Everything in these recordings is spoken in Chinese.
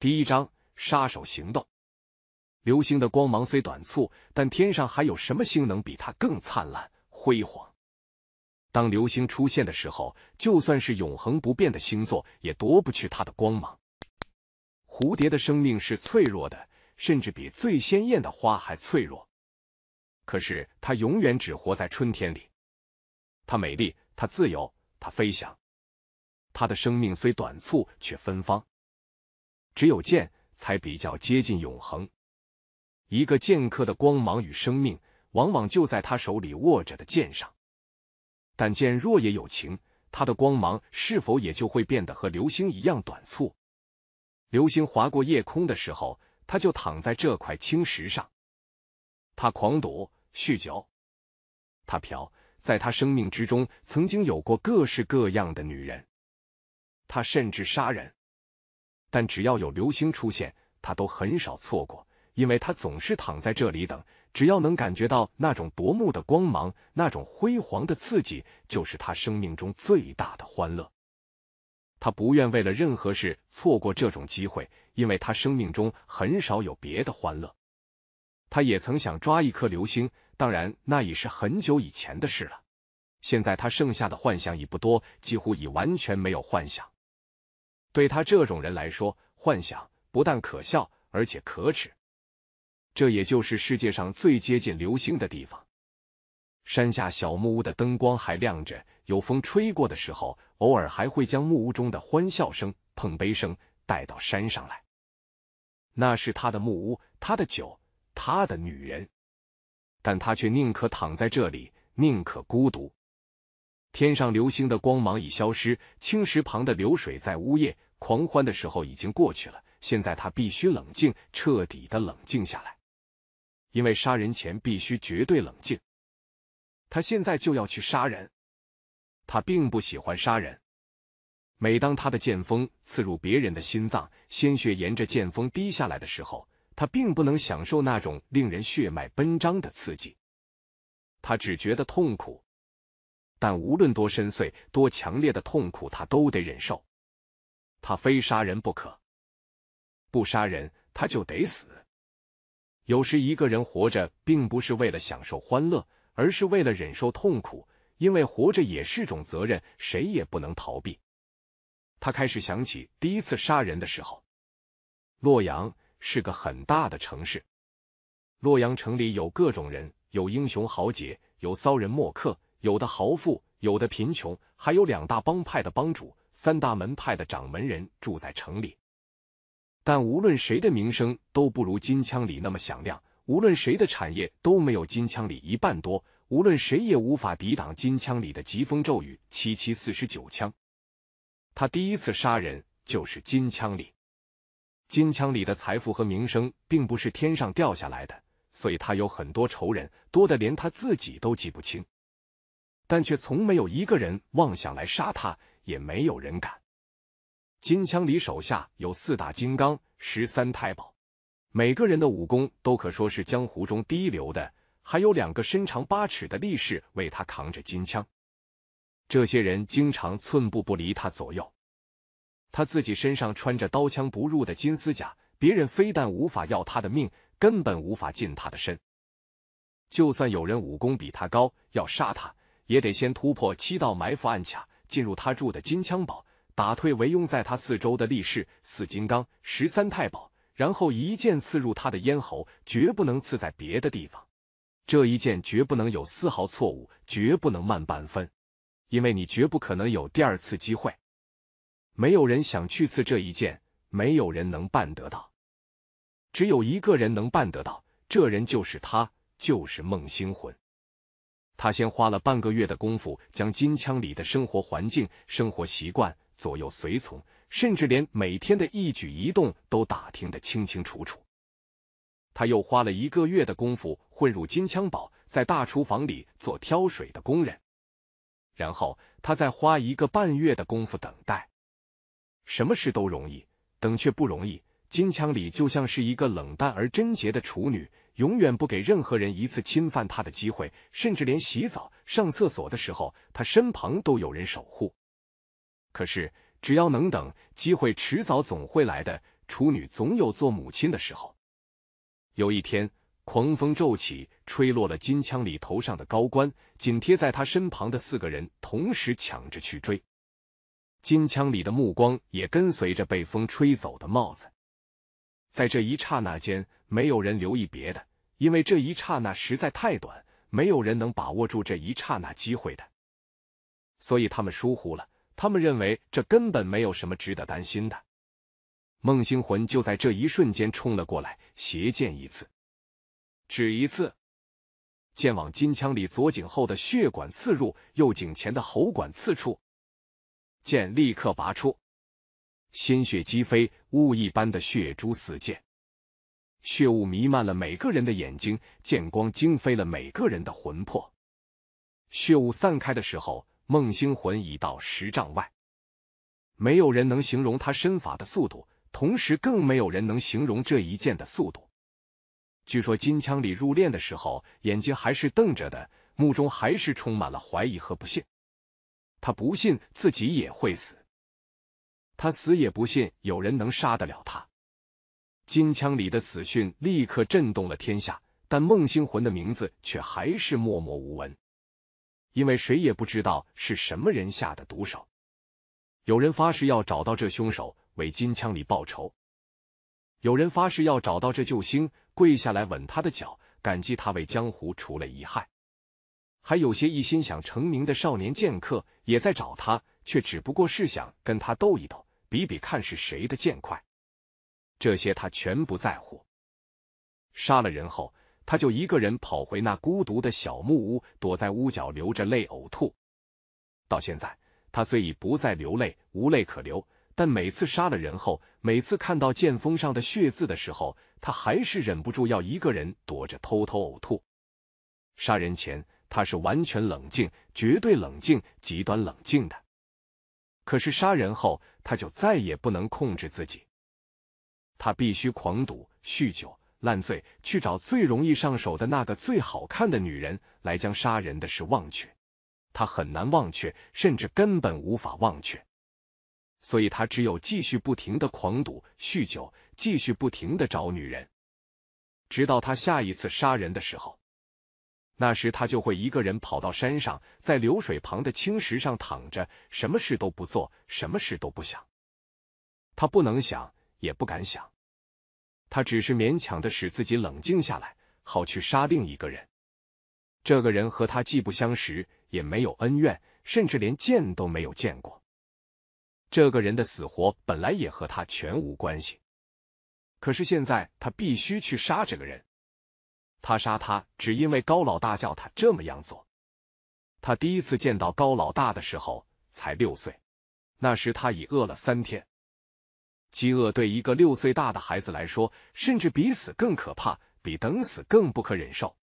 第一章：杀手行动。流星的光芒虽短促，但天上还有什么星能比它更灿烂辉煌？当流星出现的时候，就算是永恒不变的星座，也夺不去它的光芒。蝴蝶的生命是脆弱的，甚至比最鲜艳的花还脆弱。可是它永远只活在春天里。它美丽，它自由，它飞翔。它的生命虽短促，却芬芳。只有剑才比较接近永恒。一个剑客的光芒与生命，往往就在他手里握着的剑上。但剑若也有情，它的光芒是否也就会变得和流星一样短促？流星划过夜空的时候，他就躺在这块青石上。他狂赌、酗酒，他嫖，在他生命之中曾经有过各式各样的女人。他甚至杀人。但只要有流星出现，他都很少错过，因为他总是躺在这里等。只要能感觉到那种夺目的光芒，那种辉煌的刺激，就是他生命中最大的欢乐。他不愿为了任何事错过这种机会，因为他生命中很少有别的欢乐。他也曾想抓一颗流星，当然那已是很久以前的事了。现在他剩下的幻想已不多，几乎已完全没有幻想。对他这种人来说，幻想不但可笑，而且可耻。这也就是世界上最接近流星的地方。山下小木屋的灯光还亮着，有风吹过的时候，偶尔还会将木屋中的欢笑声、碰杯声带到山上来。那是他的木屋，他的酒，他的女人，但他却宁可躺在这里，宁可孤独。天上流星的光芒已消失，青石旁的流水在呜咽。狂欢的时候已经过去了，现在他必须冷静，彻底的冷静下来。因为杀人前必须绝对冷静。他现在就要去杀人。他并不喜欢杀人。每当他的剑锋刺入别人的心脏，鲜血沿着剑锋滴下来的时候，他并不能享受那种令人血脉奔张的刺激。他只觉得痛苦。但无论多深邃、多强烈的痛苦，他都得忍受。他非杀人不可，不杀人他就得死。有时一个人活着，并不是为了享受欢乐，而是为了忍受痛苦，因为活着也是种责任，谁也不能逃避。他开始想起第一次杀人的时候。洛阳是个很大的城市，洛阳城里有各种人：有英雄豪杰，有骚人墨客，有的豪富，有的贫穷，还有两大帮派的帮主。三大门派的掌门人住在城里，但无论谁的名声都不如金枪里那么响亮，无论谁的产业都没有金枪里一半多，无论谁也无法抵挡金枪里的疾风骤雨七七四十九枪。他第一次杀人就是金枪里。金枪里的财富和名声并不是天上掉下来的，所以他有很多仇人，多的连他自己都记不清，但却从没有一个人妄想来杀他。也没有人敢。金枪李手下有四大金刚、十三太保，每个人的武功都可说是江湖中第一流的。还有两个身长八尺的力士为他扛着金枪，这些人经常寸步不离他左右。他自己身上穿着刀枪不入的金丝甲，别人非但无法要他的命，根本无法近他的身。就算有人武功比他高，要杀他，也得先突破七道埋伏暗卡。进入他住的金枪堡，打退围拥在他四周的力士、四金刚、十三太保，然后一剑刺入他的咽喉，绝不能刺在别的地方。这一剑绝不能有丝毫错误，绝不能慢半分，因为你绝不可能有第二次机会。没有人想去刺这一剑，没有人能办得到，只有一个人能办得到，这人就是他，就是孟星魂。他先花了半个月的功夫，将金枪里的生活环境、生活习惯、左右随从，甚至连每天的一举一动都打听得清清楚楚。他又花了一个月的功夫混入金枪堡，在大厨房里做挑水的工人。然后，他再花一个半月的功夫等待。什么事都容易，等却不容易。金枪里就像是一个冷淡而贞洁的处女，永远不给任何人一次侵犯她的机会，甚至连洗澡、上厕所的时候，她身旁都有人守护。可是，只要能等，机会迟早总会来的，处女总有做母亲的时候。有一天，狂风骤起，吹落了金枪里头上的高冠，紧贴在他身旁的四个人同时抢着去追，金枪里的目光也跟随着被风吹走的帽子。在这一刹那间，没有人留意别的，因为这一刹那实在太短，没有人能把握住这一刹那机会的，所以他们疏忽了。他们认为这根本没有什么值得担心的。孟星魂就在这一瞬间冲了过来，邪剑一次，只一次，剑往金枪里左颈后的血管刺入，右颈前的喉管刺出，剑立刻拔出。鲜血击飞，雾一般的血珠四溅，血雾弥漫了每个人的眼睛，剑光惊飞了每个人的魂魄。血雾散开的时候，孟星魂已到十丈外。没有人能形容他身法的速度，同时更没有人能形容这一剑的速度。据说金枪里入殓的时候，眼睛还是瞪着的，目中还是充满了怀疑和不信。他不信自己也会死。他死也不信有人能杀得了他。金枪里的死讯立刻震动了天下，但孟星魂的名字却还是默默无闻，因为谁也不知道是什么人下的毒手。有人发誓要找到这凶手，为金枪里报仇；有人发誓要找到这救星，跪下来吻他的脚，感激他为江湖除了遗憾。还有些一心想成名的少年剑客也在找他，却只不过是想跟他斗一斗。比比看是谁的剑快，这些他全不在乎。杀了人后，他就一个人跑回那孤独的小木屋，躲在屋角流着泪呕吐。到现在，他虽已不再流泪，无泪可流，但每次杀了人后，每次看到剑锋上的血渍的时候，他还是忍不住要一个人躲着偷偷呕吐。杀人前，他是完全冷静、绝对冷静、极端冷静的。可是杀人后，他就再也不能控制自己，他必须狂赌、酗酒、烂醉，去找最容易上手的那个最好看的女人来将杀人的事忘却。他很难忘却，甚至根本无法忘却，所以他只有继续不停的狂赌、酗酒，继续不停的找女人，直到他下一次杀人的时候。那时，他就会一个人跑到山上，在流水旁的青石上躺着，什么事都不做，什么事都不想。他不能想，也不敢想。他只是勉强的使自己冷静下来，好去杀另一个人。这个人和他既不相识，也没有恩怨，甚至连见都没有见过。这个人的死活本来也和他全无关系。可是现在，他必须去杀这个人。他杀他，只因为高老大叫他这么样做。他第一次见到高老大的时候才六岁，那时他已饿了三天。饥饿对一个六岁大的孩子来说，甚至比死更可怕，比等死更不可忍受。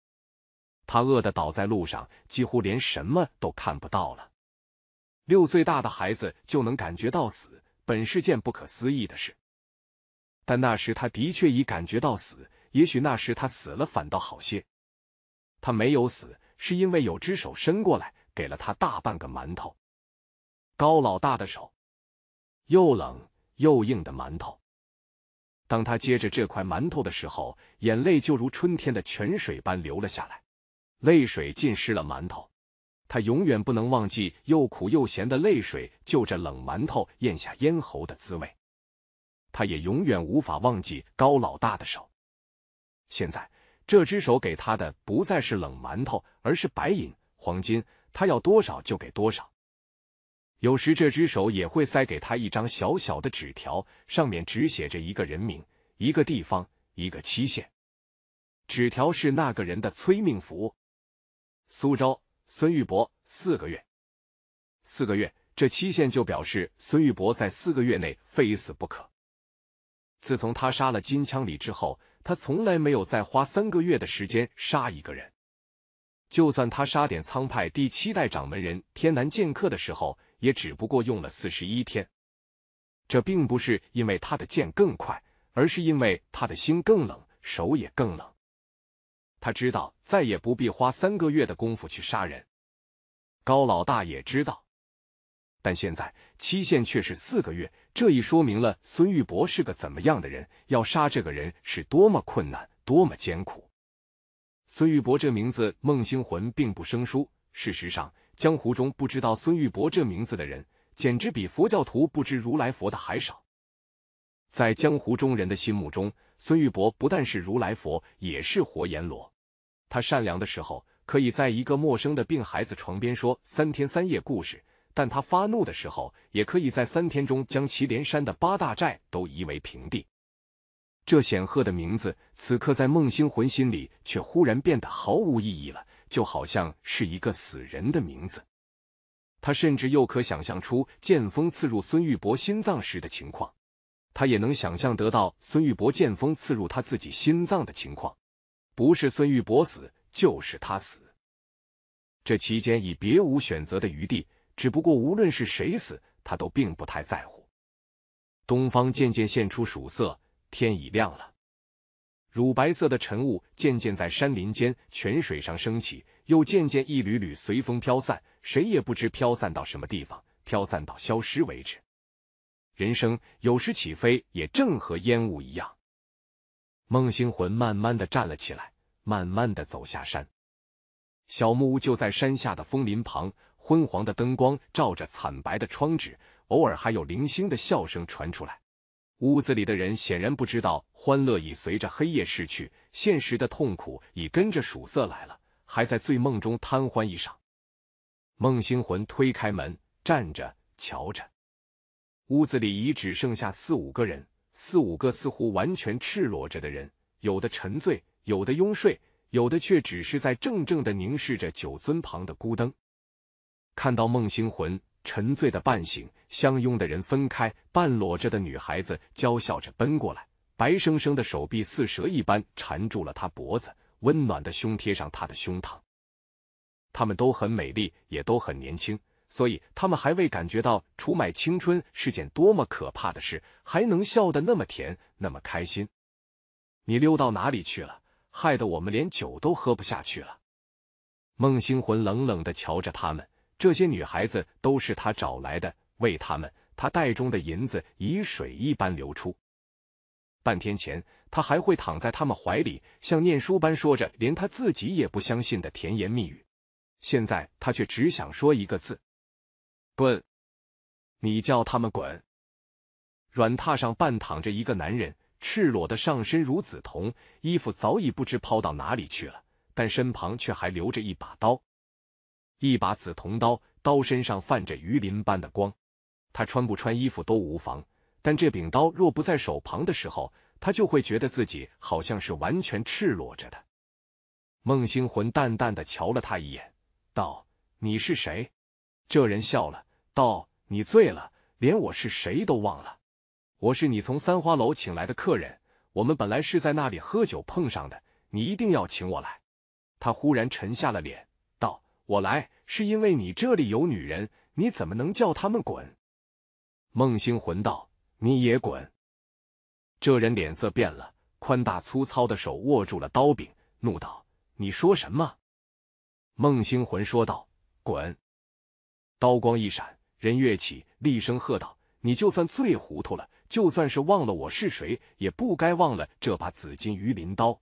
他饿得倒在路上，几乎连什么都看不到了。六岁大的孩子就能感觉到死，本是件不可思议的事，但那时他的确已感觉到死。也许那时他死了反倒好些，他没有死，是因为有只手伸过来，给了他大半个馒头。高老大的手，又冷又硬的馒头。当他接着这块馒头的时候，眼泪就如春天的泉水般流了下来，泪水浸湿了馒头。他永远不能忘记又苦又咸的泪水就着冷馒头咽下咽喉的滋味，他也永远无法忘记高老大的手。现在这只手给他的不再是冷馒头，而是白银、黄金，他要多少就给多少。有时这只手也会塞给他一张小小的纸条，上面只写着一个人名、一个地方、一个期限。纸条是那个人的催命符。苏州，孙玉伯，四个月。四个月，这期限就表示孙玉伯在四个月内非死不可。自从他杀了金枪李之后。他从来没有再花三个月的时间杀一个人，就算他杀点苍派第七代掌门人天南剑客的时候，也只不过用了四十一天。这并不是因为他的剑更快，而是因为他的心更冷，手也更冷。他知道再也不必花三个月的功夫去杀人。高老大也知道，但现在期限却是四个月。这已说明了孙玉伯是个怎么样的人，要杀这个人是多么困难，多么艰苦。孙玉伯这名字，孟星魂并不生疏。事实上，江湖中不知道孙玉伯这名字的人，简直比佛教徒不知如来佛的还少。在江湖中人的心目中，孙玉伯不但是如来佛，也是活阎罗。他善良的时候，可以在一个陌生的病孩子床边说三天三夜故事。但他发怒的时候，也可以在三天中将祁连山的八大寨都夷为平地。这显赫的名字，此刻在孟星魂心里却忽然变得毫无意义了，就好像是一个死人的名字。他甚至又可想象出剑锋刺入孙玉伯心脏时的情况，他也能想象得到孙玉伯剑锋刺入他自己心脏的情况。不是孙玉伯死，就是他死。这期间已别无选择的余地。只不过，无论是谁死，他都并不太在乎。东方渐渐现出曙色，天已亮了。乳白色的晨雾渐渐在山林间、泉水上升起，又渐渐一缕缕随风飘散，谁也不知飘散到什么地方，飘散到消失为止。人生有时起飞，也正和烟雾一样。孟星魂慢慢的站了起来，慢慢的走下山。小木屋就在山下的枫林旁。昏黄的灯光照着惨白的窗纸，偶尔还有零星的笑声传出来。屋子里的人显然不知道，欢乐已随着黑夜逝去，现实的痛苦已跟着曙色来了，还在醉梦中贪欢一晌。孟星魂推开门，站着瞧着，屋子里已只剩下四五个人，四五个似乎完全赤裸着的人，有的沉醉，有的拥睡，有的却只是在怔怔的凝视着酒樽旁的孤灯。看到孟星魂沉醉的半醒，相拥的人分开，半裸着的女孩子娇笑着奔过来，白生生的手臂似蛇一般缠住了他脖子，温暖的胸贴上他的胸膛。他们都很美丽，也都很年轻，所以他们还未感觉到出卖青春是件多么可怕的事，还能笑得那么甜，那么开心。你溜到哪里去了？害得我们连酒都喝不下去了。孟星魂冷冷的瞧着他们。这些女孩子都是他找来的，为他们，他袋中的银子以水一般流出。半天前，他还会躺在他们怀里，像念书般说着连他自己也不相信的甜言蜜语。现在，他却只想说一个字：滚！你叫他们滚！软榻上半躺着一个男人，赤裸的上身如紫铜，衣服早已不知抛到哪里去了，但身旁却还留着一把刀。一把紫铜刀，刀身上泛着鱼鳞般的光。他穿不穿衣服都无妨，但这柄刀若不在手旁的时候，他就会觉得自己好像是完全赤裸着的。孟星魂淡淡的瞧了他一眼，道：“你是谁？”这人笑了，道：“你醉了，连我是谁都忘了。我是你从三花楼请来的客人，我们本来是在那里喝酒碰上的。你一定要请我来。”他忽然沉下了脸。我来是因为你这里有女人，你怎么能叫他们滚？孟星魂道：“你也滚！”这人脸色变了，宽大粗糙的手握住了刀柄，怒道：“你说什么？”孟星魂说道：“滚！”刀光一闪，人跃起，厉声喝道：“你就算最糊涂了，就算是忘了我是谁，也不该忘了这把紫金鱼鳞刀。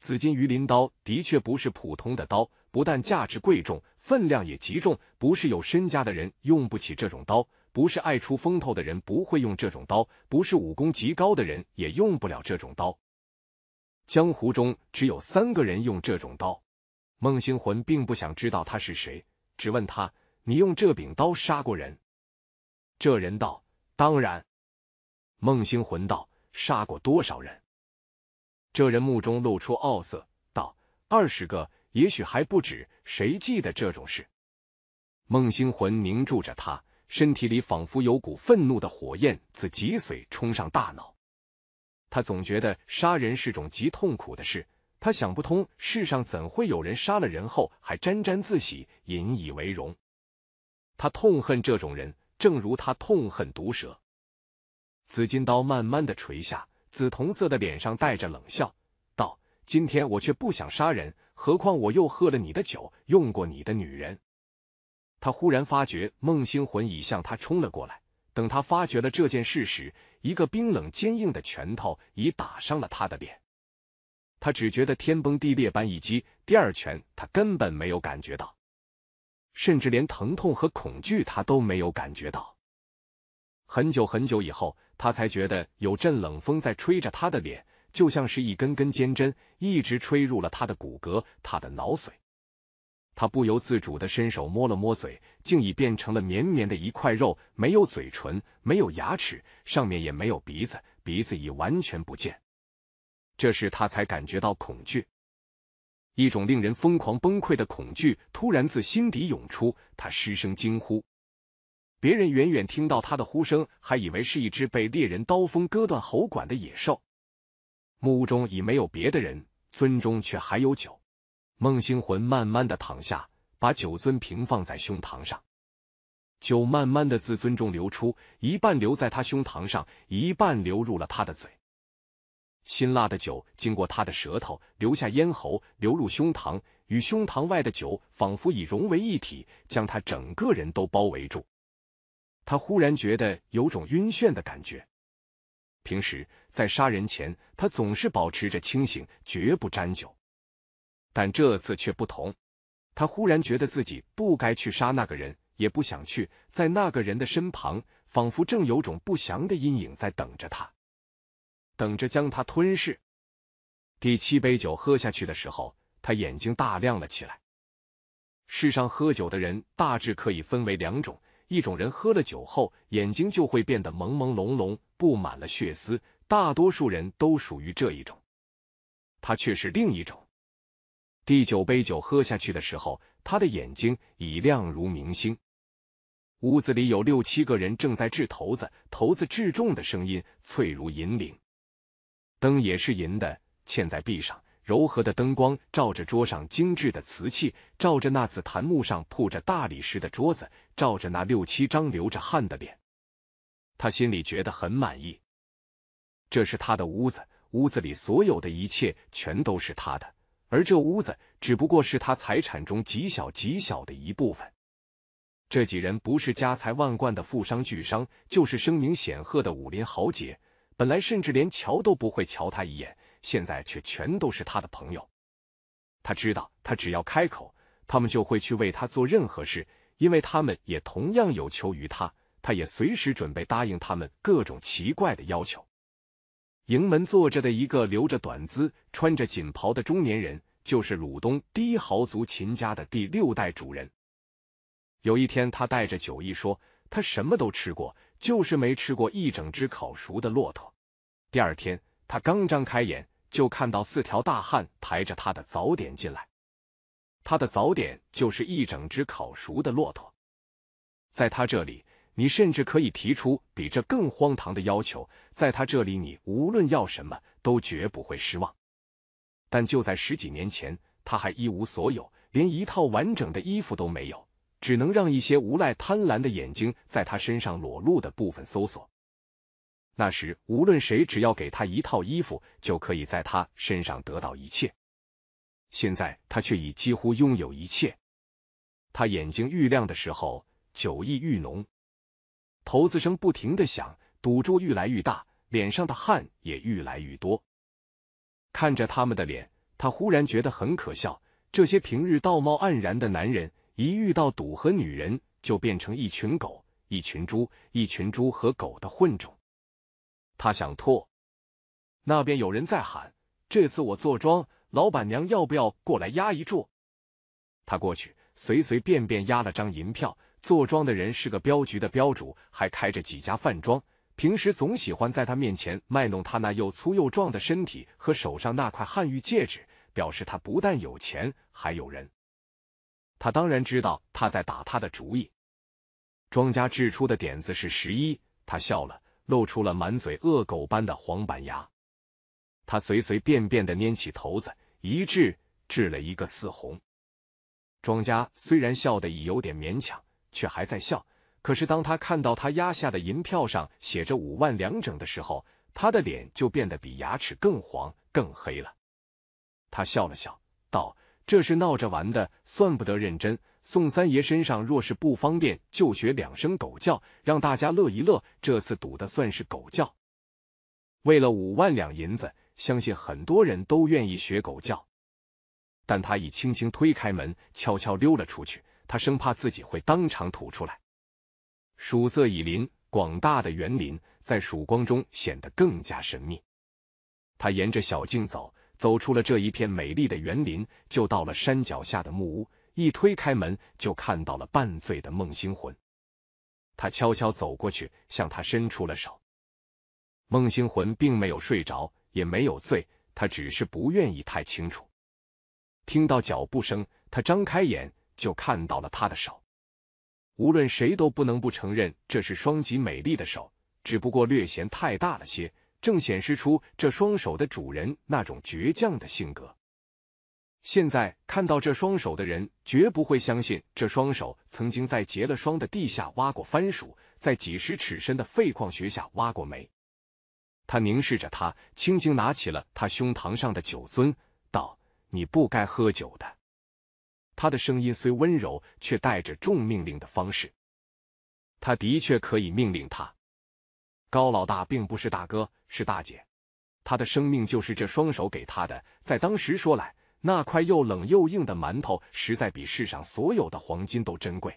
紫金鱼鳞刀的确不是普通的刀。”不但价值贵重，分量也极重。不是有身家的人用不起这种刀，不是爱出风头的人不会用这种刀，不是武功极高的人也用不了这种刀。江湖中只有三个人用这种刀。孟星魂并不想知道他是谁，只问他：“你用这柄刀杀过人？”这人道：“当然。”孟星魂道：“杀过多少人？”这人目中露出傲色，道：“二十个。”也许还不止，谁记得这种事？孟星魂凝住着他，身体里仿佛有股愤怒的火焰自脊髓冲上大脑。他总觉得杀人是种极痛苦的事，他想不通世上怎会有人杀了人后还沾沾自喜、引以为荣。他痛恨这种人，正如他痛恨毒蛇。紫金刀慢慢的垂下，紫铜色的脸上带着冷笑，道：“今天我却不想杀人。”何况我又喝了你的酒，用过你的女人。他忽然发觉孟星魂已向他冲了过来。等他发觉了这件事时，一个冰冷坚硬的拳头已打伤了他的脸。他只觉得天崩地裂般一击，第二拳他根本没有感觉到，甚至连疼痛和恐惧他都没有感觉到。很久很久以后，他才觉得有阵冷风在吹着他的脸。就像是一根根尖针，一直吹入了他的骨骼、他的脑髓。他不由自主的伸手摸了摸嘴，竟已变成了绵绵的一块肉，没有嘴唇，没有牙齿，上面也没有鼻子，鼻子已完全不见。这时他才感觉到恐惧，一种令人疯狂崩溃的恐惧突然自心底涌出，他失声惊呼。别人远远听到他的呼声，还以为是一只被猎人刀锋割断喉管的野兽。木屋中已没有别的人，樽中却还有酒。孟星魂慢慢的躺下，把酒樽平放在胸膛上，酒慢慢的自尊中流出，一半留在他胸膛上，一半流入了他的嘴。辛辣的酒经过他的舌头，留下咽喉，流入胸膛，与胸膛外的酒仿佛已融为一体，将他整个人都包围住。他忽然觉得有种晕眩的感觉。平时在杀人前，他总是保持着清醒，绝不沾酒。但这次却不同，他忽然觉得自己不该去杀那个人，也不想去。在那个人的身旁，仿佛正有种不祥的阴影在等着他，等着将他吞噬。第七杯酒喝下去的时候，他眼睛大亮了起来。世上喝酒的人大致可以分为两种。一种人喝了酒后，眼睛就会变得朦朦胧胧，布满了血丝。大多数人都属于这一种，他却是另一种。第九杯酒喝下去的时候，他的眼睛已亮如明星。屋子里有六七个人正在掷骰子，骰子掷中的声音脆如银铃，灯也是银的，嵌在壁上。柔和的灯光照着桌上精致的瓷器，照着那紫檀木上铺着大理石的桌子，照着那六七张流着汗的脸。他心里觉得很满意。这是他的屋子，屋子里所有的一切全都是他的，而这屋子只不过是他财产中极小极小的一部分。这几人不是家财万贯的富商巨商，就是声名显赫的武林豪杰，本来甚至连瞧都不会瞧他一眼。现在却全都是他的朋友。他知道，他只要开口，他们就会去为他做任何事，因为他们也同样有求于他。他也随时准备答应他们各种奇怪的要求。营门坐着的一个留着短髭、穿着锦袍的中年人，就是鲁东低豪族秦家的第六代主人。有一天，他带着酒意说：“他什么都吃过，就是没吃过一整只烤熟的骆驼。”第二天，他刚张开眼。就看到四条大汉抬着他的早点进来，他的早点就是一整只烤熟的骆驼。在他这里，你甚至可以提出比这更荒唐的要求，在他这里，你无论要什么，都绝不会失望。但就在十几年前，他还一无所有，连一套完整的衣服都没有，只能让一些无赖贪婪的眼睛在他身上裸露的部分搜索。那时，无论谁只要给他一套衣服，就可以在他身上得到一切。现在，他却已几乎拥有一切。他眼睛愈亮的时候，酒意愈浓。骰子声不停的响，赌注愈来愈大，脸上的汗也愈来愈多。看着他们的脸，他忽然觉得很可笑。这些平日道貌岸然的男人，一遇到赌和女人，就变成一群狗、一群猪、一群猪和狗的混种。他想吐，那边有人在喊：“这次我坐庄，老板娘要不要过来压一注？”他过去，随随便便压了张银票。坐庄的人是个镖局的镖主，还开着几家饭庄，平时总喜欢在他面前卖弄他那又粗又壮的身体和手上那块汉玉戒指，表示他不但有钱，还有人。他当然知道他在打他的主意。庄家掷出的点子是十一，他笑了。露出了满嘴恶狗般的黄板牙，他随随便便的拈起头子，一掷掷了一个四红。庄家虽然笑得已有点勉强，却还在笑。可是当他看到他压下的银票上写着五万两整的时候，他的脸就变得比牙齿更黄更黑了。他笑了笑，道：“这是闹着玩的，算不得认真。”宋三爷身上若是不方便，就学两声狗叫，让大家乐一乐。这次赌的算是狗叫。为了五万两银子，相信很多人都愿意学狗叫。但他已轻轻推开门，悄悄溜了出去。他生怕自己会当场吐出来。曙色已临，广大的园林在曙光中显得更加神秘。他沿着小径走，走出了这一片美丽的园林，就到了山脚下的木屋。一推开门，就看到了半醉的孟星魂。他悄悄走过去，向他伸出了手。孟星魂并没有睡着，也没有醉，他只是不愿意太清楚。听到脚步声，他张开眼，就看到了他的手。无论谁都不能不承认，这是双极美丽的手，只不过略嫌太大了些，正显示出这双手的主人那种倔强的性格。现在看到这双手的人，绝不会相信这双手曾经在结了霜的地下挖过番薯，在几十尺深的废矿穴下挖过煤。他凝视着他，轻轻拿起了他胸膛上的酒樽，道：“你不该喝酒的。”他的声音虽温柔，却带着重命令的方式。他的确可以命令他。高老大并不是大哥，是大姐。他的生命就是这双手给他的，在当时说来。那块又冷又硬的馒头，实在比世上所有的黄金都珍贵。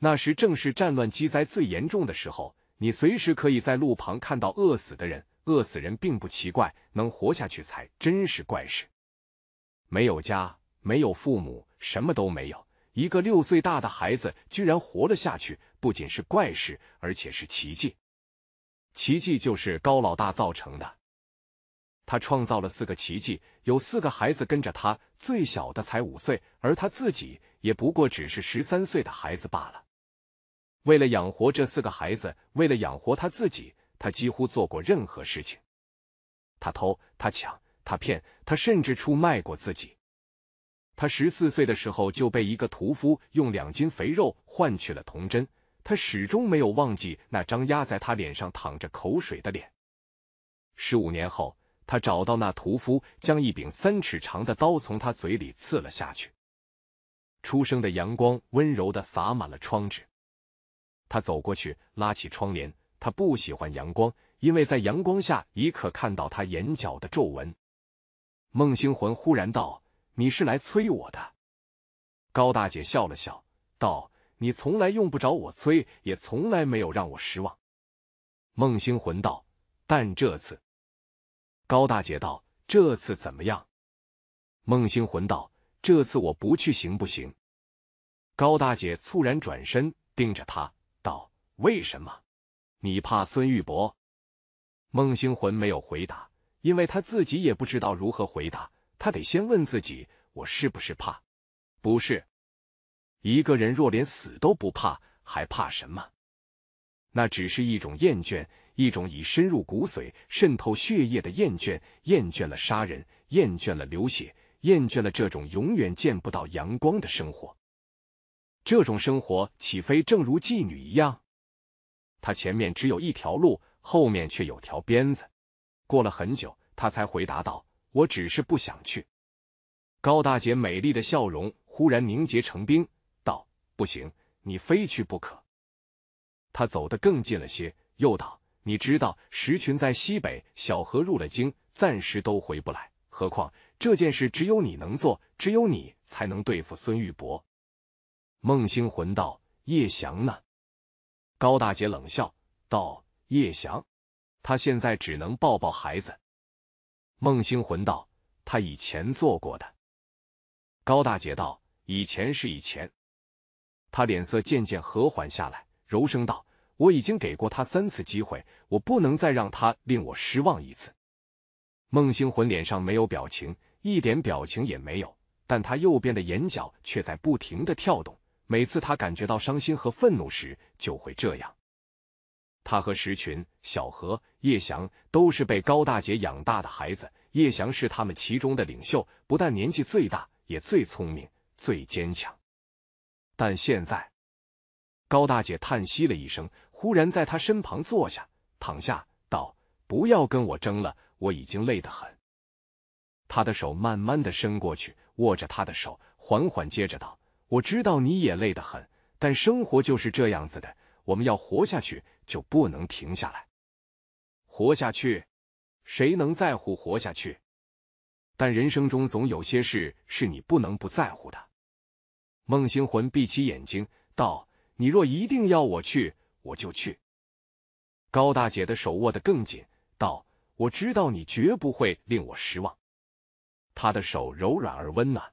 那时正是战乱饥灾最严重的时候，你随时可以在路旁看到饿死的人。饿死人并不奇怪，能活下去才真是怪事。没有家，没有父母，什么都没有，一个六岁大的孩子居然活了下去，不仅是怪事，而且是奇迹。奇迹就是高老大造成的。他创造了四个奇迹，有四个孩子跟着他，最小的才五岁，而他自己也不过只是十三岁的孩子罢了。为了养活这四个孩子，为了养活他自己，他几乎做过任何事情。他偷，他抢，他骗，他甚至出卖过自己。他十四岁的时候就被一个屠夫用两斤肥肉换取了童真，他始终没有忘记那张压在他脸上淌着口水的脸。十五年后。他找到那屠夫，将一柄三尺长的刀从他嘴里刺了下去。初升的阳光温柔的洒满了窗纸。他走过去拉起窗帘。他不喜欢阳光，因为在阳光下已可看到他眼角的皱纹。孟星魂忽然道：“你是来催我的。”高大姐笑了笑，道：“你从来用不着我催，也从来没有让我失望。”孟星魂道：“但这次。”高大姐道：“这次怎么样？”孟星魂道：“这次我不去行不行？”高大姐猝然转身，盯着他道：“为什么？你怕孙玉伯？”孟星魂没有回答，因为他自己也不知道如何回答。他得先问自己：“我是不是怕？”不是。一个人若连死都不怕，还怕什么？那只是一种厌倦。一种已深入骨髓、渗透血液的厌倦，厌倦了杀人，厌倦了流血，厌倦了这种永远见不到阳光的生活。这种生活岂非正如妓女一样？他前面只有一条路，后面却有条鞭子。过了很久，他才回答道：“我只是不想去。”高大姐美丽的笑容忽然凝结成冰，道：“不行，你非去不可。”她走得更近了些，又道。你知道石群在西北，小河入了京，暂时都回不来。何况这件事只有你能做，只有你才能对付孙玉伯。孟星魂道：“叶翔呢？”高大姐冷笑道：“叶翔，他现在只能抱抱孩子。”孟星魂道：“他以前做过的。”高大姐道：“以前是以前。”他脸色渐渐和缓下来，柔声道。我已经给过他三次机会，我不能再让他令我失望一次。孟星魂脸上没有表情，一点表情也没有，但他右边的眼角却在不停的跳动。每次他感觉到伤心和愤怒时，就会这样。他和石群、小何、叶翔都是被高大姐养大的孩子。叶翔是他们其中的领袖，不但年纪最大，也最聪明、最坚强。但现在，高大姐叹息了一声。忽然在他身旁坐下，躺下，道：“不要跟我争了，我已经累得很。”他的手慢慢的伸过去，握着他的手，缓缓接着道：“我知道你也累得很，但生活就是这样子的，我们要活下去，就不能停下来。活下去，谁能在乎活下去？但人生中总有些事是你不能不在乎的。”孟星魂闭起眼睛，道：“你若一定要我去。”我就去。高大姐的手握得更紧，道：“我知道你绝不会令我失望。”她的手柔软而温暖，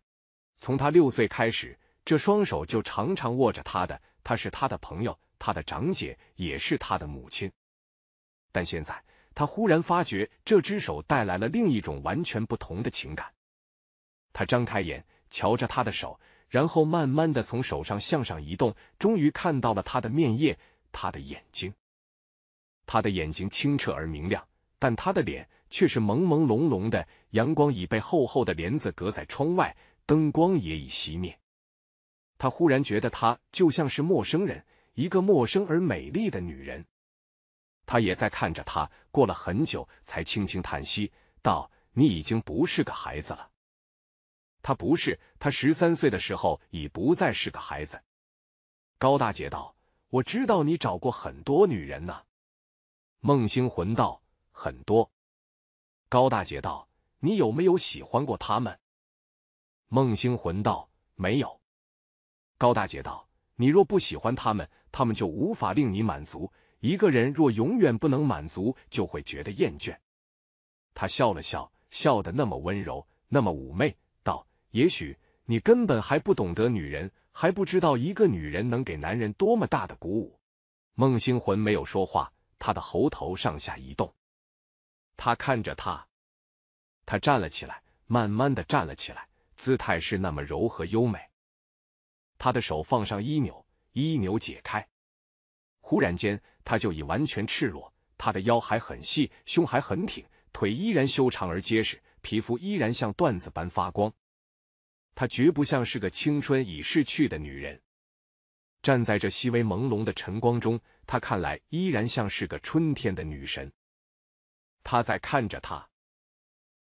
从她六岁开始，这双手就常常握着她的。她是她的朋友，她的长姐，也是她的母亲。但现在，她忽然发觉这只手带来了另一种完全不同的情感。她张开眼，瞧着她的手，然后慢慢的从手上向上移动，终于看到了她的面叶。他的眼睛，他的眼睛清澈而明亮，但他的脸却是朦朦胧胧的。阳光已被厚厚的帘子隔在窗外，灯光也已熄灭。他忽然觉得，他就像是陌生人，一个陌生而美丽的女人。他也在看着她，过了很久，才轻轻叹息道：“你已经不是个孩子了。”他不是，他十三岁的时候已不再是个孩子。高大姐道。我知道你找过很多女人呢，孟星魂道。很多，高大姐道。你有没有喜欢过他们？孟星魂道，没有。高大姐道，你若不喜欢他们，他们就无法令你满足。一个人若永远不能满足，就会觉得厌倦。他笑了笑，笑得那么温柔，那么妩媚，道：也许你根本还不懂得女人。还不知道一个女人能给男人多么大的鼓舞。孟星魂没有说话，他的喉头上下移动。他看着他，他站了起来，慢慢的站了起来，姿态是那么柔和优美。他的手放上衣纽，衣纽解开，忽然间他就已完全赤裸。他的腰还很细，胸还很挺，腿依然修长而结实，皮肤依然像缎子般发光。她绝不像是个青春已逝去的女人，站在这细微朦胧的晨光中，她看来依然像是个春天的女神。她在看着她，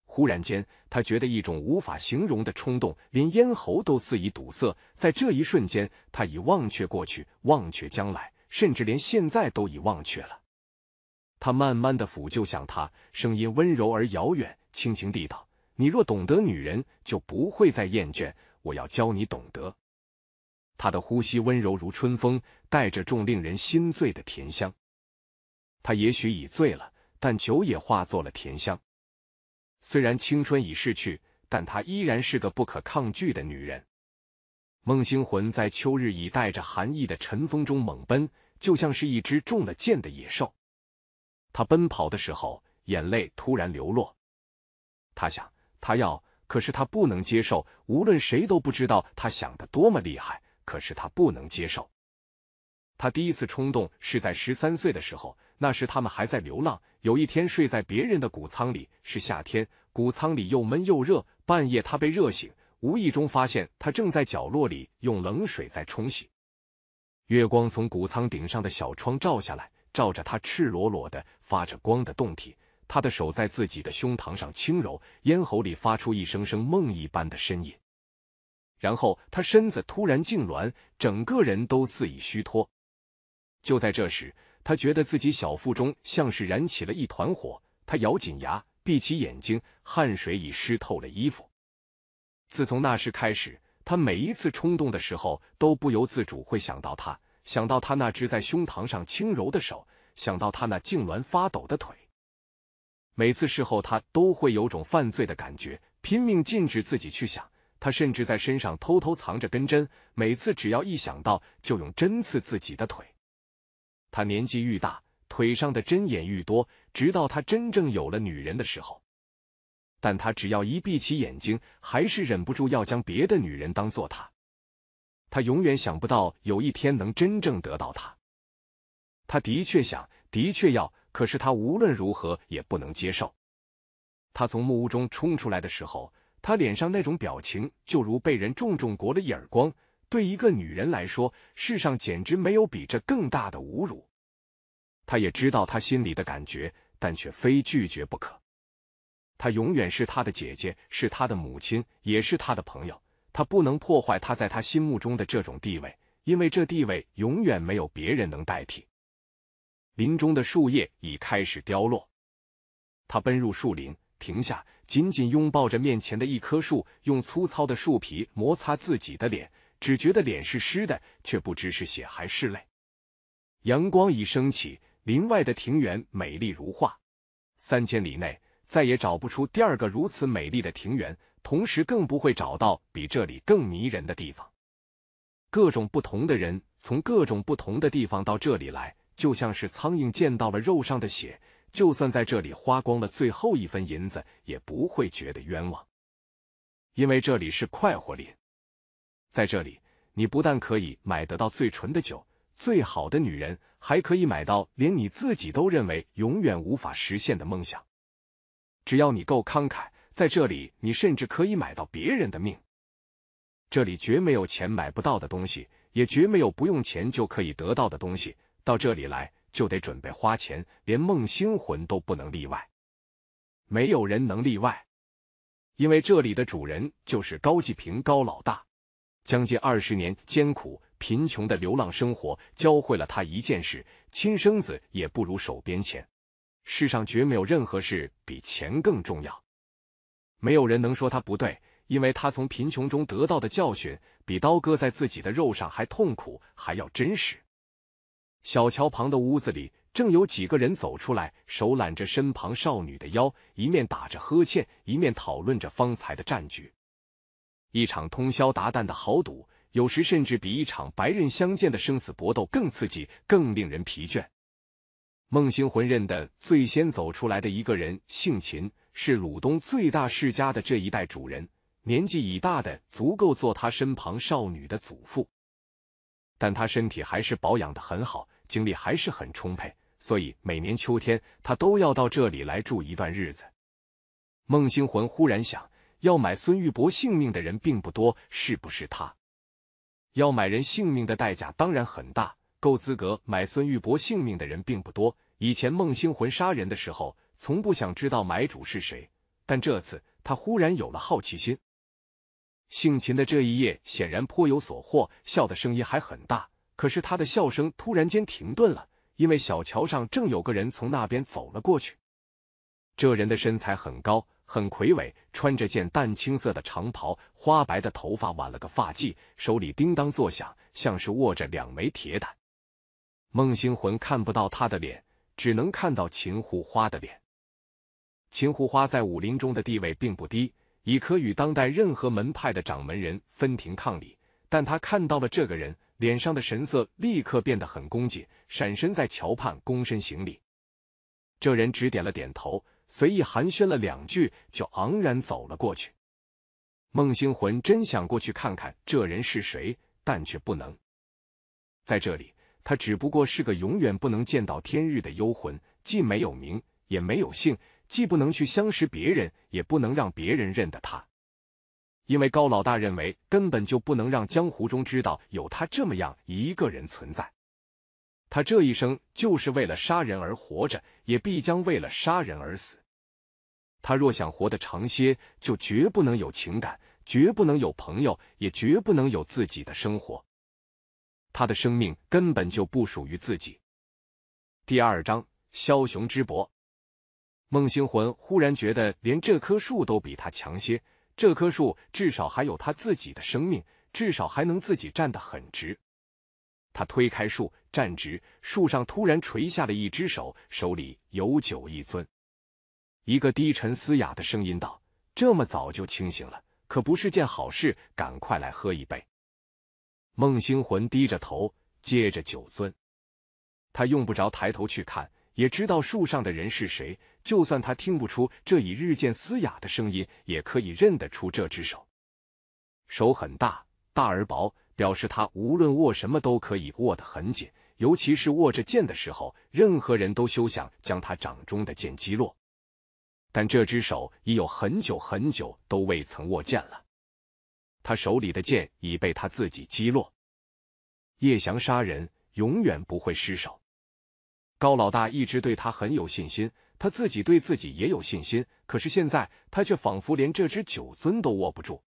忽然间，他觉得一种无法形容的冲动，连咽喉都似已堵塞。在这一瞬间，他已忘却过去，忘却将来，甚至连现在都已忘却了。他慢慢的抚就向他，声音温柔而遥远，轻轻地道。你若懂得女人，就不会再厌倦。我要教你懂得。她的呼吸温柔如春风，带着众令人心醉的甜香。她也许已醉了，但酒也化作了甜香。虽然青春已逝去，但她依然是个不可抗拒的女人。孟星魂在秋日已带着寒意的晨风中猛奔，就像是一只中了箭的野兽。他奔跑的时候，眼泪突然流落。他想。他要，可是他不能接受。无论谁都不知道他想的多么厉害，可是他不能接受。他第一次冲动是在十三岁的时候，那时他们还在流浪。有一天睡在别人的谷仓里，是夏天，谷仓里又闷又热。半夜他被热醒，无意中发现他正在角落里用冷水在冲洗。月光从谷仓顶上的小窗照下来，照着他赤裸裸的、发着光的洞体。他的手在自己的胸膛上轻柔，咽喉里发出一声声梦一般的呻吟。然后他身子突然痉挛，整个人都似已虚脱。就在这时，他觉得自己小腹中像是燃起了一团火。他咬紧牙，闭起眼睛，汗水已湿透了衣服。自从那时开始，他每一次冲动的时候，都不由自主会想到他，想到他那只在胸膛上轻柔的手，想到他那痉挛发抖的腿。每次事后，他都会有种犯罪的感觉，拼命禁止自己去想。他甚至在身上偷偷藏着根针，每次只要一想到，就用针刺自己的腿。他年纪愈大，腿上的针眼愈多，直到他真正有了女人的时候。但他只要一闭起眼睛，还是忍不住要将别的女人当做他。他永远想不到有一天能真正得到她。他的确想，的确要。可是他无论如何也不能接受。他从木屋中冲出来的时候，他脸上那种表情就如被人重重掴了一耳光。对一个女人来说，世上简直没有比这更大的侮辱。他也知道他心里的感觉，但却非拒绝不可。他永远是他的姐姐，是他的母亲，也是他的朋友。他不能破坏他在他心目中的这种地位，因为这地位永远没有别人能代替。林中的树叶已开始凋落，他奔入树林，停下，紧紧拥抱着面前的一棵树，用粗糙的树皮摩擦自己的脸，只觉得脸是湿的，却不知是血还是泪。阳光已升起，林外的庭园美丽如画，三千里内再也找不出第二个如此美丽的庭园，同时更不会找到比这里更迷人的地方。各种不同的人从各种不同的地方到这里来。就像是苍蝇见到了肉上的血，就算在这里花光了最后一分银子，也不会觉得冤枉，因为这里是快活林。在这里，你不但可以买得到最纯的酒、最好的女人，还可以买到连你自己都认为永远无法实现的梦想。只要你够慷慨，在这里，你甚至可以买到别人的命。这里绝没有钱买不到的东西，也绝没有不用钱就可以得到的东西。到这里来就得准备花钱，连梦星魂都不能例外。没有人能例外，因为这里的主人就是高继平高老大。将近二十年艰苦贫穷的流浪生活，教会了他一件事：亲生子也不如手边钱。世上绝没有任何事比钱更重要。没有人能说他不对，因为他从贫穷中得到的教训，比刀割在自己的肉上还痛苦，还要真实。小桥旁的屋子里，正有几个人走出来，手揽着身旁少女的腰，一面打着呵欠，一面讨论着方才的战局。一场通宵达旦的豪赌，有时甚至比一场白刃相见的生死搏斗更刺激，更令人疲倦。孟星魂认得最先走出来的一个人，姓秦，是鲁东最大世家的这一代主人，年纪已大的足够做他身旁少女的祖父，但他身体还是保养的很好。精力还是很充沛，所以每年秋天他都要到这里来住一段日子。孟星魂忽然想，要买孙玉博性命的人并不多，是不是他？要买人性命的代价当然很大，够资格买孙玉博性命的人并不多。以前孟星魂杀人的时候，从不想知道买主是谁，但这次他忽然有了好奇心。姓秦的这一夜显然颇有所获，笑的声音还很大。可是他的笑声突然间停顿了，因为小桥上正有个人从那边走了过去。这人的身材很高，很魁伟，穿着件淡青色的长袍，花白的头发挽了个发髻，手里叮当作响，像是握着两枚铁胆。孟星魂看不到他的脸，只能看到秦护花的脸。秦护花在武林中的地位并不低，已可与当代任何门派的掌门人分庭抗礼。但他看到了这个人。脸上的神色立刻变得很恭谨，闪身在桥畔躬身行礼。这人只点了点头，随意寒暄了两句，就昂然走了过去。孟星魂真想过去看看这人是谁，但却不能在这里。他只不过是个永远不能见到天日的幽魂，既没有名，也没有姓，既不能去相识别人，也不能让别人认得他。因为高老大认为，根本就不能让江湖中知道有他这么样一个人存在。他这一生就是为了杀人而活着，也必将为了杀人而死。他若想活得长些，就绝不能有情感，绝不能有朋友，也绝不能有自己的生活。他的生命根本就不属于自己。第二章：枭雄之伯。孟星魂忽然觉得，连这棵树都比他强些。这棵树至少还有他自己的生命，至少还能自己站得很直。他推开树，站直，树上突然垂下了一只手，手里有酒一樽。一个低沉嘶哑的声音道：“这么早就清醒了，可不是件好事，赶快来喝一杯。”孟星魂低着头，接着酒樽。他用不着抬头去看，也知道树上的人是谁。就算他听不出这已日渐嘶哑的声音，也可以认得出这只手。手很大，大而薄，表示他无论握什么都可以握得很紧，尤其是握着剑的时候，任何人都休想将他掌中的剑击落。但这只手已有很久很久都未曾握剑了，他手里的剑已被他自己击落。叶翔杀人永远不会失手，高老大一直对他很有信心。他自己对自己也有信心，可是现在他却仿佛连这只酒樽都握不住。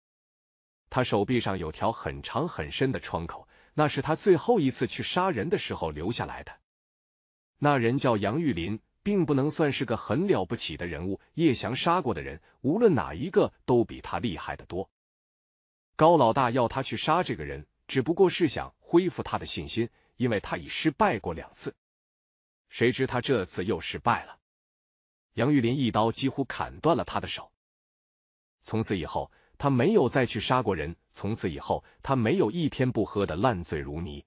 他手臂上有条很长很深的创口，那是他最后一次去杀人的时候留下来的。那人叫杨玉林，并不能算是个很了不起的人物。叶翔杀过的人，无论哪一个都比他厉害得多。高老大要他去杀这个人，只不过是想恢复他的信心，因为他已失败过两次。谁知他这次又失败了。杨玉林一刀几乎砍断了他的手，从此以后他没有再去杀过人。从此以后他没有一天不喝的烂醉如泥。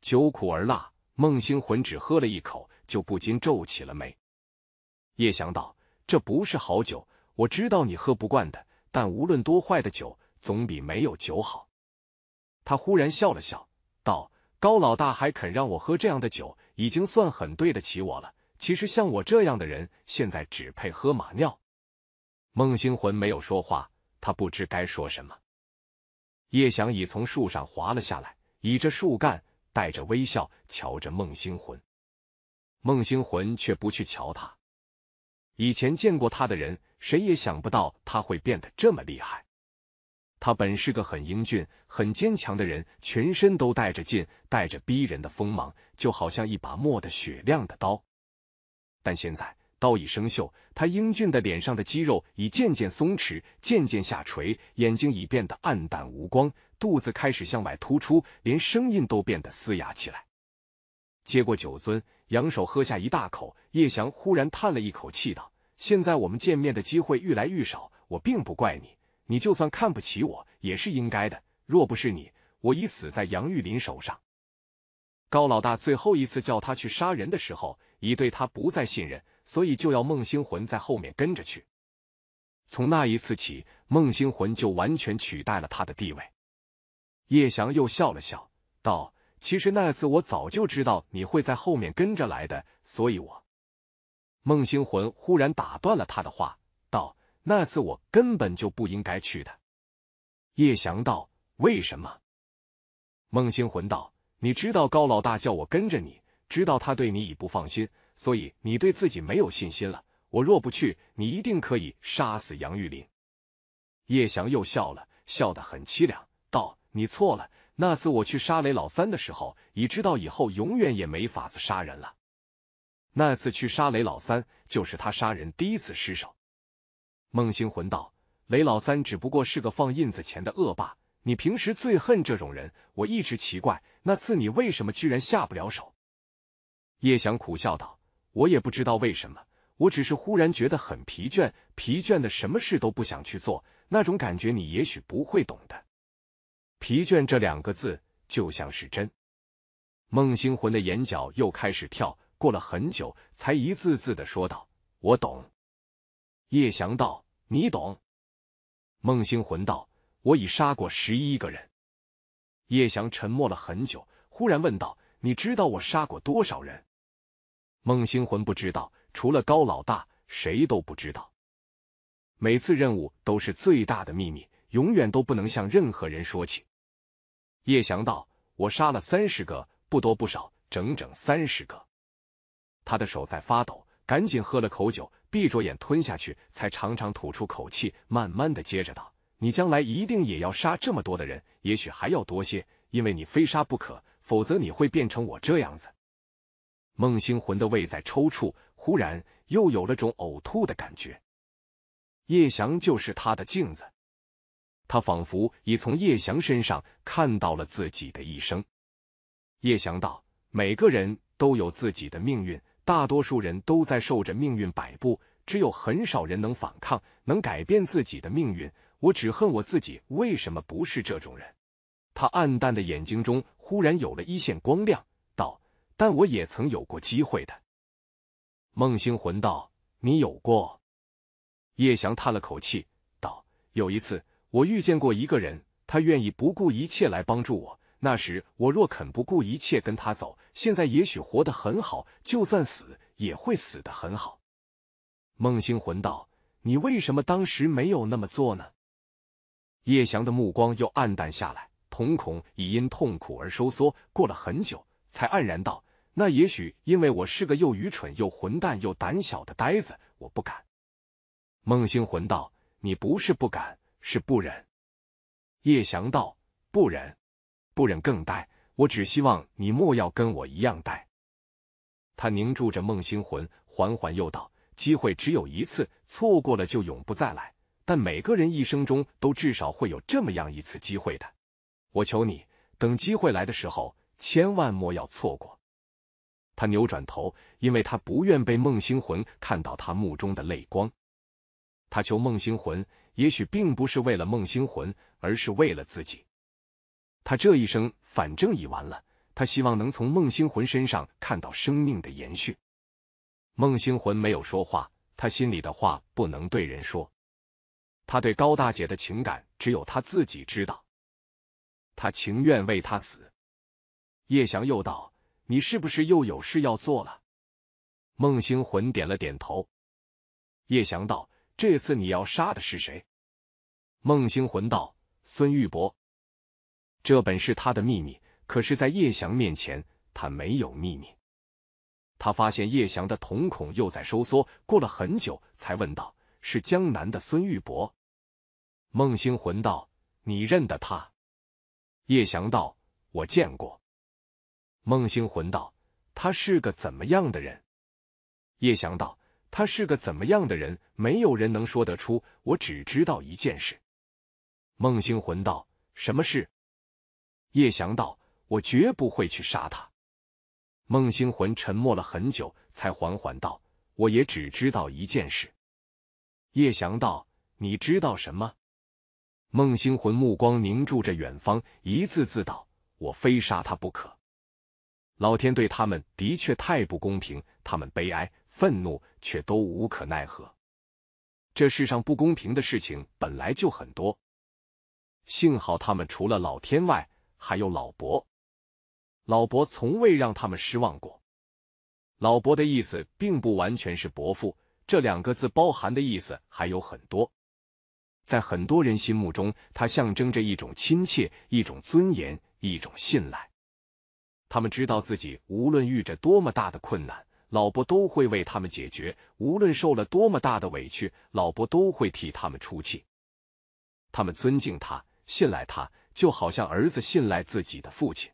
酒苦而辣，孟星魂只喝了一口就不禁皱起了眉。叶翔道：“这不是好酒，我知道你喝不惯的。但无论多坏的酒，总比没有酒好。”他忽然笑了笑，道：“高老大还肯让我喝这样的酒，已经算很对得起我了。”其实像我这样的人，现在只配喝马尿。孟星魂没有说话，他不知该说什么。叶翔已从树上滑了下来，倚着树干，带着微笑瞧着孟星魂。孟星魂却不去瞧他。以前见过他的人，谁也想不到他会变得这么厉害。他本是个很英俊、很坚强的人，全身都带着劲，带着逼人的锋芒，就好像一把磨得雪亮的刀。但现在刀已生锈，他英俊的脸上的肌肉已渐渐松弛，渐渐下垂，眼睛已变得暗淡无光，肚子开始向外突出，连声音都变得嘶哑起来。接过酒樽，仰手喝下一大口，叶翔忽然叹了一口气道：“现在我们见面的机会愈来愈少，我并不怪你，你就算看不起我也是应该的。若不是你，我已死在杨玉林手上。高老大最后一次叫他去杀人的时候。”已对他不再信任，所以就要孟星魂在后面跟着去。从那一次起，孟星魂就完全取代了他的地位。叶翔又笑了笑道：“其实那次我早就知道你会在后面跟着来的，所以我……”孟星魂忽然打断了他的话道：“那次我根本就不应该去的。”叶翔道：“为什么？”孟星魂道：“你知道高老大叫我跟着你。”知道他对你已不放心，所以你对自己没有信心了。我若不去，你一定可以杀死杨玉林。叶翔又笑了笑得很凄凉，道：“你错了。那次我去杀雷老三的时候，已知道以后永远也没法子杀人了。那次去杀雷老三，就是他杀人第一次失手。”孟星魂道：“雷老三只不过是个放印子钱的恶霸，你平时最恨这种人。我一直奇怪，那次你为什么居然下不了手？”叶翔苦笑道：“我也不知道为什么，我只是忽然觉得很疲倦，疲倦的什么事都不想去做。那种感觉你也许不会懂的。”疲倦这两个字就像是针，孟星魂的眼角又开始跳。过了很久，才一字字的说道：“我懂。”叶翔道：“你懂？”孟星魂道：“我已杀过十一个人。”叶翔沉默了很久，忽然问道：“你知道我杀过多少人？”孟星魂不知道，除了高老大，谁都不知道。每次任务都是最大的秘密，永远都不能向任何人说起。叶翔道：“我杀了三十个，不多不少，整整三十个。”他的手在发抖，赶紧喝了口酒，闭着眼吞下去，才长长吐出口气，慢慢的接着道：“你将来一定也要杀这么多的人，也许还要多些，因为你非杀不可，否则你会变成我这样子。”孟星魂的胃在抽搐，忽然又有了种呕吐的感觉。叶翔就是他的镜子，他仿佛已从叶翔身上看到了自己的一生。叶翔道：“每个人都有自己的命运，大多数人都在受着命运摆布，只有很少人能反抗，能改变自己的命运。我只恨我自己为什么不是这种人。”他暗淡的眼睛中忽然有了一线光亮。但我也曾有过机会的，孟星魂道：“你有过？”叶翔叹了口气道：“有一次，我遇见过一个人，他愿意不顾一切来帮助我。那时，我若肯不顾一切跟他走，现在也许活得很好，就算死也会死得很好。”孟星魂道：“你为什么当时没有那么做呢？”叶翔的目光又暗淡下来，瞳孔已因痛苦而收缩。过了很久，才黯然道。那也许因为我是个又愚蠢又混蛋又胆小的呆子，我不敢。孟星魂道：“你不是不敢，是不忍。”叶翔道：“不忍，不忍更呆。我只希望你莫要跟我一样呆。”他凝住着孟星魂，缓缓又道：“机会只有一次，错过了就永不再来。但每个人一生中都至少会有这么样一次机会的。我求你，等机会来的时候，千万莫要错过。”他扭转头，因为他不愿被孟星魂看到他目中的泪光。他求孟星魂，也许并不是为了孟星魂，而是为了自己。他这一生反正已完了，他希望能从孟星魂身上看到生命的延续。孟星魂没有说话，他心里的话不能对人说。他对高大姐的情感只有他自己知道，他情愿为他死。叶翔又道。你是不是又有事要做了？孟星魂点了点头。叶翔道：“这次你要杀的是谁？”孟星魂道：“孙玉伯。”这本是他的秘密，可是，在叶翔面前，他没有秘密。他发现叶翔的瞳孔又在收缩，过了很久，才问道：“是江南的孙玉伯？”孟星魂道：“你认得他？”叶翔道：“我见过。”孟星魂道：“他是个怎么样的人？”叶翔道：“他是个怎么样的人？没有人能说得出。我只知道一件事。”孟星魂道：“什么事？”叶翔道：“我绝不会去杀他。”孟星魂沉默了很久，才缓缓道：“我也只知道一件事。”叶翔道：“你知道什么？”孟星魂目光凝注着远方，一字字道：“我非杀他不可。”老天对他们的确太不公平，他们悲哀、愤怒，却都无可奈何。这世上不公平的事情本来就很多，幸好他们除了老天外，还有老伯。老伯从未让他们失望过。老伯的意思并不完全是“伯父”这两个字，包含的意思还有很多。在很多人心目中，他象征着一种亲切、一种尊严、一种信赖。他们知道自己无论遇着多么大的困难，老伯都会为他们解决；无论受了多么大的委屈，老伯都会替他们出气。他们尊敬他，信赖他，就好像儿子信赖自己的父亲。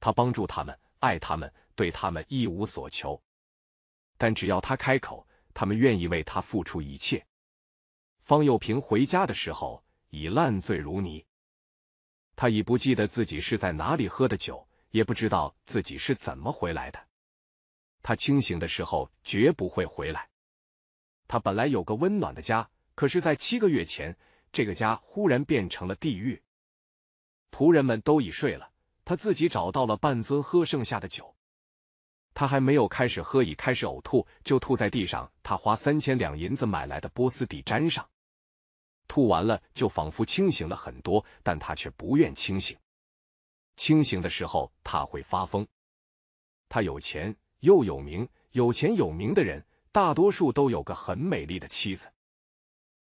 他帮助他们，爱他们，对他们一无所求。但只要他开口，他们愿意为他付出一切。方幼平回家的时候已烂醉如泥，他已不记得自己是在哪里喝的酒。也不知道自己是怎么回来的。他清醒的时候绝不会回来。他本来有个温暖的家，可是，在七个月前，这个家忽然变成了地狱。仆人们都已睡了，他自己找到了半尊喝剩下的酒。他还没有开始喝，已开始呕吐，就吐在地上。他花三千两银子买来的波斯底沾上，吐完了，就仿佛清醒了很多，但他却不愿清醒。清醒的时候，他会发疯。他有钱又有名，有钱有名的人大多数都有个很美丽的妻子。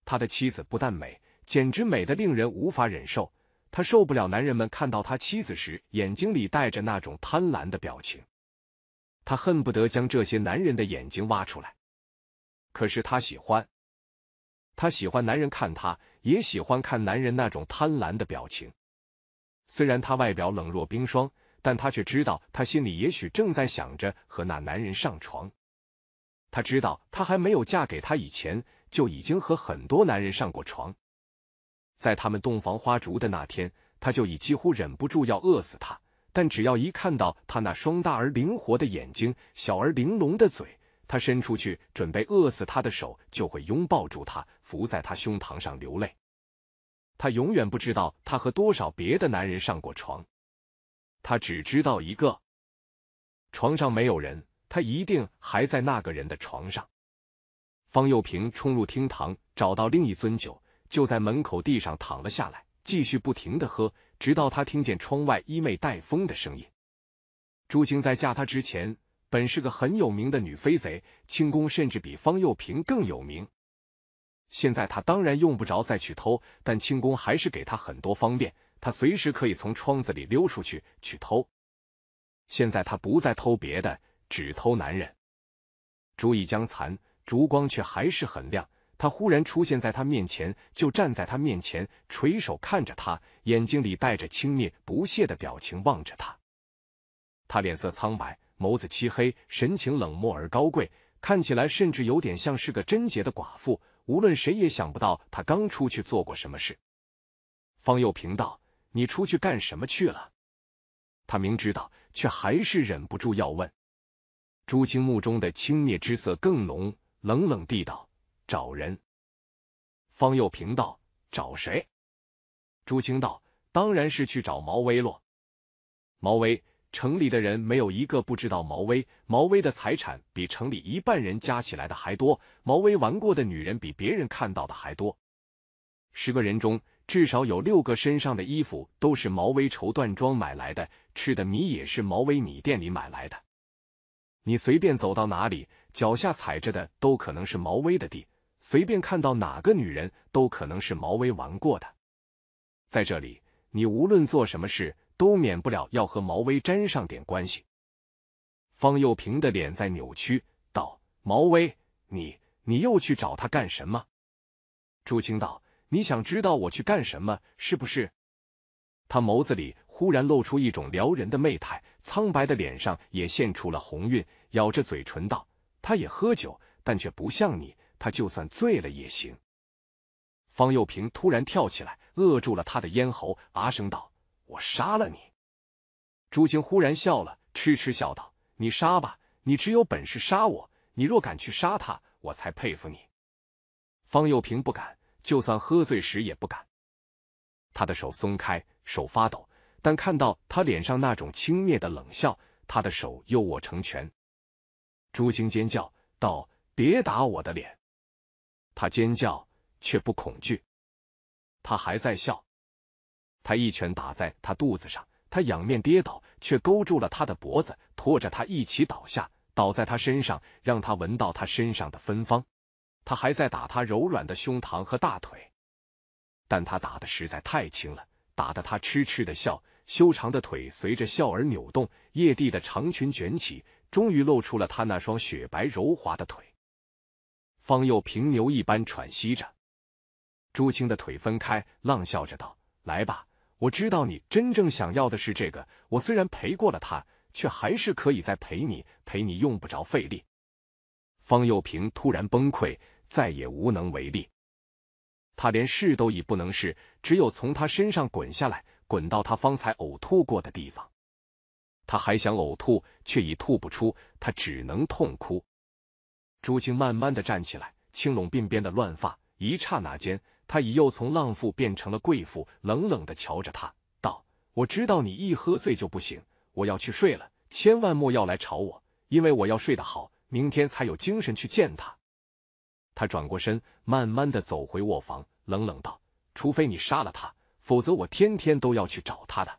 他的妻子不但美，简直美的令人无法忍受。他受不了男人们看到他妻子时眼睛里带着那种贪婪的表情。他恨不得将这些男人的眼睛挖出来。可是他喜欢，他喜欢男人看他，也喜欢看男人那种贪婪的表情。虽然他外表冷若冰霜，但他却知道，他心里也许正在想着和那男人上床。他知道，他还没有嫁给他以前，就已经和很多男人上过床。在他们洞房花烛的那天，他就已几乎忍不住要饿死他。但只要一看到他那双大而灵活的眼睛，小而玲珑的嘴，他伸出去准备饿死他的手就会拥抱住他，伏在他胸膛上流泪。她永远不知道她和多少别的男人上过床，她只知道一个，床上没有人，她一定还在那个人的床上。方幼平冲入厅堂，找到另一樽酒，就在门口地上躺了下来，继续不停的喝，直到他听见窗外衣袂带风的声音。朱晴在嫁他之前，本是个很有名的女飞贼，轻功甚至比方幼平更有名。现在他当然用不着再去偷，但轻功还是给他很多方便，他随时可以从窗子里溜出去去偷。现在他不再偷别的，只偷男人。烛已将残，烛光却还是很亮。他忽然出现在他面前，就站在他面前，垂手看着他，眼睛里带着轻蔑、不屑的表情望着他。他脸色苍白，眸子漆黑，神情冷漠而高贵，看起来甚至有点像是个贞洁的寡妇。无论谁也想不到他刚出去做过什么事。方又平道：“你出去干什么去了？”他明知道，却还是忍不住要问。朱青目中的轻蔑之色更浓，冷冷地道：“找人。”方又平道：“找谁？”朱青道：“当然是去找毛威了。”毛威。城里的人没有一个不知道毛威。毛威的财产比城里一半人加起来的还多。毛威玩过的女人比别人看到的还多。十个人中至少有六个身上的衣服都是毛威绸缎庄买来的，吃的米也是毛威米店里买来的。你随便走到哪里，脚下踩着的都可能是毛威的地；随便看到哪个女人，都可能是毛威玩过的。在这里，你无论做什么事。都免不了要和毛威沾上点关系。方幼平的脸在扭曲，道：“毛威，你你又去找他干什么？”朱青道：“你想知道我去干什么是不是？”他眸子里忽然露出一种撩人的媚态，苍白的脸上也现出了红晕，咬着嘴唇道：“他也喝酒，但却不像你。他就算醉了也行。”方幼平突然跳起来，扼住了他的咽喉，啊声道。我杀了你！朱青忽然笑了，痴痴笑道：“你杀吧，你只有本事杀我。你若敢去杀他，我才佩服你。”方幼平不敢，就算喝醉时也不敢。他的手松开，手发抖，但看到他脸上那种轻蔑的冷笑，他的手又握成拳。朱青尖叫道：“别打我的脸！”他尖叫，却不恐惧，他还在笑。他一拳打在他肚子上，他仰面跌倒，却勾住了他的脖子，拖着他一起倒下，倒在他身上，让他闻到他身上的芬芳。他还在打他柔软的胸膛和大腿，但他打的实在太轻了，打得他痴痴的笑，修长的腿随着笑而扭动，叶帝的长裙卷起，终于露出了他那双雪白柔滑的腿。方佑平牛一般喘息着，朱青的腿分开，浪笑着道：“来吧。”我知道你真正想要的是这个。我虽然陪过了他，却还是可以再陪你，陪你用不着费力。方幼平突然崩溃，再也无能为力。他连试都已不能试，只有从他身上滚下来，滚到他方才呕吐过的地方。他还想呕吐，却已吐不出，他只能痛哭。朱青慢慢的站起来，青拢鬓边的乱发，一刹那间。他已又从浪妇变成了贵妇，冷冷的瞧着他，道：“我知道你一喝醉就不行，我要去睡了，千万莫要来吵我，因为我要睡得好，明天才有精神去见他。”他转过身，慢慢的走回卧房，冷冷道：“除非你杀了他，否则我天天都要去找他的。”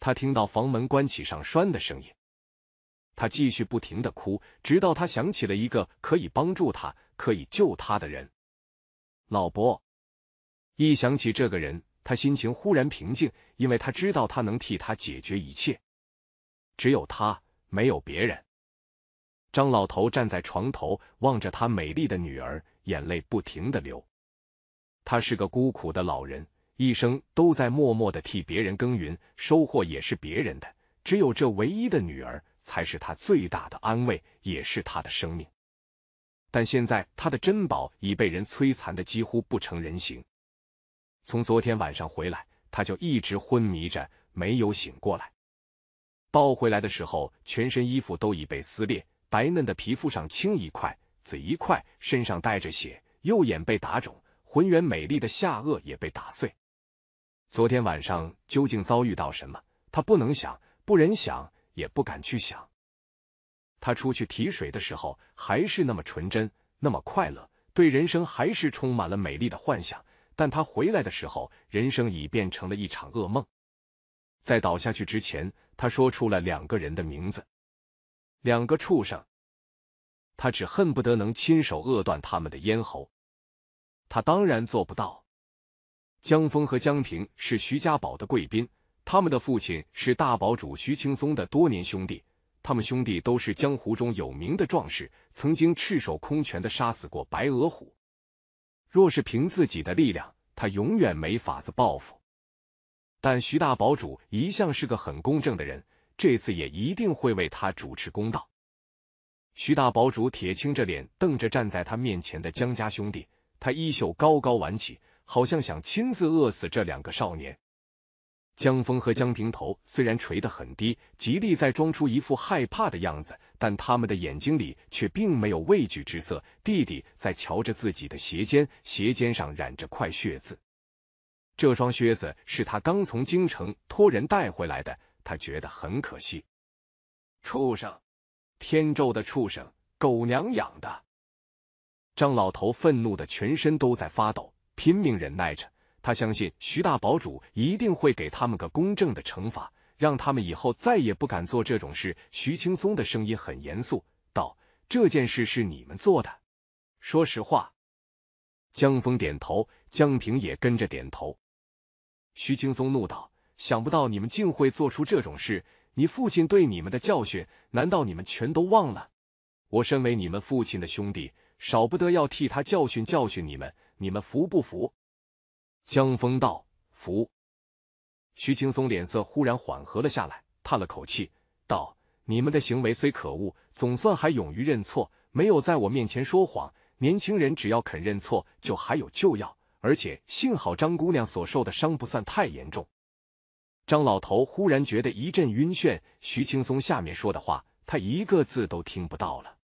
他听到房门关起上栓的声音，他继续不停的哭，直到他想起了一个可以帮助他、可以救他的人。老伯，一想起这个人，他心情忽然平静，因为他知道他能替他解决一切，只有他，没有别人。张老头站在床头，望着他美丽的女儿，眼泪不停的流。他是个孤苦的老人，一生都在默默的替别人耕耘，收获也是别人的。只有这唯一的女儿，才是他最大的安慰，也是他的生命。但现在他的珍宝已被人摧残的几乎不成人形。从昨天晚上回来，他就一直昏迷着，没有醒过来。抱回来的时候，全身衣服都已被撕裂，白嫩的皮肤上青一块紫一块，身上带着血，右眼被打肿，浑圆美丽的下颚也被打碎。昨天晚上究竟遭遇到什么？他不能想，不忍想，也不敢去想。他出去提水的时候，还是那么纯真，那么快乐，对人生还是充满了美丽的幻想。但他回来的时候，人生已变成了一场噩梦。在倒下去之前，他说出了两个人的名字，两个畜生。他只恨不得能亲手扼断他们的咽喉，他当然做不到。江峰和江平是徐家堡的贵宾，他们的父亲是大堡主徐青松的多年兄弟。他们兄弟都是江湖中有名的壮士，曾经赤手空拳的杀死过白额虎。若是凭自己的力量，他永远没法子报复。但徐大堡主一向是个很公正的人，这次也一定会为他主持公道。徐大堡主铁青着脸，瞪着站在他面前的江家兄弟，他衣袖高高挽起，好像想亲自饿死这两个少年。江峰和江平头虽然垂得很低，极力在装出一副害怕的样子，但他们的眼睛里却并没有畏惧之色。弟弟在瞧着自己的鞋尖，鞋尖上染着块血渍。这双靴子是他刚从京城托人带回来的，他觉得很可惜。畜生！天咒的畜生！狗娘养的！张老头愤怒的全身都在发抖，拼命忍耐着。他相信徐大堡主一定会给他们个公正的惩罚，让他们以后再也不敢做这种事。徐青松的声音很严肃道：“这件事是你们做的，说实话。”江峰点头，江平也跟着点头。徐青松怒道：“想不到你们竟会做出这种事！你父亲对你们的教训，难道你们全都忘了？我身为你们父亲的兄弟，少不得要替他教训教训你们，你们服不服？”江峰道福，徐青松脸色忽然缓和了下来，叹了口气道：“你们的行为虽可恶，总算还勇于认错，没有在我面前说谎。年轻人只要肯认错，就还有救药。而且幸好张姑娘所受的伤不算太严重。”张老头忽然觉得一阵晕眩，徐青松下面说的话，他一个字都听不到了。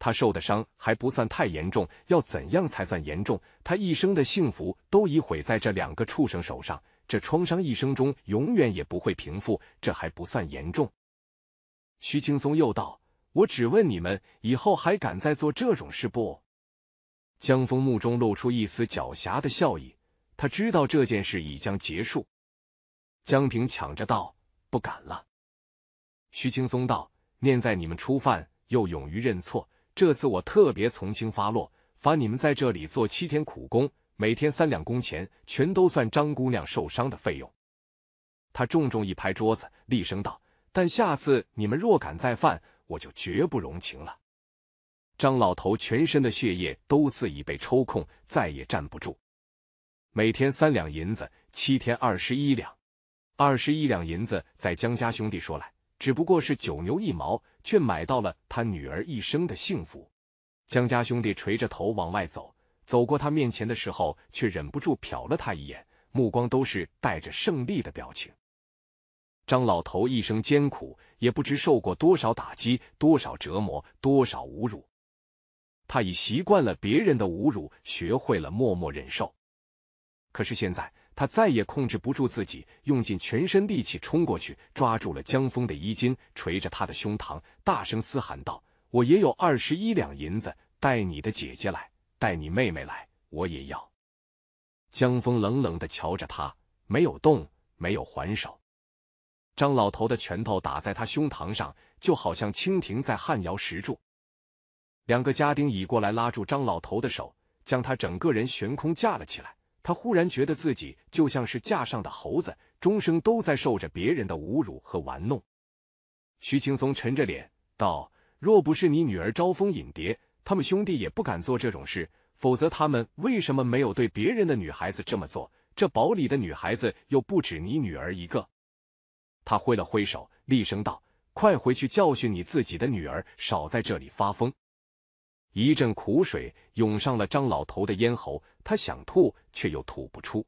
他受的伤还不算太严重，要怎样才算严重？他一生的幸福都已毁在这两个畜生手上，这创伤一生中永远也不会平复。这还不算严重。徐青松又道：“我只问你们，以后还敢再做这种事不？”江峰目中露出一丝狡黠的笑意，他知道这件事已将结束。江平抢着道：“不敢了。”徐青松道：“念在你们初犯，又勇于认错。”这次我特别从轻发落，罚你们在这里做七天苦工，每天三两工钱，全都算张姑娘受伤的费用。他重重一拍桌子，厉声道：“但下次你们若敢再犯，我就绝不容情了。”张老头全身的血液都似已被抽空，再也站不住。每天三两银子，七天二十一两。二十一两银子，在江家兄弟说来。只不过是九牛一毛，却买到了他女儿一生的幸福。江家兄弟垂着头往外走，走过他面前的时候，却忍不住瞟了他一眼，目光都是带着胜利的表情。张老头一生艰苦，也不知受过多少打击、多少折磨、多少侮辱，他已习惯了别人的侮辱，学会了默默忍受。可是现在。他再也控制不住自己，用尽全身力气冲过去，抓住了江峰的衣襟，捶着他的胸膛，大声嘶喊道：“我也有二十一两银子，带你的姐姐来，带你妹妹来，我也要！”江峰冷冷的瞧着他，没有动，没有还手。张老头的拳头打在他胸膛上，就好像蜻蜓在撼摇石柱。两个家丁已过来拉住张老头的手，将他整个人悬空架了起来。他忽然觉得自己就像是架上的猴子，终生都在受着别人的侮辱和玩弄。徐青松沉着脸道：“若不是你女儿招蜂引蝶，他们兄弟也不敢做这种事。否则，他们为什么没有对别人的女孩子这么做？这堡里的女孩子又不止你女儿一个。”他挥了挥手，厉声道：“快回去教训你自己的女儿，少在这里发疯！”一阵苦水涌上了张老头的咽喉，他想吐却又吐不出。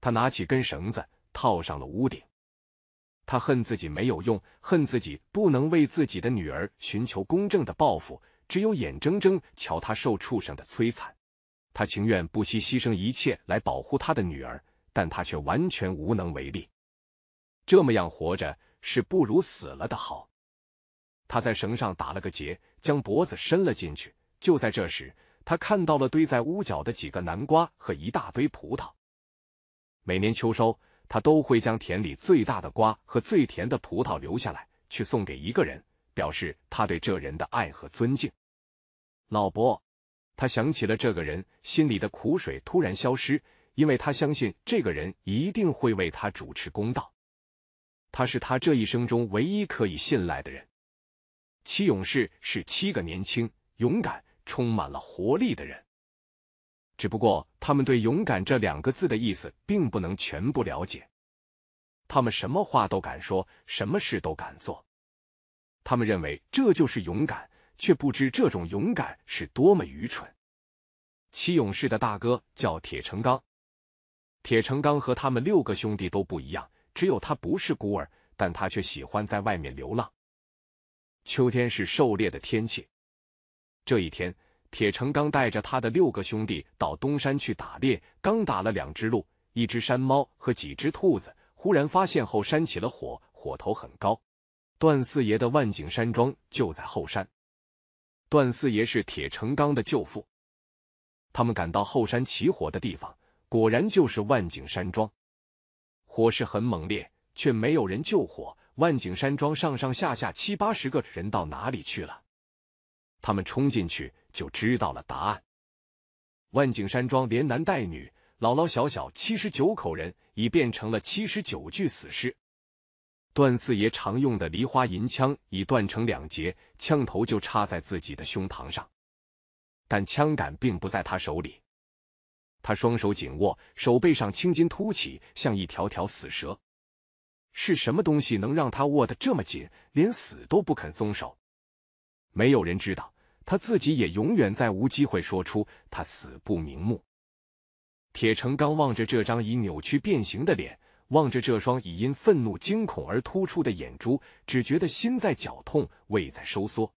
他拿起根绳子套上了屋顶。他恨自己没有用，恨自己不能为自己的女儿寻求公正的报复，只有眼睁睁瞧他受畜生的摧残。他情愿不惜牺牲一切来保护他的女儿，但他却完全无能为力。这么样活着是不如死了的好。他在绳上打了个结。将脖子伸了进去。就在这时，他看到了堆在屋角的几个南瓜和一大堆葡萄。每年秋收，他都会将田里最大的瓜和最甜的葡萄留下来，去送给一个人，表示他对这人的爱和尊敬。老伯，他想起了这个人，心里的苦水突然消失，因为他相信这个人一定会为他主持公道。他是他这一生中唯一可以信赖的人。七勇士是七个年轻、勇敢、充满了活力的人，只不过他们对“勇敢”这两个字的意思并不能全部了解。他们什么话都敢说，什么事都敢做，他们认为这就是勇敢，却不知这种勇敢是多么愚蠢。七勇士的大哥叫铁成钢，铁成钢和他们六个兄弟都不一样，只有他不是孤儿，但他却喜欢在外面流浪。秋天是狩猎的天气。这一天，铁成刚带着他的六个兄弟到东山去打猎，刚打了两只鹿、一只山猫和几只兔子，忽然发现后山起了火，火头很高。段四爷的万景山庄就在后山，段四爷是铁成刚的舅父。他们赶到后山起火的地方，果然就是万景山庄，火势很猛烈，却没有人救火。万景山庄上上下下七八十个人到哪里去了？他们冲进去就知道了答案。万景山庄连男带女，老老小小七十九口人，已变成了七十九具死尸。段四爷常用的梨花银枪已断成两截，枪头就插在自己的胸膛上，但枪杆并不在他手里。他双手紧握，手背上青筋凸起，像一条条死蛇。是什么东西能让他握得这么紧，连死都不肯松手？没有人知道，他自己也永远再无机会说出。他死不瞑目。铁成刚望着这张已扭曲变形的脸，望着这双已因愤怒、惊恐而突出的眼珠，只觉得心在绞痛，胃在收缩。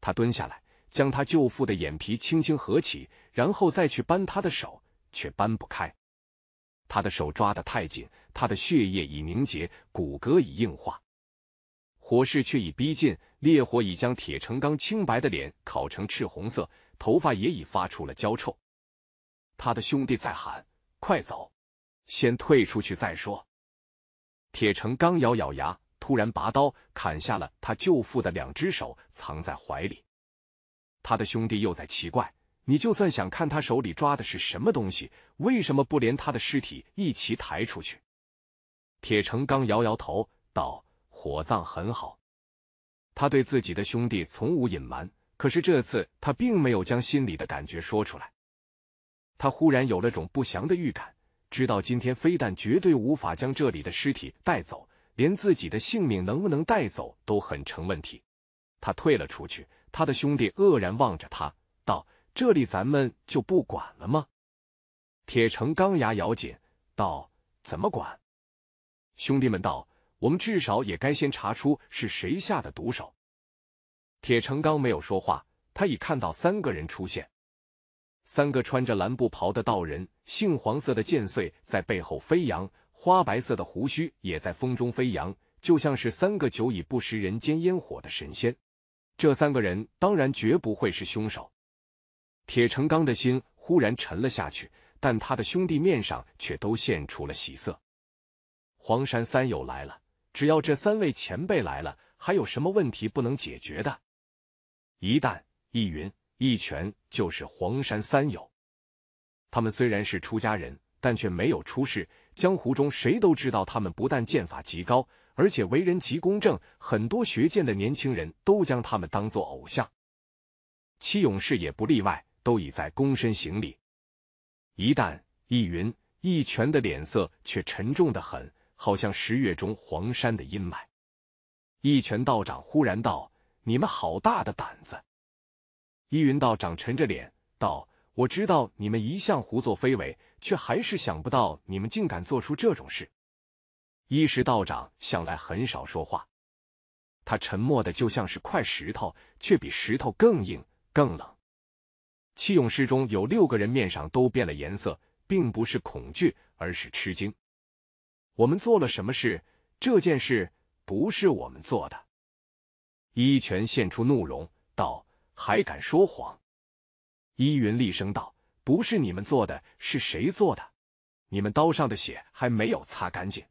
他蹲下来，将他舅父的眼皮轻轻合起，然后再去扳他的手，却扳不开。他的手抓得太紧。他的血液已凝结，骨骼已硬化，火势却已逼近，烈火已将铁成钢清白的脸烤成赤红色，头发也已发出了焦臭。他的兄弟在喊：“快走，先退出去再说。”铁成刚咬咬牙，突然拔刀砍下了他舅父的两只手，藏在怀里。他的兄弟又在奇怪：“你就算想看他手里抓的是什么东西，为什么不连他的尸体一起抬出去？”铁成刚摇摇头道：“火葬很好。”他对自己的兄弟从无隐瞒，可是这次他并没有将心里的感觉说出来。他忽然有了种不祥的预感，知道今天非但绝对无法将这里的尸体带走，连自己的性命能不能带走都很成问题。他退了出去，他的兄弟愕然望着他道：“这里咱们就不管了吗？”铁成钢牙咬紧道：“怎么管？”兄弟们道：“我们至少也该先查出是谁下的毒手。”铁成刚没有说话，他已看到三个人出现，三个穿着蓝布袍的道人，杏黄色的剑穗在背后飞扬，花白色的胡须也在风中飞扬，就像是三个久已不食人间烟火的神仙。这三个人当然绝不会是凶手。铁成刚的心忽然沉了下去，但他的兄弟面上却都现出了喜色。黄山三友来了，只要这三位前辈来了，还有什么问题不能解决的？一旦一云一拳就是黄山三友，他们虽然是出家人，但却没有出世。江湖中谁都知道，他们不但剑法极高，而且为人极公正。很多学剑的年轻人都将他们当做偶像，七勇士也不例外，都已在躬身行礼。一旦一云一拳的脸色却沉重的很。好像十月中黄山的阴霾。一拳道长忽然道：“你们好大的胆子！”一云道长沉着脸道：“我知道你们一向胡作非为，却还是想不到你们竟敢做出这种事。”一石道长向来很少说话，他沉默的就像是块石头，却比石头更硬、更冷。气勇士中有六个人面上都变了颜色，并不是恐惧，而是吃惊。我们做了什么事？这件事不是我们做的。一拳现出怒容，道：“还敢说谎！”依云厉声道：“不是你们做的，是谁做的？你们刀上的血还没有擦干净，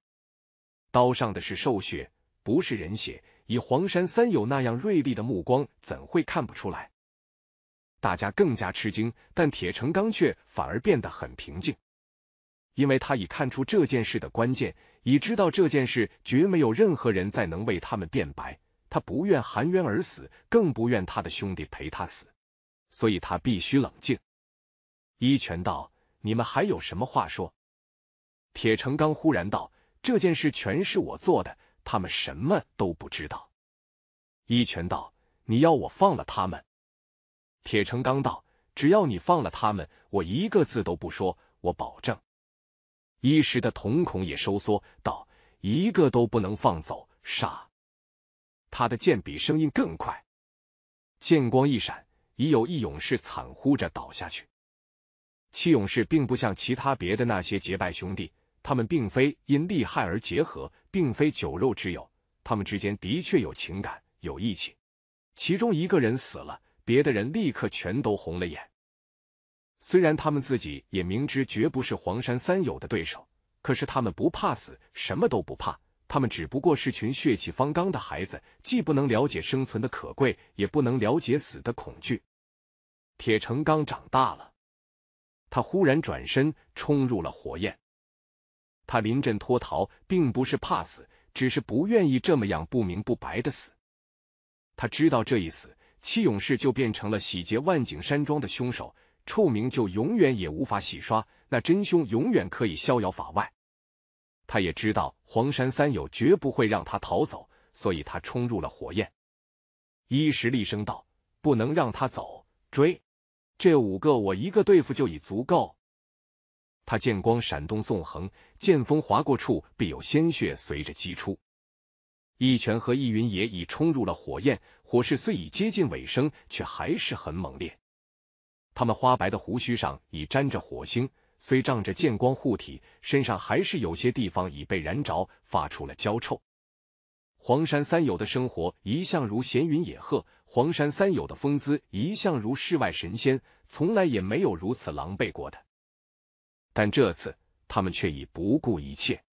刀上的是兽血，不是人血。以黄山三友那样锐利的目光，怎会看不出来？”大家更加吃惊，但铁成钢却反而变得很平静。因为他已看出这件事的关键，已知道这件事绝没有任何人再能为他们辩白。他不愿含冤而死，更不愿他的兄弟陪他死，所以他必须冷静。一拳道，你们还有什么话说？铁成刚忽然道：“这件事全是我做的，他们什么都不知道。”一拳道，你要我放了他们？铁成刚道：“只要你放了他们，我一个字都不说，我保证。”一时的瞳孔也收缩，道：“一个都不能放走，杀！”他的剑比声音更快，剑光一闪，已有一勇士惨呼着倒下去。七勇士并不像其他别的那些结拜兄弟，他们并非因利害而结合，并非酒肉之友，他们之间的确有情感，有义气。其中一个人死了，别的人立刻全都红了眼。虽然他们自己也明知绝不是黄山三友的对手，可是他们不怕死，什么都不怕。他们只不过是群血气方刚的孩子，既不能了解生存的可贵，也不能了解死的恐惧。铁成刚长大了，他忽然转身冲入了火焰。他临阵脱逃，并不是怕死，只是不愿意这么样不明不白的死。他知道，这一死，七勇士就变成了洗劫万景山庄的凶手。臭名就永远也无法洗刷，那真凶永远可以逍遥法外。他也知道黄山三友绝不会让他逃走，所以他冲入了火焰。一时厉声道：“不能让他走，追！这五个我一个对付就已足够。”他剑光闪动，纵横剑锋划过处必有鲜血随着击出。一拳和易云也已冲入了火焰，火势虽已接近尾声，却还是很猛烈。他们花白的胡须上已沾着火星，虽仗着剑光护体，身上还是有些地方已被燃着，发出了焦臭。黄山三友的生活一向如闲云野鹤，黄山三友的风姿一向如世外神仙，从来也没有如此狼狈过的。但这次，他们却已不顾一切。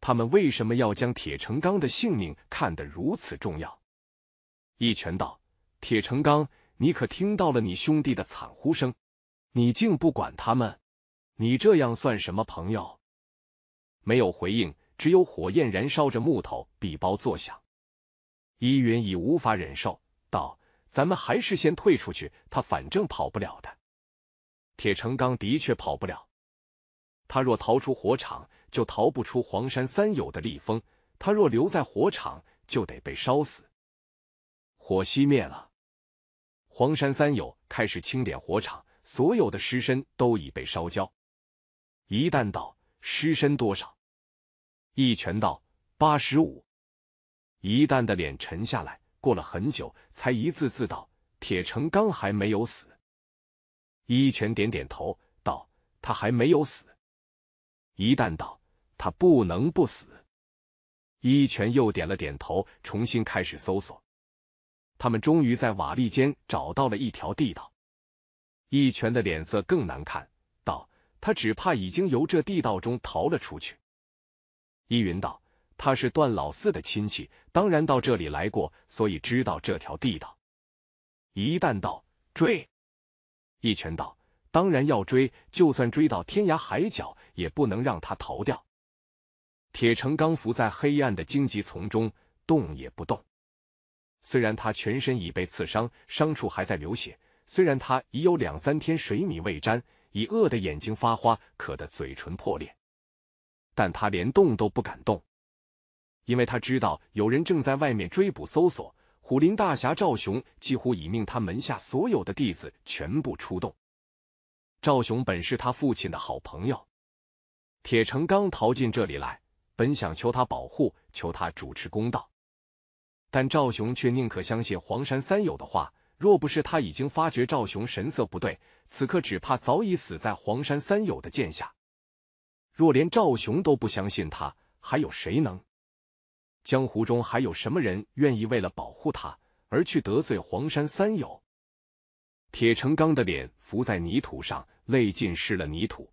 他们为什么要将铁成钢的性命看得如此重要？一拳道，铁成钢。你可听到了你兄弟的惨呼声？你竟不管他们！你这样算什么朋友？没有回应，只有火焰燃烧着木头，笔包作响。依云已无法忍受，道：“咱们还是先退出去，他反正跑不了的。”铁成钢的确跑不了。他若逃出火场，就逃不出黄山三友的厉风；他若留在火场，就得被烧死。火熄灭了。黄山三友开始清点火场，所有的尸身都已被烧焦。一旦道尸身多少？一拳道八十五。一旦的脸沉下来，过了很久，才一字字道：“铁成刚还没有死。”一拳点点头道：“他还没有死。”一旦道：“他不能不死。”一拳又点了点头，重新开始搜索。他们终于在瓦砾间找到了一条地道，一拳的脸色更难看，道：“他只怕已经由这地道中逃了出去。”依云道：“他是段老四的亲戚，当然到这里来过，所以知道这条地道。”一旦到追，一拳道：“当然要追，就算追到天涯海角，也不能让他逃掉。”铁成刚伏在黑暗的荆棘丛中，动也不动。虽然他全身已被刺伤，伤处还在流血；虽然他已有两三天水米未沾，已饿得眼睛发花，渴得嘴唇破裂，但他连动都不敢动，因为他知道有人正在外面追捕搜索。虎林大侠赵雄几乎已命他门下所有的弟子全部出动。赵雄本是他父亲的好朋友，铁成刚逃进这里来，本想求他保护，求他主持公道。但赵雄却宁可相信黄山三友的话。若不是他已经发觉赵雄神色不对，此刻只怕早已死在黄山三友的剑下。若连赵雄都不相信他，还有谁能？江湖中还有什么人愿意为了保护他而去得罪黄山三友？铁成钢的脸浮在泥土上，泪浸湿了泥土。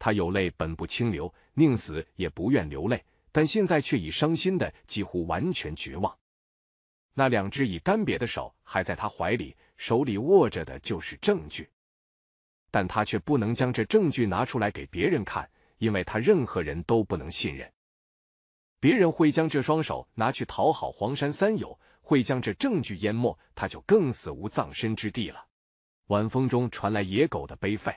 他有泪本不轻流，宁死也不愿流泪。但现在却已伤心的几乎完全绝望。那两只已干瘪的手还在他怀里，手里握着的就是证据，但他却不能将这证据拿出来给别人看，因为他任何人都不能信任。别人会将这双手拿去讨好黄山三友，会将这证据淹没，他就更死无葬身之地了。晚风中传来野狗的悲吠，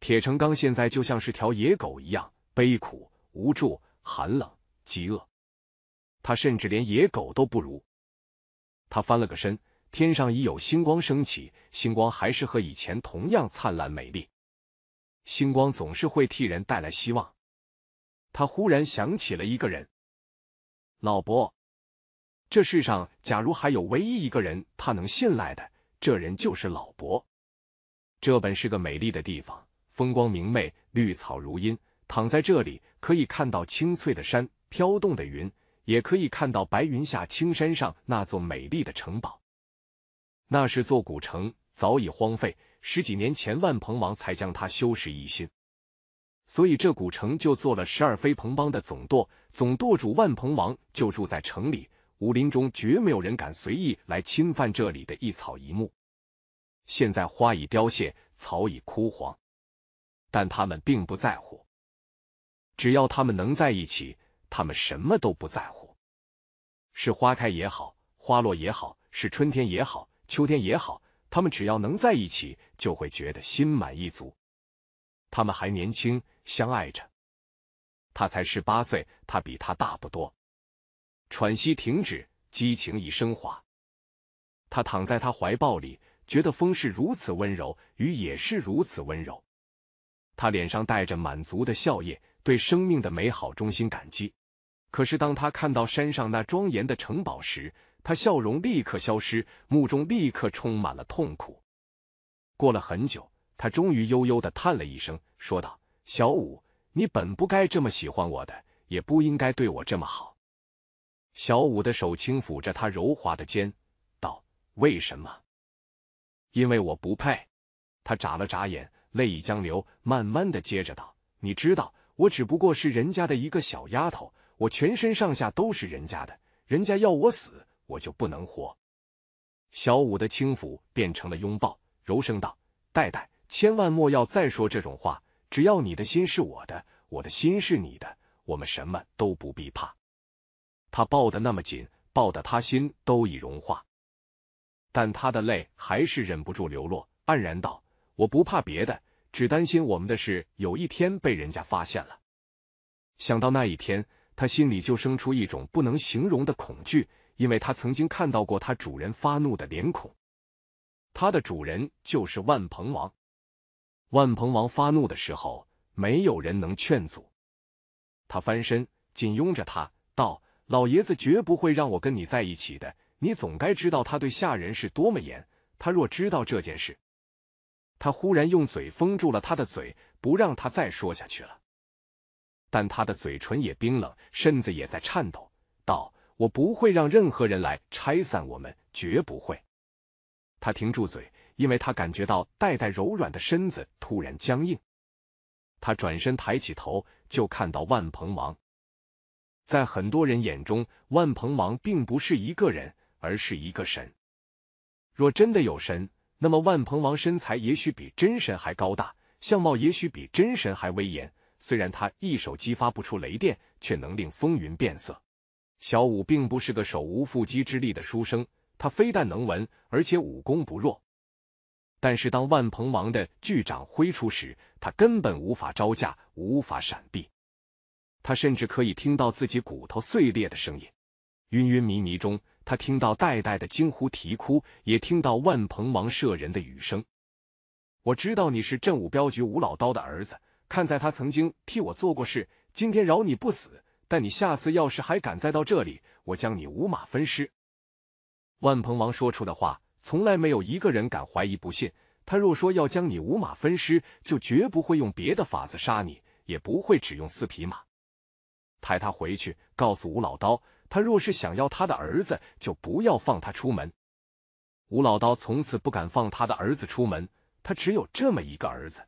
铁成钢现在就像是条野狗一样悲苦无助。寒冷、饥饿，他甚至连野狗都不如。他翻了个身，天上已有星光升起，星光还是和以前同样灿烂美丽。星光总是会替人带来希望。他忽然想起了一个人，老伯。这世上，假如还有唯一一个人他能信赖的，这人就是老伯。这本是个美丽的地方，风光明媚，绿草如茵。躺在这里。可以看到青翠的山、飘动的云，也可以看到白云下、青山上那座美丽的城堡。那是座古城，早已荒废。十几年前，万鹏王才将它修饰一新，所以这古城就做了十二飞鹏帮的总舵。总舵主万鹏王就住在城里。武林中绝没有人敢随意来侵犯这里的一草一木。现在花已凋谢，草已枯黄，但他们并不在乎。只要他们能在一起，他们什么都不在乎。是花开也好，花落也好，是春天也好，秋天也好，他们只要能在一起，就会觉得心满意足。他们还年轻，相爱着。他才十八岁，他比他大不多。喘息停止，激情已升华。他躺在他怀抱里，觉得风是如此温柔，雨也是如此温柔。他脸上带着满足的笑靥。对生命的美好衷心感激。可是，当他看到山上那庄严的城堡时，他笑容立刻消失，目中立刻充满了痛苦。过了很久，他终于悠悠的叹了一声，说道：“小五，你本不该这么喜欢我的，也不应该对我这么好。”小五的手轻抚着他柔滑的肩，道：“为什么？”“因为我不配。”他眨了眨眼，泪已将流，慢慢的接着道：“你知道。”我只不过是人家的一个小丫头，我全身上下都是人家的，人家要我死，我就不能活。小五的轻抚变成了拥抱，柔声道：“戴戴，千万莫要再说这种话。只要你的心是我的，我的心是你的，我们什么都不必怕。”他抱得那么紧，抱得他心都已融化，但他的泪还是忍不住流落，黯然道：“我不怕别的。”只担心我们的事有一天被人家发现了。想到那一天，他心里就生出一种不能形容的恐惧，因为他曾经看到过他主人发怒的脸孔。他的主人就是万鹏王。万鹏王发怒的时候，没有人能劝阻。他翻身紧拥着他，道：“老爷子绝不会让我跟你在一起的。你总该知道他对下人是多么严。他若知道这件事。”他忽然用嘴封住了他的嘴，不让他再说下去了。但他的嘴唇也冰冷，身子也在颤抖，道：“我不会让任何人来拆散我们，绝不会。”他停住嘴，因为他感觉到戴戴柔软的身子突然僵硬。他转身抬起头，就看到万鹏王。在很多人眼中，万鹏王并不是一个人，而是一个神。若真的有神。那么万鹏王身材也许比真神还高大，相貌也许比真神还威严。虽然他一手激发不出雷电，却能令风云变色。小五并不是个手无缚鸡之力的书生，他非但能文，而且武功不弱。但是当万鹏王的巨掌挥出时，他根本无法招架，无法闪避。他甚至可以听到自己骨头碎裂的声音。晕晕迷迷中。他听到代代的惊呼啼哭，也听到万鹏王射人的语声。我知道你是镇武镖局吴老刀的儿子，看在他曾经替我做过事，今天饶你不死。但你下次要是还敢再到这里，我将你五马分尸。万鹏王说出的话，从来没有一个人敢怀疑不信。他若说要将你五马分尸，就绝不会用别的法子杀你，也不会只用四匹马抬他回去，告诉吴老刀。他若是想要他的儿子，就不要放他出门。吴老刀从此不敢放他的儿子出门。他只有这么一个儿子，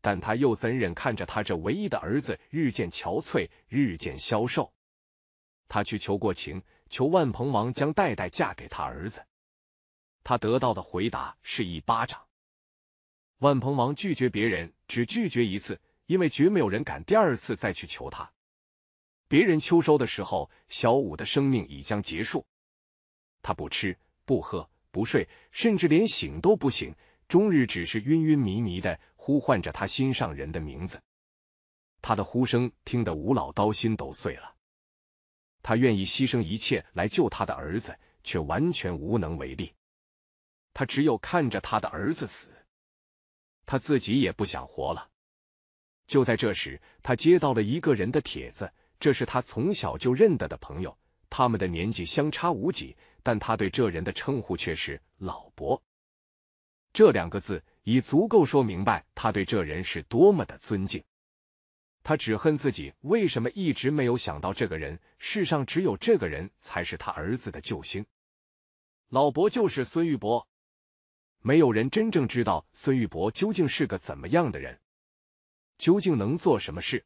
但他又怎忍看着他这唯一的儿子日渐憔悴、日渐消瘦？他去求过情，求万鹏王将代代嫁给他儿子，他得到的回答是一巴掌。万鹏王拒绝别人，只拒绝一次，因为绝没有人敢第二次再去求他。别人秋收的时候，小五的生命已将结束。他不吃不喝不睡，甚至连醒都不醒，终日只是晕晕迷迷的呼唤着他心上人的名字。他的呼声听得吴老刀心都碎了。他愿意牺牲一切来救他的儿子，却完全无能为力。他只有看着他的儿子死，他自己也不想活了。就在这时，他接到了一个人的帖子。这是他从小就认得的朋友，他们的年纪相差无几，但他对这人的称呼却是“老伯”这两个字，已足够说明白他对这人是多么的尊敬。他只恨自己为什么一直没有想到这个人，世上只有这个人才是他儿子的救星。老伯就是孙玉伯，没有人真正知道孙玉伯究竟是个怎么样的人，究竟能做什么事。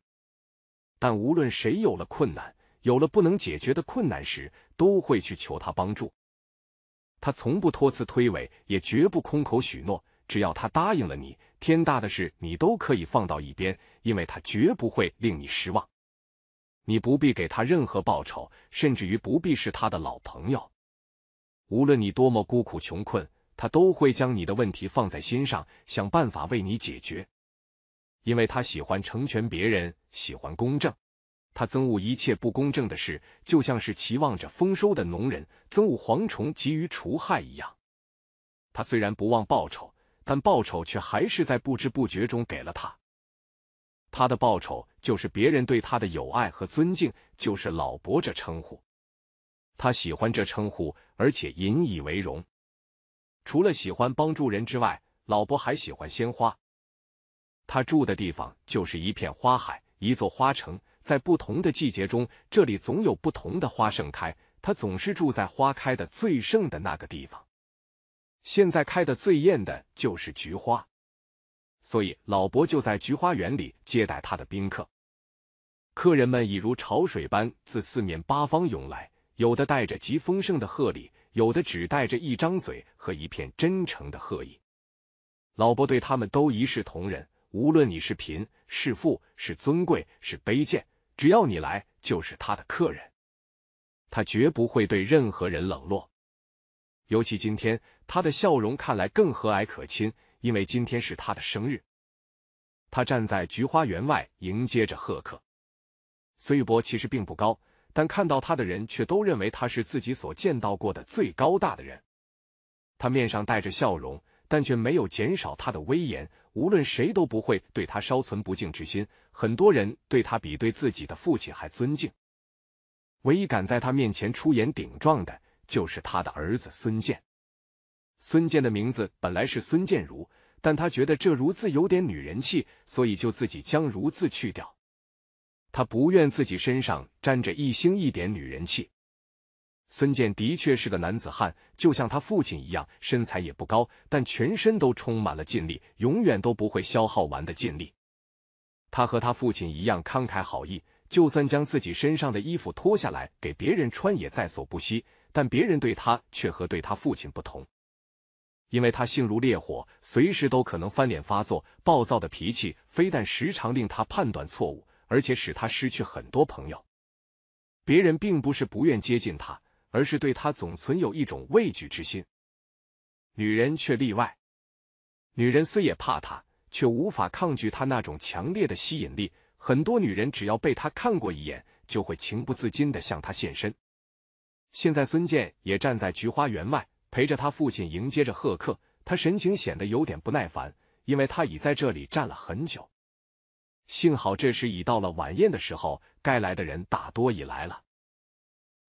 但无论谁有了困难，有了不能解决的困难时，都会去求他帮助。他从不托辞推诿，也绝不空口许诺。只要他答应了你，天大的事你都可以放到一边，因为他绝不会令你失望。你不必给他任何报酬，甚至于不必是他的老朋友。无论你多么孤苦穷困，他都会将你的问题放在心上，想办法为你解决。因为他喜欢成全别人，喜欢公正，他憎恶一切不公正的事，就像是期望着丰收的农人憎恶蝗虫急于除害一样。他虽然不忘报酬，但报酬却还是在不知不觉中给了他。他的报酬就是别人对他的友爱和尊敬，就是老伯这称呼。他喜欢这称呼，而且引以为荣。除了喜欢帮助人之外，老伯还喜欢鲜花。他住的地方就是一片花海，一座花城。在不同的季节中，这里总有不同的花盛开。他总是住在花开的最盛的那个地方。现在开的最艳的就是菊花，所以老伯就在菊花园里接待他的宾客。客人们已如潮水般自四面八方涌来，有的带着极丰盛的贺礼，有的只带着一张嘴和一片真诚的贺意。老伯对他们都一视同仁。无论你是贫是富，是尊贵是卑贱，只要你来，就是他的客人。他绝不会对任何人冷落。尤其今天，他的笑容看来更和蔼可亲，因为今天是他的生日。他站在菊花园外迎接着贺客。孙玉伯其实并不高，但看到他的人却都认为他是自己所见到过的最高大的人。他面上带着笑容，但却没有减少他的威严。无论谁都不会对他稍存不敬之心，很多人对他比对自己的父亲还尊敬。唯一敢在他面前出言顶撞的，就是他的儿子孙健。孙健的名字本来是孙建如，但他觉得这“如”字有点女人气，所以就自己将“如”字去掉。他不愿自己身上沾着一星一点女人气。孙健的确是个男子汉，就像他父亲一样，身材也不高，但全身都充满了劲力，永远都不会消耗完的劲力。他和他父亲一样慷慨好意，就算将自己身上的衣服脱下来给别人穿也在所不惜。但别人对他却和对他父亲不同，因为他性如烈火，随时都可能翻脸发作。暴躁的脾气非但时常令他判断错误，而且使他失去很多朋友。别人并不是不愿接近他。而是对他总存有一种畏惧之心，女人却例外。女人虽也怕他，却无法抗拒他那种强烈的吸引力。很多女人只要被他看过一眼，就会情不自禁的向他献身。现在孙健也站在菊花园外，陪着他父亲迎接着贺客。他神情显得有点不耐烦，因为他已在这里站了很久。幸好这时已到了晚宴的时候，该来的人大多已来了。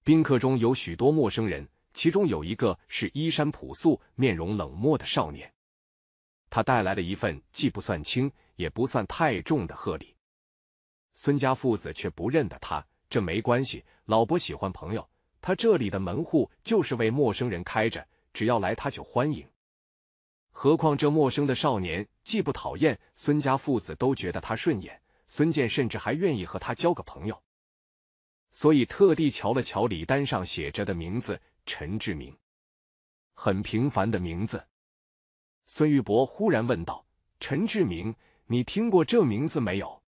宾客中有许多陌生人，其中有一个是衣衫朴素、面容冷漠的少年。他带来了一份既不算轻也不算太重的贺礼。孙家父子却不认得他，这没关系。老伯喜欢朋友，他这里的门户就是为陌生人开着，只要来他就欢迎。何况这陌生的少年既不讨厌，孙家父子都觉得他顺眼。孙健甚至还愿意和他交个朋友。所以特地瞧了瞧礼单上写着的名字，陈志明，很平凡的名字。孙玉伯忽然问道：“陈志明，你听过这名字没有？”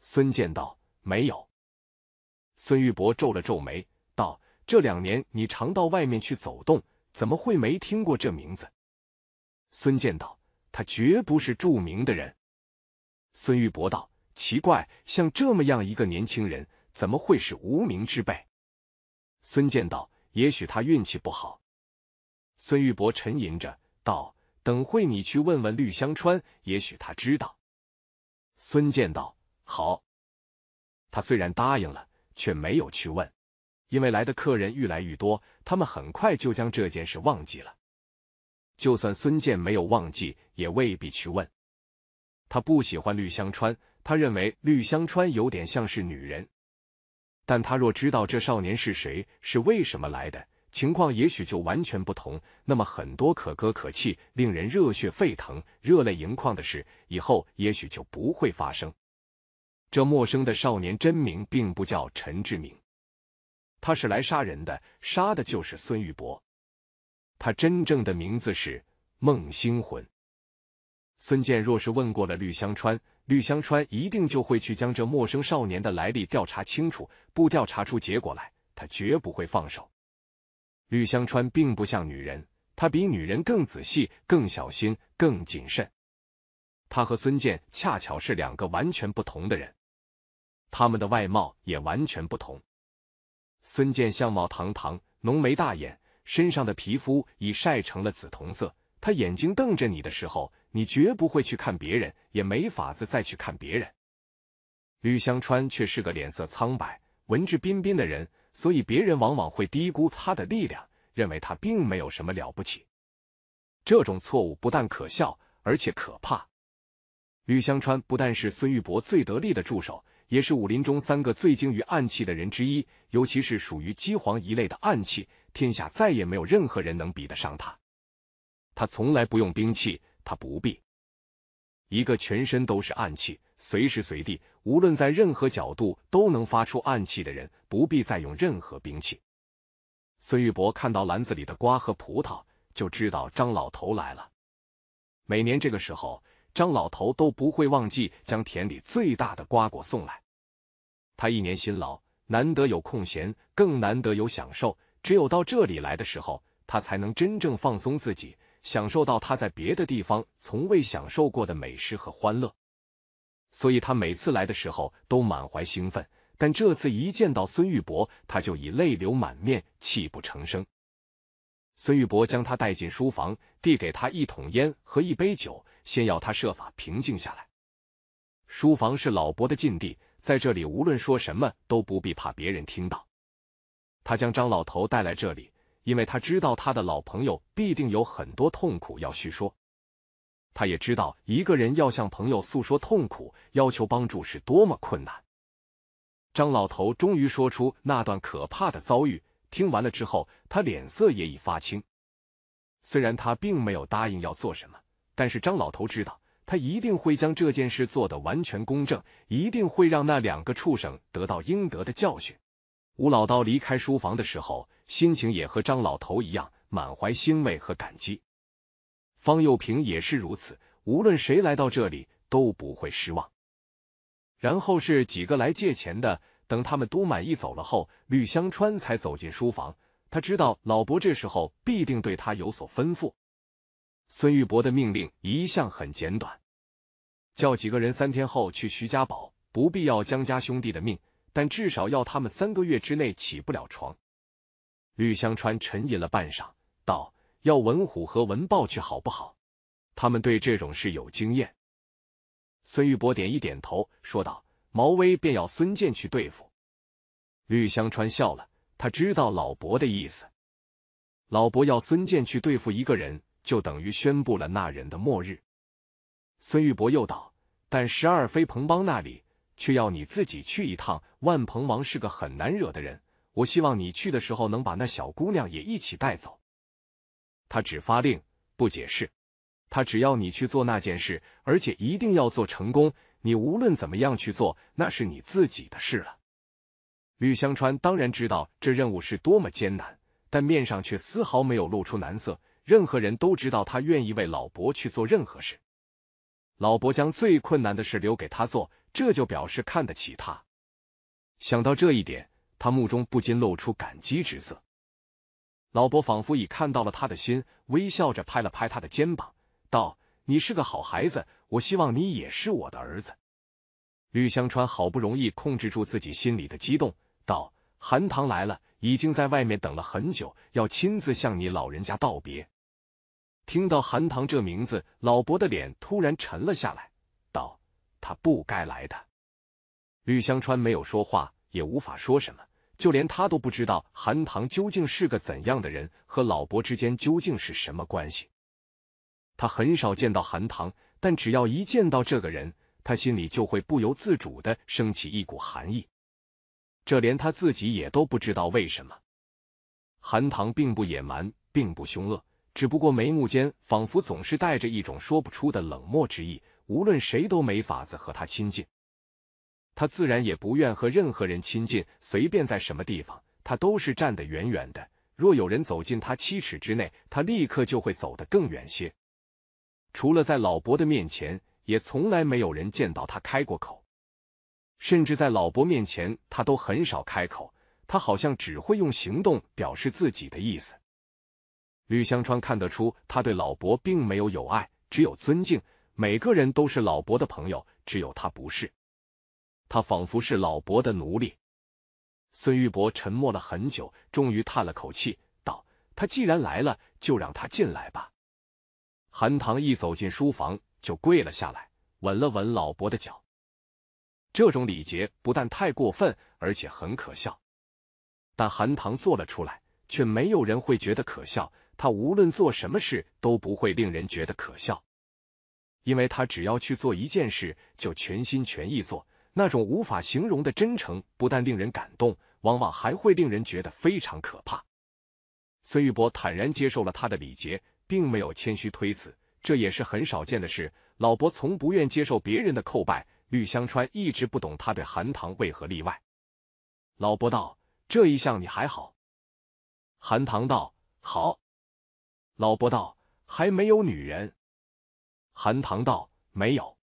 孙健道：“没有。”孙玉伯皱了皱眉，道：“这两年你常到外面去走动，怎么会没听过这名字？”孙健道：“他绝不是著名的人。”孙玉伯道：“奇怪，像这么样一个年轻人。”怎么会是无名之辈？孙健道：“也许他运气不好。”孙玉伯沉吟着道：“等会你去问问绿香川，也许他知道。”孙健道：“好。”他虽然答应了，却没有去问，因为来的客人愈来愈多，他们很快就将这件事忘记了。就算孙健没有忘记，也未必去问。他不喜欢绿香川，他认为绿香川有点像是女人。但他若知道这少年是谁，是为什么来的，情况也许就完全不同。那么很多可歌可泣、令人热血沸腾、热泪盈眶的事，以后也许就不会发生。这陌生的少年真名并不叫陈志明，他是来杀人的，杀的就是孙玉伯。他真正的名字是孟星魂。孙健若是问过了绿香川。绿香川一定就会去将这陌生少年的来历调查清楚，不调查出结果来，他绝不会放手。绿香川并不像女人，他比女人更仔细、更小心、更谨慎。他和孙健恰巧是两个完全不同的人，他们的外貌也完全不同。孙健相貌堂堂，浓眉大眼，身上的皮肤已晒成了紫铜色。他眼睛瞪着你的时候。你绝不会去看别人，也没法子再去看别人。吕香川却是个脸色苍白、文质彬彬的人，所以别人往往会低估他的力量，认为他并没有什么了不起。这种错误不但可笑，而且可怕。吕香川不但是孙玉伯最得力的助手，也是武林中三个最精于暗器的人之一，尤其是属于机黄一类的暗器，天下再也没有任何人能比得上他。他从来不用兵器。他不必，一个全身都是暗器，随时随地，无论在任何角度都能发出暗器的人，不必再用任何兵器。孙玉伯看到篮子里的瓜和葡萄，就知道张老头来了。每年这个时候，张老头都不会忘记将田里最大的瓜果送来。他一年辛劳，难得有空闲，更难得有享受。只有到这里来的时候，他才能真正放松自己。享受到他在别的地方从未享受过的美食和欢乐，所以他每次来的时候都满怀兴奋。但这次一见到孙玉伯，他就已泪流满面，泣不成声。孙玉伯将他带进书房，递给他一桶烟和一杯酒，先要他设法平静下来。书房是老伯的禁地，在这里无论说什么都不必怕别人听到。他将张老头带来这里。因为他知道他的老朋友必定有很多痛苦要叙说，他也知道一个人要向朋友诉说痛苦，要求帮助是多么困难。张老头终于说出那段可怕的遭遇。听完了之后，他脸色也已发青。虽然他并没有答应要做什么，但是张老头知道，他一定会将这件事做得完全公正，一定会让那两个畜生得到应得的教训。吴老刀离开书房的时候，心情也和张老头一样，满怀欣慰和感激。方幼平也是如此，无论谁来到这里，都不会失望。然后是几个来借钱的，等他们都满意走了后，吕香川才走进书房。他知道老伯这时候必定对他有所吩咐。孙玉伯的命令一向很简短，叫几个人三天后去徐家堡，不必要江家兄弟的命。但至少要他们三个月之内起不了床。吕香川沉吟了半晌，道：“要文虎和文豹去好不好？他们对这种事有经验。”孙玉伯点一点头，说道：“毛威便要孙健去对付。”吕香川笑了，他知道老伯的意思。老伯要孙健去对付一个人，就等于宣布了那人的末日。孙玉伯又道：“但十二飞鹏帮那里……”却要你自己去一趟。万鹏王是个很难惹的人，我希望你去的时候能把那小姑娘也一起带走。他只发令不解释，他只要你去做那件事，而且一定要做成功。你无论怎么样去做，那是你自己的事了。吕香川当然知道这任务是多么艰难，但面上却丝毫没有露出难色。任何人都知道他愿意为老伯去做任何事。老伯将最困难的事留给他做。这就表示看得起他。想到这一点，他目中不禁露出感激之色。老伯仿佛已看到了他的心，微笑着拍了拍他的肩膀，道：“你是个好孩子，我希望你也是我的儿子。”玉香川好不容易控制住自己心里的激动，道：“韩唐来了，已经在外面等了很久，要亲自向你老人家道别。”听到韩唐这名字，老伯的脸突然沉了下来。他不该来的。吕香川没有说话，也无法说什么。就连他都不知道韩唐究竟是个怎样的人，和老伯之间究竟是什么关系。他很少见到韩唐，但只要一见到这个人，他心里就会不由自主的升起一股寒意。这连他自己也都不知道为什么。韩唐并不野蛮，并不凶恶，只不过眉目间仿佛总是带着一种说不出的冷漠之意。无论谁都没法子和他亲近，他自然也不愿和任何人亲近。随便在什么地方，他都是站得远远的。若有人走进他七尺之内，他立刻就会走得更远些。除了在老伯的面前，也从来没有人见到他开过口。甚至在老伯面前，他都很少开口。他好像只会用行动表示自己的意思。吕香川看得出，他对老伯并没有友爱，只有尊敬。每个人都是老伯的朋友，只有他不是。他仿佛是老伯的奴隶。孙玉伯沉默了很久，终于叹了口气，道：“他既然来了，就让他进来吧。”韩棠一走进书房，就跪了下来，吻了吻老伯的脚。这种礼节不但太过分，而且很可笑。但韩棠做了出来，却没有人会觉得可笑。他无论做什么事，都不会令人觉得可笑。因为他只要去做一件事，就全心全意做，那种无法形容的真诚，不但令人感动，往往还会令人觉得非常可怕。孙玉博坦然接受了他的礼节，并没有谦虚推辞，这也是很少见的事。老伯从不愿接受别人的叩拜，绿香川一直不懂他对韩唐为何例外。老伯道：“这一项你还好？”韩唐道：“好。”老伯道：“还没有女人。”韩棠道：“没有。”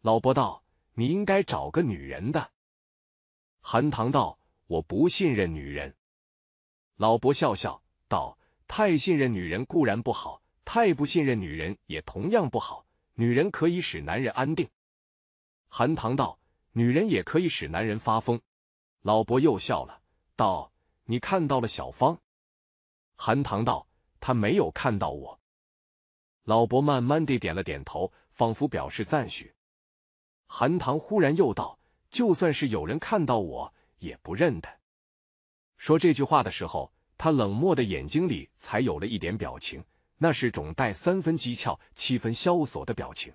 老伯道：“你应该找个女人的。”韩棠道：“我不信任女人。”老伯笑笑道：“太信任女人固然不好，太不信任女人也同样不好。女人可以使男人安定。”韩棠道：“女人也可以使男人发疯。”老伯又笑了，道：“你看到了小芳？”韩棠道：“她没有看到我。”老伯慢慢地点了点头，仿佛表示赞许。韩棠忽然又道：“就算是有人看到我，也不认得。”说这句话的时候，他冷漠的眼睛里才有了一点表情，那是种带三分讥诮、七分萧索的表情。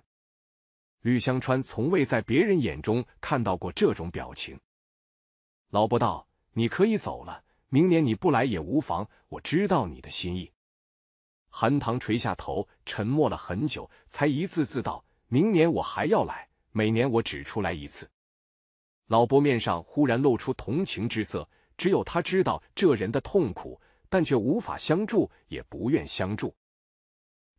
吕香川从未在别人眼中看到过这种表情。老伯道：“你可以走了，明年你不来也无妨。我知道你的心意。”韩棠垂下头，沉默了很久，才一字字道：“明年我还要来，每年我只出来一次。”老伯面上忽然露出同情之色，只有他知道这人的痛苦，但却无法相助，也不愿相助。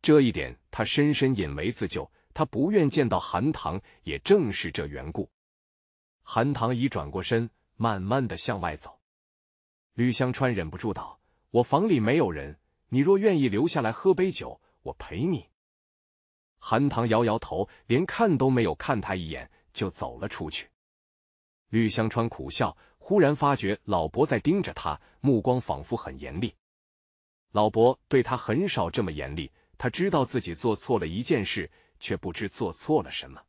这一点他深深引为自救，他不愿见到韩棠，也正是这缘故。韩棠已转过身，慢慢的向外走。吕香川忍不住道：“我房里没有人。”你若愿意留下来喝杯酒，我陪你。韩棠摇摇头，连看都没有看他一眼，就走了出去。绿香川苦笑，忽然发觉老伯在盯着他，目光仿佛很严厉。老伯对他很少这么严厉。他知道自己做错了一件事，却不知做错了什么。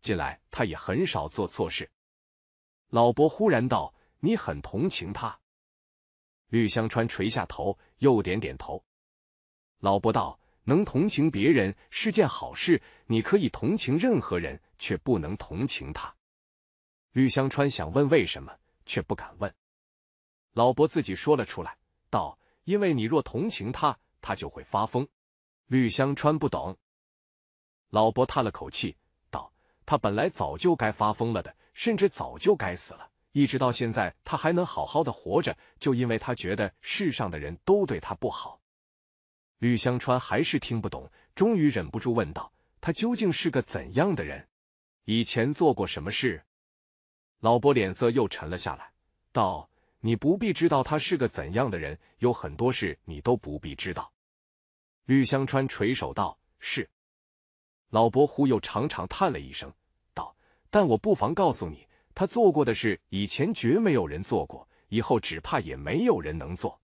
近来他也很少做错事。老伯忽然道：“你很同情他。”绿香川垂下头。又点点头，老伯道：“能同情别人是件好事，你可以同情任何人，却不能同情他。”绿香川想问为什么，却不敢问。老伯自己说了出来，道：“因为你若同情他，他就会发疯。”绿香川不懂。老伯叹了口气，道：“他本来早就该发疯了的，甚至早就该死了。”一直到现在，他还能好好的活着，就因为他觉得世上的人都对他不好。绿香川还是听不懂，终于忍不住问道：“他究竟是个怎样的人？以前做过什么事？”老伯脸色又沉了下来，道：“你不必知道他是个怎样的人，有很多事你都不必知道。”绿香川垂首道：“是。”老伯忽又长长叹了一声，道：“但我不妨告诉你。”他做过的事，以前绝没有人做过，以后只怕也没有人能做。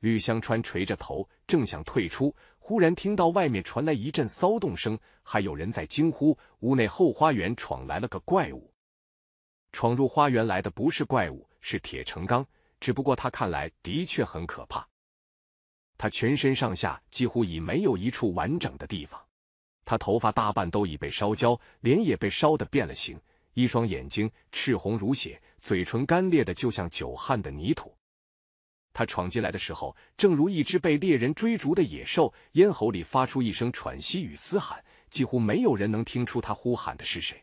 吕香川垂着头，正想退出，忽然听到外面传来一阵骚动声，还有人在惊呼：“屋内后花园闯来了个怪物！”闯入花园来的不是怪物，是铁成钢。只不过他看来的确很可怕。他全身上下几乎已没有一处完整的地方，他头发大半都已被烧焦，脸也被烧得变了形。一双眼睛赤红如血，嘴唇干裂的就像久旱的泥土。他闯进来的时候，正如一只被猎人追逐的野兽，咽喉里发出一声喘息与嘶喊，几乎没有人能听出他呼喊的是谁。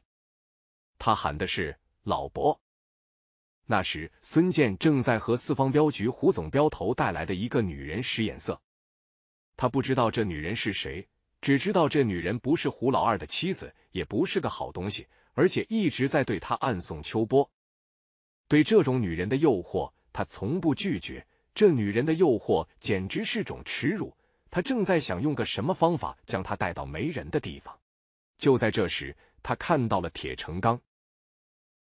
他喊的是老伯。那时孙健正在和四方镖局胡总镖头带来的一个女人使眼色。他不知道这女人是谁，只知道这女人不是胡老二的妻子，也不是个好东西。而且一直在对他暗送秋波，对这种女人的诱惑，他从不拒绝。这女人的诱惑简直是种耻辱。他正在想用个什么方法将她带到没人的地方。就在这时，他看到了铁成钢。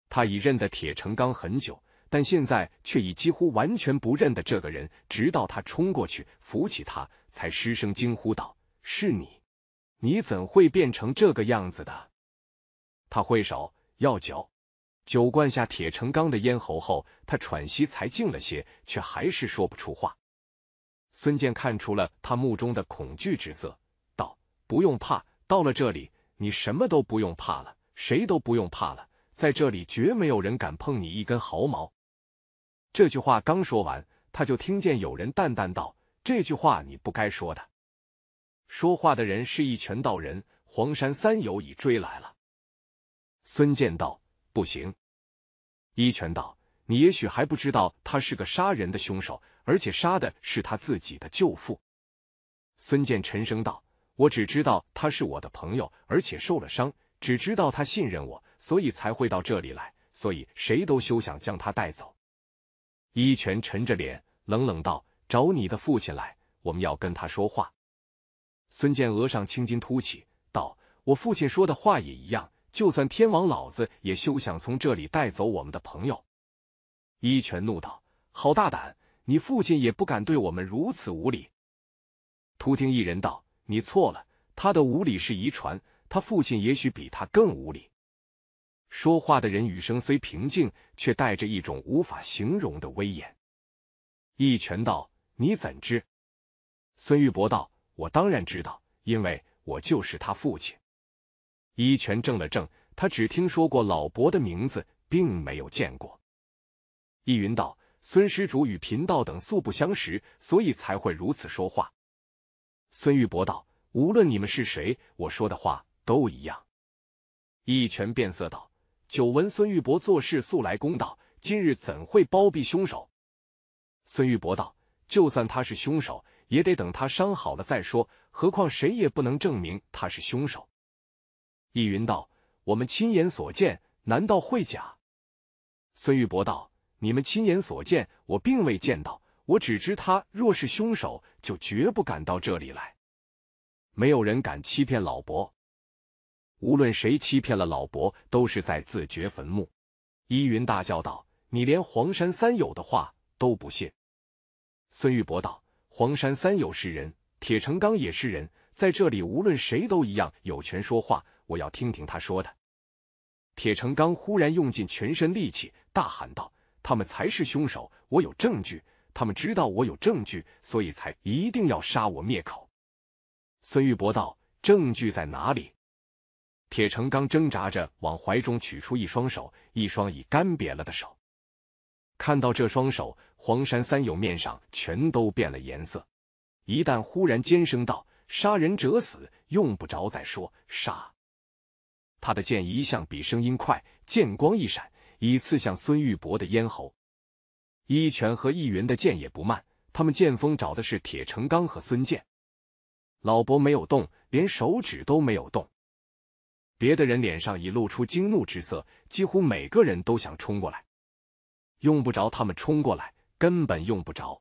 他已认得铁成钢很久，但现在却已几乎完全不认得这个人。直到他冲过去扶起他，才失声惊呼道：“是你！你怎会变成这个样子的？”他挥手要酒，酒灌下铁成钢的咽喉后，他喘息才静了些，却还是说不出话。孙健看出了他目中的恐惧之色，道：“不用怕，到了这里，你什么都不用怕了，谁都不用怕了，在这里绝没有人敢碰你一根毫毛。”这句话刚说完，他就听见有人淡淡道：“这句话你不该说的。”说话的人是一拳道人，黄山三友已追来了。孙健道：“不行。”一拳道：“你也许还不知道，他是个杀人的凶手，而且杀的是他自己的舅父。”孙健沉声道：“我只知道他是我的朋友，而且受了伤，只知道他信任我，所以才会到这里来。所以谁都休想将他带走。”一拳沉着脸，冷冷道：“找你的父亲来，我们要跟他说话。”孙健额上青筋凸起，道：“我父亲说的话也一样。”就算天王老子也休想从这里带走我们的朋友。”一拳怒道，“好大胆！你父亲也不敢对我们如此无礼。”突听一人道：“你错了，他的无礼是遗传，他父亲也许比他更无礼。”说话的人语声虽平静，却带着一种无法形容的威严。一拳道：“你怎知？”孙玉伯道：“我当然知道，因为我就是他父亲。”一拳正了正，他只听说过老伯的名字，并没有见过。易云道：“孙施主与贫道等素不相识，所以才会如此说话。”孙玉伯道：“无论你们是谁，我说的话都一样。”一拳变色道：“久闻孙玉伯做事素来公道，今日怎会包庇凶手？”孙玉伯道：“就算他是凶手，也得等他伤好了再说。何况谁也不能证明他是凶手。”易云道：“我们亲眼所见，难道会假？”孙玉伯道：“你们亲眼所见，我并未见到。我只知他若是凶手，就绝不敢到这里来。没有人敢欺骗老伯。无论谁欺骗了老伯，都是在自掘坟墓。”依云大叫道：“你连黄山三友的话都不信？”孙玉伯道：“黄山三友是人，铁成钢也是人，在这里，无论谁都一样有权说话。”我要听听他说的。铁成刚忽然用尽全身力气大喊道：“他们才是凶手，我有证据。他们知道我有证据，所以才一定要杀我灭口。”孙玉伯道：“证据在哪里？”铁成刚挣扎着往怀中取出一双手，一双已干瘪了的手。看到这双手，黄山三友面上全都变了颜色。一旦忽然尖声道：“杀人者死，用不着再说杀。”他的剑一向比声音快，剑光一闪，已刺向孙玉伯的咽喉。一拳和易云的剑也不慢，他们剑锋找的是铁成刚和孙健。老伯没有动，连手指都没有动。别的人脸上已露出惊怒之色，几乎每个人都想冲过来。用不着他们冲过来，根本用不着。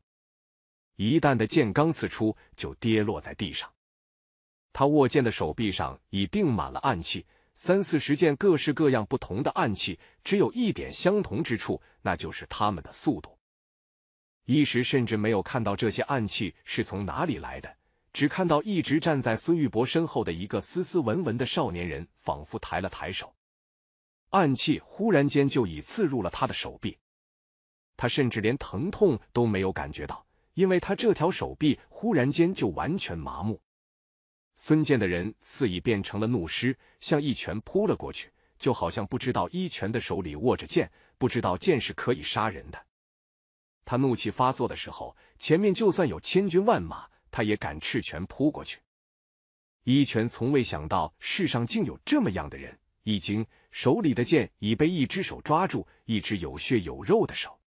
一旦的剑刚刺出，就跌落在地上。他握剑的手臂上已钉满了暗器。三四十件各式各样不同的暗器，只有一点相同之处，那就是他们的速度。一时甚至没有看到这些暗器是从哪里来的，只看到一直站在孙玉博身后的一个斯斯文文的少年人，仿佛抬了抬手，暗器忽然间就已刺入了他的手臂。他甚至连疼痛都没有感觉到，因为他这条手臂忽然间就完全麻木。孙健的人似已变成了怒狮，向一拳扑了过去，就好像不知道一拳的手里握着剑，不知道剑是可以杀人的。他怒气发作的时候，前面就算有千军万马，他也敢赤拳扑过去。一拳从未想到世上竟有这么样的人，一惊，手里的剑已被一只手抓住，一只有血有肉的手。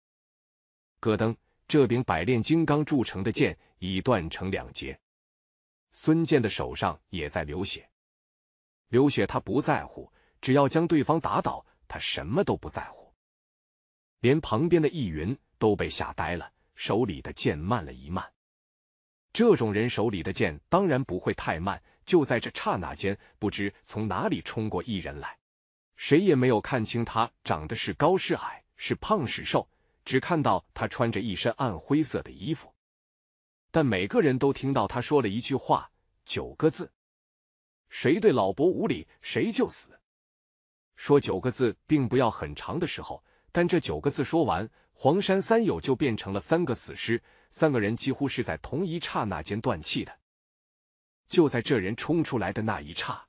咯噔，这柄百炼金刚铸成的剑已断成两截。孙健的手上也在流血，流血他不在乎，只要将对方打倒，他什么都不在乎。连旁边的易云都被吓呆了，手里的剑慢了一慢。这种人手里的剑当然不会太慢。就在这刹那间，不知从哪里冲过一人来，谁也没有看清他长得是高是矮，是胖是瘦，只看到他穿着一身暗灰色的衣服。但每个人都听到他说了一句话，九个字：“谁对老伯无礼，谁就死。”说九个字，并不要很长的时候，但这九个字说完，黄山三友就变成了三个死尸。三个人几乎是在同一刹那间断气的。就在这人冲出来的那一刹，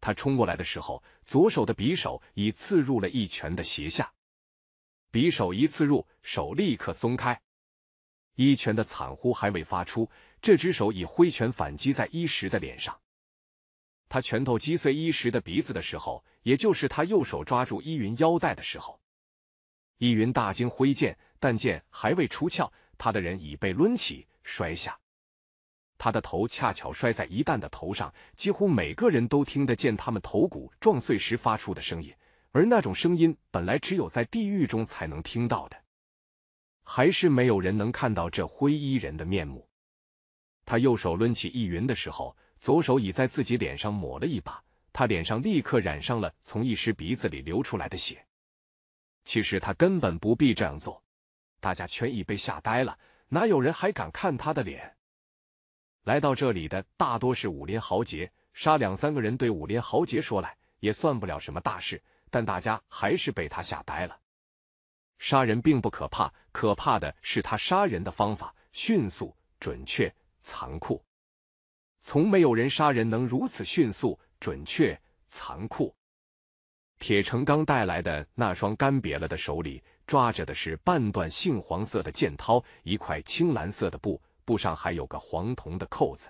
他冲过来的时候，左手的匕首已刺入了一拳的斜下。匕首一刺入，手立刻松开。一拳的惨呼还未发出，这只手已挥拳反击在一石的脸上。他拳头击碎一石的鼻子的时候，也就是他右手抓住依云腰带的时候。依云大惊，挥剑，但剑还未出鞘，他的人已被抡起摔下。他的头恰巧摔在一蛋的头上，几乎每个人都听得见他们头骨撞碎时发出的声音，而那种声音本来只有在地狱中才能听到的。还是没有人能看到这灰衣人的面目。他右手抡起易云的时候，左手已在自己脸上抹了一把，他脸上立刻染上了从易师鼻子里流出来的血。其实他根本不必这样做，大家全已被吓呆了，哪有人还敢看他的脸？来到这里的大多是武林豪杰，杀两三个人对武林豪杰说来也算不了什么大事，但大家还是被他吓呆了。杀人并不可怕，可怕的是他杀人的方法，迅速、准确、残酷。从没有人杀人能如此迅速、准确、残酷。铁成刚带来的那双干瘪了的手里，抓着的是半段杏黄色的剑绦，一块青蓝色的布，布上还有个黄铜的扣子。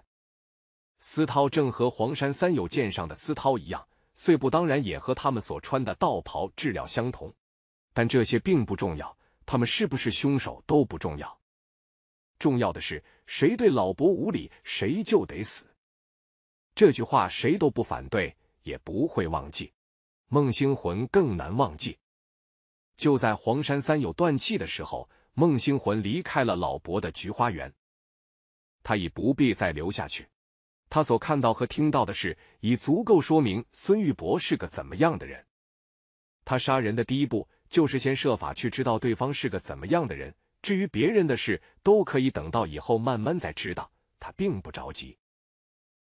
司涛正和黄山三友剑上的司涛一样，碎布当然也和他们所穿的道袍质量相同。但这些并不重要，他们是不是凶手都不重要。重要的是，谁对老伯无礼，谁就得死。这句话谁都不反对，也不会忘记。孟星魂更难忘记。就在黄山三友断气的时候，孟星魂离开了老伯的菊花园。他已不必再留下去。他所看到和听到的事，已足够说明孙玉伯是个怎么样的人。他杀人的第一步。就是先设法去知道对方是个怎么样的人，至于别人的事，都可以等到以后慢慢再知道，他并不着急。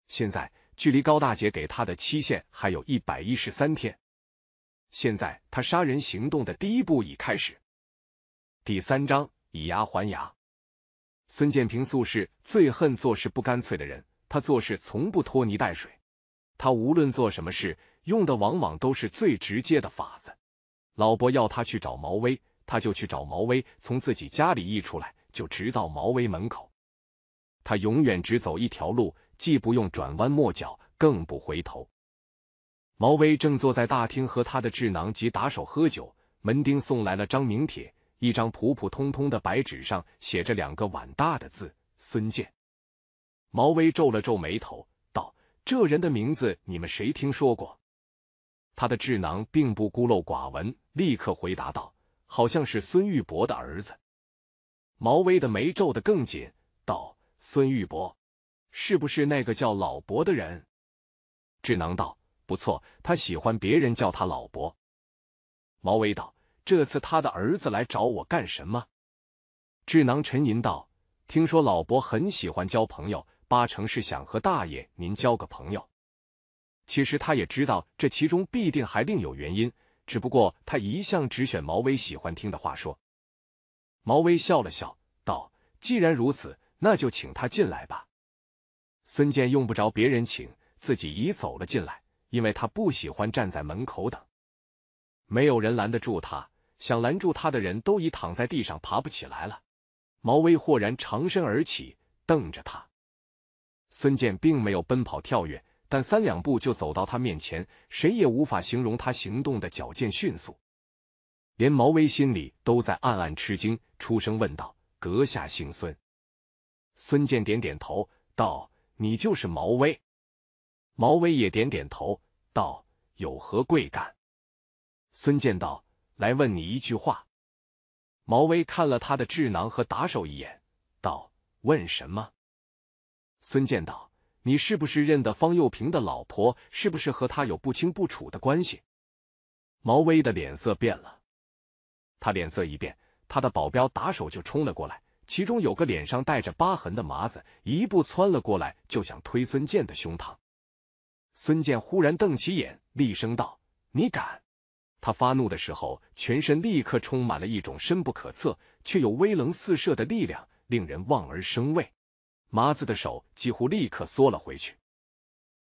现在距离高大姐给他的期限还有一百一十三天，现在他杀人行动的第一步已开始。第三章以牙还牙。孙建平素是最恨做事不干脆的人，他做事从不拖泥带水，他无论做什么事，用的往往都是最直接的法子。老伯要他去找毛威，他就去找毛威。从自己家里一出来，就直到毛威门口。他永远只走一条路，既不用转弯抹角，更不回头。毛威正坐在大厅和他的智囊及打手喝酒，门丁送来了张名帖，一张普普通通的白纸上写着两个碗大的字：“孙健。”毛威皱了皱眉头，道：“这人的名字你们谁听说过？”他的智囊并不孤陋寡闻。立刻回答道：“好像是孙玉伯的儿子。”毛威的眉皱得更紧，道：“孙玉伯是不是那个叫老伯的人？”智囊道：“不错，他喜欢别人叫他老伯。”毛威道：“这次他的儿子来找我干什么？”智囊沉吟道：“听说老伯很喜欢交朋友，八成是想和大爷您交个朋友。其实他也知道这其中必定还另有原因。”只不过他一向只选毛威喜欢听的话说。毛威笑了笑道：“既然如此，那就请他进来吧。”孙健用不着别人请，自己已走了进来，因为他不喜欢站在门口等，没有人拦得住他，想拦住他的人都已躺在地上爬不起来了。毛威豁然长身而起，瞪着他。孙健并没有奔跑跳跃。但三两步就走到他面前，谁也无法形容他行动的矫健迅速，连毛威心里都在暗暗吃惊，出声问道：“阁下姓孙？”孙健点点头，道：“你就是毛威。”毛威也点点头，道：“有何贵干？”孙健道：“来问你一句话。”毛威看了他的智囊和打手一眼，道：“问什么？”孙健道。你是不是认得方幼平的老婆？是不是和他有不清不楚的关系？毛威的脸色变了，他脸色一变，他的保镖打手就冲了过来，其中有个脸上带着疤痕的麻子，一步窜了过来，就想推孙健的胸膛。孙健忽然瞪起眼，厉声道：“你敢！”他发怒的时候，全身立刻充满了一种深不可测却又威棱四射的力量，令人望而生畏。麻子的手几乎立刻缩了回去，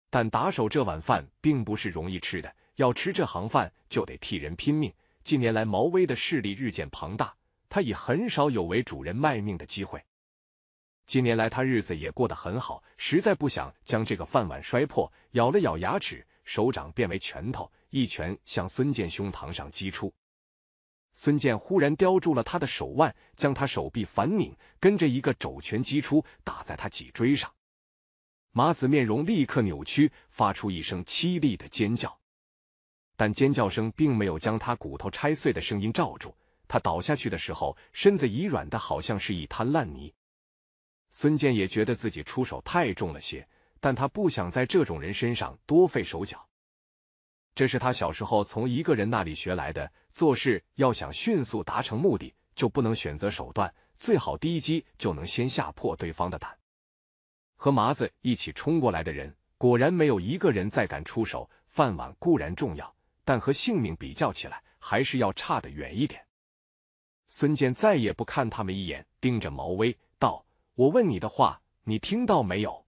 但打手这碗饭并不是容易吃的，要吃这行饭就得替人拼命。近年来毛威的势力日渐庞大，他已很少有为主人卖命的机会。近年来他日子也过得很好，实在不想将这个饭碗摔破，咬了咬牙齿，手掌变为拳头，一拳向孙健胸膛上击出。孙健忽然叼住了他的手腕，将他手臂反拧，跟着一个肘拳击出，打在他脊椎上。马子面容立刻扭曲，发出一声凄厉的尖叫。但尖叫声并没有将他骨头拆碎的声音罩住。他倒下去的时候，身子已软，的好像是一滩烂泥。孙健也觉得自己出手太重了些，但他不想在这种人身上多费手脚。这是他小时候从一个人那里学来的。做事要想迅速达成目的，就不能选择手段，最好第一击就能先吓破对方的胆。和麻子一起冲过来的人，果然没有一个人再敢出手。饭碗固然重要，但和性命比较起来，还是要差得远一点。孙健再也不看他们一眼，盯着毛威道：“我问你的话，你听到没有？”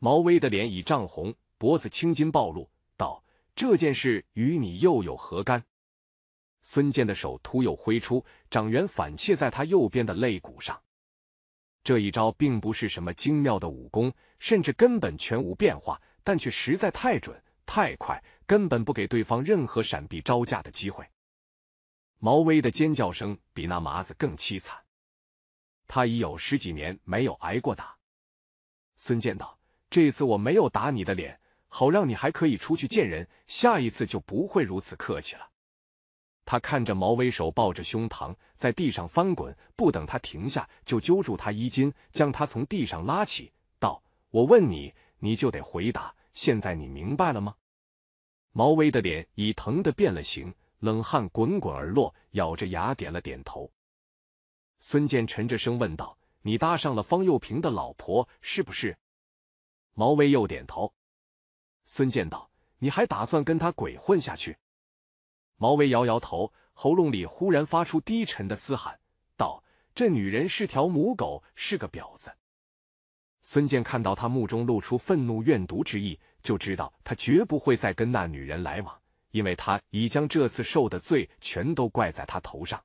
毛威的脸已涨红，脖子青筋暴露，道：“这件事与你又有何干？”孙健的手突又挥出，掌缘反切在他右边的肋骨上。这一招并不是什么精妙的武功，甚至根本全无变化，但却实在太准、太快，根本不给对方任何闪避、招架的机会。毛威的尖叫声比那麻子更凄惨。他已有十几年没有挨过打。孙健道：“这次我没有打你的脸，好让你还可以出去见人。下一次就不会如此客气了。”他看着毛威手抱着胸膛在地上翻滚，不等他停下，就揪住他衣襟，将他从地上拉起，道：“我问你，你就得回答。现在你明白了吗？”毛威的脸已疼得变了形，冷汗滚滚而落，咬着牙点了点头。孙健沉着声问道：“你搭上了方幼平的老婆，是不是？”毛威又点头。孙健道：“你还打算跟他鬼混下去？”毛威摇摇头，喉咙里忽然发出低沉的嘶喊，道：“这女人是条母狗，是个婊子。”孙健看到他目中露出愤怒怨毒之意，就知道他绝不会再跟那女人来往，因为他已将这次受的罪全都怪在她头上。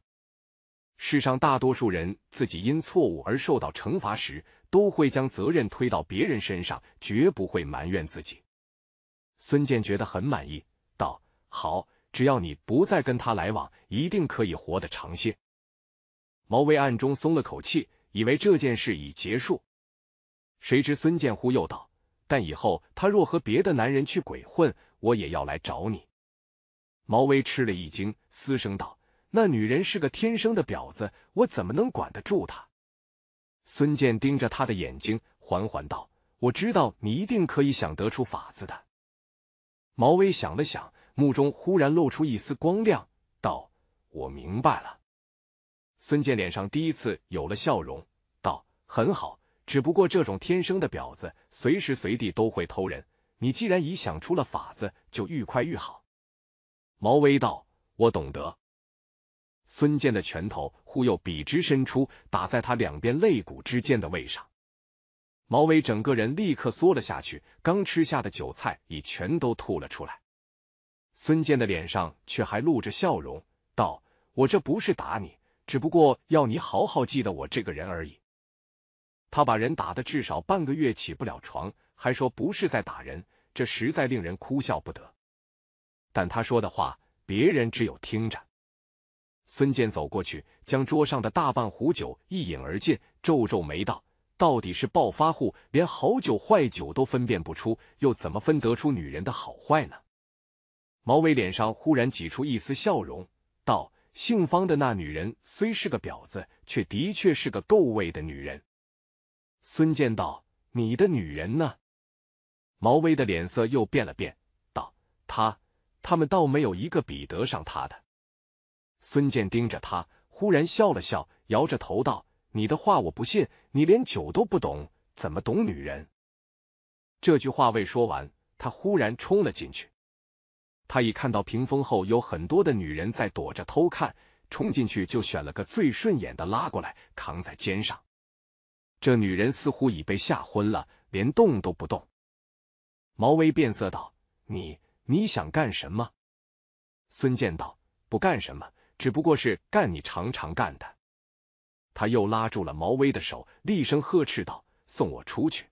世上大多数人自己因错误而受到惩罚时，都会将责任推到别人身上，绝不会埋怨自己。孙健觉得很满意，道：“好。”只要你不再跟他来往，一定可以活得长些。毛威暗中松了口气，以为这件事已结束。谁知孙建忽又道：“但以后他若和别的男人去鬼混，我也要来找你。”毛威吃了一惊，嘶声道：“那女人是个天生的婊子，我怎么能管得住她？”孙健盯着他的眼睛，缓缓道：“我知道你一定可以想得出法子的。”毛威想了想。目中忽然露出一丝光亮，道：“我明白了。”孙健脸上第一次有了笑容，道：“很好，只不过这种天生的婊子，随时随地都会偷人。你既然已想出了法子，就愈快愈好。”毛威道：“我懂得。”孙健的拳头忽又笔直伸出，打在他两边肋骨之间的位上。毛威整个人立刻缩了下去，刚吃下的韭菜已全都吐了出来。孙坚的脸上却还露着笑容，道：“我这不是打你，只不过要你好好记得我这个人而已。”他把人打的至少半个月起不了床，还说不是在打人，这实在令人哭笑不得。但他说的话，别人只有听着。孙坚走过去，将桌上的大半壶酒一饮而尽，皱皱眉道：“到底是暴发户，连好酒坏酒都分辨不出，又怎么分得出女人的好坏呢？”毛威脸上忽然挤出一丝笑容，道：“姓方的那女人虽是个婊子，却的确是个够味的女人。”孙健道：“你的女人呢？”毛威的脸色又变了变，道：“她，他们倒没有一个比得上他的。”孙健盯着他，忽然笑了笑，摇着头道：“你的话我不信，你连酒都不懂，怎么懂女人？”这句话未说完，他忽然冲了进去。他一看到屏风后有很多的女人在躲着偷看，冲进去就选了个最顺眼的拉过来扛在肩上。这女人似乎已被吓昏了，连动都不动。毛威变色道：“你你想干什么？”孙健道：“不干什么，只不过是干你常常干的。”他又拉住了毛威的手，厉声呵斥道：“送我出去！”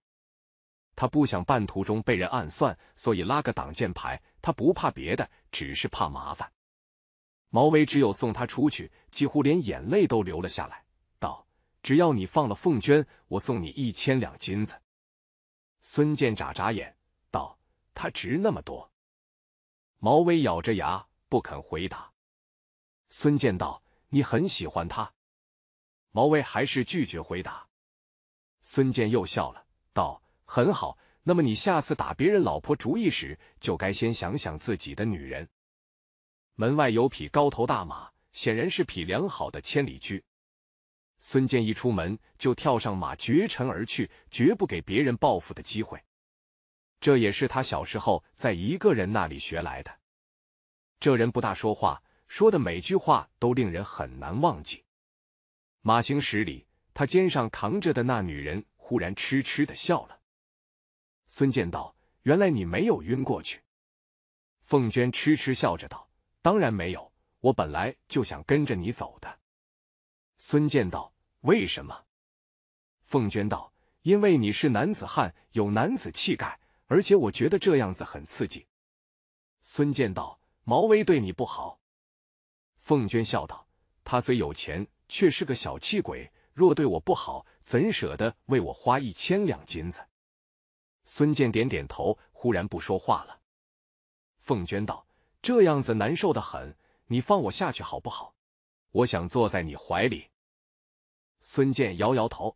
他不想半途中被人暗算，所以拉个挡箭牌。他不怕别的，只是怕麻烦。毛威只有送他出去，几乎连眼泪都流了下来，道：“只要你放了凤娟，我送你一千两金子。”孙健眨眨眼，道：“他值那么多？”毛威咬着牙不肯回答。孙健道：“你很喜欢他？”毛威还是拒绝回答。孙健又笑了，道：“很好。”那么你下次打别人老婆主意时，就该先想想自己的女人。门外有匹高头大马，显然是匹良好的千里驹。孙坚一出门就跳上马绝尘而去，绝不给别人报复的机会。这也是他小时候在一个人那里学来的。这人不大说话，说的每句话都令人很难忘记。马行十里，他肩上扛着的那女人忽然痴痴的笑了。孙健道：“原来你没有晕过去。”凤娟痴痴笑着道：“当然没有，我本来就想跟着你走的。”孙健道：“为什么？”凤娟道：“因为你是男子汉，有男子气概，而且我觉得这样子很刺激。”孙健道：“毛威对你不好？”凤娟笑道：“他虽有钱，却是个小气鬼。若对我不好，怎舍得为我花一千两金子？”孙健点点头，忽然不说话了。凤娟道：“这样子难受的很，你放我下去好不好？我想坐在你怀里。”孙健摇摇头。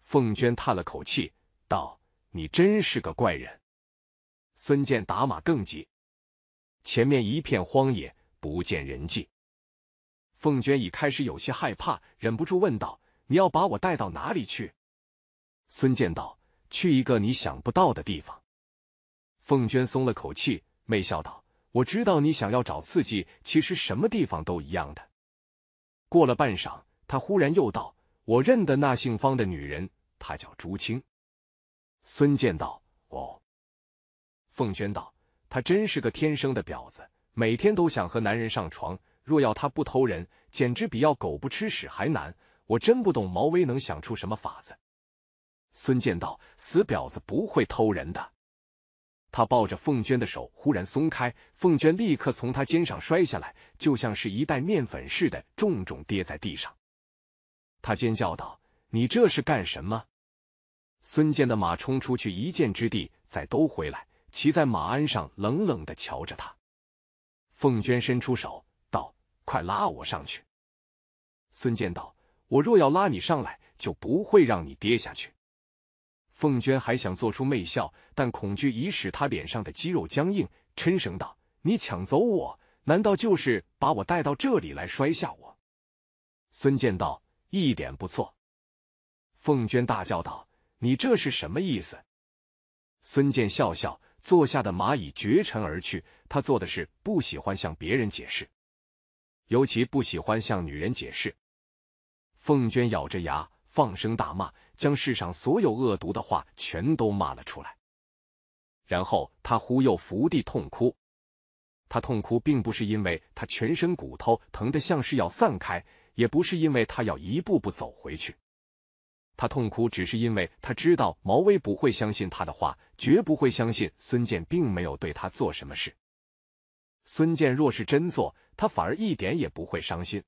凤娟叹了口气，道：“你真是个怪人。”孙健打马更急，前面一片荒野，不见人迹。凤娟已开始有些害怕，忍不住问道：“你要把我带到哪里去？”孙健道。去一个你想不到的地方，凤娟松了口气，媚笑道：“我知道你想要找刺激，其实什么地方都一样的。”过了半晌，她忽然又道：“我认得那姓方的女人，她叫朱青。”孙健道：“哦。”凤娟道：“她真是个天生的婊子，每天都想和男人上床。若要她不偷人，简直比要狗不吃屎还难。我真不懂毛威能想出什么法子。”孙健道：“死婊子不会偷人的。”他抱着凤娟的手忽然松开，凤娟立刻从他肩上摔下来，就像是一袋面粉似的重重跌在地上。他尖叫道：“你这是干什么？”孙健的马冲出去一箭之地，再兜回来，骑在马鞍上冷冷的瞧着他。凤娟伸出手道：“快拉我上去。”孙健道：“我若要拉你上来，就不会让你跌下去。”凤娟还想做出媚笑，但恐惧已使她脸上的肌肉僵硬，嗔声道：“你抢走我，难道就是把我带到这里来摔下我？”孙健道：“一点不错。”凤娟大叫道：“你这是什么意思？”孙健笑笑，坐下的蚂蚁绝尘而去。他做的事不喜欢向别人解释，尤其不喜欢向女人解释。凤娟咬着牙，放声大骂。将世上所有恶毒的话全都骂了出来，然后他忽悠福地痛哭。他痛哭并不是因为他全身骨头疼得像是要散开，也不是因为他要一步步走回去。他痛哭只是因为他知道毛威不会相信他的话，绝不会相信孙健并没有对他做什么事。孙健若是真做，他反而一点也不会伤心。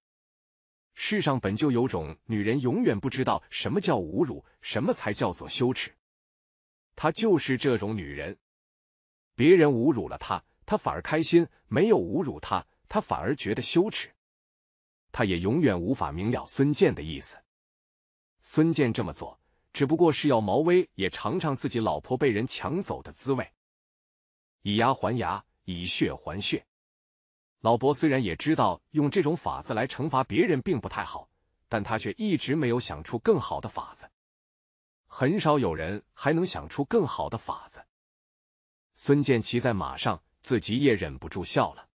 世上本就有种女人，永远不知道什么叫侮辱，什么才叫做羞耻。她就是这种女人，别人侮辱了她，她反而开心；没有侮辱她，她反而觉得羞耻。她也永远无法明了孙健的意思。孙健这么做，只不过是要毛威也尝尝自己老婆被人抢走的滋味，以牙还牙，以血还血。老伯虽然也知道用这种法子来惩罚别人并不太好，但他却一直没有想出更好的法子。很少有人还能想出更好的法子。孙健骑在马上，自己也忍不住笑了。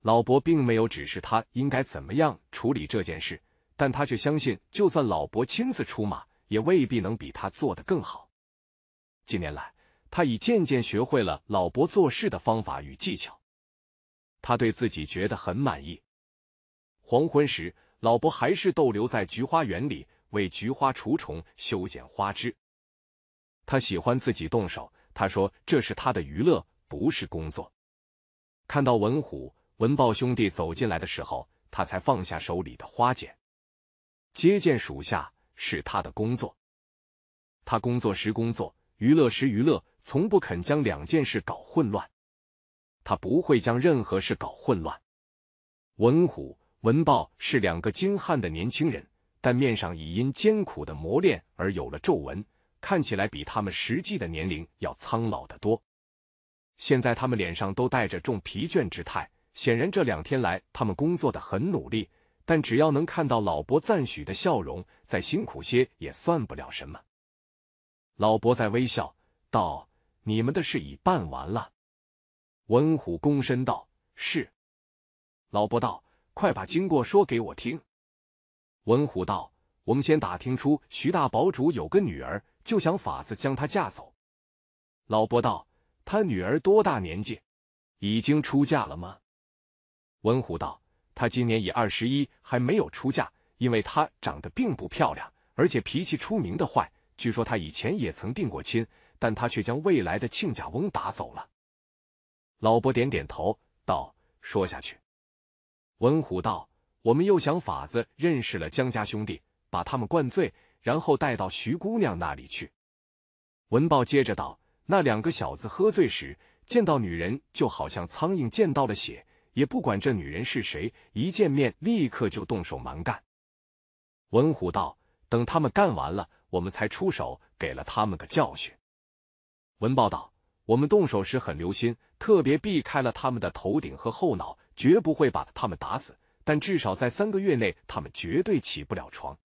老伯并没有指示他应该怎么样处理这件事，但他却相信，就算老伯亲自出马，也未必能比他做的更好。近年来，他已渐渐学会了老伯做事的方法与技巧。他对自己觉得很满意。黄昏时，老伯还是逗留在菊花园里，为菊花除虫、修剪花枝。他喜欢自己动手，他说这是他的娱乐，不是工作。看到文虎、文豹兄弟走进来的时候，他才放下手里的花剪。接见属下是他的工作，他工作时工作，娱乐时娱乐，从不肯将两件事搞混乱。他不会将任何事搞混乱。文虎、文豹是两个精悍的年轻人，但面上已因艰苦的磨练而有了皱纹，看起来比他们实际的年龄要苍老得多。现在他们脸上都带着重疲倦之态，显然这两天来他们工作的很努力。但只要能看到老伯赞许的笑容，再辛苦些也算不了什么。老伯在微笑道：“你们的事已办完了。”文虎躬身道：“是。”老伯道：“快把经过说给我听。”文虎道：“我们先打听出徐大堡主有个女儿，就想法子将她嫁走。”老伯道：“他女儿多大年纪？已经出嫁了吗？”文虎道：“她今年已二十一，还没有出嫁，因为她长得并不漂亮，而且脾气出名的坏。据说她以前也曾定过亲，但她却将未来的亲家翁打走了。”老伯点点头，道：“说下去。”文虎道：“我们又想法子认识了江家兄弟，把他们灌醉，然后带到徐姑娘那里去。”文豹接着道：“那两个小子喝醉时，见到女人就好像苍蝇见到了血，也不管这女人是谁，一见面立刻就动手蛮干。”文虎道：“等他们干完了，我们才出手，给了他们个教训。”文豹道：“我们动手时很留心。”特别避开了他们的头顶和后脑，绝不会把他们打死，但至少在三个月内，他们绝对起不了床。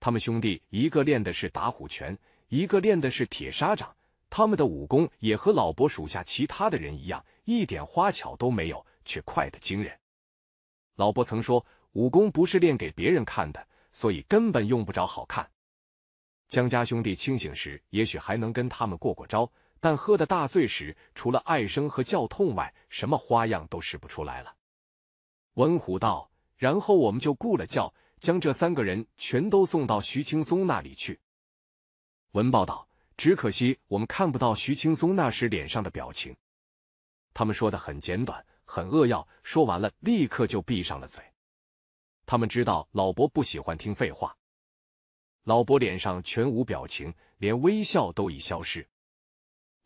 他们兄弟一个练的是打虎拳，一个练的是铁砂掌，他们的武功也和老伯属下其他的人一样，一点花巧都没有，却快得惊人。老伯曾说，武功不是练给别人看的，所以根本用不着好看。江家兄弟清醒时，也许还能跟他们过过招。但喝的大醉时，除了爱声和叫痛外，什么花样都使不出来了。文虎道：“然后我们就雇了轿，将这三个人全都送到徐青松那里去。”文报道：“只可惜我们看不到徐青松那时脸上的表情。”他们说的很简短，很扼要，说完了立刻就闭上了嘴。他们知道老伯不喜欢听废话。老伯脸上全无表情，连微笑都已消失。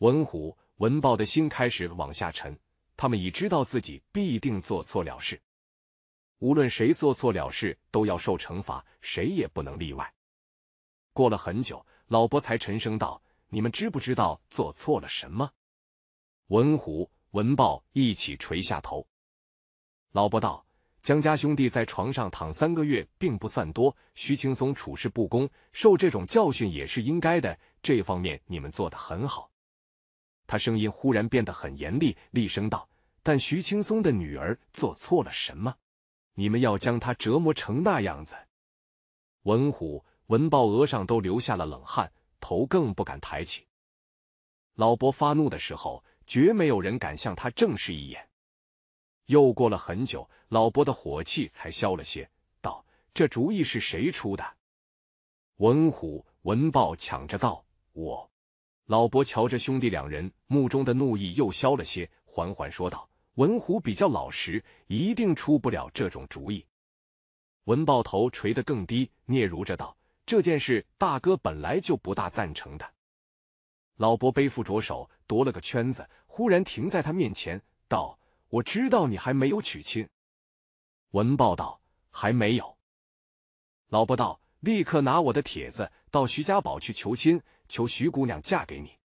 文虎、文豹的心开始往下沉，他们已知道自己必定做错了事。无论谁做错了事，都要受惩罚，谁也不能例外。过了很久，老伯才沉声道：“你们知不知道做错了什么？”文虎、文豹一起垂下头。老伯道：“江家兄弟在床上躺三个月，并不算多。徐青松处事不公，受这种教训也是应该的。这方面你们做得很好。”他声音忽然变得很严厉，厉声道：“但徐青松的女儿做错了什么？你们要将她折磨成那样子？”文虎、文豹额上都流下了冷汗，头更不敢抬起。老伯发怒的时候，绝没有人敢向他正视一眼。又过了很久，老伯的火气才消了些，道：“这主意是谁出的？”文虎、文豹抢着道：“我。”老伯瞧着兄弟两人，目中的怒意又消了些，缓缓说道：“文虎比较老实，一定出不了这种主意。”文豹头垂得更低，嗫嚅着道：“这件事大哥本来就不大赞成的。”老伯背负着手，踱了个圈子，忽然停在他面前，道：“我知道你还没有娶亲。”文豹道：“还没有。”老伯道：“立刻拿我的帖子到徐家堡去求亲。”求徐姑娘嫁给你，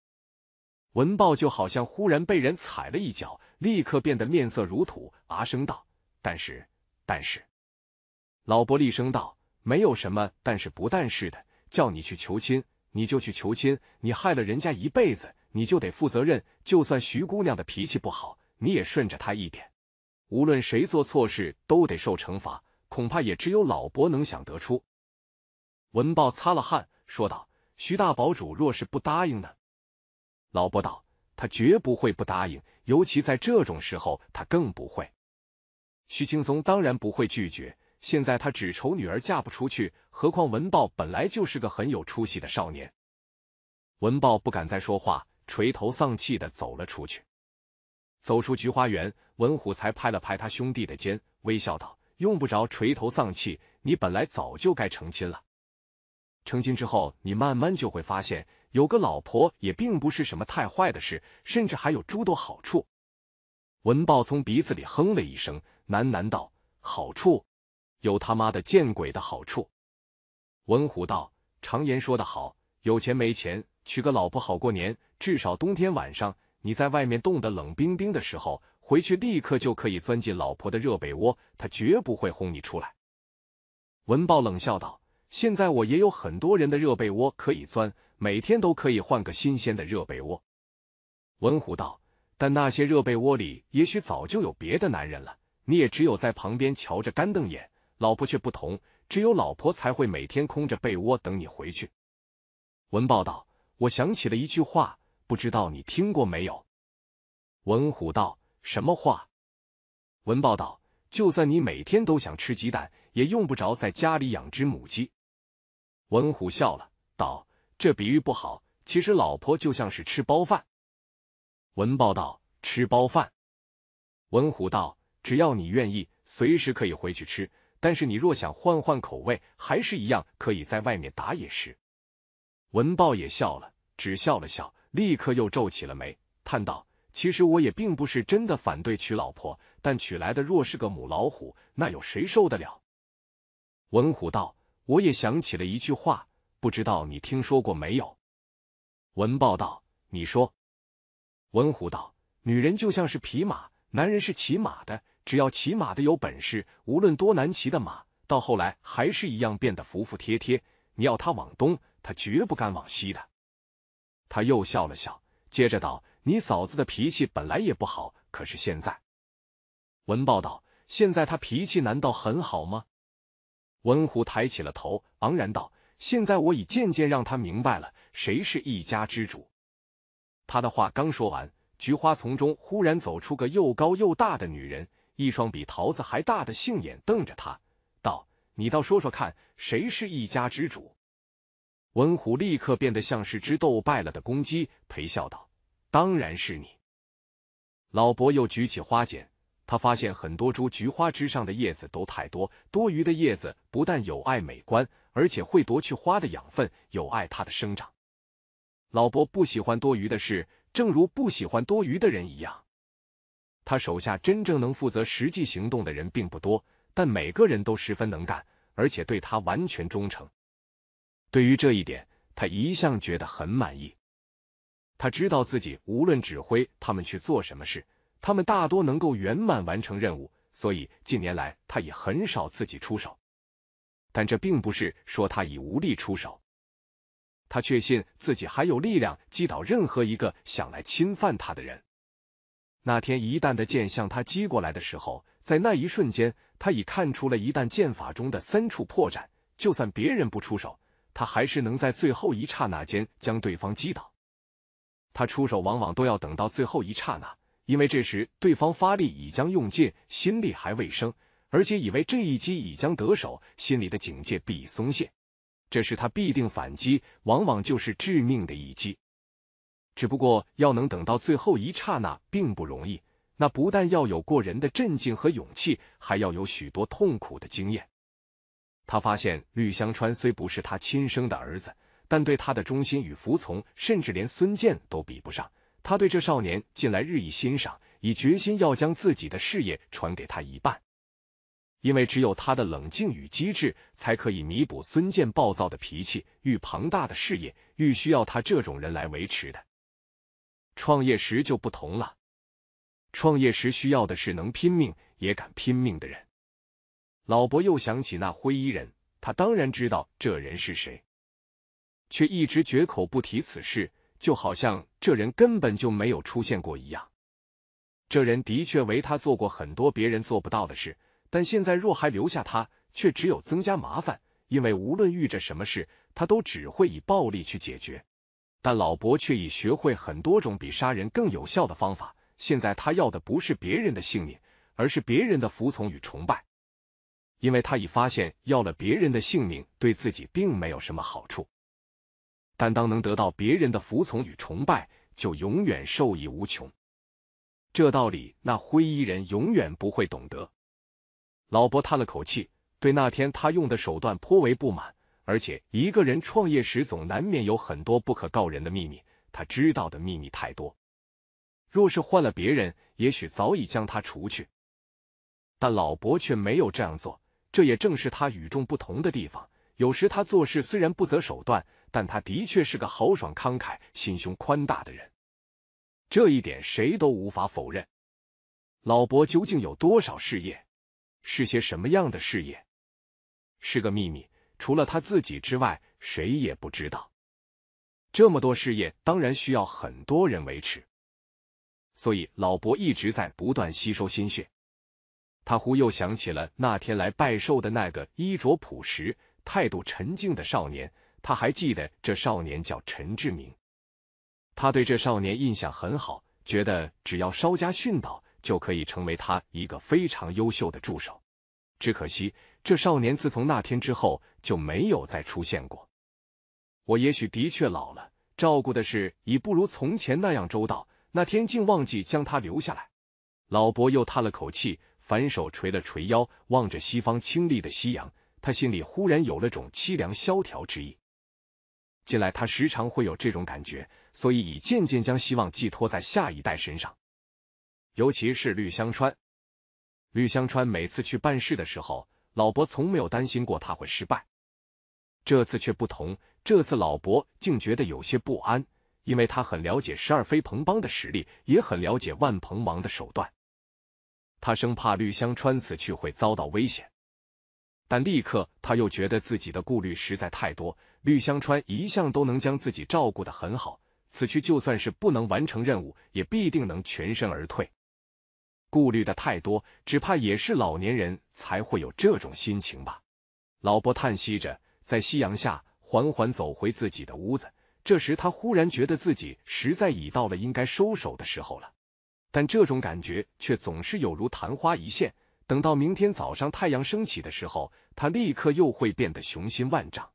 文豹就好像忽然被人踩了一脚，立刻变得面色如土。啊声道：“但是，但是，老伯厉声道：没有什么，但是不但是的，叫你去求亲，你就去求亲，你害了人家一辈子，你就得负责任。就算徐姑娘的脾气不好，你也顺着她一点。无论谁做错事，都得受惩罚。恐怕也只有老伯能想得出。”文豹擦了汗，说道。徐大堡主若是不答应呢？老伯道：“他绝不会不答应，尤其在这种时候，他更不会。”徐青松当然不会拒绝，现在他只愁女儿嫁不出去。何况文豹本来就是个很有出息的少年。文豹不敢再说话，垂头丧气的走了出去。走出菊花园，文虎才拍了拍他兄弟的肩，微笑道：“用不着垂头丧气，你本来早就该成亲了。”成亲之后，你慢慢就会发现，有个老婆也并不是什么太坏的事，甚至还有诸多好处。文豹从鼻子里哼了一声，喃喃道：“好处？有他妈的见鬼的好处！”文虎道：“常言说得好，有钱没钱，娶个老婆好过年。至少冬天晚上你在外面冻得冷冰冰的时候，回去立刻就可以钻进老婆的热被窝，她绝不会轰你出来。”文豹冷笑道。现在我也有很多人的热被窝可以钻，每天都可以换个新鲜的热被窝。文虎道：“但那些热被窝里也许早就有别的男人了，你也只有在旁边瞧着干瞪眼。”老婆却不同，只有老婆才会每天空着被窝等你回去。文报道：“我想起了一句话，不知道你听过没有？”文虎道：“什么话？”文报道：“就算你每天都想吃鸡蛋，也用不着在家里养只母鸡。”文虎笑了，道：“这比喻不好，其实老婆就像是吃包饭。”文豹道：“吃包饭。”文虎道：“只要你愿意，随时可以回去吃。但是你若想换换口味，还是一样可以在外面打野食。”文豹也笑了，只笑了笑，立刻又皱起了眉，叹道：“其实我也并不是真的反对娶老婆，但娶来的若是个母老虎，那有谁受得了？”文虎道。我也想起了一句话，不知道你听说过没有？文报道，你说，文虎道，女人就像是匹马，男人是骑马的，只要骑马的有本事，无论多难骑的马，到后来还是一样变得服服帖帖。你要他往东，他绝不敢往西的。他又笑了笑，接着道：“你嫂子的脾气本来也不好，可是现在，文报道，现在她脾气难道很好吗？”文虎抬起了头，昂然道：“现在我已渐渐让他明白了，谁是一家之主。”他的话刚说完，菊花丛中忽然走出个又高又大的女人，一双比桃子还大的杏眼瞪着他，道：“你倒说说看，谁是一家之主？”文虎立刻变得像是只斗败了的公鸡，陪笑道：“当然是你。”老伯又举起花剪。他发现很多株菊花枝上的叶子都太多，多余的叶子不但有碍美观，而且会夺去花的养分，有碍它的生长。老伯不喜欢多余的事，正如不喜欢多余的人一样。他手下真正能负责实际行动的人并不多，但每个人都十分能干，而且对他完全忠诚。对于这一点，他一向觉得很满意。他知道自己无论指挥他们去做什么事。他们大多能够圆满完成任务，所以近年来他已很少自己出手。但这并不是说他已无力出手，他确信自己还有力量击倒任何一个想来侵犯他的人。那天一旦的剑向他击过来的时候，在那一瞬间，他已看出了一旦剑法中的三处破绽。就算别人不出手，他还是能在最后一刹那间将对方击倒。他出手往往都要等到最后一刹那。因为这时对方发力已将用尽，心力还未生，而且以为这一击已将得手，心里的警戒必松懈。这时他必定反击，往往就是致命的一击。只不过要能等到最后一刹那，并不容易。那不但要有过人的镇静和勇气，还要有许多痛苦的经验。他发现绿香川虽不是他亲生的儿子，但对他的忠心与服从，甚至连孙健都比不上。他对这少年近来日益欣赏，已决心要将自己的事业传给他一半，因为只有他的冷静与机智，才可以弥补孙健暴躁的脾气。愈庞大的事业，愈需要他这种人来维持的。创业时就不同了，创业时需要的是能拼命也敢拼命的人。老伯又想起那灰衣人，他当然知道这人是谁，却一直绝口不提此事。就好像这人根本就没有出现过一样。这人的确为他做过很多别人做不到的事，但现在若还留下他，却只有增加麻烦。因为无论遇着什么事，他都只会以暴力去解决。但老伯却已学会很多种比杀人更有效的方法。现在他要的不是别人的性命，而是别人的服从与崇拜，因为他已发现要了别人的性命，对自己并没有什么好处。但当能得到别人的服从与崇拜，就永远受益无穷。这道理，那灰衣人永远不会懂得。老伯叹了口气，对那天他用的手段颇为不满。而且，一个人创业时总难免有很多不可告人的秘密。他知道的秘密太多，若是换了别人，也许早已将他除去。但老伯却没有这样做，这也正是他与众不同的地方。有时他做事虽然不择手段。但他的确是个豪爽慷慨、心胸宽大的人，这一点谁都无法否认。老伯究竟有多少事业？是些什么样的事业？是个秘密，除了他自己之外，谁也不知道。这么多事业，当然需要很多人维持，所以老伯一直在不断吸收心血。他忽又想起了那天来拜寿的那个衣着朴实、态度沉静的少年。他还记得这少年叫陈志明，他对这少年印象很好，觉得只要稍加训导，就可以成为他一个非常优秀的助手。只可惜这少年自从那天之后就没有再出现过。我也许的确老了，照顾的事已不如从前那样周到。那天竟忘记将他留下来。老伯又叹了口气，反手捶了捶腰，望着西方清丽的夕阳，他心里忽然有了种凄凉萧条之意。近来，他时常会有这种感觉，所以已渐渐将希望寄托在下一代身上，尤其是绿香川。绿香川每次去办事的时候，老伯从没有担心过他会失败。这次却不同，这次老伯竟觉得有些不安，因为他很了解十二飞鹏帮的实力，也很了解万鹏王的手段，他生怕绿香川此去会遭到危险。但立刻他又觉得自己的顾虑实在太多。绿香川一向都能将自己照顾的很好，此去就算是不能完成任务，也必定能全身而退。顾虑的太多，只怕也是老年人才会有这种心情吧。老伯叹息着，在夕阳下缓缓走回自己的屋子。这时，他忽然觉得自己实在已到了应该收手的时候了，但这种感觉却总是有如昙花一现。等到明天早上太阳升起的时候，他立刻又会变得雄心万丈。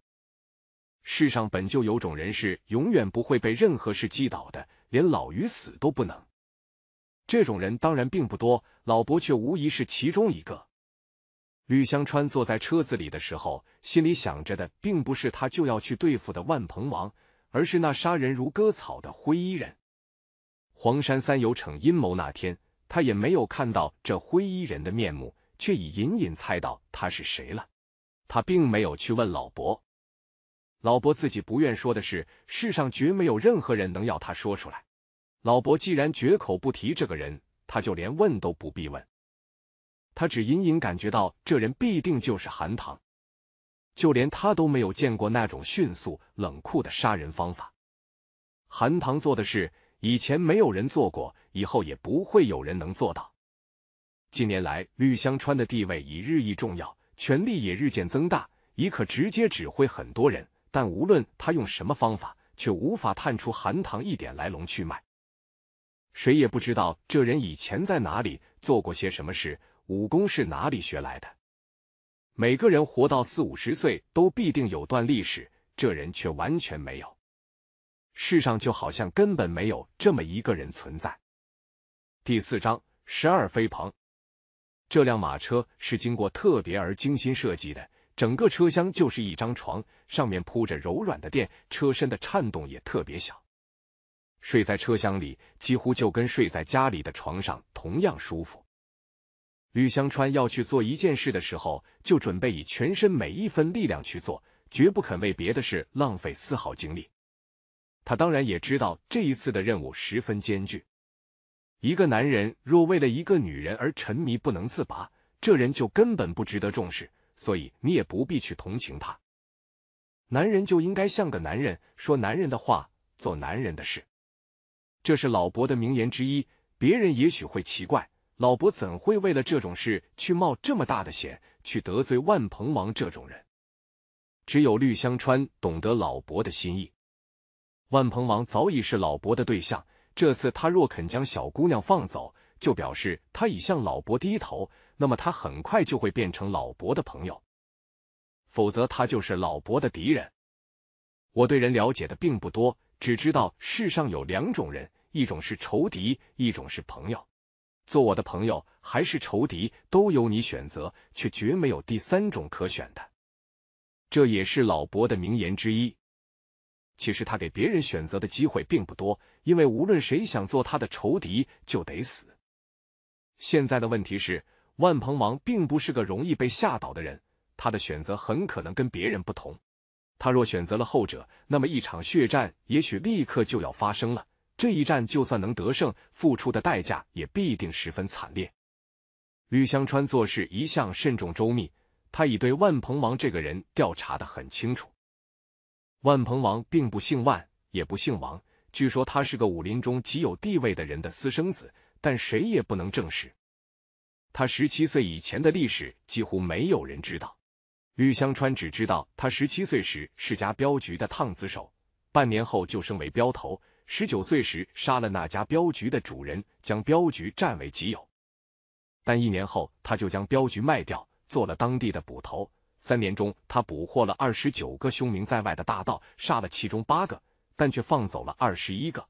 世上本就有种人是永远不会被任何事击倒的，连老于死都不能。这种人当然并不多，老伯却无疑是其中一个。吕香川坐在车子里的时候，心里想着的并不是他就要去对付的万鹏王，而是那杀人如割草的灰衣人。黄山三友逞阴谋那天，他也没有看到这灰衣人的面目，却已隐隐猜到他是谁了。他并没有去问老伯。老伯自己不愿说的是，世上绝没有任何人能要他说出来。老伯既然绝口不提这个人，他就连问都不必问。他只隐隐感觉到这人必定就是韩棠。就连他都没有见过那种迅速冷酷的杀人方法。韩棠做的事，以前没有人做过，以后也不会有人能做到。近年来，绿香川的地位已日益重要，权力也日渐增大，已可直接指挥很多人。但无论他用什么方法，却无法探出韩棠一点来龙去脉。谁也不知道这人以前在哪里做过些什么事，武功是哪里学来的。每个人活到四五十岁都必定有段历史，这人却完全没有。世上就好像根本没有这么一个人存在。第四章十二飞鹏。这辆马车是经过特别而精心设计的。整个车厢就是一张床，上面铺着柔软的垫，车身的颤动也特别小。睡在车厢里，几乎就跟睡在家里的床上同样舒服。吕香川要去做一件事的时候，就准备以全身每一分力量去做，绝不肯为别的事浪费丝毫精力。他当然也知道这一次的任务十分艰巨。一个男人若为了一个女人而沉迷不能自拔，这人就根本不值得重视。所以你也不必去同情他，男人就应该像个男人，说男人的话，做男人的事。这是老伯的名言之一。别人也许会奇怪，老伯怎会为了这种事去冒这么大的险，去得罪万鹏王这种人？只有绿香川懂得老伯的心意。万鹏王早已是老伯的对象，这次他若肯将小姑娘放走，就表示他已向老伯低头。那么他很快就会变成老伯的朋友，否则他就是老伯的敌人。我对人了解的并不多，只知道世上有两种人，一种是仇敌，一种是朋友。做我的朋友还是仇敌，都由你选择，却绝没有第三种可选的。这也是老伯的名言之一。其实他给别人选择的机会并不多，因为无论谁想做他的仇敌，就得死。现在的问题是。万鹏王并不是个容易被吓倒的人，他的选择很可能跟别人不同。他若选择了后者，那么一场血战也许立刻就要发生了。这一战就算能得胜，付出的代价也必定十分惨烈。吕香川做事一向慎重周密，他已对万鹏王这个人调查的很清楚。万鹏王并不姓万，也不姓王，据说他是个武林中极有地位的人的私生子，但谁也不能证实。他十七岁以前的历史几乎没有人知道，郁香川只知道他十七岁时是家镖局的烫子手，半年后就升为镖头。十九岁时杀了那家镖局的主人，将镖局占为己有。但一年后他就将镖局卖掉，做了当地的捕头。三年中，他捕获了二十九个凶名在外的大盗，杀了其中八个，但却放走了二十一个。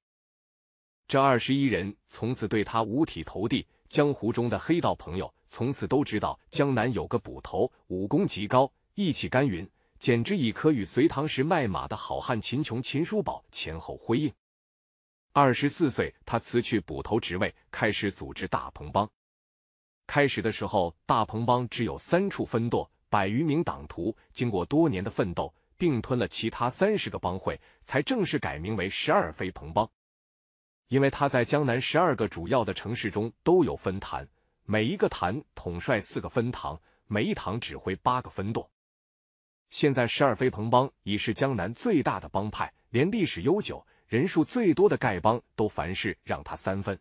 这二十一人从此对他五体投地。江湖中的黑道朋友从此都知道，江南有个捕头，武功极高，义气干云，简直已可与隋唐时卖马的好汉秦琼、秦叔宝前后辉映。二十四岁，他辞去捕头职位，开始组织大鹏帮。开始的时候，大鹏帮只有三处分舵，百余名党徒。经过多年的奋斗，并吞了其他三十个帮会，才正式改名为十二飞鹏帮。因为他在江南十二个主要的城市中都有分坛，每一个坛统帅四个分堂，每一堂指挥八个分舵。现在十二飞鹏帮已是江南最大的帮派，连历史悠久、人数最多的丐帮都凡事让他三分。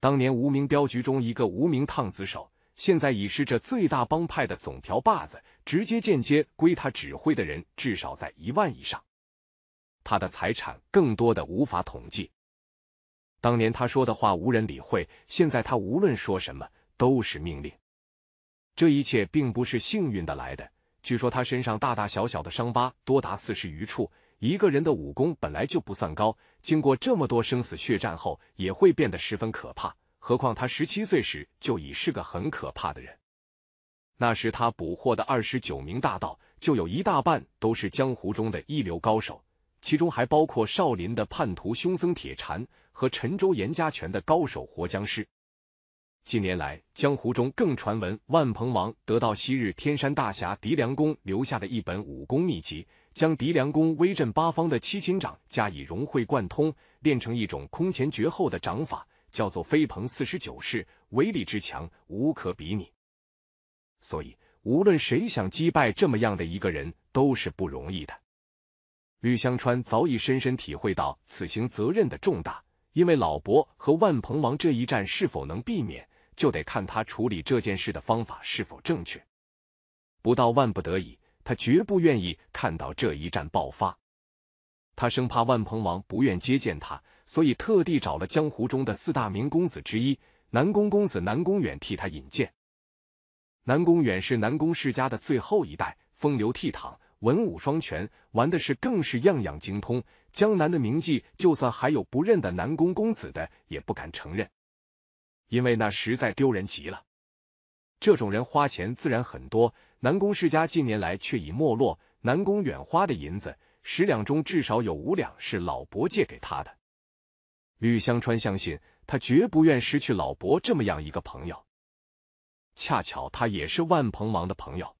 当年无名镖局中一个无名烫子手，现在已是这最大帮派的总瓢把子，直接间接归他指挥的人至少在一万以上。他的财产更多的无法统计。当年他说的话无人理会，现在他无论说什么都是命令。这一切并不是幸运的来的。据说他身上大大小小的伤疤多达四十余处。一个人的武功本来就不算高，经过这么多生死血战后，也会变得十分可怕。何况他十七岁时就已是个很可怕的人。那时他捕获的二十九名大盗，就有一大半都是江湖中的一流高手，其中还包括少林的叛徒凶僧铁禅。和陈州严家拳的高手活僵尸。近年来，江湖中更传闻万鹏王得到昔日天山大侠狄梁公留下的一本武功秘籍，将狄梁公威震八方的七擒掌加以融会贯通，练成一种空前绝后的掌法，叫做飞鹏四十九式，威力之强，无可比拟。所以，无论谁想击败这么样的一个人，都是不容易的。吕香川早已深深体会到此行责任的重大。因为老伯和万鹏王这一战是否能避免，就得看他处理这件事的方法是否正确。不到万不得已，他绝不愿意看到这一战爆发。他生怕万鹏王不愿接见他，所以特地找了江湖中的四大名公子之一南宫公子南宫远替他引荐。南宫远是南宫世家的最后一代，风流倜傥，文武双全，玩的是更是样样精通。江南的名妓，就算还有不认得南宫公子的，也不敢承认，因为那实在丢人极了。这种人花钱自然很多。南宫世家近年来却已没落。南宫远花的银子，十两中至少有五两是老伯借给他的。吕香川相信，他绝不愿失去老伯这么样一个朋友。恰巧他也是万鹏王的朋友，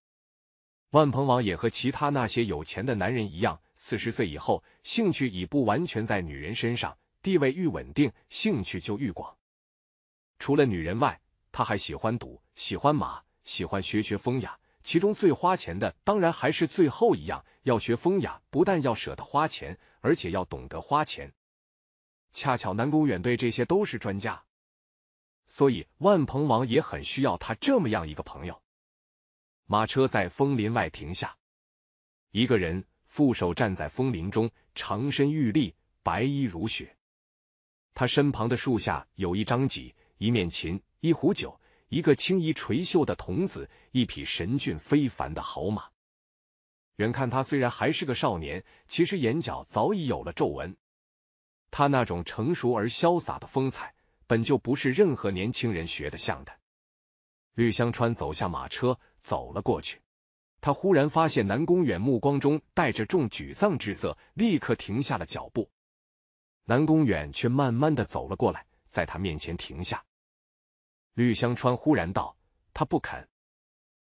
万鹏王也和其他那些有钱的男人一样。四十岁以后，兴趣已不完全在女人身上，地位愈稳定，兴趣就愈广。除了女人外，他还喜欢赌，喜欢马，喜欢学学风雅。其中最花钱的，当然还是最后一样。要学风雅，不但要舍得花钱，而且要懂得花钱。恰巧南宫远对这些都是专家，所以万鹏王也很需要他这么样一个朋友。马车在枫林外停下，一个人。副手站在枫林中，长身玉立，白衣如雪。他身旁的树下有一张几，一面琴，一壶酒，一个青衣垂袖的童子，一匹神俊非凡的好马。远看他虽然还是个少年，其实眼角早已有了皱纹。他那种成熟而潇洒的风采，本就不是任何年轻人学得像的。绿香川走下马车，走了过去。他忽然发现南宫远目光中带着重沮丧之色，立刻停下了脚步。南宫远却慢慢的走了过来，在他面前停下。绿香川忽然道：“他不肯。”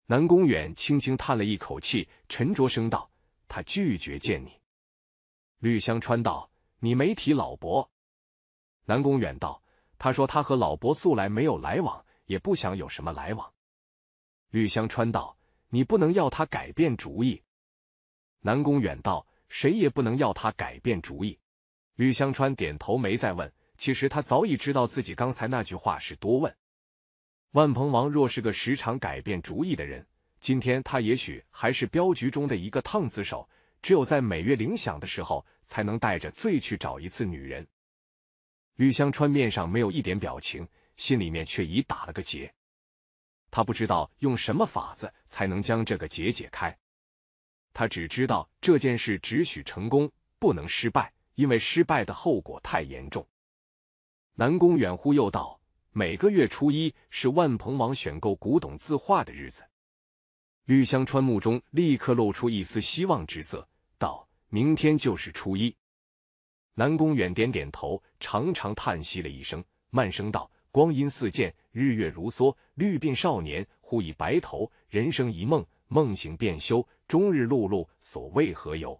南宫远轻轻叹了一口气，沉着声道：“他拒绝见你。”绿香川道：“你没提老伯。”南宫远道：“他说他和老伯素来没有来往，也不想有什么来往。”绿香川道。你不能要他改变主意，南宫远道，谁也不能要他改变主意。吕香川点头，没再问。其实他早已知道自己刚才那句话是多问。万鹏王若是个时常改变主意的人，今天他也许还是镖局中的一个烫子手，只有在每月铃响的时候，才能带着醉去找一次女人。吕香川面上没有一点表情，心里面却已打了个结。他不知道用什么法子才能将这个结解开，他只知道这件事只许成功，不能失败，因为失败的后果太严重。南宫远忽又道：“每个月初一是万鹏王选购古董字画的日子。”绿香川目中立刻露出一丝希望之色，道：“明天就是初一。”南宫远点点头，长长叹息了一声，慢声道。光阴似箭，日月如梭，绿鬓少年忽已白头。人生一梦，梦醒便休。终日碌碌，所谓何由？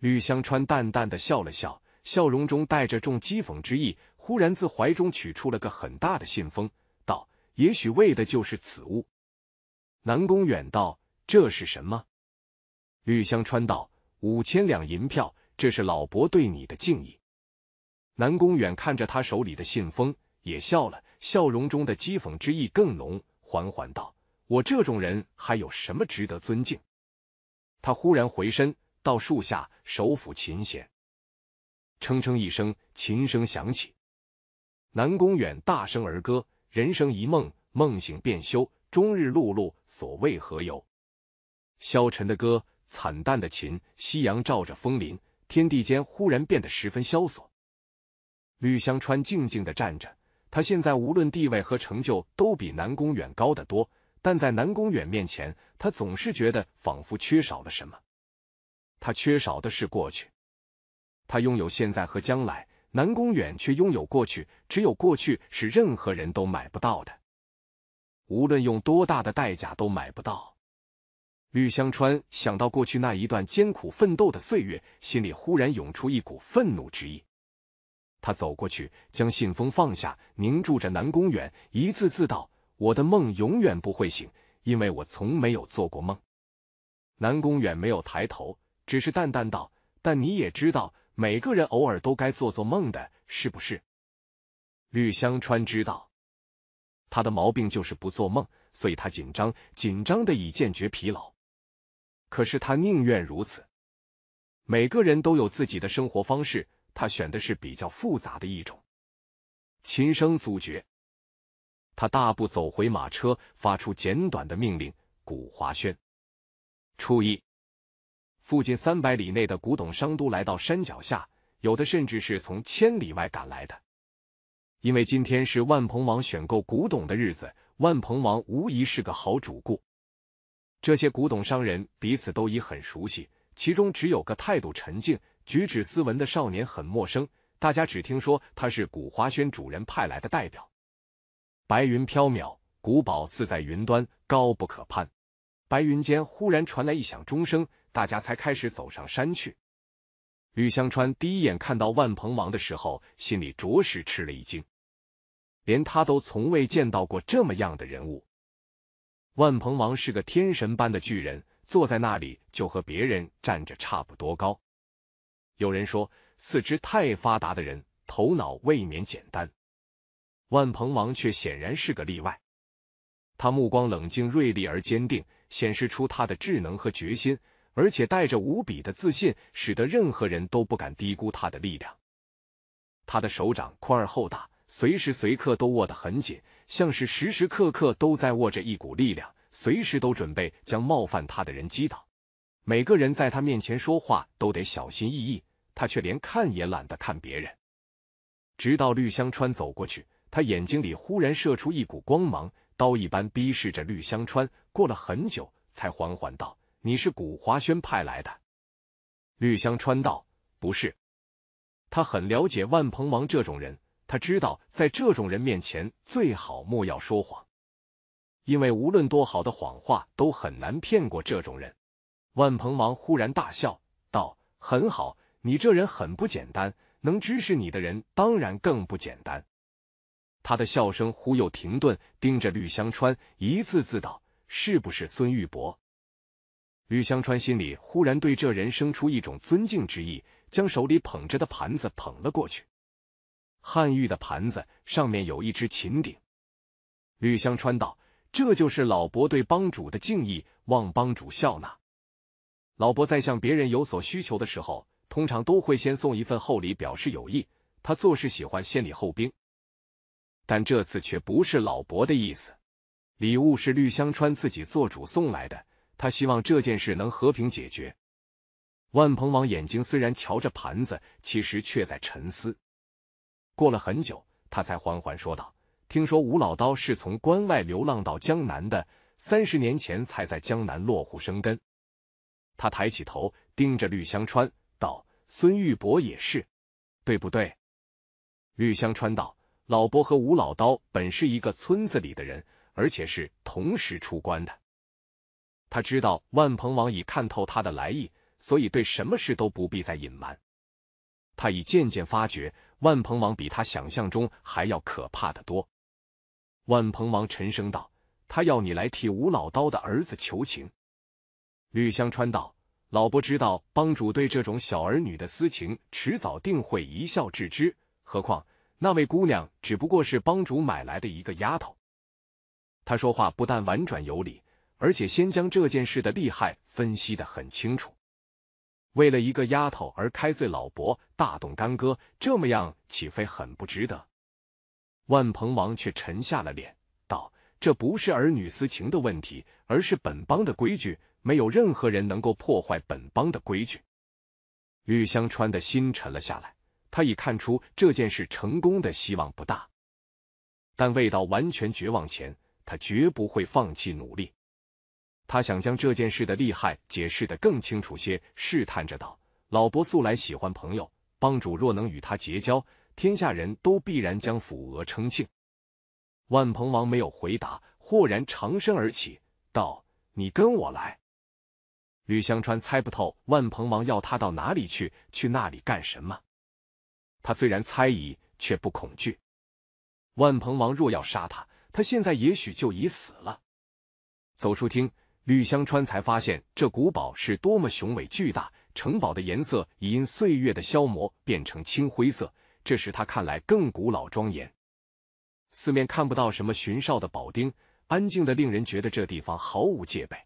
吕香川淡淡的笑了笑，笑容中带着重讥讽之意。忽然自怀中取出了个很大的信封，道：“也许为的就是此物。”南宫远道：“这是什么？”吕香川道：“五千两银票，这是老伯对你的敬意。”南宫远看着他手里的信封。也笑了，笑容中的讥讽之意更浓。缓缓道：“我这种人还有什么值得尊敬？”他忽然回身到树下，手抚琴弦，蹭蹭一声，琴声响起。南宫远大声儿歌：“人生一梦，梦醒便休。终日碌碌，所谓何由？”消沉的歌，惨淡的琴，夕阳照着枫林，天地间忽然变得十分萧索。吕香川静静的站着。他现在无论地位和成就都比南宫远高得多，但在南宫远面前，他总是觉得仿佛缺少了什么。他缺少的是过去，他拥有现在和将来，南宫远却拥有过去。只有过去是任何人都买不到的，无论用多大的代价都买不到。绿香川想到过去那一段艰苦奋斗的岁月，心里忽然涌出一股愤怒之意。他走过去，将信封放下，凝住着南宫远，一字字道：“我的梦永远不会醒，因为我从没有做过梦。”南宫远没有抬头，只是淡淡道：“但你也知道，每个人偶尔都该做做梦的，是不是？”绿香川知道，他的毛病就是不做梦，所以他紧张，紧张的已渐觉疲劳。可是他宁愿如此。每个人都有自己的生活方式。他选的是比较复杂的一种琴声组绝，他大步走回马车，发出简短的命令：“古华轩，初一。”附近三百里内的古董商都来到山脚下，有的甚至是从千里外赶来的。因为今天是万鹏王选购古董的日子，万鹏王无疑是个好主顾。这些古董商人彼此都已很熟悉，其中只有个态度沉静。举止斯文的少年很陌生，大家只听说他是古华轩主人派来的代表。白云飘渺，古堡似在云端，高不可攀。白云间忽然传来一响钟声，大家才开始走上山去。吕香川第一眼看到万鹏王的时候，心里着实吃了一惊，连他都从未见到过这么样的人物。万鹏王是个天神般的巨人，坐在那里就和别人站着差不多高。有人说，四肢太发达的人头脑未免简单。万鹏王却显然是个例外，他目光冷静、锐利而坚定，显示出他的智能和决心，而且带着无比的自信，使得任何人都不敢低估他的力量。他的手掌宽而厚大，随时随刻都握得很紧，像是时时刻刻都在握着一股力量，随时都准备将冒犯他的人击倒。每个人在他面前说话都得小心翼翼。他却连看也懒得看别人，直到绿香川走过去，他眼睛里忽然射出一股光芒，刀一般逼视着绿香川。过了很久，才缓缓道：“你是古华轩派来的？”绿香川道：“不是。”他很了解万鹏王这种人，他知道在这种人面前最好莫要说谎，因为无论多好的谎话都很难骗过这种人。万鹏王忽然大笑道：“很好。”你这人很不简单，能支持你的人当然更不简单。他的笑声忽又停顿，盯着吕香川，一字字道：“是不是孙玉伯？”吕香川心里忽然对这人生出一种尊敬之意，将手里捧着的盘子捧了过去。汉玉的盘子上面有一只琴鼎。吕香川道：“这就是老伯对帮主的敬意，望帮主笑纳。”老伯在向别人有所需求的时候。通常都会先送一份厚礼表示友谊，他做事喜欢先礼后兵，但这次却不是老伯的意思。礼物是绿香川自己做主送来的，他希望这件事能和平解决。万鹏王眼睛虽然瞧着盘子，其实却在沉思。过了很久，他才缓缓说道：“听说吴老刀是从关外流浪到江南的，三十年前才在江南落户生根。”他抬起头，盯着绿香川。孙玉伯也是，对不对？吕香川道：“老伯和吴老刀本是一个村子里的人，而且是同时出关的。他知道万鹏王已看透他的来意，所以对什么事都不必再隐瞒。他已渐渐发觉万鹏王比他想象中还要可怕的多。”万鹏王沉声道：“他要你来替吴老刀的儿子求情。”吕香川道。老伯知道帮主对这种小儿女的私情，迟早定会一笑置之。何况那位姑娘只不过是帮主买来的一个丫头。他说话不但婉转有理，而且先将这件事的厉害分析得很清楚。为了一个丫头而开罪老伯，大动干戈，这么样岂非很不值得？万鹏王却沉下了脸，道：“这不是儿女私情的问题，而是本帮的规矩。”没有任何人能够破坏本帮的规矩。玉香川的心沉了下来，他已看出这件事成功的希望不大，但未到完全绝望前，他绝不会放弃努力。他想将这件事的厉害解释的更清楚些，试探着道：“老伯素来喜欢朋友，帮主若能与他结交，天下人都必然将府额称庆。”万鹏王没有回答，豁然长身而起，道：“你跟我来。”吕香川猜不透万鹏王要他到哪里去，去那里干什么。他虽然猜疑，却不恐惧。万鹏王若要杀他，他现在也许就已死了。走出厅，吕香川才发现这古堡是多么雄伟巨大。城堡的颜色已因岁月的消磨变成青灰色，这使他看来更古老庄严。四面看不到什么巡哨的宝丁，安静的令人觉得这地方毫无戒备。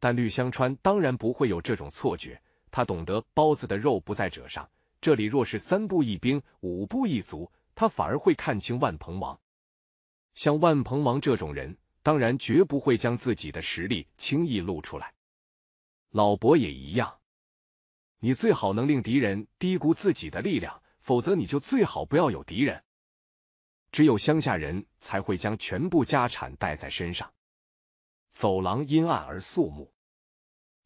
但绿香川当然不会有这种错觉，他懂得包子的肉不在褶上。这里若是三步一兵，五步一卒，他反而会看清万鹏王。像万鹏王这种人，当然绝不会将自己的实力轻易露出来。老伯也一样，你最好能令敌人低估自己的力量，否则你就最好不要有敌人。只有乡下人才会将全部家产带在身上。走廊阴暗而肃穆，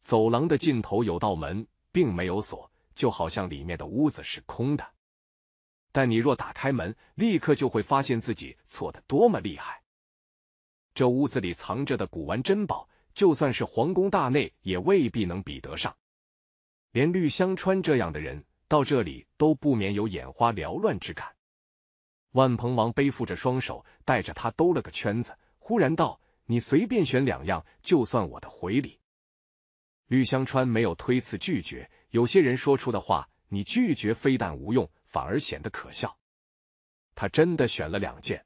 走廊的尽头有道门，并没有锁，就好像里面的屋子是空的。但你若打开门，立刻就会发现自己错的多么厉害。这屋子里藏着的古玩珍宝，就算是皇宫大内也未必能比得上。连绿香川这样的人到这里都不免有眼花缭乱之感。万鹏王背负着双手，带着他兜了个圈子，忽然道。你随便选两样，就算我的回礼。绿香川没有推辞拒绝。有些人说出的话，你拒绝非但无用，反而显得可笑。他真的选了两件。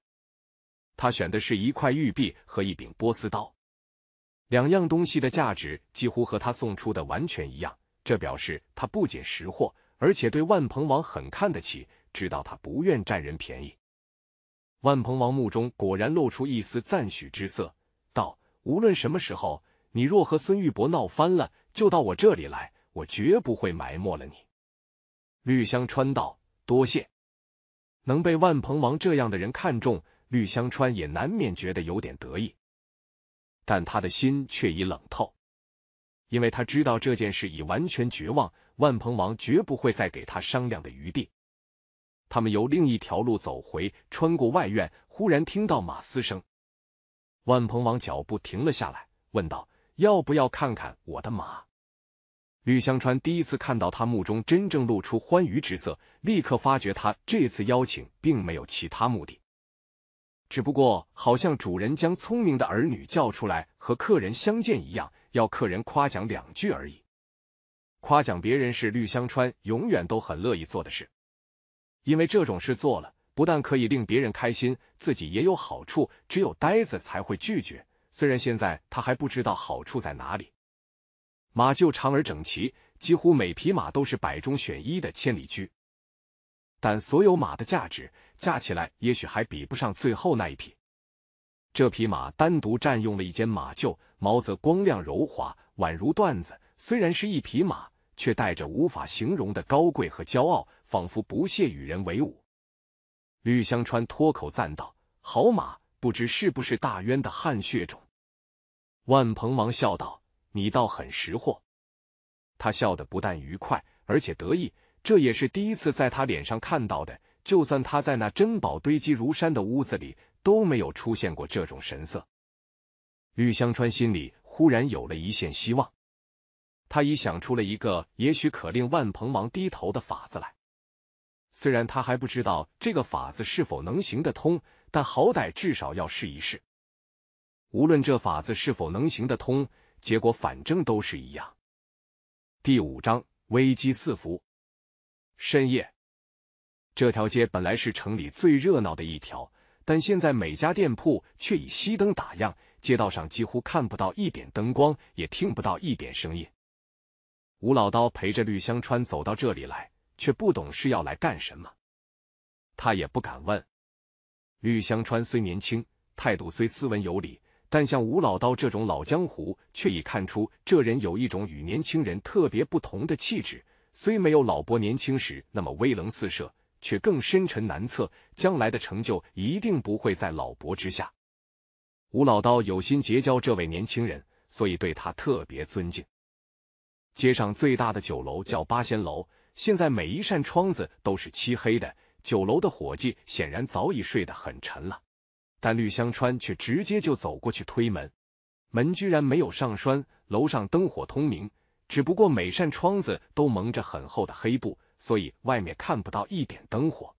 他选的是一块玉璧和一柄波斯刀，两样东西的价值几乎和他送出的完全一样。这表示他不仅识货，而且对万鹏王很看得起，知道他不愿占人便宜。万鹏王目中果然露出一丝赞许之色。无论什么时候，你若和孙玉伯闹翻了，就到我这里来，我绝不会埋没了你。绿香川道：“多谢，能被万鹏王这样的人看中，绿香川也难免觉得有点得意，但他的心却已冷透，因为他知道这件事已完全绝望，万鹏王绝不会再给他商量的余地。”他们由另一条路走回，穿过外院，忽然听到马嘶声。万鹏王脚步停了下来，问道：“要不要看看我的马？”吕香川第一次看到他目中真正露出欢愉之色，立刻发觉他这次邀请并没有其他目的，只不过好像主人将聪明的儿女叫出来和客人相见一样，要客人夸奖两句而已。夸奖别人是吕香川永远都很乐意做的事，因为这种事做了。不但可以令别人开心，自己也有好处。只有呆子才会拒绝。虽然现在他还不知道好处在哪里。马厩长而整齐，几乎每匹马都是百中选一的千里驹。但所有马的价值加起来，也许还比不上最后那一匹。这匹马单独占用了一间马厩，毛则光亮柔滑，宛如缎子。虽然是一匹马，却带着无法形容的高贵和骄傲，仿佛不屑与人为伍。吕香川脱口赞道：“好马，不知是不是大渊的汗血种。”万鹏王笑道：“你倒很识货。”他笑的不但愉快，而且得意，这也是第一次在他脸上看到的。就算他在那珍宝堆积如山的屋子里，都没有出现过这种神色。吕香川心里忽然有了一线希望，他已想出了一个也许可令万鹏王低头的法子来。虽然他还不知道这个法子是否能行得通，但好歹至少要试一试。无论这法子是否能行得通，结果反正都是一样。第五章危机四伏。深夜，这条街本来是城里最热闹的一条，但现在每家店铺却以熄灯打烊，街道上几乎看不到一点灯光，也听不到一点声音。吴老刀陪着绿香川走到这里来。却不懂是要来干什么，他也不敢问。玉香川虽年轻，态度虽斯文有礼，但像吴老刀这种老江湖，却已看出这人有一种与年轻人特别不同的气质。虽没有老伯年轻时那么威棱四射，却更深沉难测，将来的成就一定不会在老伯之下。吴老刀有心结交这位年轻人，所以对他特别尊敬。街上最大的酒楼叫八仙楼。现在每一扇窗子都是漆黑的，酒楼的伙计显然早已睡得很沉了，但绿香川却直接就走过去推门，门居然没有上栓，楼上灯火通明，只不过每扇窗子都蒙着很厚的黑布，所以外面看不到一点灯火。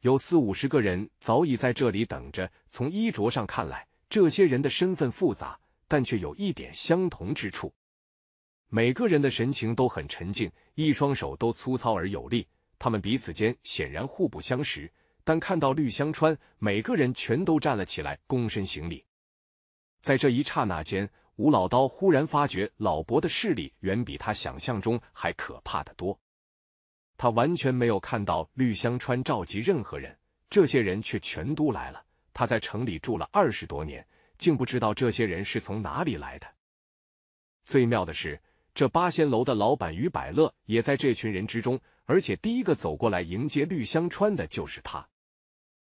有四五十个人早已在这里等着，从衣着上看来，这些人的身份复杂，但却有一点相同之处。每个人的神情都很沉静，一双手都粗糙而有力。他们彼此间显然互不相识，但看到绿香川，每个人全都站了起来，躬身行礼。在这一刹那间，吴老刀忽然发觉老伯的势力远比他想象中还可怕的多。他完全没有看到绿香川召集任何人，这些人却全都来了。他在城里住了二十多年，竟不知道这些人是从哪里来的。最妙的是。这八仙楼的老板于百乐也在这群人之中，而且第一个走过来迎接绿香川的就是他。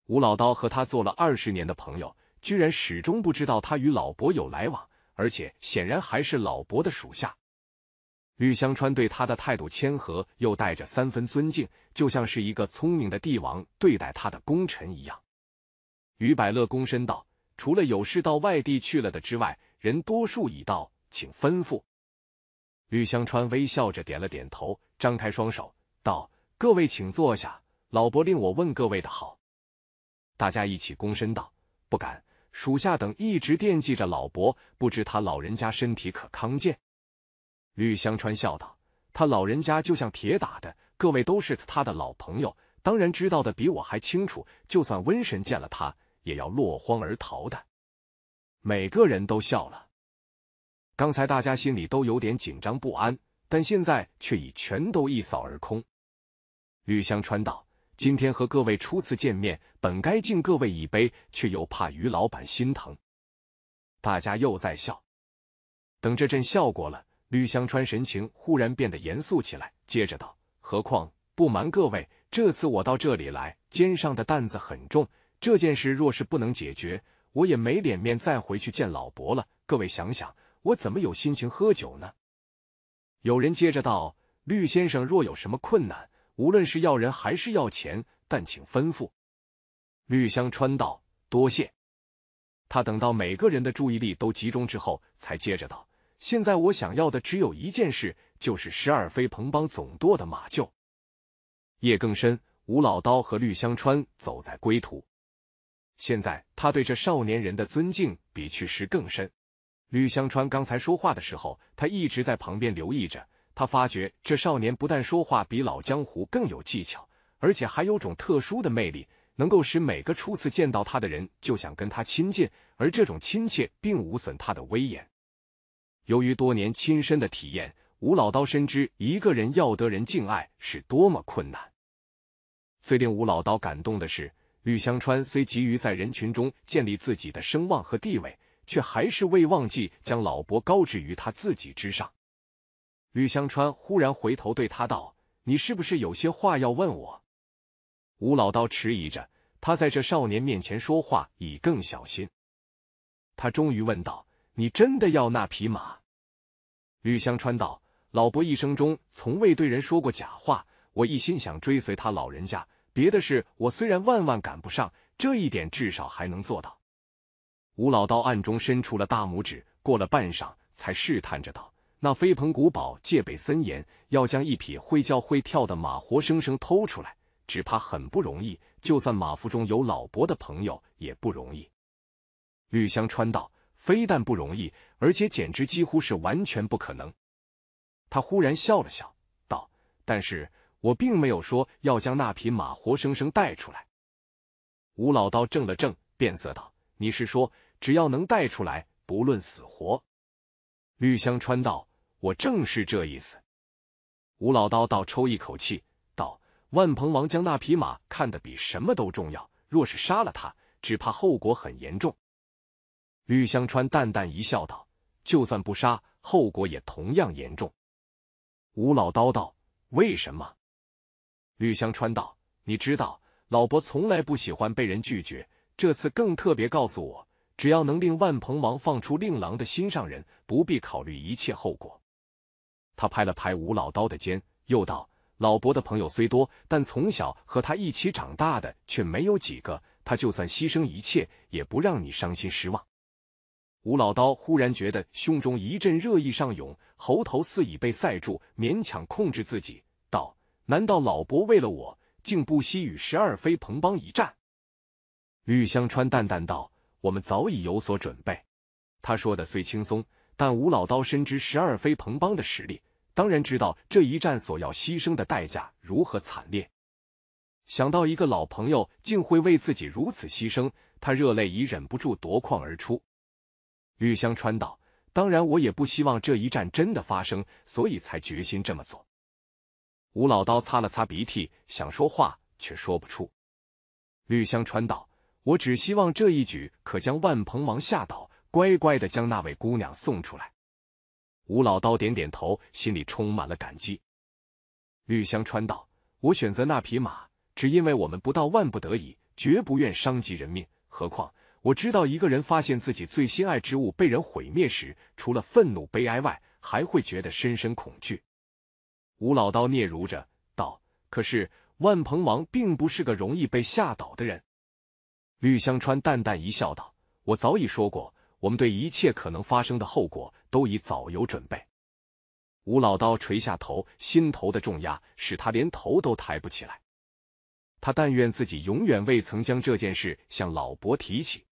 吴老刀和他做了二十年的朋友，居然始终不知道他与老伯有来往，而且显然还是老伯的属下。绿香川对他的态度谦和，又带着三分尊敬，就像是一个聪明的帝王对待他的功臣一样。于百乐躬身道：“除了有事到外地去了的之外，人多数已到，请吩咐。”吕香川微笑着点了点头，张开双手道：“各位请坐下，老伯令我问各位的好。”大家一起躬身道：“不敢，属下等一直惦记着老伯，不知他老人家身体可康健？”吕香川笑道：“他老人家就像铁打的，各位都是他的老朋友，当然知道的比我还清楚。就算瘟神见了他，也要落荒而逃的。”每个人都笑了。刚才大家心里都有点紧张不安，但现在却已全都一扫而空。吕香川道：“今天和各位初次见面，本该敬各位一杯，却又怕于老板心疼。”大家又在笑。等这阵笑过了，吕香川神情忽然变得严肃起来，接着道：“何况不瞒各位，这次我到这里来，肩上的担子很重。这件事若是不能解决，我也没脸面再回去见老伯了。各位想想。”我怎么有心情喝酒呢？有人接着道：“绿先生若有什么困难，无论是要人还是要钱，但请吩咐。”绿香川道：“多谢。”他等到每个人的注意力都集中之后，才接着道：“现在我想要的只有一件事，就是十二飞鹏帮总舵的马厩。”夜更深，吴老刀和绿香川走在归途。现在他对这少年人的尊敬比去时更深。吕香川刚才说话的时候，他一直在旁边留意着。他发觉这少年不但说话比老江湖更有技巧，而且还有种特殊的魅力，能够使每个初次见到他的人就想跟他亲近，而这种亲切并无损他的威严。由于多年亲身的体验，吴老刀深知一个人要得人敬爱是多么困难。最令吴老刀感动的是，吕香川虽急于在人群中建立自己的声望和地位。却还是未忘记将老伯高置于他自己之上。吕香川忽然回头对他道：“你是不是有些话要问我？”吴老道迟疑着，他在这少年面前说话已更小心。他终于问道：“你真的要那匹马？”吕香川道：“老伯一生中从未对人说过假话，我一心想追随他老人家，别的事我虽然万万赶不上，这一点至少还能做到。”吴老道暗中伸出了大拇指，过了半晌，才试探着道：“那飞鹏古堡戒备森严，要将一匹会叫会跳的马活生生偷出来，只怕很不容易。就算马腹中有老伯的朋友，也不容易。”绿香川道：“非但不容易，而且简直几乎是完全不可能。”他忽然笑了笑，道：“但是我并没有说要将那匹马活生生带出来。”吴老道怔了怔，变色道：“你是说？”只要能带出来，不论死活。绿香川道：“我正是这意思。”吴老刀倒抽一口气道：“万鹏王将那匹马看得比什么都重要，若是杀了他，只怕后果很严重。”绿香川淡淡一笑，道：“就算不杀，后果也同样严重。”吴老刀道：“为什么？”绿香川道：“你知道，老伯从来不喜欢被人拒绝，这次更特别，告诉我。”只要能令万鹏王放出令郎的心上人，不必考虑一切后果。他拍了拍吴老刀的肩，又道：“老伯的朋友虽多，但从小和他一起长大的却没有几个。他就算牺牲一切，也不让你伤心失望。”吴老刀忽然觉得胸中一阵热意上涌，喉头似已被塞住，勉强控制自己道：“难道老伯为了我，竟不惜与十二飞鹏帮一战？”绿香川淡淡道。我们早已有所准备，他说的虽轻松，但吴老刀深知十二飞鹏帮的实力，当然知道这一战所要牺牲的代价如何惨烈。想到一个老朋友竟会为自己如此牺牲，他热泪已忍不住夺眶而出。绿香川道：“当然，我也不希望这一战真的发生，所以才决心这么做。”吴老刀擦了擦鼻涕，想说话却说不出。绿香川道。我只希望这一举可将万鹏王吓倒，乖乖的将那位姑娘送出来。吴老刀点点头，心里充满了感激。绿香川道：“我选择那匹马，只因为我们不到万不得已，绝不愿伤及人命。何况我知道，一个人发现自己最心爱之物被人毁灭时，除了愤怒、悲哀外，还会觉得深深恐惧。”吴老刀嗫嚅着道：“可是万鹏王并不是个容易被吓倒的人。”绿香川淡淡一笑，道：“我早已说过，我们对一切可能发生的后果都已早有准备。”吴老刀垂下头，心头的重压使他连头都抬不起来。他但愿自己永远未曾将这件事向老伯提起。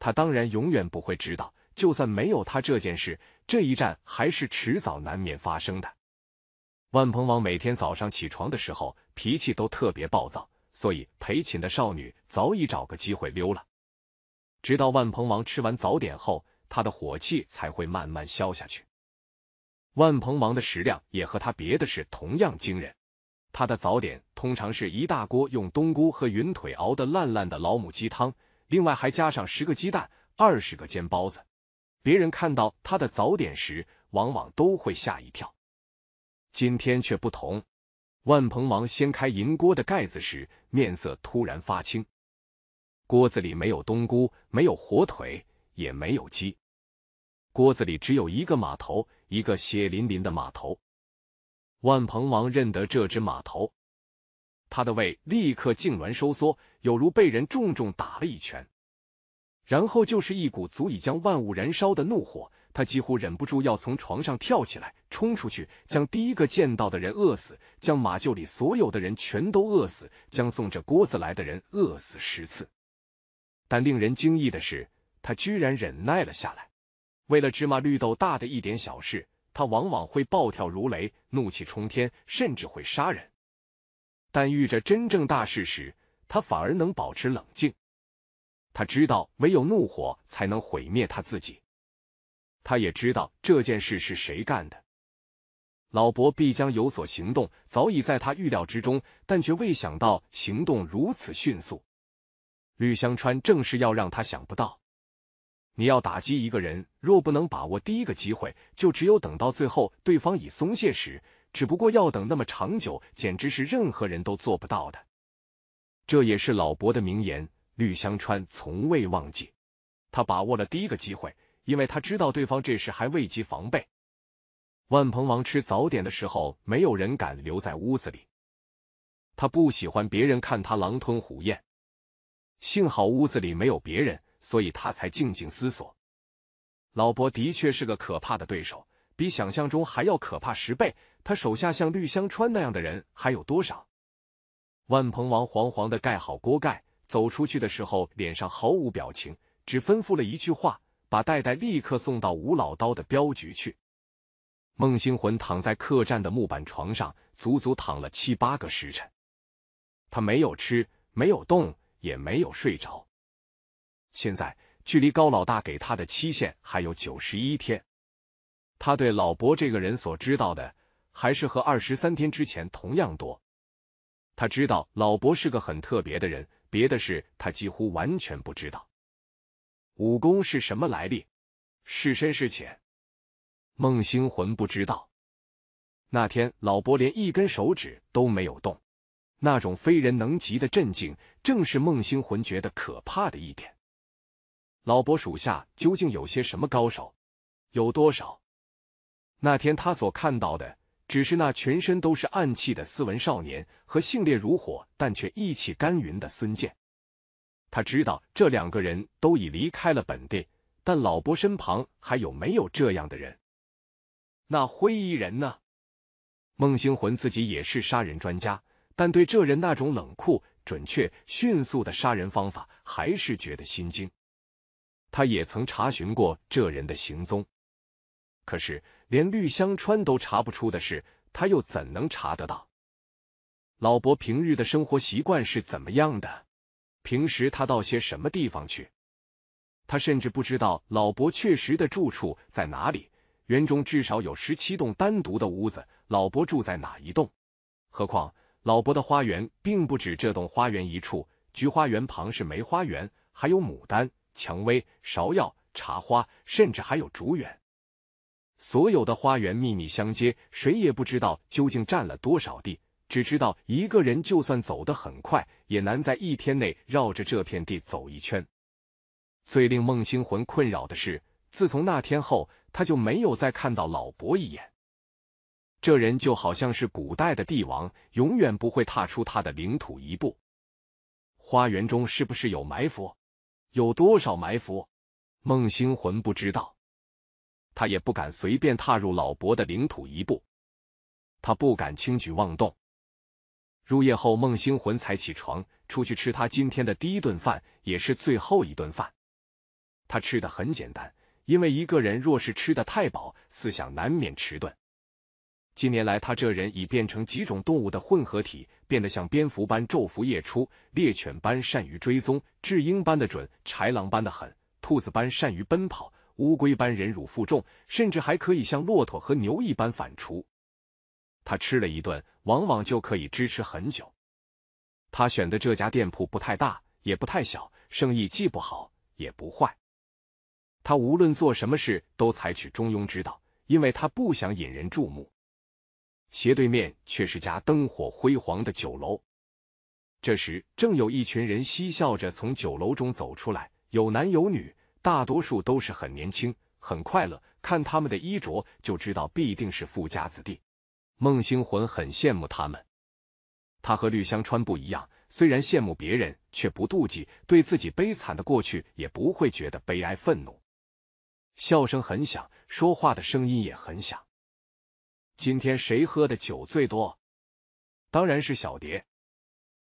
他当然永远不会知道，就算没有他，这件事这一战还是迟早难免发生的。万鹏王每天早上起床的时候，脾气都特别暴躁。所以陪寝的少女早已找个机会溜了。直到万鹏王吃完早点后，他的火气才会慢慢消下去。万鹏王的食量也和他别的事同样惊人。他的早点通常是一大锅用冬菇和云腿熬的烂烂的老母鸡汤，另外还加上十个鸡蛋、二十个煎包子。别人看到他的早点时，往往都会吓一跳。今天却不同。万鹏王掀开银锅的盖子时，面色突然发青。锅子里没有冬菇，没有火腿，也没有鸡。锅子里只有一个马头，一个血淋淋的马头。万鹏王认得这只马头，他的胃立刻痉挛收缩，有如被人重重打了一拳。然后就是一股足以将万物燃烧的怒火。他几乎忍不住要从床上跳起来，冲出去，将第一个见到的人饿死，将马厩里所有的人全都饿死，将送着锅子来的人饿死十次。但令人惊异的是，他居然忍耐了下来。为了芝麻绿豆大的一点小事，他往往会暴跳如雷、怒气冲天，甚至会杀人。但遇着真正大事时，他反而能保持冷静。他知道，唯有怒火才能毁灭他自己。他也知道这件事是谁干的，老伯必将有所行动，早已在他预料之中，但却未想到行动如此迅速。吕香川正是要让他想不到。你要打击一个人，若不能把握第一个机会，就只有等到最后对方已松懈时，只不过要等那么长久，简直是任何人都做不到的。这也是老伯的名言，吕香川从未忘记。他把握了第一个机会。因为他知道对方这时还未及防备。万鹏王吃早点的时候，没有人敢留在屋子里。他不喜欢别人看他狼吞虎咽。幸好屋子里没有别人，所以他才静静思索：老伯的确是个可怕的对手，比想象中还要可怕十倍。他手下像绿香川那样的人还有多少？万鹏王惶惶的盖好锅盖，走出去的时候脸上毫无表情，只吩咐了一句话。把戴戴立刻送到吴老刀的镖局去。孟星魂躺在客栈的木板床上，足足躺了七八个时辰。他没有吃，没有动，也没有睡着。现在距离高老大给他的期限还有九十一天。他对老伯这个人所知道的，还是和二十三天之前同样多。他知道老伯是个很特别的人，别的事他几乎完全不知道。武功是什么来历？是深是浅？孟星魂不知道。那天老伯连一根手指都没有动，那种非人能及的镇静，正是孟星魂觉得可怕的一点。老伯属下究竟有些什么高手？有多少？那天他所看到的，只是那全身都是暗器的斯文少年和性烈如火但却意气干云的孙健。他知道这两个人都已离开了本地，但老伯身旁还有没有这样的人？那灰衣人呢？孟星魂自己也是杀人专家，但对这人那种冷酷、准确、迅速的杀人方法，还是觉得心惊。他也曾查询过这人的行踪，可是连绿香川都查不出的事，他又怎能查得到？老伯平日的生活习惯是怎么样的？平时他到些什么地方去？他甚至不知道老伯确实的住处在哪里。园中至少有十七栋单独的屋子，老伯住在哪一栋？何况老伯的花园并不止这栋花园一处，菊花园旁是梅花园，还有牡丹、蔷薇、芍药、茶花，甚至还有竹园。所有的花园秘密相接，谁也不知道究竟占了多少地。只知道一个人就算走得很快，也难在一天内绕着这片地走一圈。最令孟星魂困扰的是，自从那天后，他就没有再看到老伯一眼。这人就好像是古代的帝王，永远不会踏出他的领土一步。花园中是不是有埋伏？有多少埋伏？孟星魂不知道，他也不敢随便踏入老伯的领土一步，他不敢轻举妄动。入夜后，孟星魂才起床，出去吃他今天的第一顿饭，也是最后一顿饭。他吃的很简单，因为一个人若是吃的太饱，思想难免迟钝。近年来，他这人已变成几种动物的混合体，变得像蝙蝠般昼伏夜出，猎犬般善于追踪，智鹰般的准，豺狼般的狠，兔子般善于奔跑，乌龟般忍辱负重，甚至还可以像骆驼和牛一般反刍。他吃了一顿，往往就可以支持很久。他选的这家店铺不太大，也不太小，生意既不好也不坏。他无论做什么事都采取中庸之道，因为他不想引人注目。斜对面却是家灯火辉煌的酒楼。这时正有一群人嬉笑着从酒楼中走出来，有男有女，大多数都是很年轻、很快乐。看他们的衣着就知道，必定是富家子弟。孟星魂很羡慕他们。他和绿香川不一样，虽然羡慕别人，却不妒忌，对自己悲惨的过去也不会觉得悲哀愤怒。笑声很响，说话的声音也很响。今天谁喝的酒最多？当然是小蝶。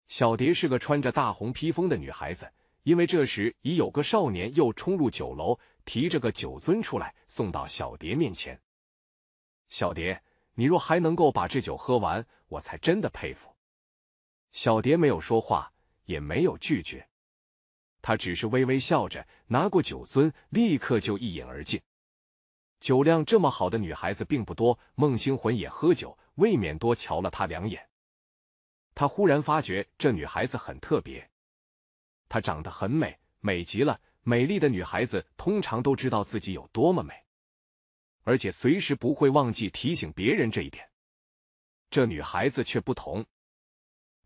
小蝶是个穿着大红披风的女孩子。因为这时已有个少年又冲入酒楼，提着个酒樽出来，送到小蝶面前。小蝶。你若还能够把这酒喝完，我才真的佩服。小蝶没有说话，也没有拒绝，她只是微微笑着，拿过酒樽，立刻就一饮而尽。酒量这么好的女孩子并不多，孟星魂也喝酒，未免多瞧了她两眼。他忽然发觉这女孩子很特别，她长得很美，美极了。美丽的女孩子通常都知道自己有多么美。而且随时不会忘记提醒别人这一点。这女孩子却不同，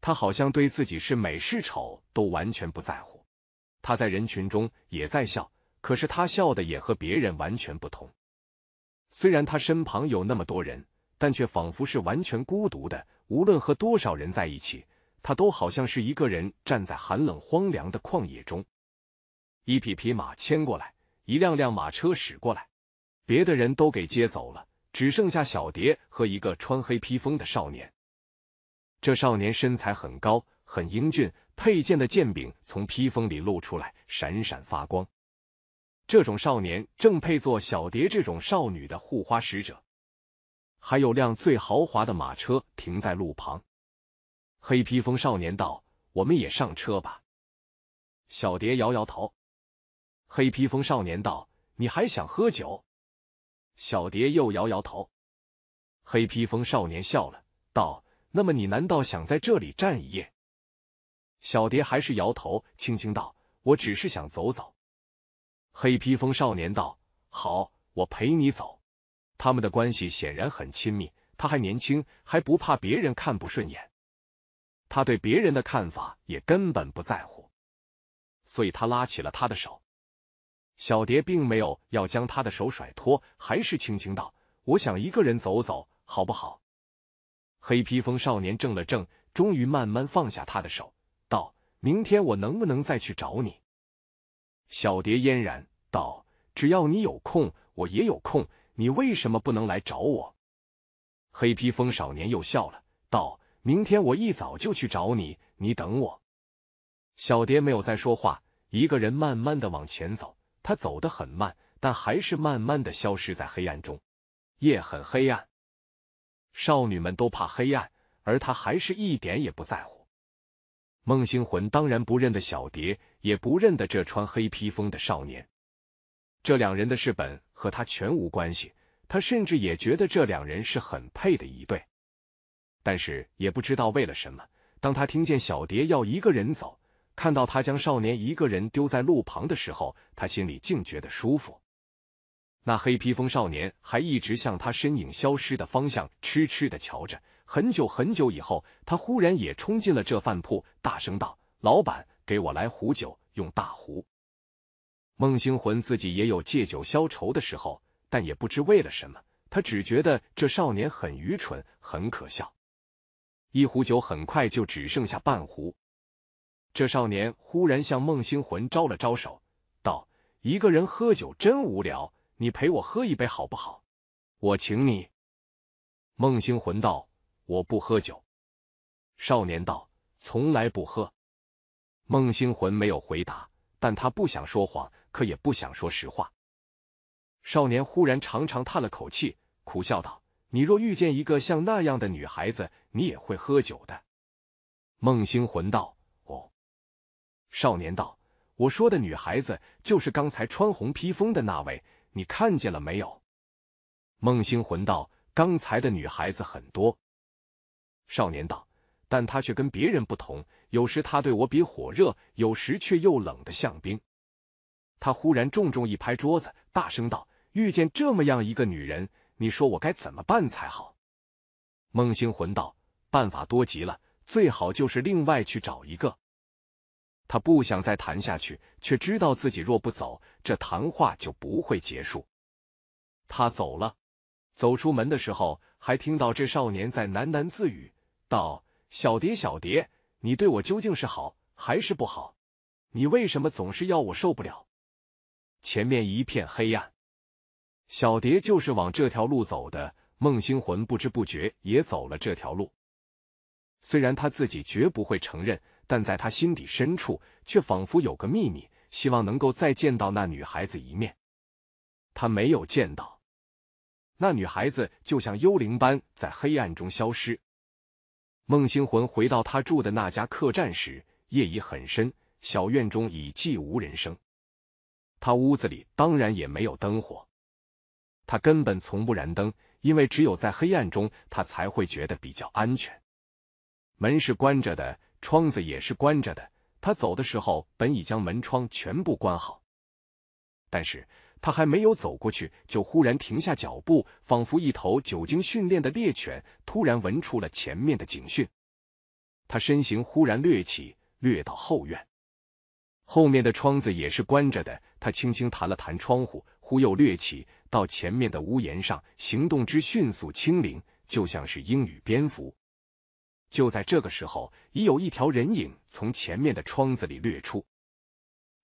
她好像对自己是美是丑都完全不在乎。她在人群中也在笑，可是她笑的也和别人完全不同。虽然她身旁有那么多人，但却仿佛是完全孤独的。无论和多少人在一起，她都好像是一个人站在寒冷荒凉的旷野中。一匹匹马牵过来，一辆辆马车驶过来。别的人都给接走了，只剩下小蝶和一个穿黑披风的少年。这少年身材很高，很英俊，佩剑的剑柄从披风里露出来，闪闪发光。这种少年正配做小蝶这种少女的护花使者。还有辆最豪华的马车停在路旁。黑披风少年道：“我们也上车吧。”小蝶摇摇头。黑披风少年道：“你还想喝酒？”小蝶又摇摇头，黑披风少年笑了，道：“那么你难道想在这里站一夜？”小蝶还是摇头，轻轻道：“我只是想走走。”黑披风少年道：“好，我陪你走。”他们的关系显然很亲密，他还年轻，还不怕别人看不顺眼，他对别人的看法也根本不在乎，所以他拉起了他的手。小蝶并没有要将他的手甩脱，还是轻轻道：“我想一个人走走，好不好？”黑披风少年怔了怔，终于慢慢放下他的手，道：“明天我能不能再去找你？”小蝶嫣然道：“只要你有空，我也有空，你为什么不能来找我？”黑披风少年又笑了，道：“明天我一早就去找你，你等我。”小蝶没有再说话，一个人慢慢的往前走。他走得很慢，但还是慢慢的消失在黑暗中。夜很黑暗，少女们都怕黑暗，而他还是一点也不在乎。孟星魂当然不认得小蝶，也不认得这穿黑披风的少年。这两人的事本和他全无关系，他甚至也觉得这两人是很配的一对。但是也不知道为了什么，当他听见小蝶要一个人走。看到他将少年一个人丢在路旁的时候，他心里竟觉得舒服。那黑披风少年还一直向他身影消失的方向痴痴的瞧着。很久很久以后，他忽然也冲进了这饭铺，大声道：“老板，给我来壶酒，用大壶。”孟星魂自己也有借酒消愁的时候，但也不知为了什么，他只觉得这少年很愚蠢，很可笑。一壶酒很快就只剩下半壶。这少年忽然向孟星魂招了招手，道：“一个人喝酒真无聊，你陪我喝一杯好不好？我请你。”孟星魂道：“我不喝酒。”少年道：“从来不喝。”孟星魂没有回答，但他不想说谎，可也不想说实话。少年忽然长长叹了口气，苦笑道：“你若遇见一个像那样的女孩子，你也会喝酒的。”孟星魂道。少年道：“我说的女孩子，就是刚才穿红披风的那位，你看见了没有？”孟星魂道：“刚才的女孩子很多。”少年道：“但她却跟别人不同，有时她对我比火热，有时却又冷的像冰。”他忽然重重一拍桌子，大声道：“遇见这么样一个女人，你说我该怎么办才好？”孟星魂道：“办法多极了，最好就是另外去找一个。”他不想再谈下去，却知道自己若不走，这谈话就不会结束。他走了，走出门的时候，还听到这少年在喃喃自语道：“小蝶，小蝶，你对我究竟是好还是不好？你为什么总是要我受不了？”前面一片黑暗，小蝶就是往这条路走的，孟星魂不知不觉也走了这条路，虽然他自己绝不会承认。但在他心底深处，却仿佛有个秘密，希望能够再见到那女孩子一面。他没有见到，那女孩子就像幽灵般在黑暗中消失。孟星魂回到他住的那家客栈时，夜已很深，小院中已寂无人声。他屋子里当然也没有灯火，他根本从不燃灯，因为只有在黑暗中，他才会觉得比较安全。门是关着的。窗子也是关着的。他走的时候，本已将门窗全部关好，但是他还没有走过去，就忽然停下脚步，仿佛一头久经训练的猎犬，突然闻出了前面的警讯。他身形忽然掠起，掠到后院，后面的窗子也是关着的。他轻轻弹了弹窗户，忽又掠起到前面的屋檐上，行动之迅速轻灵，就像是英语蝙蝠。就在这个时候，已有一条人影从前面的窗子里掠出。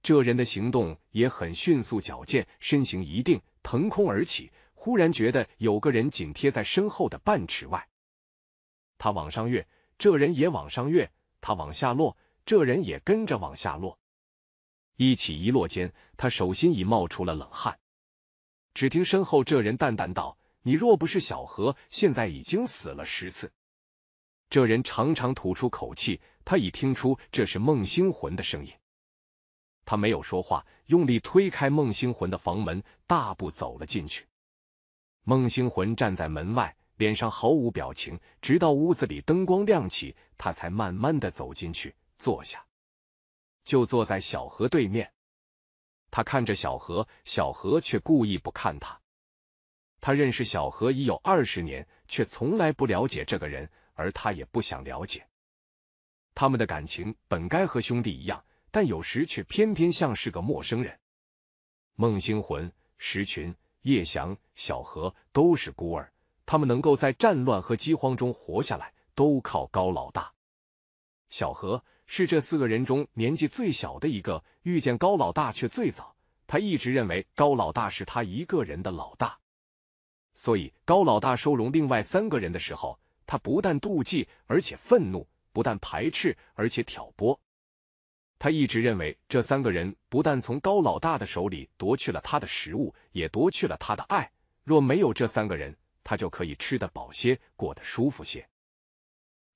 这人的行动也很迅速矫健，身形一定，腾空而起。忽然觉得有个人紧贴在身后的半尺外，他往上跃，这人也往上跃；他往下落，这人也跟着往下落。一起一落间，他手心已冒出了冷汗。只听身后这人淡淡道：“你若不是小何，现在已经死了十次。”这人长长吐出口气，他已听出这是孟星魂的声音。他没有说话，用力推开孟星魂的房门，大步走了进去。孟星魂站在门外，脸上毫无表情，直到屋子里灯光亮起，他才慢慢的走进去，坐下，就坐在小河对面。他看着小河，小河却故意不看他。他认识小河已有二十年，却从来不了解这个人。而他也不想了解，他们的感情本该和兄弟一样，但有时却偏偏像是个陌生人。孟星魂、石群、叶翔、小何都是孤儿，他们能够在战乱和饥荒中活下来，都靠高老大。小何是这四个人中年纪最小的一个，遇见高老大却最早。他一直认为高老大是他一个人的老大，所以高老大收容另外三个人的时候。他不但妒忌，而且愤怒；不但排斥，而且挑拨。他一直认为这三个人不但从高老大的手里夺去了他的食物，也夺去了他的爱。若没有这三个人，他就可以吃得饱些，过得舒服些。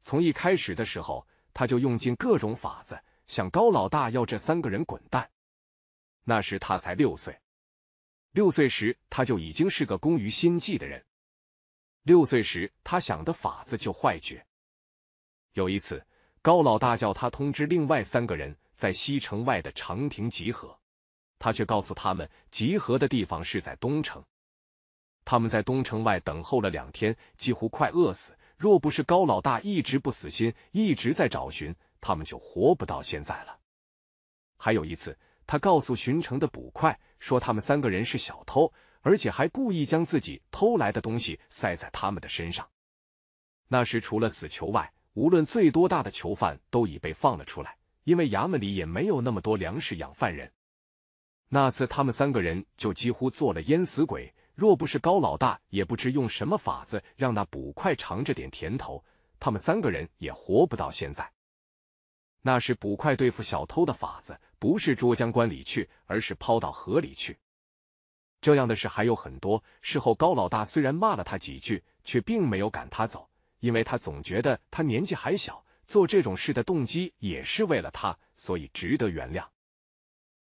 从一开始的时候，他就用尽各种法子向高老大要这三个人滚蛋。那时他才六岁，六岁时他就已经是个工于心计的人。六岁时，他想的法子就坏绝。有一次，高老大叫他通知另外三个人在西城外的长亭集合，他却告诉他们集合的地方是在东城。他们在东城外等候了两天，几乎快饿死。若不是高老大一直不死心，一直在找寻，他们就活不到现在了。还有一次，他告诉巡城的捕快，说他们三个人是小偷。而且还故意将自己偷来的东西塞在他们的身上。那时除了死囚外，无论最多大的囚犯都已被放了出来，因为衙门里也没有那么多粮食养犯人。那次他们三个人就几乎做了淹死鬼，若不是高老大也不知用什么法子让那捕快尝着点甜头，他们三个人也活不到现在。那是捕快对付小偷的法子，不是捉将官里去，而是抛到河里去。这样的事还有很多。事后，高老大虽然骂了他几句，却并没有赶他走，因为他总觉得他年纪还小，做这种事的动机也是为了他，所以值得原谅。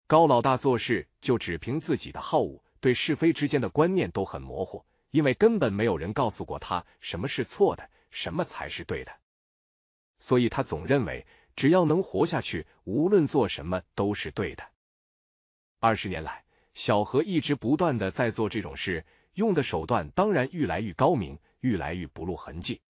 高老大做事就只凭自己的好恶，对是非之间的观念都很模糊，因为根本没有人告诉过他什么是错的，什么才是对的，所以他总认为只要能活下去，无论做什么都是对的。二十年来。小何一直不断的在做这种事，用的手段当然愈来愈高明，愈来愈不露痕迹。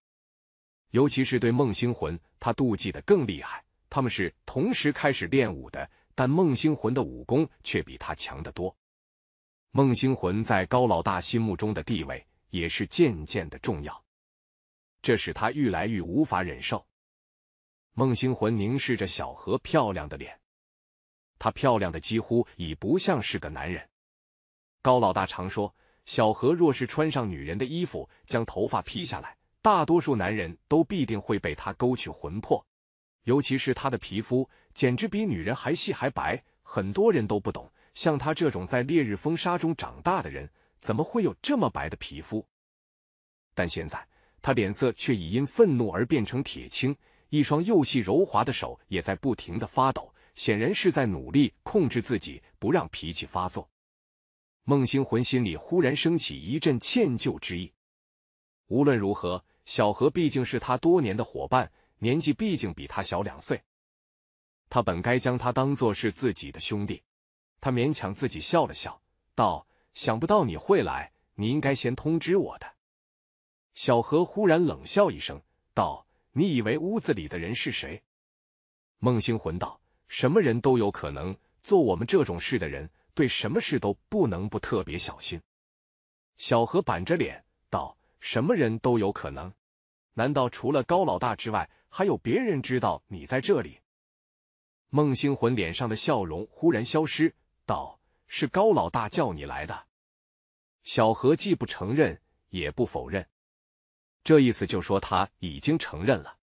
尤其是对孟星魂，他妒忌的更厉害。他们是同时开始练武的，但孟星魂的武功却比他强得多。孟星魂在高老大心目中的地位也是渐渐的重要，这使他愈来愈无法忍受。孟星魂凝视着小何漂亮的脸。他漂亮的几乎已不像是个男人。高老大常说，小何若是穿上女人的衣服，将头发披下来，大多数男人都必定会被他勾去魂魄。尤其是他的皮肤，简直比女人还细还白。很多人都不懂，像他这种在烈日风沙中长大的人，怎么会有这么白的皮肤？但现在他脸色却已因愤怒而变成铁青，一双又细柔滑的手也在不停的发抖。显然是在努力控制自己，不让脾气发作。孟星魂心里忽然升起一阵歉疚之意。无论如何，小何毕竟是他多年的伙伴，年纪毕竟比他小两岁，他本该将他当做是自己的兄弟。他勉强自己笑了笑，道：“想不到你会来，你应该先通知我的。”小何忽然冷笑一声，道：“你以为屋子里的人是谁？”孟星魂道。什么人都有可能做我们这种事的人，对什么事都不能不特别小心。小何板着脸道：“什么人都有可能？难道除了高老大之外，还有别人知道你在这里？”孟星魂脸上的笑容忽然消失，道：“是高老大叫你来的。”小何既不承认，也不否认，这意思就说他已经承认了。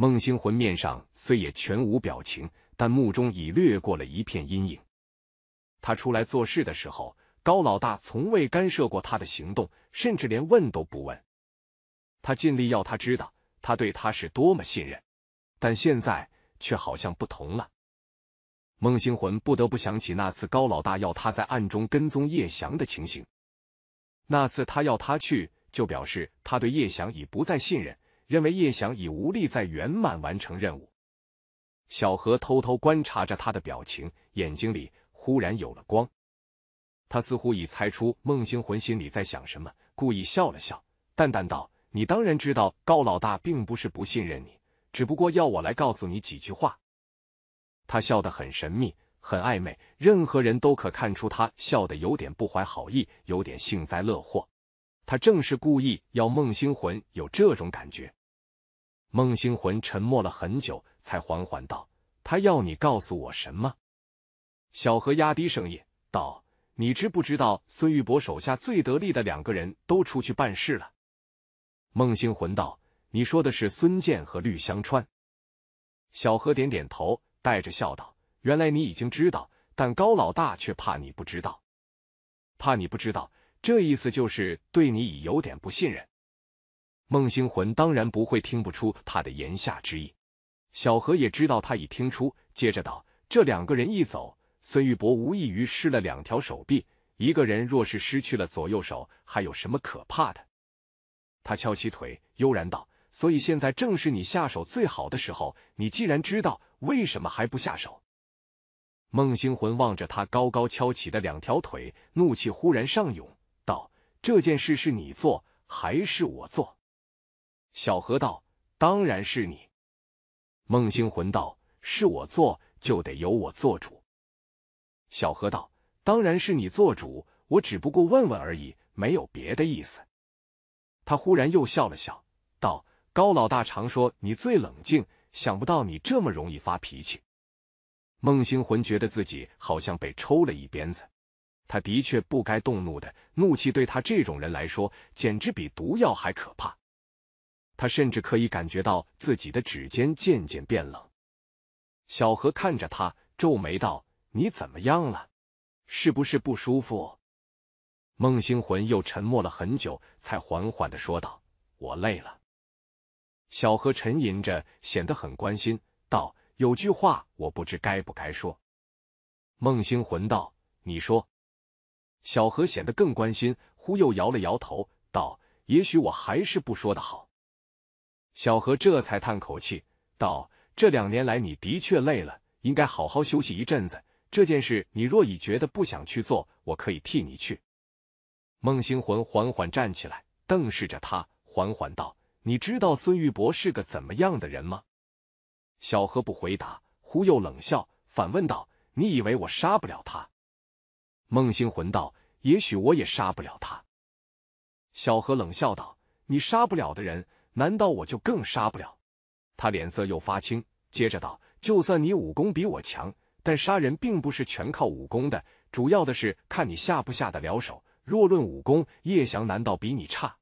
孟星魂面上虽也全无表情，但目中已掠过了一片阴影。他出来做事的时候，高老大从未干涉过他的行动，甚至连问都不问。他尽力要他知道，他对他是多么信任。但现在却好像不同了。孟星魂不得不想起那次高老大要他在暗中跟踪叶翔的情形。那次他要他去，就表示他对叶翔已不再信任。认为叶翔已无力再圆满完成任务，小何偷偷观察着他的表情，眼睛里忽然有了光。他似乎已猜出孟星魂心里在想什么，故意笑了笑，淡淡道：“你当然知道高老大并不是不信任你，只不过要我来告诉你几句话。”他笑得很神秘，很暧昧，任何人都可看出他笑得有点不怀好意，有点幸灾乐祸。他正是故意要孟星魂有这种感觉。孟星魂沉默了很久，才缓缓道：“他要你告诉我什么？”小何压低声音道：“你知不知道孙玉伯手下最得力的两个人都出去办事了？”孟星魂道：“你说的是孙健和绿香川？”小何点点头，带着笑道：“原来你已经知道，但高老大却怕你不知道，怕你不知道，这意思就是对你已有点不信任。”孟星魂当然不会听不出他的言下之意，小何也知道他已听出，接着道：“这两个人一走，孙玉伯无异于失了两条手臂。一个人若是失去了左右手，还有什么可怕的？”他翘起腿，悠然道：“所以现在正是你下手最好的时候。你既然知道，为什么还不下手？”孟星魂望着他高高翘起的两条腿，怒气忽然上涌，道：“这件事是你做，还是我做？”小河道当然是你，孟星魂道：“是我做，就得由我做主。”小河道当然是你做主，我只不过问问而已，没有别的意思。他忽然又笑了笑，道：“高老大常说你最冷静，想不到你这么容易发脾气。”孟星魂觉得自己好像被抽了一鞭子。他的确不该动怒的，怒气对他这种人来说，简直比毒药还可怕。他甚至可以感觉到自己的指尖渐渐变冷。小何看着他，皱眉道：“你怎么样了？是不是不舒服？”孟星魂又沉默了很久，才缓缓的说道：“我累了。”小何沉吟着，显得很关心，道：“有句话我不知该不该说。”孟星魂道：“你说。”小何显得更关心，忽又摇了摇头，道：“也许我还是不说的好。”小何这才叹口气道：“这两年来，你的确累了，应该好好休息一阵子。这件事，你若已觉得不想去做，我可以替你去。”孟星魂缓缓站起来，瞪视着他，缓缓道：“你知道孙玉伯是个怎么样的人吗？”小何不回答，忽又冷笑，反问道：“你以为我杀不了他？”孟星魂道：“也许我也杀不了他。”小何冷笑道：“你杀不了的人。”难道我就更杀不了？他脸色又发青，接着道：“就算你武功比我强，但杀人并不是全靠武功的，主要的是看你下不下得了手。若论武功，叶翔难道比你差？”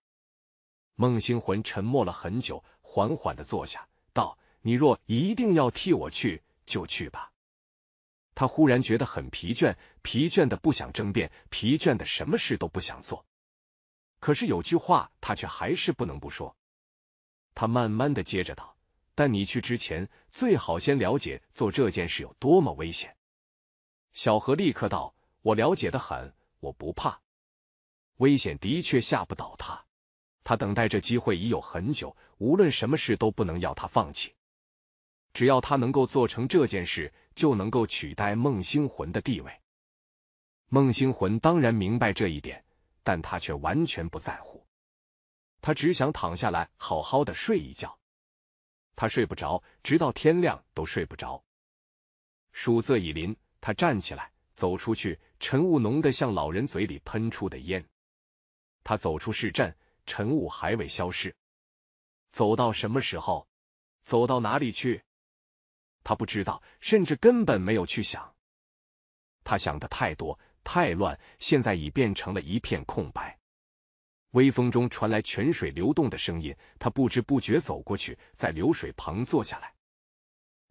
孟星魂沉默了很久，缓缓的坐下，道：“你若一定要替我去，就去吧。”他忽然觉得很疲倦，疲倦的不想争辩，疲倦的什么事都不想做。可是有句话，他却还是不能不说。他慢慢的接着道：“但你去之前，最好先了解做这件事有多么危险。”小何立刻道：“我了解的很，我不怕危险，的确吓不倒他。他等待这机会已有很久，无论什么事都不能要他放弃。只要他能够做成这件事，就能够取代孟星魂的地位。孟星魂当然明白这一点，但他却完全不在乎。”他只想躺下来，好好的睡一觉。他睡不着，直到天亮都睡不着。曙色已临，他站起来，走出去。晨雾浓得像老人嘴里喷出的烟。他走出市镇，晨雾还未消失。走到什么时候？走到哪里去？他不知道，甚至根本没有去想。他想的太多，太乱，现在已变成了一片空白。微风中传来泉水流动的声音，他不知不觉走过去，在流水旁坐下来。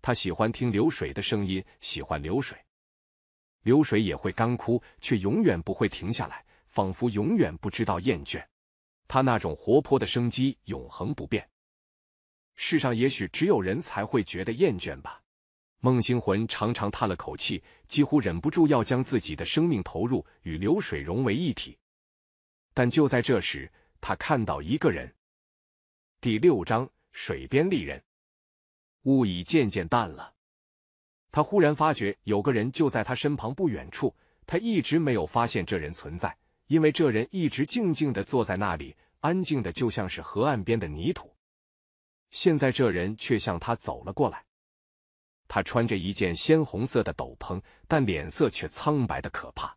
他喜欢听流水的声音，喜欢流水。流水也会干枯，却永远不会停下来，仿佛永远不知道厌倦。他那种活泼的生机永恒不变。世上也许只有人才会觉得厌倦吧。孟星魂长长叹了口气，几乎忍不住要将自己的生命投入与流水融为一体。但就在这时，他看到一个人。第六章水边丽人，雾已渐渐淡了。他忽然发觉有个人就在他身旁不远处，他一直没有发现这人存在，因为这人一直静静的坐在那里，安静的就像是河岸边的泥土。现在这人却向他走了过来。他穿着一件鲜红色的斗篷，但脸色却苍白的可怕。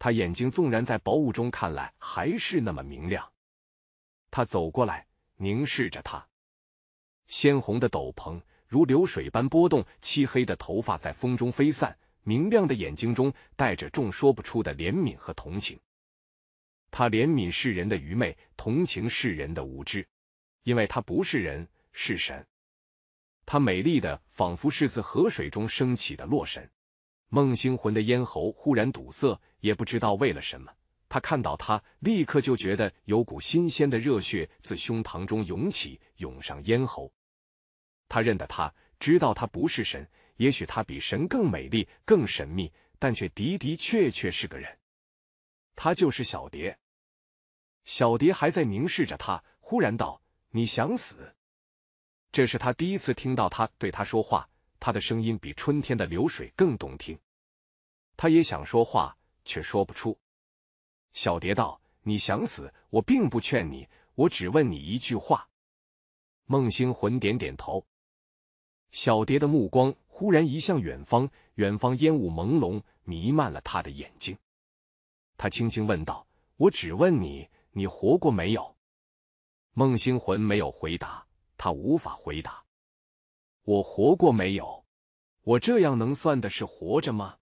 他眼睛纵然在薄雾中看来还是那么明亮。他走过来，凝视着他，鲜红的斗篷如流水般波动，漆黑的头发在风中飞散，明亮的眼睛中带着众说不出的怜悯和同情。他怜悯世人的愚昧，同情世人的无知，因为他不是人，是神。他美丽的仿佛是自河水中升起的洛神。孟星魂的咽喉忽然堵塞。也不知道为了什么，他看到他，立刻就觉得有股新鲜的热血自胸膛中涌起，涌上咽喉。他认得他，知道他不是神，也许他比神更美丽、更神秘，但却的的确确是个人。他就是小蝶。小蝶还在凝视着他，忽然道：“你想死？”这是他第一次听到他对他说话，他的声音比春天的流水更动听。他也想说话。却说不出。小蝶道：“你想死，我并不劝你。我只问你一句话。”孟星魂点点头。小蝶的目光忽然移向远方，远方烟雾朦胧，弥漫了他的眼睛。他轻轻问道：“我只问你，你活过没有？”孟星魂没有回答，他无法回答。我活过没有？我这样能算的是活着吗？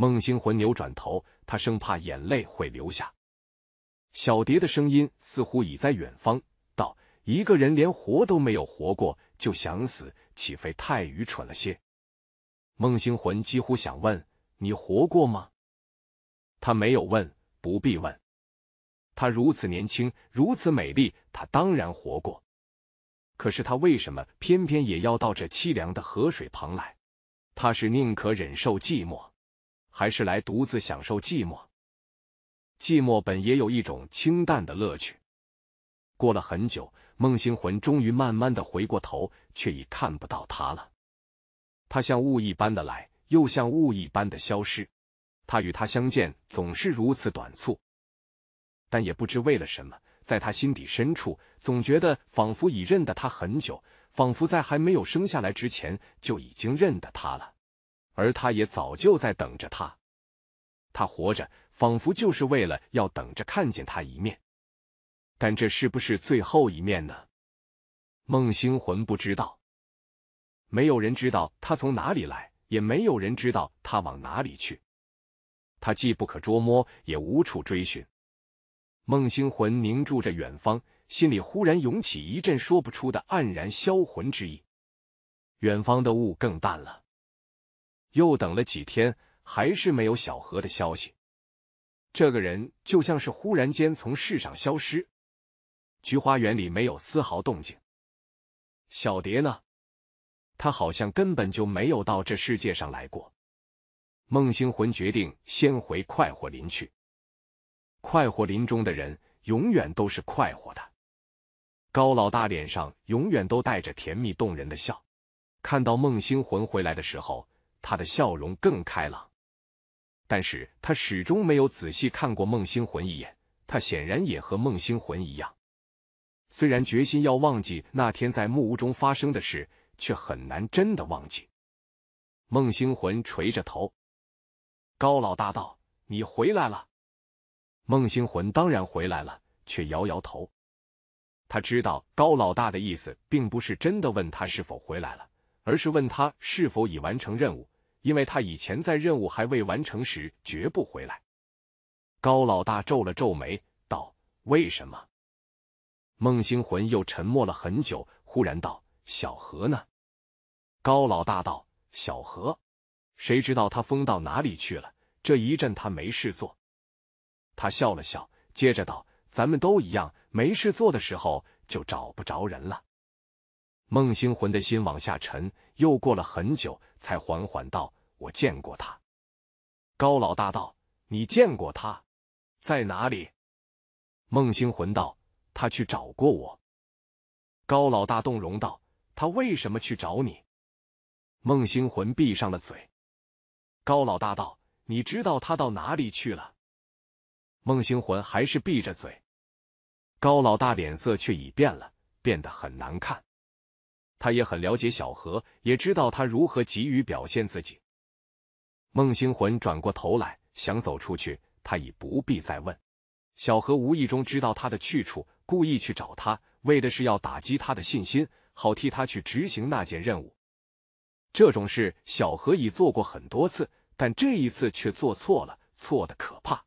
孟星魂扭转头，他生怕眼泪会流下。小蝶的声音似乎已在远方，道：“一个人连活都没有活过，就想死，岂非太愚蠢了些？”孟星魂几乎想问：“你活过吗？”他没有问，不必问。他如此年轻，如此美丽，他当然活过。可是他为什么偏偏也要到这凄凉的河水旁来？他是宁可忍受寂寞。还是来独自享受寂寞。寂寞本也有一种清淡的乐趣。过了很久，孟星魂终于慢慢的回过头，却已看不到他了。他像雾一般的来，又像雾一般的消失。他与他相见总是如此短促，但也不知为了什么，在他心底深处，总觉得仿佛已认得他很久，仿佛在还没有生下来之前就已经认得他了。而他也早就在等着他，他活着仿佛就是为了要等着看见他一面，但这是不是最后一面呢？孟星魂不知道，没有人知道他从哪里来，也没有人知道他往哪里去，他既不可捉摸，也无处追寻。孟星魂凝注着远方，心里忽然涌起一阵说不出的黯然销魂之意。远方的雾更淡了。又等了几天，还是没有小何的消息。这个人就像是忽然间从世上消失。菊花园里没有丝毫动静。小蝶呢？他好像根本就没有到这世界上来过。孟星魂决定先回快活林去。快活林中的人永远都是快活的。高老大脸上永远都带着甜蜜动人的笑。看到孟星魂回来的时候。他的笑容更开朗，但是他始终没有仔细看过孟星魂一眼。他显然也和孟星魂一样，虽然决心要忘记那天在木屋中发生的事，却很难真的忘记。孟星魂垂着头。高老大道：“你回来了。”孟星魂当然回来了，却摇摇头。他知道高老大的意思并不是真的问他是否回来了，而是问他是否已完成任务。因为他以前在任务还未完成时绝不回来。高老大皱了皱眉，道：“为什么？”孟星魂又沉默了很久，忽然道：“小何呢？”高老大道：“小何，谁知道他疯到哪里去了？这一阵他没事做。”他笑了笑，接着道：“咱们都一样，没事做的时候就找不着人了。”孟星魂的心往下沉，又过了很久，才缓缓道。我见过他，高老大道，你见过他在哪里？孟星魂道，他去找过我。高老大动容道，他为什么去找你？孟星魂闭上了嘴。高老大道，你知道他到哪里去了？孟星魂还是闭着嘴。高老大脸色却已变了，变得很难看。他也很了解小何，也知道他如何急于表现自己。孟星魂转过头来，想走出去，他已不必再问。小何无意中知道他的去处，故意去找他，为的是要打击他的信心，好替他去执行那件任务。这种事，小何已做过很多次，但这一次却做错了，错的可怕。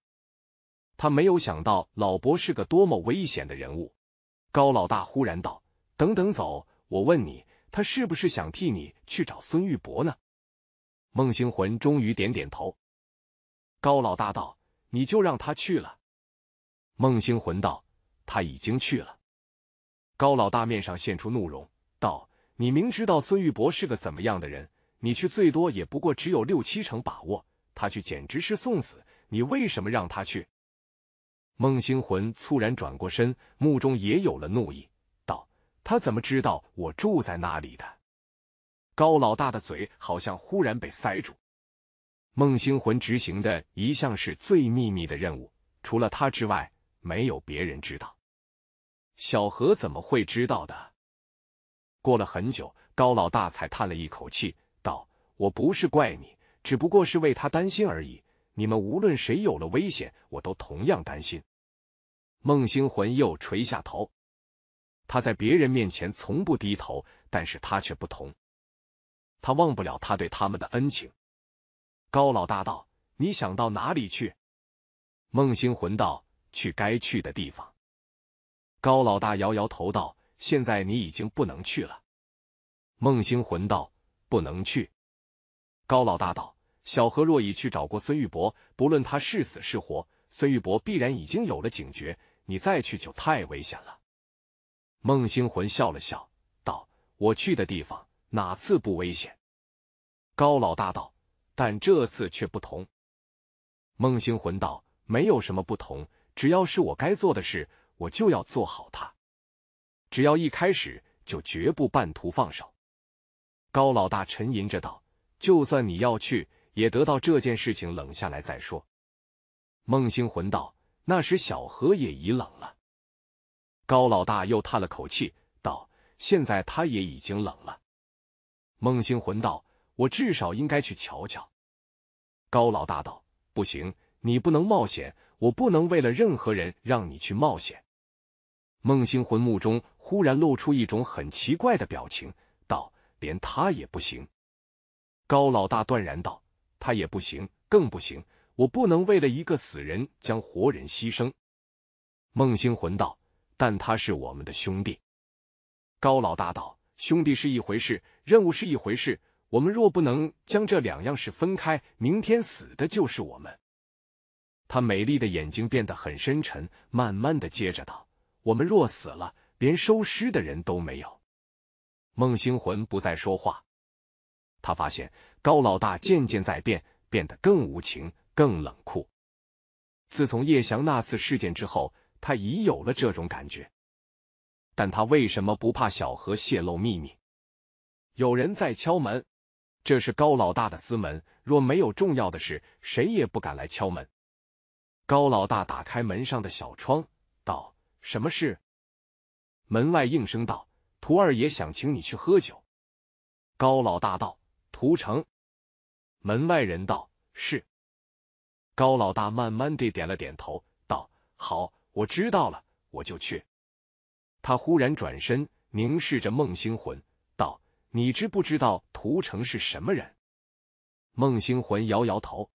他没有想到老伯是个多么危险的人物。高老大忽然道：“等等，走，我问你，他是不是想替你去找孙玉伯呢？”孟星魂终于点点头。高老大道：“你就让他去了。”孟星魂道：“他已经去了。”高老大面上现出怒容，道：“你明知道孙玉伯是个怎么样的人，你去最多也不过只有六七成把握，他去简直是送死。你为什么让他去？”孟星魂猝然转过身，目中也有了怒意，道：“他怎么知道我住在那里的？”高老大的嘴好像忽然被塞住。孟星魂执行的一项是最秘密的任务，除了他之外，没有别人知道。小何怎么会知道的？过了很久，高老大才叹了一口气，道：“我不是怪你，只不过是为他担心而已。你们无论谁有了危险，我都同样担心。”孟星魂又垂下头，他在别人面前从不低头，但是他却不同。他忘不了他对他们的恩情。高老大道：“你想到哪里去？”孟星魂道：“去该去的地方。”高老大摇摇头道：“现在你已经不能去了。”孟星魂道：“不能去。”高老大道：“小何若已去找过孙玉伯，不论他是死是活，孙玉伯必然已经有了警觉，你再去就太危险了。”孟星魂笑了笑道：“我去的地方。”哪次不危险？高老大道，但这次却不同。孟星魂道：“没有什么不同，只要是我该做的事，我就要做好它。只要一开始就绝不半途放手。”高老大沉吟着道：“就算你要去，也得到这件事情冷下来再说。”孟星魂道：“那时小何也已冷了。”高老大又叹了口气道：“现在他也已经冷了。”孟星魂道：“我至少应该去瞧瞧。”高老大道：“不行，你不能冒险。我不能为了任何人让你去冒险。”孟星魂目中忽然露出一种很奇怪的表情，道：“连他也不行。”高老大断然道：“他也不行，更不行。我不能为了一个死人将活人牺牲。”孟星魂道：“但他是我们的兄弟。”高老大道。兄弟是一回事，任务是一回事。我们若不能将这两样事分开，明天死的就是我们。他美丽的眼睛变得很深沉，慢慢的接着道：“我们若死了，连收尸的人都没有。”孟星魂不再说话，他发现高老大渐渐在变，变得更无情，更冷酷。自从叶翔那次事件之后，他已有了这种感觉。但他为什么不怕小何泄露秘密？有人在敲门，这是高老大的私门，若没有重要的事，谁也不敢来敲门。高老大打开门上的小窗，道：“什么事？”门外应声道：“徒二爷想请你去喝酒。”高老大道：“屠城。”门外人道：“是。”高老大慢慢地点了点头，道：“好，我知道了，我就去。”他忽然转身，凝视着孟星魂，道：“你知不知道屠城是什么人？”孟星魂摇摇头。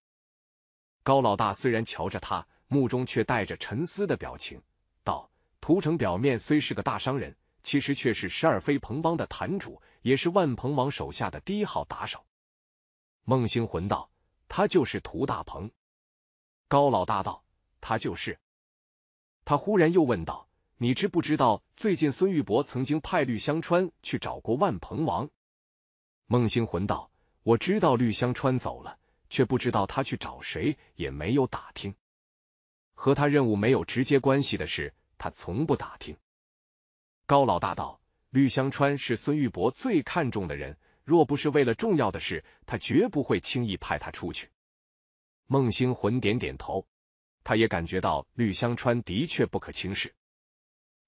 高老大虽然瞧着他，目中却带着沉思的表情，道：“屠城表面虽是个大商人，其实却是十二飞鹏帮的坛主，也是万鹏王手下的第一号打手。”孟星魂道：“他就是屠大鹏。”高老大道：“他就是。”他忽然又问道。你知不知道，最近孙玉伯曾经派绿香川去找过万鹏王？孟星魂道：“我知道绿香川走了，却不知道他去找谁，也没有打听。和他任务没有直接关系的事，他从不打听。”高老大道：“绿香川是孙玉伯最看重的人，若不是为了重要的事，他绝不会轻易派他出去。”孟星魂点点头，他也感觉到绿香川的确不可轻视。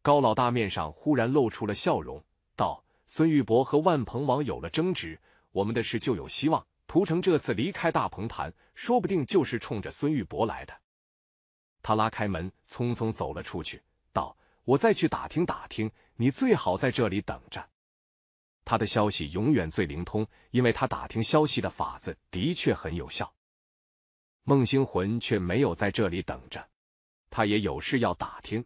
高老大面上忽然露出了笑容，道：“孙玉伯和万鹏王有了争执，我们的事就有希望。屠城这次离开大鹏潭，说不定就是冲着孙玉伯来的。”他拉开门，匆匆走了出去，道：“我再去打听打听，你最好在这里等着。他的消息永远最灵通，因为他打听消息的法子的确很有效。”孟星魂却没有在这里等着，他也有事要打听。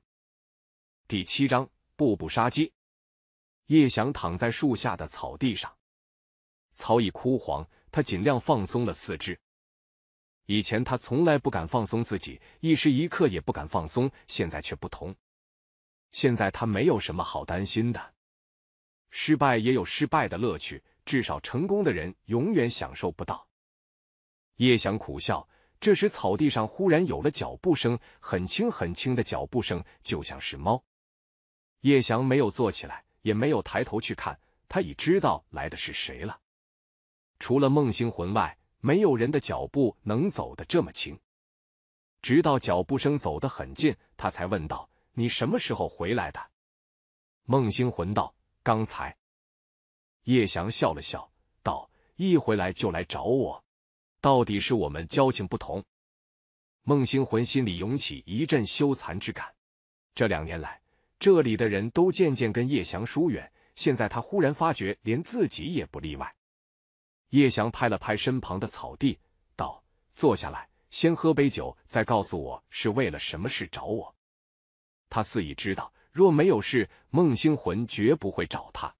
第七章步步杀机。叶翔躺在树下的草地上，草已枯黄。他尽量放松了四肢。以前他从来不敢放松自己，一时一刻也不敢放松。现在却不同，现在他没有什么好担心的。失败也有失败的乐趣，至少成功的人永远享受不到。叶翔苦笑。这时草地上忽然有了脚步声，很轻很轻的脚步声，就像是猫。叶翔没有坐起来，也没有抬头去看，他已知道来的是谁了。除了孟星魂外，没有人的脚步能走得这么轻。直到脚步声走得很近，他才问道：“你什么时候回来的？”孟星魂道：“刚才。”叶翔笑了笑，道：“一回来就来找我，到底是我们交情不同。”孟星魂心里涌起一阵羞惭之感。这两年来。这里的人都渐渐跟叶翔疏远，现在他忽然发觉，连自己也不例外。叶翔拍了拍身旁的草地，道：“坐下来，先喝杯酒，再告诉我是为了什么事找我。”他似已知道，若没有事，孟星魂绝不会找他。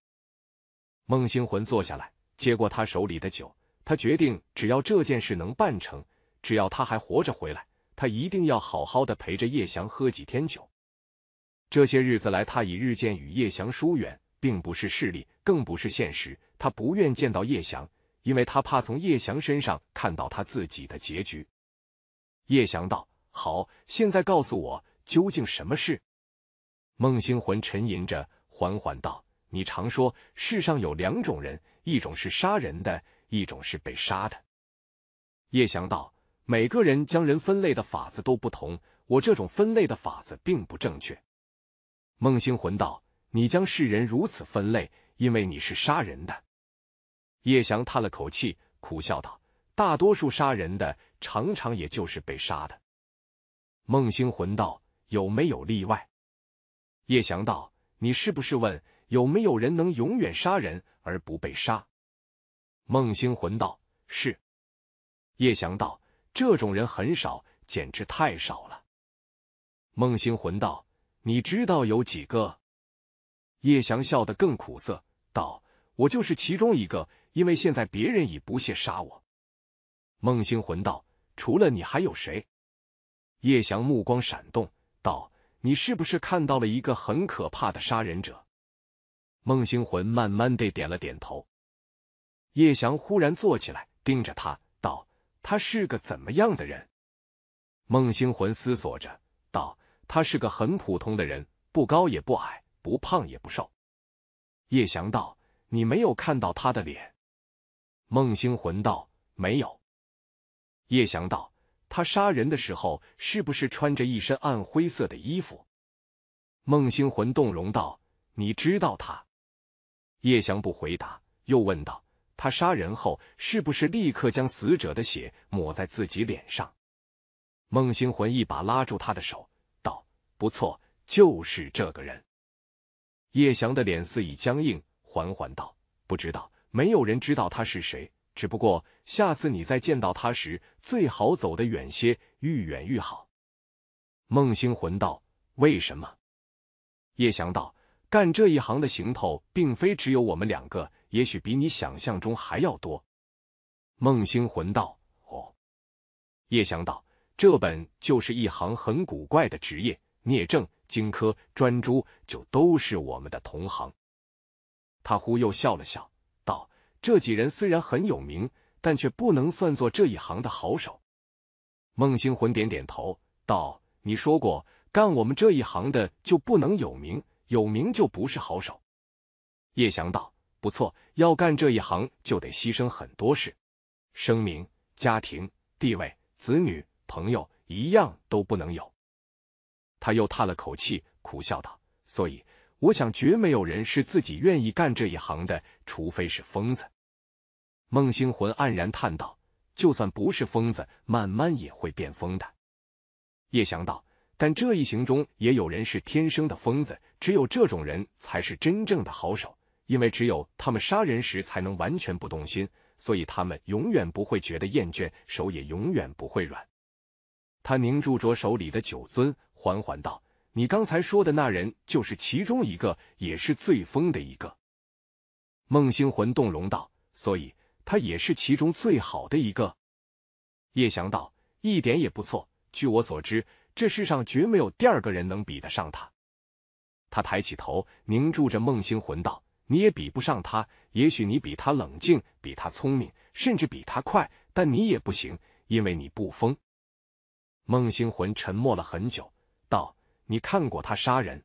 孟星魂坐下来，接过他手里的酒。他决定，只要这件事能办成，只要他还活着回来，他一定要好好的陪着叶翔喝几天酒。这些日子来，他已日渐与叶翔疏远，并不是势力，更不是现实。他不愿见到叶翔，因为他怕从叶翔身上看到他自己的结局。叶翔道：“好，现在告诉我究竟什么事。”孟星魂沉吟着，缓缓道：“你常说世上有两种人，一种是杀人的一，种是被杀的。”叶翔道：“每个人将人分类的法子都不同，我这种分类的法子并不正确。”孟星魂道：“你将世人如此分类，因为你是杀人的。”叶翔叹了口气，苦笑道：“大多数杀人的，常常也就是被杀的。”孟星魂道：“有没有例外？”叶翔道：“你是不是问有没有人能永远杀人而不被杀？”孟星魂道：“是。”叶翔道：“这种人很少，简直太少了。”孟星魂道。你知道有几个？叶翔笑得更苦涩，道：“我就是其中一个，因为现在别人已不屑杀我。”孟星魂道：“除了你，还有谁？”叶翔目光闪动，道：“你是不是看到了一个很可怕的杀人者？”孟星魂慢慢的点了点头。叶翔忽然坐起来，盯着他，道：“他是个怎么样的人？”孟星魂思索着，道。他是个很普通的人，不高也不矮，不胖也不瘦。叶翔道：“你没有看到他的脸？”孟星魂道：“没有。”叶翔道：“他杀人的时候是不是穿着一身暗灰色的衣服？”孟星魂动容道：“你知道他？”叶翔不回答，又问道：“他杀人后是不是立刻将死者的血抹在自己脸上？”孟星魂一把拉住他的手。不错，就是这个人。叶翔的脸色已僵硬，缓缓道：“不知道，没有人知道他是谁。只不过下次你再见到他时，最好走得远些，愈远愈好。”孟星魂道：“为什么？”叶翔道：“干这一行的行头，并非只有我们两个，也许比你想象中还要多。”孟星魂道：“哦。”叶翔道：“这本就是一行很古怪的职业。”聂政、荆轲、专诸就都是我们的同行。他忽又笑了笑，道：“这几人虽然很有名，但却不能算作这一行的好手。”孟星魂点点头，道：“你说过，干我们这一行的就不能有名，有名就不是好手。”叶翔道：“不错，要干这一行就得牺牲很多事，声名、家庭、地位、子女、朋友，一样都不能有。”他又叹了口气，苦笑道：“所以，我想，绝没有人是自己愿意干这一行的，除非是疯子。”孟星魂黯然叹道：“就算不是疯子，慢慢也会变疯的。”叶翔道：“但这一行中，也有人是天生的疯子，只有这种人才是真正的好手，因为只有他们杀人时才能完全不动心，所以他们永远不会觉得厌倦，手也永远不会软。”他凝住着手里的酒樽。缓缓道：“你刚才说的那人就是其中一个，也是最疯的一个。”孟星魂动容道：“所以他也是其中最好的一个。”叶翔道：“一点也不错。据我所知，这世上绝没有第二个人能比得上他。”他抬起头，凝住着孟星魂道：“你也比不上他。也许你比他冷静，比他聪明，甚至比他快，但你也不行，因为你不疯。”孟星魂沉默了很久。道：“你看过他杀人？”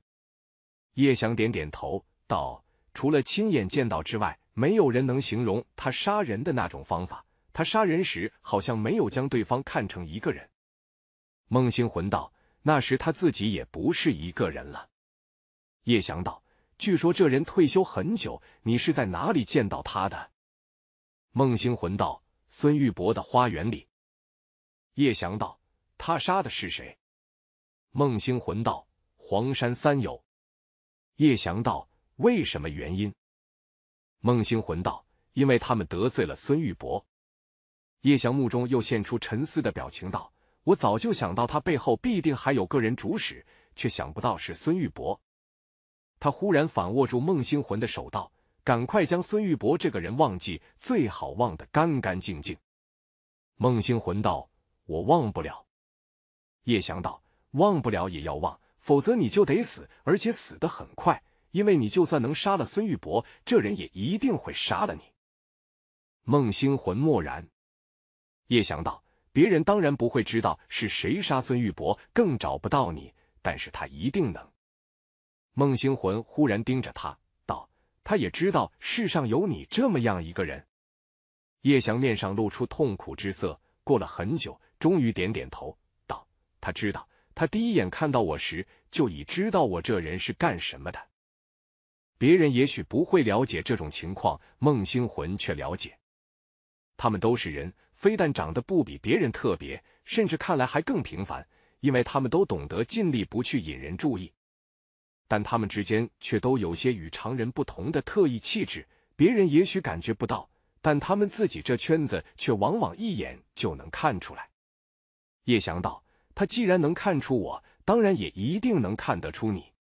叶翔点点头道：“除了亲眼见到之外，没有人能形容他杀人的那种方法。他杀人时好像没有将对方看成一个人。”孟星魂道：“那时他自己也不是一个人了。”叶翔道：“据说这人退休很久，你是在哪里见到他的？”孟星魂道：“孙玉伯的花园里。”叶翔道：“他杀的是谁？”孟星魂道：“黄山三友。”叶翔道：“为什么原因？”孟星魂道：“因为他们得罪了孙玉伯。”叶翔目中又现出沉思的表情，道：“我早就想到他背后必定还有个人主使，却想不到是孙玉伯。”他忽然反握住孟星魂的手，道：“赶快将孙玉伯这个人忘记，最好忘得干干净净。”孟星魂道：“我忘不了。”叶翔道。忘不了也要忘，否则你就得死，而且死得很快。因为你就算能杀了孙玉伯，这人也一定会杀了你。孟星魂默然。叶翔道：“别人当然不会知道是谁杀孙玉伯，更找不到你，但是他一定能。”孟星魂忽然盯着他道：“他也知道世上有你这么样一个人。”叶翔面上露出痛苦之色，过了很久，终于点点头道：“他知道。”他第一眼看到我时，就已知道我这人是干什么的。别人也许不会了解这种情况，孟星魂却了解。他们都是人，非但长得不比别人特别，甚至看来还更平凡，因为他们都懂得尽力不去引人注意。但他们之间却都有些与常人不同的特异气质，别人也许感觉不到，但他们自己这圈子却往往一眼就能看出来。叶翔道。他既然能看出我，当然也一定能看得出你。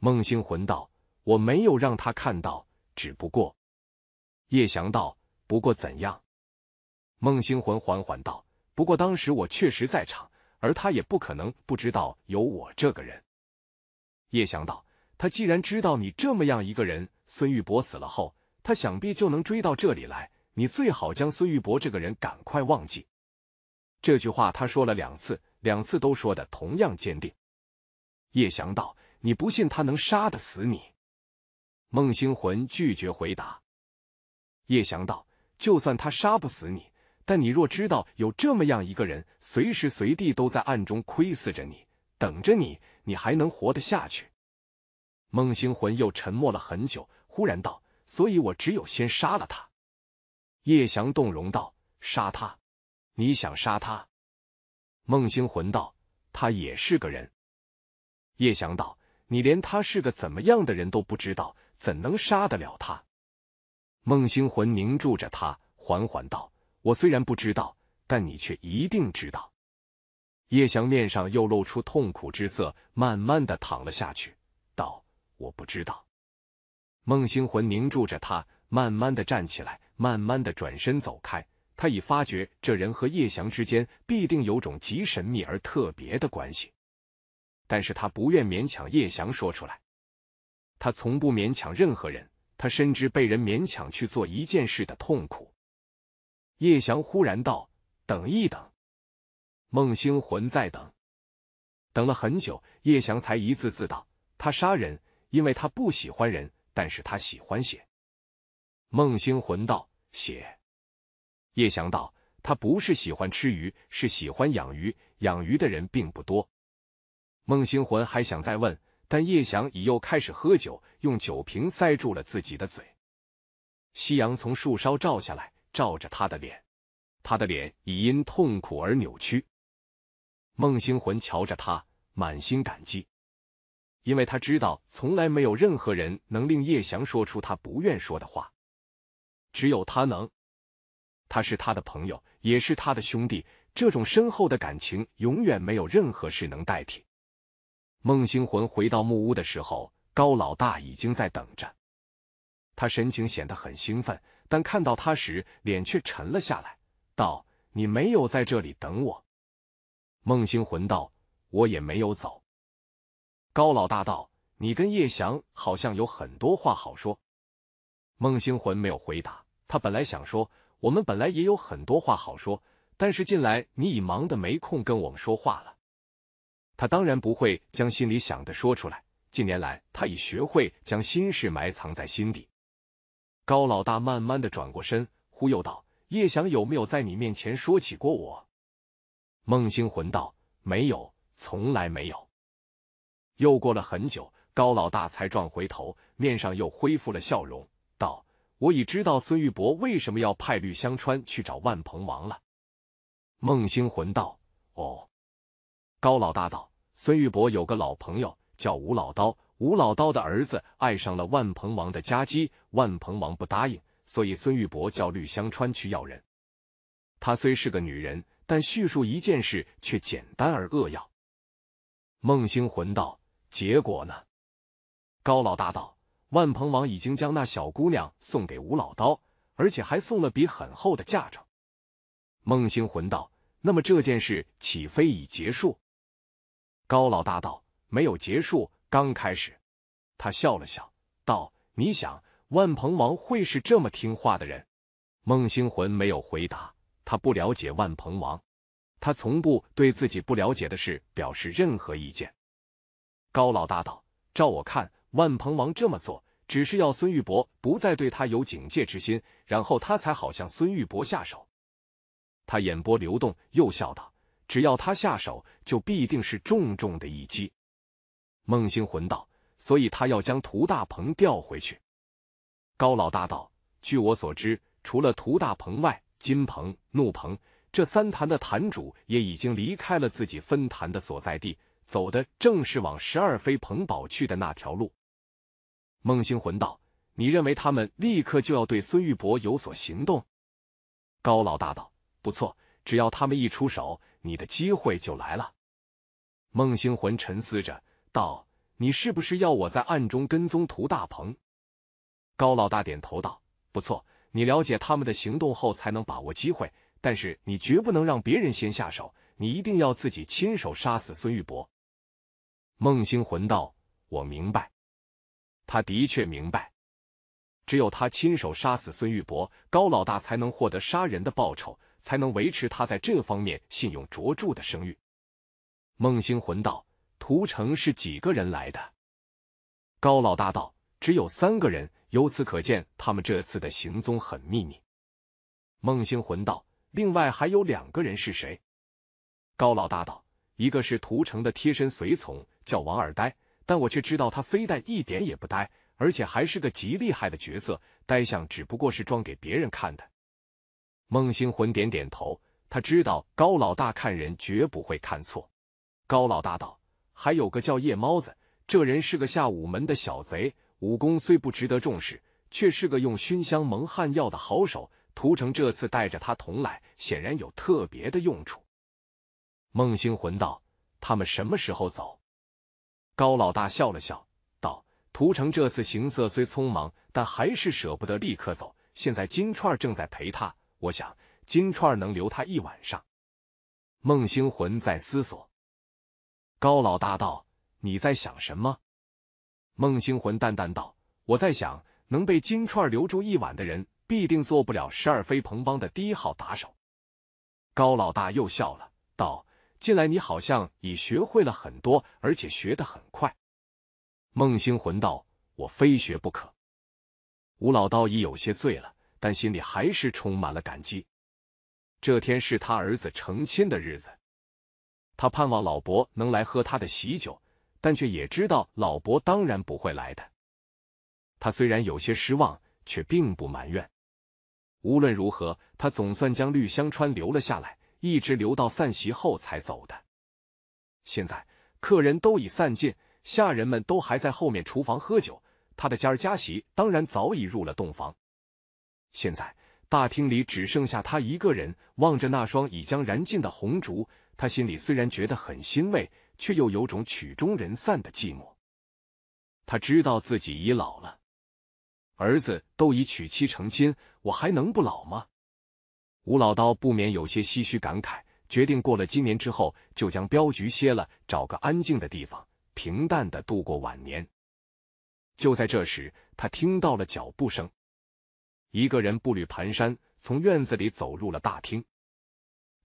孟星魂道：“我没有让他看到，只不过。”叶翔道：“不过怎样？”孟星魂缓缓道：“不过当时我确实在场，而他也不可能不知道有我这个人。”叶翔道：“他既然知道你这么样一个人，孙玉伯死了后，他想必就能追到这里来。你最好将孙玉伯这个人赶快忘记。”这句话他说了两次，两次都说的同样坚定。叶翔道：“你不信他能杀得死你？”孟星魂拒绝回答。叶翔道：“就算他杀不死你，但你若知道有这么样一个人，随时随地都在暗中窥伺着你，等着你，你还能活得下去？”孟星魂又沉默了很久，忽然道：“所以我只有先杀了他。”叶翔动容道：“杀他。”你想杀他？孟星魂道：“他也是个人。”叶翔道：“你连他是个怎么样的人都不知道，怎能杀得了他？”孟星魂凝住着他，缓缓道：“我虽然不知道，但你却一定知道。”叶翔面上又露出痛苦之色，慢慢的躺了下去，道：“我不知道。”孟星魂凝住着他，慢慢的站起来，慢慢的转身走开。他已发觉这人和叶翔之间必定有种极神秘而特别的关系，但是他不愿勉强叶翔说出来。他从不勉强任何人，他深知被人勉强去做一件事的痛苦。叶翔忽然道：“等一等。”孟星魂在等，等了很久，叶翔才一字字道：“他杀人，因为他不喜欢人，但是他喜欢血。”孟星魂道：“血。”叶翔道：“他不是喜欢吃鱼，是喜欢养鱼。养鱼的人并不多。”孟星魂还想再问，但叶翔已又开始喝酒，用酒瓶塞住了自己的嘴。夕阳从树梢照下来，照着他的脸，他的脸已因痛苦而扭曲。孟星魂瞧着他，满心感激，因为他知道，从来没有任何人能令叶翔说出他不愿说的话，只有他能。他是他的朋友，也是他的兄弟。这种深厚的感情，永远没有任何事能代替。孟星魂回到木屋的时候，高老大已经在等着。他神情显得很兴奋，但看到他时，脸却沉了下来，道：“你没有在这里等我。”孟星魂道：“我也没有走。”高老大道：“你跟叶翔好像有很多话好说。”孟星魂没有回答。他本来想说。我们本来也有很多话好说，但是近来你已忙得没空跟我们说话了。他当然不会将心里想的说出来。近年来，他已学会将心事埋藏在心底。高老大慢慢的转过身，忽悠道：“叶翔有没有在你面前说起过我？”孟星魂道：“没有，从来没有。”又过了很久，高老大才转回头，面上又恢复了笑容，道。我已知道孙玉伯为什么要派绿香川去找万鹏王了。孟星魂道：“哦。”高老大道：“孙玉伯有个老朋友叫吴老刀，吴老刀的儿子爱上了万鹏王的家姬，万鹏王不答应，所以孙玉伯叫绿香川去要人。她虽是个女人，但叙述一件事却简单而扼要。”孟星魂道：“结果呢？”高老大道。万鹏王已经将那小姑娘送给吴老刀，而且还送了笔很厚的嫁妆。孟星魂道：“那么这件事岂非已结束？”高老大道：“没有结束，刚开始。”他笑了笑，道：“你想，万鹏王会是这么听话的人？”孟星魂没有回答，他不了解万鹏王，他从不对自己不了解的事表示任何意见。高老大道：“照我看，万鹏王这么做。”只是要孙玉伯不再对他有警戒之心，然后他才好向孙玉伯下手。他眼波流动，又笑道：“只要他下手，就必定是重重的一击。”孟星魂道：“所以他要将涂大鹏调回去。”高老大道：“据我所知，除了涂大鹏外，金鹏、怒鹏这三坛的坛主也已经离开了自己分坛的所在地，走的正是往十二飞鹏堡去的那条路。”孟星魂道：“你认为他们立刻就要对孙玉伯有所行动？”高老大道：“不错，只要他们一出手，你的机会就来了。”孟星魂沉思着道：“你是不是要我在暗中跟踪涂大鹏？”高老大点头道：“不错，你了解他们的行动后，才能把握机会。但是你绝不能让别人先下手，你一定要自己亲手杀死孙玉伯。”孟星魂道：“我明白。”他的确明白，只有他亲手杀死孙玉伯，高老大才能获得杀人的报酬，才能维持他在这方面信用卓著的声誉。孟星魂道：“屠城是几个人来的？”高老大道：“只有三个人。”由此可见，他们这次的行踪很秘密。孟星魂道：“另外还有两个人是谁？”高老大道：“一个是屠城的贴身随从，叫王二呆。”但我却知道他非但一点也不呆，而且还是个极厉害的角色。呆相只不过是装给别人看的。孟星魂点点头，他知道高老大看人绝不会看错。高老大道还有个叫夜猫子，这人是个下五门的小贼，武功虽不值得重视，却是个用熏香蒙汗药的好手。屠城这次带着他同来，显然有特别的用处。孟星魂道：“他们什么时候走？”高老大笑了笑，道：“屠城这次行色虽匆忙，但还是舍不得立刻走。现在金串正在陪他，我想金串能留他一晚上。”孟星魂在思索。高老大道：“你在想什么？”孟星魂淡淡道：“我在想，能被金串留住一晚的人，必定做不了十二飞鹏帮的第一号打手。”高老大又笑了，道。近来你好像已学会了很多，而且学得很快。孟星魂道：“我非学不可。”吴老道已有些醉了，但心里还是充满了感激。这天是他儿子成亲的日子，他盼望老伯能来喝他的喜酒，但却也知道老伯当然不会来的。他虽然有些失望，却并不埋怨。无论如何，他总算将绿香川留了下来。一直留到散席后才走的。现在客人都已散尽，下人们都还在后面厨房喝酒。他的家儿加喜当然早已入了洞房。现在大厅里只剩下他一个人，望着那双已将燃尽的红烛，他心里虽然觉得很欣慰，却又有种曲终人散的寂寞。他知道自己已老了，儿子都已娶妻成亲，我还能不老吗？吴老刀不免有些唏嘘感慨，决定过了今年之后就将镖局歇了，找个安静的地方，平淡的度过晚年。就在这时，他听到了脚步声，一个人步履蹒跚从院子里走入了大厅。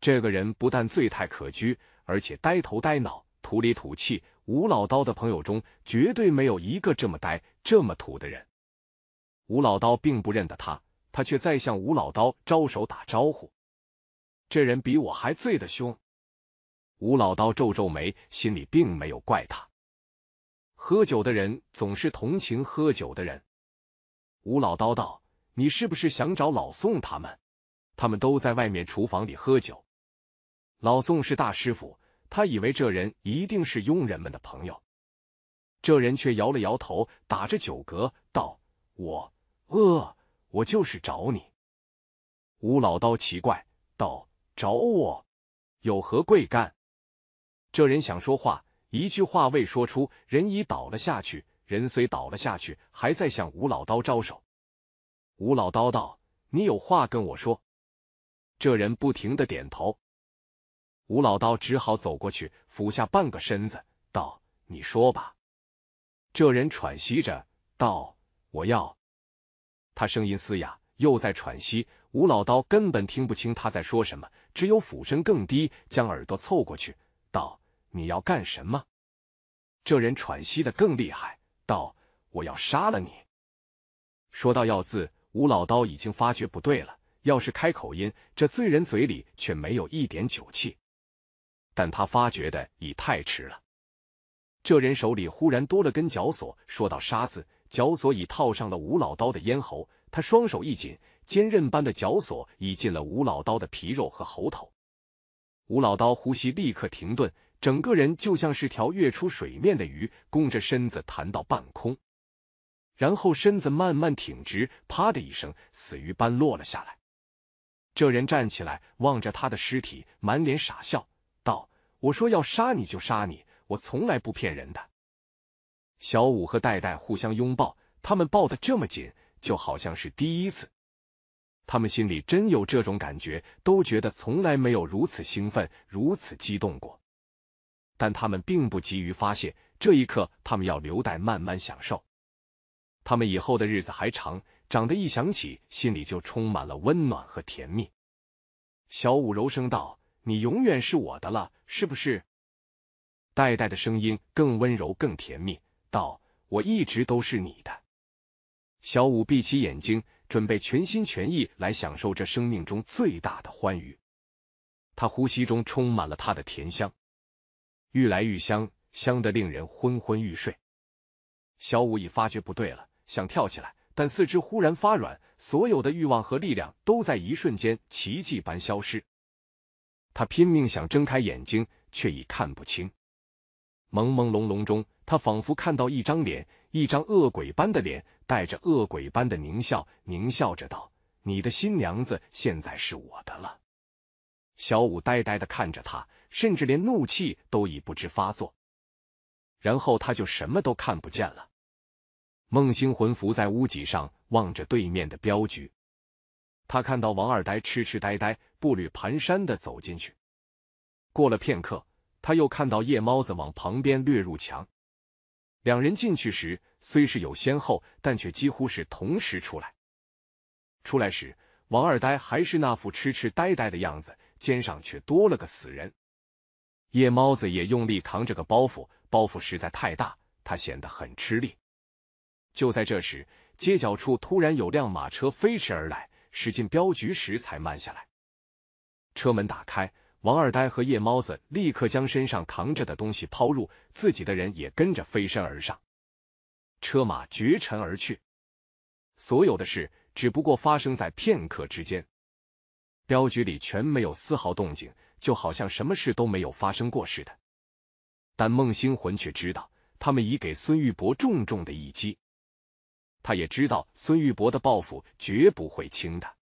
这个人不但醉态可掬，而且呆头呆脑、土里土气。吴老刀的朋友中绝对没有一个这么呆、这么土的人。吴老刀并不认得他。他却在向吴老刀招手打招呼，这人比我还醉得凶。吴老刀皱皱眉，心里并没有怪他。喝酒的人总是同情喝酒的人。吴老刀道：“你是不是想找老宋他们？他们都在外面厨房里喝酒。”老宋是大师傅，他以为这人一定是佣人们的朋友。这人却摇了摇头，打着酒嗝道：“我饿。”我就是找你，吴老刀奇怪道：“找我有何贵干？”这人想说话，一句话未说出，人已倒了下去。人虽倒了下去，还在向吴老刀招手。吴老刀道：“你有话跟我说。”这人不停的点头。吴老刀只好走过去，俯下半个身子道：“你说吧。”这人喘息着道：“我要。”他声音嘶哑，又在喘息，吴老刀根本听不清他在说什么，只有俯身更低，将耳朵凑过去，道：“你要干什么？”这人喘息的更厉害，道：“我要杀了你。”说到“要”字，吴老刀已经发觉不对了。要是开口音，这罪人嘴里却没有一点酒气，但他发觉的已太迟了。这人手里忽然多了根绞索，说到“杀”字。绞索已套上了吴老刀的咽喉，他双手一紧，坚刃般的绞索已进了吴老刀的皮肉和喉头。吴老刀呼吸立刻停顿，整个人就像是条跃出水面的鱼，弓着身子弹到半空，然后身子慢慢挺直，啪的一声，死鱼般落了下来。这人站起来，望着他的尸体，满脸傻笑，道：“我说要杀你就杀你，我从来不骗人的。”小五和戴戴互相拥抱，他们抱得这么紧，就好像是第一次。他们心里真有这种感觉，都觉得从来没有如此兴奋、如此激动过。但他们并不急于发泄，这一刻他们要留待慢慢享受。他们以后的日子还长，长得一想起，心里就充满了温暖和甜蜜。小五柔声道：“你永远是我的了，是不是？”戴戴的声音更温柔、更甜蜜。道：“我一直都是你的。”小五闭起眼睛，准备全心全意来享受这生命中最大的欢愉。他呼吸中充满了他的甜香，愈来愈香，香的令人昏昏欲睡。小五已发觉不对了，想跳起来，但四肢忽然发软，所有的欲望和力量都在一瞬间奇迹般消失。他拼命想睁开眼睛，却已看不清，朦朦胧胧中。他仿佛看到一张脸，一张恶鬼般的脸，带着恶鬼般的狞笑，狞笑着道：“你的新娘子现在是我的了。”小五呆呆的看着他，甚至连怒气都已不知发作。然后他就什么都看不见了。孟星魂伏在屋脊上望着对面的镖局，他看到王二呆痴痴呆呆、步履蹒跚的走进去。过了片刻，他又看到夜猫子往旁边掠入墙。两人进去时虽是有先后，但却几乎是同时出来。出来时，王二呆还是那副痴痴呆呆的样子，肩上却多了个死人。夜猫子也用力扛着个包袱，包袱实在太大，他显得很吃力。就在这时，街角处突然有辆马车飞驰而来，驶进镖局时才慢下来，车门打开。王二呆和夜猫子立刻将身上扛着的东西抛入，自己的人也跟着飞身而上，车马绝尘而去。所有的事只不过发生在片刻之间，镖局里全没有丝毫动静，就好像什么事都没有发生过似的。但孟星魂却知道，他们已给孙玉伯重重的一击。他也知道孙玉伯的报复绝不会轻的。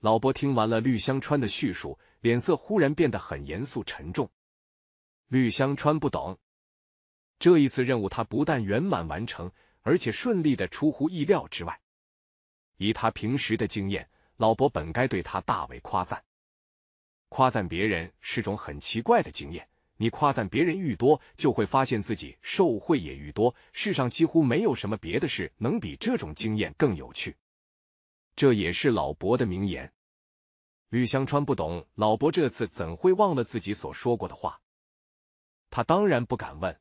老伯听完了绿香川的叙述。脸色忽然变得很严肃沉重。绿香川不懂，这一次任务他不但圆满完成，而且顺利的出乎意料之外。以他平时的经验，老伯本该对他大为夸赞。夸赞别人是种很奇怪的经验，你夸赞别人愈多，就会发现自己受贿也愈多。世上几乎没有什么别的事能比这种经验更有趣。这也是老伯的名言。吕香川不懂老伯这次怎会忘了自己所说过的话，他当然不敢问。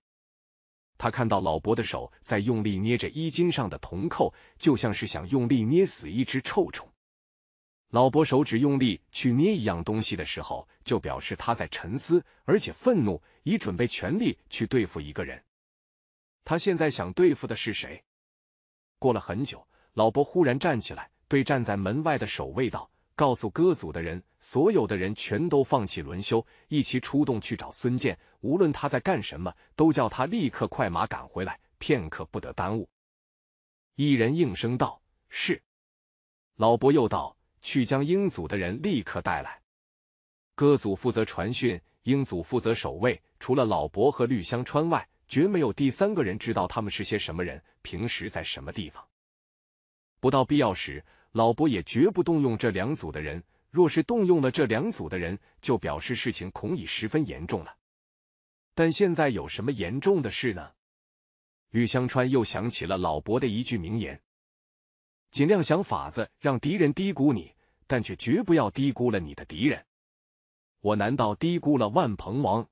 他看到老伯的手在用力捏着衣襟上的铜扣，就像是想用力捏死一只臭虫。老伯手指用力去捏一样东西的时候，就表示他在沉思，而且愤怒，已准备全力去对付一个人。他现在想对付的是谁？过了很久，老伯忽然站起来，对站在门外的守卫道。告诉各组的人，所有的人全都放弃轮休，一起出动去找孙健。无论他在干什么，都叫他立刻快马赶回来，片刻不得耽误。一人应声道：“是。”老伯又道：“去将英祖的人立刻带来。”各组负责传讯，英祖负责守卫。除了老伯和绿香川外，绝没有第三个人知道他们是些什么人，平时在什么地方。不到必要时。老伯也绝不动用这两组的人，若是动用了这两组的人，就表示事情恐已十分严重了。但现在有什么严重的事呢？玉香川又想起了老伯的一句名言：尽量想法子让敌人低估你，但却绝不要低估了你的敌人。我难道低估了万鹏王？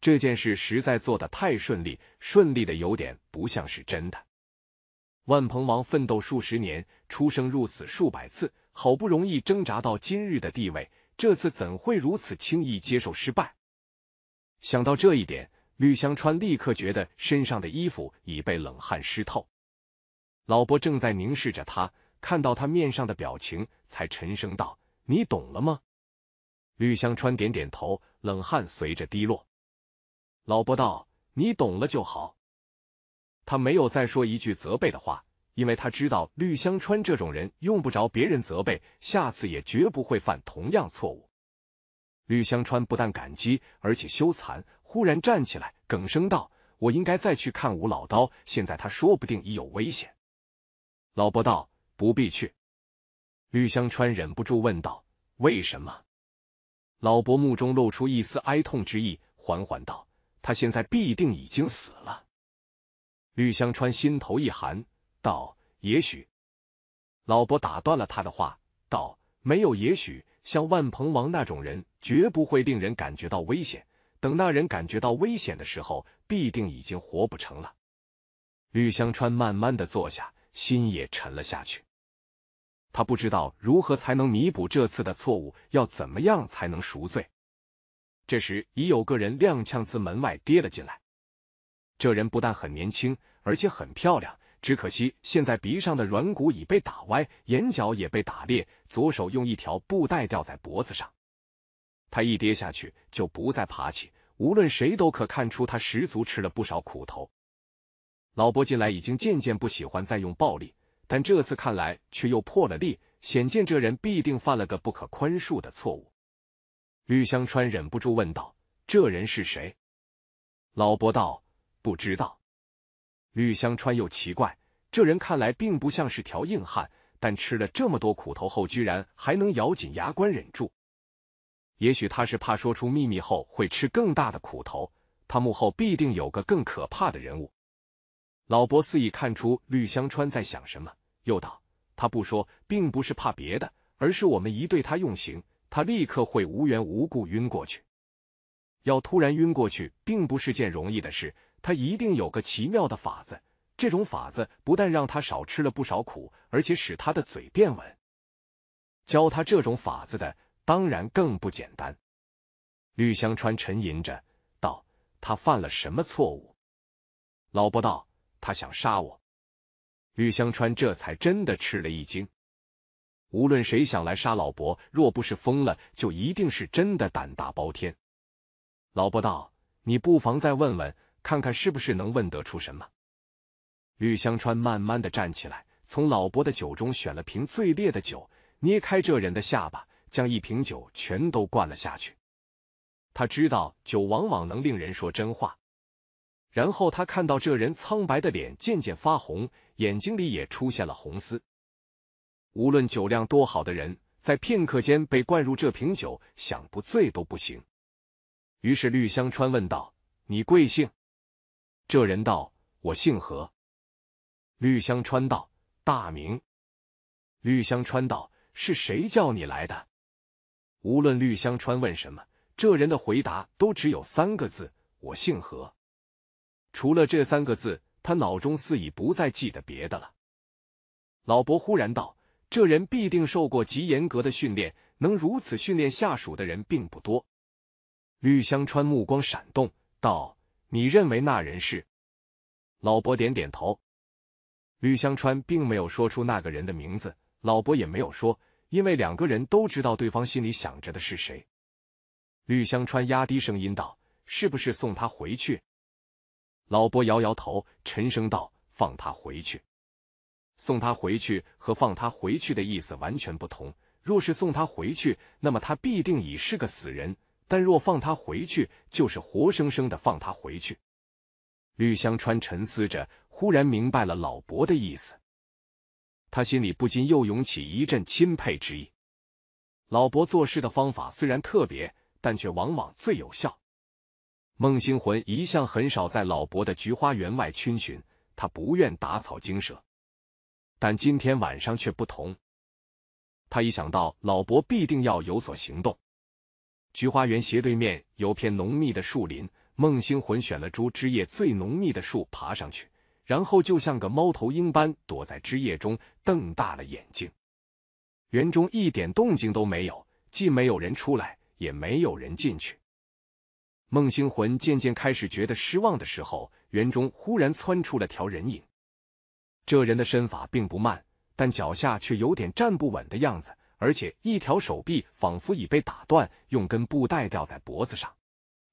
这件事实在做的太顺利，顺利的有点不像是真的。万鹏王奋斗数十年，出生入死数百次，好不容易挣扎到今日的地位，这次怎会如此轻易接受失败？想到这一点，吕香川立刻觉得身上的衣服已被冷汗湿透。老伯正在凝视着他，看到他面上的表情，才沉声道：“你懂了吗？”吕香川点点头，冷汗随着滴落。老伯道：“你懂了就好。”他没有再说一句责备的话，因为他知道绿香川这种人用不着别人责备，下次也绝不会犯同样错误。绿香川不但感激，而且羞惭，忽然站起来，哽声道：“我应该再去看吴老刀，现在他说不定已有危险。”老伯道：“不必去。”绿香川忍不住问道：“为什么？”老伯目中露出一丝哀痛之意，缓缓道：“他现在必定已经死了。”吕香川心头一寒，道：“也许。”老伯打断了他的话，道：“没有也许，像万鹏王那种人，绝不会令人感觉到危险。等那人感觉到危险的时候，必定已经活不成了。”吕香川慢慢的坐下，心也沉了下去。他不知道如何才能弥补这次的错误，要怎么样才能赎罪？这时，已有个人踉跄自门外跌了进来。这人不但很年轻，而且很漂亮，只可惜现在鼻上的软骨已被打歪，眼角也被打裂，左手用一条布带吊在脖子上。他一跌下去就不再爬起，无论谁都可看出他十足吃了不少苦头。老伯近来已经渐渐不喜欢再用暴力，但这次看来却又破了例，显见这人必定犯了个不可宽恕的错误。郁香川忍不住问道：“这人是谁？”老伯道。不知道，绿香川又奇怪，这人看来并不像是条硬汉，但吃了这么多苦头后，居然还能咬紧牙关忍住。也许他是怕说出秘密后会吃更大的苦头，他幕后必定有个更可怕的人物。老伯似已看出绿香川在想什么，又道：“他不说，并不是怕别的，而是我们一对他用刑，他立刻会无缘无故晕过去。要突然晕过去，并不是件容易的事。”他一定有个奇妙的法子，这种法子不但让他少吃了不少苦，而且使他的嘴变稳。教他这种法子的，当然更不简单。绿香川沉吟着道：“他犯了什么错误？”老伯道：“他想杀我。”绿香川这才真的吃了一惊。无论谁想来杀老伯，若不是疯了，就一定是真的胆大包天。老伯道：“你不妨再问问。”看看是不是能问得出什么。绿香川慢慢的站起来，从老伯的酒中选了瓶最烈的酒，捏开这人的下巴，将一瓶酒全都灌了下去。他知道酒往往能令人说真话。然后他看到这人苍白的脸渐渐发红，眼睛里也出现了红丝。无论酒量多好的人，在片刻间被灌入这瓶酒，想不醉都不行。于是绿香川问道：“你贵姓？”这人道：“我姓何。”绿香川道：“大名。”绿香川道：“是谁叫你来的？”无论绿香川问什么，这人的回答都只有三个字：“我姓何。”除了这三个字，他脑中似已不再记得别的了。老伯忽然道：“这人必定受过极严格的训练，能如此训练下属的人并不多。”绿香川目光闪动，道。你认为那人是老伯？点点头。吕香川并没有说出那个人的名字，老伯也没有说，因为两个人都知道对方心里想着的是谁。吕香川压低声音道：“是不是送他回去？”老伯摇摇头，沉声道：“放他回去。”送他回去和放他回去的意思完全不同。若是送他回去，那么他必定已是个死人。但若放他回去，就是活生生的放他回去。绿香川沉思着，忽然明白了老伯的意思。他心里不禁又涌起一阵钦佩之意。老伯做事的方法虽然特别，但却往往最有效。孟星魂一向很少在老伯的菊花园外逡巡，他不愿打草惊蛇。但今天晚上却不同。他一想到老伯必定要有所行动。菊花园斜对面有片浓密的树林，孟星魂选了株枝叶最浓密的树爬上去，然后就像个猫头鹰般躲在枝叶中，瞪大了眼睛。园中一点动静都没有，既没有人出来，也没有人进去。孟星魂渐渐开始觉得失望的时候，园中忽然窜出了条人影。这人的身法并不慢，但脚下却有点站不稳的样子。而且一条手臂仿佛已被打断，用根布带吊在脖子上。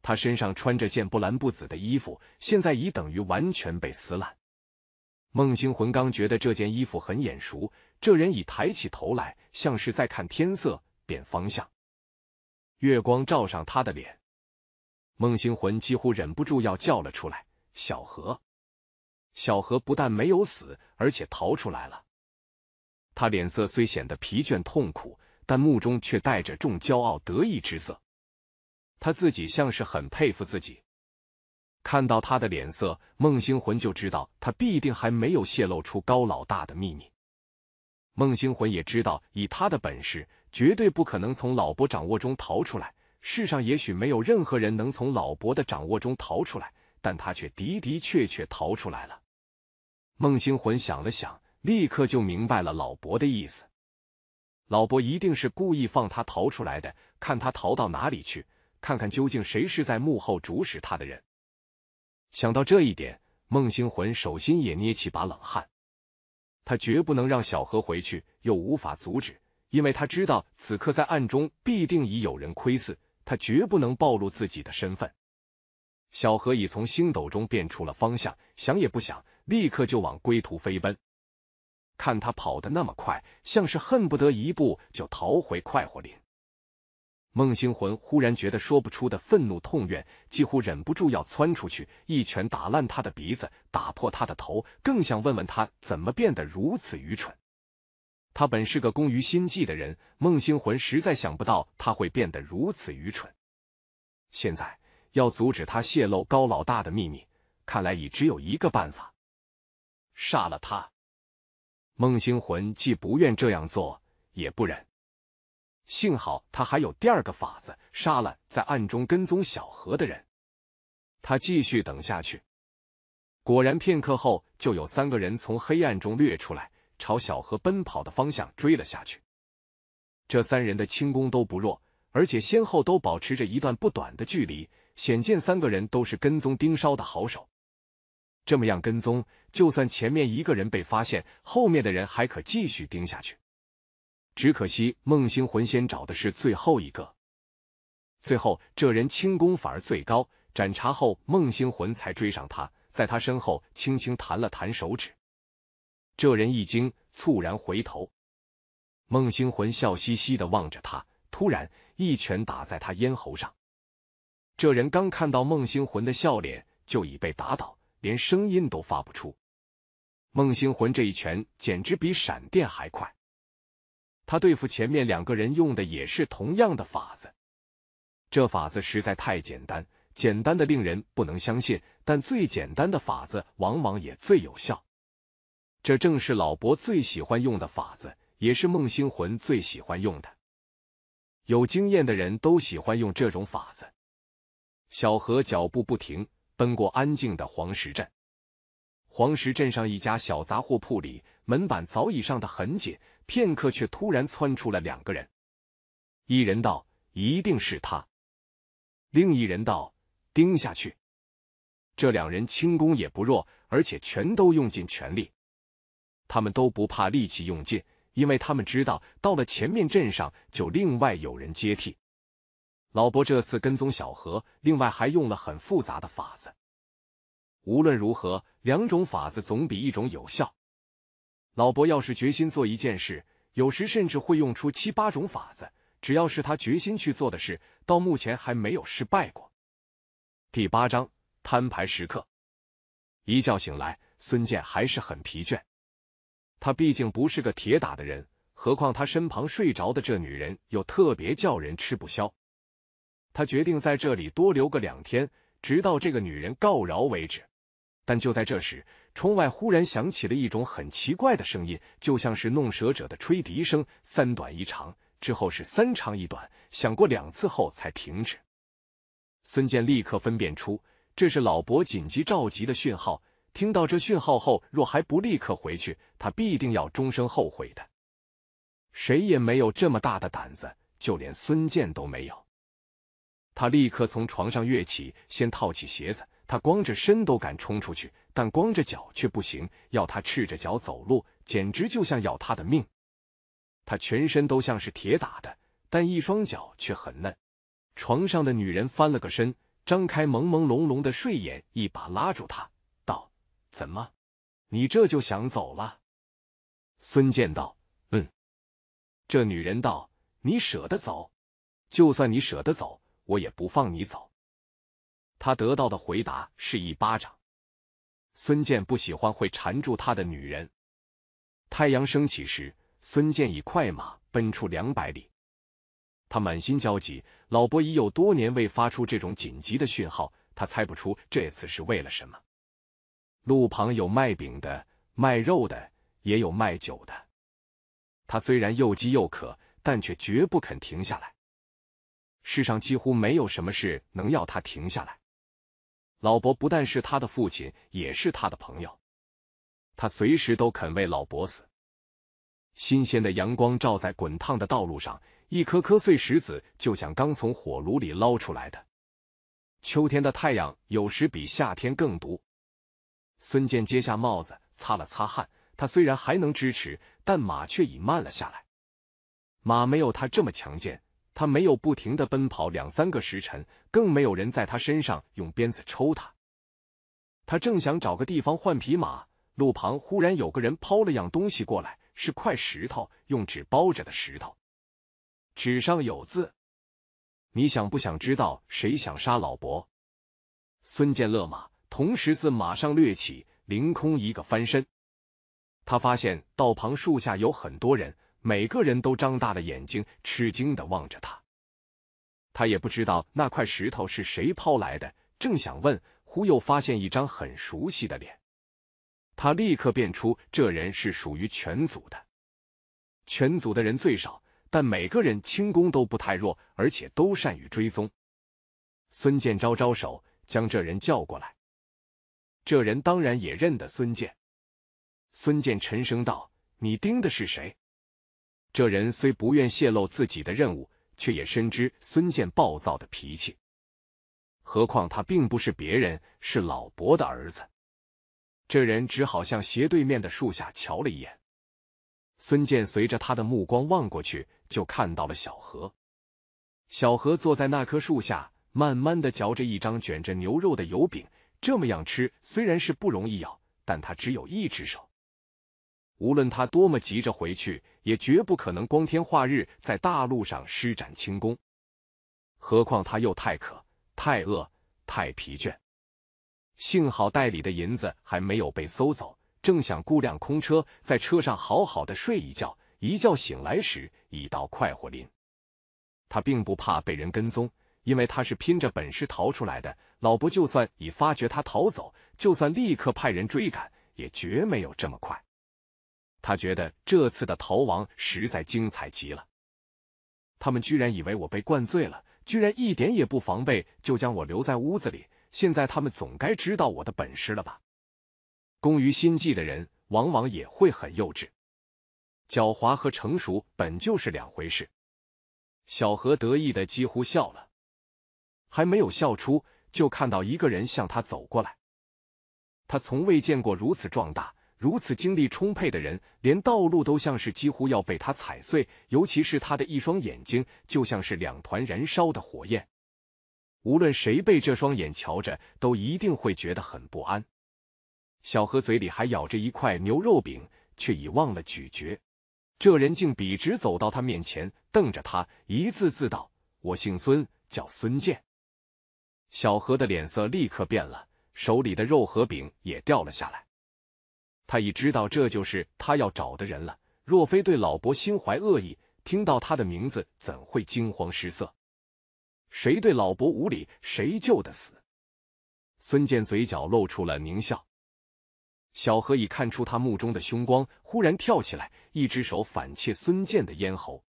他身上穿着件不蓝不紫的衣服，现在已等于完全被撕烂。孟星魂刚觉得这件衣服很眼熟，这人已抬起头来，像是在看天色，变方向。月光照上他的脸，孟星魂几乎忍不住要叫了出来：“小何，小何不但没有死，而且逃出来了。”他脸色虽显得疲倦痛苦，但目中却带着重骄傲得意之色。他自己像是很佩服自己。看到他的脸色，孟星魂就知道他必定还没有泄露出高老大的秘密。孟星魂也知道，以他的本事，绝对不可能从老伯掌握中逃出来。世上也许没有任何人能从老伯的掌握中逃出来，但他却的的确确逃出来了。孟星魂想了想。立刻就明白了老伯的意思，老伯一定是故意放他逃出来的，看他逃到哪里去，看看究竟谁是在幕后主使他的人。想到这一点，孟星魂手心也捏起把冷汗，他绝不能让小何回去，又无法阻止，因为他知道此刻在暗中必定已有人窥伺，他绝不能暴露自己的身份。小何已从星斗中辨出了方向，想也不想，立刻就往归途飞奔。看他跑得那么快，像是恨不得一步就逃回快活林。孟星魂忽然觉得说不出的愤怒痛怨，几乎忍不住要窜出去一拳打烂他的鼻子，打破他的头，更想问问他怎么变得如此愚蠢。他本是个工于心计的人，孟星魂实在想不到他会变得如此愚蠢。现在要阻止他泄露高老大的秘密，看来已只有一个办法：杀了他。孟星魂既不愿这样做，也不忍。幸好他还有第二个法子，杀了在暗中跟踪小何的人。他继续等下去，果然片刻后，就有三个人从黑暗中掠出来，朝小何奔跑的方向追了下去。这三人的轻功都不弱，而且先后都保持着一段不短的距离，显见三个人都是跟踪盯梢的好手。这么样跟踪，就算前面一个人被发现，后面的人还可继续盯下去。只可惜孟星魂先找的是最后一个，最后这人轻功反而最高。斩茶后，孟星魂才追上他，在他身后轻轻弹了弹手指。这人一惊，猝然回头。孟星魂笑嘻嘻的望着他，突然一拳打在他咽喉上。这人刚看到孟星魂的笑脸，就已被打倒。连声音都发不出。孟星魂这一拳简直比闪电还快。他对付前面两个人用的也是同样的法子。这法子实在太简单，简单的令人不能相信。但最简单的法子往往也最有效。这正是老伯最喜欢用的法子，也是孟星魂最喜欢用的。有经验的人都喜欢用这种法子。小何脚步不停。奔过安静的黄石镇，黄石镇上一家小杂货铺里，门板早已上的很紧，片刻却突然窜出了两个人。一人道：“一定是他。”另一人道：“盯下去。”这两人轻功也不弱，而且全都用尽全力。他们都不怕力气用尽，因为他们知道，到了前面镇上就另外有人接替。老伯这次跟踪小何，另外还用了很复杂的法子。无论如何，两种法子总比一种有效。老伯要是决心做一件事，有时甚至会用出七八种法子。只要是他决心去做的事，到目前还没有失败过。第八章摊牌时刻。一觉醒来，孙健还是很疲倦。他毕竟不是个铁打的人，何况他身旁睡着的这女人又特别叫人吃不消。他决定在这里多留个两天，直到这个女人告饶为止。但就在这时，窗外忽然响起了一种很奇怪的声音，就像是弄蛇者的吹笛声，三短一长，之后是三长一短，响过两次后才停止。孙健立刻分辨出，这是老伯紧急召集的讯号。听到这讯号后，若还不立刻回去，他必定要终生后悔的。谁也没有这么大的胆子，就连孙健都没有。他立刻从床上跃起，先套起鞋子。他光着身都敢冲出去，但光着脚却不行。要他赤着脚走路，简直就像要他的命。他全身都像是铁打的，但一双脚却很嫩。床上的女人翻了个身，张开朦朦胧胧的睡眼，一把拉住他，道：“怎么，你这就想走了？”孙健道：“嗯。”这女人道：“你舍得走？就算你舍得走。”我也不放你走。他得到的回答是一巴掌。孙健不喜欢会缠住他的女人。太阳升起时，孙健以快马奔出两百里。他满心焦急。老伯已有多年未发出这种紧急的讯号，他猜不出这次是为了什么。路旁有卖饼的、卖肉的，也有卖酒的。他虽然又饥又渴，但却绝不肯停下来。世上几乎没有什么事能要他停下来。老伯不但是他的父亲，也是他的朋友，他随时都肯为老伯死。新鲜的阳光照在滚烫的道路上，一颗颗碎石子就像刚从火炉里捞出来的。秋天的太阳有时比夏天更毒。孙健接下帽子，擦了擦汗。他虽然还能支持，但马却已慢了下来。马没有他这么强健。他没有不停的奔跑两三个时辰，更没有人在他身上用鞭子抽他。他正想找个地方换匹马，路旁忽然有个人抛了样东西过来，是块石头，用纸包着的石头，纸上有字。你想不想知道谁想杀老伯？孙健勒马，同时自马上掠起，凌空一个翻身。他发现道旁树下有很多人。每个人都张大了眼睛，吃惊的望着他。他也不知道那块石头是谁抛来的，正想问，忽又发现一张很熟悉的脸。他立刻辨出这人是属于全组的。全组的人最少，但每个人轻功都不太弱，而且都善于追踪。孙健招招手，将这人叫过来。这人当然也认得孙健。孙健沉声道：“你盯的是谁？”这人虽不愿泄露自己的任务，却也深知孙健暴躁的脾气。何况他并不是别人，是老伯的儿子。这人只好向斜对面的树下瞧了一眼。孙健随着他的目光望过去，就看到了小何。小何坐在那棵树下，慢慢的嚼着一张卷着牛肉的油饼。这么样吃虽然是不容易咬，但他只有一只手。无论他多么急着回去，也绝不可能光天化日在大路上施展轻功。何况他又太渴、太饿、太疲倦。幸好袋里的银子还没有被搜走，正想雇辆空车，在车上好好的睡一觉。一觉醒来时已到快活林。他并不怕被人跟踪，因为他是拼着本事逃出来的。老伯就算已发觉他逃走，就算立刻派人追赶，也绝没有这么快。他觉得这次的逃亡实在精彩极了。他们居然以为我被灌醉了，居然一点也不防备，就将我留在屋子里。现在他们总该知道我的本事了吧？工于心计的人往往也会很幼稚。狡猾和成熟本就是两回事。小何得意的几乎笑了，还没有笑出，就看到一个人向他走过来。他从未见过如此壮大。如此精力充沛的人，连道路都像是几乎要被他踩碎。尤其是他的一双眼睛，就像是两团燃烧的火焰。无论谁被这双眼瞧着，都一定会觉得很不安。小何嘴里还咬着一块牛肉饼，却已忘了咀嚼。这人竟笔直走到他面前，瞪着他，一字字道：“我姓孙，叫孙健。”小何的脸色立刻变了，手里的肉和饼也掉了下来。他已知道这就是他要找的人了。若非对老伯心怀恶意，听到他的名字怎会惊慌失色？谁对老伯无礼，谁就得死。孙健嘴角露出了狞笑。小何已看出他目中的凶光，忽然跳起来，一只手反切孙健的咽喉。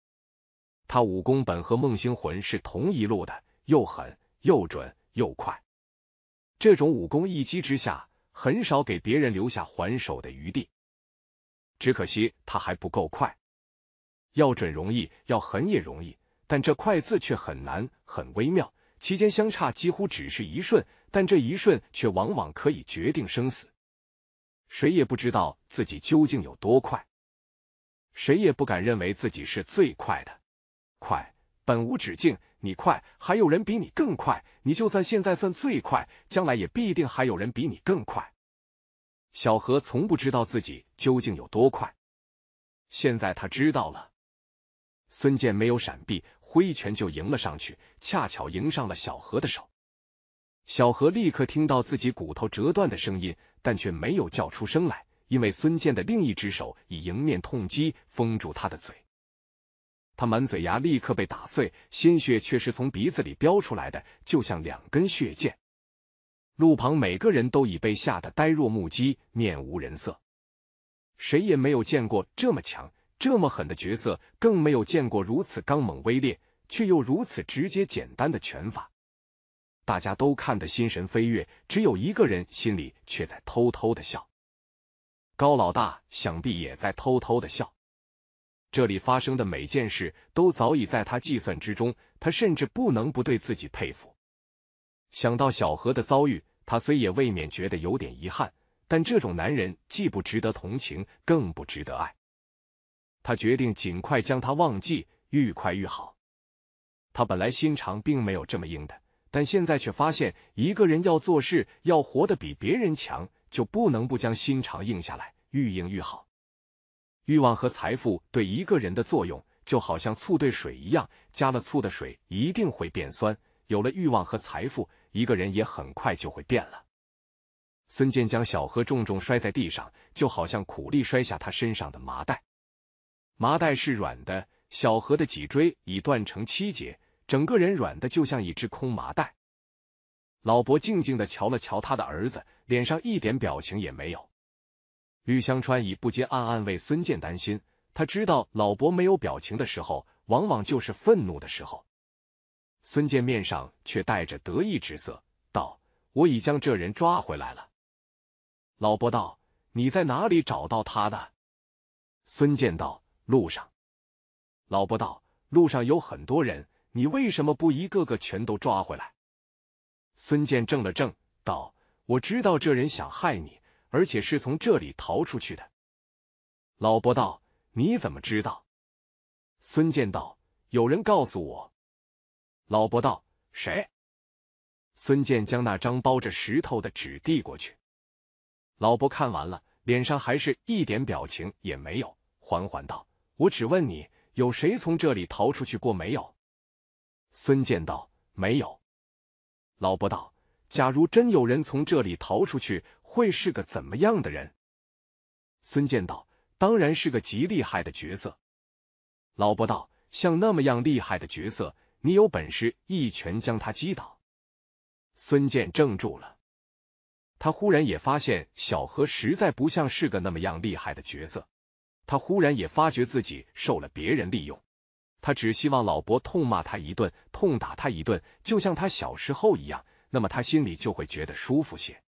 他武功本和孟星魂是同一路的，又狠又准又快。这种武功一击之下。很少给别人留下还手的余地，只可惜他还不够快。要准容易，要狠也容易，但这快字却很难，很微妙，其间相差几乎只是一瞬，但这一瞬却往往可以决定生死。谁也不知道自己究竟有多快，谁也不敢认为自己是最快的。快本无止境。你快，还有人比你更快。你就算现在算最快，将来也必定还有人比你更快。小何从不知道自己究竟有多快，现在他知道了。孙健没有闪避，挥拳就迎了上去，恰巧迎上了小何的手。小何立刻听到自己骨头折断的声音，但却没有叫出声来，因为孙健的另一只手已迎面痛击，封住他的嘴。他满嘴牙立刻被打碎，鲜血却是从鼻子里飙出来的，就像两根血箭。路旁每个人都已被吓得呆若木鸡，面无人色。谁也没有见过这么强、这么狠的角色，更没有见过如此刚猛、威烈却又如此直接、简单的拳法。大家都看得心神飞跃，只有一个人心里却在偷偷的笑。高老大想必也在偷偷的笑。这里发生的每件事都早已在他计算之中，他甚至不能不对自己佩服。想到小何的遭遇，他虽也未免觉得有点遗憾，但这种男人既不值得同情，更不值得爱。他决定尽快将他忘记，愈快愈好。他本来心肠并没有这么硬的，但现在却发现，一个人要做事，要活得比别人强，就不能不将心肠硬下来，愈硬愈好。欲望和财富对一个人的作用，就好像醋对水一样，加了醋的水一定会变酸。有了欲望和财富，一个人也很快就会变了。孙健将小何重重摔在地上，就好像苦力摔下他身上的麻袋。麻袋是软的，小何的脊椎已断成七节，整个人软的就像一只空麻袋。老伯静静的瞧了瞧他的儿子，脸上一点表情也没有。吕香川已不禁暗暗为孙健担心，他知道老伯没有表情的时候，往往就是愤怒的时候。孙健面上却带着得意之色，道：“我已将这人抓回来了。”老伯道：“你在哪里找到他的？”孙健道：“路上。”老伯道：“路上有很多人，你为什么不一个个全都抓回来？”孙健怔了怔，道：“我知道这人想害你。”而且是从这里逃出去的。老伯道：“你怎么知道？”孙健道：“有人告诉我。”老伯道：“谁？”孙健将那张包着石头的纸递过去。老伯看完了，脸上还是一点表情也没有，缓缓道：“我只问你，有谁从这里逃出去过没有？”孙健道：“没有。”老伯道：“假如真有人从这里逃出去。”会是个怎么样的人？孙健道，当然是个极厉害的角色。老伯道，像那么样厉害的角色，你有本事一拳将他击倒？孙健怔住了，他忽然也发现小何实在不像是个那么样厉害的角色。他忽然也发觉自己受了别人利用。他只希望老伯痛骂他一顿，痛打他一顿，就像他小时候一样，那么他心里就会觉得舒服些。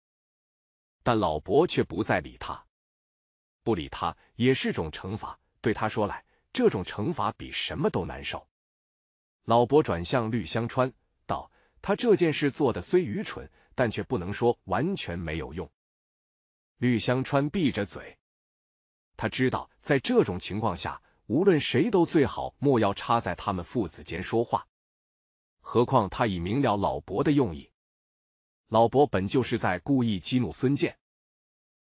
但老伯却不再理他，不理他也是种惩罚，对他说来，这种惩罚比什么都难受。老伯转向绿香川，道：“他这件事做的虽愚蠢，但却不能说完全没有用。”绿香川闭着嘴，他知道在这种情况下，无论谁都最好莫要插在他们父子间说话，何况他已明了老伯的用意。老伯本就是在故意激怒孙健。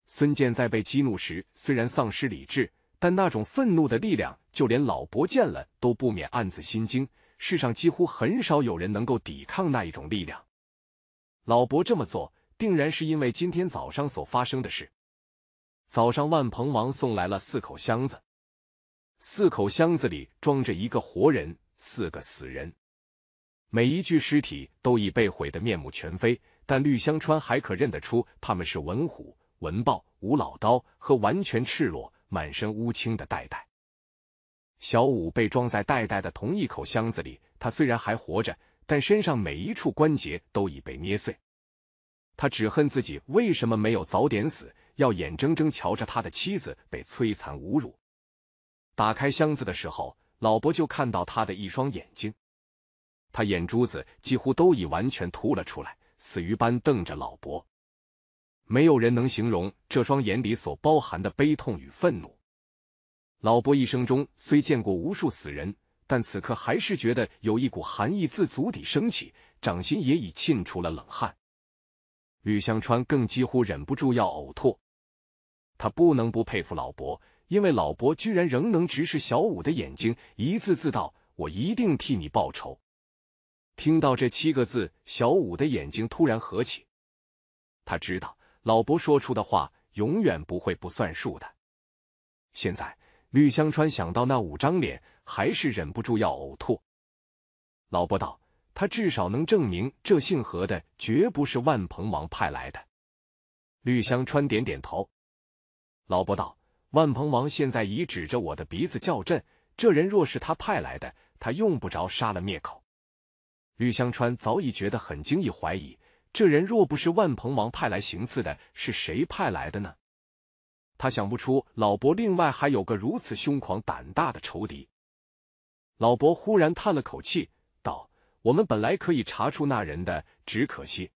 孙健在被激怒时，虽然丧失理智，但那种愤怒的力量，就连老伯见了都不免暗自心惊。世上几乎很少有人能够抵抗那一种力量。老伯这么做，定然是因为今天早上所发生的事。早上，万鹏王送来了四口箱子，四口箱子里装着一个活人，四个死人。每一具尸体都已被毁得面目全非。但绿香川还可认得出，他们是文虎、文豹、吴老刀和完全赤裸、满身乌青的代代。小五被装在袋袋的同一口箱子里，他虽然还活着，但身上每一处关节都已被捏碎。他只恨自己为什么没有早点死，要眼睁睁瞧着他的妻子被摧残侮辱。打开箱子的时候，老伯就看到他的一双眼睛，他眼珠子几乎都已完全凸了出来。死鱼般瞪着老伯，没有人能形容这双眼里所包含的悲痛与愤怒。老伯一生中虽见过无数死人，但此刻还是觉得有一股寒意自足底升起，掌心也已沁出了冷汗。吕香川更几乎忍不住要呕吐，他不能不佩服老伯，因为老伯居然仍能直视小五的眼睛，一字字道：“我一定替你报仇。”听到这七个字，小五的眼睛突然合起。他知道老伯说出的话永远不会不算数的。现在，绿香川想到那五张脸，还是忍不住要呕吐。老伯道：“他至少能证明这姓何的绝不是万鹏王派来的。”绿香川点点头。老伯道：“万鹏王现在已指着我的鼻子叫阵，这人若是他派来的，他用不着杀了灭口。”吕香川早已觉得很惊异，怀疑这人若不是万鹏王派来行刺的，是谁派来的呢？他想不出老伯另外还有个如此凶狂胆大的仇敌。老伯忽然叹了口气，道：“我们本来可以查出那人的，只可惜。”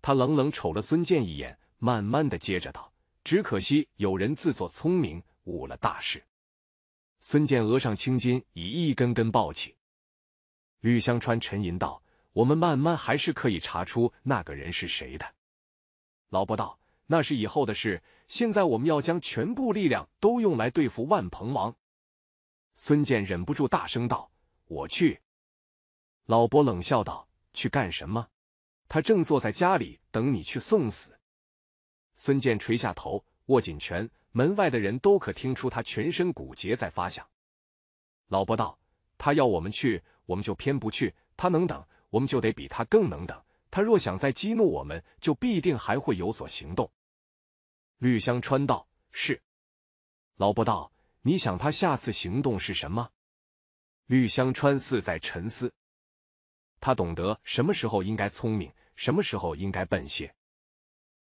他冷冷瞅了孙健一眼，慢慢的接着道：“只可惜有人自作聪明，误了大事。”孙健额上青筋已一根根暴起。吕香川沉吟道：“我们慢慢还是可以查出那个人是谁的。”老伯道：“那是以后的事，现在我们要将全部力量都用来对付万鹏王。”孙健忍不住大声道：“我去！”老伯冷笑道：“去干什么？他正坐在家里等你去送死。”孙健垂下头，握紧拳，门外的人都可听出他全身骨节在发响。老伯道：“他要我们去。”我们就偏不去，他能等，我们就得比他更能等。他若想再激怒我们，就必定还会有所行动。绿香川道是，老伯道，你想他下次行动是什么？绿香川似在沉思，他懂得什么时候应该聪明，什么时候应该笨些。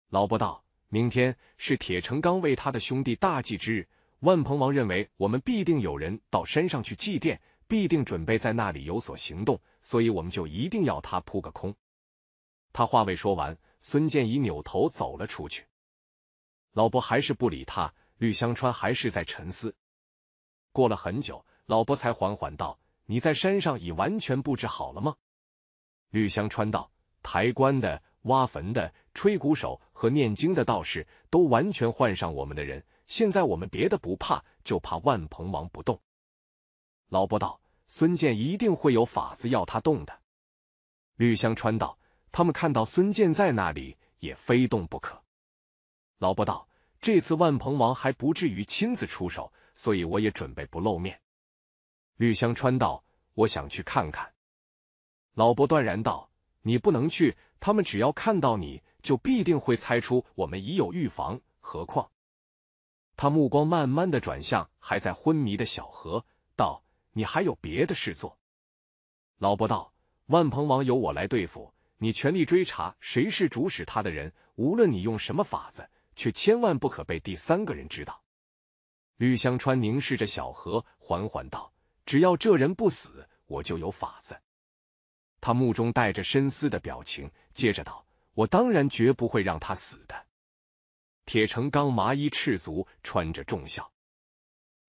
老伯道，明天是铁成刚为他的兄弟大祭之日，万鹏王认为我们必定有人到山上去祭奠。必定准备在那里有所行动，所以我们就一定要他扑个空。他话未说完，孙建已扭头走了出去。老伯还是不理他，吕香川还是在沉思。过了很久，老伯才缓缓道：“你在山上已完全布置好了吗？”吕香川道：“抬棺的、挖坟的、吹鼓手和念经的道士，都完全换上我们的人。现在我们别的不怕，就怕万鹏王不动。”老伯道：“孙健一定会有法子要他动的。”绿香川道：“他们看到孙健在那里，也非动不可。”老伯道：“这次万鹏王还不至于亲自出手，所以我也准备不露面。”绿香川道：“我想去看看。”老伯断然道：“你不能去，他们只要看到你就必定会猜出我们已有预防。何况……”他目光慢慢的转向还在昏迷的小何，道。你还有别的事做？老伯道：“万鹏王由我来对付，你全力追查谁是主使他的人，无论你用什么法子，却千万不可被第三个人知道。”绿香川凝视着小何，缓缓道：“只要这人不死，我就有法子。”他目中带着深思的表情，接着道：“我当然绝不会让他死的。”铁成刚麻衣赤足，穿着重孝。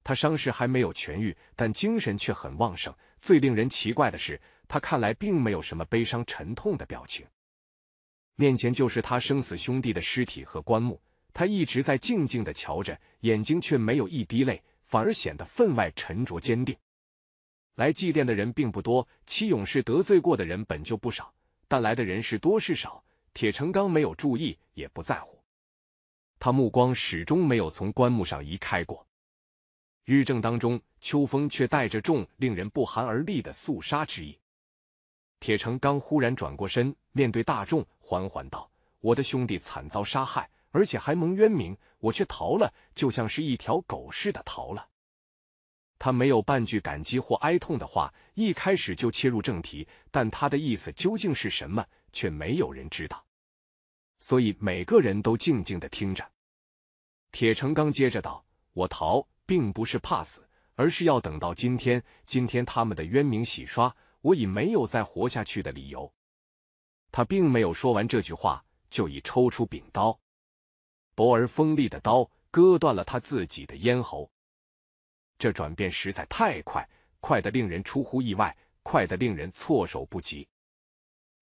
他伤势还没有痊愈，但精神却很旺盛。最令人奇怪的是，他看来并没有什么悲伤、沉痛的表情。面前就是他生死兄弟的尸体和棺木，他一直在静静的瞧着，眼睛却没有一滴泪，反而显得分外沉着坚定。来祭奠的人并不多，七勇士得罪过的人本就不少，但来的人是多是少，铁成刚没有注意，也不在乎。他目光始终没有从棺木上移开过。日正当中，秋风却带着重令人不寒而栗的肃杀之意。铁成刚忽然转过身，面对大众，缓缓道：“我的兄弟惨遭杀害，而且还蒙冤名，我却逃了，就像是一条狗似的逃了。”他没有半句感激或哀痛的话，一开始就切入正题，但他的意思究竟是什么，却没有人知道。所以每个人都静静的听着。铁成刚接着道：“我逃。”并不是怕死，而是要等到今天。今天他们的冤名洗刷，我已没有再活下去的理由。他并没有说完这句话，就已抽出柄刀，薄而锋利的刀割断了他自己的咽喉。这转变实在太快，快得令人出乎意外，快得令人措手不及。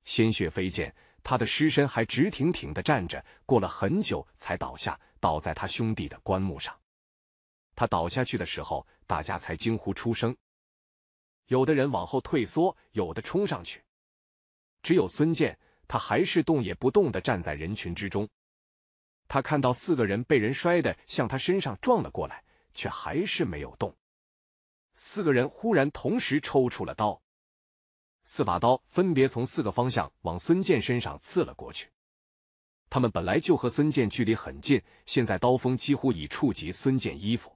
鲜血飞溅，他的尸身还直挺挺的站着，过了很久才倒下，倒在他兄弟的棺木上。他倒下去的时候，大家才惊呼出声。有的人往后退缩，有的冲上去。只有孙健，他还是动也不动的站在人群之中。他看到四个人被人摔的向他身上撞了过来，却还是没有动。四个人忽然同时抽出了刀，四把刀分别从四个方向往孙健身上刺了过去。他们本来就和孙健距离很近，现在刀锋几乎已触及孙健衣服。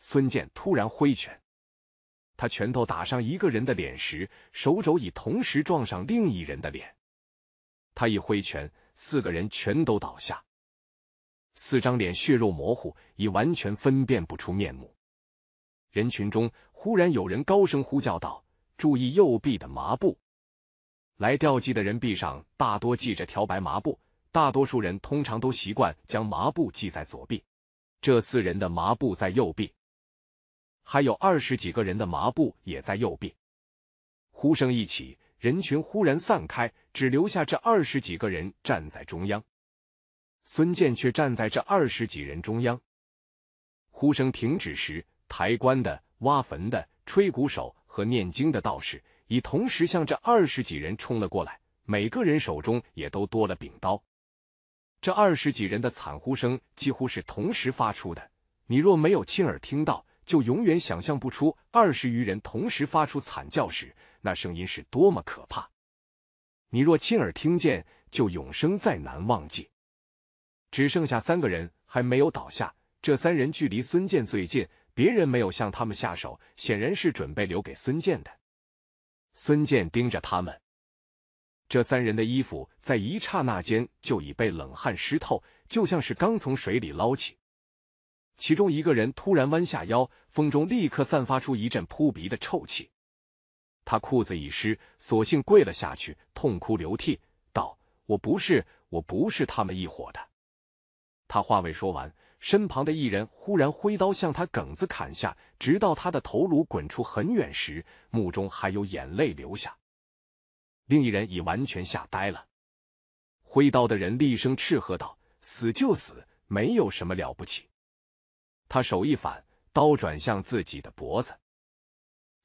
孙健突然挥拳，他拳头打上一个人的脸时，手肘已同时撞上另一人的脸。他一挥拳，四个人全都倒下，四张脸血肉模糊，已完全分辨不出面目。人群中忽然有人高声呼叫道：“注意右臂的麻布！”来吊祭的人臂上大多系着条白麻布，大多数人通常都习惯将麻布系在左臂，这四人的麻布在右臂。还有二十几个人的麻布也在右边。呼声一起，人群忽然散开，只留下这二十几个人站在中央。孙健却站在这二十几人中央。呼声停止时，抬棺的、挖坟的、吹鼓手和念经的道士已同时向这二十几人冲了过来，每个人手中也都多了柄刀。这二十几人的惨呼声几乎是同时发出的，你若没有亲耳听到。就永远想象不出二十余人同时发出惨叫时，那声音是多么可怕。你若亲耳听见，就永生再难忘记。只剩下三个人还没有倒下，这三人距离孙健最近，别人没有向他们下手，显然是准备留给孙健的。孙健盯着他们，这三人的衣服在一刹那间就已被冷汗湿透，就像是刚从水里捞起。其中一个人突然弯下腰，风中立刻散发出一阵扑鼻的臭气。他裤子已湿，索性跪了下去，痛哭流涕道：“我不是，我不是他们一伙的。”他话未说完，身旁的一人忽然挥刀向他梗子砍下，直到他的头颅滚出很远时，目中还有眼泪流下。另一人已完全吓呆了。挥刀的人厉声斥喝道：“死就死，没有什么了不起。”他手一反，刀转向自己的脖子。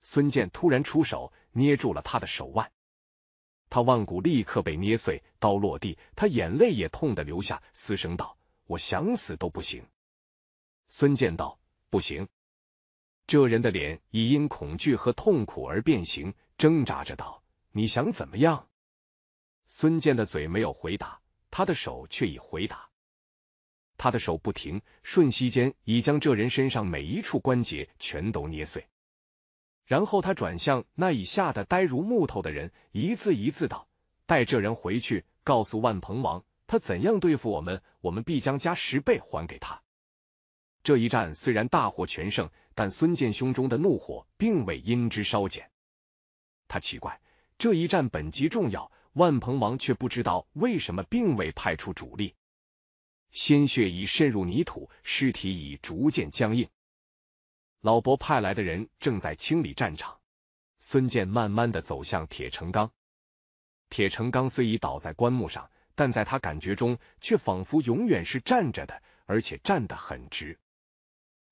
孙健突然出手，捏住了他的手腕。他腕骨立刻被捏碎，刀落地。他眼泪也痛得流下，嘶声道：“我想死都不行。”孙健道：“不行。”这人的脸已因恐惧和痛苦而变形，挣扎着道：“你想怎么样？”孙健的嘴没有回答，他的手却已回答。他的手不停，瞬息间已将这人身上每一处关节全都捏碎。然后他转向那已吓得呆如木头的人，一字一字道：“带这人回去，告诉万鹏王，他怎样对付我们，我们必将加十倍还给他。”这一战虽然大获全胜，但孙健胸中的怒火并未因之稍减。他奇怪，这一战本极重要，万鹏王却不知道为什么并未派出主力。鲜血已渗入泥土，尸体已逐渐僵硬。老伯派来的人正在清理战场。孙健慢慢的走向铁成钢。铁成钢虽已倒在棺木上，但在他感觉中，却仿佛永远是站着的，而且站得很直。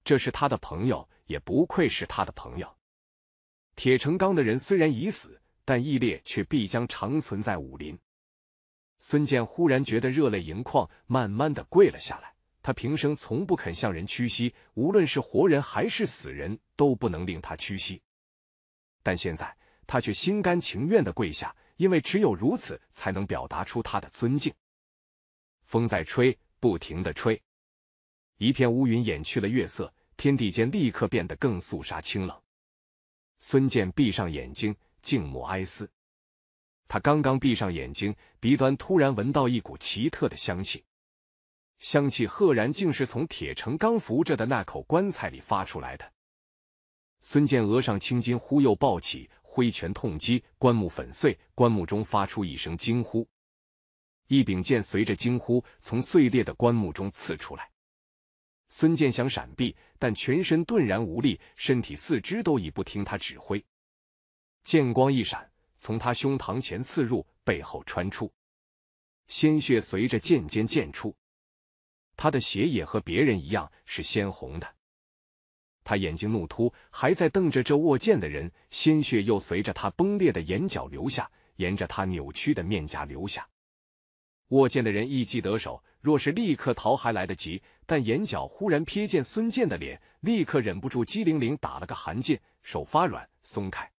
这是他的朋友，也不愧是他的朋友。铁成钢的人虽然已死，但义烈却必将长存在武林。孙健忽然觉得热泪盈眶，慢慢的跪了下来。他平生从不肯向人屈膝，无论是活人还是死人，都不能令他屈膝。但现在他却心甘情愿的跪下，因为只有如此，才能表达出他的尊敬。风在吹，不停的吹，一片乌云掩去了月色，天地间立刻变得更肃杀清冷。孙健闭上眼睛，静默哀思。他刚刚闭上眼睛，鼻端突然闻到一股奇特的香气，香气赫然竟是从铁成刚扶着的那口棺材里发出来的。孙健额上青筋忽又暴起，挥拳痛击，棺木粉碎，棺木中发出一声惊呼，一柄剑随着惊呼从碎裂的棺木中刺出来。孙健想闪避，但全身顿然无力，身体四肢都已不听他指挥，剑光一闪。从他胸膛前刺入，背后穿出，鲜血随着剑尖溅出。他的血也和别人一样是鲜红的。他眼睛怒突，还在瞪着这握剑的人。鲜血又随着他崩裂的眼角流下，沿着他扭曲的面颊流下。握剑的人一击得手，若是立刻逃还来得及。但眼角忽然瞥见孙健的脸，立刻忍不住激灵灵打了个寒噤，手发软，松开。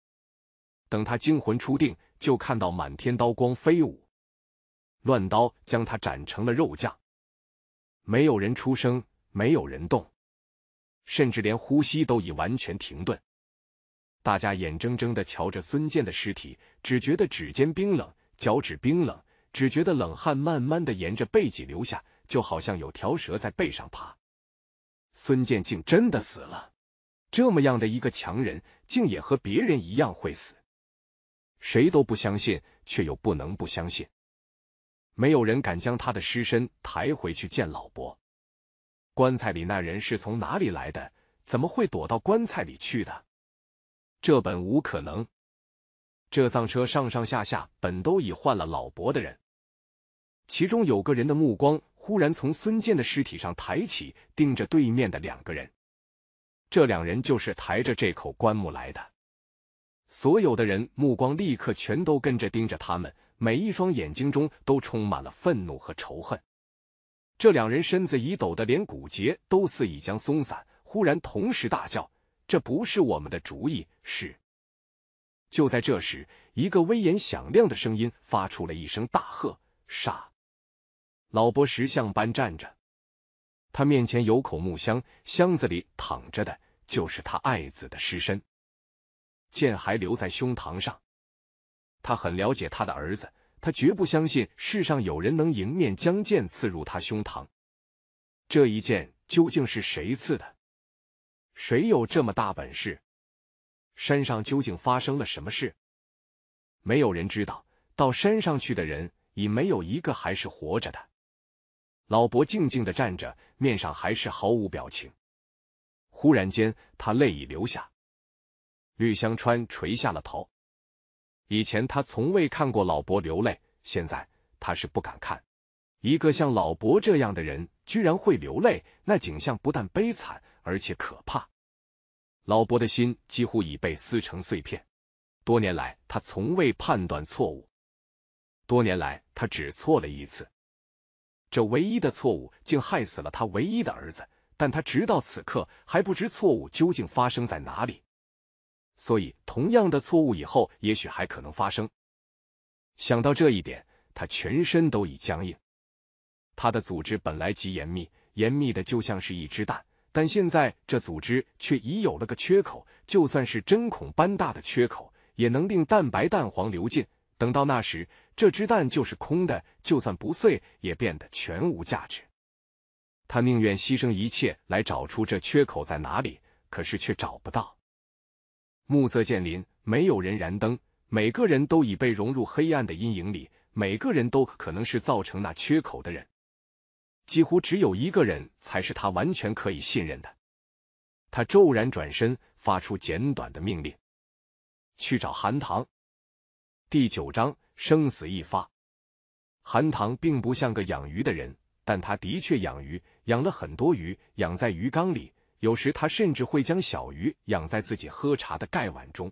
等他惊魂初定，就看到满天刀光飞舞，乱刀将他斩成了肉酱。没有人出声，没有人动，甚至连呼吸都已完全停顿。大家眼睁睁的瞧着孙健的尸体，只觉得指尖冰冷，脚趾冰冷，只觉得冷汗慢慢的沿着背脊流下，就好像有条蛇在背上爬。孙健竟真的死了，这么样的一个强人，竟也和别人一样会死。谁都不相信，却又不能不相信。没有人敢将他的尸身抬回去见老伯。棺材里那人是从哪里来的？怎么会躲到棺材里去的？这本无可能。这丧车上上下下本都已换了老伯的人，其中有个人的目光忽然从孙健的尸体上抬起，盯着对面的两个人。这两人就是抬着这口棺木来的。所有的人目光立刻全都跟着盯着他们，每一双眼睛中都充满了愤怒和仇恨。这两人身子已抖得连骨节都似已将松散，忽然同时大叫：“这不是我们的主意！”是。就在这时，一个威严响亮的声音发出了一声大喝：“杀！”老伯石像般站着，他面前有口木箱，箱子里躺着的就是他爱子的尸身。剑还留在胸膛上，他很了解他的儿子，他绝不相信世上有人能迎面将剑刺入他胸膛。这一剑究竟是谁刺的？谁有这么大本事？山上究竟发生了什么事？没有人知道。到山上去的人，已没有一个还是活着的。老伯静静的站着，面上还是毫无表情。忽然间，他泪已流下。绿香川垂下了头。以前他从未看过老伯流泪，现在他是不敢看。一个像老伯这样的人居然会流泪，那景象不但悲惨，而且可怕。老伯的心几乎已被撕成碎片。多年来他从未判断错误，多年来他只错了一次，这唯一的错误竟害死了他唯一的儿子。但他直到此刻还不知错误究竟发生在哪里。所以，同样的错误以后也许还可能发生。想到这一点，他全身都已僵硬。他的组织本来极严密，严密的就像是一只蛋，但现在这组织却已有了个缺口。就算是针孔般大的缺口，也能令蛋白蛋黄流进。等到那时，这只蛋就是空的，就算不碎，也变得全无价值。他宁愿牺牲一切来找出这缺口在哪里，可是却找不到。暮色渐临，没有人燃灯，每个人都已被融入黑暗的阴影里。每个人都可能是造成那缺口的人，几乎只有一个人才是他完全可以信任的。他骤然转身，发出简短的命令：“去找韩唐。”第九章生死一发。韩唐并不像个养鱼的人，但他的确养鱼，养了很多鱼，养在鱼缸里。有时他甚至会将小鱼养在自己喝茶的盖碗中，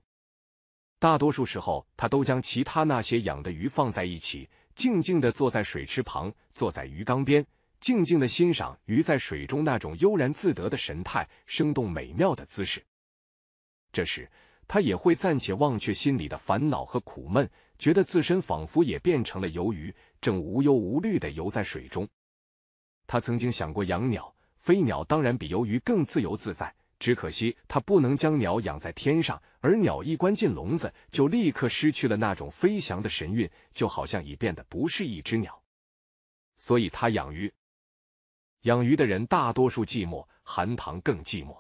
大多数时候他都将其他那些养的鱼放在一起，静静的坐在水池旁，坐在鱼缸边，静静的欣赏鱼在水中那种悠然自得的神态，生动美妙的姿势。这时他也会暂且忘却心里的烦恼和苦闷，觉得自身仿佛也变成了游鱼，正无忧无虑的游在水中。他曾经想过养鸟。飞鸟当然比游鱼更自由自在，只可惜它不能将鸟养在天上，而鸟一关进笼子，就立刻失去了那种飞翔的神韵，就好像已变得不是一只鸟。所以，他养鱼，养鱼的人大多数寂寞，韩棠更寂寞。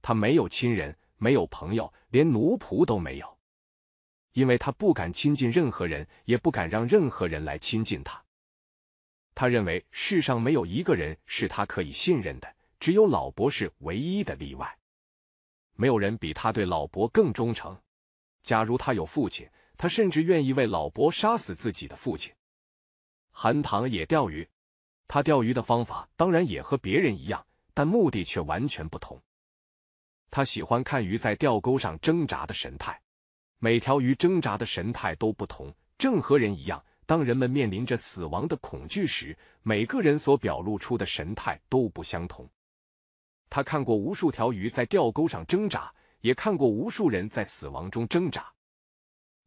他没有亲人，没有朋友，连奴仆都没有，因为他不敢亲近任何人，也不敢让任何人来亲近他。他认为世上没有一个人是他可以信任的，只有老伯是唯一的例外。没有人比他对老伯更忠诚。假如他有父亲，他甚至愿意为老伯杀死自己的父亲。韩唐也钓鱼，他钓鱼的方法当然也和别人一样，但目的却完全不同。他喜欢看鱼在钓钩上挣扎的神态，每条鱼挣扎的神态都不同，正和人一样。当人们面临着死亡的恐惧时，每个人所表露出的神态都不相同。他看过无数条鱼在钓钩上挣扎，也看过无数人在死亡中挣扎。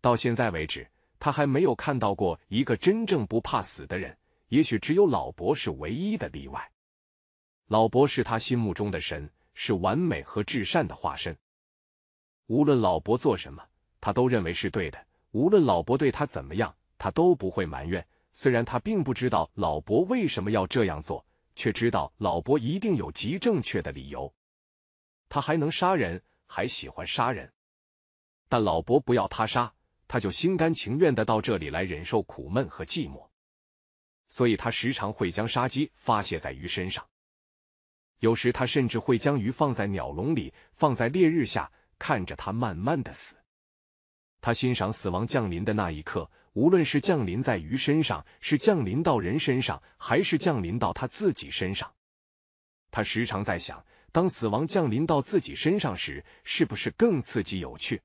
到现在为止，他还没有看到过一个真正不怕死的人。也许只有老伯是唯一的例外。老伯是他心目中的神，是完美和至善的化身。无论老伯做什么，他都认为是对的；无论老伯对他怎么样。他都不会埋怨，虽然他并不知道老伯为什么要这样做，却知道老伯一定有极正确的理由。他还能杀人，还喜欢杀人，但老伯不要他杀，他就心甘情愿的到这里来忍受苦闷和寂寞。所以他时常会将杀机发泄在鱼身上，有时他甚至会将鱼放在鸟笼里，放在烈日下，看着它慢慢的死。他欣赏死亡降临的那一刻。无论是降临在鱼身上，是降临到人身上，还是降临到他自己身上，他时常在想：当死亡降临到自己身上时，是不是更刺激有趣？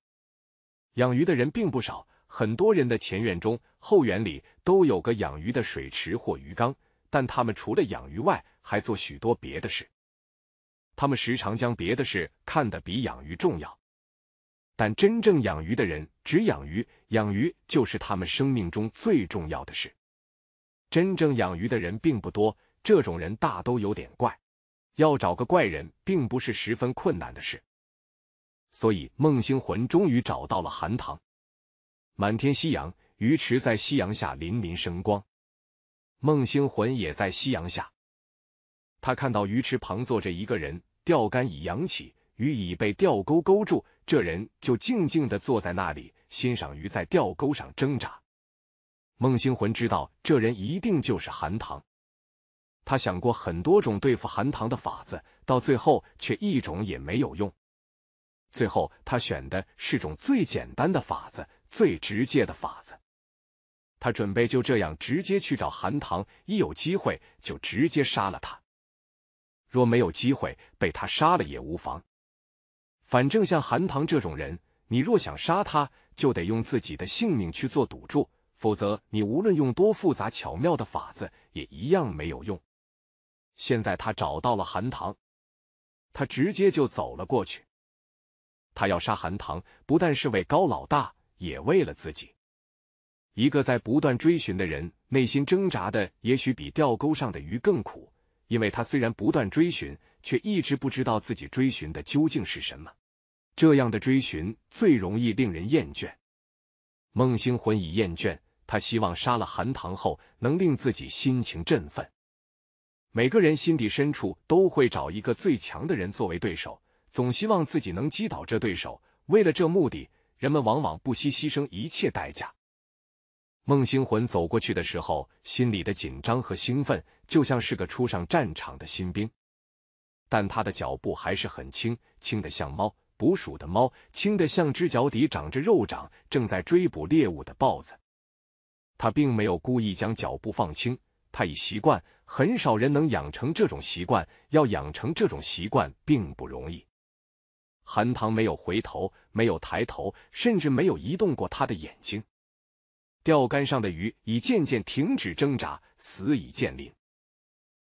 养鱼的人并不少，很多人的前院中、后院里都有个养鱼的水池或鱼缸，但他们除了养鱼外，还做许多别的事。他们时常将别的事看得比养鱼重要，但真正养鱼的人。只养鱼，养鱼就是他们生命中最重要的事。真正养鱼的人并不多，这种人大都有点怪。要找个怪人，并不是十分困难的事。所以孟星魂终于找到了韩唐。满天夕阳，鱼池在夕阳下粼粼生光。孟星魂也在夕阳下。他看到鱼池旁坐着一个人，钓竿已扬起，鱼已被钓钩勾住。这人就静静的坐在那里。欣赏鱼在钓钩上挣扎。孟星魂知道这人一定就是韩唐。他想过很多种对付韩唐的法子，到最后却一种也没有用。最后他选的是种最简单的法子，最直接的法子。他准备就这样直接去找韩唐，一有机会就直接杀了他。若没有机会，被他杀了也无妨。反正像韩唐这种人，你若想杀他。就得用自己的性命去做赌注，否则你无论用多复杂巧妙的法子，也一样没有用。现在他找到了韩唐，他直接就走了过去。他要杀韩唐，不但是为高老大，也为了自己。一个在不断追寻的人，内心挣扎的也许比钓钩上的鱼更苦，因为他虽然不断追寻，却一直不知道自己追寻的究竟是什么。这样的追寻最容易令人厌倦。孟星魂已厌倦，他希望杀了韩唐后能令自己心情振奋。每个人心底深处都会找一个最强的人作为对手，总希望自己能击倒这对手。为了这目的，人们往往不惜牺牲一切代价。孟星魂走过去的时候，心里的紧张和兴奋就像是个初上战场的新兵，但他的脚步还是很轻，轻的像猫。捕鼠的猫轻的像只脚底长着肉掌，正在追捕猎物的豹子。他并没有故意将脚步放轻，他已习惯。很少人能养成这种习惯，要养成这种习惯并不容易。韩棠没有回头，没有抬头，甚至没有移动过他的眼睛。钓竿上的鱼已渐渐停止挣扎，死已渐临。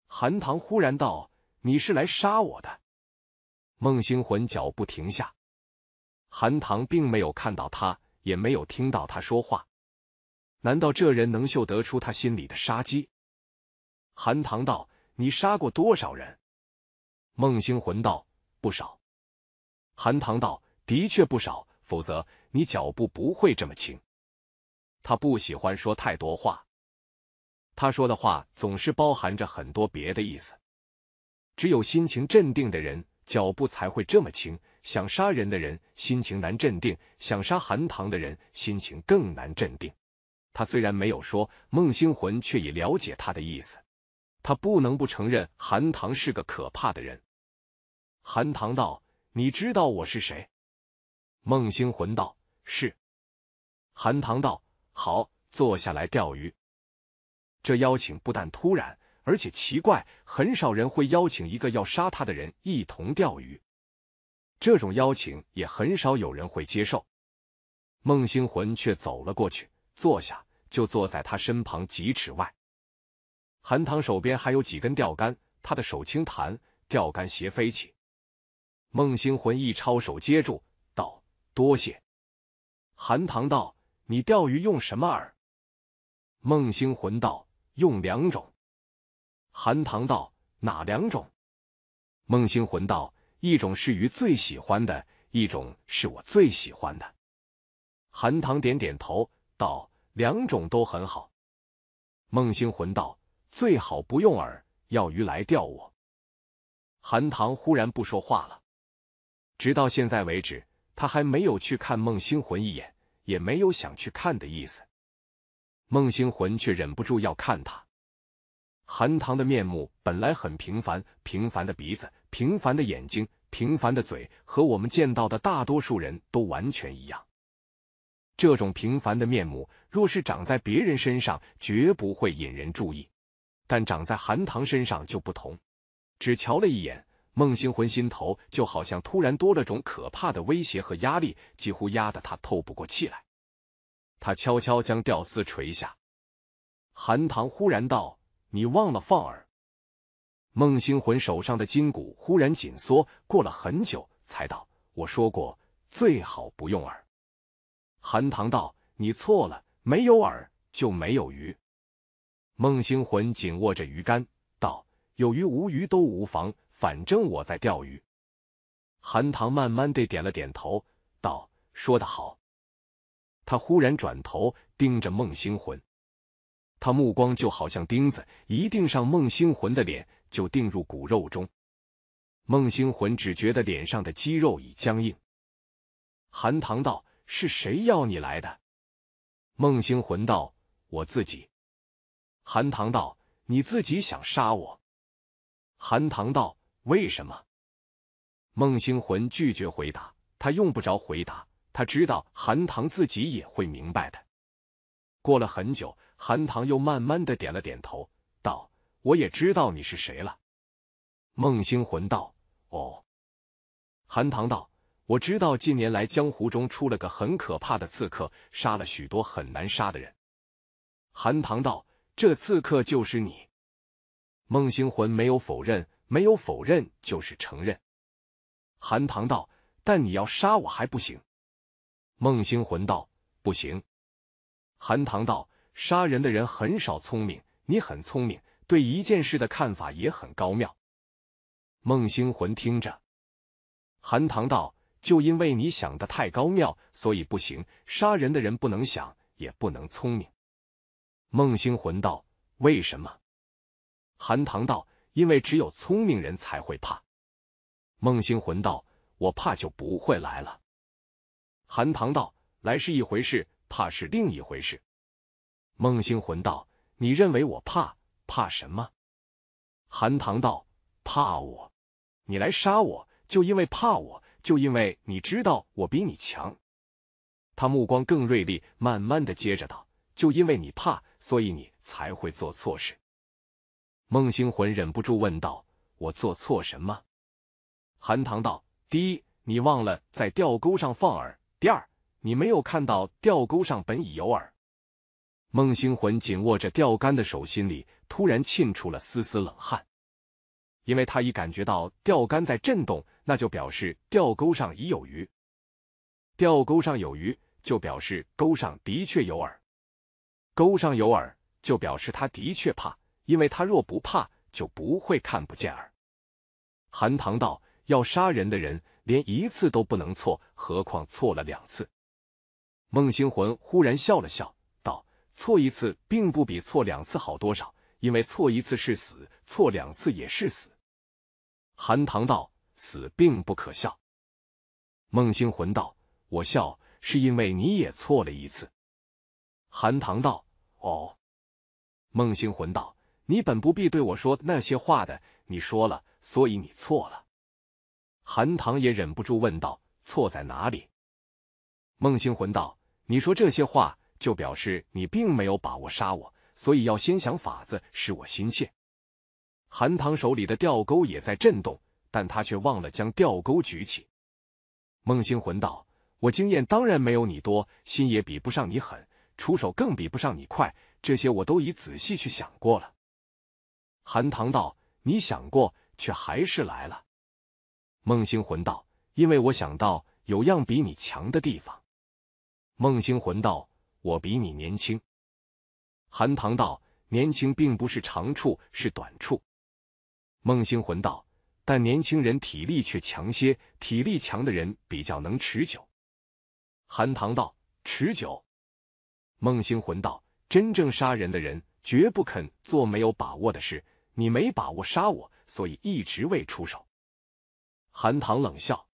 韩棠忽然道：“你是来杀我的？”孟星魂脚步停下，韩棠并没有看到他，也没有听到他说话。难道这人能嗅得出他心里的杀机？韩棠道：“你杀过多少人？”孟星魂道：“不少。”韩棠道：“的确不少，否则你脚步不会这么轻。”他不喜欢说太多话，他说的话总是包含着很多别的意思。只有心情镇定的人。脚步才会这么轻。想杀人的人心情难镇定，想杀韩唐的人心情更难镇定。他虽然没有说，孟星魂却已了解他的意思。他不能不承认韩唐是个可怕的人。韩唐道：“你知道我是谁？”孟星魂道：“是。”韩唐道：“好，坐下来钓鱼。”这邀请不但突然。而且奇怪，很少人会邀请一个要杀他的人一同钓鱼，这种邀请也很少有人会接受。孟星魂却走了过去，坐下，就坐在他身旁几尺外。韩唐手边还有几根钓竿，他的手轻弹，钓竿斜飞起。孟星魂一抄手接住，道：“多谢。”韩唐道：“你钓鱼用什么饵？”孟星魂道：“用两种。”韩唐道：“哪两种？”孟星魂道：“一种是鱼最喜欢的，一种是我最喜欢的。”韩唐点点头道：“两种都很好。”孟星魂道：“最好不用饵，要鱼来钓我。”韩唐忽然不说话了。直到现在为止，他还没有去看孟星魂一眼，也没有想去看的意思。孟星魂却忍不住要看他。韩棠的面目本来很平凡，平凡的鼻子，平凡的眼睛，平凡的嘴，和我们见到的大多数人都完全一样。这种平凡的面目，若是长在别人身上，绝不会引人注意。但长在韩棠身上就不同。只瞧了一眼，孟星魂心头就好像突然多了种可怕的威胁和压力，几乎压得他透不过气来。他悄悄将吊丝垂下。韩棠忽然道。你忘了放饵？孟星魂手上的筋骨忽然紧缩，过了很久才道：“我说过最好不用饵。”韩棠道：“你错了，没有饵就没有鱼。”孟星魂紧握着鱼竿道：“有鱼无鱼都无妨，反正我在钓鱼。”韩棠慢慢的点了点头道：“说得好。”他忽然转头盯着孟星魂。他目光就好像钉子，一钉上孟星魂的脸，就钉入骨肉中。孟星魂只觉得脸上的肌肉已僵硬。韩唐道：“是谁要你来的？”孟星魂道：“我自己。”韩唐道：“你自己想杀我？”韩唐道：“为什么？”孟星魂拒绝回答。他用不着回答，他知道韩唐自己也会明白的。过了很久。韩唐又慢慢的点了点头，道：“我也知道你是谁了。”孟星魂道：“哦。”韩唐道：“我知道近年来江湖中出了个很可怕的刺客，杀了许多很难杀的人。”韩唐道：“这刺客就是你。”孟星魂没有否认，没有否认就是承认。韩唐道：“但你要杀我还不行。”孟星魂道：“不行。”韩唐道。杀人的人很少聪明，你很聪明，对一件事的看法也很高妙。孟星魂听着，韩唐道：“就因为你想的太高妙，所以不行。杀人的人不能想，也不能聪明。”孟星魂道：“为什么？”韩唐道：“因为只有聪明人才会怕。”孟星魂道：“我怕就不会来了。”韩唐道：“来是一回事，怕是另一回事。”孟星魂道：“你认为我怕？怕什么？”韩唐道：“怕我！你来杀我，就因为怕我，就因为你知道我比你强。”他目光更锐利，慢慢的接着道：“就因为你怕，所以你才会做错事。”孟星魂忍不住问道：“我做错什么？”韩唐道：“第一，你忘了在钓钩上放饵；第二，你没有看到钓钩上本已有饵。”孟星魂紧握着钓竿的手心里突然沁出了丝丝冷汗，因为他已感觉到钓竿在震动，那就表示钓钩上已有鱼。钓钩上有鱼，就表示钩上的确有饵；钩上有饵，就表示他的确怕。因为他若不怕，就不会看不见饵。韩唐道：“要杀人的人，连一次都不能错，何况错了两次？”孟星魂忽然笑了笑。错一次，并不比错两次好多少，因为错一次是死，错两次也是死。韩棠道：“死，并不可笑。”孟星魂道：“我笑，是因为你也错了一次。”韩棠道：“哦。”孟星魂道：“你本不必对我说那些话的，你说了，所以你错了。”韩棠也忍不住问道：“错在哪里？”孟星魂道：“你说这些话。”就表示你并没有把握杀我，所以要先想法子使我心怯。韩唐手里的吊钩也在震动，但他却忘了将吊钩举起。孟星魂道：“我经验当然没有你多，心也比不上你狠，出手更比不上你快。这些我都已仔细去想过了。”韩唐道：“你想过，却还是来了。”孟星魂道：“因为我想到有样比你强的地方。”孟星魂道。我比你年轻，韩唐道。年轻并不是长处，是短处。孟星魂道。但年轻人体力却强些，体力强的人比较能持久。韩唐道。持久。孟星魂道。真正杀人的人，绝不肯做没有把握的事。你没把握杀我，所以一直未出手。韩唐冷笑。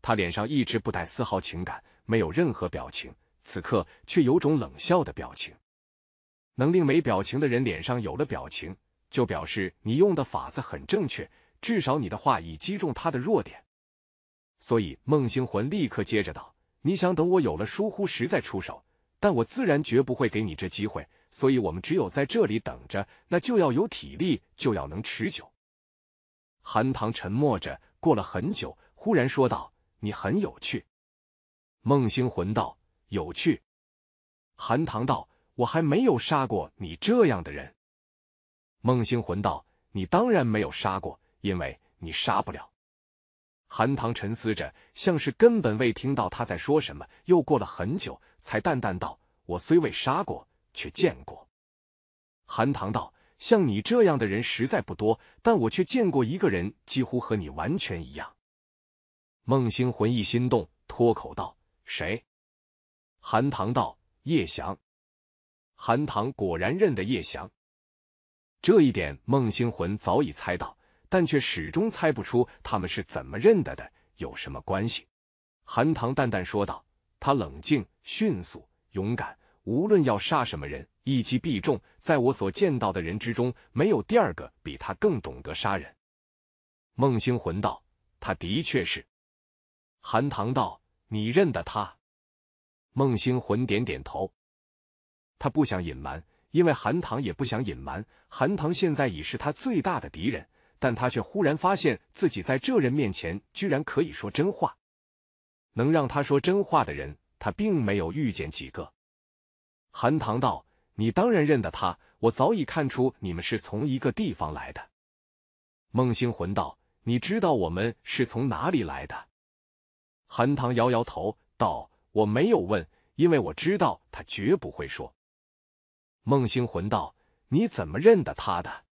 他脸上一直不带丝毫情感，没有任何表情。此刻却有种冷笑的表情，能令没表情的人脸上有了表情，就表示你用的法子很正确，至少你的话已击中他的弱点。所以孟星魂立刻接着道：“你想等我有了疏忽时再出手，但我自然绝不会给你这机会。所以我们只有在这里等着，那就要有体力，就要能持久。”韩棠沉默着，过了很久，忽然说道：“你很有趣。”孟星魂道。有趣，韩唐道：“我还没有杀过你这样的人。”孟星魂道：“你当然没有杀过，因为你杀不了。”韩唐沉思着，像是根本未听到他在说什么。又过了很久，才淡淡道：“我虽未杀过，却见过。”韩唐道：“像你这样的人实在不多，但我却见过一个人，几乎和你完全一样。”孟星魂一心动，脱口道：“谁？”韩唐道：“叶翔。”韩唐果然认得叶翔，这一点孟星魂早已猜到，但却始终猜不出他们是怎么认得的，有什么关系。韩唐淡淡说道：“他冷静、迅速、勇敢，无论要杀什么人，一击必中。在我所见到的人之中，没有第二个比他更懂得杀人。”孟星魂道：“他的确是。”韩唐道：“你认得他？”孟星魂点点头，他不想隐瞒，因为韩唐也不想隐瞒。韩唐现在已是他最大的敌人，但他却忽然发现自己在这人面前居然可以说真话。能让他说真话的人，他并没有遇见几个。韩唐道：“你当然认得他，我早已看出你们是从一个地方来的。”孟星魂道：“你知道我们是从哪里来的？”韩唐摇摇头道。我没有问，因为我知道他绝不会说。孟星魂道：“你怎么认得他的？”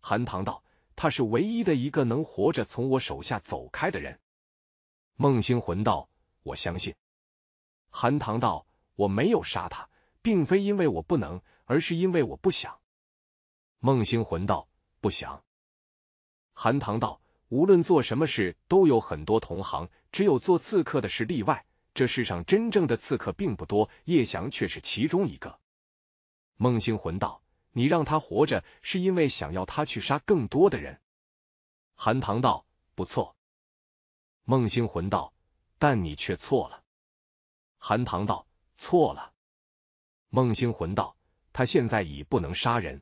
韩棠道：“他是唯一的一个能活着从我手下走开的人。”孟星魂道：“我相信。”韩棠道：“我没有杀他，并非因为我不能，而是因为我不想。”孟星魂道：“不想。”韩棠道：“无论做什么事，都有很多同行，只有做刺客的是例外。”这世上真正的刺客并不多，叶翔却是其中一个。孟星魂道：“你让他活着，是因为想要他去杀更多的人。”韩唐道：“不错。”孟星魂道：“但你却错了。”韩唐道：“错了。”孟星魂道：“他现在已不能杀人。”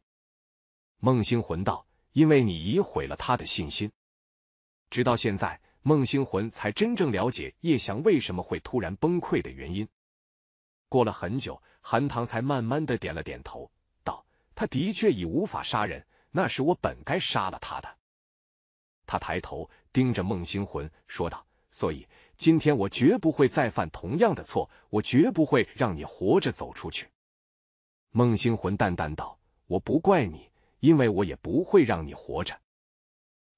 孟星魂道：“因为你已毁了他的信心，直到现在。”孟星魂才真正了解叶翔为什么会突然崩溃的原因。过了很久，韩唐才慢慢的点了点头，道：“他的确已无法杀人，那是我本该杀了他的。”他抬头盯着孟星魂，说道：“所以今天我绝不会再犯同样的错，我绝不会让你活着走出去。”孟星魂淡淡道：“我不怪你，因为我也不会让你活着。”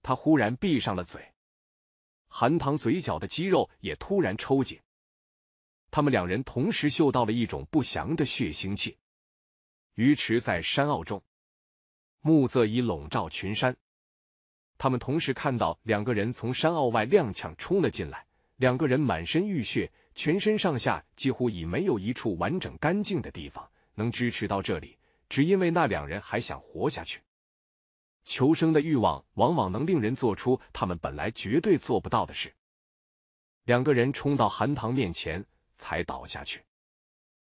他忽然闭上了嘴。韩棠嘴角的肌肉也突然抽紧，他们两人同时嗅到了一种不祥的血腥气。鱼池在山坳中，暮色已笼罩群山。他们同时看到两个人从山坳外踉跄冲了进来，两个人满身浴血，全身上下几乎已没有一处完整干净的地方，能支持到这里，只因为那两人还想活下去。求生的欲望往往能令人做出他们本来绝对做不到的事。两个人冲到韩唐面前，才倒下去。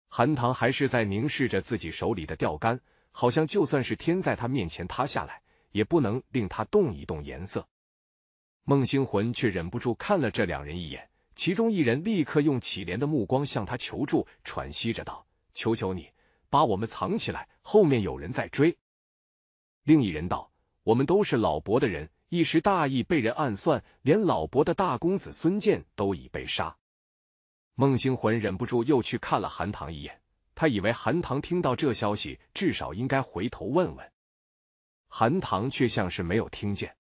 韩唐还是在凝视着自己手里的钓竿，好像就算是天在他面前塌下来，也不能令他动一动颜色。孟星魂却忍不住看了这两人一眼，其中一人立刻用乞怜的目光向他求助，喘息着道：“求求你，把我们藏起来，后面有人在追。”另一人道。我们都是老伯的人，一时大意被人暗算，连老伯的大公子孙健都已被杀。孟星魂忍不住又去看了韩唐一眼，他以为韩唐听到这消息，至少应该回头问问。韩唐却像是没有听见。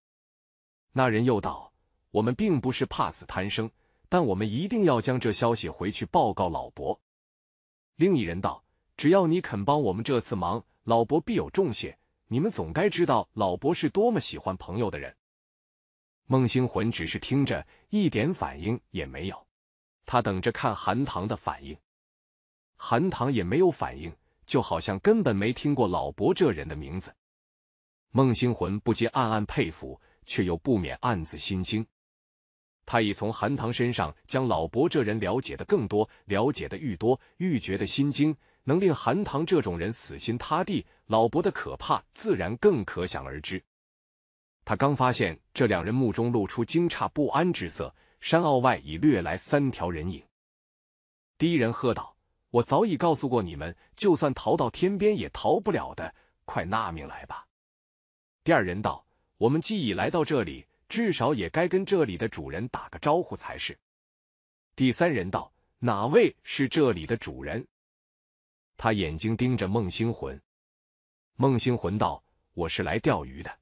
那人又道：“我们并不是怕死贪生，但我们一定要将这消息回去报告老伯。”另一人道：“只要你肯帮我们这次忙，老伯必有重谢。”你们总该知道老伯是多么喜欢朋友的人。孟星魂只是听着，一点反应也没有。他等着看韩唐的反应，韩唐也没有反应，就好像根本没听过老伯这人的名字。孟星魂不禁暗暗佩服，却又不免暗自心惊。他已从韩唐身上将老伯这人了解的更多，了解的愈多，愈觉得心惊。能令韩唐这种人死心塌地。老伯的可怕，自然更可想而知。他刚发现这两人目中露出惊诧不安之色，山坳外已掠来三条人影。第一人喝道：“我早已告诉过你们，就算逃到天边也逃不了的，快纳命来吧！”第二人道：“我们既已来到这里，至少也该跟这里的主人打个招呼才是。”第三人道：“哪位是这里的主人？”他眼睛盯着孟星魂。孟星魂道：“我是来钓鱼的。”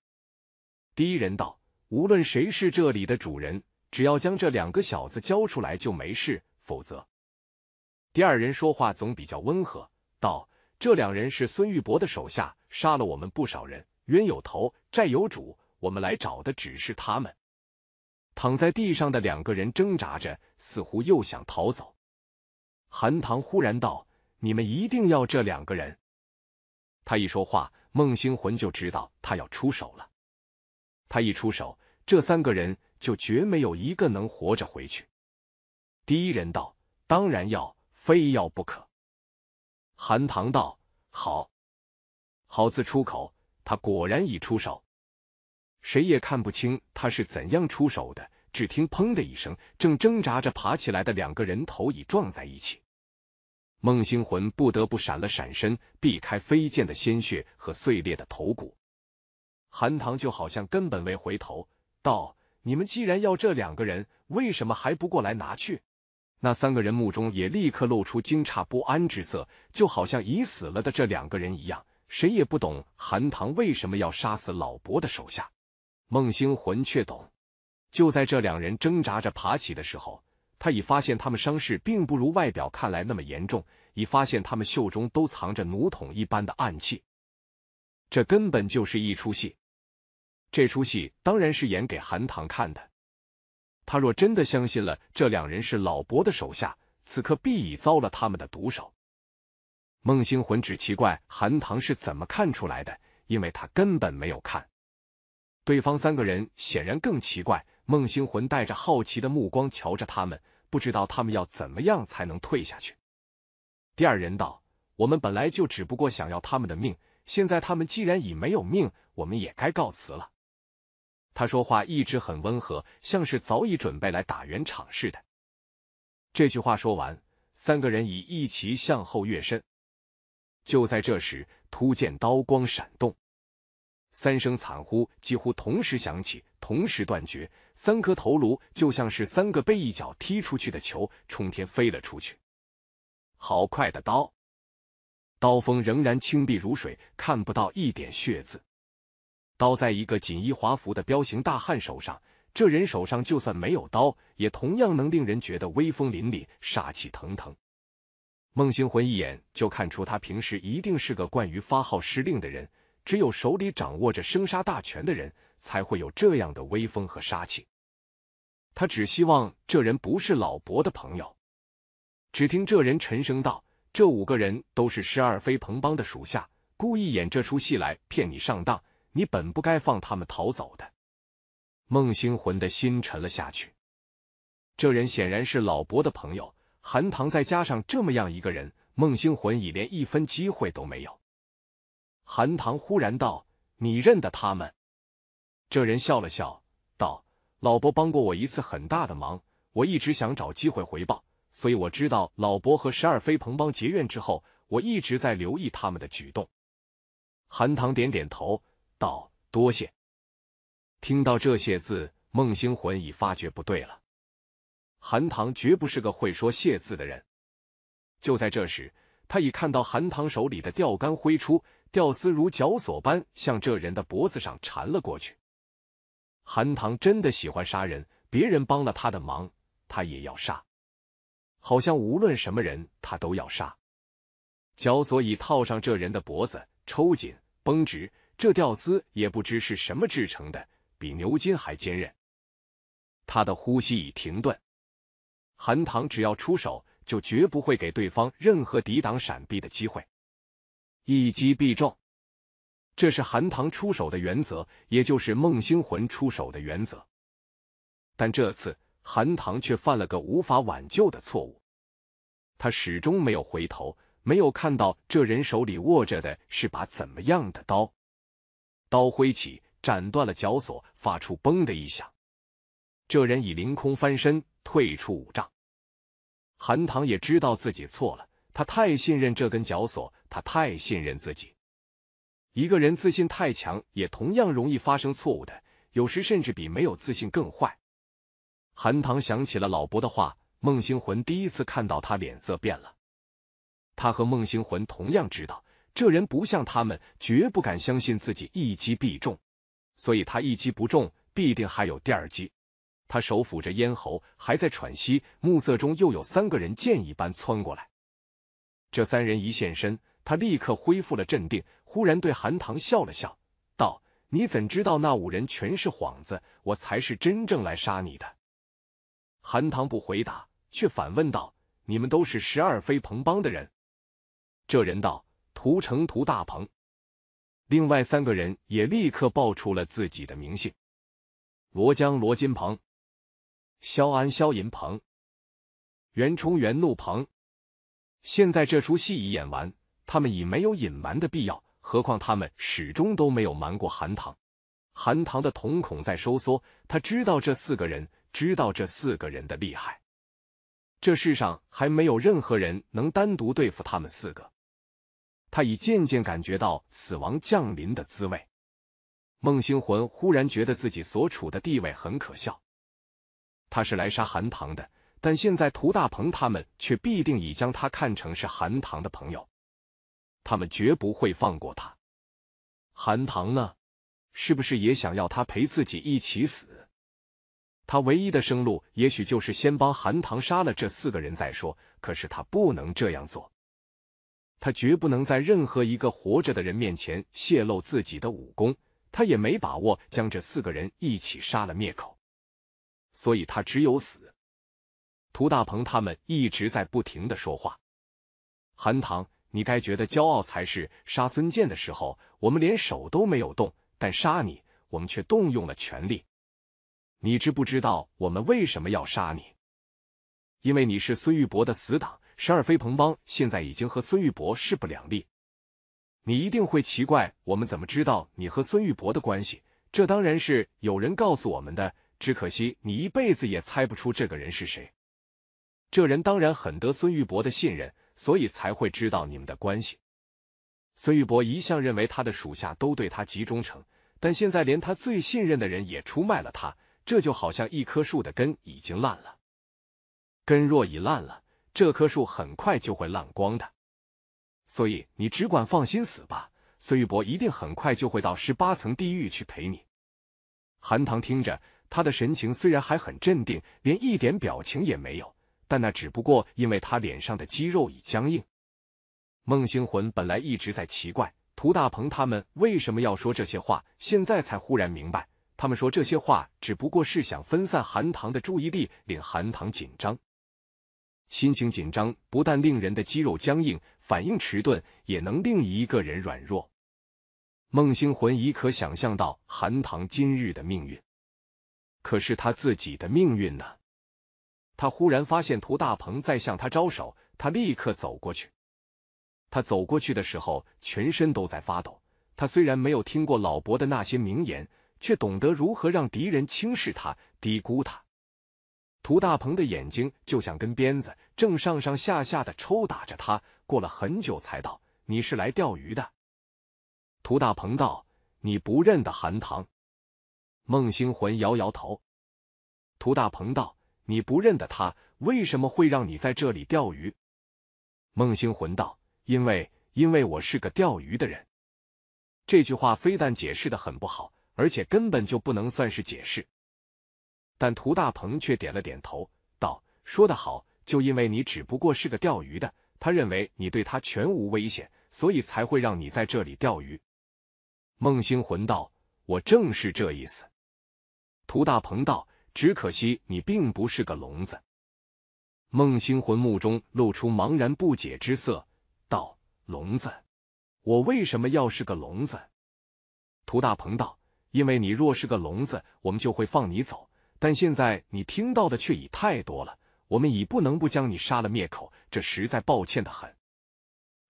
第一人道：“无论谁是这里的主人，只要将这两个小子交出来就没事。否则，第二人说话总比较温和，道：‘这两人是孙玉伯的手下，杀了我们不少人，冤有头，债有主，我们来找的只是他们。’”躺在地上的两个人挣扎着，似乎又想逃走。韩棠忽然道：“你们一定要这两个人？”他一说话，孟星魂就知道他要出手了。他一出手，这三个人就绝没有一个能活着回去。第一人道：“当然要，非要不可。”韩唐道：“好。”好字出口，他果然已出手。谁也看不清他是怎样出手的，只听砰的一声，正挣扎着爬起来的两个人头已撞在一起。孟星魂不得不闪了闪身，避开飞溅的鲜血和碎裂的头骨。韩唐就好像根本未回头，道：“你们既然要这两个人，为什么还不过来拿去？”那三个人目中也立刻露出惊诧不安之色，就好像已死了的这两个人一样，谁也不懂韩唐为什么要杀死老伯的手下。孟星魂却懂。就在这两人挣扎着爬起的时候。他已发现他们伤势并不如外表看来那么严重，已发现他们袖中都藏着弩筒一般的暗器，这根本就是一出戏。这出戏当然是演给韩唐看的。他若真的相信了这两人是老伯的手下，此刻必已遭了他们的毒手。孟星魂只奇怪韩唐是怎么看出来的，因为他根本没有看。对方三个人显然更奇怪，孟星魂带着好奇的目光瞧着他们。不知道他们要怎么样才能退下去。第二人道：“我们本来就只不过想要他们的命，现在他们既然已没有命，我们也该告辞了。”他说话一直很温和，像是早已准备来打圆场似的。这句话说完，三个人已一齐向后跃身。就在这时，突见刀光闪动，三声惨呼几乎同时响起，同时断绝。三颗头颅就像是三个被一脚踢出去的球，冲天飞了出去。好快的刀，刀锋仍然清碧如水，看不到一点血渍。刀在一个锦衣华服的彪形大汉手上，这人手上就算没有刀，也同样能令人觉得威风凛凛、杀气腾腾。孟星魂一眼就看出，他平时一定是个惯于发号施令的人。只有手里掌握着生杀大权的人。才会有这样的威风和杀气。他只希望这人不是老伯的朋友。只听这人沉声道：“这五个人都是十二飞鹏帮的属下，故意演这出戏来骗你上当。你本不该放他们逃走的。”孟星魂的心沉了下去。这人显然是老伯的朋友。韩唐再加上这么样一个人，孟星魂已连一分机会都没有。韩唐忽然道：“你认得他们？”这人笑了笑，道：“老伯帮过我一次很大的忙，我一直想找机会回报。所以我知道老伯和十二飞鹏帮结怨之后，我一直在留意他们的举动。”韩唐点点头，道：“多谢。”听到这些字，孟星魂已发觉不对了。韩唐绝不是个会说谢字的人。就在这时，他已看到韩唐手里的钓竿挥出，钓丝如绞索般向这人的脖子上缠了过去。韩唐真的喜欢杀人，别人帮了他的忙，他也要杀。好像无论什么人，他都要杀。绞索已套上这人的脖子，抽紧，绷直。这吊丝也不知是什么制成的，比牛筋还坚韧。他的呼吸已停顿。韩唐只要出手，就绝不会给对方任何抵挡、闪避的机会，一击必中。这是韩唐出手的原则，也就是孟星魂出手的原则。但这次韩唐却犯了个无法挽救的错误，他始终没有回头，没有看到这人手里握着的是把怎么样的刀。刀挥起，斩断了绞索，发出“嘣”的一响。这人已凌空翻身，退出五丈。韩唐也知道自己错了，他太信任这根绞索，他太信任自己。一个人自信太强，也同样容易发生错误的，有时甚至比没有自信更坏。韩棠想起了老伯的话，孟星魂第一次看到他，脸色变了。他和孟星魂同样知道，这人不像他们，绝不敢相信自己一击必中，所以他一击不中，必定还有第二击。他手抚着咽喉，还在喘息。暮色中又有三个人箭一般窜过来，这三人一现身，他立刻恢复了镇定。忽然对韩唐笑了笑，道：“你怎知道那五人全是幌子？我才是真正来杀你的。”韩唐不回答，却反问道：“你们都是十二飞鹏帮的人？”这人道：“屠城屠大鹏。”另外三个人也立刻报出了自己的名姓：罗江、罗金鹏、肖安、肖银鹏、袁冲、袁怒鹏。现在这出戏已演完，他们已没有隐瞒的必要。何况他们始终都没有瞒过韩唐。韩唐的瞳孔在收缩，他知道这四个人，知道这四个人的厉害。这世上还没有任何人能单独对付他们四个。他已渐渐感觉到死亡降临的滋味。孟星魂忽然觉得自己所处的地位很可笑。他是来杀韩唐的，但现在涂大鹏他们却必定已将他看成是韩唐的朋友。他们绝不会放过他。韩唐呢？是不是也想要他陪自己一起死？他唯一的生路，也许就是先帮韩唐杀了这四个人再说。可是他不能这样做，他绝不能在任何一个活着的人面前泄露自己的武功。他也没把握将这四个人一起杀了灭口，所以他只有死。涂大鹏他们一直在不停的说话，韩唐。你该觉得骄傲才是。杀孙健的时候，我们连手都没有动，但杀你，我们却动用了全力。你知不知道我们为什么要杀你？因为你是孙玉伯的死党，十二飞鹏帮现在已经和孙玉博势不两立。你一定会奇怪，我们怎么知道你和孙玉博的关系？这当然是有人告诉我们的，只可惜你一辈子也猜不出这个人是谁。这人当然很得孙玉伯的信任。所以才会知道你们的关系。孙玉博一向认为他的属下都对他极忠诚，但现在连他最信任的人也出卖了他，这就好像一棵树的根已经烂了，根若已烂了，这棵树很快就会烂光的。所以你只管放心死吧，孙玉博一定很快就会到十八层地狱去陪你。韩棠听着，他的神情虽然还很镇定，连一点表情也没有。但那只不过因为他脸上的肌肉已僵硬。孟星魂本来一直在奇怪涂大鹏他们为什么要说这些话，现在才忽然明白，他们说这些话只不过是想分散韩唐的注意力，令韩唐紧张。心情紧张不但令人的肌肉僵硬、反应迟钝，也能令一个人软弱。孟星魂已可想象到韩唐今日的命运，可是他自己的命运呢？他忽然发现涂大鹏在向他招手，他立刻走过去。他走过去的时候，全身都在发抖。他虽然没有听过老伯的那些名言，却懂得如何让敌人轻视他、低估他。涂大鹏的眼睛就像根鞭子，正上上下下的抽打着他。过了很久，才道：“你是来钓鱼的。”涂大鹏道：“你不认得韩唐？”孟星魂摇摇头。涂大鹏道。你不认得他，为什么会让你在这里钓鱼？孟星魂道：“因为，因为我是个钓鱼的人。”这句话非但解释的很不好，而且根本就不能算是解释。但涂大鹏却点了点头，道：“说得好，就因为你只不过是个钓鱼的，他认为你对他全无危险，所以才会让你在这里钓鱼。”孟星魂道：“我正是这意思。”涂大鹏道。只可惜你并不是个聋子。孟星魂目中露出茫然不解之色，道：“聋子？我为什么要是个聋子？”涂大鹏道：“因为你若是个聋子，我们就会放你走。但现在你听到的却已太多了，我们已不能不将你杀了灭口。这实在抱歉的很。”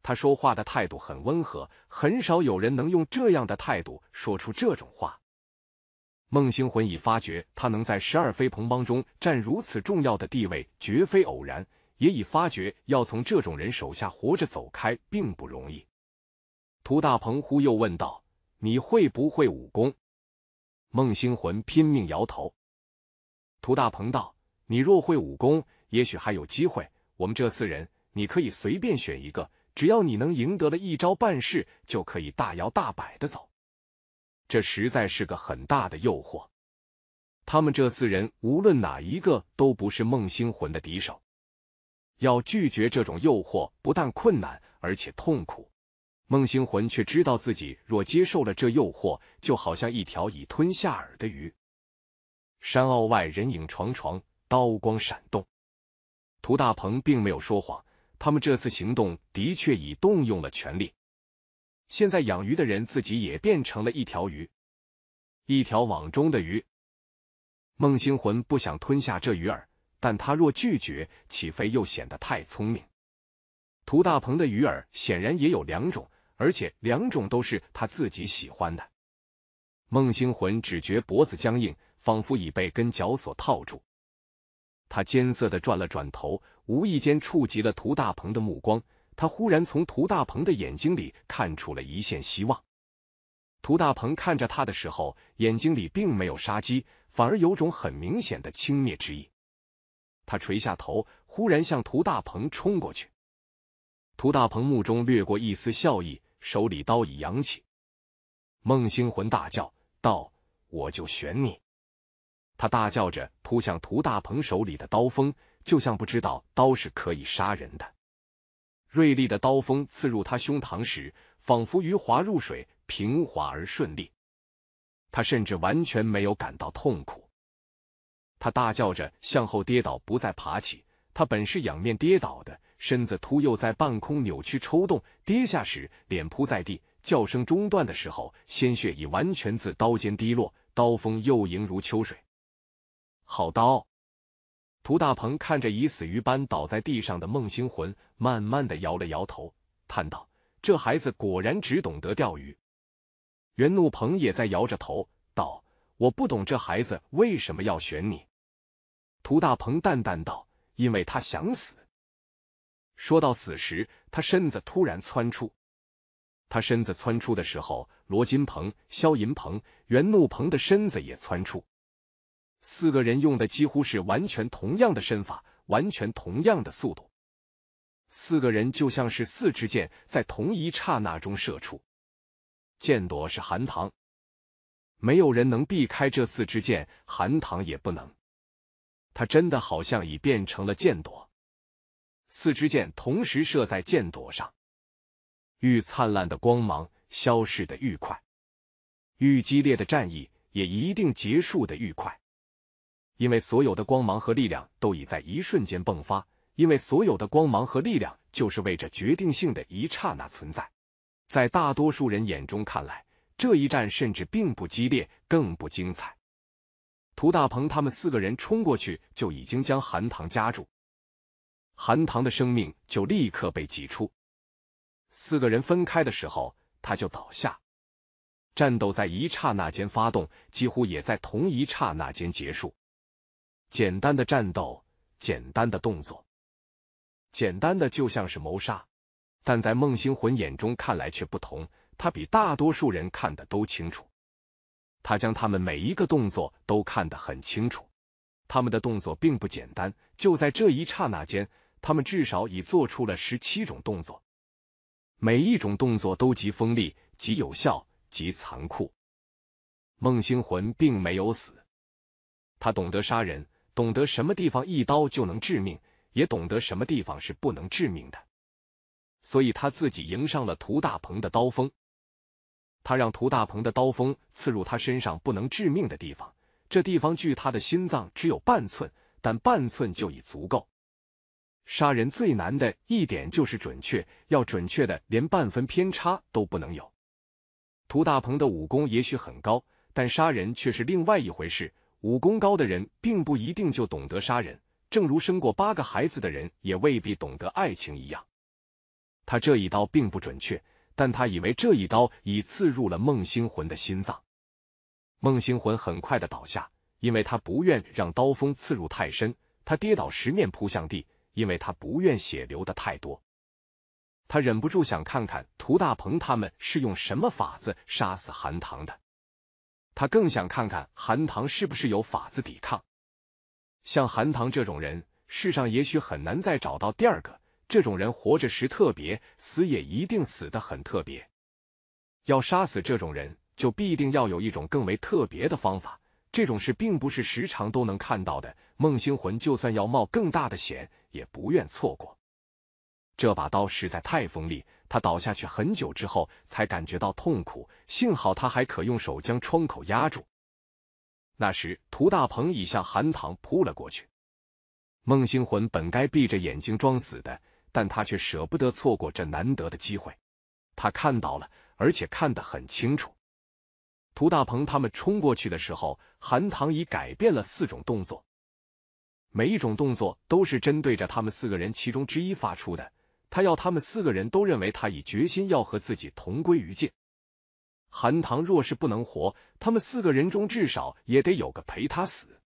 他说话的态度很温和，很少有人能用这样的态度说出这种话。孟星魂已发觉，他能在十二飞鹏帮中占如此重要的地位，绝非偶然。也已发觉，要从这种人手下活着走开，并不容易。涂大鹏忽又问道：“你会不会武功？”孟星魂拼命摇头。涂大鹏道：“你若会武功，也许还有机会。我们这四人，你可以随便选一个，只要你能赢得了一招半式，就可以大摇大摆的走。”这实在是个很大的诱惑，他们这四人无论哪一个都不是孟星魂的敌手，要拒绝这种诱惑不但困难，而且痛苦。孟星魂却知道自己若接受了这诱惑，就好像一条已吞下饵的鱼。山坳外人影幢幢，刀光闪动。涂大鹏并没有说谎，他们这次行动的确已动用了权力。现在养鱼的人自己也变成了一条鱼，一条网中的鱼。孟星魂不想吞下这鱼饵，但他若拒绝，岂非又显得太聪明？涂大鹏的鱼饵显然也有两种，而且两种都是他自己喜欢的。孟星魂只觉脖子僵硬，仿佛已被根绞索套住。他艰涩的转了转头，无意间触及了涂大鹏的目光。他忽然从涂大鹏的眼睛里看出了一线希望。涂大鹏看着他的时候，眼睛里并没有杀机，反而有种很明显的轻蔑之意。他垂下头，忽然向涂大鹏冲过去。涂大鹏目中掠过一丝笑意，手里刀已扬起。孟星魂大叫道：“我就选你！”他大叫着扑向涂大鹏手里的刀锋，就像不知道刀是可以杀人的。锐利的刀锋刺入他胸膛时，仿佛鱼滑入水，平滑而顺利。他甚至完全没有感到痛苦。他大叫着向后跌倒，不再爬起。他本是仰面跌倒的，身子突又在半空扭曲抽动，跌下时脸扑在地，叫声中断的时候，鲜血已完全自刀尖滴落，刀锋又莹如秋水。好刀。涂大鹏看着已死鱼般倒在地上的孟星魂，慢慢的摇了摇头，叹道：“这孩子果然只懂得钓鱼。”袁怒鹏也在摇着头，道：“我不懂这孩子为什么要选你。”涂大鹏淡淡道：“因为他想死。”说到死时，他身子突然窜出。他身子窜出的时候，罗金鹏、肖银鹏、袁怒鹏的身子也窜出。四个人用的几乎是完全同样的身法，完全同样的速度。四个人就像是四支箭，在同一刹那中射出。箭朵是寒唐，没有人能避开这四支箭，寒唐也不能。他真的好像已变成了箭朵。四支箭同时射在箭朵上，愈灿烂的光芒，消逝的愈快；愈激烈的战役，也一定结束的愈快。因为所有的光芒和力量都已在一瞬间迸发，因为所有的光芒和力量就是为这决定性的一刹那存在。在大多数人眼中看来，这一战甚至并不激烈，更不精彩。涂大鹏他们四个人冲过去，就已经将韩唐夹住，韩唐的生命就立刻被挤出。四个人分开的时候，他就倒下。战斗在一刹那间发动，几乎也在同一刹那间结束。简单的战斗，简单的动作，简单的就像是谋杀，但在孟星魂眼中看来却不同。他比大多数人看的都清楚，他将他们每一个动作都看得很清楚。他们的动作并不简单，就在这一刹那间，他们至少已做出了十七种动作，每一种动作都极锋利、极有效、极残酷。孟星魂并没有死，他懂得杀人。懂得什么地方一刀就能致命，也懂得什么地方是不能致命的，所以他自己迎上了涂大鹏的刀锋。他让涂大鹏的刀锋刺入他身上不能致命的地方，这地方距他的心脏只有半寸，但半寸就已足够。杀人最难的一点就是准确，要准确的连半分偏差都不能有。涂大鹏的武功也许很高，但杀人却是另外一回事。武功高的人并不一定就懂得杀人，正如生过八个孩子的人也未必懂得爱情一样。他这一刀并不准确，但他以为这一刀已刺入了孟星魂的心脏。孟星魂很快的倒下，因为他不愿让刀锋刺入太深。他跌倒十面扑向地，因为他不愿血流的太多。他忍不住想看看涂大鹏他们是用什么法子杀死韩唐的。他更想看看韩唐是不是有法子抵抗。像韩唐这种人，世上也许很难再找到第二个。这种人活着时特别，死也一定死得很特别。要杀死这种人，就必定要有一种更为特别的方法。这种事并不是时常都能看到的。孟星魂就算要冒更大的险，也不愿错过。这把刀实在太锋利。他倒下去很久之后，才感觉到痛苦。幸好他还可用手将窗口压住。那时，涂大鹏已向韩唐扑了过去。孟星魂本该闭着眼睛装死的，但他却舍不得错过这难得的机会。他看到了，而且看得很清楚。涂大鹏他们冲过去的时候，韩唐已改变了四种动作，每一种动作都是针对着他们四个人其中之一发出的。他要他们四个人都认为他已决心要和自己同归于尽。韩唐若是不能活，他们四个人中至少也得有个陪他死。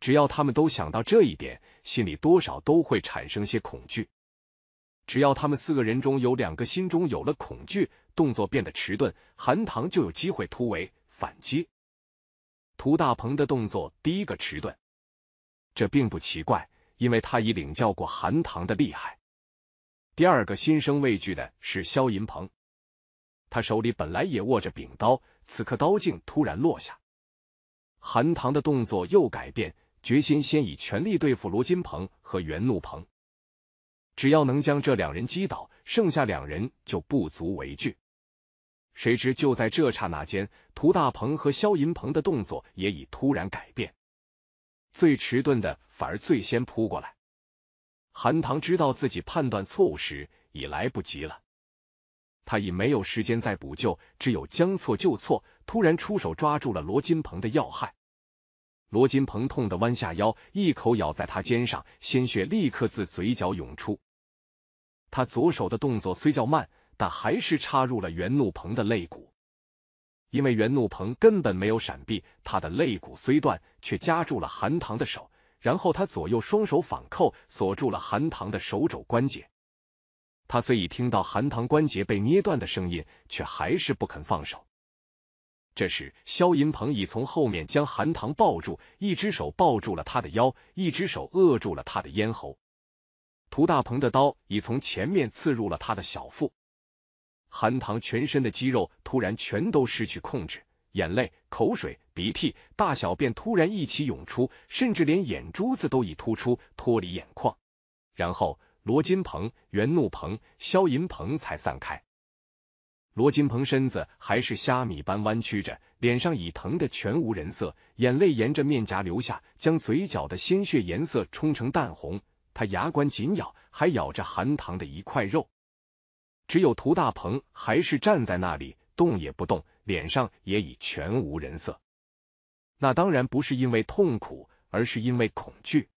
只要他们都想到这一点，心里多少都会产生些恐惧。只要他们四个人中有两个心中有了恐惧，动作变得迟钝，韩唐就有机会突围反击。涂大鹏的动作第一个迟钝，这并不奇怪，因为他已领教过韩唐的厉害。第二个心生畏惧的是萧银鹏，他手里本来也握着柄刀，此刻刀剑突然落下。韩唐的动作又改变，决心先以全力对付罗金鹏和袁怒鹏，只要能将这两人击倒，剩下两人就不足为惧。谁知就在这刹那间，涂大鹏和萧银鹏的动作也已突然改变，最迟钝的反而最先扑过来。韩唐知道自己判断错误时已来不及了，他已没有时间再补救，只有将错就错。突然出手抓住了罗金鹏的要害，罗金鹏痛得弯下腰，一口咬在他肩上，鲜血立刻自嘴角涌出。他左手的动作虽较慢，但还是插入了袁怒鹏的肋骨，因为袁怒鹏根本没有闪避，他的肋骨虽断，却夹住了韩唐的手。然后他左右双手反扣锁住了韩唐的手肘关节，他虽已听到韩唐关节被捏断的声音，却还是不肯放手。这时，萧银鹏已从后面将韩唐抱住，一只手抱住了他的腰，一只手扼住了他的咽喉。涂大鹏的刀已从前面刺入了他的小腹，韩唐全身的肌肉突然全都失去控制。眼泪、口水、鼻涕、大小便突然一起涌出，甚至连眼珠子都已突出脱离眼眶。然后，罗金鹏、袁怒鹏、肖银鹏才散开。罗金鹏身子还是虾米般弯曲着，脸上已疼得全无人色，眼泪沿着面颊流下，将嘴角的鲜血颜色冲成淡红。他牙关紧咬，还咬着含糖的一块肉。只有涂大鹏还是站在那里，动也不动。脸上也已全无人色，那当然不是因为痛苦，而是因为恐惧。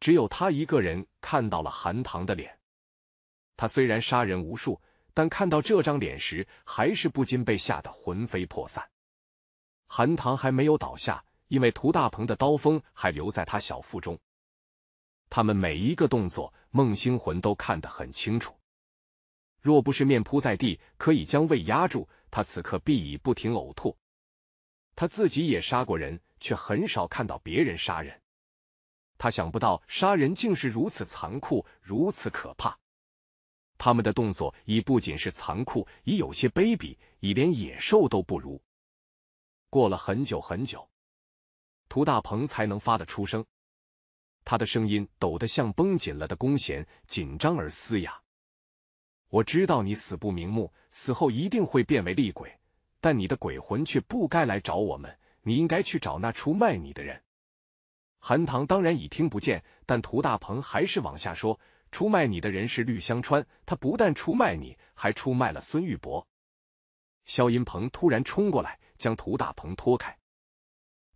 只有他一个人看到了韩唐的脸。他虽然杀人无数，但看到这张脸时，还是不禁被吓得魂飞魄散。韩唐还没有倒下，因为涂大鹏的刀锋还留在他小腹中。他们每一个动作，孟星魂都看得很清楚。若不是面扑在地，可以将胃压住。他此刻必已不停呕吐，他自己也杀过人，却很少看到别人杀人。他想不到杀人竟是如此残酷，如此可怕。他们的动作已不仅是残酷，已有些卑鄙，已连野兽都不如。过了很久很久，涂大鹏才能发得出声，他的声音抖得像绷紧了的弓弦，紧张而嘶哑。我知道你死不瞑目，死后一定会变为厉鬼，但你的鬼魂却不该来找我们，你应该去找那出卖你的人。韩唐当然已听不见，但涂大鹏还是往下说：出卖你的人是绿香川，他不但出卖你，还出卖了孙玉伯。肖银鹏突然冲过来，将涂大鹏拖开，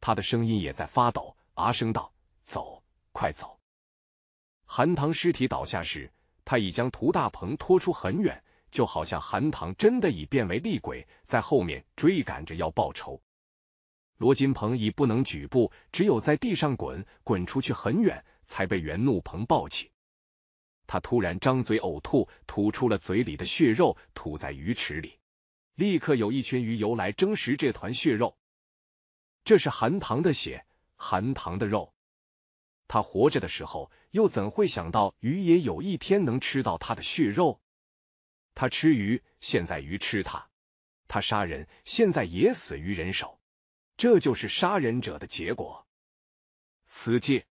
他的声音也在发抖，啊声道：走，快走！韩唐尸体倒下时。他已将涂大鹏拖出很远，就好像韩唐真的已变为厉鬼，在后面追赶着要报仇。罗金鹏已不能举步，只有在地上滚，滚出去很远，才被袁怒鹏抱起。他突然张嘴呕吐，吐出了嘴里的血肉，吐在鱼池里，立刻有一群鱼游来争食这团血肉。这是韩唐的血，韩唐的肉。他活着的时候。又怎会想到鱼也有一天能吃到他的血肉？他吃鱼，现在鱼吃他；他杀人，现在也死于人手。这就是杀人者的结果。此界，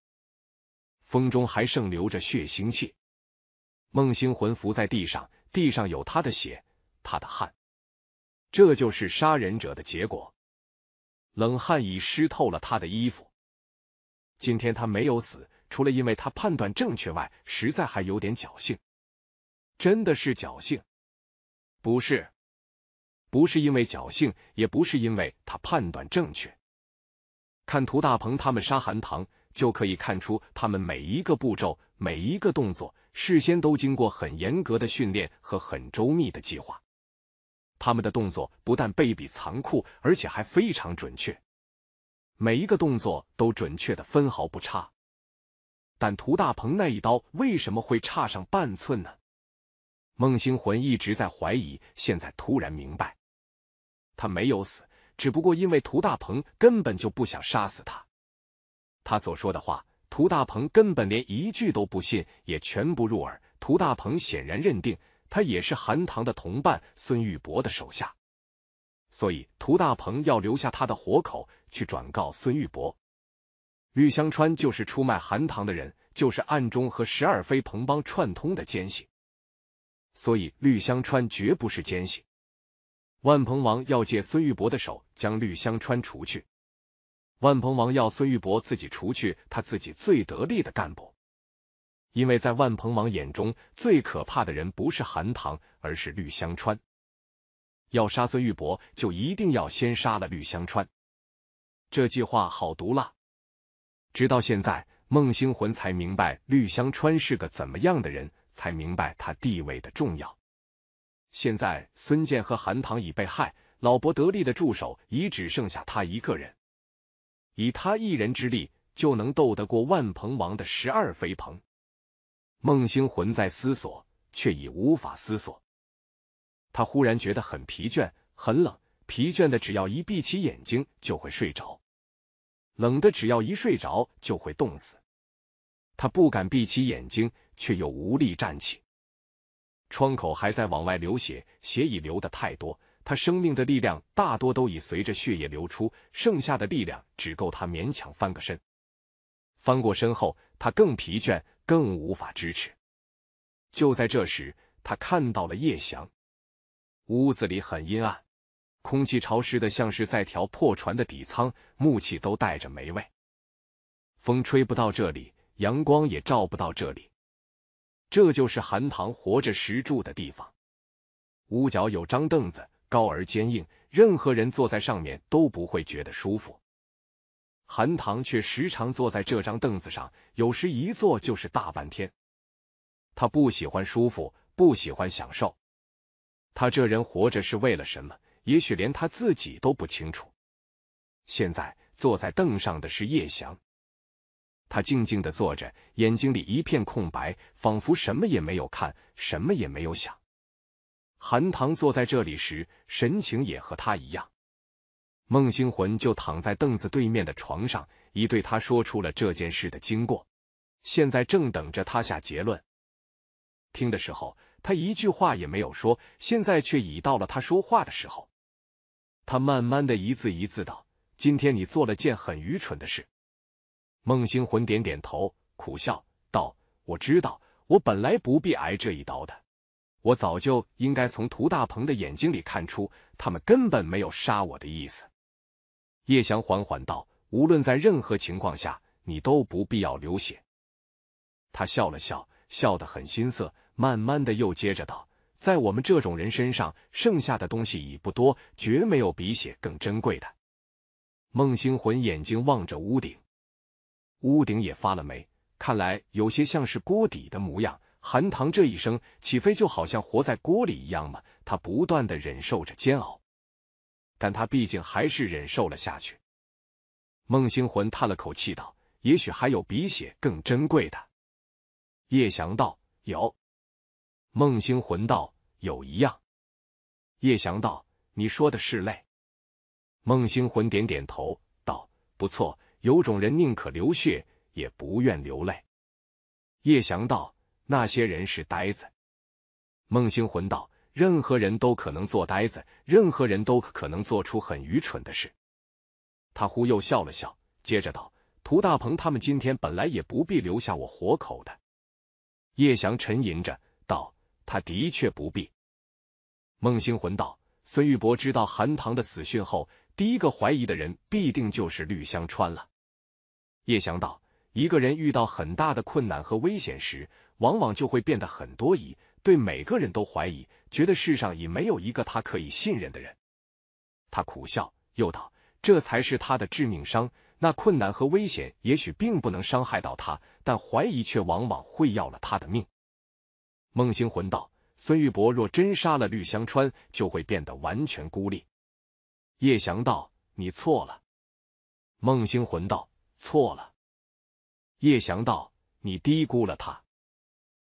风中还剩留着血腥气。孟星魂伏在地上，地上有他的血，他的汗。这就是杀人者的结果。冷汗已湿透了他的衣服。今天他没有死。除了因为他判断正确外，实在还有点侥幸。真的是侥幸？不是，不是因为侥幸，也不是因为他判断正确。看涂大鹏他们杀韩棠，就可以看出他们每一个步骤、每一个动作，事先都经过很严格的训练和很周密的计划。他们的动作不但卑鄙残酷，而且还非常准确，每一个动作都准确的分毫不差。但涂大鹏那一刀为什么会差上半寸呢？孟星魂一直在怀疑，现在突然明白，他没有死，只不过因为涂大鹏根本就不想杀死他。他所说的话，涂大鹏根本连一句都不信，也全不入耳。涂大鹏显然认定他也是韩唐的同伴孙玉博的手下，所以涂大鹏要留下他的活口，去转告孙玉博。吕香川就是出卖韩唐的人，就是暗中和十二飞鹏帮串通的奸细，所以吕香川绝不是奸细。万鹏王要借孙玉伯的手将吕香川除去，万鹏王要孙玉伯自己除去他自己最得力的干部，因为在万鹏王眼中，最可怕的人不是韩唐，而是吕香川。要杀孙玉伯，就一定要先杀了吕香川。这计划好毒辣。直到现在，孟星魂才明白绿香川是个怎么样的人，才明白他地位的重要。现在孙健和韩唐已被害，老伯得力的助手已只剩下他一个人，以他一人之力就能斗得过万鹏王的十二飞鹏。孟星魂在思索，却已无法思索。他忽然觉得很疲倦，很冷，疲倦的只要一闭起眼睛就会睡着。冷的，只要一睡着就会冻死。他不敢闭起眼睛，却又无力站起。窗口还在往外流血，血已流的太多，他生命的力量大多都已随着血液流出，剩下的力量只够他勉强翻个身。翻过身后，他更疲倦，更无法支持。就在这时，他看到了叶翔。屋子里很阴暗。空气潮湿的，像是在条破船的底舱，木气都带着霉味。风吹不到这里，阳光也照不到这里。这就是韩唐活着时住的地方。屋角有张凳子，高而坚硬，任何人坐在上面都不会觉得舒服。韩唐却时常坐在这张凳子上，有时一坐就是大半天。他不喜欢舒服，不喜欢享受。他这人活着是为了什么？也许连他自己都不清楚。现在坐在凳上的是叶翔，他静静的坐着，眼睛里一片空白，仿佛什么也没有看，什么也没有想。韩棠坐在这里时，神情也和他一样。孟星魂就躺在凳子对面的床上，已对他说出了这件事的经过，现在正等着他下结论。听的时候，他一句话也没有说，现在却已到了他说话的时候。他慢慢的一字一字道：“今天你做了件很愚蠢的事。”孟星魂点点头，苦笑道：“我知道，我本来不必挨这一刀的，我早就应该从涂大鹏的眼睛里看出，他们根本没有杀我的意思。”叶翔缓缓道：“无论在任何情况下，你都不必要流血。”他笑了笑，笑得很心塞，慢慢的又接着道。在我们这种人身上，剩下的东西已不多，绝没有比血更珍贵的。孟星魂眼睛望着屋顶，屋顶也发了霉，看来有些像是锅底的模样。韩唐这一生，岂非就好像活在锅里一样吗？他不断的忍受着煎熬，但他毕竟还是忍受了下去。孟星魂叹了口气道：“也许还有比血更珍贵的。”叶翔道：“有。”孟星魂道：“有一样。”叶翔道：“你说的是泪。”孟星魂点点头道：“不错，有种人宁可流血，也不愿流泪。”叶翔道：“那些人是呆子。”孟星魂道：“任何人都可能做呆子，任何人都可能做出很愚蠢的事。”他忽又笑了笑，接着道：“涂大鹏他们今天本来也不必留下我活口的。”叶翔沉吟着道。他的确不必。孟星魂道：“孙玉伯知道韩唐的死讯后，第一个怀疑的人必定就是绿香川了。”叶翔道：“一个人遇到很大的困难和危险时，往往就会变得很多疑，对每个人都怀疑，觉得世上已没有一个他可以信任的人。”他苦笑，又道：“这才是他的致命伤。那困难和危险也许并不能伤害到他，但怀疑却往往会要了他的命。”孟星魂道：“孙玉伯若真杀了绿香川，就会变得完全孤立。”叶翔道：“你错了。”孟星魂道：“错了。”叶翔道：“你低估了他。”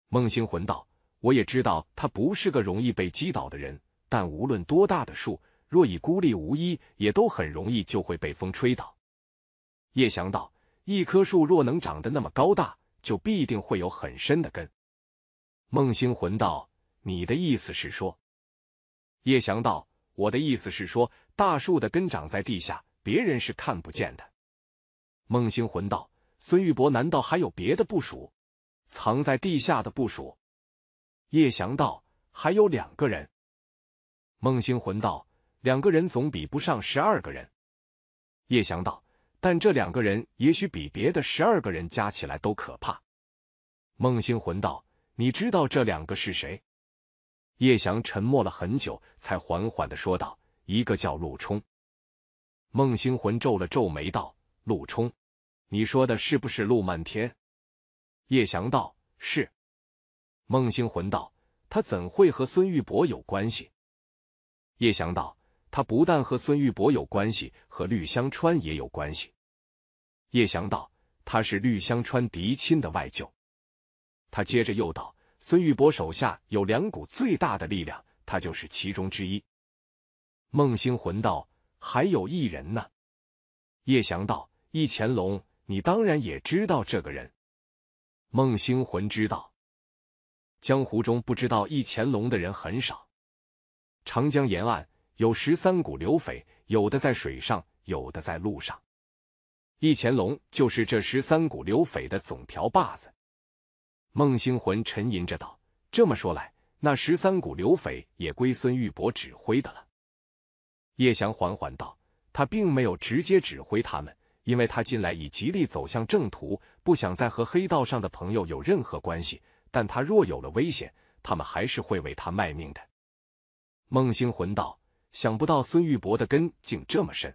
孟星魂道：“我也知道他不是个容易被击倒的人，但无论多大的树，若已孤立无依，也都很容易就会被风吹倒。”叶翔道：“一棵树若能长得那么高大，就必定会有很深的根。”孟星魂道：“你的意思是说？”叶翔道：“我的意思是说，大树的根长在地下，别人是看不见的。”孟星魂道：“孙玉伯难道还有别的部署？藏在地下的部署？”叶翔道：“还有两个人。”孟星魂道：“两个人总比不上十二个人。”叶翔道：“但这两个人也许比别的十二个人加起来都可怕。”孟星魂道。你知道这两个是谁？叶翔沉默了很久，才缓缓的说道：“一个叫陆冲。”孟星魂皱了皱眉道：“陆冲，你说的是不是陆漫天？”叶翔道：“是。”孟星魂道：“他怎会和孙玉伯有关系？”叶翔道：“他不但和孙玉伯有关系，和绿香川也有关系。”叶翔道：“他是绿香川嫡亲的外舅。”他接着又道：“孙玉伯手下有两股最大的力量，他就是其中之一。”孟星魂道：“还有一人呢。”叶翔道：“易乾隆，你当然也知道这个人。”孟星魂知道，江湖中不知道易乾隆的人很少。长江沿岸有十三股流匪，有的在水上，有的在路上。易乾隆就是这十三股流匪的总瓢把子。孟星魂沉吟着道：“这么说来，那十三股流匪也归孙玉伯指挥的了。”叶翔缓缓道：“他并没有直接指挥他们，因为他近来已极力走向正途，不想再和黑道上的朋友有任何关系。但他若有了危险，他们还是会为他卖命的。”孟星魂道：“想不到孙玉伯的根竟这么深。”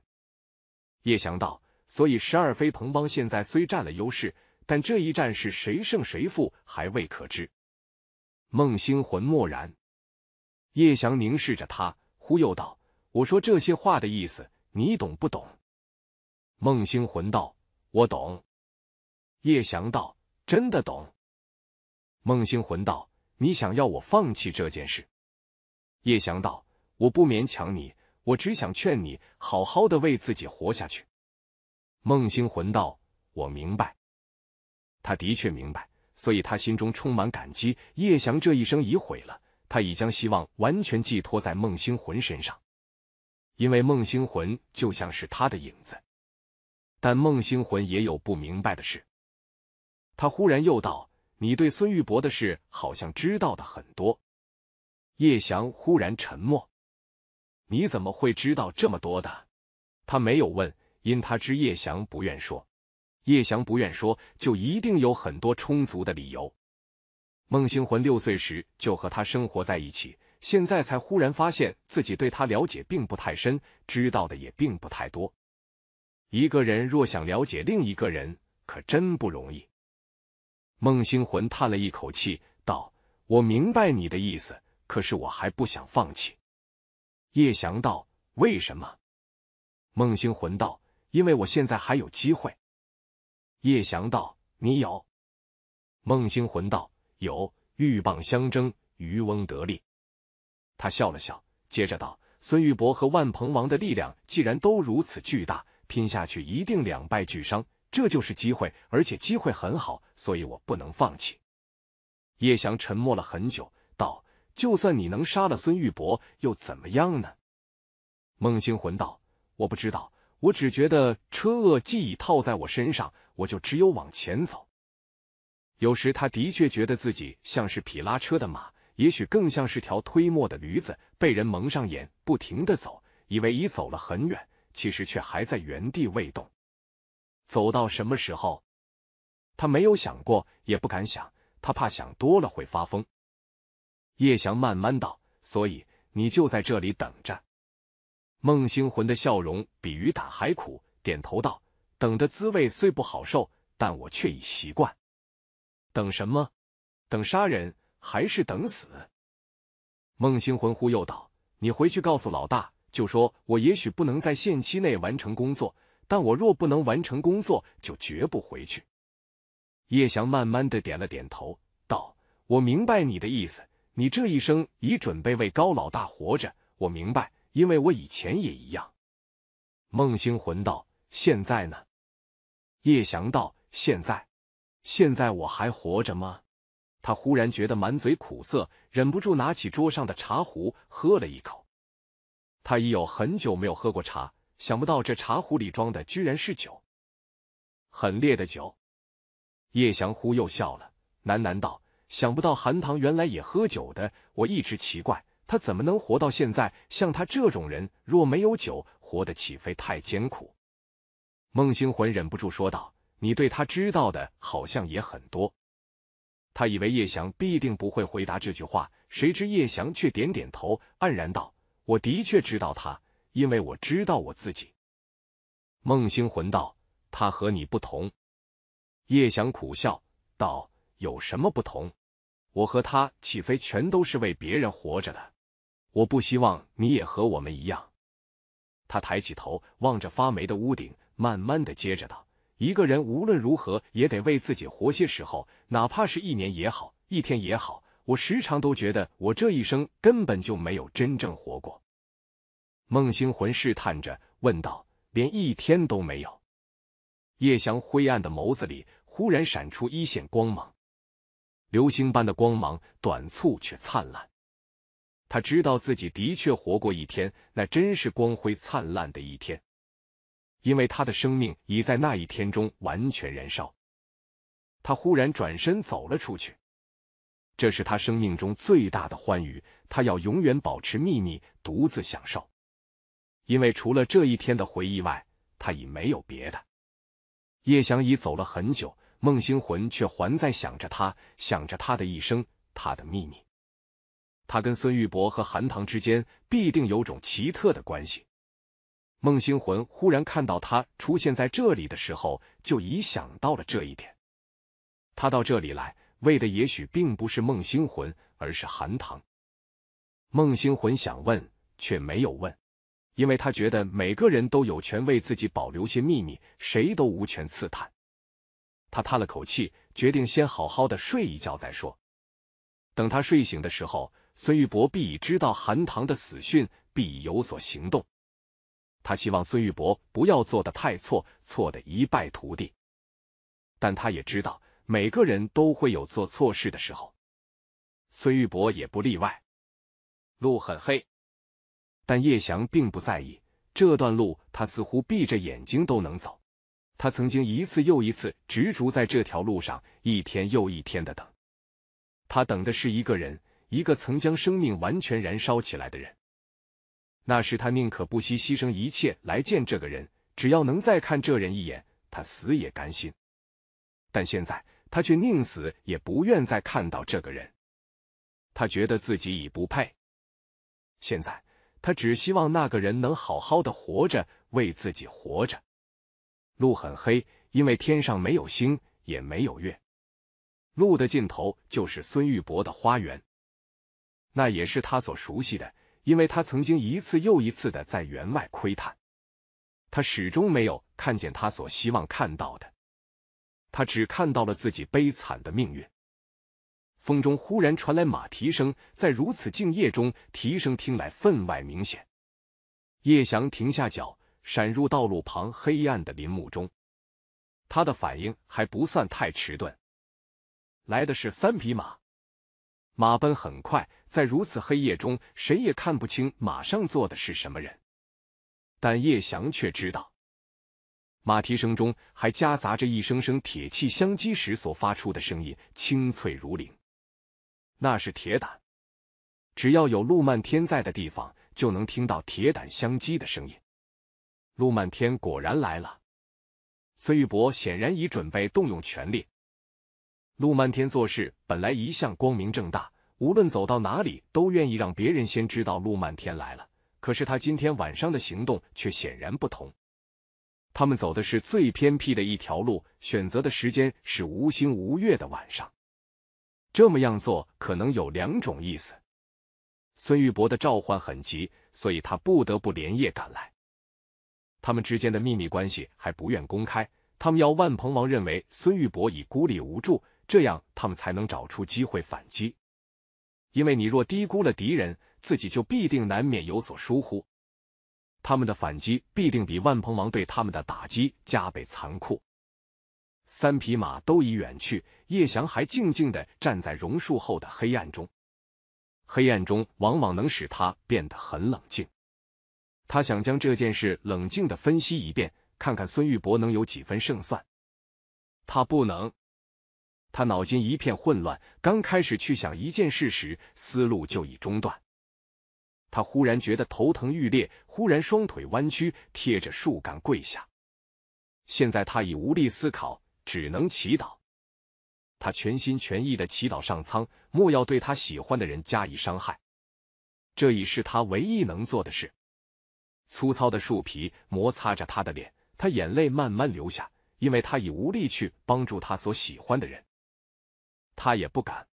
叶翔道：“所以十二飞鹏帮现在虽占了优势。”但这一战是谁胜谁负还未可知。孟星魂默然，叶翔凝视着他，忽悠道：“我说这些话的意思，你懂不懂？”孟星魂道：“我懂。”叶翔道：“真的懂？”孟星魂道：“你想要我放弃这件事？”叶翔道：“我不勉强你，我只想劝你，好好的为自己活下去。”孟星魂道：“我明白。”他的确明白，所以他心中充满感激。叶翔这一生已毁了，他已将希望完全寄托在孟星魂身上，因为孟星魂就像是他的影子。但孟星魂也有不明白的事，他忽然又道：“你对孙玉伯的事好像知道的很多。”叶翔忽然沉默：“你怎么会知道这么多的？”他没有问，因他知叶翔不愿说。叶翔不愿说，就一定有很多充足的理由。孟星魂六岁时就和他生活在一起，现在才忽然发现自己对他了解并不太深，知道的也并不太多。一个人若想了解另一个人，可真不容易。孟星魂叹了一口气，道：“我明白你的意思，可是我还不想放弃。”叶翔道：“为什么？”孟星魂道：“因为我现在还有机会。”叶翔道：“你有？”孟星魂道：“有。”鹬蚌相争，渔翁得利。他笑了笑，接着道：“孙玉伯和万鹏王的力量既然都如此巨大，拼下去一定两败俱伤，这就是机会，而且机会很好，所以我不能放弃。”叶翔沉默了很久，道：“就算你能杀了孙玉伯，又怎么样呢？”孟星魂道：“我不知道，我只觉得车恶既已套在我身上。”我就只有往前走。有时他的确觉得自己像是匹拉车的马，也许更像是条推磨的驴子，被人蒙上眼，不停的走，以为已走了很远，其实却还在原地未动。走到什么时候？他没有想过，也不敢想，他怕想多了会发疯。叶翔慢慢道：“所以你就在这里等着。”孟星魂的笑容比雨打还苦，点头道。等的滋味虽不好受，但我却已习惯。等什么？等杀人，还是等死？孟星魂忽悠道：“你回去告诉老大，就说我也许不能在限期内完成工作，但我若不能完成工作，就绝不回去。”叶翔慢慢的点了点头，道：“我明白你的意思。你这一生已准备为高老大活着，我明白，因为我以前也一样。”孟星魂道：“现在呢？”叶翔道：“现在，现在我还活着吗？”他忽然觉得满嘴苦涩，忍不住拿起桌上的茶壶喝了一口。他已有很久没有喝过茶，想不到这茶壶里装的居然是酒，很烈的酒。叶翔忽又笑了，喃喃道：“想不到韩棠原来也喝酒的。我一直奇怪，他怎么能活到现在？像他这种人，若没有酒，活得起飞太艰苦。”孟星魂忍不住说道：“你对他知道的好像也很多。”他以为叶翔必定不会回答这句话，谁知叶翔却点点头，黯然道：“我的确知道他，因为我知道我自己。”孟星魂道：“他和你不同。”叶翔苦笑道：“有什么不同？我和他岂非全都是为别人活着的？我不希望你也和我们一样。”他抬起头，望着发霉的屋顶。慢慢的，接着道：“一个人无论如何也得为自己活些时候，哪怕是一年也好，一天也好。我时常都觉得我这一生根本就没有真正活过。”孟星魂试探着问道：“连一天都没有？”叶翔灰暗的眸子里忽然闪出一线光芒，流星般的光芒，短促却灿烂。他知道自己的确活过一天，那真是光辉灿烂的一天。因为他的生命已在那一天中完全燃烧，他忽然转身走了出去。这是他生命中最大的欢愉，他要永远保持秘密，独自享受。因为除了这一天的回忆外，他已没有别的。叶翔已走了很久，孟星魂却还在想着他，想着他的一生，他的秘密。他跟孙玉伯和韩棠之间必定有种奇特的关系。孟星魂忽然看到他出现在这里的时候，就已想到了这一点。他到这里来为的也许并不是孟星魂，而是韩棠。孟星魂想问，却没有问，因为他觉得每个人都有权为自己保留些秘密，谁都无权刺探。他叹了口气，决定先好好的睡一觉再说。等他睡醒的时候，孙玉伯必已知道韩棠的死讯，必已有所行动。他希望孙玉博不要做的太错，错的一败涂地。但他也知道，每个人都会有做错事的时候，孙玉博也不例外。路很黑，但叶翔并不在意。这段路，他似乎闭着眼睛都能走。他曾经一次又一次执着在这条路上，一天又一天的等。他等的是一个人，一个曾将生命完全燃烧起来的人。那时他宁可不惜牺牲一切来见这个人，只要能再看这人一眼，他死也甘心。但现在他却宁死也不愿再看到这个人，他觉得自己已不配。现在他只希望那个人能好好的活着，为自己活着。路很黑，因为天上没有星，也没有月。路的尽头就是孙玉伯的花园，那也是他所熟悉的。因为他曾经一次又一次的在园外窥探，他始终没有看见他所希望看到的，他只看到了自己悲惨的命运。风中忽然传来马蹄声，在如此静夜中，蹄声听来分外明显。叶翔停下脚，闪入道路旁黑暗的林木中，他的反应还不算太迟钝。来的是三匹马。马奔很快，在如此黑夜中，谁也看不清马上坐的是什么人。但叶翔却知道，马蹄声中还夹杂着一声声铁器相击时所发出的声音，清脆如铃。那是铁胆。只要有陆漫天在的地方，就能听到铁胆相击的声音。陆漫天果然来了。孙玉伯显然已准备动用全力。陆漫天做事本来一向光明正大，无论走到哪里都愿意让别人先知道陆漫天来了。可是他今天晚上的行动却显然不同，他们走的是最偏僻的一条路，选择的时间是无星无月的晚上。这么样做可能有两种意思：孙玉伯的召唤很急，所以他不得不连夜赶来。他们之间的秘密关系还不愿公开，他们要万鹏王认为孙玉伯已孤立无助。这样，他们才能找出机会反击。因为你若低估了敌人，自己就必定难免有所疏忽。他们的反击必定比万鹏王对他们的打击加倍残酷。三匹马都已远去，叶翔还静静的站在榕树后的黑暗中。黑暗中往往能使他变得很冷静。他想将这件事冷静的分析一遍，看看孙玉伯能有几分胜算。他不能。他脑筋一片混乱，刚开始去想一件事时，思路就已中断。他忽然觉得头疼欲裂，忽然双腿弯曲，贴着树干跪下。现在他已无力思考，只能祈祷。他全心全意的祈祷上苍莫要对他喜欢的人加以伤害，这已是他唯一能做的事。粗糙的树皮摩擦着他的脸，他眼泪慢慢流下，因为他已无力去帮助他所喜欢的人。他也不敢。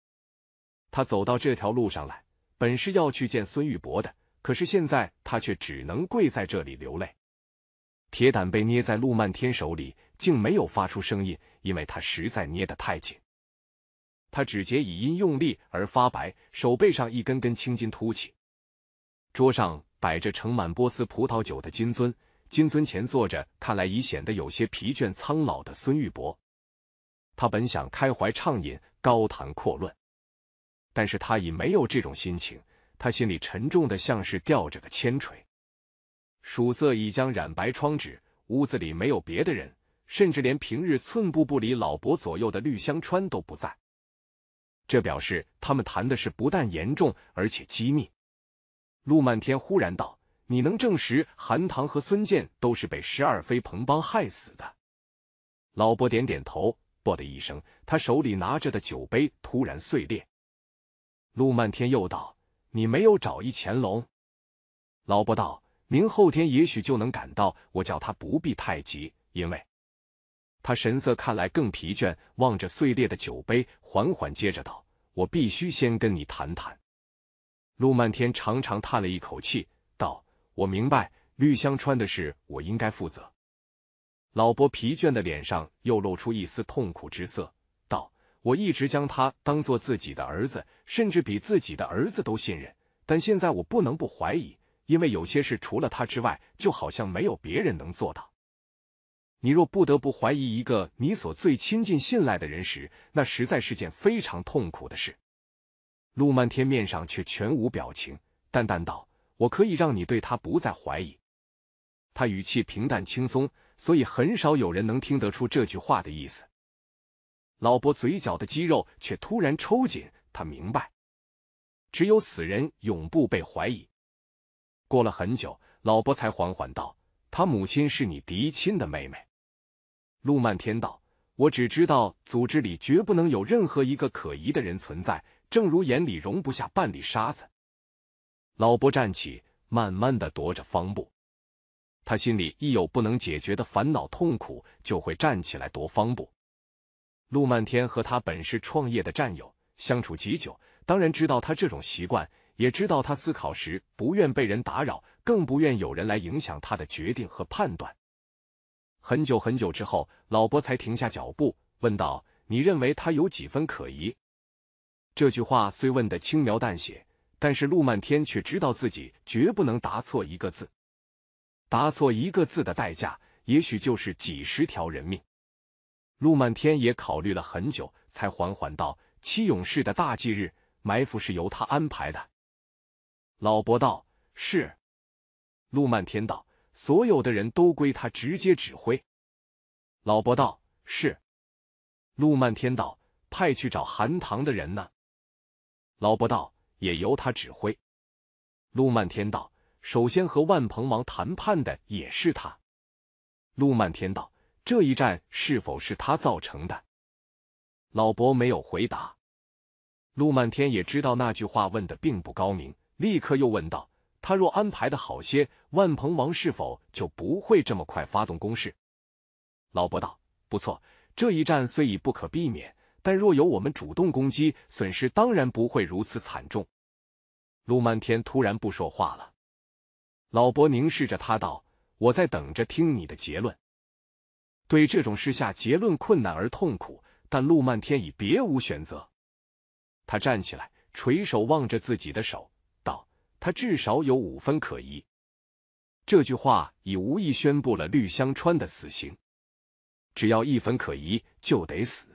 他走到这条路上来，本是要去见孙玉伯的，可是现在他却只能跪在这里流泪。铁胆被捏在陆漫天手里，竟没有发出声音，因为他实在捏得太紧。他指节已因用力而发白，手背上一根根青筋凸起。桌上摆着盛满波斯葡萄酒的金樽，金樽前坐着，看来已显得有些疲倦苍老的孙玉伯。他本想开怀畅饮，高谈阔论，但是他已没有这种心情。他心里沉重的像是吊着个铅锤。曙色已将染白窗纸，屋子里没有别的人，甚至连平日寸步不离老伯左右的绿香川都不在。这表示他们谈的事不但严重，而且机密。陆漫天忽然道：“你能证实韩唐和孙健都是被十二飞鹏帮害死的？”老伯点点头。“破”的一声，他手里拿着的酒杯突然碎裂。陆漫天又道：“你没有找一乾隆？”老伯道：“明后天也许就能赶到。我叫他不必太急，因为他神色看来更疲倦。望着碎裂的酒杯，缓缓接着道：‘我必须先跟你谈谈。’”陆漫天长长叹了一口气，道：“我明白，绿香川的事，我应该负责。”老伯疲倦的脸上又露出一丝痛苦之色，道：“我一直将他当做自己的儿子，甚至比自己的儿子都信任。但现在我不能不怀疑，因为有些事除了他之外，就好像没有别人能做到。你若不得不怀疑一个你所最亲近、信赖的人时，那实在是件非常痛苦的事。”陆漫天面上却全无表情，淡淡道：“我可以让你对他不再怀疑。”他语气平淡轻松。所以很少有人能听得出这句话的意思。老伯嘴角的肌肉却突然抽紧，他明白，只有死人永不被怀疑。过了很久，老伯才缓缓道：“他母亲是你嫡亲的妹妹。”陆漫天道：“我只知道，组织里绝不能有任何一个可疑的人存在，正如眼里容不下半粒沙子。”老伯站起，慢慢的踱着方步。他心里一有不能解决的烦恼、痛苦，就会站起来踱方步。陆漫天和他本是创业的战友，相处极久，当然知道他这种习惯，也知道他思考时不愿被人打扰，更不愿有人来影响他的决定和判断。很久很久之后，老伯才停下脚步，问道：“你认为他有几分可疑？”这句话虽问的轻描淡写，但是陆漫天却知道自己绝不能答错一个字。答错一个字的代价，也许就是几十条人命。陆漫天也考虑了很久，才缓缓道：“七勇士的大忌日埋伏是由他安排的。”老伯道：“是。”陆漫天道：“所有的人都归他直接指挥。”老伯道：“是。”陆漫天道：“派去找韩唐的人呢？”老伯道：“也由他指挥。”陆漫天道。首先和万鹏王谈判的也是他。陆漫天道：“这一战是否是他造成的？”老伯没有回答。陆漫天也知道那句话问的并不高明，立刻又问道：“他若安排的好些，万鹏王是否就不会这么快发动攻势？”老伯道：“不错，这一战虽已不可避免，但若有我们主动攻击，损失当然不会如此惨重。”陆漫天突然不说话了。老伯凝视着他，道：“我在等着听你的结论。对这种事下结论困难而痛苦，但陆漫天已别无选择。”他站起来，垂手望着自己的手，道：“他至少有五分可疑。”这句话已无意宣布了绿香川的死刑。只要一分可疑，就得死。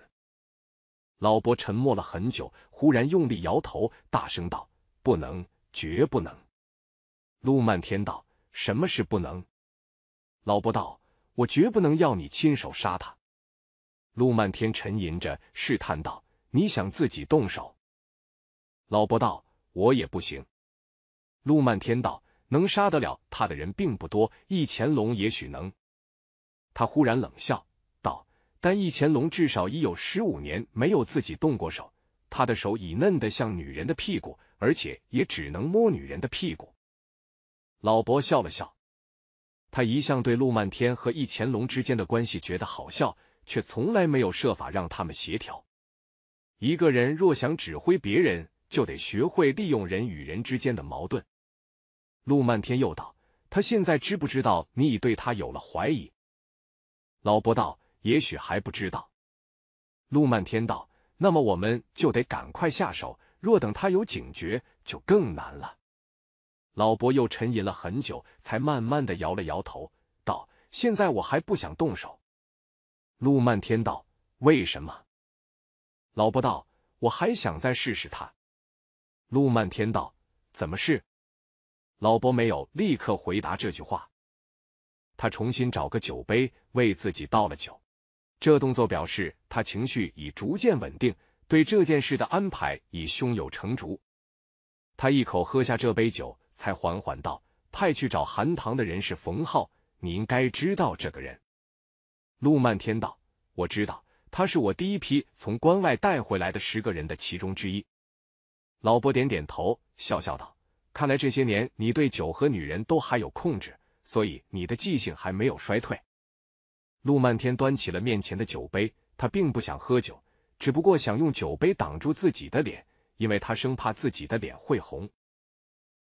老伯沉默了很久，忽然用力摇头，大声道：“不能，绝不能！”陆漫天道：“什么事不能？”老伯道：“我绝不能要你亲手杀他。”陆漫天沉吟着，试探道：“你想自己动手？”老伯道：“我也不行。”陆漫天道：“能杀得了他的人并不多，易乾隆也许能。”他忽然冷笑道：“但易乾隆至少已有十五年没有自己动过手，他的手已嫩得像女人的屁股，而且也只能摸女人的屁股。”老伯笑了笑，他一向对陆漫天和易乾隆之间的关系觉得好笑，却从来没有设法让他们协调。一个人若想指挥别人，就得学会利用人与人之间的矛盾。陆漫天又道：“他现在知不知道你已对他有了怀疑？”老伯道：“也许还不知道。”陆漫天道：“那么我们就得赶快下手，若等他有警觉，就更难了。”老伯又沉吟了很久，才慢慢的摇了摇头，道：“现在我还不想动手。”陆漫天道：“为什么？”老伯道：“我还想再试试他。”陆漫天道：“怎么试？”老伯没有立刻回答这句话，他重新找个酒杯，为自己倒了酒。这动作表示他情绪已逐渐稳定，对这件事的安排已胸有成竹。他一口喝下这杯酒。才缓缓道：“派去找韩唐的人是冯浩，你应该知道这个人。”陆漫天道：“我知道，他是我第一批从关外带回来的十个人的其中之一。”老伯点点头，笑笑道：“看来这些年你对酒和女人都还有控制，所以你的记性还没有衰退。”陆漫天端起了面前的酒杯，他并不想喝酒，只不过想用酒杯挡住自己的脸，因为他生怕自己的脸会红。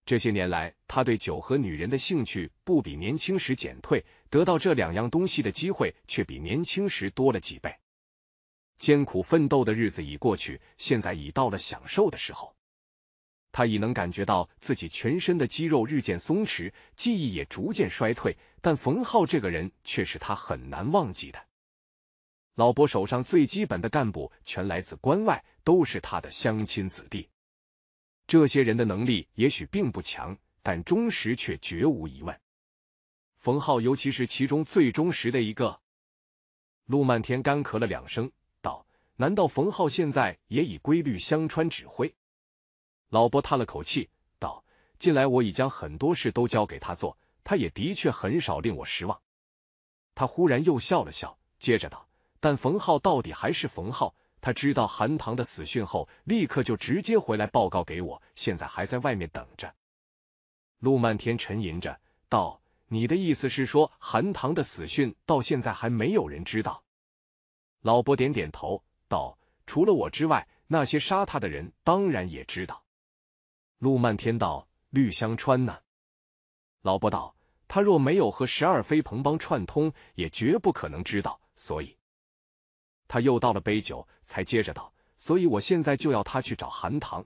这些年来，他对酒和女人的兴趣不比年轻时减退，得到这两样东西的机会却比年轻时多了几倍。艰苦奋斗的日子已过去，现在已到了享受的时候。他已能感觉到自己全身的肌肉日渐松弛，记忆也逐渐衰退，但冯浩这个人却是他很难忘记的。老伯手上最基本的干部全来自关外，都是他的乡亲子弟。这些人的能力也许并不强，但忠实却绝无疑问。冯浩，尤其是其中最忠实的一个，陆漫天干咳了两声，道：“难道冯浩现在也以规律相川指挥？”老伯叹了口气，道：“近来我已将很多事都交给他做，他也的确很少令我失望。”他忽然又笑了笑，接着道：“但冯浩到底还是冯浩。”他知道韩唐的死讯后，立刻就直接回来报告给我，现在还在外面等着。陆漫天沉吟着道：“你的意思是说，韩唐的死讯到现在还没有人知道？”老伯点点头道：“除了我之外，那些杀他的人当然也知道。”陆漫天道：“绿香川呢？”老伯道：“他若没有和十二飞鹏帮串通，也绝不可能知道，所以。”他又倒了杯酒，才接着道：“所以，我现在就要他去找韩唐。”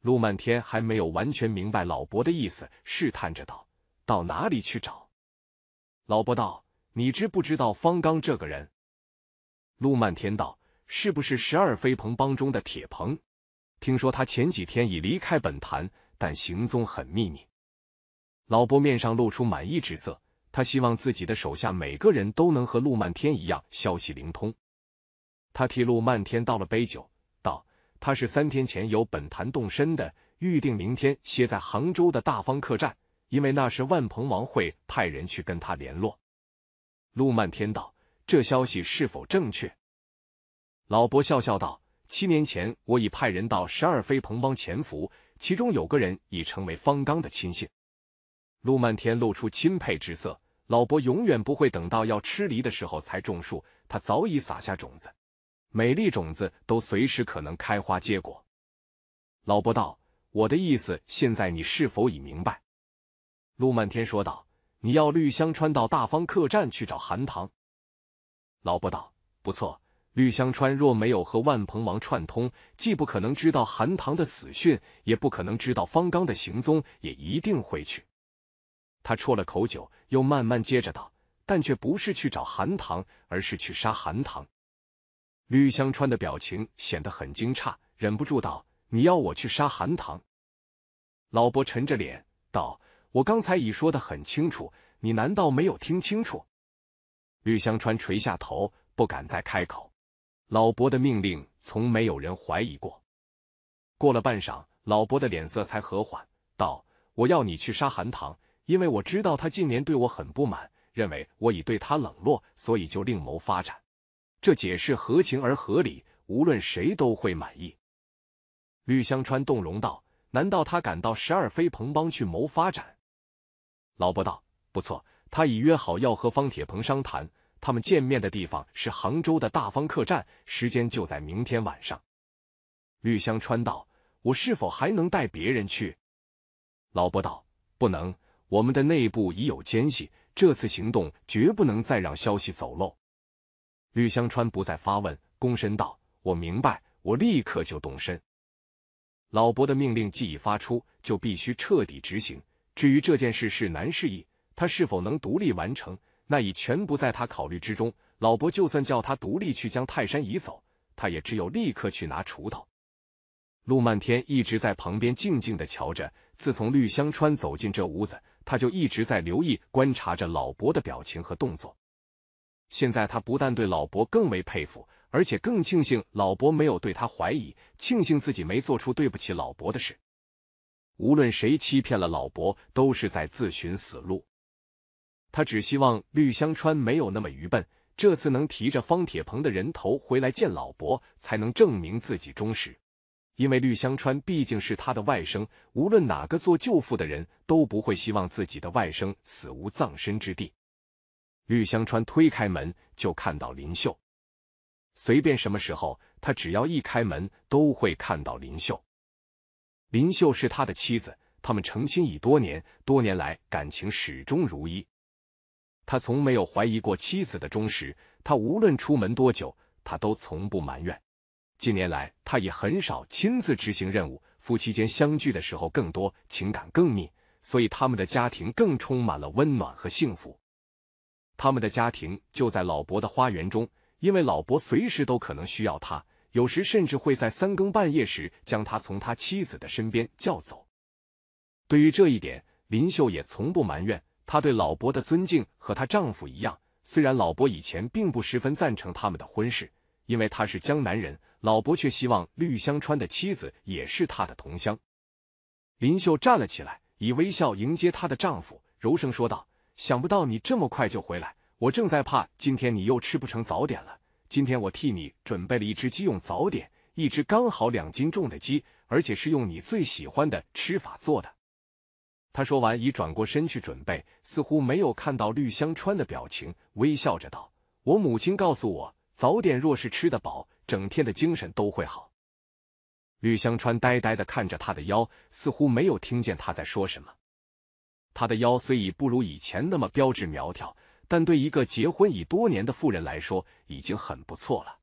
陆漫天还没有完全明白老伯的意思，试探着道：“到哪里去找？”老伯道：“你知不知道方刚这个人？”陆漫天道：“是不是十二飞鹏帮中的铁鹏？听说他前几天已离开本坛，但行踪很秘密。”老伯面上露出满意之色，他希望自己的手下每个人都能和陆漫天一样消息灵通。他替陆漫天倒了杯酒，道：“他是三天前由本坛动身的，预定明天歇在杭州的大方客栈，因为那是万鹏王会派人去跟他联络。”陆漫天道：“这消息是否正确？”老伯笑笑道：“七年前我已派人到十二飞鹏帮潜伏，其中有个人已成为方刚的亲信。”陆漫天露出钦佩之色：“老伯永远不会等到要吃梨的时候才种树，他早已撒下种子。”每粒种子都随时可能开花结果。老伯道：“我的意思，现在你是否已明白？”陆漫天说道：“你要绿香川到大方客栈去找韩唐。”老伯道：“不错，绿香川若没有和万鹏王串通，既不可能知道韩唐的死讯，也不可能知道方刚的行踪，也一定会去。”他啜了口酒，又慢慢接着道：“但却不是去找韩唐，而是去杀韩唐。”吕香川的表情显得很惊诧，忍不住道：“你要我去杀韩唐？”老伯沉着脸道：“我刚才已说的很清楚，你难道没有听清楚？”吕香川垂下头，不敢再开口。老伯的命令从没有人怀疑过。过了半晌，老伯的脸色才和缓，道：“我要你去杀韩唐，因为我知道他近年对我很不满，认为我已对他冷落，所以就另谋发展。”这解释合情而合理，无论谁都会满意。绿香川动容道：“难道他敢到十二飞鹏帮去谋发展？”老伯道：“不错，他已约好要和方铁鹏商谈。他们见面的地方是杭州的大方客栈，时间就在明天晚上。”绿香川道：“我是否还能带别人去？”老伯道：“不能，我们的内部已有奸细，这次行动绝不能再让消息走漏。”吕香川不再发问，躬身道：“我明白，我立刻就动身。老伯的命令既已发出，就必须彻底执行。至于这件事是难是易，他是否能独立完成，那已全不在他考虑之中。老伯就算叫他独立去将泰山移走，他也只有立刻去拿锄头。”陆漫天一直在旁边静静的瞧着，自从绿香川走进这屋子，他就一直在留意观察着老伯的表情和动作。现在他不但对老伯更为佩服，而且更庆幸老伯没有对他怀疑，庆幸自己没做出对不起老伯的事。无论谁欺骗了老伯，都是在自寻死路。他只希望绿香川没有那么愚笨，这次能提着方铁鹏的人头回来见老伯，才能证明自己忠实。因为绿香川毕竟是他的外甥，无论哪个做舅父的人都不会希望自己的外甥死无葬身之地。绿香川推开门，就看到林秀。随便什么时候，他只要一开门，都会看到林秀。林秀是他的妻子，他们成亲已多年，多年来感情始终如一。他从没有怀疑过妻子的忠实。他无论出门多久，他都从不埋怨。近年来，他也很少亲自执行任务，夫妻间相聚的时候更多，情感更密，所以他们的家庭更充满了温暖和幸福。他们的家庭就在老伯的花园中，因为老伯随时都可能需要他，有时甚至会在三更半夜时将他从他妻子的身边叫走。对于这一点，林秀也从不埋怨。她对老伯的尊敬和她丈夫一样。虽然老伯以前并不十分赞成他们的婚事，因为他是江南人，老伯却希望绿香川的妻子也是他的同乡。林秀站了起来，以微笑迎接她的丈夫，柔声说道。想不到你这么快就回来，我正在怕今天你又吃不成早点了。今天我替你准备了一只鸡用早点，一只刚好两斤重的鸡，而且是用你最喜欢的吃法做的。他说完已转过身去准备，似乎没有看到绿香川的表情，微笑着道：“我母亲告诉我，早点若是吃得饱，整天的精神都会好。”绿香川呆呆的看着他的腰，似乎没有听见他在说什么。她的腰虽已不如以前那么标致苗条，但对一个结婚已多年的妇人来说，已经很不错了。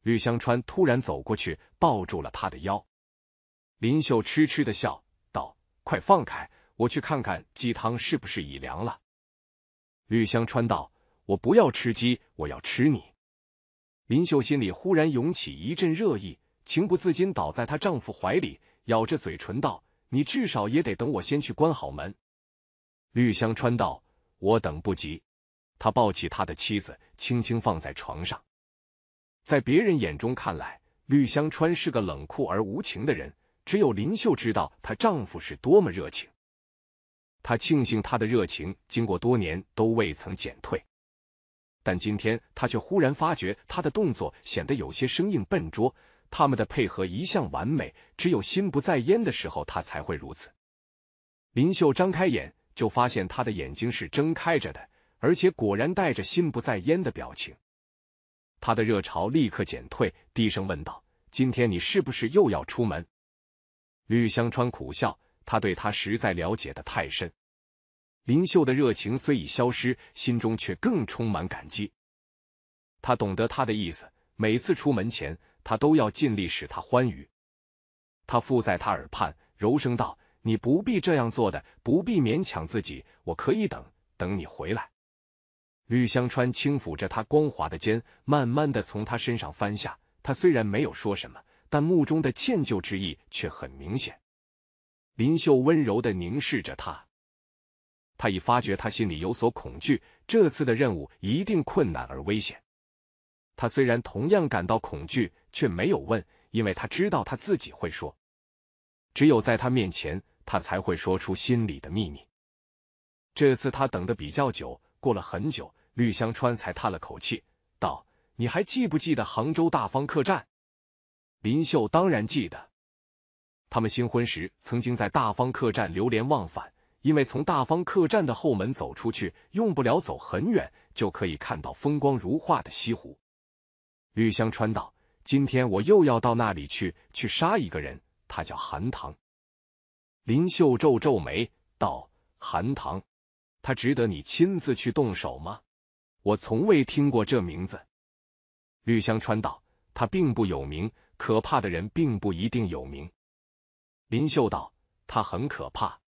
吕香川突然走过去，抱住了她的腰。林秀痴痴的笑道：“快放开，我去看看鸡汤是不是已凉了。”吕香川道：“我不要吃鸡，我要吃你。”林秀心里忽然涌起一阵热意，情不自禁倒在她丈夫怀里，咬着嘴唇道：“你至少也得等我先去关好门。”绿香川道：“我等不及。”他抱起他的妻子，轻轻放在床上。在别人眼中看来，绿香川是个冷酷而无情的人，只有林秀知道她丈夫是多么热情。她庆幸她的热情经过多年都未曾减退，但今天她却忽然发觉他的动作显得有些生硬笨拙。他们的配合一向完美，只有心不在焉的时候，他才会如此。林秀张开眼。就发现他的眼睛是睁开着的，而且果然带着心不在焉的表情。他的热潮立刻减退，低声问道：“今天你是不是又要出门？”绿香川苦笑，他对他实在了解的太深。林秀的热情虽已消失，心中却更充满感激。他懂得他的意思，每次出门前，他都要尽力使他欢愉。他附在他耳畔，柔声道。你不必这样做的，不必勉强自己。我可以等，等你回来。绿香川轻抚着他光滑的肩，慢慢的从他身上翻下。他虽然没有说什么，但目中的歉疚之意却很明显。林秀温柔的凝视着他，他已发觉他心里有所恐惧。这次的任务一定困难而危险。他虽然同样感到恐惧，却没有问，因为他知道他自己会说。只有在他面前。他才会说出心里的秘密。这次他等的比较久，过了很久，绿香川才叹了口气道：“你还记不记得杭州大方客栈？”林秀当然记得，他们新婚时曾经在大方客栈流连忘返，因为从大方客栈的后门走出去，用不了走很远，就可以看到风光如画的西湖。绿香川道：“今天我又要到那里去，去杀一个人，他叫韩棠。”林秀皱皱眉，道：“韩棠，他值得你亲自去动手吗？我从未听过这名字。”绿香川道：“他并不有名，可怕的人并不一定有名。”林秀道：“他很可怕。”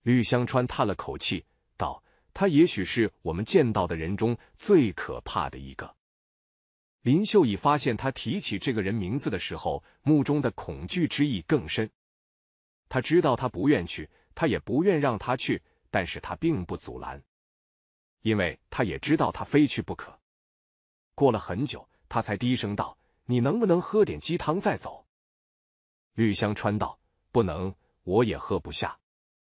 绿香川叹了口气，道：“他也许是我们见到的人中最可怕的一个。”林秀已发现，他提起这个人名字的时候，目中的恐惧之意更深。他知道他不愿去，他也不愿让他去，但是他并不阻拦，因为他也知道他非去不可。过了很久，他才低声道：“你能不能喝点鸡汤再走？”绿香川道：“不能，我也喝不下。”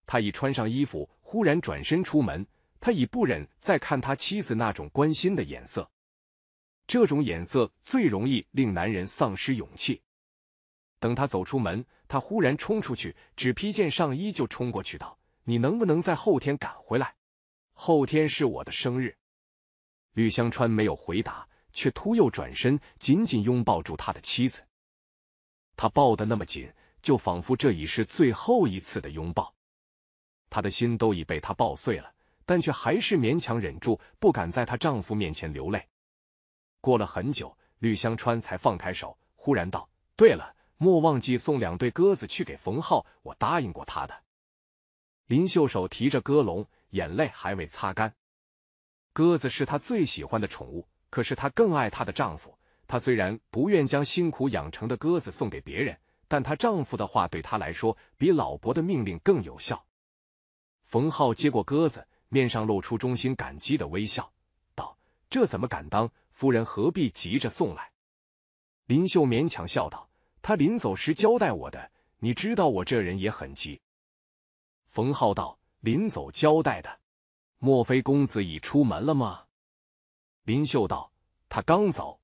他已穿上衣服，忽然转身出门。他已不忍再看他妻子那种关心的眼色，这种眼色最容易令男人丧失勇气。等他走出门，他忽然冲出去，只披件上衣就冲过去，道：“你能不能在后天赶回来？后天是我的生日。”吕香川没有回答，却突又转身，紧紧拥抱住他的妻子。他抱得那么紧，就仿佛这已是最后一次的拥抱。他的心都已被他抱碎了，但却还是勉强忍住，不敢在她丈夫面前流泪。过了很久，吕香川才放开手，忽然道：“对了。”莫忘记送两对鸽子去给冯浩，我答应过他的。林秀手提着鸽笼，眼泪还未擦干。鸽子是她最喜欢的宠物，可是她更爱她的丈夫。她虽然不愿将辛苦养成的鸽子送给别人，但她丈夫的话对她来说，比老伯的命令更有效。冯浩接过鸽子，面上露出衷心感激的微笑，道：“这怎么敢当？夫人何必急着送来？”林秀勉强笑道。他临走时交代我的，你知道我这人也很急。”冯浩道，“临走交代的，莫非公子已出门了吗？”林秀道，“他刚走。”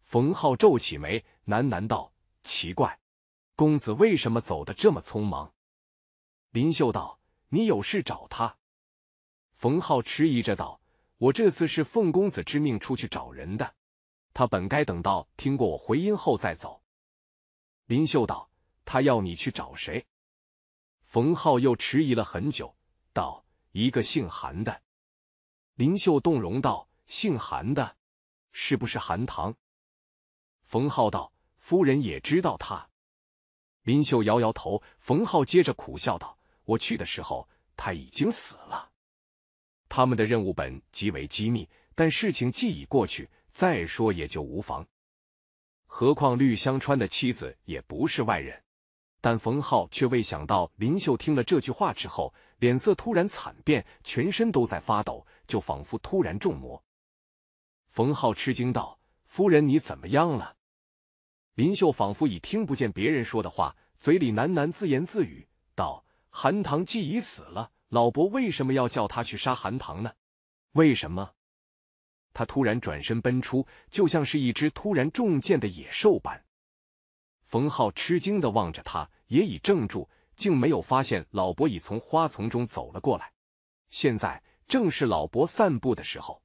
冯浩皱起眉，喃喃道：“奇怪，公子为什么走得这么匆忙？”林秀道：“你有事找他。”冯浩迟疑着道：“我这次是奉公子之命出去找人的，他本该等到听过我回音后再走。”林秀道：“他要你去找谁？”冯浩又迟疑了很久，道：“一个姓韩的。”林秀动容道：“姓韩的，是不是韩唐？”冯浩道：“夫人也知道他。”林秀摇摇头。冯浩接着苦笑道：“我去的时候他已经死了。他们的任务本极为机密，但事情既已过去，再说也就无妨。”何况绿香川的妻子也不是外人，但冯浩却未想到林秀听了这句话之后，脸色突然惨变，全身都在发抖，就仿佛突然中魔。冯浩吃惊道：“夫人，你怎么样了？”林秀仿佛已听不见别人说的话，嘴里喃喃自言自语道：“韩唐既已死了，老伯为什么要叫他去杀韩唐呢？为什么？”他突然转身奔出，就像是一只突然中箭的野兽般。冯浩吃惊的望着他，也已怔住，竟没有发现老伯已从花丛中走了过来。现在正是老伯散步的时候。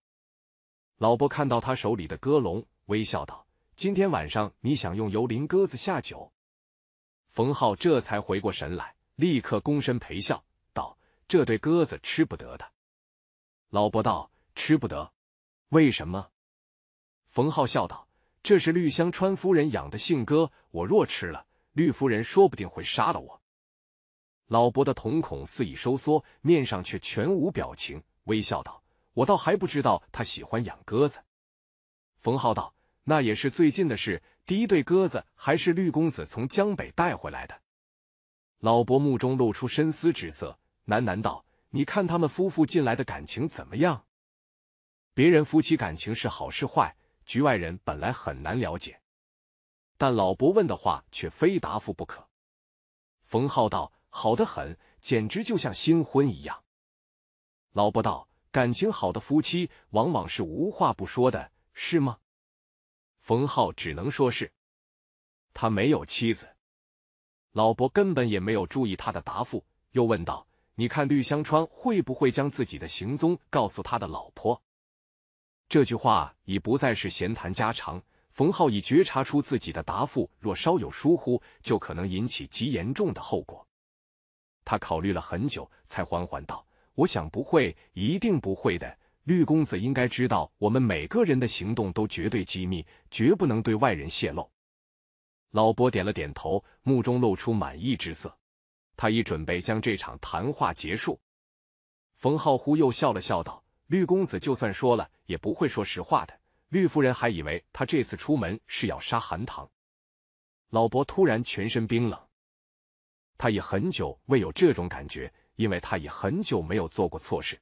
老伯看到他手里的鸽笼，微笑道：“今天晚上你想用油淋鸽子下酒？”冯浩这才回过神来，立刻躬身陪笑道：“这对鸽子吃不得的。”老伯道：“吃不得。”为什么？冯浩笑道：“这是绿香川夫人养的信鸽，我若吃了，绿夫人说不定会杀了我。”老伯的瞳孔似已收缩，面上却全无表情，微笑道：“我倒还不知道他喜欢养鸽子。”冯浩道：“那也是最近的事，第一对鸽子还是绿公子从江北带回来的。”老伯目中露出深思之色，喃喃道：“你看他们夫妇近来的感情怎么样？”别人夫妻感情是好是坏，局外人本来很难了解，但老伯问的话却非答复不可。冯浩道：“好的很，简直就像新婚一样。”老伯道：“感情好的夫妻往往是无话不说的，是吗？”冯浩只能说是，他没有妻子。老伯根本也没有注意他的答复，又问道：“你看绿香川会不会将自己的行踪告诉他的老婆？”这句话已不再是闲谈家常。冯浩已觉察出自己的答复若稍有疏忽，就可能引起极严重的后果。他考虑了很久，才缓缓道：“我想不会，一定不会的。绿公子应该知道，我们每个人的行动都绝对机密，绝不能对外人泄露。”老伯点了点头，目中露出满意之色。他已准备将这场谈话结束。冯浩忽又笑了笑道。绿公子就算说了，也不会说实话的。绿夫人还以为他这次出门是要杀韩棠。老伯突然全身冰冷，他也很久未有这种感觉，因为他也很久没有做过错事。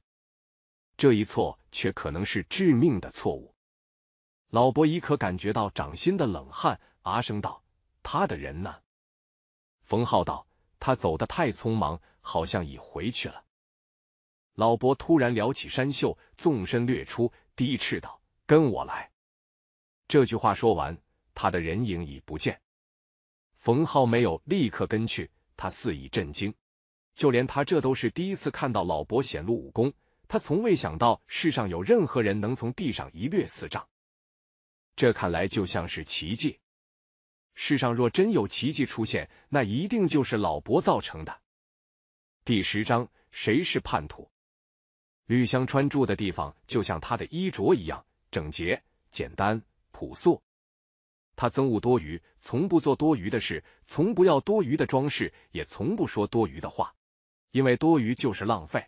这一错却可能是致命的错误。老伯已可感觉到掌心的冷汗，啊声道：“他的人呢？”冯浩道：“他走得太匆忙，好像已回去了。”老伯突然撩起衫袖，纵身掠出，低斥道：“跟我来！”这句话说完，他的人影已不见。冯浩没有立刻跟去，他似已震惊，就连他这都是第一次看到老伯显露武功。他从未想到世上有任何人能从地上一掠四丈，这看来就像是奇迹。世上若真有奇迹出现，那一定就是老伯造成的。第十章：谁是叛徒？吕香川住的地方，就像他的衣着一样，整洁、简单、朴素。他憎恶多余，从不做多余的事，从不要多余的装饰，也从不说多余的话。因为多余就是浪费，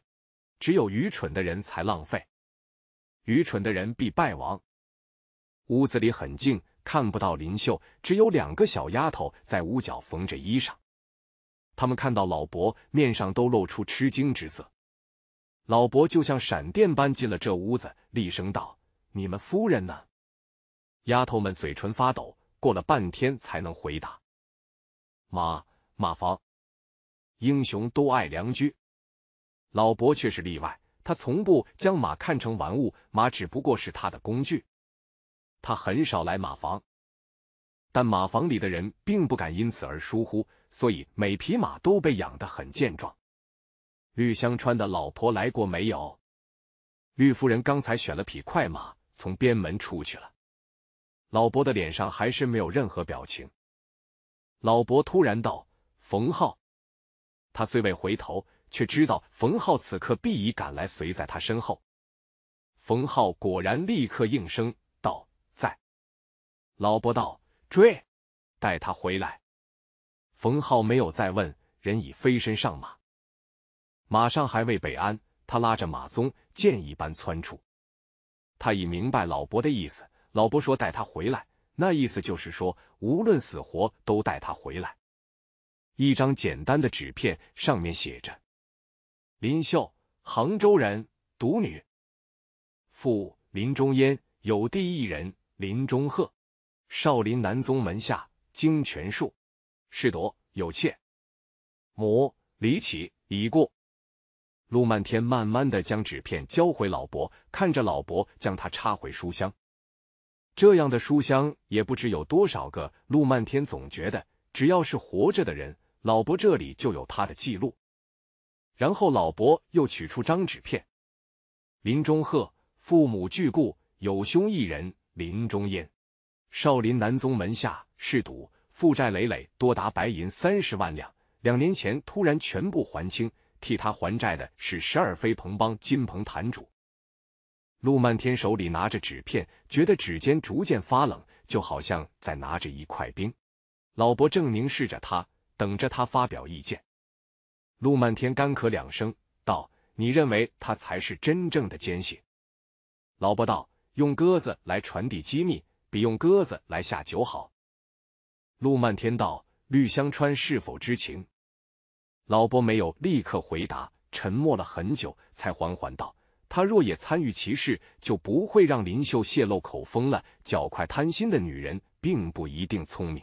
只有愚蠢的人才浪费，愚蠢的人必败亡。屋子里很静，看不到林秀，只有两个小丫头在屋角缝着衣裳。他们看到老伯，面上都露出吃惊之色。老伯就像闪电般进了这屋子，厉声道：“你们夫人呢？”丫头们嘴唇发抖，过了半天才能回答：“马马房。”英雄都爱良驹，老伯却是例外。他从不将马看成玩物，马只不过是他的工具。他很少来马房，但马房里的人并不敢因此而疏忽，所以每匹马都被养得很健壮。绿香川的老婆来过没有？绿夫人刚才选了匹快马，从边门出去了。老伯的脸上还是没有任何表情。老伯突然道：“冯浩。”他虽未回头，却知道冯浩此刻必已赶来，随在他身后。冯浩果然立刻应声道：“在。”老伯道：“追，带他回来。”冯浩没有再问，人已飞身上马。马上还未北安，他拉着马宗剑一般窜出。他已明白老伯的意思。老伯说带他回来，那意思就是说，无论死活都带他回来。一张简单的纸片，上面写着：“林秀，杭州人，独女，父林中烟，有弟一人林中鹤，少林南宗门下，精拳术，嗜毒，有妾，母李启，已故。”陆漫天慢慢的将纸片交回老伯，看着老伯将他插回书箱。这样的书箱也不知有多少个。陆漫天总觉得，只要是活着的人，老伯这里就有他的记录。然后老伯又取出张纸片，林中鹤，父母俱故，有兄一人，林中燕，少林南宗门下，嗜赌，负债累累，多达白银三十万两，两年前突然全部还清。替他还债的是十二飞鹏帮金鹏坛主。陆漫天手里拿着纸片，觉得指尖逐渐发冷，就好像在拿着一块冰。老伯正凝视着他，等着他发表意见。陆漫天干咳两声，道：“你认为他才是真正的奸细？”老伯道：“用鸽子来传递机密，比用鸽子来下酒好。”陆漫天道：“绿香川是否知情？”老伯没有立刻回答，沉默了很久，才缓缓道：“他若也参与其事，就不会让林秀泄露口风了。脚快贪心的女人，并不一定聪明。”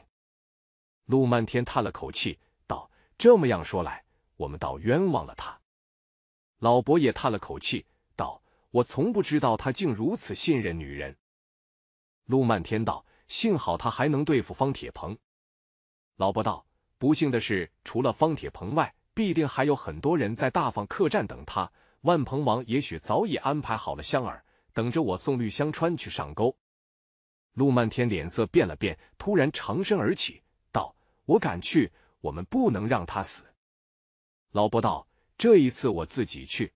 陆漫天叹了口气，道：“这么样说来，我们倒冤枉了他。”老伯也叹了口气，道：“我从不知道他竟如此信任女人。”陆漫天道：“幸好他还能对付方铁鹏。”老伯道。不幸的是，除了方铁鹏外，必定还有很多人在大方客栈等他。万鹏王也许早已安排好了香儿，等着我送绿香川去上钩。陆漫天脸色变了变，突然长身而起，道：“我敢去，我们不能让他死。”老伯道：“这一次我自己去。”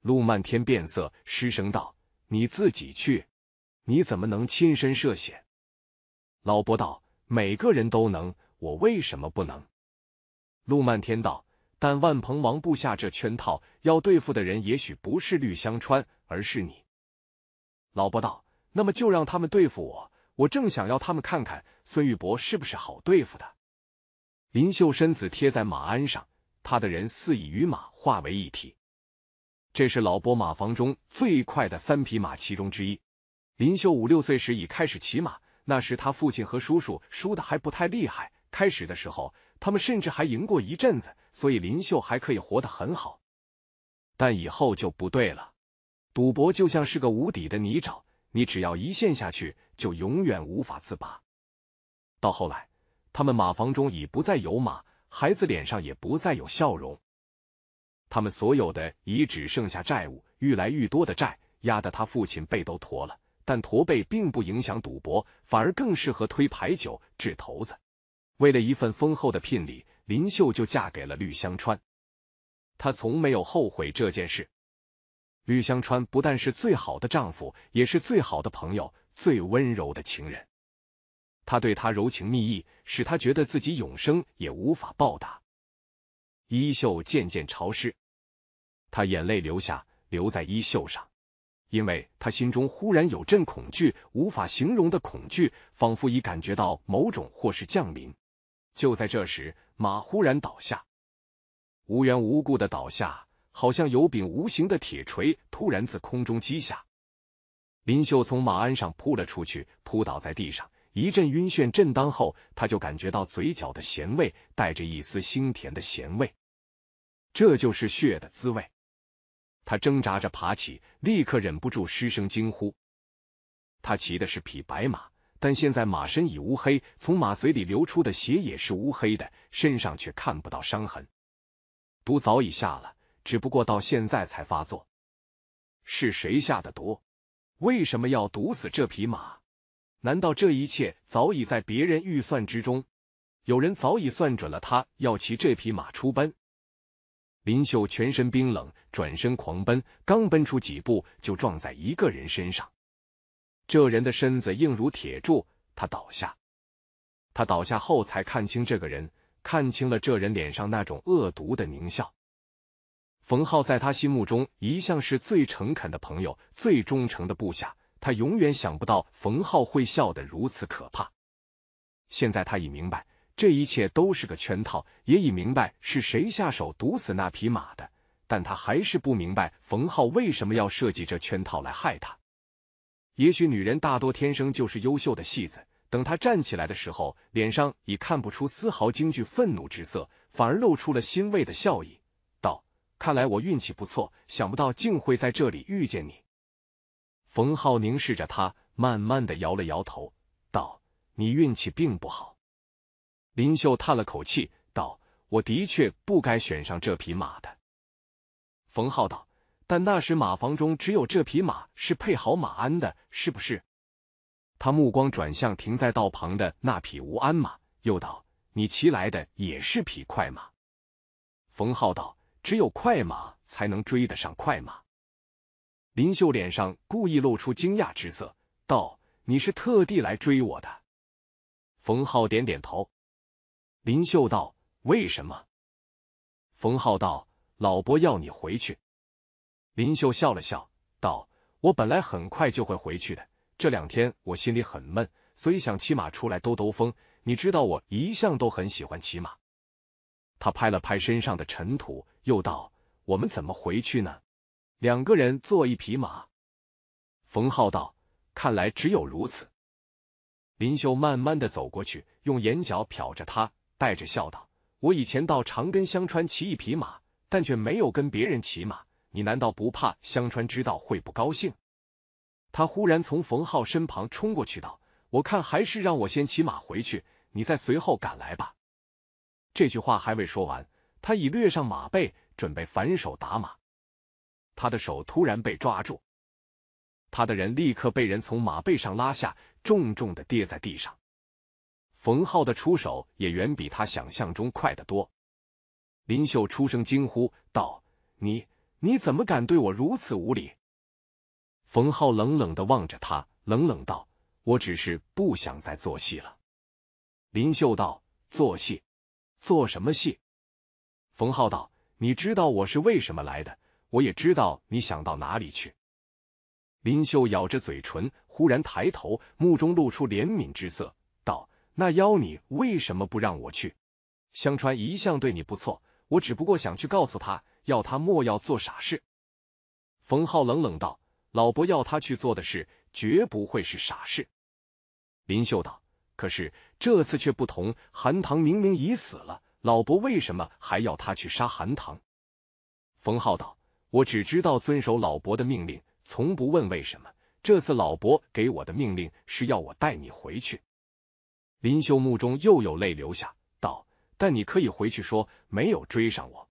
陆漫天变色，失声道：“你自己去？你怎么能亲身涉险？”老伯道：“每个人都能。”我为什么不能？陆漫天道：“但万鹏王布下这圈套，要对付的人也许不是绿香川，而是你。”老伯道：“那么就让他们对付我。我正想要他们看看孙玉伯是不是好对付的。”林秀身子贴在马鞍上，他的人似已与马化为一体。这是老伯马房中最快的三匹马其中之一。林秀五六岁时已开始骑马，那时他父亲和叔叔输的还不太厉害。开始的时候，他们甚至还赢过一阵子，所以林秀还可以活得很好。但以后就不对了。赌博就像是个无底的泥沼，你只要一陷下去，就永远无法自拔。到后来，他们马房中已不再有马，孩子脸上也不再有笑容。他们所有的已只剩下债务，愈来愈多的债压得他父亲背都驼了。但驼背并不影响赌博，反而更适合推牌九、掷骰子。为了一份丰厚的聘礼，林秀就嫁给了绿香川。她从没有后悔这件事。绿香川不但是最好的丈夫，也是最好的朋友，最温柔的情人。他对她柔情蜜意，使她觉得自己永生也无法报答。衣袖渐渐潮湿，她眼泪流下，流在衣袖上，因为她心中忽然有阵恐惧，无法形容的恐惧，仿佛已感觉到某种或是降临。就在这时，马忽然倒下，无缘无故的倒下，好像有柄无形的铁锤突然自空中击下。林秀从马鞍上扑了出去，扑倒在地上，一阵晕眩震荡后，他就感觉到嘴角的咸味，带着一丝腥甜的咸味，这就是血的滋味。他挣扎着爬起，立刻忍不住失声惊呼：他骑的是匹白马。但现在马身已乌黑，从马嘴里流出的血也是乌黑的，身上却看不到伤痕，毒早已下了，只不过到现在才发作。是谁下的毒？为什么要毒死这匹马？难道这一切早已在别人预算之中？有人早已算准了他要骑这匹马出奔。林秀全身冰冷，转身狂奔，刚奔出几步，就撞在一个人身上。这人的身子硬如铁柱，他倒下。他倒下后才看清这个人，看清了这人脸上那种恶毒的狞笑。冯浩在他心目中一向是最诚恳的朋友，最忠诚的部下。他永远想不到冯浩会笑得如此可怕。现在他已明白这一切都是个圈套，也已明白是谁下手毒死那匹马的。但他还是不明白冯浩为什么要设计这圈套来害他。也许女人大多天生就是优秀的戏子。等她站起来的时候，脸上已看不出丝毫惊惧、愤怒之色，反而露出了欣慰的笑意，道：“看来我运气不错，想不到竟会在这里遇见你。”冯浩凝视着她，慢慢的摇了摇头，道：“你运气并不好。”林秀叹了口气，道：“我的确不该选上这匹马的。”冯浩道。但那时马房中只有这匹马是配好马鞍的，是不是？他目光转向停在道旁的那匹无鞍马，又道：“你骑来的也是匹快马。”冯浩道：“只有快马才能追得上快马。”林秀脸上故意露出惊讶之色，道：“你是特地来追我的？”冯浩点点头。林秀道：“为什么？”冯浩道：“老伯要你回去。”林秀笑了笑道：“我本来很快就会回去的，这两天我心里很闷，所以想骑马出来兜兜风。你知道我一向都很喜欢骑马。”他拍了拍身上的尘土，又道：“我们怎么回去呢？”两个人坐一匹马。冯浩道：“看来只有如此。”林秀慢慢的走过去，用眼角瞟着他，带着笑道：“我以前到长根乡川骑一匹马，但却没有跟别人骑马。”你难道不怕香川知道会不高兴？他忽然从冯浩身旁冲过去，道：“我看还是让我先骑马回去，你再随后赶来吧。”这句话还未说完，他已掠上马背，准备反手打马。他的手突然被抓住，他的人立刻被人从马背上拉下，重重的跌在地上。冯浩的出手也远比他想象中快得多。林秀出声惊呼道：“你！”你怎么敢对我如此无礼？冯浩冷冷的望着他，冷冷道：“我只是不想再做戏了。”林秀道：“做戏？做什么戏？”冯浩道：“你知道我是为什么来的，我也知道你想到哪里去。”林秀咬着嘴唇，忽然抬头，目中露出怜悯之色，道：“那妖女为什么不让我去？香川一向对你不错，我只不过想去告诉他。”要他莫要做傻事，冯浩冷冷道：“老伯要他去做的事，绝不会是傻事。”林秀道：“可是这次却不同，韩唐明明已死了，老伯为什么还要他去杀韩唐？”冯浩道：“我只知道遵守老伯的命令，从不问为什么。这次老伯给我的命令是要我带你回去。”林秀目中又有泪流下，道：“但你可以回去说，没有追上我。”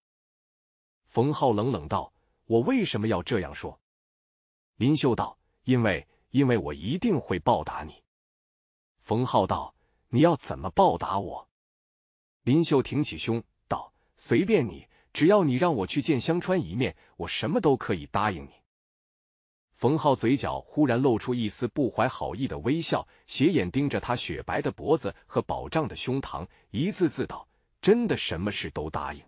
冯浩冷冷道：“我为什么要这样说？”林秀道：“因为，因为我一定会报答你。”冯浩道：“你要怎么报答我？”林秀挺起胸道：“随便你，只要你让我去见香川一面，我什么都可以答应你。”冯浩嘴角忽然露出一丝不怀好意的微笑，斜眼盯着他雪白的脖子和饱胀的胸膛，一字字道：“真的，什么事都答应。”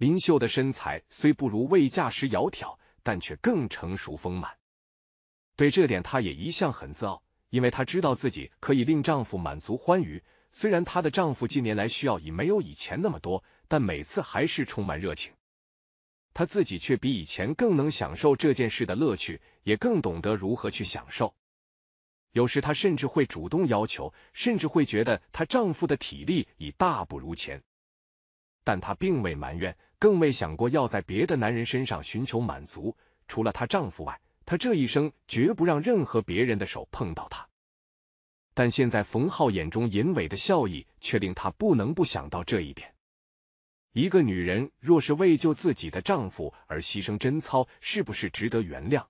林秀的身材虽不如未嫁时窈窕，但却更成熟丰满。对这点，她也一向很自傲，因为她知道自己可以令丈夫满足欢愉。虽然她的丈夫近年来需要已没有以前那么多，但每次还是充满热情。她自己却比以前更能享受这件事的乐趣，也更懂得如何去享受。有时她甚至会主动要求，甚至会觉得她丈夫的体力已大不如前。但她并未埋怨，更未想过要在别的男人身上寻求满足。除了她丈夫外，她这一生绝不让任何别人的手碰到她。但现在，冯浩眼中隐伟的笑意却令她不能不想到这一点：一个女人若是为救自己的丈夫而牺牲贞操，是不是值得原谅？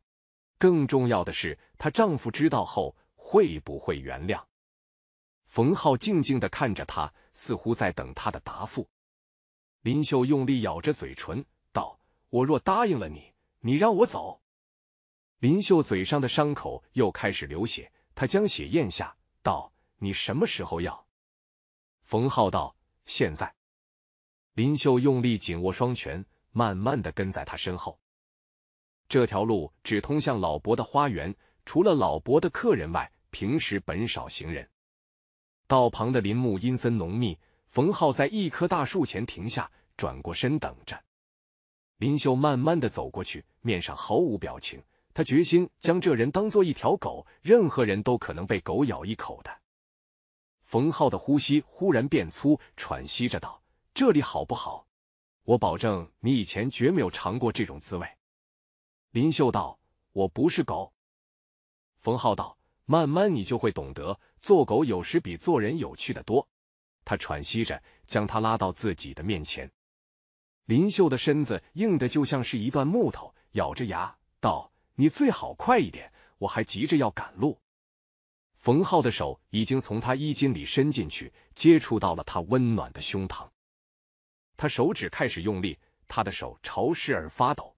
更重要的是，她丈夫知道后会不会原谅？冯浩静静的看着她，似乎在等她的答复。林秀用力咬着嘴唇，道：“我若答应了你，你让我走。”林秀嘴上的伤口又开始流血，她将血咽下，道：“你什么时候要？”冯浩道：“现在。”林秀用力紧握双拳，慢慢的跟在他身后。这条路只通向老伯的花园，除了老伯的客人外，平时本少行人。道旁的林木阴森浓密。冯浩在一棵大树前停下，转过身等着。林秀慢慢的走过去，面上毫无表情。他决心将这人当做一条狗，任何人都可能被狗咬一口的。冯浩的呼吸忽然变粗，喘息着道：“这里好不好？我保证你以前绝没有尝过这种滋味。”林秀道：“我不是狗。”冯浩道：“慢慢你就会懂得，做狗有时比做人有趣的多。”他喘息着，将他拉到自己的面前。林秀的身子硬的就像是一段木头，咬着牙道：“你最好快一点，我还急着要赶路。”冯浩的手已经从他衣襟里伸进去，接触到了他温暖的胸膛。他手指开始用力，他的手潮湿而发抖。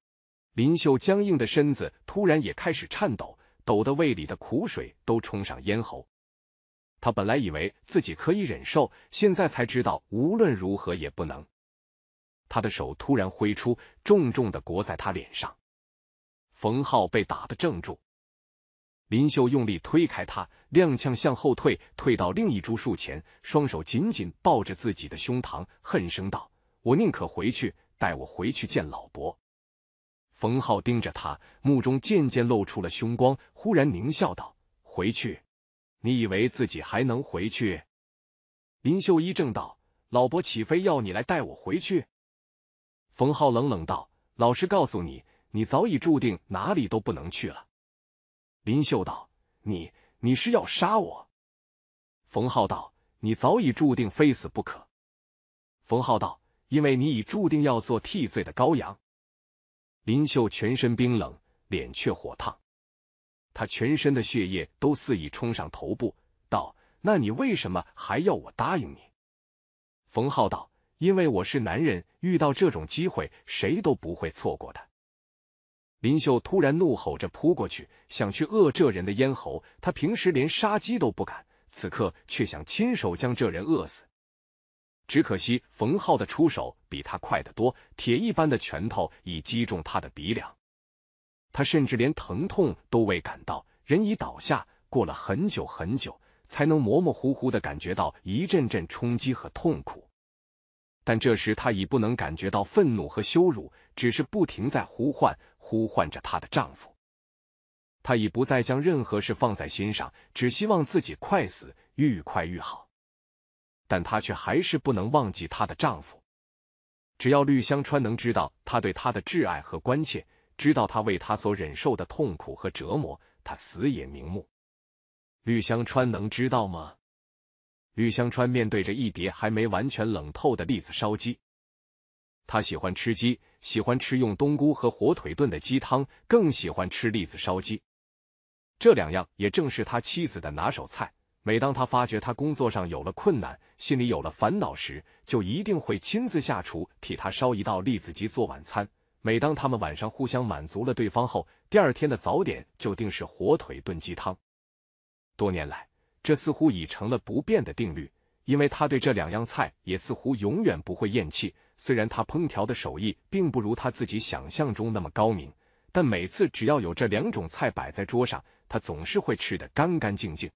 林秀僵硬的身子突然也开始颤抖，抖得胃里的苦水都冲上咽喉。他本来以为自己可以忍受，现在才知道无论如何也不能。他的手突然挥出，重重的裹在他脸上。冯浩被打得怔住，林秀用力推开他，踉跄向后退，退到另一株树前，双手紧紧抱着自己的胸膛，恨声道：“我宁可回去，带我回去见老伯。”冯浩盯着他，目中渐渐露出了凶光，忽然狞笑道：“回去。”你以为自己还能回去？林秀一正道，老伯岂非要你来带我回去？冯浩冷冷道：“老实告诉你，你早已注定哪里都不能去了。”林秀道：“你，你是要杀我？”冯浩道：“你早已注定非死不可。”冯浩道：“因为你已注定要做替罪的羔羊。”林秀全身冰冷，脸却火烫。他全身的血液都肆意冲上头部，道：“那你为什么还要我答应你？”冯浩道：“因为我是男人，遇到这种机会，谁都不会错过的。”林秀突然怒吼着扑过去，想去扼这人的咽喉。他平时连杀鸡都不敢，此刻却想亲手将这人扼死。只可惜冯浩的出手比他快得多，铁一般的拳头已击中他的鼻梁。她甚至连疼痛都未感到，人已倒下。过了很久很久，才能模模糊糊的感觉到一阵阵冲击和痛苦。但这时她已不能感觉到愤怒和羞辱，只是不停在呼唤，呼唤着她的丈夫。她已不再将任何事放在心上，只希望自己快死，愈快愈好。但她却还是不能忘记她的丈夫。只要绿香川能知道她对他的挚爱和关切。知道他为他所忍受的痛苦和折磨，他死也瞑目。吕香川能知道吗？吕香川面对着一碟还没完全冷透的栗子烧鸡，他喜欢吃鸡，喜欢吃用冬菇和火腿炖的鸡汤，更喜欢吃栗子烧鸡。这两样也正是他妻子的拿手菜。每当他发觉他工作上有了困难，心里有了烦恼时，就一定会亲自下厨替他烧一道栗子鸡做晚餐。每当他们晚上互相满足了对方后，第二天的早点就定是火腿炖鸡汤。多年来，这似乎已成了不变的定律，因为他对这两样菜也似乎永远不会厌弃。虽然他烹调的手艺并不如他自己想象中那么高明，但每次只要有这两种菜摆在桌上，他总是会吃得干干净净。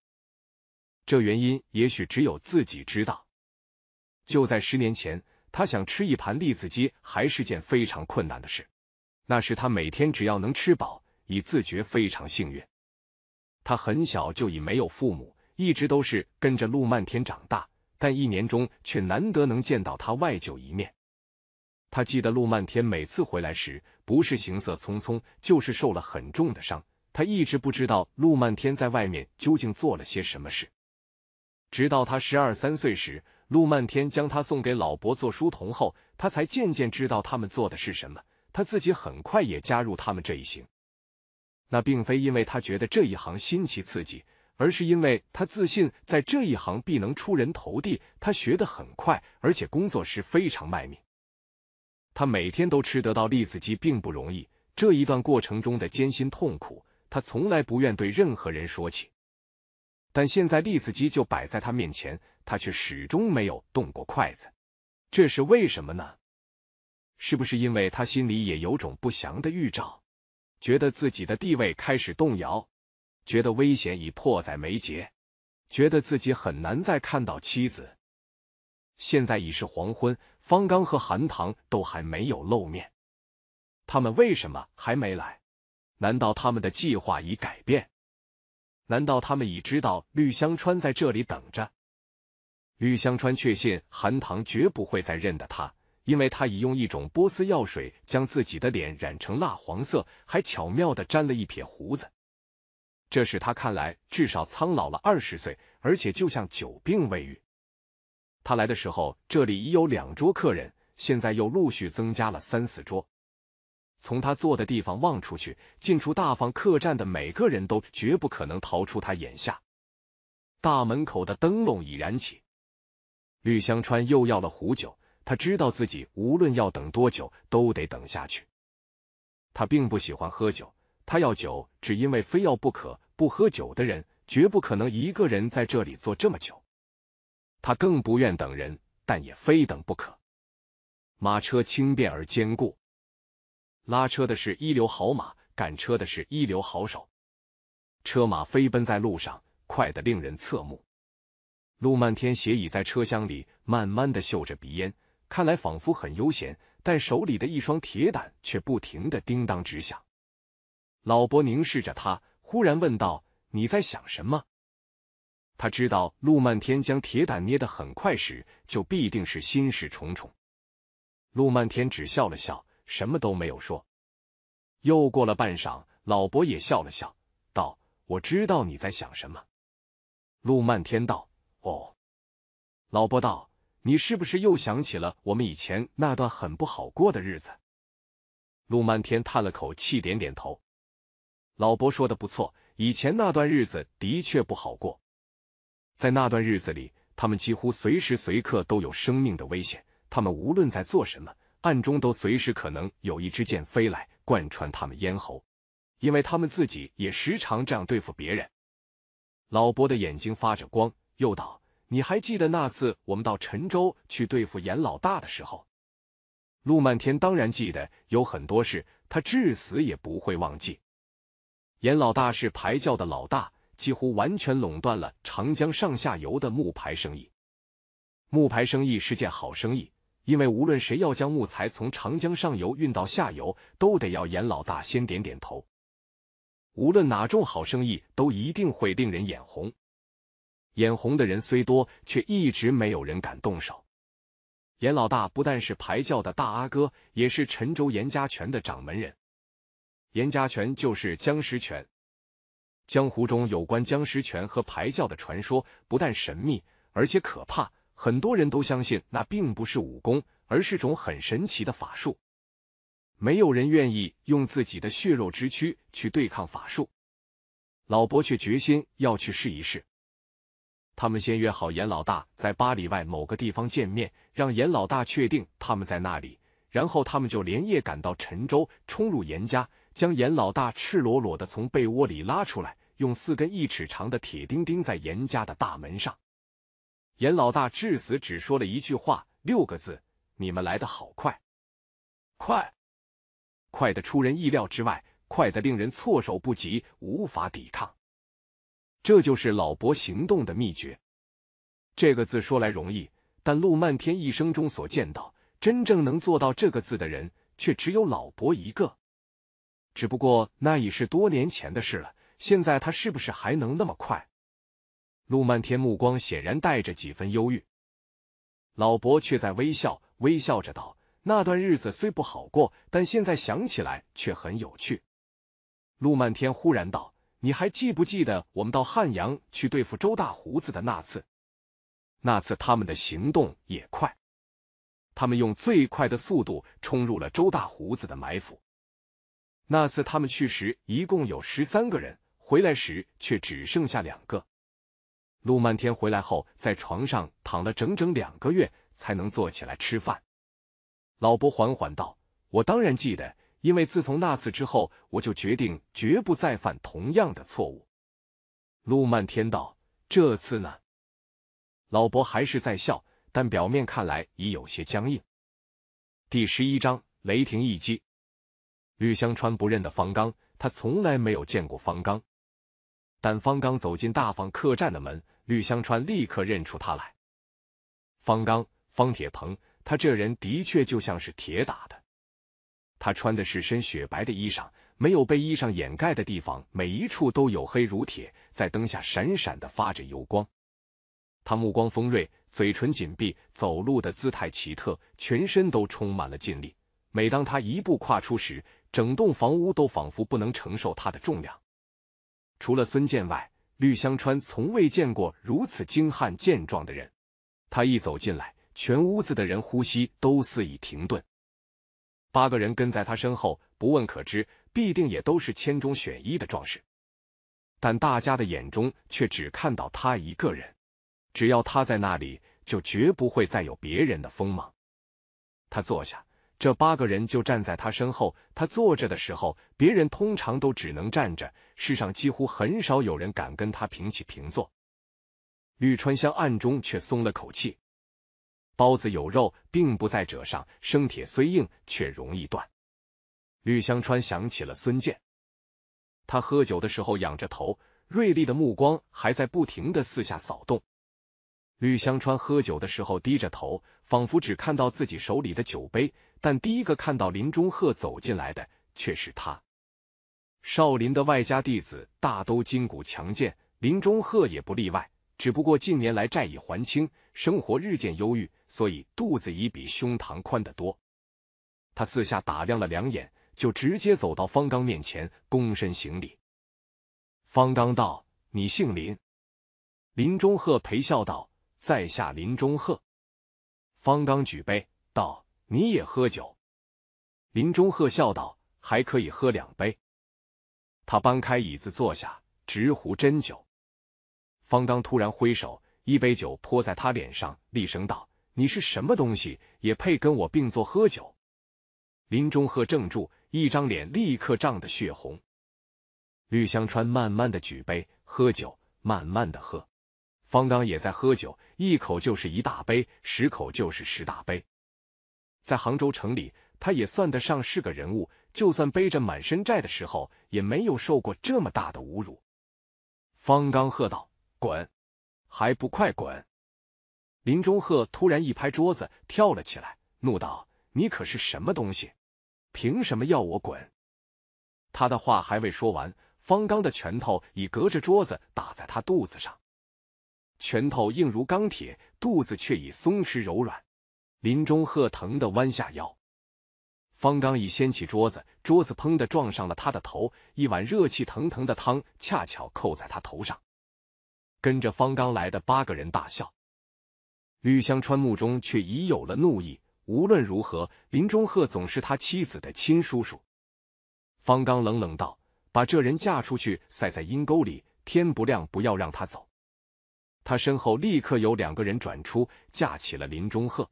这原因也许只有自己知道。就在十年前。他想吃一盘栗子鸡，还是件非常困难的事。那时他每天只要能吃饱，已自觉非常幸运。他很小就已没有父母，一直都是跟着陆漫天长大，但一年中却难得能见到他外舅一面。他记得陆漫天每次回来时，不是行色匆匆，就是受了很重的伤。他一直不知道陆漫天在外面究竟做了些什么事，直到他十二三岁时。陆漫天将他送给老伯做书童后，他才渐渐知道他们做的是什么。他自己很快也加入他们这一行。那并非因为他觉得这一行新奇刺激，而是因为他自信在这一行必能出人头地。他学得很快，而且工作时非常卖命。他每天都吃得到栗子鸡，并不容易。这一段过程中的艰辛痛苦，他从来不愿对任何人说起。但现在栗子鸡就摆在他面前。他却始终没有动过筷子，这是为什么呢？是不是因为他心里也有种不祥的预兆，觉得自己的地位开始动摇，觉得危险已迫在眉睫，觉得自己很难再看到妻子？现在已是黄昏，方刚和韩唐都还没有露面，他们为什么还没来？难道他们的计划已改变？难道他们已知道绿香川在这里等着？吕香川确信韩棠绝不会再认得他，因为他已用一种波斯药水将自己的脸染成蜡黄色，还巧妙的粘了一撇胡子，这使他看来至少苍老了二十岁，而且就像久病未愈。他来的时候，这里已有两桌客人，现在又陆续增加了三四桌。从他坐的地方望出去，进出大房客栈的每个人都绝不可能逃出他眼下。大门口的灯笼已燃起。绿香川又要了壶酒，他知道自己无论要等多久，都得等下去。他并不喜欢喝酒，他要酒只因为非要不可。不喝酒的人，绝不可能一个人在这里坐这么久。他更不愿等人，但也非等不可。马车轻便而坚固，拉车的是一流好马，赶车的是一流好手，车马飞奔在路上，快得令人侧目。陆漫天斜倚在车厢里，慢慢的嗅着鼻烟，看来仿佛很悠闲，但手里的一双铁胆却不停的叮当直响。老伯凝视着他，忽然问道：“你在想什么？”他知道陆漫天将铁胆捏得很快时，就必定是心事重重。陆漫天只笑了笑，什么都没有说。又过了半晌，老伯也笑了笑，道：“我知道你在想什么。”陆漫天道。哦，老伯道：“你是不是又想起了我们以前那段很不好过的日子？”陆漫天叹了口气，点点头。老伯说的不错，以前那段日子的确不好过。在那段日子里，他们几乎随时随刻都有生命的危险。他们无论在做什么，暗中都随时可能有一支箭飞来，贯穿他们咽喉。因为他们自己也时常这样对付别人。老伯的眼睛发着光。又道：“你还记得那次我们到陈州去对付严老大的时候？”陆漫天当然记得，有很多事，他至死也不会忘记。严老大是牌教的老大，几乎完全垄断了长江上下游的木牌生意。木牌生意是件好生意，因为无论谁要将木材从长江上游运到下游，都得要严老大先点点头。无论哪种好生意，都一定会令人眼红。眼红的人虽多，却一直没有人敢动手。严老大不但是牌教的大阿哥，也是陈州严家拳的掌门人。严家拳就是僵尸拳。江湖中有关僵尸拳和牌教的传说，不但神秘，而且可怕。很多人都相信那并不是武功，而是种很神奇的法术。没有人愿意用自己的血肉之躯去对抗法术，老伯却决心要去试一试。他们先约好严老大在八里外某个地方见面，让严老大确定他们在那里，然后他们就连夜赶到陈州，冲入严家，将严老大赤裸裸的从被窝里拉出来，用四根一尺长的铁钉钉在严家的大门上。严老大至死只说了一句话，六个字：“你们来的好快，快，快的出人意料之外，快的令人措手不及，无法抵抗。”这就是老伯行动的秘诀。这个字说来容易，但陆漫天一生中所见到真正能做到这个字的人，却只有老伯一个。只不过那已是多年前的事了。现在他是不是还能那么快？陆漫天目光显然带着几分忧郁，老伯却在微笑，微笑着道：“那段日子虽不好过，但现在想起来却很有趣。”陆漫天忽然道。你还记不记得我们到汉阳去对付周大胡子的那次？那次他们的行动也快，他们用最快的速度冲入了周大胡子的埋伏。那次他们去时一共有十三个人，回来时却只剩下两个。陆漫天回来后在床上躺了整整两个月，才能坐起来吃饭。老伯缓缓道：“我当然记得。”因为自从那次之后，我就决定绝不再犯同样的错误。陆漫天道：“这次呢？”老伯还是在笑，但表面看来已有些僵硬。第十一章雷霆一击。吕香川不认得方刚，他从来没有见过方刚。但方刚走进大方客栈的门，吕香川立刻认出他来。方刚，方铁鹏，他这人的确就像是铁打的。他穿的是身雪白的衣裳，没有被衣裳掩盖的地方，每一处都有黑如铁，在灯下闪闪的发着油光。他目光锋锐，嘴唇紧闭，走路的姿态奇特，全身都充满了劲力。每当他一步跨出时，整栋房屋都仿佛不能承受他的重量。除了孙健外，绿香川从未见过如此精悍健壮的人。他一走进来，全屋子的人呼吸都似已停顿。八个人跟在他身后，不问可知，必定也都是千中选一的壮士。但大家的眼中却只看到他一个人，只要他在那里，就绝不会再有别人的锋芒。他坐下，这八个人就站在他身后。他坐着的时候，别人通常都只能站着。世上几乎很少有人敢跟他平起平坐。绿川香暗中却松了口气。包子有肉，并不在褶上。生铁虽硬，却容易断。吕香川想起了孙健，他喝酒的时候仰着头，锐利的目光还在不停的四下扫动。吕香川喝酒的时候低着头，仿佛只看到自己手里的酒杯。但第一个看到林中鹤走进来的却是他。少林的外家弟子大都筋骨强健，林中鹤也不例外。只不过近年来债已还清。生活日渐忧郁，所以肚子已比胸膛宽得多。他四下打量了两眼，就直接走到方刚面前，躬身行礼。方刚道：“你姓林？”林中鹤陪笑道：“在下林中鹤。”方刚举杯道：“你也喝酒？”林中鹤笑道：“还可以喝两杯。”他搬开椅子坐下，直壶斟酒。方刚突然挥手。一杯酒泼在他脸上，厉声道：“你是什么东西，也配跟我并坐喝酒？”林中鹤怔住，一张脸立刻涨得血红。绿香川慢慢的举杯喝酒，慢慢的喝。方刚也在喝酒，一口就是一大杯，十口就是十大杯。在杭州城里，他也算得上是个人物，就算背着满身债的时候，也没有受过这么大的侮辱。方刚喝道：“滚！”还不快滚！林中鹤突然一拍桌子，跳了起来，怒道：“你可是什么东西？凭什么要我滚？”他的话还未说完，方刚的拳头已隔着桌子打在他肚子上，拳头硬如钢铁，肚子却已松弛柔软。林中鹤疼得弯下腰，方刚已掀起桌子，桌子砰的撞上了他的头，一碗热气腾腾的汤恰巧扣在他头上。跟着方刚来的八个人大笑，吕香川目中却已有了怒意。无论如何，林中鹤总是他妻子的亲叔叔。方刚冷冷道：“把这人嫁出去，塞在阴沟里，天不亮不要让他走。”他身后立刻有两个人转出，架起了林中鹤。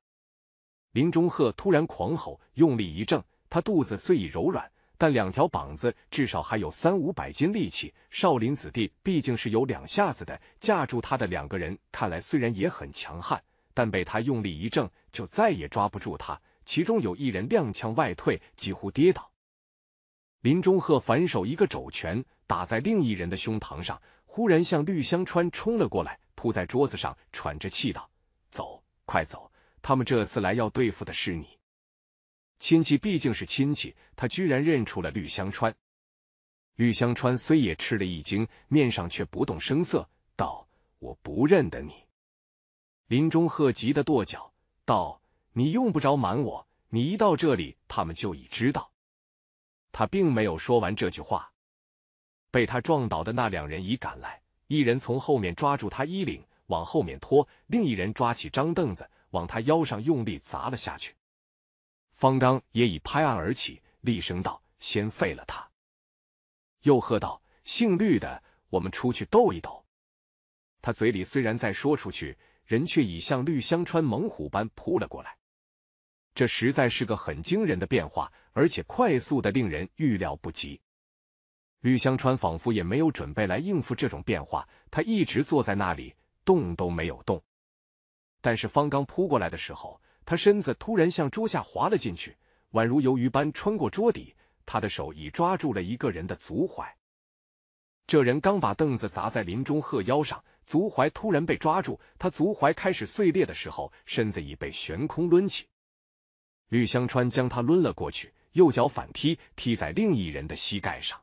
林中鹤突然狂吼，用力一挣，他肚子虽已柔软。但两条膀子至少还有三五百斤力气，少林子弟毕竟是有两下子的。架住他的两个人看来虽然也很强悍，但被他用力一挣，就再也抓不住他。其中有一人踉跄外退，几乎跌倒。林中鹤反手一个肘拳打在另一人的胸膛上，忽然向绿香川冲了过来，扑在桌子上，喘着气道：“走，快走！他们这次来要对付的是你。”亲戚毕竟是亲戚，他居然认出了绿香川。绿香川虽也吃了一惊，面上却不动声色，道：“我不认得你。”林中鹤急得跺脚，道：“你用不着瞒我，你一到这里，他们就已知道。”他并没有说完这句话，被他撞倒的那两人已赶来，一人从后面抓住他衣领往后面拖，另一人抓起张凳子往他腰上用力砸了下去。方刚也已拍案而起，厉声道：“先废了他！”又喝道：“姓绿的，我们出去斗一斗！”他嘴里虽然在说出去，人却已像绿香川猛虎般扑了过来。这实在是个很惊人的变化，而且快速的，令人预料不及。绿香川仿佛也没有准备来应付这种变化，他一直坐在那里，动都没有动。但是方刚扑过来的时候，他身子突然向桌下滑了进去，宛如鱿鱼般穿过桌底。他的手已抓住了一个人的足踝。这人刚把凳子砸在林中鹤腰上，足踝突然被抓住。他足踝开始碎裂的时候，身子已被悬空抡起。吕香川将他抡了过去，右脚反踢，踢在另一人的膝盖上。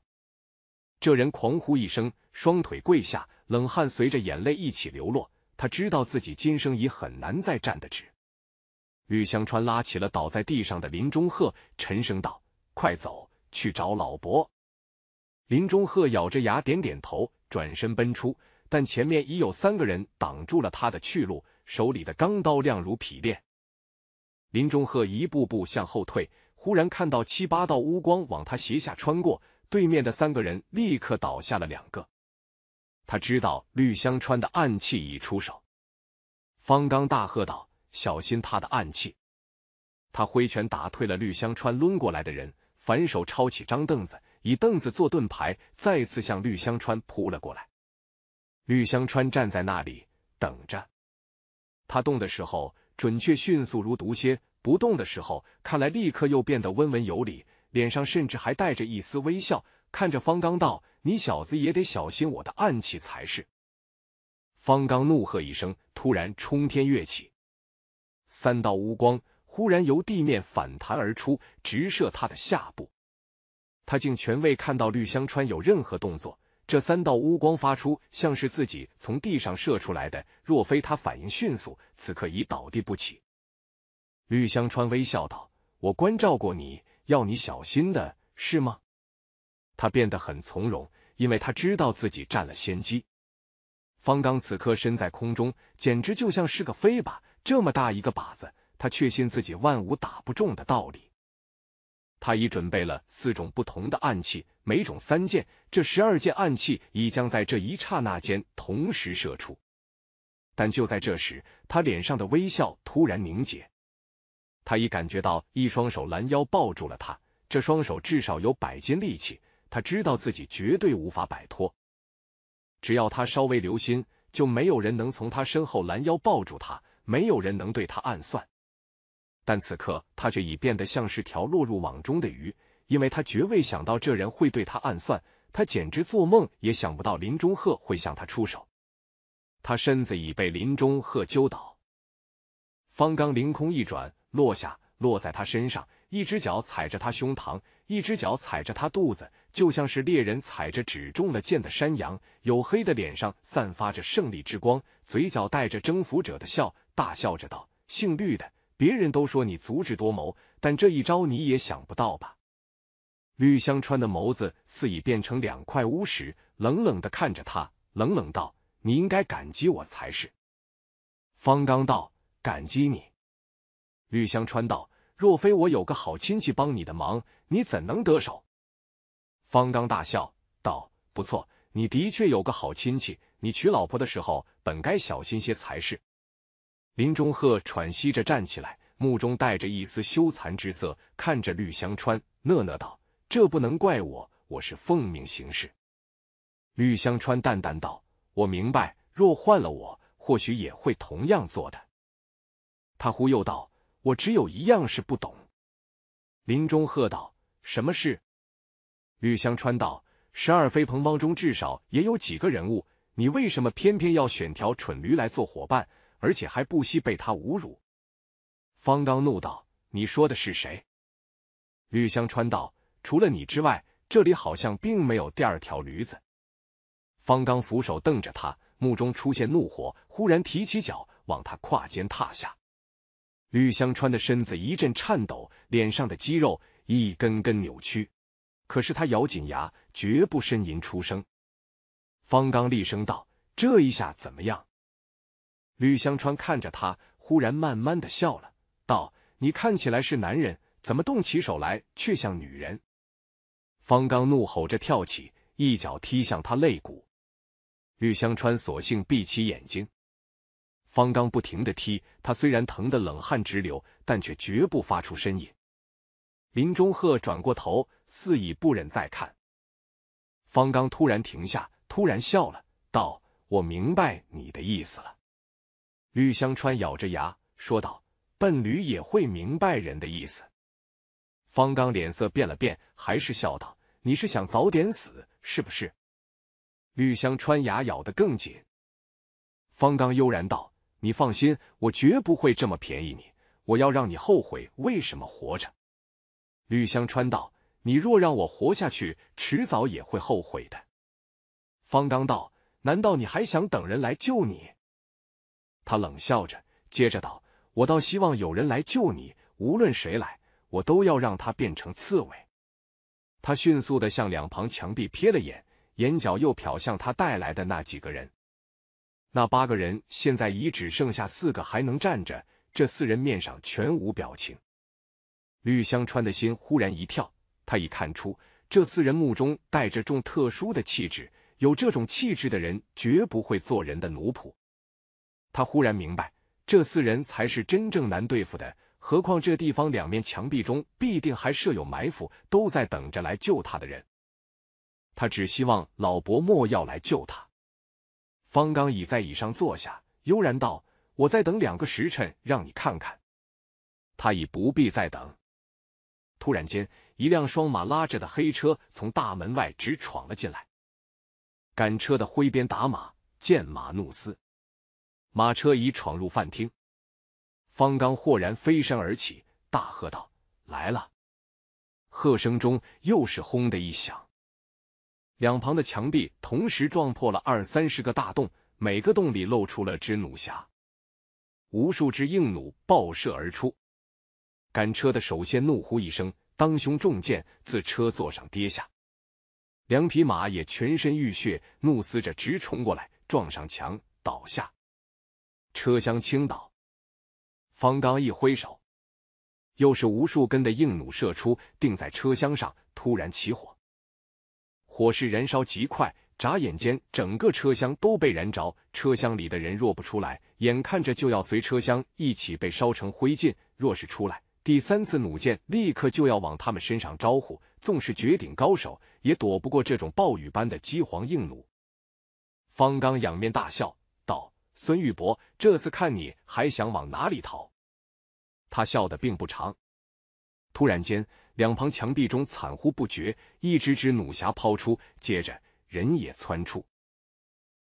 这人狂呼一声，双腿跪下，冷汗随着眼泪一起流落。他知道自己今生已很难再站得直。吕香川拉起了倒在地上的林中鹤，沉声道：“快走，去找老伯。”林中鹤咬着牙，点点头，转身奔出。但前面已有三个人挡住了他的去路，手里的钢刀亮如匹练。林中鹤一步步向后退，忽然看到七八道乌光往他斜下穿过，对面的三个人立刻倒下了两个。他知道吕香川的暗器已出手。方刚大喝道。小心他的暗器！他挥拳打退了绿香川抡过来的人，反手抄起张凳子，以凳子做盾牌，再次向绿香川扑了过来。绿香川站在那里等着，他动的时候准确迅速如毒蝎，不动的时候看来立刻又变得温文有礼，脸上甚至还带着一丝微笑，看着方刚道：“你小子也得小心我的暗器才是。”方刚怒喝一声，突然冲天跃起。三道乌光忽然由地面反弹而出，直射他的下部。他竟全未看到绿香川有任何动作。这三道乌光发出，像是自己从地上射出来的。若非他反应迅速，此刻已倒地不起。绿香川微笑道：“我关照过你，要你小心的是吗？”他变得很从容，因为他知道自己占了先机。方刚此刻身在空中，简直就像是个飞靶。这么大一个靶子，他确信自己万无打不中的道理。他已准备了四种不同的暗器，每种三箭，这十二件暗器已将在这一刹那间同时射出。但就在这时，他脸上的微笑突然凝结。他已感觉到一双手拦腰抱住了他，这双手至少有百斤力气。他知道自己绝对无法摆脱。只要他稍微留心，就没有人能从他身后拦腰抱住他。没有人能对他暗算，但此刻他却已变得像是条落入网中的鱼，因为他绝未想到这人会对他暗算，他简直做梦也想不到林中鹤会向他出手。他身子已被林中鹤揪倒，方刚凌空一转落下，落在他身上，一只脚踩着他胸膛，一只脚踩着他肚子，就像是猎人踩着只中了箭的山羊。黝黑的脸上散发着胜利之光，嘴角带着征服者的笑。大笑着道：“姓绿的，别人都说你足智多谋，但这一招你也想不到吧？”绿香川的眸子似已变成两块乌石，冷冷的看着他，冷冷道：“你应该感激我才是。”方刚道：“感激你。”绿香川道：“若非我有个好亲戚帮你的忙，你怎能得手？”方刚大笑道：“不错，你的确有个好亲戚。你娶老婆的时候，本该小心些才是。”林中鹤喘息着站起来，目中带着一丝羞惭之色，看着绿香川，讷讷道：“这不能怪我，我是奉命行事。”绿香川淡淡道：“我明白，若换了我，或许也会同样做的。”他忽又道：“我只有一样事不懂。”林中鹤道：“什么事？”绿香川道：“十二飞鹏帮中至少也有几个人物，你为什么偏偏要选条蠢驴来做伙伴？”而且还不惜被他侮辱，方刚怒道：“你说的是谁？”吕香川道：“除了你之外，这里好像并没有第二条驴子。”方刚扶手瞪着他，目中出现怒火，忽然提起脚往他胯间踏下。吕香川的身子一阵颤抖，脸上的肌肉一根根扭曲，可是他咬紧牙，绝不呻吟出声。方刚厉声道：“这一下怎么样？”吕香川看着他，忽然慢慢的笑了，道：“你看起来是男人，怎么动起手来却像女人？”方刚怒吼着跳起，一脚踢向他肋骨。吕香川索性闭起眼睛。方刚不停的踢他，虽然疼得冷汗直流，但却绝不发出呻吟。林中鹤转过头，似已不忍再看。方刚突然停下，突然笑了，道：“我明白你的意思了。”吕香川咬着牙说道：“笨驴也会明白人的意思。”方刚脸色变了变，还是笑道：“你是想早点死，是不是？”吕香川牙咬得更紧。方刚悠然道：“你放心，我绝不会这么便宜你，我要让你后悔为什么活着。”吕香川道：“你若让我活下去，迟早也会后悔的。”方刚道：“难道你还想等人来救你？”他冷笑着，接着道：“我倒希望有人来救你，无论谁来，我都要让他变成刺猬。”他迅速的向两旁墙壁瞥了眼，眼角又瞟向他带来的那几个人。那八个人现在已只剩下四个还能站着，这四人面上全无表情。绿香川的心忽然一跳，他已看出这四人目中带着种特殊的气质，有这种气质的人绝不会做人的奴仆。他忽然明白，这四人才是真正难对付的。何况这地方两面墙壁中必定还设有埋伏，都在等着来救他的人。他只希望老伯莫要来救他。方刚已在椅上坐下，悠然道：“我再等两个时辰，让你看看。”他已不必再等。突然间，一辆双马拉着的黑车从大门外直闯了进来，赶车的挥鞭打马，见马怒嘶。马车已闯入饭厅，方刚豁然飞身而起，大喝道：“来了！”喝声中，又是轰的一响，两旁的墙壁同时撞破了二三十个大洞，每个洞里露出了只弩匣，无数只硬弩爆射而出。赶车的首先怒呼一声，当胸中箭，自车座上跌下，两匹马也全身浴血，怒嘶着直冲过来，撞上墙倒下。车厢倾倒，方刚一挥手，又是无数根的硬弩射出，钉在车厢上。突然起火，火势燃烧极快，眨眼间整个车厢都被燃着。车厢里的人若不出来，眼看着就要随车厢一起被烧成灰烬；若是出来，第三次弩箭立刻就要往他们身上招呼。纵是绝顶高手，也躲不过这种暴雨般的饥荒硬弩。方刚仰面大笑。孙玉伯，这次看你还想往哪里逃？他笑的并不长。突然间，两旁墙壁中惨呼不绝，一只只弩匣抛出，接着人也窜出，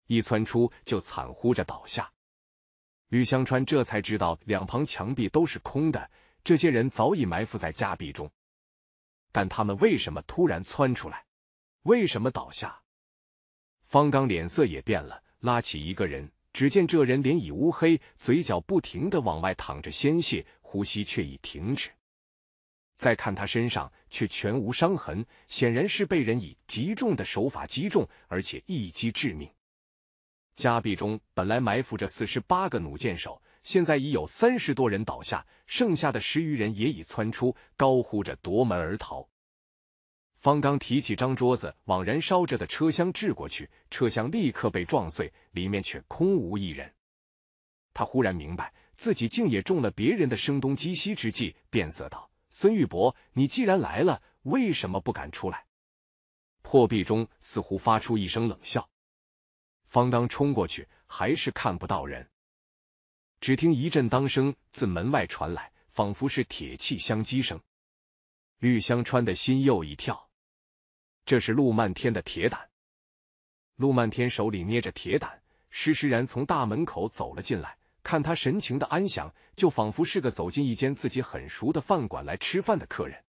一窜出就惨呼着倒下。吕香川这才知道，两旁墙壁都是空的，这些人早已埋伏在夹壁中。但他们为什么突然窜出来？为什么倒下？方刚脸色也变了，拉起一个人。只见这人脸已乌黑，嘴角不停的往外淌着鲜血，呼吸却已停止。再看他身上却全无伤痕，显然是被人以极重的手法击中，而且一击致命。夹壁中本来埋伏着四十八个弩箭手，现在已有三十多人倒下，剩下的十余人也已窜出，高呼着夺门而逃。方刚提起张桌子往燃烧着的车厢掷过去，车厢立刻被撞碎，里面却空无一人。他忽然明白自己竟也中了别人的声东击西之计，变色道：“孙玉伯，你既然来了，为什么不敢出来？”破壁中似乎发出一声冷笑。方刚冲过去，还是看不到人。只听一阵当声自门外传来，仿佛是铁器相击声。绿香川的心又一跳。这是陆漫天的铁胆。陆漫天手里捏着铁胆，施施然从大门口走了进来。看他神情的安详，就仿佛是个走进一间自己很熟的饭馆来吃饭的客人。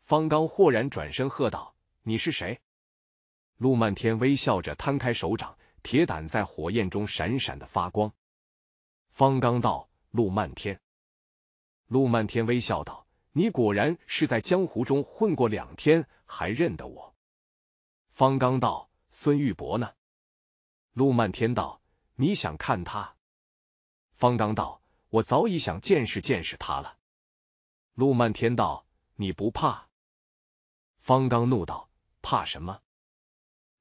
方刚豁然转身喝道：“你是谁？”陆漫天微笑着摊开手掌，铁胆在火焰中闪闪的发光。方刚道：“陆漫天。”陆漫天微笑道：“你果然是在江湖中混过两天。”还认得我？方刚道。孙玉伯呢？陆漫天道。你想看他？方刚道。我早已想见识见识他了。陆漫天道。你不怕？方刚怒道。怕什么？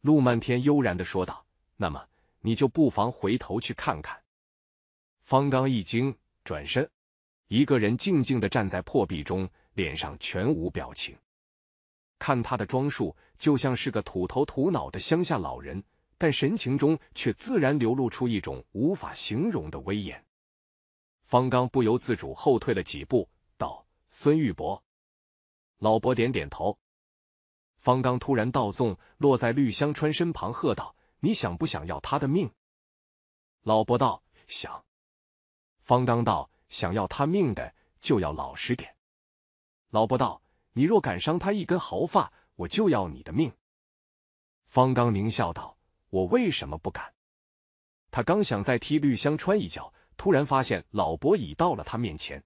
陆漫天悠然的说道。那么你就不妨回头去看看。方刚一惊，转身，一个人静静的站在破壁中，脸上全无表情。看他的装束，就像是个土头土脑的乡下老人，但神情中却自然流露出一种无法形容的威严。方刚不由自主后退了几步，道：“孙玉伯。”老伯点点头。方刚突然倒纵，落在绿香川身旁，喝道：“你想不想要他的命？”老伯道：“想。”方刚道：“想要他命的，就要老实点。”老伯道。你若敢伤他一根毫发，我就要你的命。”方刚狞笑道：“我为什么不敢？”他刚想再踢绿香川一脚，突然发现老伯已到了他面前。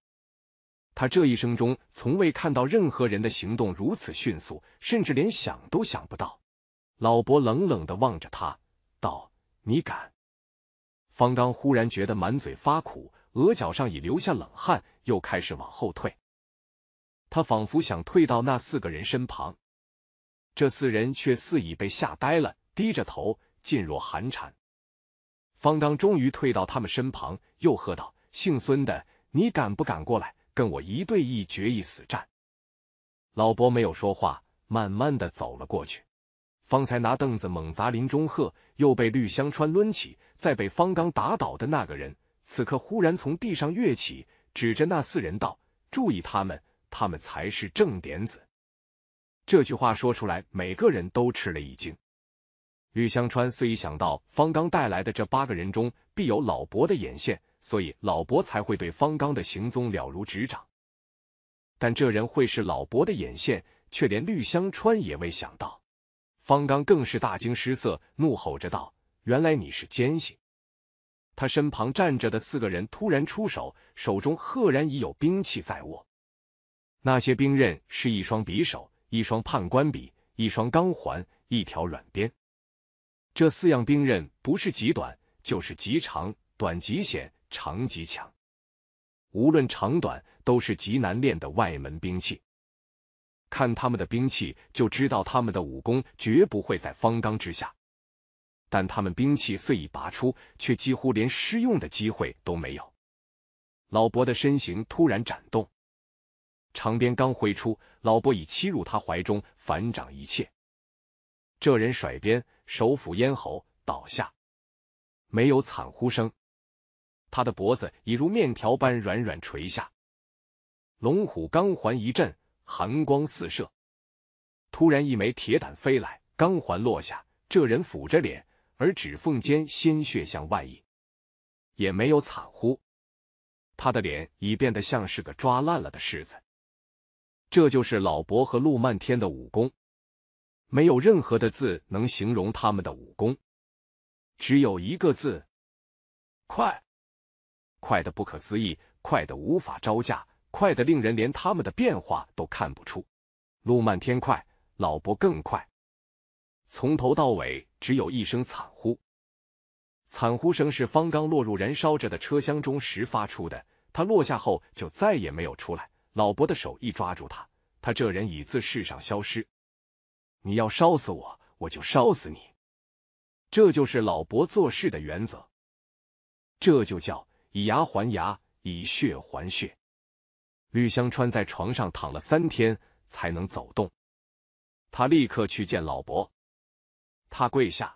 他这一生中从未看到任何人的行动如此迅速，甚至连想都想不到。老伯冷冷的望着他，道：“你敢？”方刚忽然觉得满嘴发苦，额角上已流下冷汗，又开始往后退。他仿佛想退到那四个人身旁，这四人却似已被吓呆了，低着头，噤若寒蝉。方刚终于退到他们身旁，又喝道：“姓孙的，你敢不敢过来，跟我一对一决一死战？”老伯没有说话，慢慢的走了过去。方才拿凳子猛砸林中鹤，又被绿香川抡起，再被方刚打倒的那个人，此刻忽然从地上跃起，指着那四人道：“注意他们！”他们才是正点子。这句话说出来，每个人都吃了一惊。绿香川虽想到方刚带来的这八个人中必有老伯的眼线，所以老伯才会对方刚的行踪了如指掌，但这人会是老伯的眼线，却连绿香川也未想到。方刚更是大惊失色，怒吼着道：“原来你是奸细！”他身旁站着的四个人突然出手，手中赫然已有兵器在握。那些兵刃是一双匕首，一双判官笔，一双钢环，一条软鞭。这四样兵刃不是极短，就是极长，短极险，长极强。无论长短，都是极难练的外门兵器。看他们的兵器，就知道他们的武功绝不会在方刚之下。但他们兵器虽已拔出，却几乎连施用的机会都没有。老伯的身形突然展动。长鞭刚挥出，老伯已欺入他怀中，反掌一切。这人甩鞭，手抚咽喉，倒下，没有惨呼声。他的脖子已如面条般软软垂下。龙虎钢环一震，寒光四射。突然，一枚铁胆飞来，钢环落下。这人抚着脸，而指缝间鲜血向外溢，也没有惨呼。他的脸已变得像是个抓烂了的柿子。这就是老伯和陆漫天的武功，没有任何的字能形容他们的武功，只有一个字：快！快的不可思议，快的无法招架，快的令人连他们的变化都看不出。陆漫天快，老伯更快，从头到尾只有一声惨呼。惨呼声是方刚落入燃烧着的车厢中时发出的，他落下后就再也没有出来。老伯的手一抓住他，他这人已自世上消失。你要烧死我，我就烧死你。这就是老伯做事的原则。这就叫以牙还牙，以血还血。吕香川在床上躺了三天才能走动。他立刻去见老伯。他跪下。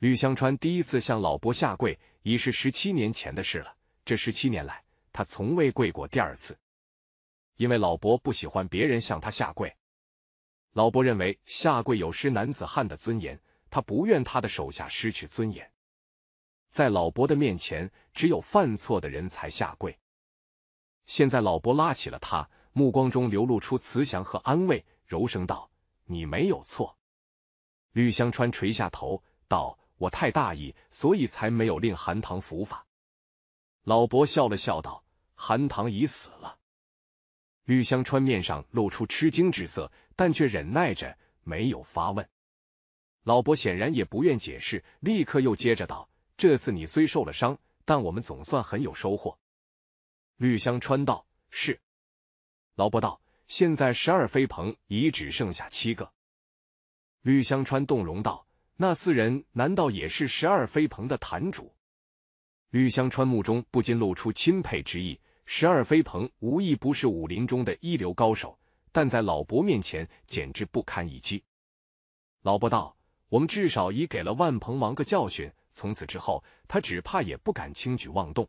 吕香川第一次向老伯下跪，已是十七年前的事了。这十七年来，他从未跪过第二次。因为老伯不喜欢别人向他下跪，老伯认为下跪有失男子汉的尊严，他不愿他的手下失去尊严。在老伯的面前，只有犯错的人才下跪。现在老伯拉起了他，目光中流露出慈祥和安慰，柔声道：“你没有错。”绿香川垂下头道：“我太大意，所以才没有令韩唐伏法。”老伯笑了笑道：“韩唐已死了。”绿香川面上露出吃惊之色，但却忍耐着没有发问。老伯显然也不愿解释，立刻又接着道：“这次你虽受了伤，但我们总算很有收获。”绿香川道：“是。”老伯道：“现在十二飞鹏已只剩下七个。”绿香川动容道：“那四人难道也是十二飞鹏的坛主？”绿香川目中不禁露出钦佩之意。十二飞鹏无一不是武林中的一流高手，但在老伯面前简直不堪一击。老伯道：“我们至少已给了万鹏王个教训，从此之后，他只怕也不敢轻举妄动。”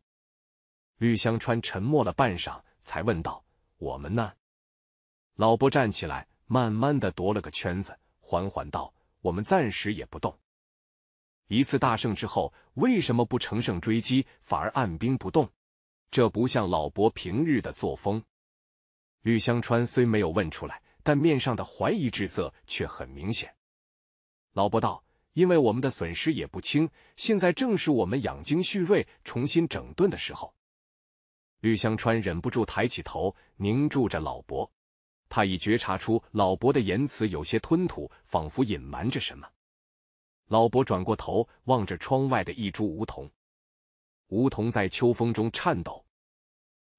绿香川沉默了半晌，才问道：“我们呢？”老伯站起来，慢慢的踱了个圈子，缓缓道：“我们暂时也不动。一次大胜之后，为什么不乘胜追击，反而按兵不动？”这不像老伯平日的作风。吕香川虽没有问出来，但面上的怀疑之色却很明显。老伯道：“因为我们的损失也不轻，现在正是我们养精蓄锐、重新整顿的时候。”吕香川忍不住抬起头，凝住着老伯。他已觉察出老伯的言辞有些吞吐，仿佛隐瞒着什么。老伯转过头，望着窗外的一株梧桐。梧桐在秋风中颤抖，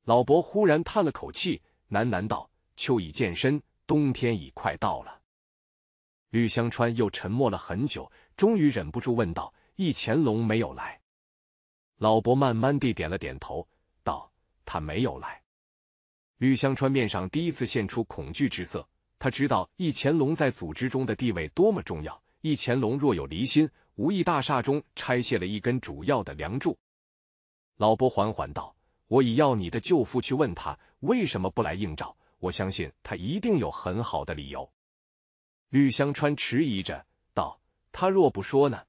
老伯忽然叹了口气，喃喃道：“秋已渐深，冬天已快到了。”绿香川又沉默了很久，终于忍不住问道：“易乾隆没有来？”老伯慢慢地点了点头，道：“他没有来。”绿香川面上第一次现出恐惧之色，他知道易乾隆在组织中的地位多么重要。易乾隆若有离心，无意大厦中拆卸了一根主要的梁柱。老伯缓缓道：“我已要你的舅父去问他为什么不来应召，我相信他一定有很好的理由。”绿香川迟疑着道：“他若不说呢？”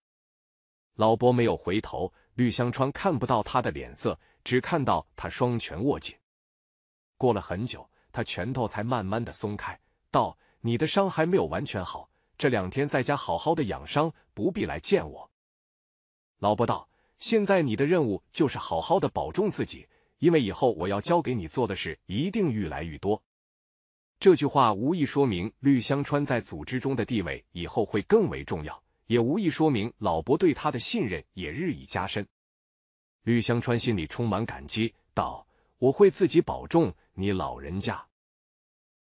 老伯没有回头，绿香川看不到他的脸色，只看到他双拳握紧。过了很久，他拳头才慢慢的松开，道：“你的伤还没有完全好，这两天在家好好的养伤，不必来见我。”老伯道。现在你的任务就是好好的保重自己，因为以后我要交给你做的事一定愈来愈多。这句话无意说明绿香川在组织中的地位以后会更为重要，也无意说明老伯对他的信任也日益加深。绿香川心里充满感激，道：“我会自己保重，你老人家。”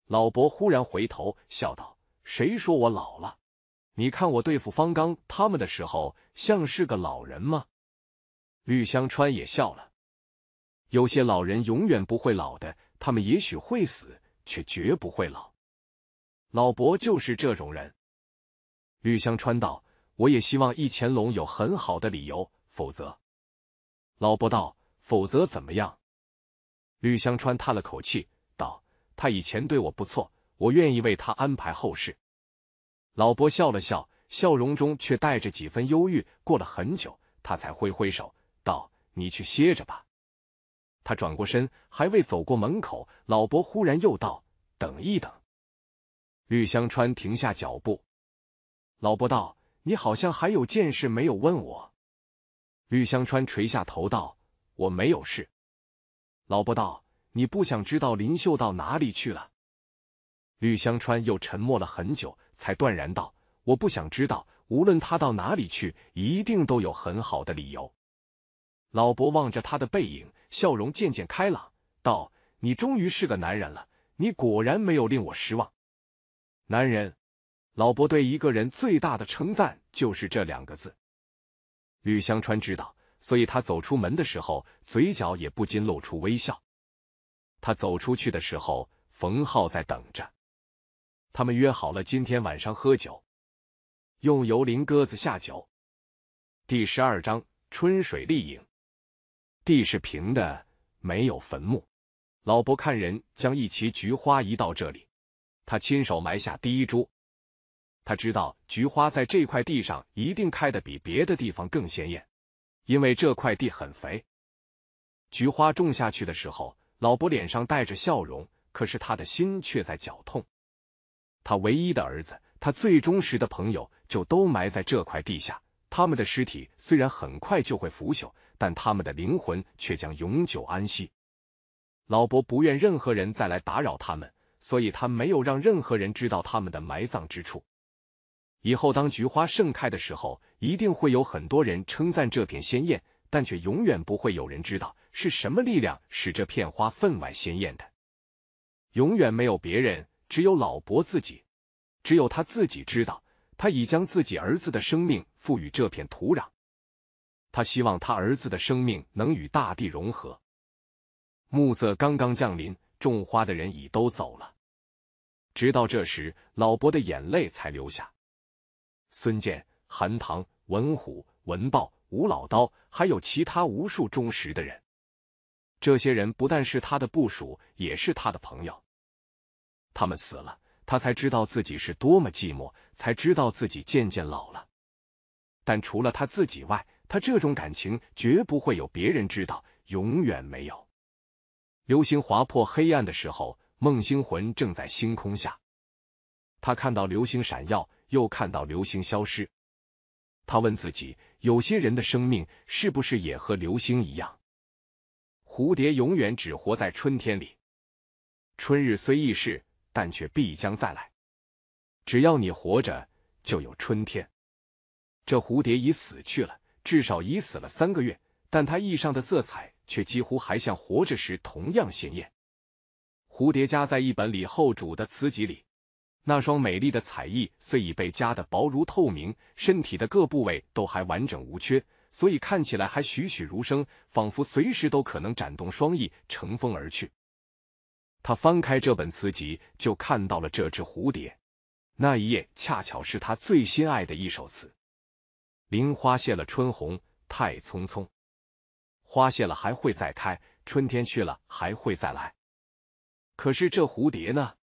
老伯忽然回头，笑道：“谁说我老了？你看我对付方刚他们的时候，像是个老人吗？”绿香川也笑了。有些老人永远不会老的，他们也许会死，却绝不会老。老伯就是这种人。绿香川道：“我也希望易乾隆有很好的理由，否则。”老伯道：“否则怎么样？”绿香川叹了口气道：“他以前对我不错，我愿意为他安排后事。”老伯笑了笑，笑容中却带着几分忧郁。过了很久，他才挥挥手。道：“你去歇着吧。”他转过身，还未走过门口，老伯忽然又道：“等一等。”绿香川停下脚步。老伯道：“你好像还有件事没有问我。”绿香川垂下头道：“我没有事。”老伯道：“你不想知道林秀到哪里去了？”绿香川又沉默了很久，才断然道：“我不想知道。无论他到哪里去，一定都有很好的理由。”老伯望着他的背影，笑容渐渐开朗，道：“你终于是个男人了，你果然没有令我失望。”男人，老伯对一个人最大的称赞就是这两个字。吕香川知道，所以他走出门的时候，嘴角也不禁露出微笑。他走出去的时候，冯浩在等着。他们约好了今天晚上喝酒，用油淋鸽子下酒。第十二章：春水丽影。地是平的，没有坟墓。老伯看人将一齐菊花移到这里，他亲手埋下第一株。他知道菊花在这块地上一定开的比别的地方更鲜艳，因为这块地很肥。菊花种下去的时候，老伯脸上带着笑容，可是他的心却在绞痛。他唯一的儿子，他最忠实的朋友，就都埋在这块地下。他们的尸体虽然很快就会腐朽。但他们的灵魂却将永久安息。老伯不愿任何人再来打扰他们，所以他没有让任何人知道他们的埋葬之处。以后当菊花盛开的时候，一定会有很多人称赞这片鲜艳，但却永远不会有人知道是什么力量使这片花分外鲜艳的。永远没有别人，只有老伯自己，只有他自己知道，他已将自己儿子的生命赋予这片土壤。他希望他儿子的生命能与大地融合。暮色刚刚降临，种花的人已都走了。直到这时，老伯的眼泪才流下。孙健、韩唐、文虎、文豹、吴老刀，还有其他无数忠实的人，这些人不但是他的部署，也是他的朋友。他们死了，他才知道自己是多么寂寞，才知道自己渐渐老了。但除了他自己外，他这种感情绝不会有别人知道，永远没有。流星划破黑暗的时候，孟星魂正在星空下。他看到流星闪耀，又看到流星消失。他问自己：有些人的生命是不是也和流星一样？蝴蝶永远只活在春天里。春日虽易逝，但却必将再来。只要你活着，就有春天。这蝴蝶已死去了。至少已死了三个月，但他翼上的色彩却几乎还像活着时同样鲜艳。蝴蝶夹在一本李后主的词集里，那双美丽的彩翼虽已被夹得薄如透明，身体的各部位都还完整无缺，所以看起来还栩栩如生，仿佛随时都可能展动双翼乘风而去。他翻开这本词集，就看到了这只蝴蝶，那一页恰巧是他最心爱的一首词。林花谢了春红，太匆匆。花谢了还会再开，春天去了还会再来。可是这蝴蝶呢？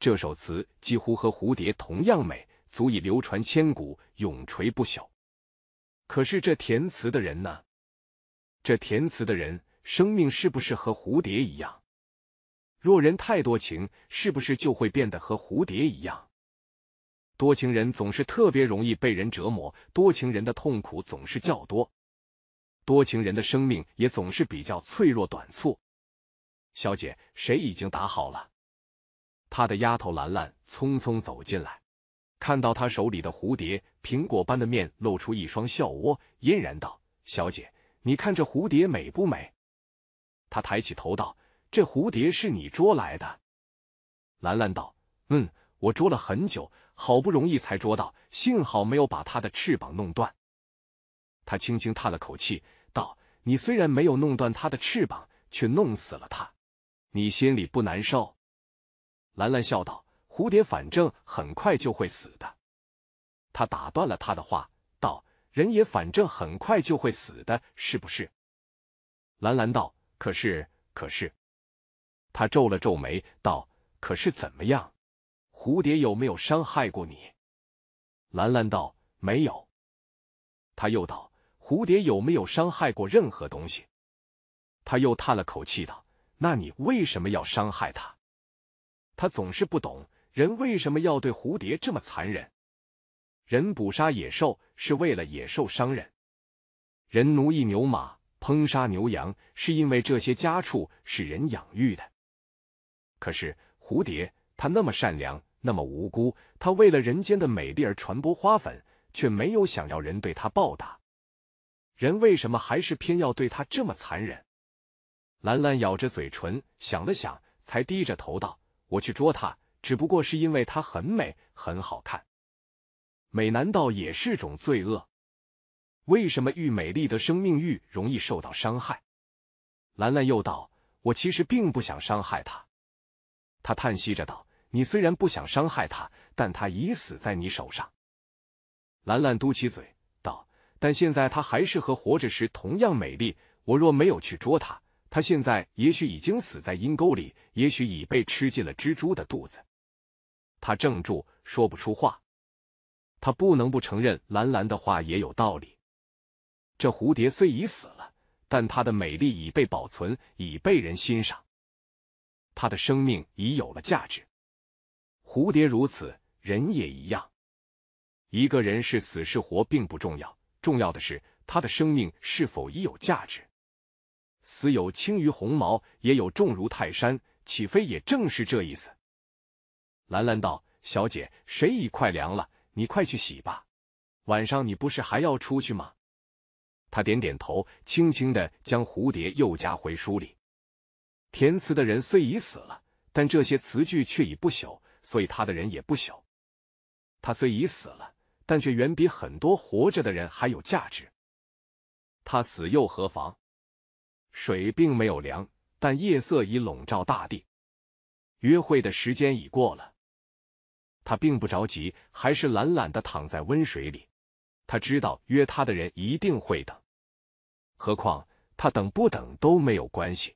这首词几乎和蝴蝶同样美，足以流传千古，永垂不朽。可是这填词的人呢？这填词的人，生命是不是和蝴蝶一样？若人太多情，是不是就会变得和蝴蝶一样？多情人总是特别容易被人折磨，多情人的痛苦总是较多，多情人的生命也总是比较脆弱短促。小姐，谁已经打好了？他的丫头兰兰匆匆走进来，看到他手里的蝴蝶，苹果般的面露出一双笑窝，嫣然道：“小姐，你看这蝴蝶美不美？”她抬起头道：“这蝴蝶是你捉来的。”兰兰道：“嗯，我捉了很久。”好不容易才捉到，幸好没有把它的翅膀弄断。他轻轻叹了口气，道：“你虽然没有弄断它的翅膀，却弄死了它，你心里不难受？”兰兰笑道：“蝴蝶反正很快就会死的。”他打断了他的话，道：“人也反正很快就会死的，是不是？”兰兰道：“可是，可是。”他皱了皱眉，道：“可是怎么样？”蝴蝶有没有伤害过你？兰兰道：“没有。”他又道：“蝴蝶有没有伤害过任何东西？”他又叹了口气道：“那你为什么要伤害它？他总是不懂人为什么要对蝴蝶这么残忍。人捕杀野兽是为了野兽伤人，人奴役牛马烹杀牛羊是因为这些家畜是人养育的。可是蝴蝶，它那么善良。”那么无辜，他为了人间的美丽而传播花粉，却没有想要人对他报答。人为什么还是偏要对他这么残忍？兰兰咬着嘴唇想了想，才低着头道：“我去捉他，只不过是因为它很美，很好看。美难道也是种罪恶？为什么玉美丽的生命欲容易受到伤害？”兰兰又道：“我其实并不想伤害他。”他叹息着道。你虽然不想伤害他，但他已死在你手上。兰兰嘟起嘴道：“但现在他还是和活着时同样美丽。我若没有去捉他，他现在也许已经死在阴沟里，也许已被吃进了蜘蛛的肚子。”他怔住，说不出话。他不能不承认兰兰的话也有道理。这蝴蝶虽已死了，但它的美丽已被保存，已被人欣赏，它的生命已有了价值。蝴蝶如此，人也一样。一个人是死是活并不重要，重要的是他的生命是否已有价值。死有轻于鸿毛，也有重如泰山，岂非也正是这意思？兰兰道：“小姐，水已快凉了，你快去洗吧。晚上你不是还要出去吗？”他点点头，轻轻的将蝴蝶又夹回书里。填词的人虽已死了，但这些词句却已不朽。所以他的人也不小。他虽已死了，但却远比很多活着的人还有价值。他死又何妨？水并没有凉，但夜色已笼罩大地。约会的时间已过了，他并不着急，还是懒懒的躺在温水里。他知道约他的人一定会等，何况他等不等都没有关系。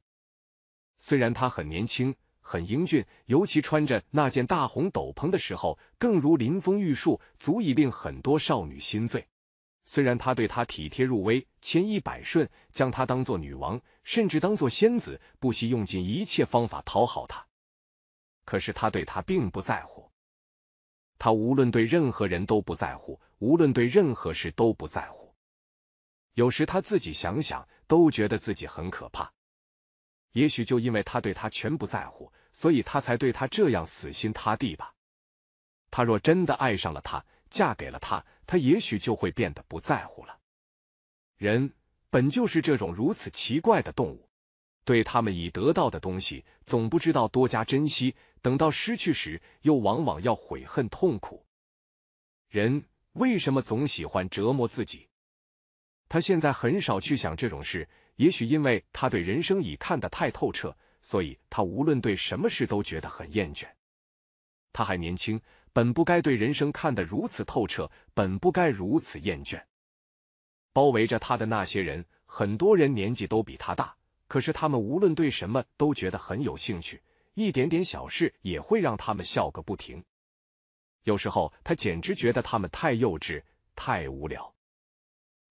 虽然他很年轻。很英俊，尤其穿着那件大红斗篷的时候，更如临风玉树，足以令很多少女心醉。虽然他对她体贴入微，千依百顺，将她当做女王，甚至当做仙子，不惜用尽一切方法讨好她，可是他对他并不在乎。他无论对任何人都不在乎，无论对任何事都不在乎。有时他自己想想，都觉得自己很可怕。也许就因为他对他全不在乎，所以他才对他这样死心塌地吧。他若真的爱上了他，嫁给了他，他也许就会变得不在乎了。人本就是这种如此奇怪的动物，对他们已得到的东西，总不知道多加珍惜；等到失去时，又往往要悔恨痛苦。人为什么总喜欢折磨自己？他现在很少去想这种事。也许因为他对人生已看得太透彻，所以他无论对什么事都觉得很厌倦。他还年轻，本不该对人生看得如此透彻，本不该如此厌倦。包围着他的那些人，很多人年纪都比他大，可是他们无论对什么都觉得很有兴趣，一点点小事也会让他们笑个不停。有时候，他简直觉得他们太幼稚、太无聊。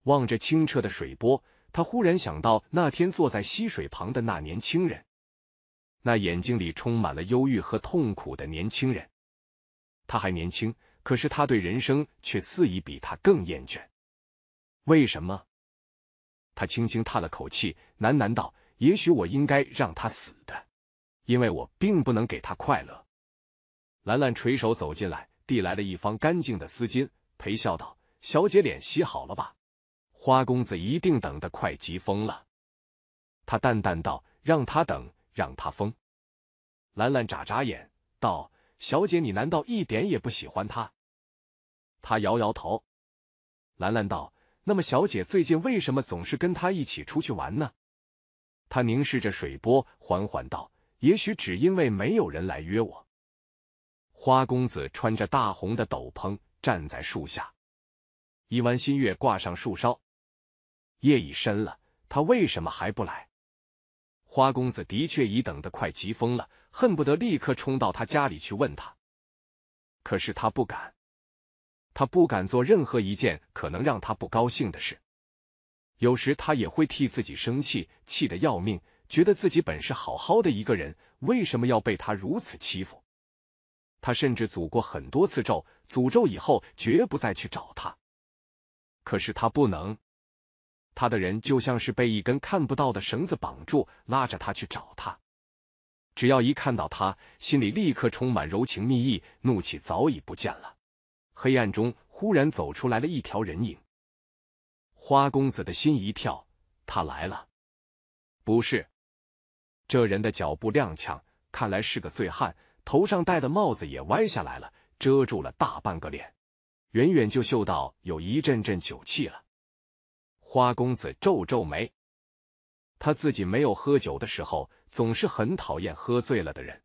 望着清澈的水波。他忽然想到那天坐在溪水旁的那年轻人，那眼睛里充满了忧郁和痛苦的年轻人。他还年轻，可是他对人生却似已比他更厌倦。为什么？他轻轻叹了口气，喃喃道：“也许我应该让他死的，因为我并不能给他快乐。”兰兰垂手走进来，递来了一方干净的丝巾，陪笑道：“小姐，脸洗好了吧？”花公子一定等得快急疯了，他淡淡道：“让他等，让他疯。”兰兰眨眨眼道：“小姐，你难道一点也不喜欢他？”他摇摇头。兰兰道：“那么，小姐最近为什么总是跟他一起出去玩呢？”他凝视着水波，缓缓道：“也许只因为没有人来约我。”花公子穿着大红的斗篷站在树下，一弯新月挂上树梢。夜已深了，他为什么还不来？花公子的确已等得快急疯了，恨不得立刻冲到他家里去问他。可是他不敢，他不敢做任何一件可能让他不高兴的事。有时他也会替自己生气，气得要命，觉得自己本是好好的一个人，为什么要被他如此欺负？他甚至诅过很多次咒，诅咒以后绝不再去找他。可是他不能。他的人就像是被一根看不到的绳子绑住，拉着他去找他。只要一看到他，心里立刻充满柔情蜜意，怒气早已不见了。黑暗中忽然走出来了一条人影，花公子的心一跳，他来了。不是，这人的脚步踉跄，看来是个醉汉，头上戴的帽子也歪下来了，遮住了大半个脸。远远就嗅到有一阵阵酒气了。花公子皱皱眉，他自己没有喝酒的时候，总是很讨厌喝醉了的人；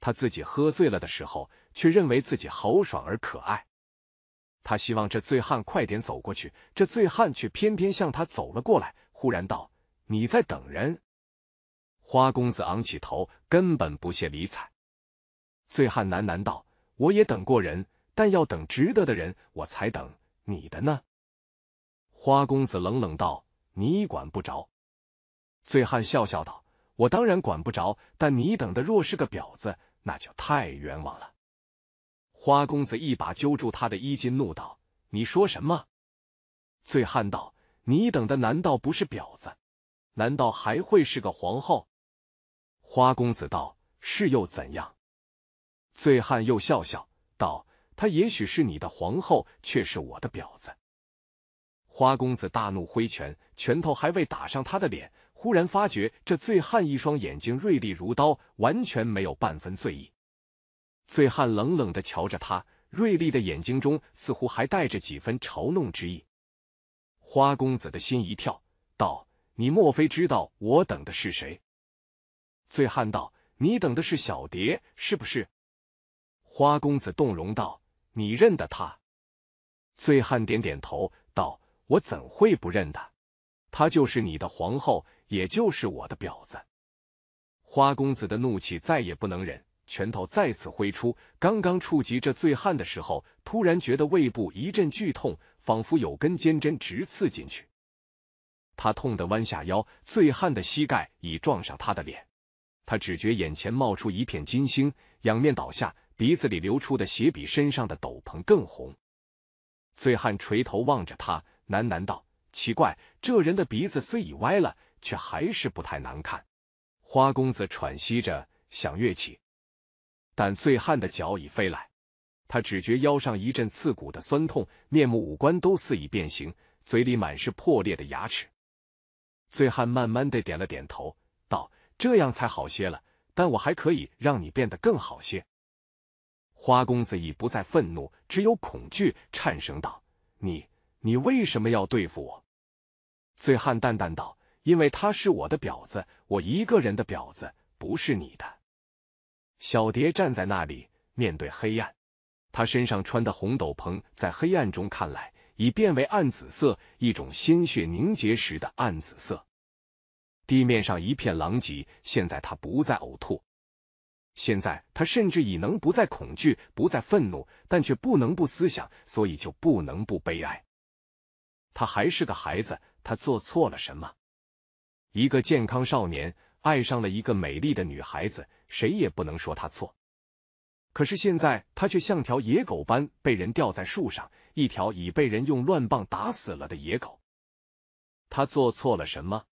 他自己喝醉了的时候，却认为自己豪爽而可爱。他希望这醉汉快点走过去，这醉汉却偏偏向他走了过来。忽然道：“你在等人？”花公子昂起头，根本不屑理睬。醉汉喃喃道：“我也等过人，但要等值得的人，我才等。你的呢？”花公子冷冷道：“你管不着。”醉汉笑笑道：“我当然管不着，但你等的若是个婊子，那就太冤枉了。”花公子一把揪住他的衣襟，怒道：“你说什么？”醉汉道：“你等的难道不是婊子？难道还会是个皇后？”花公子道：“是又怎样？”醉汉又笑笑道：“她也许是你的皇后，却是我的婊子。”花公子大怒，挥拳，拳头还未打上他的脸，忽然发觉这醉汉一双眼睛锐利如刀，完全没有半分醉意。醉汉冷冷的瞧着他，锐利的眼睛中似乎还带着几分嘲弄之意。花公子的心一跳，道：“你莫非知道我等的是谁？”醉汉道：“你等的是小蝶，是不是？”花公子动容道：“你认得他？”醉汉点点头。我怎会不认他？他就是你的皇后，也就是我的婊子。花公子的怒气再也不能忍，拳头再次挥出。刚刚触及这醉汉的时候，突然觉得胃部一阵剧痛，仿佛有根尖针直刺进去。他痛得弯下腰，醉汉的膝盖已撞上他的脸。他只觉眼前冒出一片金星，仰面倒下，鼻子里流出的血比身上的斗篷更红。醉汉垂头望着他。喃喃道：“奇怪，这人的鼻子虽已歪了，却还是不太难看。”花公子喘息着想跃起，但醉汉的脚已飞来。他只觉腰上一阵刺骨的酸痛，面目五官都似已变形，嘴里满是破裂的牙齿。醉汉慢慢的点了点头，道：“这样才好些了，但我还可以让你变得更好些。”花公子已不再愤怒，只有恐惧，颤声道：“你。”你为什么要对付我？醉汉淡淡道：“因为他是我的婊子，我一个人的婊子，不是你的。”小蝶站在那里，面对黑暗，她身上穿的红斗篷在黑暗中看来已变为暗紫色，一种鲜血凝结时的暗紫色。地面上一片狼藉，现在他不再呕吐，现在他甚至已能不再恐惧，不再愤怒，但却不能不思想，所以就不能不悲哀。他还是个孩子，他做错了什么？一个健康少年爱上了一个美丽的女孩子，谁也不能说他错。可是现在他却像条野狗般被人吊在树上，一条已被人用乱棒打死了的野狗。他做错了什么？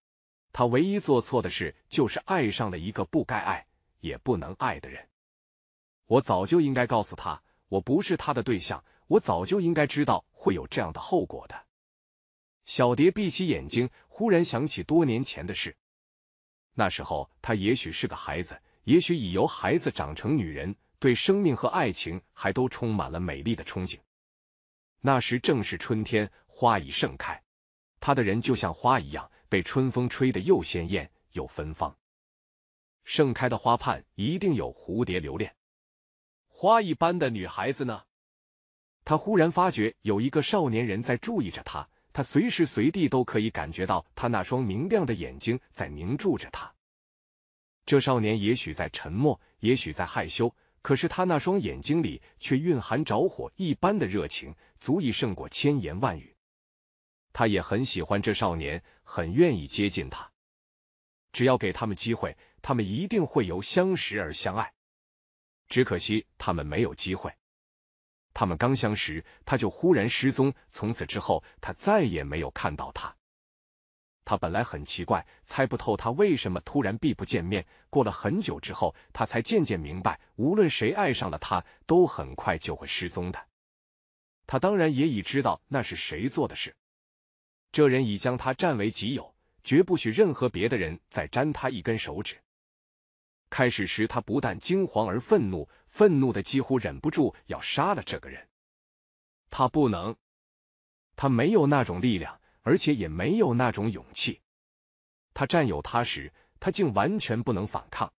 他唯一做错的事就是爱上了一个不该爱、也不能爱的人。我早就应该告诉他，我不是他的对象。我早就应该知道会有这样的后果的。小蝶闭起眼睛，忽然想起多年前的事。那时候，她也许是个孩子，也许已由孩子长成女人，对生命和爱情还都充满了美丽的憧憬。那时正是春天，花已盛开，她的人就像花一样，被春风吹得又鲜艳又芬芳。盛开的花畔一定有蝴蝶留恋，花一般的女孩子呢？她忽然发觉有一个少年人在注意着她。他随时随地都可以感觉到，他那双明亮的眼睛在凝注着他。这少年也许在沉默，也许在害羞，可是他那双眼睛里却蕴含着火一般的热情，足以胜过千言万语。他也很喜欢这少年，很愿意接近他。只要给他们机会，他们一定会由相识而相爱。只可惜他们没有机会。他们刚相识，他就忽然失踪。从此之后，他再也没有看到他。他本来很奇怪，猜不透他为什么突然避不见面。过了很久之后，他才渐渐明白，无论谁爱上了他，都很快就会失踪的。他当然也已知道那是谁做的事。这人已将他占为己有，绝不许任何别的人再沾他一根手指。开始时，他不但惊慌而愤怒，愤怒的几乎忍不住要杀了这个人。他不能，他没有那种力量，而且也没有那种勇气。他占有他时，他竟完全不能反抗。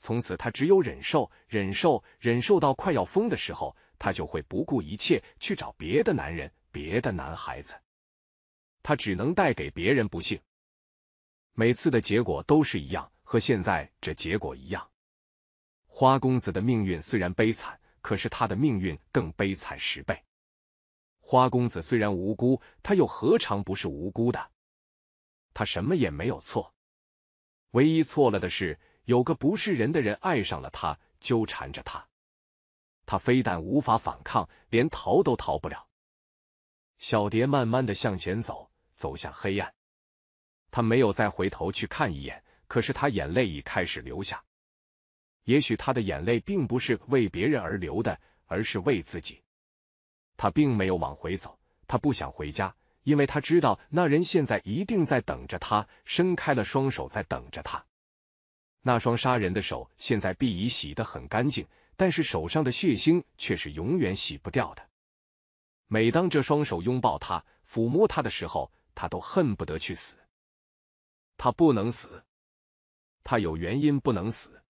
从此，他只有忍受，忍受，忍受到快要疯的时候，他就会不顾一切去找别的男人，别的男孩子。他只能带给别人不幸，每次的结果都是一样。和现在这结果一样，花公子的命运虽然悲惨，可是他的命运更悲惨十倍。花公子虽然无辜，他又何尝不是无辜的？他什么也没有错，唯一错了的是有个不是人的人爱上了他，纠缠着他，他非但无法反抗，连逃都逃不了。小蝶慢慢的向前走，走向黑暗，他没有再回头去看一眼。可是他眼泪已开始流下，也许他的眼泪并不是为别人而流的，而是为自己。他并没有往回走，他不想回家，因为他知道那人现在一定在等着他，伸开了双手在等着他。那双杀人的手现在必已洗得很干净，但是手上的血腥却是永远洗不掉的。每当这双手拥抱他、抚摸他的时候，他都恨不得去死。他不能死。他有原因不能死，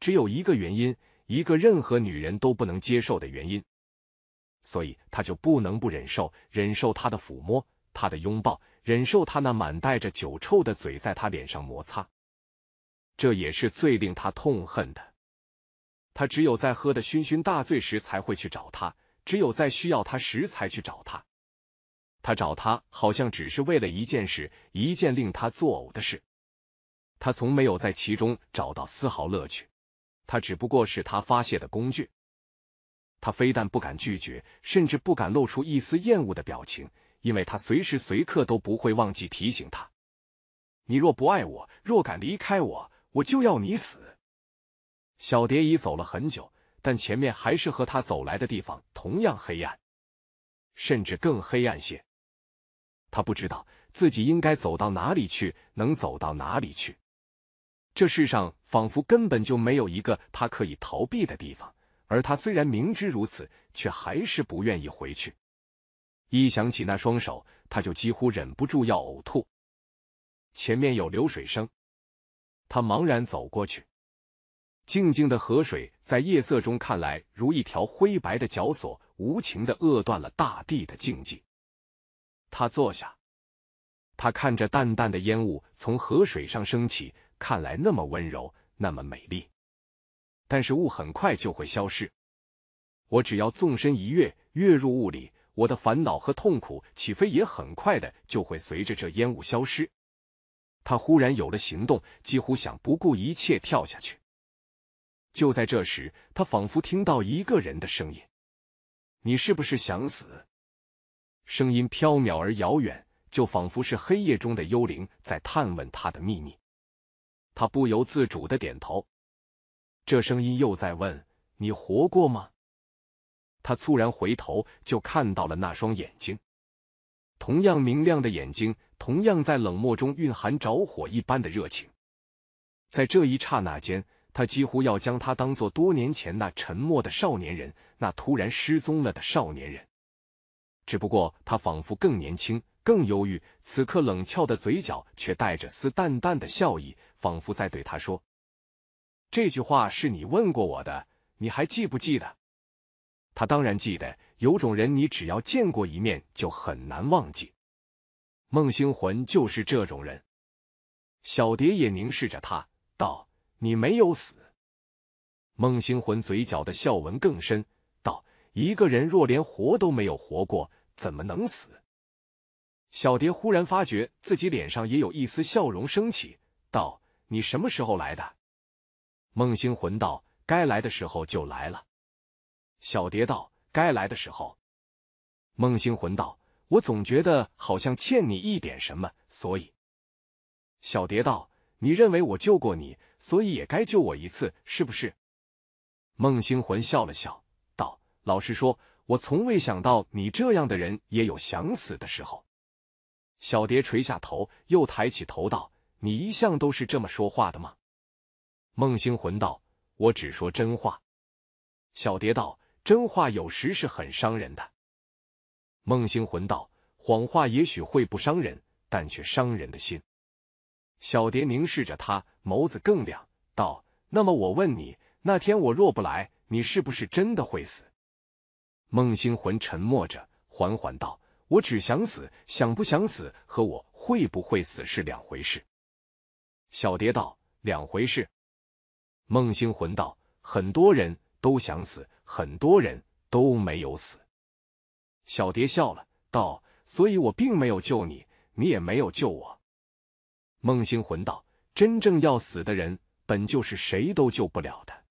只有一个原因，一个任何女人都不能接受的原因，所以他就不能不忍受，忍受他的抚摸，他的拥抱，忍受他那满带着酒臭的嘴在他脸上摩擦，这也是最令他痛恨的。他只有在喝的醺醺大醉时才会去找他，只有在需要他时才去找他。他找他，好像只是为了一件事，一件令他作呕的事。他从没有在其中找到丝毫乐趣，他只不过是他发泄的工具。他非但不敢拒绝，甚至不敢露出一丝厌恶的表情，因为他随时随刻都不会忘记提醒他：你若不爱我，若敢离开我，我就要你死。小蝶已走了很久，但前面还是和他走来的地方同样黑暗，甚至更黑暗些。他不知道自己应该走到哪里去，能走到哪里去。这世上仿佛根本就没有一个他可以逃避的地方，而他虽然明知如此，却还是不愿意回去。一想起那双手，他就几乎忍不住要呕吐。前面有流水声，他茫然走过去。静静的河水在夜色中看来，如一条灰白的绞索，无情的扼断了大地的静寂。他坐下，他看着淡淡的烟雾从河水上升起。看来那么温柔，那么美丽，但是雾很快就会消失。我只要纵身一跃，跃入雾里，我的烦恼和痛苦岂非也很快的就会随着这烟雾消失？他忽然有了行动，几乎想不顾一切跳下去。就在这时，他仿佛听到一个人的声音：“你是不是想死？”声音飘渺而遥远，就仿佛是黑夜中的幽灵在探问他的秘密。他不由自主的点头，这声音又在问：“你活过吗？”他猝然回头，就看到了那双眼睛，同样明亮的眼睛，同样在冷漠中蕴含着火一般的热情。在这一刹那间，他几乎要将他当做多年前那沉默的少年人，那突然失踪了的少年人。只不过他仿佛更年轻，更忧郁。此刻冷峭的嘴角却带着丝淡淡的笑意。仿佛在对他说：“这句话是你问过我的，你还记不记得？”他当然记得。有种人，你只要见过一面就很难忘记。孟星魂就是这种人。小蝶也凝视着他，道：“你没有死。”孟星魂嘴角的笑纹更深，道：“一个人若连活都没有活过，怎么能死？”小蝶忽然发觉自己脸上也有一丝笑容升起，道。你什么时候来的？孟星魂道：“该来的时候就来了。”小蝶道：“该来的时候。”孟星魂道：“我总觉得好像欠你一点什么，所以……”小蝶道：“你认为我救过你，所以也该救我一次，是不是？”孟星魂笑了笑，道：“老实说，我从未想到你这样的人也有想死的时候。”小蝶垂下头，又抬起头道。你一向都是这么说话的吗？孟星魂道：“我只说真话。”小蝶道：“真话有时是很伤人的。”孟星魂道：“谎话也许会不伤人，但却伤人的心。”小蝶凝视着他，眸子更亮，道：“那么我问你，那天我若不来，你是不是真的会死？”孟星魂沉默着，缓缓道：“我只想死，想不想死和我会不会死是两回事。”小蝶道：“两回事。”孟星魂道：“很多人都想死，很多人都没有死。”小蝶笑了，道：“所以我并没有救你，你也没有救我。”孟星魂道：“真正要死的人，本就是谁都救不了的。”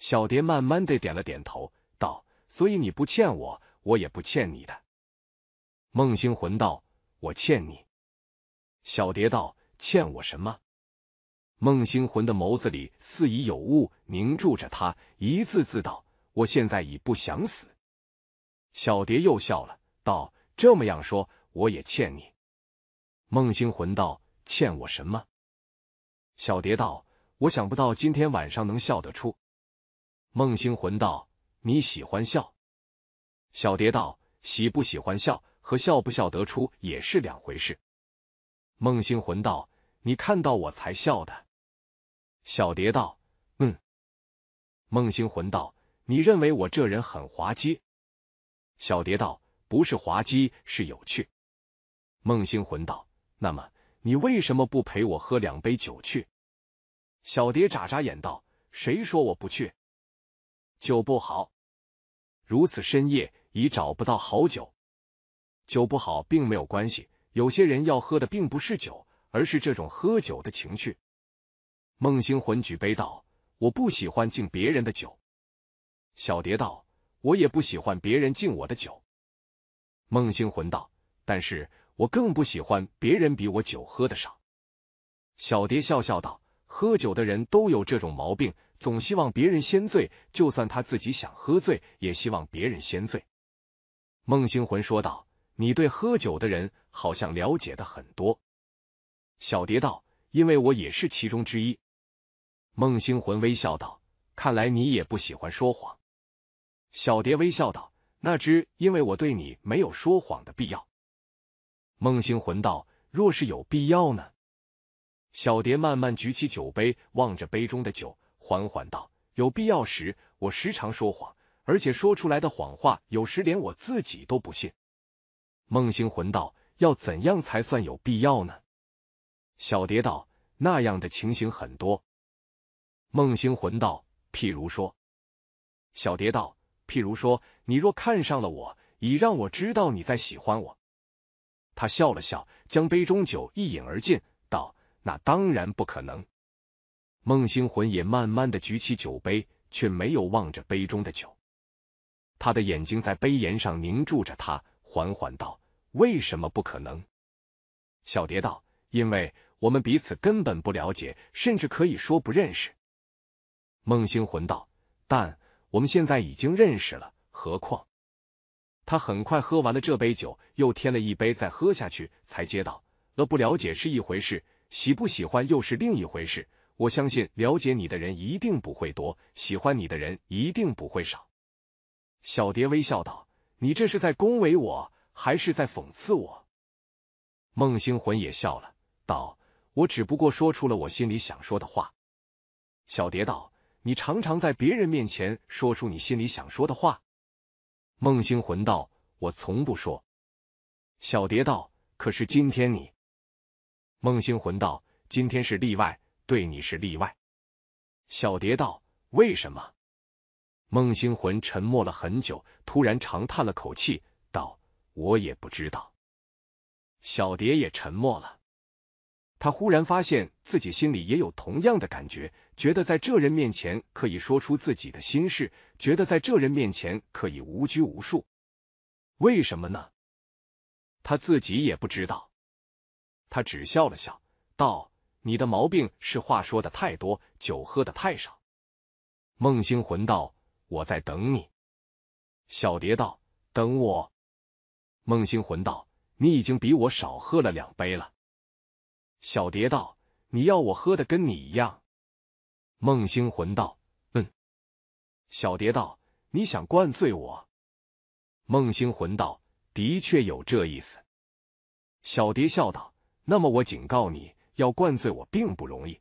小蝶慢慢的点了点头，道：“所以你不欠我，我也不欠你的。”孟星魂道：“我欠你。”小蝶道。欠我什么？孟星魂的眸子里似已有雾，凝住着他，一字字道：“我现在已不想死。”小蝶又笑了，道：“这么样说，我也欠你。”孟星魂道：“欠我什么？”小蝶道：“我想不到今天晚上能笑得出。”孟星魂道：“你喜欢笑？”小蝶道：“喜不喜欢笑和笑不笑得出也是两回事。”孟星魂道。你看到我才笑的，小蝶道：“嗯。”孟星魂道：“你认为我这人很滑稽？”小蝶道：“不是滑稽，是有趣。”孟星魂道：“那么你为什么不陪我喝两杯酒去？”小蝶眨眨眼道：“谁说我不去？酒不好，如此深夜已找不到好酒。酒不好并没有关系，有些人要喝的并不是酒。”而是这种喝酒的情趣。孟星魂举杯道：“我不喜欢敬别人的酒。”小蝶道：“我也不喜欢别人敬我的酒。”孟星魂道：“但是我更不喜欢别人比我酒喝的少。”小蝶笑笑道：“喝酒的人都有这种毛病，总希望别人先醉，就算他自己想喝醉，也希望别人先醉。”孟星魂说道：“你对喝酒的人好像了解的很多。”小蝶道：“因为我也是其中之一。”孟星魂微笑道：“看来你也不喜欢说谎。”小蝶微笑道：“那只因为我对你没有说谎的必要。”孟星魂道：“若是有必要呢？”小蝶慢慢举起酒杯，望着杯中的酒，缓缓道：“有必要时，我时常说谎，而且说出来的谎话，有时连我自己都不信。”孟星魂道：“要怎样才算有必要呢？”小蝶道：“那样的情形很多。”孟星魂道：“譬如说。”小蝶道：“譬如说，你若看上了我，已让我知道你在喜欢我。”他笑了笑，将杯中酒一饮而尽，道：“那当然不可能。”孟星魂也慢慢的举起酒杯，却没有望着杯中的酒，他的眼睛在杯沿上凝住，着他缓缓道：“为什么不可能？”小蝶道：“因为。”我们彼此根本不了解，甚至可以说不认识。孟星魂道：“但我们现在已经认识了，何况……”他很快喝完了这杯酒，又添了一杯，再喝下去，才接道：“了不了解是一回事，喜不喜欢又是另一回事。我相信了解你的人一定不会多，喜欢你的人一定不会少。”小蝶微笑道：“你这是在恭维我，还是在讽刺我？”孟星魂也笑了，道。我只不过说出了我心里想说的话。小蝶道：“你常常在别人面前说出你心里想说的话。”孟星魂道：“我从不说。”小蝶道：“可是今天你。”孟星魂道：“今天是例外，对你是例外。”小蝶道：“为什么？”孟星魂沉默了很久，突然长叹了口气，道：“我也不知道。”小蝶也沉默了。他忽然发现自己心里也有同样的感觉，觉得在这人面前可以说出自己的心事，觉得在这人面前可以无拘无束。为什么呢？他自己也不知道。他只笑了笑道：“你的毛病是话说的太多，酒喝的太少。”孟星魂道：“我在等你。”小蝶道：“等我。”孟星魂道：“你已经比我少喝了两杯了。”小蝶道：“你要我喝的跟你一样。”孟星魂道：“嗯。”小蝶道：“你想灌醉我？”孟星魂道：“的确有这意思。”小蝶笑道：“那么我警告你，要灌醉我并不容易。”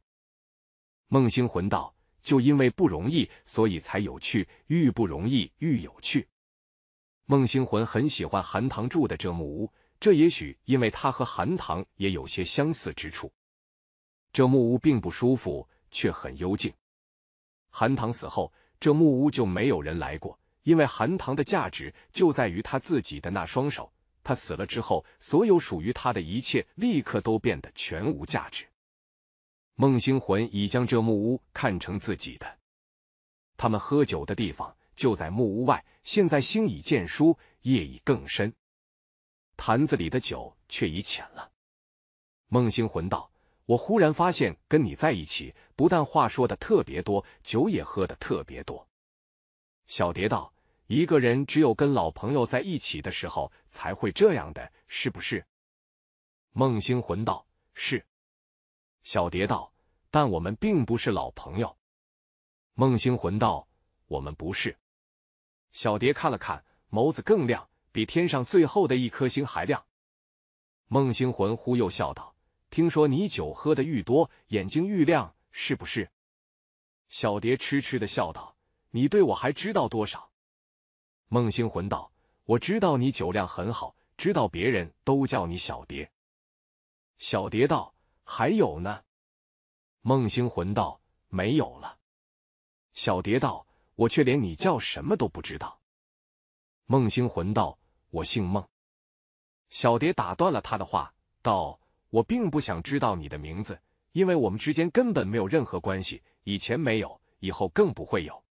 孟星魂道：“就因为不容易，所以才有趣，愈不容易愈有趣。”孟星魂很喜欢韩棠住的这木屋。这也许因为他和韩唐也有些相似之处。这木屋并不舒服，却很幽静。韩唐死后，这木屋就没有人来过，因为韩唐的价值就在于他自己的那双手。他死了之后，所有属于他的一切立刻都变得全无价值。孟星魂已将这木屋看成自己的。他们喝酒的地方就在木屋外。现在星已渐疏，夜已更深。坛子里的酒却已浅了。孟星魂道：“我忽然发现跟你在一起，不但话说的特别多，酒也喝的特别多。”小蝶道：“一个人只有跟老朋友在一起的时候才会这样的，是不是？”孟星魂道：“是。”小蝶道：“但我们并不是老朋友。”孟星魂道：“我们不是。”小蝶看了看，眸子更亮。比天上最后的一颗星还亮，孟星魂忽又笑道：“听说你酒喝的愈多，眼睛愈亮，是不是？”小蝶痴痴的笑道：“你对我还知道多少？”孟星魂道：“我知道你酒量很好，知道别人都叫你小蝶。”小蝶道：“还有呢？”孟星魂道：“没有了。”小蝶道：“我却连你叫什么都不知道。”孟星魂道。我姓孟，小蝶打断了他的话，道：“我并不想知道你的名字，因为我们之间根本没有任何关系，以前没有，以后更不会有。”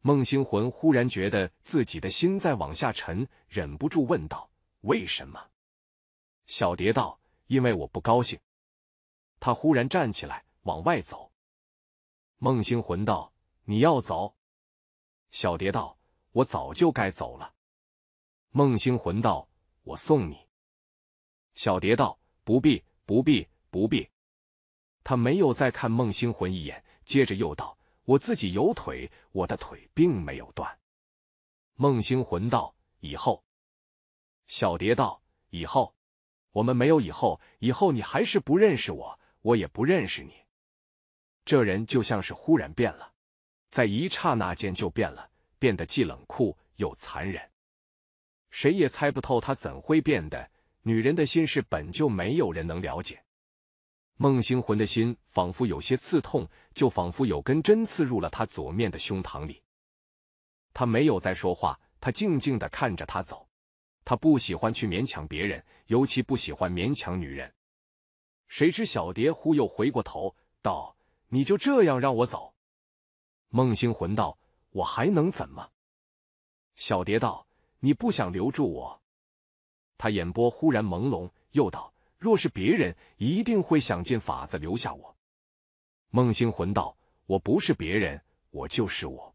孟星魂忽然觉得自己的心在往下沉，忍不住问道：“为什么？”小蝶道：“因为我不高兴。”他忽然站起来往外走。孟星魂道：“你要走？”小蝶道：“我早就该走了。”孟星魂道：“我送你。”小蝶道：“不必，不必，不必。”他没有再看孟星魂一眼，接着又道：“我自己有腿，我的腿并没有断。”孟星魂道：“以后。”小蝶道：“以后，我们没有以后，以后你还是不认识我，我也不认识你。”这人就像是忽然变了，在一刹那间就变了，变得既冷酷又残忍。谁也猜不透他怎会变的。女人的心事本就没有人能了解。孟星魂的心仿佛有些刺痛，就仿佛有根针刺入了他左面的胸膛里。他没有再说话，他静静的看着他走。他不喜欢去勉强别人，尤其不喜欢勉强女人。谁知小蝶忽又回过头道：“你就这样让我走？”孟星魂道：“我还能怎么？”小蝶道。你不想留住我？他眼波忽然朦胧，又道：“若是别人，一定会想尽法子留下我。”孟星魂道：“我不是别人，我就是我。”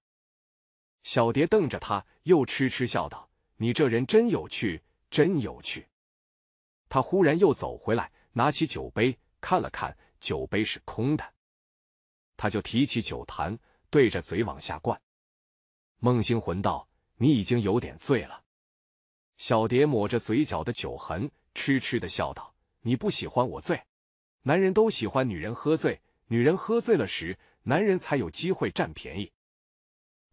小蝶瞪着他，又痴痴笑道：“你这人真有趣，真有趣。”他忽然又走回来，拿起酒杯看了看，酒杯是空的，他就提起酒坛，对着嘴往下灌。孟星魂道。你已经有点醉了，小蝶抹着嘴角的酒痕，痴痴的笑道：“你不喜欢我醉，男人都喜欢女人喝醉，女人喝醉了时，男人才有机会占便宜。”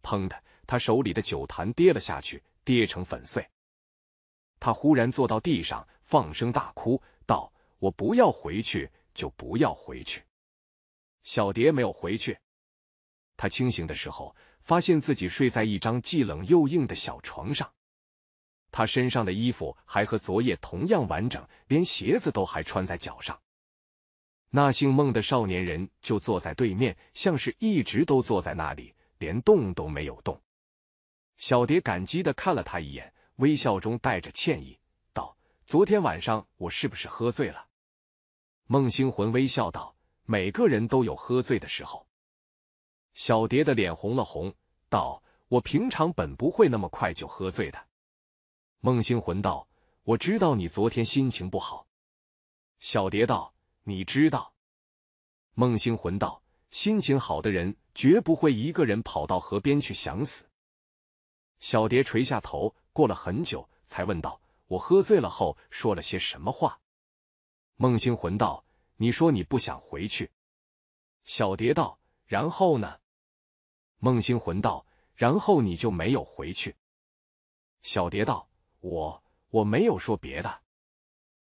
砰的，他手里的酒坛跌了下去，跌成粉碎。他忽然坐到地上，放声大哭道：“我不要回去，就不要回去。”小蝶没有回去。他清醒的时候。发现自己睡在一张既冷又硬的小床上，他身上的衣服还和昨夜同样完整，连鞋子都还穿在脚上。那姓孟的少年人就坐在对面，像是一直都坐在那里，连动都没有动。小蝶感激的看了他一眼，微笑中带着歉意道：“昨天晚上我是不是喝醉了？”孟星魂微笑道：“每个人都有喝醉的时候。”小蝶的脸红了红，道：“我平常本不会那么快就喝醉的。”孟星魂道：“我知道你昨天心情不好。”小蝶道：“你知道？”孟星魂道：“心情好的人绝不会一个人跑到河边去想死。”小蝶垂下头，过了很久才问道：“我喝醉了后说了些什么话？”孟星魂道：“你说你不想回去。”小蝶道：“然后呢？”孟星魂道：“然后你就没有回去。”小蝶道：“我我没有说别的。”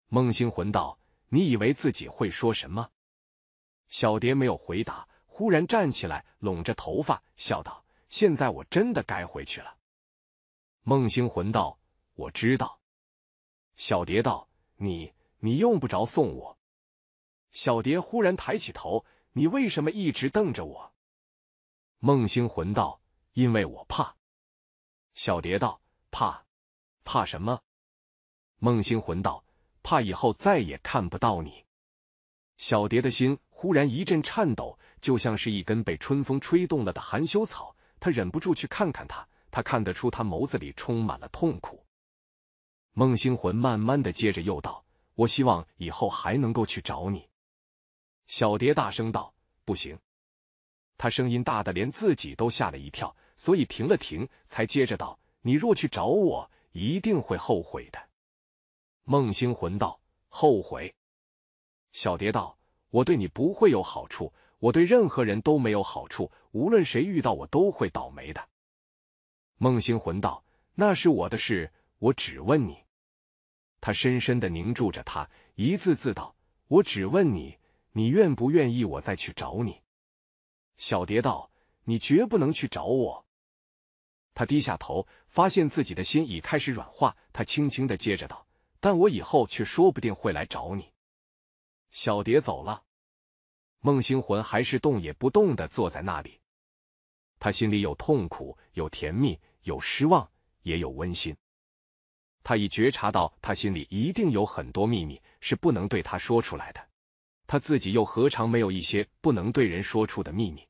孟星魂道：“你以为自己会说什么？”小蝶没有回答，忽然站起来，拢着头发，笑道：“现在我真的该回去了。”孟星魂道：“我知道。”小蝶道：“你你用不着送我。”小蝶忽然抬起头：“你为什么一直瞪着我？”孟星魂道：“因为我怕。”小蝶道：“怕？怕什么？”孟星魂道：“怕以后再也看不到你。”小蝶的心忽然一阵颤抖，就像是一根被春风吹动了的含羞草。他忍不住去看看他，他看得出他眸子里充满了痛苦。孟星魂慢慢的接着又道：“我希望以后还能够去找你。”小蝶大声道：“不行。”他声音大的连自己都吓了一跳，所以停了停，才接着道：“你若去找我，一定会后悔的。”孟星魂道：“后悔？”小蝶道：“我对你不会有好处，我对任何人都没有好处，无论谁遇到我都会倒霉的。”孟星魂道：“那是我的事，我只问你。”他深深的凝住着他，一字字道：“我只问你，你愿不愿意我再去找你？”小蝶道：“你绝不能去找我。”他低下头，发现自己的心已开始软化。他轻轻的接着道：“但我以后却说不定会来找你。”小蝶走了，孟星魂还是动也不动的坐在那里。他心里有痛苦，有甜蜜，有失望，也有温馨。他已觉察到，他心里一定有很多秘密是不能对他说出来的。他自己又何尝没有一些不能对人说出的秘密？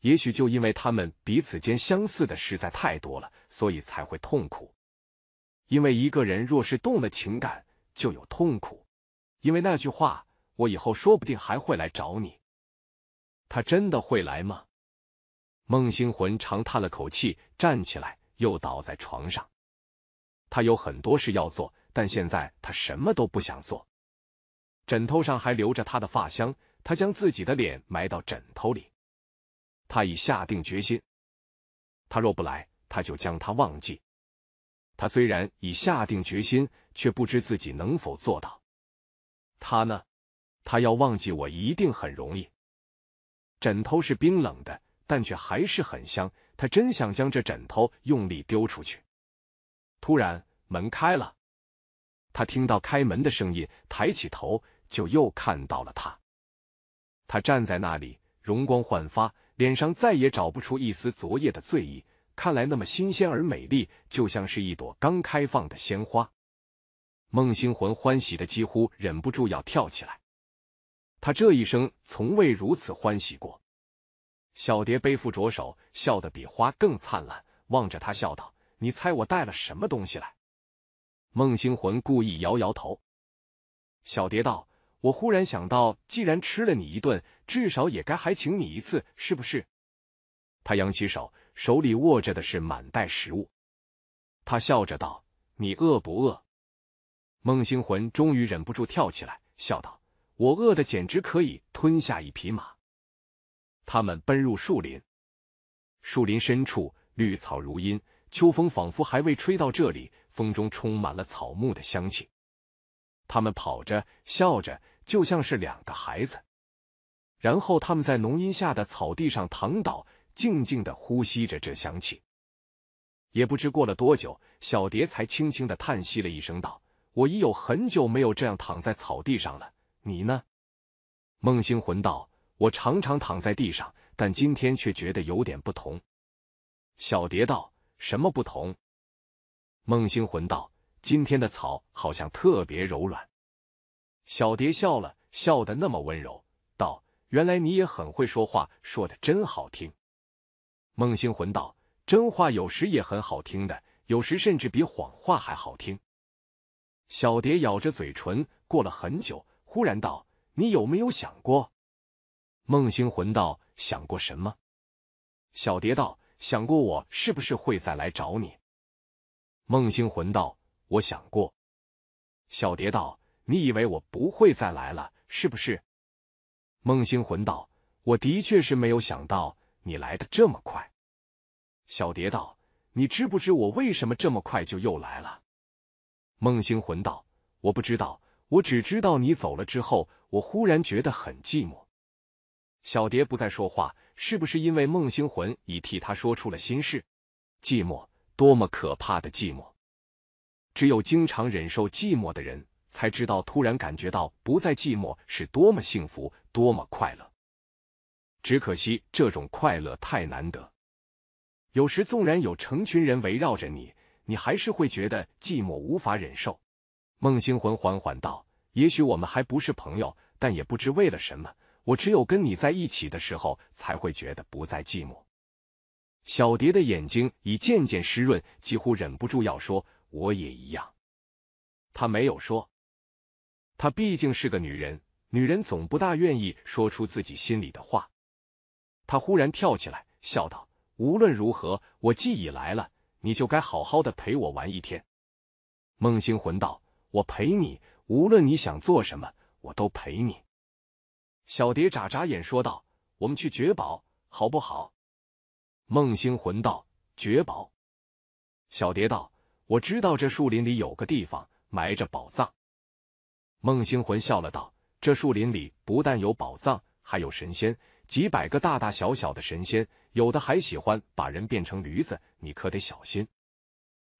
也许就因为他们彼此间相似的实在太多了，所以才会痛苦。因为一个人若是动了情感，就有痛苦。因为那句话，我以后说不定还会来找你。他真的会来吗？孟星魂长叹了口气，站起来，又倒在床上。他有很多事要做，但现在他什么都不想做。枕头上还留着他的发香，他将自己的脸埋到枕头里。他已下定决心，他若不来，他就将他忘记。他虽然已下定决心，却不知自己能否做到。他呢？他要忘记我，一定很容易。枕头是冰冷的，但却还是很香。他真想将这枕头用力丢出去。突然，门开了，他听到开门的声音，抬起头。就又看到了他，他站在那里，容光焕发，脸上再也找不出一丝昨夜的醉意，看来那么新鲜而美丽，就像是一朵刚开放的鲜花。孟星魂欢喜的几乎忍不住要跳起来，他这一生从未如此欢喜过。小蝶背负着手，笑得比花更灿烂，望着他笑道：“你猜我带了什么东西来？”孟星魂故意摇摇头，小蝶道。我忽然想到，既然吃了你一顿，至少也该还请你一次，是不是？他扬起手，手里握着的是满袋食物。他笑着道：“你饿不饿？”孟星魂终于忍不住跳起来，笑道：“我饿的简直可以吞下一匹马。”他们奔入树林，树林深处绿草如茵，秋风仿佛还未吹到这里，风中充满了草木的香气。他们跑着，笑着。就像是两个孩子，然后他们在浓荫下的草地上躺倒，静静的呼吸着这香气。也不知过了多久，小蝶才轻轻的叹息了一声，道：“我已有很久没有这样躺在草地上了。你呢？”孟星魂道：“我常常躺在地上，但今天却觉得有点不同。”小蝶道：“什么不同？”孟星魂道：“今天的草好像特别柔软。”小蝶笑了笑，的那么温柔，道：“原来你也很会说话，说的真好听。”孟星魂道：“真话有时也很好听的，有时甚至比谎话还好听。”小蝶咬着嘴唇，过了很久，忽然道：“你有没有想过？”孟星魂道：“想过什么？”小蝶道：“想过我是不是会再来找你？”孟星魂道：“我想过。”小蝶道。你以为我不会再来了，是不是？孟星魂道：“我的确是没有想到你来的这么快。”小蝶道：“你知不知我为什么这么快就又来了？”孟星魂道：“我不知道，我只知道你走了之后，我忽然觉得很寂寞。”小蝶不再说话，是不是因为孟星魂已替他说出了心事？寂寞，多么可怕的寂寞！只有经常忍受寂寞的人。才知道，突然感觉到不再寂寞是多么幸福，多么快乐。只可惜这种快乐太难得。有时纵然有成群人围绕着你，你还是会觉得寂寞，无法忍受。孟星魂缓缓道：“也许我们还不是朋友，但也不知为了什么，我只有跟你在一起的时候，才会觉得不再寂寞。”小蝶的眼睛已渐渐湿润，几乎忍不住要说：“我也一样。”他没有说。她毕竟是个女人，女人总不大愿意说出自己心里的话。她忽然跳起来，笑道：“无论如何，我既已来了，你就该好好的陪我玩一天。”孟星魂道：“我陪你，无论你想做什么，我都陪你。”小蝶眨眨眼说道：“我们去掘宝，好不好？”孟星魂道：“掘宝？”小蝶道：“我知道这树林里有个地方埋着宝藏。”孟星魂笑了，道：“这树林里不但有宝藏，还有神仙，几百个大大小小的神仙，有的还喜欢把人变成驴子，你可得小心。”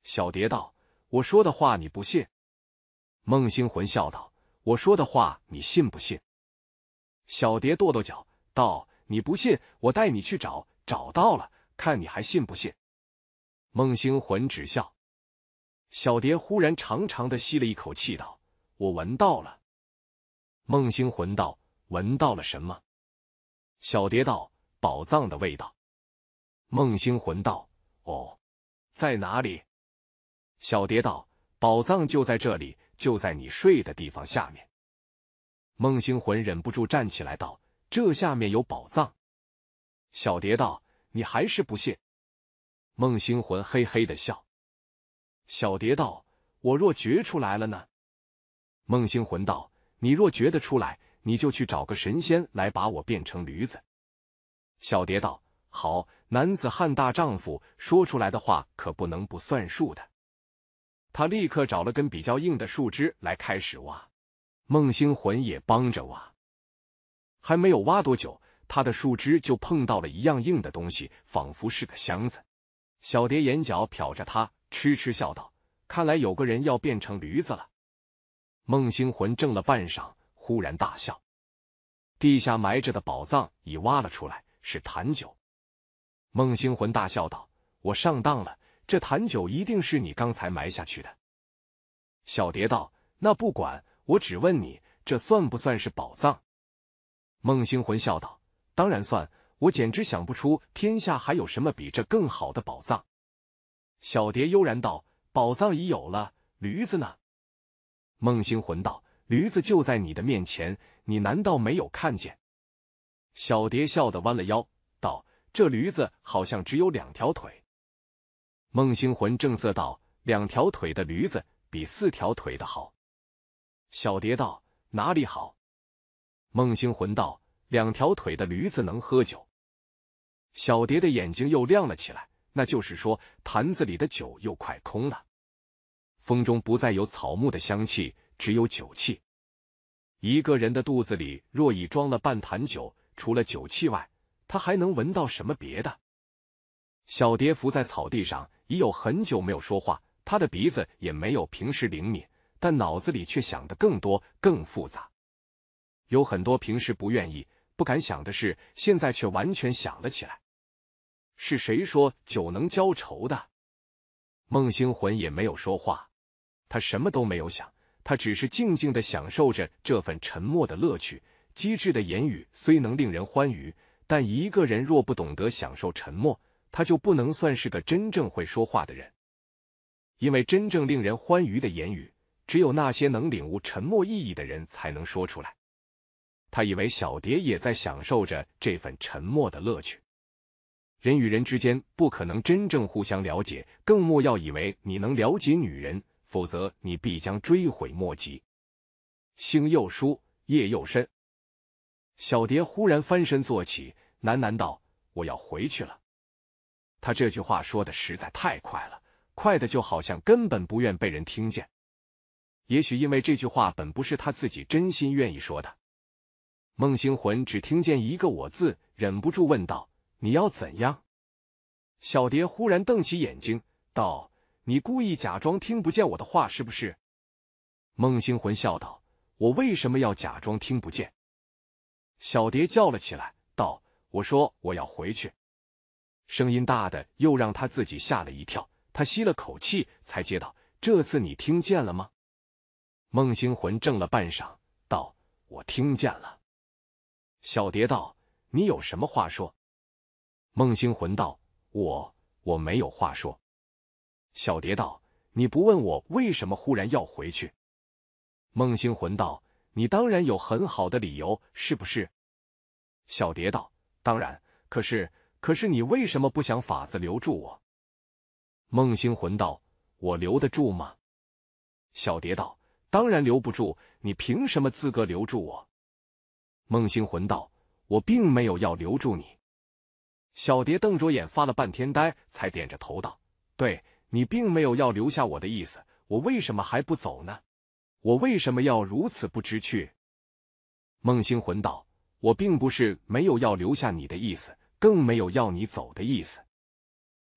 小蝶道：“我说的话你不信？”孟星魂笑道：“我说的话你信不信？”小蝶跺跺脚，道：“你不信，我带你去找，找到了，看你还信不信？”孟星魂只笑。小蝶忽然长长的吸了一口气，道：我闻到了，孟星魂道：“闻到了什么？”小蝶道：“宝藏的味道。”孟星魂道：“哦，在哪里？”小蝶道：“宝藏就在这里，就在你睡的地方下面。”孟星魂忍不住站起来道：“这下面有宝藏？”小蝶道：“你还是不信？”孟星魂嘿嘿的笑。小蝶道：“我若觉出来了呢？”孟星魂道：“你若觉得出来，你就去找个神仙来把我变成驴子。”小蝶道：“好，男子汉大丈夫，说出来的话可不能不算数的。”他立刻找了根比较硬的树枝来开始挖，孟星魂也帮着挖。还没有挖多久，他的树枝就碰到了一样硬的东西，仿佛是个箱子。小蝶眼角瞟着他，痴痴笑道：“看来有个人要变成驴子了。”孟星魂怔了半晌，忽然大笑：“地下埋着的宝藏已挖了出来，是坛酒。”孟星魂大笑道：“我上当了，这坛酒一定是你刚才埋下去的。”小蝶道：“那不管，我只问你，这算不算是宝藏？”孟星魂笑道：“当然算，我简直想不出天下还有什么比这更好的宝藏。”小蝶悠然道：“宝藏已有了，驴子呢？”孟星魂道：“驴子就在你的面前，你难道没有看见？”小蝶笑得弯了腰，道：“这驴子好像只有两条腿。”孟星魂正色道：“两条腿的驴子比四条腿的好。”小蝶道：“哪里好？”孟星魂道：“两条腿的驴子能喝酒。”小蝶的眼睛又亮了起来，那就是说，坛子里的酒又快空了。风中不再有草木的香气，只有酒气。一个人的肚子里若已装了半坛酒，除了酒气外，他还能闻到什么别的？小蝶伏在草地上已有很久没有说话，他的鼻子也没有平时灵敏，但脑子里却想的更多、更复杂。有很多平时不愿意、不敢想的事，现在却完全想了起来。是谁说酒能浇愁的？孟星魂也没有说话。他什么都没有想，他只是静静的享受着这份沉默的乐趣。机智的言语虽能令人欢愉，但一个人若不懂得享受沉默，他就不能算是个真正会说话的人。因为真正令人欢愉的言语，只有那些能领悟沉默意义的人才能说出来。他以为小蝶也在享受着这份沉默的乐趣。人与人之间不可能真正互相了解，更莫要以为你能了解女人。否则，你必将追悔莫及。星又疏，夜又深，小蝶忽然翻身坐起，喃喃道：“我要回去了。”他这句话说的实在太快了，快的就好像根本不愿被人听见。也许因为这句话本不是他自己真心愿意说的。孟星魂只听见一个“我”字，忍不住问道：“你要怎样？”小蝶忽然瞪起眼睛，道。你故意假装听不见我的话，是不是？孟星魂笑道：“我为什么要假装听不见？”小蝶叫了起来，道：“我说我要回去。”声音大的又让他自己吓了一跳，他吸了口气，才接道：“这次你听见了吗？”孟星魂怔了半晌，道：“我听见了。”小蝶道：“你有什么话说？”孟星魂道：“我我没有话说。”小蝶道：“你不问我为什么忽然要回去？”孟星魂道：“你当然有很好的理由，是不是？”小蝶道：“当然。”可是，可是你为什么不想法子留住我？”孟星魂道：“我留得住吗？”小蝶道：“当然留不住。你凭什么资格留住我？”孟星魂道：“我并没有要留住你。”小蝶瞪着眼，发了半天呆，才点着头道：“对。”你并没有要留下我的意思，我为什么还不走呢？我为什么要如此不知趣？孟星魂道：“我并不是没有要留下你的意思，更没有要你走的意思。”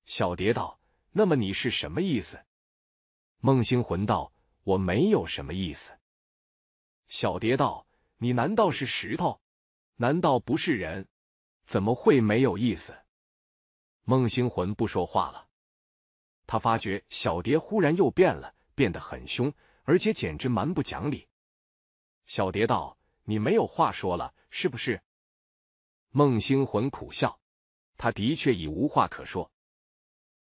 小蝶道：“那么你是什么意思？”孟星魂道：“我没有什么意思。”小蝶道：“你难道是石头？难道不是人？怎么会没有意思？”孟星魂不说话了。他发觉小蝶忽然又变了，变得很凶，而且简直蛮不讲理。小蝶道：“你没有话说了，是不是？”孟星魂苦笑，他的确已无话可说。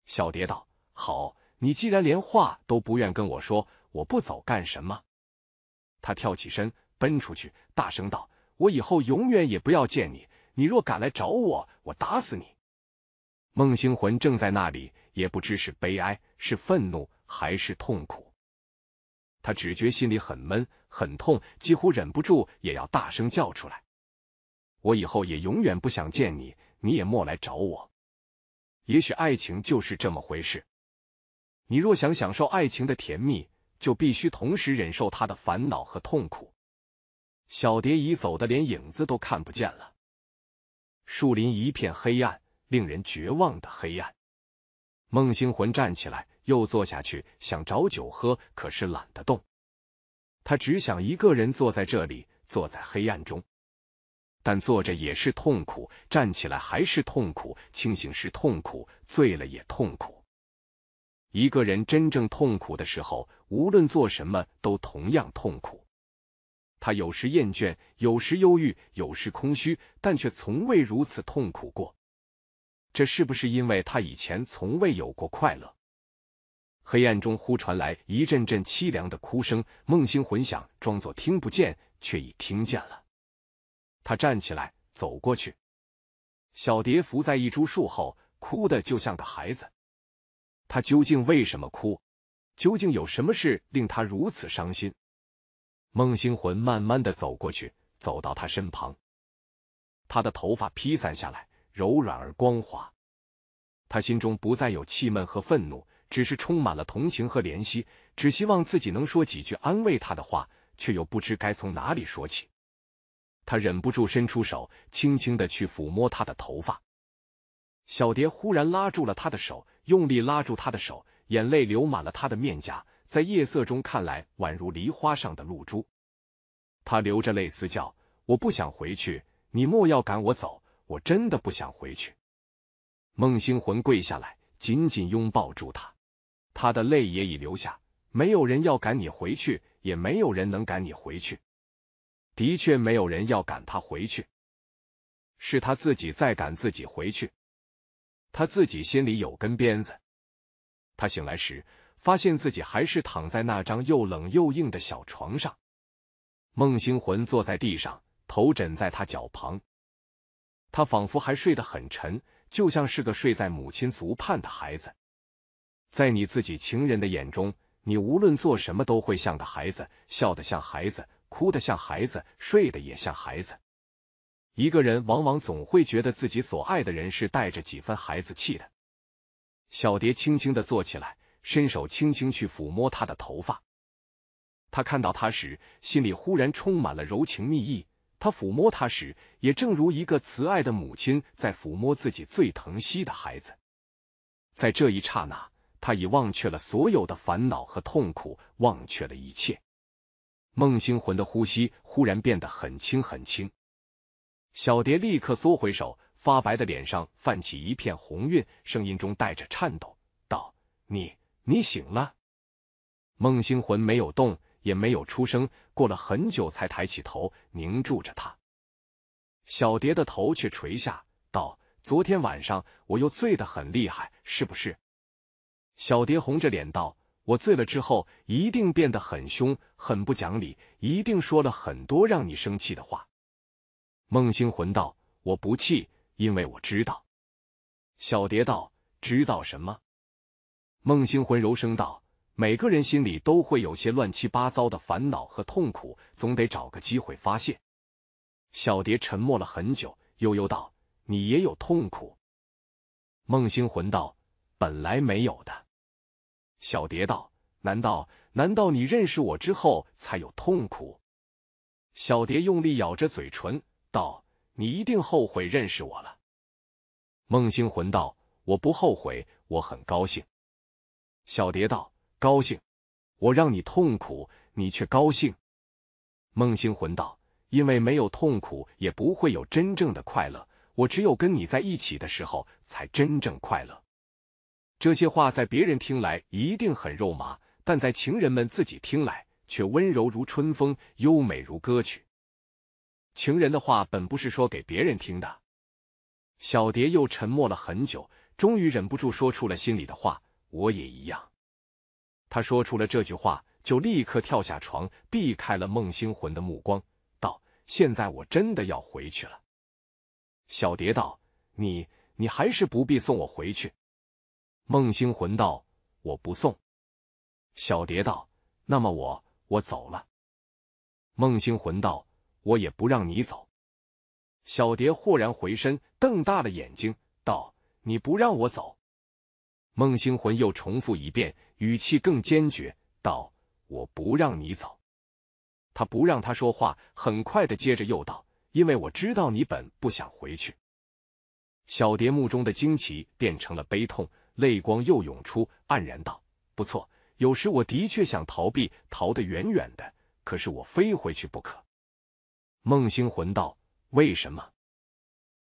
小蝶道：“好，你既然连话都不愿跟我说，我不走干什么？”他跳起身，奔出去，大声道：“我以后永远也不要见你！你若敢来找我，我打死你！”孟星魂正在那里。也不知是悲哀，是愤怒，还是痛苦。他只觉心里很闷，很痛，几乎忍不住也要大声叫出来：“我以后也永远不想见你，你也莫来找我。”也许爱情就是这么回事。你若想享受爱情的甜蜜，就必须同时忍受他的烦恼和痛苦。小蝶已走的连影子都看不见了，树林一片黑暗，令人绝望的黑暗。孟星魂站起来，又坐下去，想找酒喝，可是懒得动。他只想一个人坐在这里，坐在黑暗中。但坐着也是痛苦，站起来还是痛苦，清醒时痛苦，醉了也痛苦。一个人真正痛苦的时候，无论做什么都同样痛苦。他有时厌倦，有时忧郁，有时空虚，但却从未如此痛苦过。这是不是因为他以前从未有过快乐？黑暗中忽传来一阵阵凄凉的哭声，孟星魂想装作听不见，却已听见了。他站起来，走过去。小蝶伏在一株树后，哭的就像个孩子。他究竟为什么哭？究竟有什么事令他如此伤心？孟星魂慢慢的走过去，走到他身旁，他的头发披散下来。柔软而光滑，他心中不再有气闷和愤怒，只是充满了同情和怜惜，只希望自己能说几句安慰他的话，却又不知该从哪里说起。他忍不住伸出手，轻轻的去抚摸他的头发。小蝶忽然拉住了他的手，用力拉住他的手，眼泪流满了他的面颊，在夜色中看来宛如梨花上的露珠。他流着泪嘶叫：“我不想回去，你莫要赶我走。”我真的不想回去。孟星魂跪下来，紧紧拥抱住他，他的泪也已流下。没有人要赶你回去，也没有人能赶你回去。的确，没有人要赶他回去，是他自己在赶自己回去。他自己心里有根鞭子。他醒来时，发现自己还是躺在那张又冷又硬的小床上。孟星魂坐在地上，头枕在他脚旁。他仿佛还睡得很沉，就像是个睡在母亲足畔的孩子。在你自己情人的眼中，你无论做什么都会像个孩子，笑得像孩子，哭得像孩子，睡得也像孩子。一个人往往总会觉得自己所爱的人是带着几分孩子气的。小蝶轻轻的坐起来，伸手轻轻去抚摸他的头发。他看到他时，心里忽然充满了柔情蜜意。他抚摸他时，也正如一个慈爱的母亲在抚摸自己最疼惜的孩子。在这一刹那，他已忘却了所有的烦恼和痛苦，忘却了一切。孟星魂的呼吸忽然变得很轻很轻，小蝶立刻缩回手，发白的脸上泛起一片红晕，声音中带着颤抖，道：“你，你醒了？”孟星魂没有动。也没有出声，过了很久才抬起头凝住着他。小蝶的头却垂下，道：“昨天晚上我又醉得很厉害，是不是？”小蝶红着脸道：“我醉了之后一定变得很凶，很不讲理，一定说了很多让你生气的话。”孟星魂道：“我不气，因为我知道。”小蝶道：“知道什么？”孟星魂柔声道。每个人心里都会有些乱七八糟的烦恼和痛苦，总得找个机会发泄。小蝶沉默了很久，悠悠道：“你也有痛苦？”孟星魂道：“本来没有的。”小蝶道：“难道难道你认识我之后才有痛苦？”小蝶用力咬着嘴唇道：“你一定后悔认识我了。”孟星魂道：“我不后悔，我很高兴。”小蝶道。高兴，我让你痛苦，你却高兴。孟星魂道：“因为没有痛苦，也不会有真正的快乐。我只有跟你在一起的时候，才真正快乐。”这些话在别人听来一定很肉麻，但在情人们自己听来，却温柔如春风，优美如歌曲。情人的话本不是说给别人听的。小蝶又沉默了很久，终于忍不住说出了心里的话：“我也一样。”他说出了这句话，就立刻跳下床，避开了孟星魂的目光，道：“现在我真的要回去了。”小蝶道：“你，你还是不必送我回去。”孟星魂道：“我不送。”小蝶道：“那么我，我走了。”孟星魂道：“我也不让你走。”小蝶豁然回身，瞪大了眼睛，道：“你不让我走？”孟星魂又重复一遍，语气更坚决道：“我不让你走。”他不让他说话，很快的接着又道：“因为我知道你本不想回去。”小蝶目中的惊奇变成了悲痛，泪光又涌出，黯然道：“不错，有时我的确想逃避，逃得远远的。可是我非回去不可。”孟星魂道：“为什么？”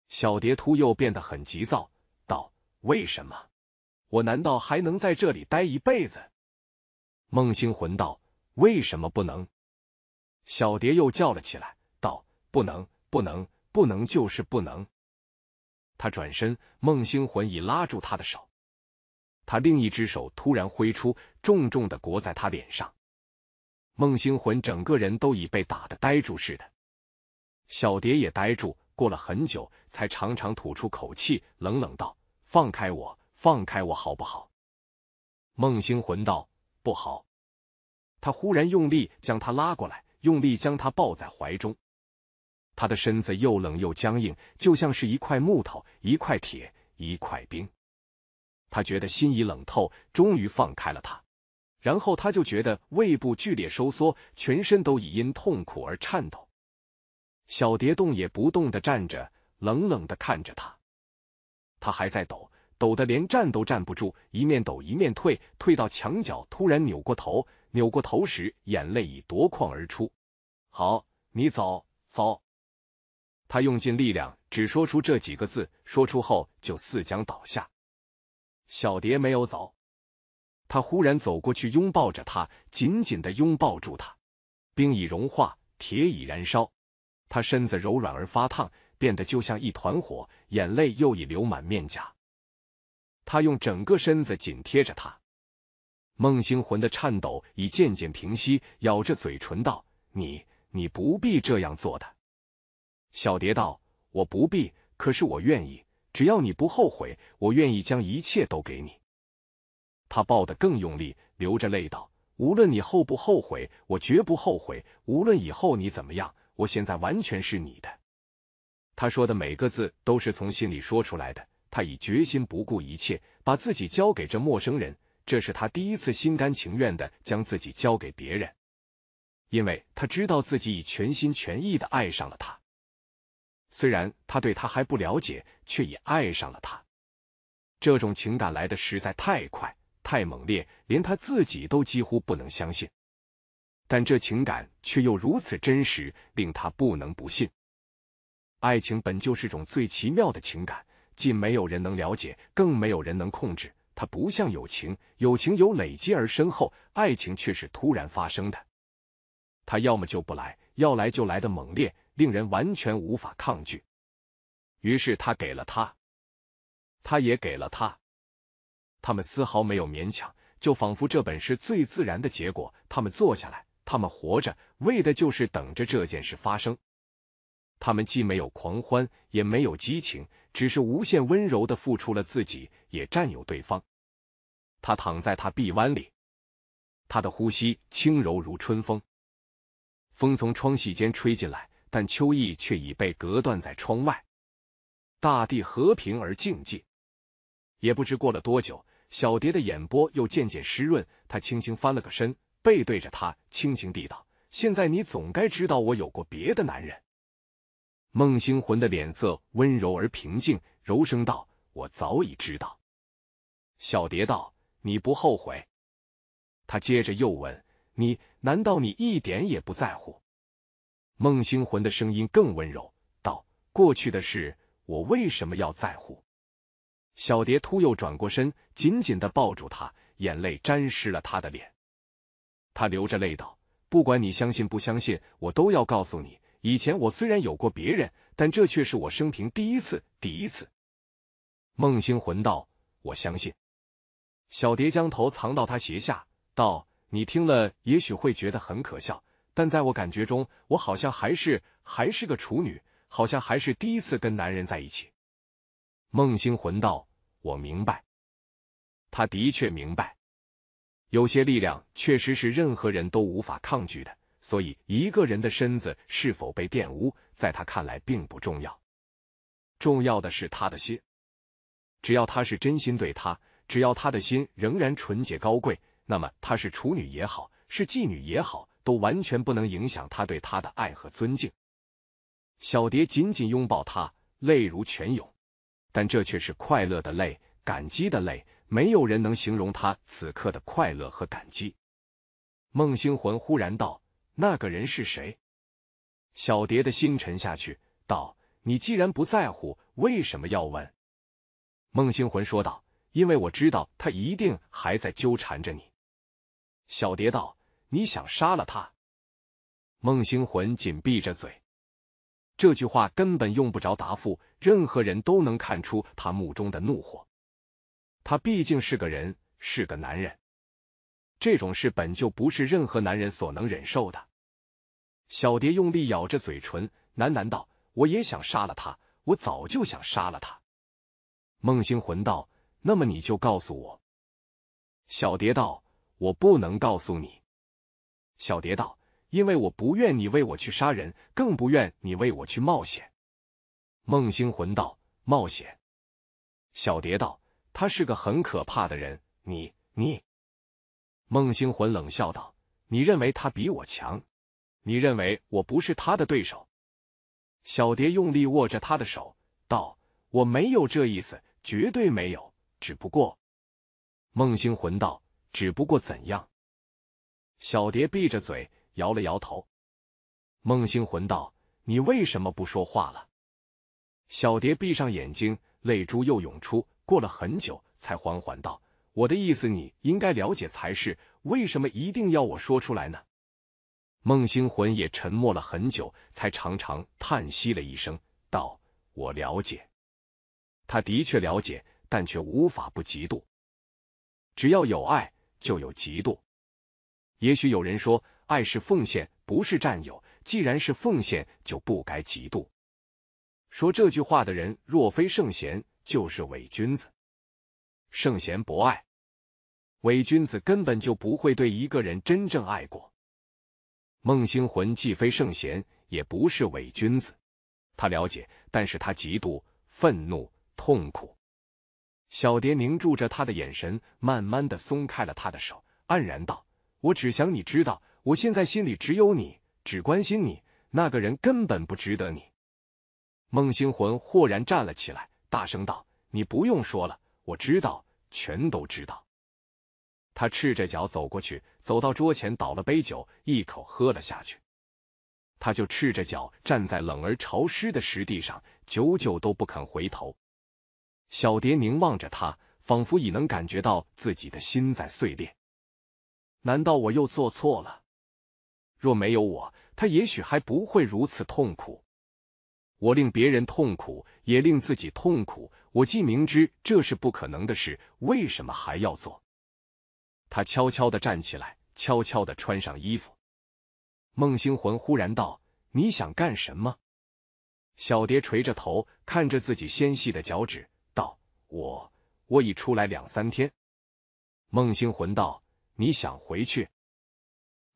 小蝶突又变得很急躁，道：“为什么？”我难道还能在这里待一辈子？孟星魂道：“为什么不能？”小蝶又叫了起来，道：“不能，不能，不能，就是不能！”他转身，孟星魂已拉住他的手，他另一只手突然挥出，重重的裹在他脸上。孟星魂整个人都已被打的呆住似的，小蝶也呆住。过了很久，才长长吐出口气，冷冷道：“放开我！”放开我好不好？孟星魂道：“不好。”他忽然用力将他拉过来，用力将他抱在怀中。他的身子又冷又僵硬，就像是一块木头、一块铁、一块冰。他觉得心已冷透，终于放开了他。然后他就觉得胃部剧烈收缩，全身都已因痛苦而颤抖。小蝶动也不动的站着，冷冷的看着他。他还在抖。抖得连站都站不住，一面抖一面退，退到墙角，突然扭过头。扭过头时，眼泪已夺眶而出。好，你走走。他用尽力量，只说出这几个字。说出后就似将倒下。小蝶没有走，他忽然走过去，拥抱着她，紧紧地拥抱住她。冰已融化，铁已燃烧。她身子柔软而发烫，变得就像一团火。眼泪又已流满面颊。他用整个身子紧贴着他，孟星魂的颤抖已渐渐平息，咬着嘴唇道：“你，你不必这样做的。”小蝶道：“我不必，可是我愿意，只要你不后悔，我愿意将一切都给你。”他抱得更用力，流着泪道：“无论你后不后悔，我绝不后悔。无论以后你怎么样，我现在完全是你的。”他说的每个字都是从心里说出来的。他已决心不顾一切，把自己交给这陌生人。这是他第一次心甘情愿的将自己交给别人，因为他知道自己已全心全意的爱上了他。虽然他对他还不了解，却已爱上了他。这种情感来的实在太快、太猛烈，连他自己都几乎不能相信。但这情感却又如此真实，令他不能不信。爱情本就是种最奇妙的情感。既没有人能了解，更没有人能控制。它不像友情，友情有累积而深厚，爱情却是突然发生的。他要么就不来，要来就来的猛烈，令人完全无法抗拒。于是他给了他，他也给了他。他们丝毫没有勉强，就仿佛这本是最自然的结果。他们坐下来，他们活着，为的就是等着这件事发生。他们既没有狂欢，也没有激情。只是无限温柔的付出了自己，也占有对方。他躺在他臂弯里，他的呼吸轻柔如春风。风从窗隙间吹进来，但秋意却已被隔断在窗外。大地和平而静寂。也不知过了多久，小蝶的眼波又渐渐湿润。她轻轻翻了个身，背对着他，轻轻地道：“现在你总该知道，我有过别的男人。”孟星魂的脸色温柔而平静，柔声道：“我早已知道。”小蝶道：“你不后悔？”他接着又问：“你难道你一点也不在乎？”孟星魂的声音更温柔，道：“过去的事，我为什么要在乎？”小蝶突又转过身，紧紧的抱住他，眼泪沾湿了他的脸。他流着泪道：“不管你相信不相信，我都要告诉你。”以前我虽然有过别人，但这却是我生平第一次。第一次，孟星魂道：“我相信。”小蝶将头藏到他鞋下，道：“你听了也许会觉得很可笑，但在我感觉中，我好像还是还是个处女，好像还是第一次跟男人在一起。”孟星魂道：“我明白。”他的确明白，有些力量确实是任何人都无法抗拒的。所以，一个人的身子是否被玷污，在他看来并不重要，重要的是他的心。只要他是真心对他，只要他的心仍然纯洁高贵，那么他是处女也好，是妓女也好，都完全不能影响他对他的爱和尊敬。小蝶紧紧拥抱他，泪如泉涌，但这却是快乐的泪，感激的泪。没有人能形容他此刻的快乐和感激。孟星魂忽然道。那个人是谁？小蝶的心沉下去，道：“你既然不在乎，为什么要问？”孟星魂说道：“因为我知道他一定还在纠缠着你。”小蝶道：“你想杀了他？”孟星魂紧闭着嘴，这句话根本用不着答复，任何人都能看出他目中的怒火。他毕竟是个人，是个男人。这种事本就不是任何男人所能忍受的。小蝶用力咬着嘴唇，喃喃道：“我也想杀了他，我早就想杀了他。”孟星魂道：“那么你就告诉我。”小蝶道：“我不能告诉你。”小蝶道：“因为我不愿你为我去杀人，更不愿你为我去冒险。”孟星魂道：“冒险？”小蝶道：“他是个很可怕的人，你你。”孟星魂冷笑道：“你认为他比我强？你认为我不是他的对手？”小蝶用力握着他的手，道：“我没有这意思，绝对没有。只不过……”孟星魂道：“只不过怎样？”小蝶闭着嘴，摇了摇头。孟星魂道：“你为什么不说话了？”小蝶闭上眼睛，泪珠又涌出。过了很久，才缓缓道。我的意思，你应该了解才是。为什么一定要我说出来呢？孟星魂也沉默了很久，才长长叹息了一声，道：“我了解，他的确了解，但却无法不嫉妒。只要有爱，就有嫉妒。也许有人说，爱是奉献，不是占有。既然是奉献，就不该嫉妒。说这句话的人，若非圣贤，就是伪君子。”圣贤博爱，伪君子根本就不会对一个人真正爱过。孟星魂既非圣贤，也不是伪君子，他了解，但是他嫉妒、愤怒、痛苦。小蝶凝住着他的眼神，慢慢的松开了他的手，黯然道：“我只想你知道，我现在心里只有你，只关心你。那个人根本不值得你。”孟星魂豁然站了起来，大声道：“你不用说了。”我知道，全都知道。他赤着脚走过去，走到桌前倒了杯酒，一口喝了下去。他就赤着脚站在冷而潮湿的石地上，久久都不肯回头。小蝶凝望着他，仿佛已能感觉到自己的心在碎裂。难道我又做错了？若没有我，他也许还不会如此痛苦。我令别人痛苦，也令自己痛苦。我既明知这是不可能的事，为什么还要做？他悄悄的站起来，悄悄的穿上衣服。孟星魂忽然道：“你想干什么？”小蝶垂着头，看着自己纤细的脚趾，道：“我……我已出来两三天。”孟星魂道：“你想回去？”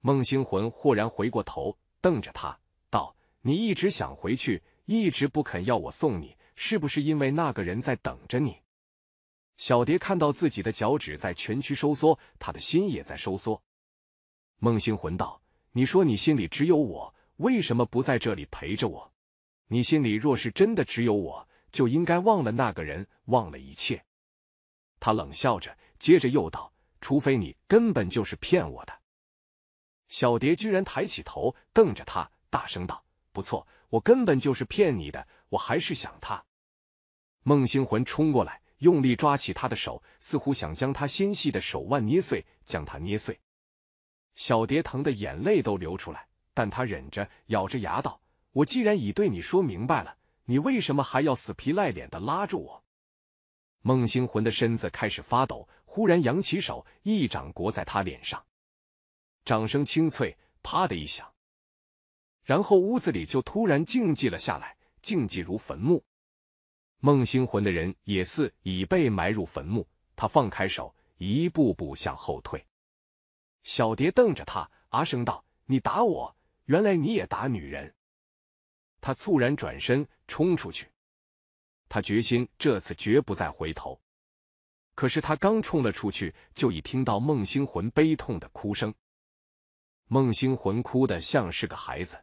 孟星魂豁然回过头，瞪着他，道：“你一直想回去？”一直不肯要我送你，是不是因为那个人在等着你？小蝶看到自己的脚趾在蜷曲收缩，他的心也在收缩。孟星魂道：“你说你心里只有我，为什么不在这里陪着我？你心里若是真的只有我，就应该忘了那个人，忘了一切。”他冷笑着，接着又道：“除非你根本就是骗我的。”小蝶居然抬起头，瞪着他，大声道：“不错。”我根本就是骗你的，我还是想他。孟星魂冲过来，用力抓起他的手，似乎想将他纤细的手腕捏碎，将他捏碎。小蝶疼的眼泪都流出来，但他忍着，咬着牙道：“我既然已对你说明白了，你为什么还要死皮赖脸的拉住我？”孟星魂的身子开始发抖，忽然扬起手，一掌掴在他脸上，掌声清脆，啪的一响。然后屋子里就突然静寂了下来，静寂如坟墓。孟星魂的人也似已被埋入坟墓。他放开手，一步步向后退。小蝶瞪着他，啊声道：“你打我！原来你也打女人！”他猝然转身，冲出去。他决心这次绝不再回头。可是他刚冲了出去，就已听到孟星魂悲痛的哭声。孟星魂哭的像是个孩子。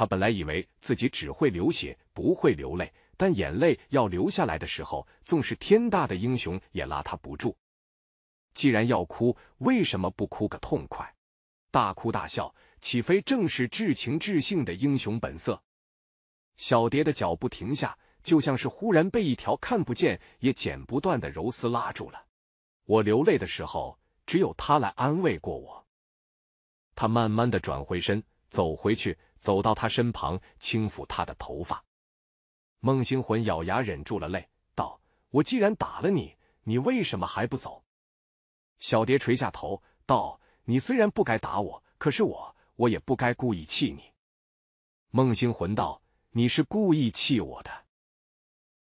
他本来以为自己只会流血，不会流泪，但眼泪要流下来的时候，纵是天大的英雄也拉他不住。既然要哭，为什么不哭个痛快？大哭大笑，岂非正是至情至性的英雄本色？小蝶的脚步停下，就像是忽然被一条看不见也剪不断的柔丝拉住了。我流泪的时候，只有他来安慰过我。他慢慢的转回身，走回去。走到他身旁，轻抚他的头发。孟星魂咬牙忍住了泪，道：“我既然打了你，你为什么还不走？”小蝶垂下头，道：“你虽然不该打我，可是我，我也不该故意气你。”孟星魂道：“你是故意气我的。”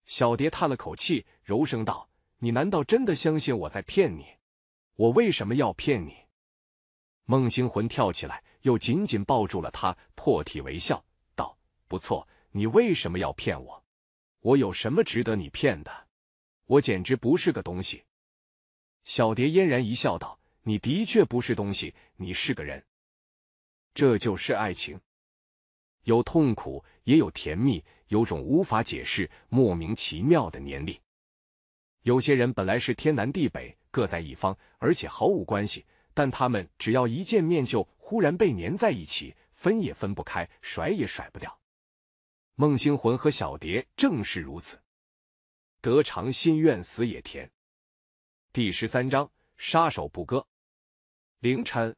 小蝶叹了口气，柔声道：“你难道真的相信我在骗你？我为什么要骗你？”孟星魂跳起来。又紧紧抱住了他，破涕为笑，道：“不错，你为什么要骗我？我有什么值得你骗的？我简直不是个东西。”小蝶嫣然一笑，道：“你的确不是东西，你是个人。这就是爱情，有痛苦，也有甜蜜，有种无法解释、莫名其妙的黏力。有些人本来是天南地北，各在一方，而且毫无关系，但他们只要一见面就……”突然被粘在一起，分也分不开，甩也甩不掉。孟星魂和小蝶正是如此，得偿心愿，死也甜。第十三章：杀手不割。凌晨，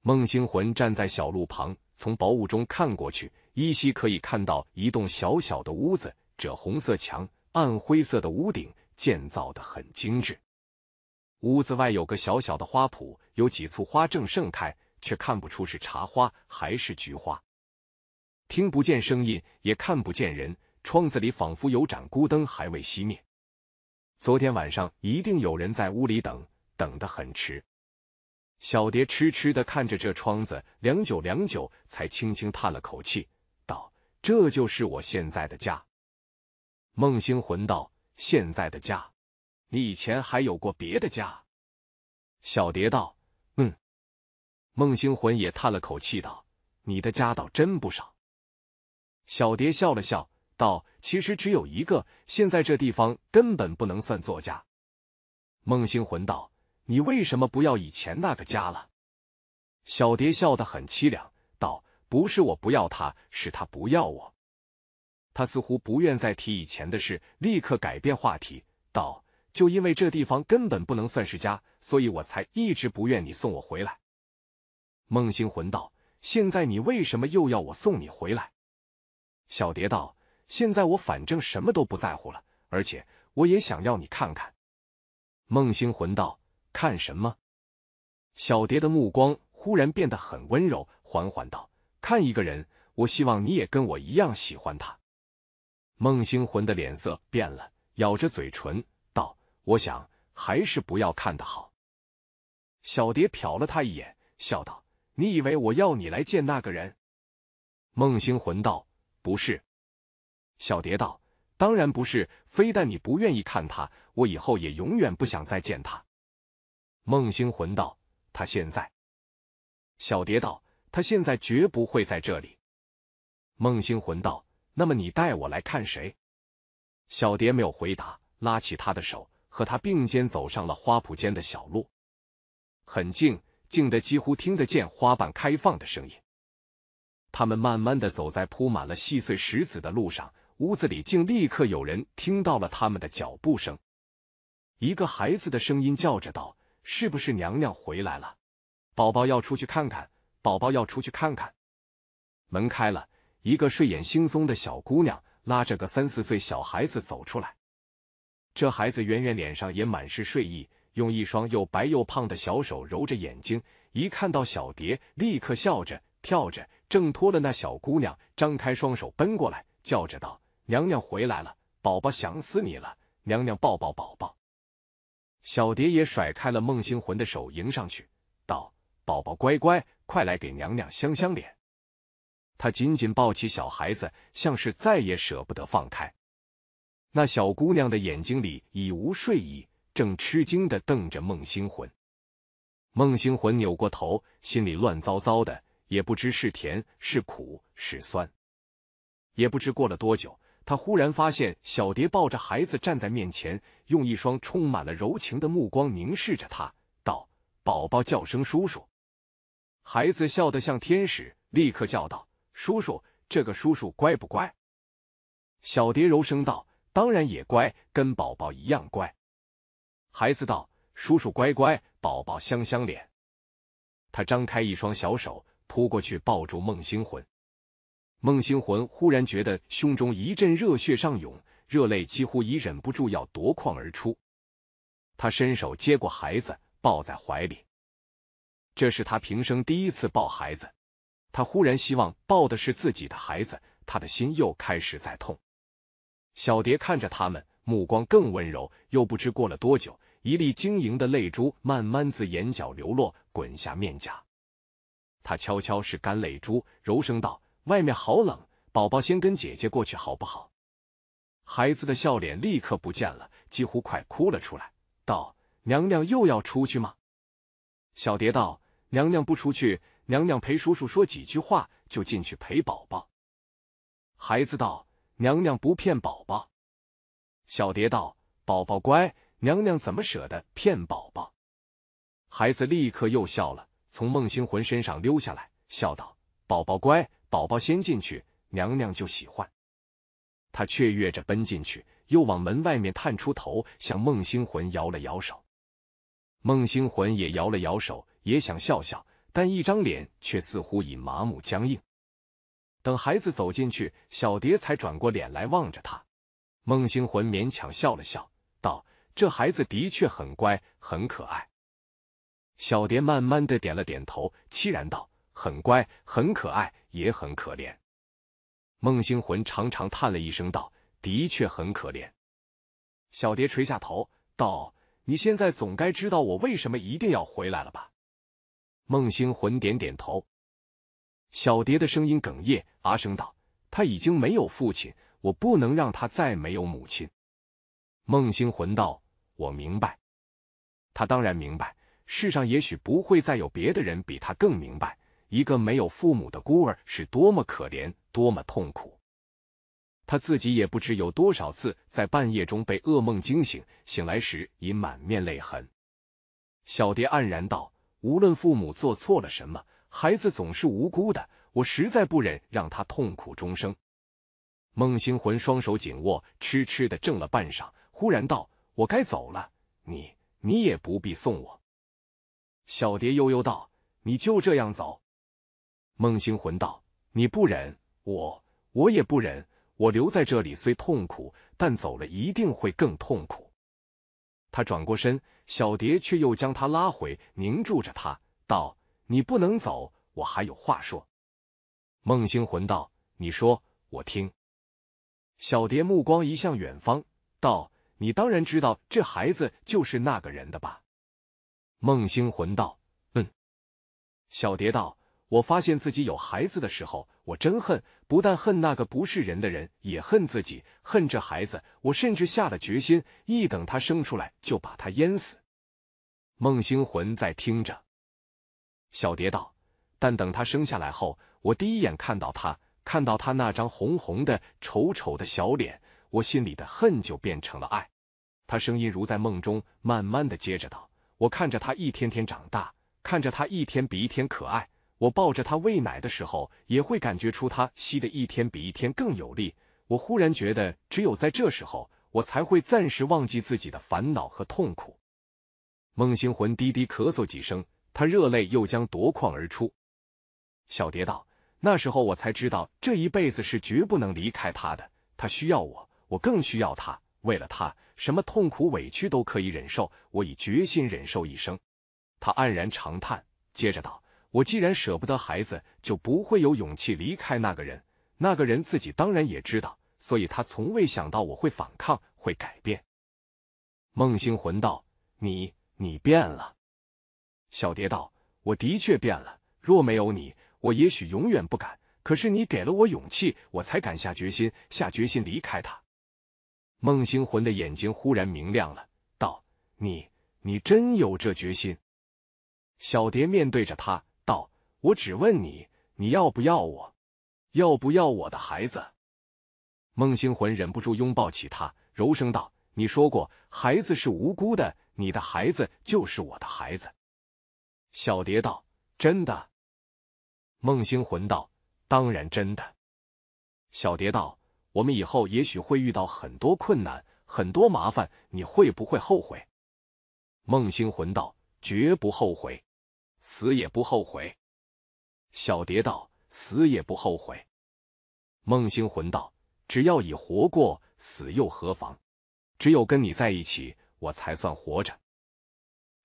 孟星魂站在小路旁，从薄雾中看过去，依稀可以看到一栋小小的屋子，赭红色墙，暗灰色的屋顶，建造的很精致。屋子外有个小小的花圃，有几簇花正盛开。却看不出是茶花还是菊花，听不见声音，也看不见人。窗子里仿佛有盏孤灯还未熄灭。昨天晚上一定有人在屋里等，等得很迟。小蝶痴痴的看着这窗子，良久良久，才轻轻叹了口气，道：“这就是我现在的家。”孟星魂道：“现在的家，你以前还有过别的家？”小蝶道。孟星魂也叹了口气道：“你的家倒真不少。”小蝶笑了笑，道：“其实只有一个。现在这地方根本不能算作家。”孟星魂道：“你为什么不要以前那个家了？”小蝶笑得很凄凉，道：“不是我不要他，是他不要我。”他似乎不愿再提以前的事，立刻改变话题，道：“就因为这地方根本不能算是家，所以我才一直不愿你送我回来。”孟星魂道：“现在你为什么又要我送你回来？”小蝶道：“现在我反正什么都不在乎了，而且我也想要你看看。”孟星魂道：“看什么？”小蝶的目光忽然变得很温柔，缓缓道：“看一个人，我希望你也跟我一样喜欢他。”孟星魂的脸色变了，咬着嘴唇道：“我想还是不要看的好。”小蝶瞟了他一眼，笑道。你以为我要你来见那个人？孟星魂道：“不是。”小蝶道：“当然不是。非但你不愿意看他，我以后也永远不想再见他。”孟星魂道：“他现在？”小蝶道：“他现在绝不会在这里。”孟星魂道：“那么你带我来看谁？”小蝶没有回答，拉起他的手，和他并肩走上了花圃间的小路，很静。静的几乎听得见花瓣开放的声音。他们慢慢的走在铺满了细碎石子的路上，屋子里竟立刻有人听到了他们的脚步声。一个孩子的声音叫着道：“是不是娘娘回来了？宝宝要出去看看，宝宝要出去看看。”门开了，一个睡眼惺忪的小姑娘拉着个三四岁小孩子走出来。这孩子圆圆脸上也满是睡意。用一双又白又胖的小手揉着眼睛，一看到小蝶，立刻笑着跳着挣脱了那小姑娘，张开双手奔过来，叫着道：“娘娘回来了，宝宝想死你了，娘娘抱抱宝宝。”小蝶也甩开了孟星魂的手，迎上去道：“宝宝乖乖，快来给娘娘香香脸。”她紧紧抱起小孩子，像是再也舍不得放开。那小姑娘的眼睛里已无睡意。正吃惊的瞪着孟星魂，孟星魂扭过头，心里乱糟糟的，也不知是甜是苦是酸。也不知过了多久，他忽然发现小蝶抱着孩子站在面前，用一双充满了柔情的目光凝视着他，道：“宝宝叫声叔叔。”孩子笑得像天使，立刻叫道：“叔叔，这个叔叔乖不乖？”小蝶柔声道：“当然也乖，跟宝宝一样乖。”孩子道：“叔叔乖乖，宝宝香香脸。”他张开一双小手，扑过去抱住孟星魂。孟星魂忽然觉得胸中一阵热血上涌，热泪几乎已忍不住要夺眶而出。他伸手接过孩子，抱在怀里。这是他平生第一次抱孩子，他忽然希望抱的是自己的孩子，他的心又开始在痛。小蝶看着他们。目光更温柔，又不知过了多久，一粒晶莹的泪珠慢慢自眼角流落，滚下面颊。他悄悄拭干泪珠，柔声道：“外面好冷，宝宝先跟姐姐过去好不好？”孩子的笑脸立刻不见了，几乎快哭了出来，道：“娘娘又要出去吗？”小蝶道：“娘娘不出去，娘娘陪叔叔说几句话，就进去陪宝宝。”孩子道：“娘娘不骗宝宝。”小蝶道：“宝宝乖，娘娘怎么舍得骗宝宝？”孩子立刻又笑了，从孟星魂身上溜下来，笑道：“宝宝乖，宝宝先进去，娘娘就喜欢。”他雀跃着奔进去，又往门外面探出头，向孟星魂摇了摇手。孟星魂也摇了摇手，也想笑笑，但一张脸却似乎已麻木僵硬。等孩子走进去，小蝶才转过脸来望着他。孟星魂勉强笑了笑，道：“这孩子的确很乖，很可爱。”小蝶慢慢的点了点头，凄然道：“很乖，很可爱，也很可怜。”孟星魂长长叹了一声，道：“的确很可怜。”小蝶垂下头，道：“你现在总该知道我为什么一定要回来了吧？”孟星魂点点头。小蝶的声音哽咽，阿声道：“他已经没有父亲。”我不能让他再没有母亲。孟星魂道：“我明白，他当然明白。世上也许不会再有别的人比他更明白，一个没有父母的孤儿是多么可怜，多么痛苦。他自己也不知有多少次在半夜中被噩梦惊醒，醒来时已满面泪痕。”小蝶黯然道：“无论父母做错了什么，孩子总是无辜的。我实在不忍让他痛苦终生。”孟星魂双手紧握，痴痴的怔了半晌，忽然道：“我该走了，你，你也不必送我。”小蝶悠悠道：“你就这样走？”孟星魂道：“你不忍，我，我也不忍。我留在这里虽痛苦，但走了一定会更痛苦。”他转过身，小蝶却又将他拉回，凝住着他，道：“你不能走，我还有话说。”孟星魂道：“你说，我听。”小蝶目光移向远方，道：“你当然知道这孩子就是那个人的吧？”孟星魂道：“嗯。”小蝶道：“我发现自己有孩子的时候，我真恨，不但恨那个不是人的人，也恨自己，恨这孩子。我甚至下了决心，一等他生出来就把他淹死。”孟星魂在听着。小蝶道：“但等他生下来后，我第一眼看到他。”看到他那张红红的、丑丑的小脸，我心里的恨就变成了爱。他声音如在梦中，慢慢的接着道：“我看着他一天天长大，看着他一天比一天可爱。我抱着他喂奶的时候，也会感觉出他吸的一天比一天更有力。我忽然觉得，只有在这时候，我才会暂时忘记自己的烦恼和痛苦。”孟星魂低低咳嗽几声，他热泪又将夺眶而出。小蝶道。那时候我才知道，这一辈子是绝不能离开他的。他需要我，我更需要他。为了他，什么痛苦委屈都可以忍受。我已决心忍受一生。他黯然长叹，接着道：“我既然舍不得孩子，就不会有勇气离开那个人。那个人自己当然也知道，所以他从未想到我会反抗，会改变。”孟星魂道：“你，你变了。”小蝶道：“我的确变了。若没有你……”我也许永远不敢，可是你给了我勇气，我才敢下决心，下决心离开他。孟星魂的眼睛忽然明亮了，道：“你，你真有这决心？”小蝶面对着他，道：“我只问你，你要不要我，要不要我的孩子？”孟星魂忍不住拥抱起他，柔声道：“你说过，孩子是无辜的，你的孩子就是我的孩子。”小蝶道：“真的。”孟星魂道：“当然真的。”小蝶道：“我们以后也许会遇到很多困难，很多麻烦，你会不会后悔？”孟星魂道：“绝不后悔，死也不后悔。”小蝶道：“死也不后悔。”孟星魂道：“只要已活过，死又何妨？只有跟你在一起，我才算活着。”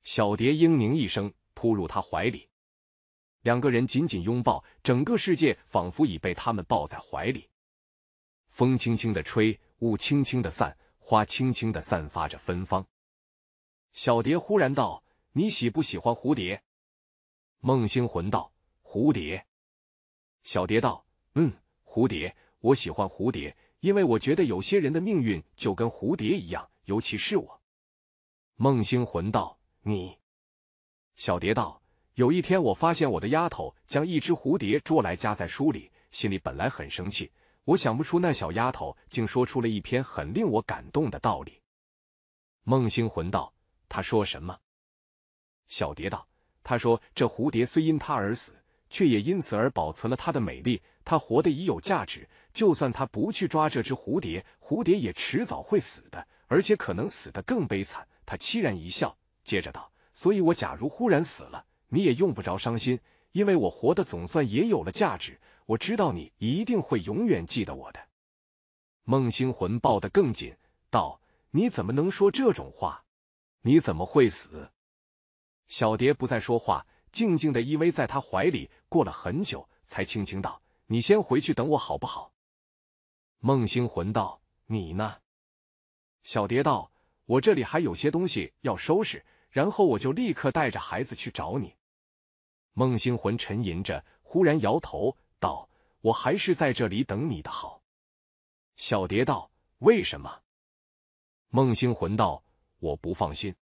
小蝶嘤咛一声，扑入他怀里。两个人紧紧拥抱，整个世界仿佛已被他们抱在怀里。风轻轻的吹，雾轻轻的散，花轻轻的散发着芬芳。小蝶忽然道：“你喜不喜欢蝴蝶？”孟星魂道：“蝴蝶。”小蝶道：“嗯，蝴蝶，我喜欢蝴蝶，因为我觉得有些人的命运就跟蝴蝶一样，尤其是我。”孟星魂道：“你？”小蝶道。有一天，我发现我的丫头将一只蝴蝶捉来夹在书里，心里本来很生气。我想不出那小丫头竟说出了一篇很令我感动的道理。孟星魂道：“她说什么？”小蝶道：“她说，这蝴蝶虽因她而死，却也因此而保存了他的美丽。他活的已有价值，就算她不去抓这只蝴蝶，蝴蝶也迟早会死的，而且可能死的更悲惨。”她凄然一笑，接着道：“所以我假如忽然死了。”你也用不着伤心，因为我活的总算也有了价值。我知道你一定会永远记得我的。孟星魂抱得更紧，道：“你怎么能说这种话？你怎么会死？”小蝶不再说话，静静的依偎在他怀里。过了很久，才轻轻道：“你先回去等我，好不好？”孟星魂道：“你呢？”小蝶道：“我这里还有些东西要收拾。”然后我就立刻带着孩子去找你。孟星魂沉吟着，忽然摇头道：“我还是在这里等你的好。”小蝶道：“为什么？”孟星魂道：“我不放心。”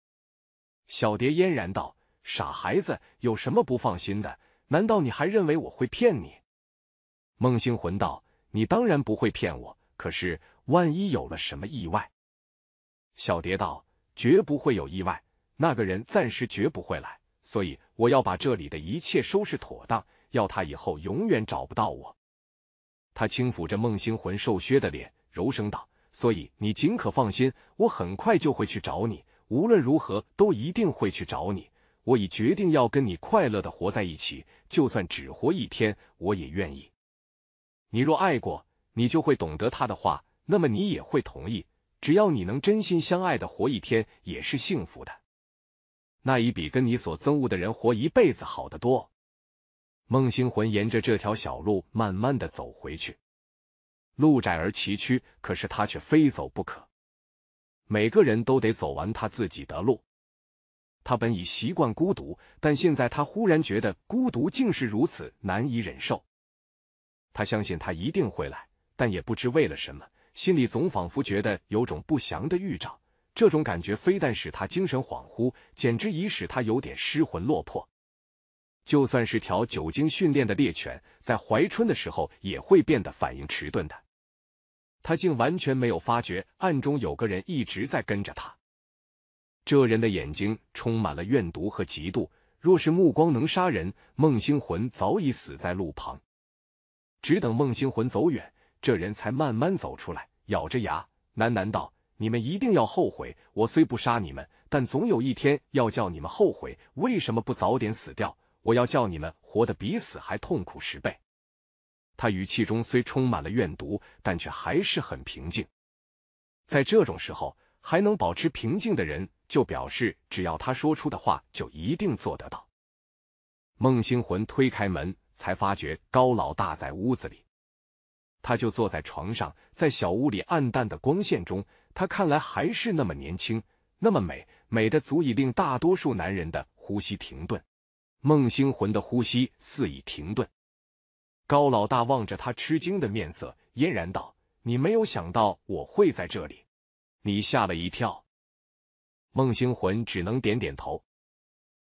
小蝶嫣然道：“傻孩子，有什么不放心的？难道你还认为我会骗你？”孟星魂道：“你当然不会骗我，可是万一有了什么意外？”小蝶道：“绝不会有意外。”那个人暂时绝不会来，所以我要把这里的一切收拾妥当，要他以后永远找不到我。他轻抚着孟星魂瘦削的脸，柔声道：“所以你尽可放心，我很快就会去找你，无论如何都一定会去找你。我已决定要跟你快乐的活在一起，就算只活一天，我也愿意。你若爱过，你就会懂得他的话，那么你也会同意。只要你能真心相爱的活一天，也是幸福的。”那已比跟你所憎恶的人活一辈子好得多。孟星魂沿着这条小路慢慢的走回去，路窄而崎岖，可是他却非走不可。每个人都得走完他自己的路。他本已习惯孤独，但现在他忽然觉得孤独竟是如此难以忍受。他相信他一定会来，但也不知为了什么，心里总仿佛觉得有种不祥的预兆。这种感觉非但使他精神恍惚，简直已使他有点失魂落魄。就算是条久经训练的猎犬，在怀春的时候也会变得反应迟钝的。他竟完全没有发觉暗中有个人一直在跟着他。这人的眼睛充满了怨毒和嫉妒。若是目光能杀人，孟星魂早已死在路旁。只等孟星魂走远，这人才慢慢走出来，咬着牙喃喃道。你们一定要后悔！我虽不杀你们，但总有一天要叫你们后悔。为什么不早点死掉？我要叫你们活得比死还痛苦十倍。他语气中虽充满了怨毒，但却还是很平静。在这种时候还能保持平静的人，就表示只要他说出的话，就一定做得到。孟星魂推开门，才发觉高老大在屋子里，他就坐在床上，在小屋里暗淡的光线中。他看来还是那么年轻，那么美，美的足以令大多数男人的呼吸停顿。孟星魂的呼吸似已停顿。高老大望着他吃惊的面色，嫣然道：“你没有想到我会在这里，你吓了一跳。”孟星魂只能点点头。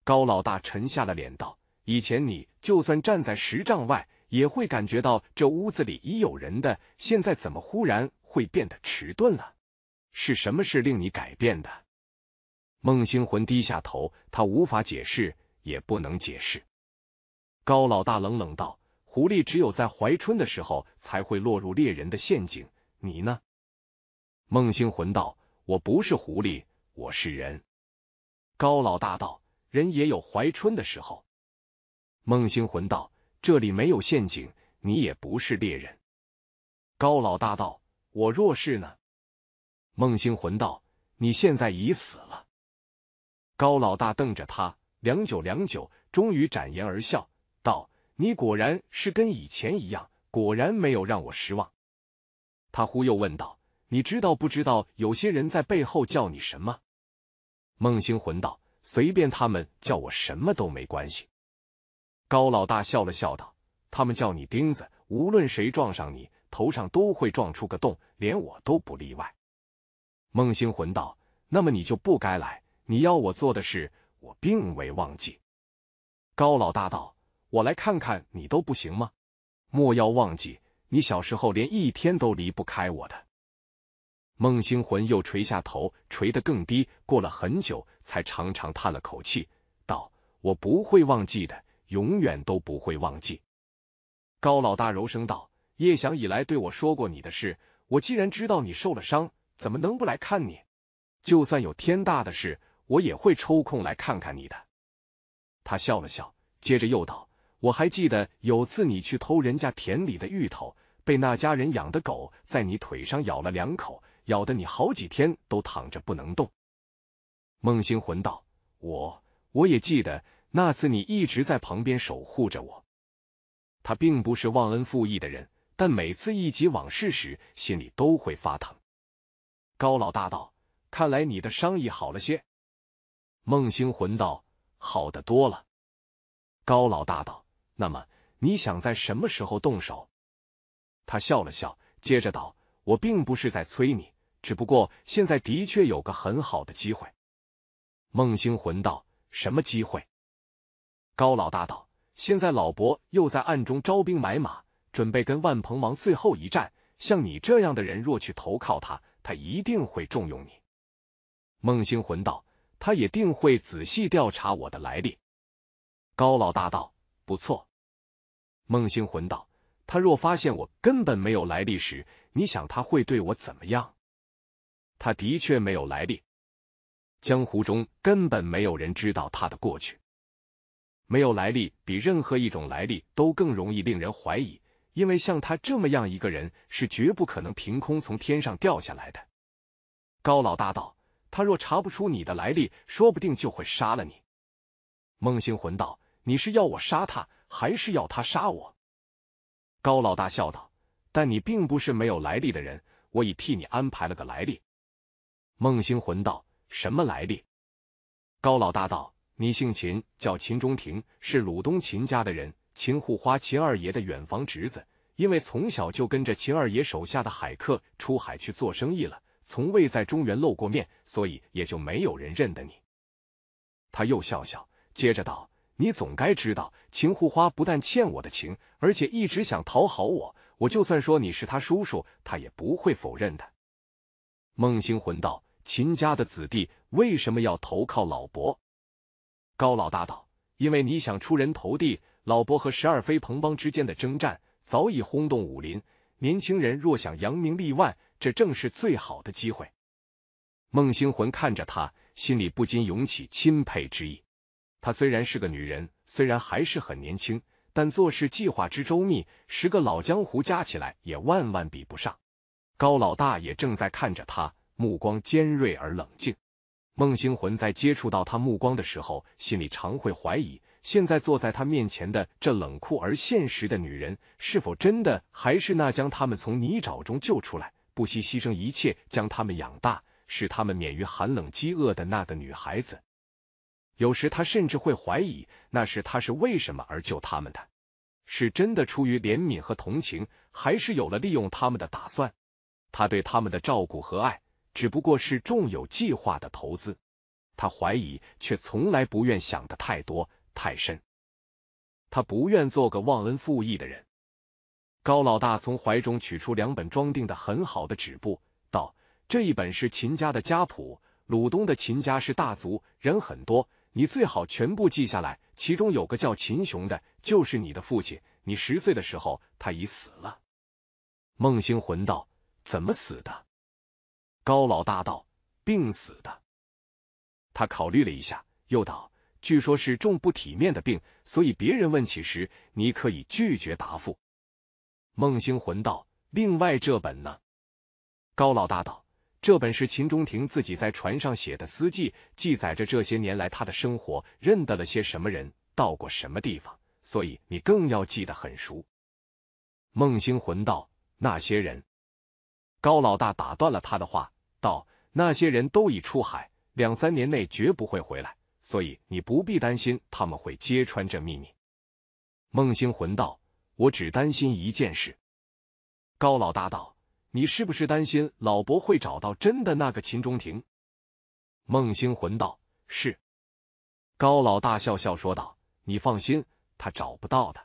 高老大沉下了脸道：“以前你就算站在十丈外，也会感觉到这屋子里已有人的，现在怎么忽然会变得迟钝了？”是什么事令你改变的？孟星魂低下头，他无法解释，也不能解释。高老大冷冷道：“狐狸只有在怀春的时候才会落入猎人的陷阱，你呢？”孟星魂道：“我不是狐狸，我是人。”高老大道：“人也有怀春的时候。”孟星魂道：“这里没有陷阱，你也不是猎人。”高老大道：“我若是呢？”孟星魂道：“你现在已死了。”高老大瞪着他，良久良久，终于展颜而笑道：“你果然是跟以前一样，果然没有让我失望。”他忽又问道：“你知道不知道，有些人在背后叫你什么？”孟星魂道：“随便他们叫我什么都没关系。”高老大笑了笑道：“他们叫你钉子，无论谁撞上你，头上都会撞出个洞，连我都不例外。”孟星魂道：“那么你就不该来。你要我做的事，我并未忘记。”高老大道：“我来看看你都不行吗？莫要忘记，你小时候连一天都离不开我的。”孟星魂又垂下头，垂得更低。过了很久，才长长叹了口气，道：“我不会忘记的，永远都不会忘记。”高老大柔声道：“叶翔以来对我说过你的事，我既然知道你受了伤。”怎么能不来看你？就算有天大的事，我也会抽空来看看你的。他笑了笑，接着又道：“我还记得有次你去偷人家田里的芋头，被那家人养的狗在你腿上咬了两口，咬得你好几天都躺着不能动。”孟星魂道：“我我也记得那次你一直在旁边守护着我。”他并不是忘恩负义的人，但每次忆及往事时，心里都会发疼。高老大道，看来你的伤意好了些。孟星魂道：“好的多了。”高老大道：“那么你想在什么时候动手？”他笑了笑，接着道：“我并不是在催你，只不过现在的确有个很好的机会。”孟星魂道：“什么机会？”高老大道：“现在老伯又在暗中招兵买马，准备跟万鹏王最后一战。像你这样的人，若去投靠他。”他一定会重用你，孟星魂道。他也定会仔细调查我的来历。高老大道，不错。孟星魂道。他若发现我根本没有来历时，你想他会对我怎么样？他的确没有来历，江湖中根本没有人知道他的过去。没有来历，比任何一种来历都更容易令人怀疑。因为像他这么样一个人，是绝不可能凭空从天上掉下来的。高老大道，他若查不出你的来历，说不定就会杀了你。孟星魂道：“你是要我杀他，还是要他杀我？”高老大笑道：“但你并不是没有来历的人，我已替你安排了个来历。”孟星魂道：“什么来历？”高老大道：“你姓秦，叫秦中庭，是鲁东秦家的人。”秦护花，秦二爷的远房侄子，因为从小就跟着秦二爷手下的海客出海去做生意了，从未在中原露过面，所以也就没有人认得你。他又笑笑，接着道：“你总该知道，秦护花不但欠我的情，而且一直想讨好我。我就算说你是他叔叔，他也不会否认的。”孟星魂道：“秦家的子弟为什么要投靠老伯？”高老大道：“因为你想出人头地。”老伯和十二飞鹏帮之间的征战早已轰动武林，年轻人若想扬名立万，这正是最好的机会。孟星魂看着他，心里不禁涌起钦佩之意。她虽然是个女人，虽然还是很年轻，但做事计划之周密，十个老江湖加起来也万万比不上。高老大也正在看着他，目光尖锐而冷静。孟星魂在接触到他目光的时候，心里常会怀疑。现在坐在他面前的这冷酷而现实的女人，是否真的还是那将他们从泥沼中救出来、不惜牺牲一切将他们养大、使他们免于寒冷饥饿的那个女孩子？有时他甚至会怀疑，那是他是为什么而救他们的？是真的出于怜悯和同情，还是有了利用他们的打算？他对他们的照顾和爱，只不过是重有计划的投资。他怀疑，却从来不愿想的太多。太深，他不愿做个忘恩负义的人。高老大从怀中取出两本装订的很好的纸布，道：“这一本是秦家的家谱，鲁东的秦家是大族，人很多，你最好全部记下来。其中有个叫秦雄的，就是你的父亲。你十岁的时候，他已死了。”孟星魂道：“怎么死的？”高老大道：“病死的。”他考虑了一下，又道。据说，是重不体面的病，所以别人问起时，你可以拒绝答复。孟星魂道：“另外这本呢？”高老大道：“这本是秦中庭自己在船上写的私记，记载着这些年来他的生活，认得了些什么人，到过什么地方，所以你更要记得很熟。”孟星魂道：“那些人？”高老大打断了他的话，道：“那些人都已出海，两三年内绝不会回来。”所以你不必担心他们会揭穿这秘密。孟星魂道：“我只担心一件事。”高老大道：“你是不是担心老伯会找到真的那个秦钟亭？”孟星魂道：“是。”高老大笑笑说道：“你放心，他找不到的。”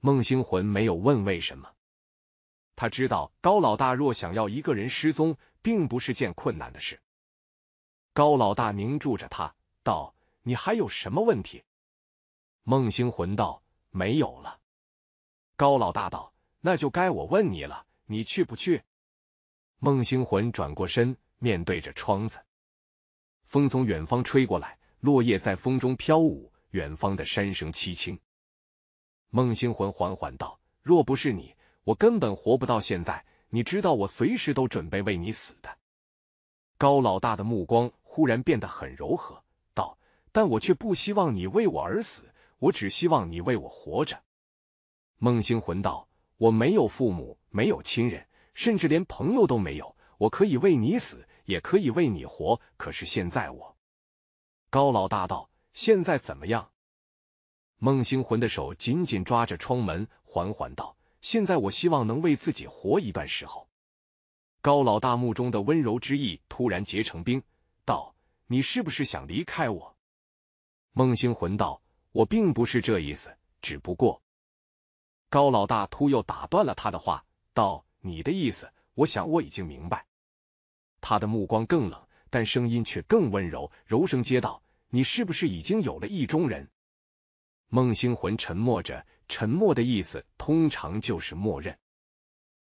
孟星魂没有问为什么，他知道高老大若想要一个人失踪，并不是件困难的事。高老大凝住着他。道：“你还有什么问题？”孟星魂道：“没有了。”高老大道：“那就该我问你了，你去不去？”孟星魂转过身，面对着窗子，风从远方吹过来，落叶在风中飘舞，远方的山声凄清。孟星魂缓缓道：“若不是你，我根本活不到现在。你知道我随时都准备为你死的。”高老大的目光忽然变得很柔和。但我却不希望你为我而死，我只希望你为我活着。孟星魂道：“我没有父母，没有亲人，甚至连朋友都没有。我可以为你死，也可以为你活。可是现在我……”高老大道：“现在怎么样？”孟星魂的手紧紧抓着窗门，缓缓道：“现在我希望能为自己活一段时候。”高老大目中的温柔之意突然结成冰，道：“你是不是想离开我？”孟星魂道：“我并不是这意思，只不过……”高老大突又打断了他的话，道：“你的意思，我想我已经明白。”他的目光更冷，但声音却更温柔，柔声接道：“你是不是已经有了意中人？”孟星魂沉默着，沉默的意思通常就是默认。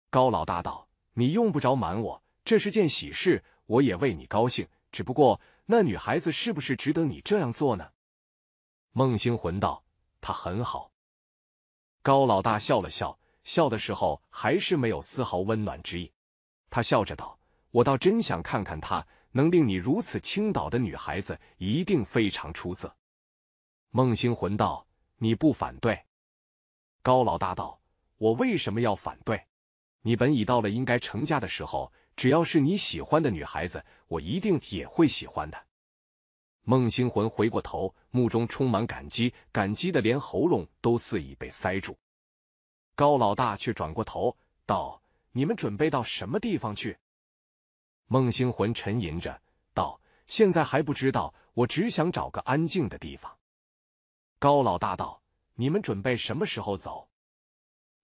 高老大道：“你用不着瞒我，这是件喜事，我也为你高兴。只不过，那女孩子是不是值得你这样做呢？”孟星魂道：“他很好。”高老大笑了笑，笑的时候还是没有丝毫温暖之意。他笑着道：“我倒真想看看他能令你如此倾倒的女孩子，一定非常出色。”孟星魂道：“你不反对？”高老大道：“我为什么要反对？你本已到了应该成家的时候，只要是你喜欢的女孩子，我一定也会喜欢的。”孟星魂回过头，目中充满感激，感激的连喉咙都似已被塞住。高老大却转过头，道：“你们准备到什么地方去？”孟星魂沉吟着，道：“现在还不知道，我只想找个安静的地方。”高老大道：“你们准备什么时候走？”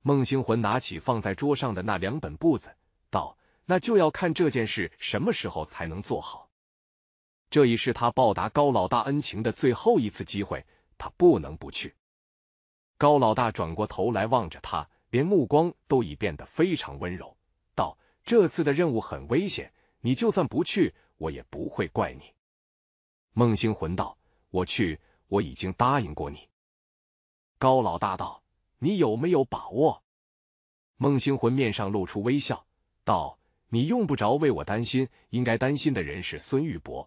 孟星魂拿起放在桌上的那两本簿子，道：“那就要看这件事什么时候才能做好。”这已是他报答高老大恩情的最后一次机会，他不能不去。高老大转过头来望着他，连目光都已变得非常温柔，道：“这次的任务很危险，你就算不去，我也不会怪你。”孟星魂道：“我去，我已经答应过你。”高老大道：“你有没有把握？”孟星魂面上露出微笑，道：“你用不着为我担心，应该担心的人是孙玉伯。”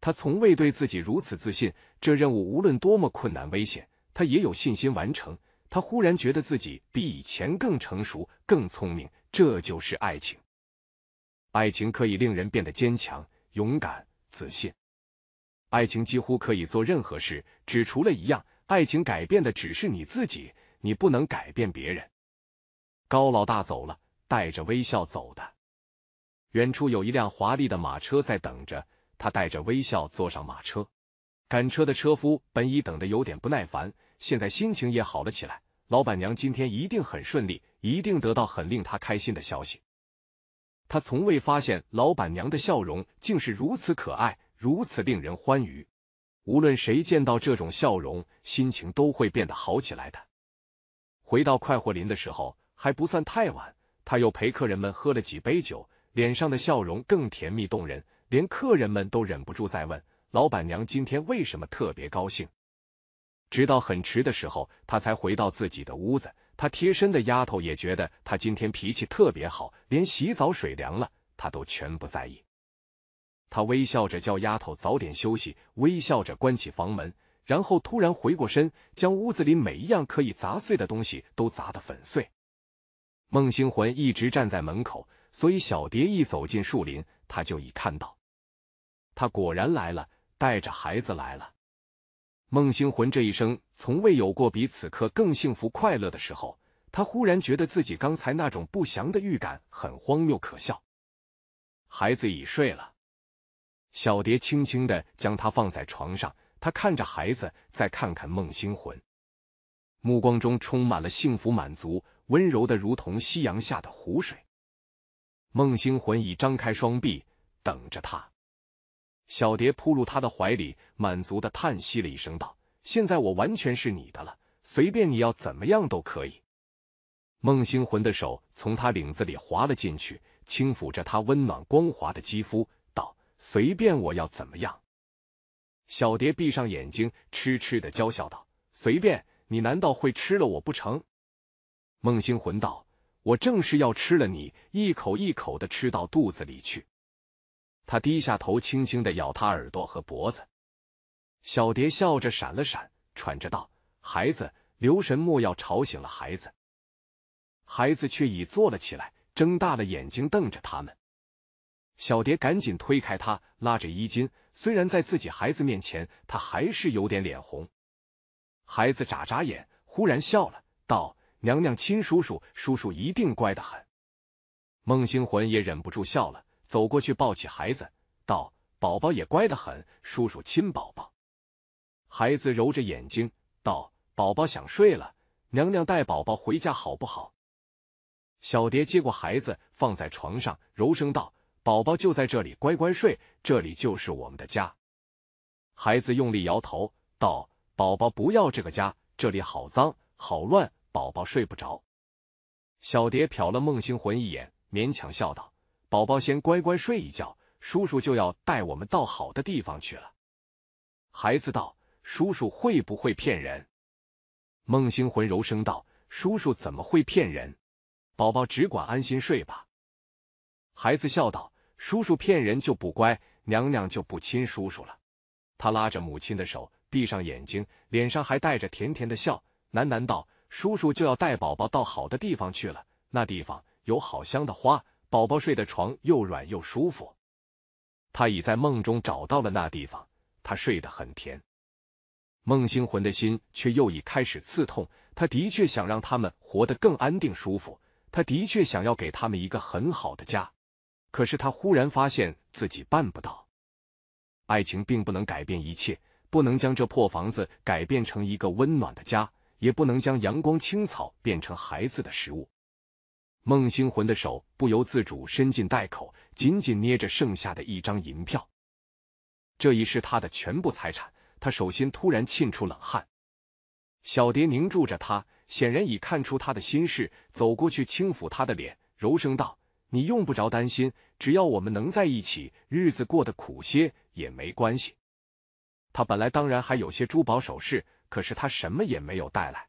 他从未对自己如此自信。这任务无论多么困难危险，他也有信心完成。他忽然觉得自己比以前更成熟、更聪明。这就是爱情。爱情可以令人变得坚强、勇敢、自信。爱情几乎可以做任何事，只除了一样：爱情改变的只是你自己，你不能改变别人。高老大走了，带着微笑走的。远处有一辆华丽的马车在等着。他带着微笑坐上马车，赶车的车夫本已等得有点不耐烦，现在心情也好了起来。老板娘今天一定很顺利，一定得到很令他开心的消息。他从未发现老板娘的笑容竟是如此可爱，如此令人欢愉。无论谁见到这种笑容，心情都会变得好起来的。回到快活林的时候还不算太晚，他又陪客人们喝了几杯酒，脸上的笑容更甜蜜动人。连客人们都忍不住在问老板娘今天为什么特别高兴。直到很迟的时候，她才回到自己的屋子。她贴身的丫头也觉得她今天脾气特别好，连洗澡水凉了，她都全不在意。她微笑着叫丫头早点休息，微笑着关起房门，然后突然回过身，将屋子里每一样可以砸碎的东西都砸得粉碎。孟星魂一直站在门口，所以小蝶一走进树林，他就已看到。他果然来了，带着孩子来了。孟星魂这一生从未有过比此刻更幸福快乐的时候。他忽然觉得自己刚才那种不祥的预感很荒谬可笑。孩子已睡了，小蝶轻轻的将他放在床上。他看着孩子，再看看孟星魂，目光中充满了幸福满足，温柔的如同夕阳下的湖水。孟星魂已张开双臂，等着他。小蝶扑入他的怀里，满足的叹息了一声，道：“现在我完全是你的了，随便你要怎么样都可以。”孟星魂的手从他领子里滑了进去，轻抚着他温暖光滑的肌肤，道：“随便我要怎么样。”小蝶闭上眼睛，痴痴的娇笑道：“随便你？难道会吃了我不成？”孟星魂道：“我正是要吃了你，一口一口的吃到肚子里去。”他低下头，轻轻的咬他耳朵和脖子。小蝶笑着闪了闪，喘着道：“孩子，留神莫要吵醒了孩子。”孩子却已坐了起来，睁大了眼睛瞪着他们。小蝶赶紧推开他，拉着衣襟。虽然在自己孩子面前，他还是有点脸红。孩子眨眨眼，忽然笑了，道：“娘娘亲叔叔，叔叔一定乖得很。”孟星魂也忍不住笑了。走过去抱起孩子，道：“宝宝也乖得很，叔叔亲宝宝。”孩子揉着眼睛，道：“宝宝想睡了，娘娘带宝宝回家好不好？”小蝶接过孩子，放在床上，柔声道：“宝宝就在这里乖乖睡，这里就是我们的家。”孩子用力摇头，道：“宝宝不要这个家，这里好脏好乱，宝宝睡不着。”小蝶瞟了孟星魂一眼，勉强笑道。宝宝先乖乖睡一觉，叔叔就要带我们到好的地方去了。孩子道：“叔叔会不会骗人？”孟星魂柔声道：“叔叔怎么会骗人？宝宝只管安心睡吧。”孩子笑道：“叔叔骗人就不乖，娘娘就不亲叔叔了。”他拉着母亲的手，闭上眼睛，脸上还带着甜甜的笑，喃喃道：“叔叔就要带宝宝到好的地方去了，那地方有好香的花。”宝宝睡的床又软又舒服，他已在梦中找到了那地方，他睡得很甜。孟星魂的心却又已开始刺痛，他的确想让他们活得更安定舒服，他的确想要给他们一个很好的家，可是他忽然发现自己办不到。爱情并不能改变一切，不能将这破房子改变成一个温暖的家，也不能将阳光青草变成孩子的食物。孟星魂的手不由自主伸进袋口，紧紧捏着剩下的一张银票。这已是他的全部财产。他手心突然沁出冷汗。小蝶凝住着他，显然已看出他的心事，走过去轻抚他的脸，柔声道：“你用不着担心，只要我们能在一起，日子过得苦些也没关系。”他本来当然还有些珠宝首饰，可是他什么也没有带来。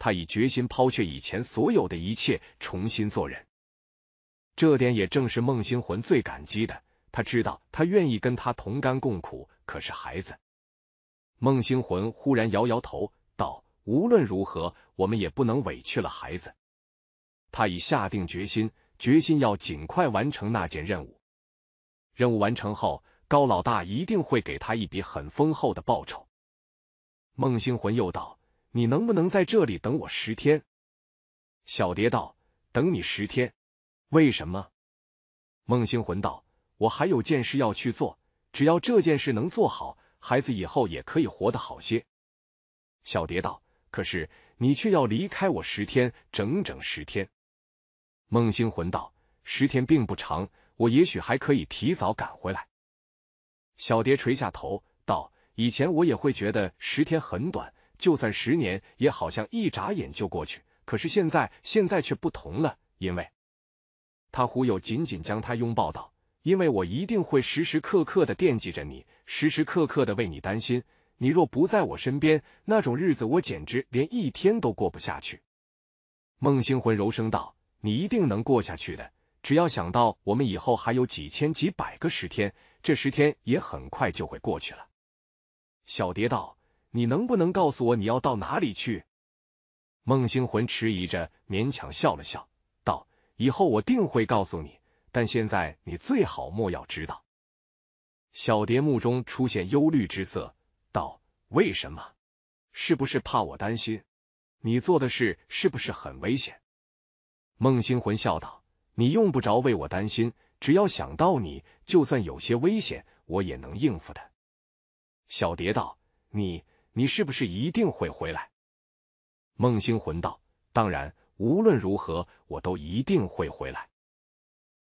他已决心抛却以前所有的一切，重新做人。这点也正是孟星魂最感激的。他知道他愿意跟他同甘共苦，可是孩子，孟星魂忽然摇摇头道：“无论如何，我们也不能委屈了孩子。”他已下定决心，决心要尽快完成那件任务。任务完成后，高老大一定会给他一笔很丰厚的报酬。孟星魂又道。你能不能在这里等我十天？小蝶道：“等你十天，为什么？”孟星魂道：“我还有件事要去做，只要这件事能做好，孩子以后也可以活得好些。”小蝶道：“可是你却要离开我十天，整整十天。”孟星魂道：“十天并不长，我也许还可以提早赶回来。”小蝶垂下头道：“以前我也会觉得十天很短。”就算十年，也好像一眨眼就过去。可是现在，现在却不同了，因为他忽悠紧紧将他拥抱道：“因为我一定会时时刻刻的惦记着你，时时刻刻的为你担心。你若不在我身边，那种日子我简直连一天都过不下去。”孟星魂柔声道：“你一定能过下去的，只要想到我们以后还有几千几百个十天，这十天也很快就会过去了。”小蝶道。你能不能告诉我你要到哪里去？孟星魂迟疑着，勉强笑了笑，道：“以后我定会告诉你，但现在你最好莫要知道。”小蝶目中出现忧虑之色，道：“为什么？是不是怕我担心？你做的事是不是很危险？”孟星魂笑道：“你用不着为我担心，只要想到你，就算有些危险，我也能应付的。”小蝶道：“你。”你是不是一定会回来？孟星魂道：“当然，无论如何，我都一定会回来。”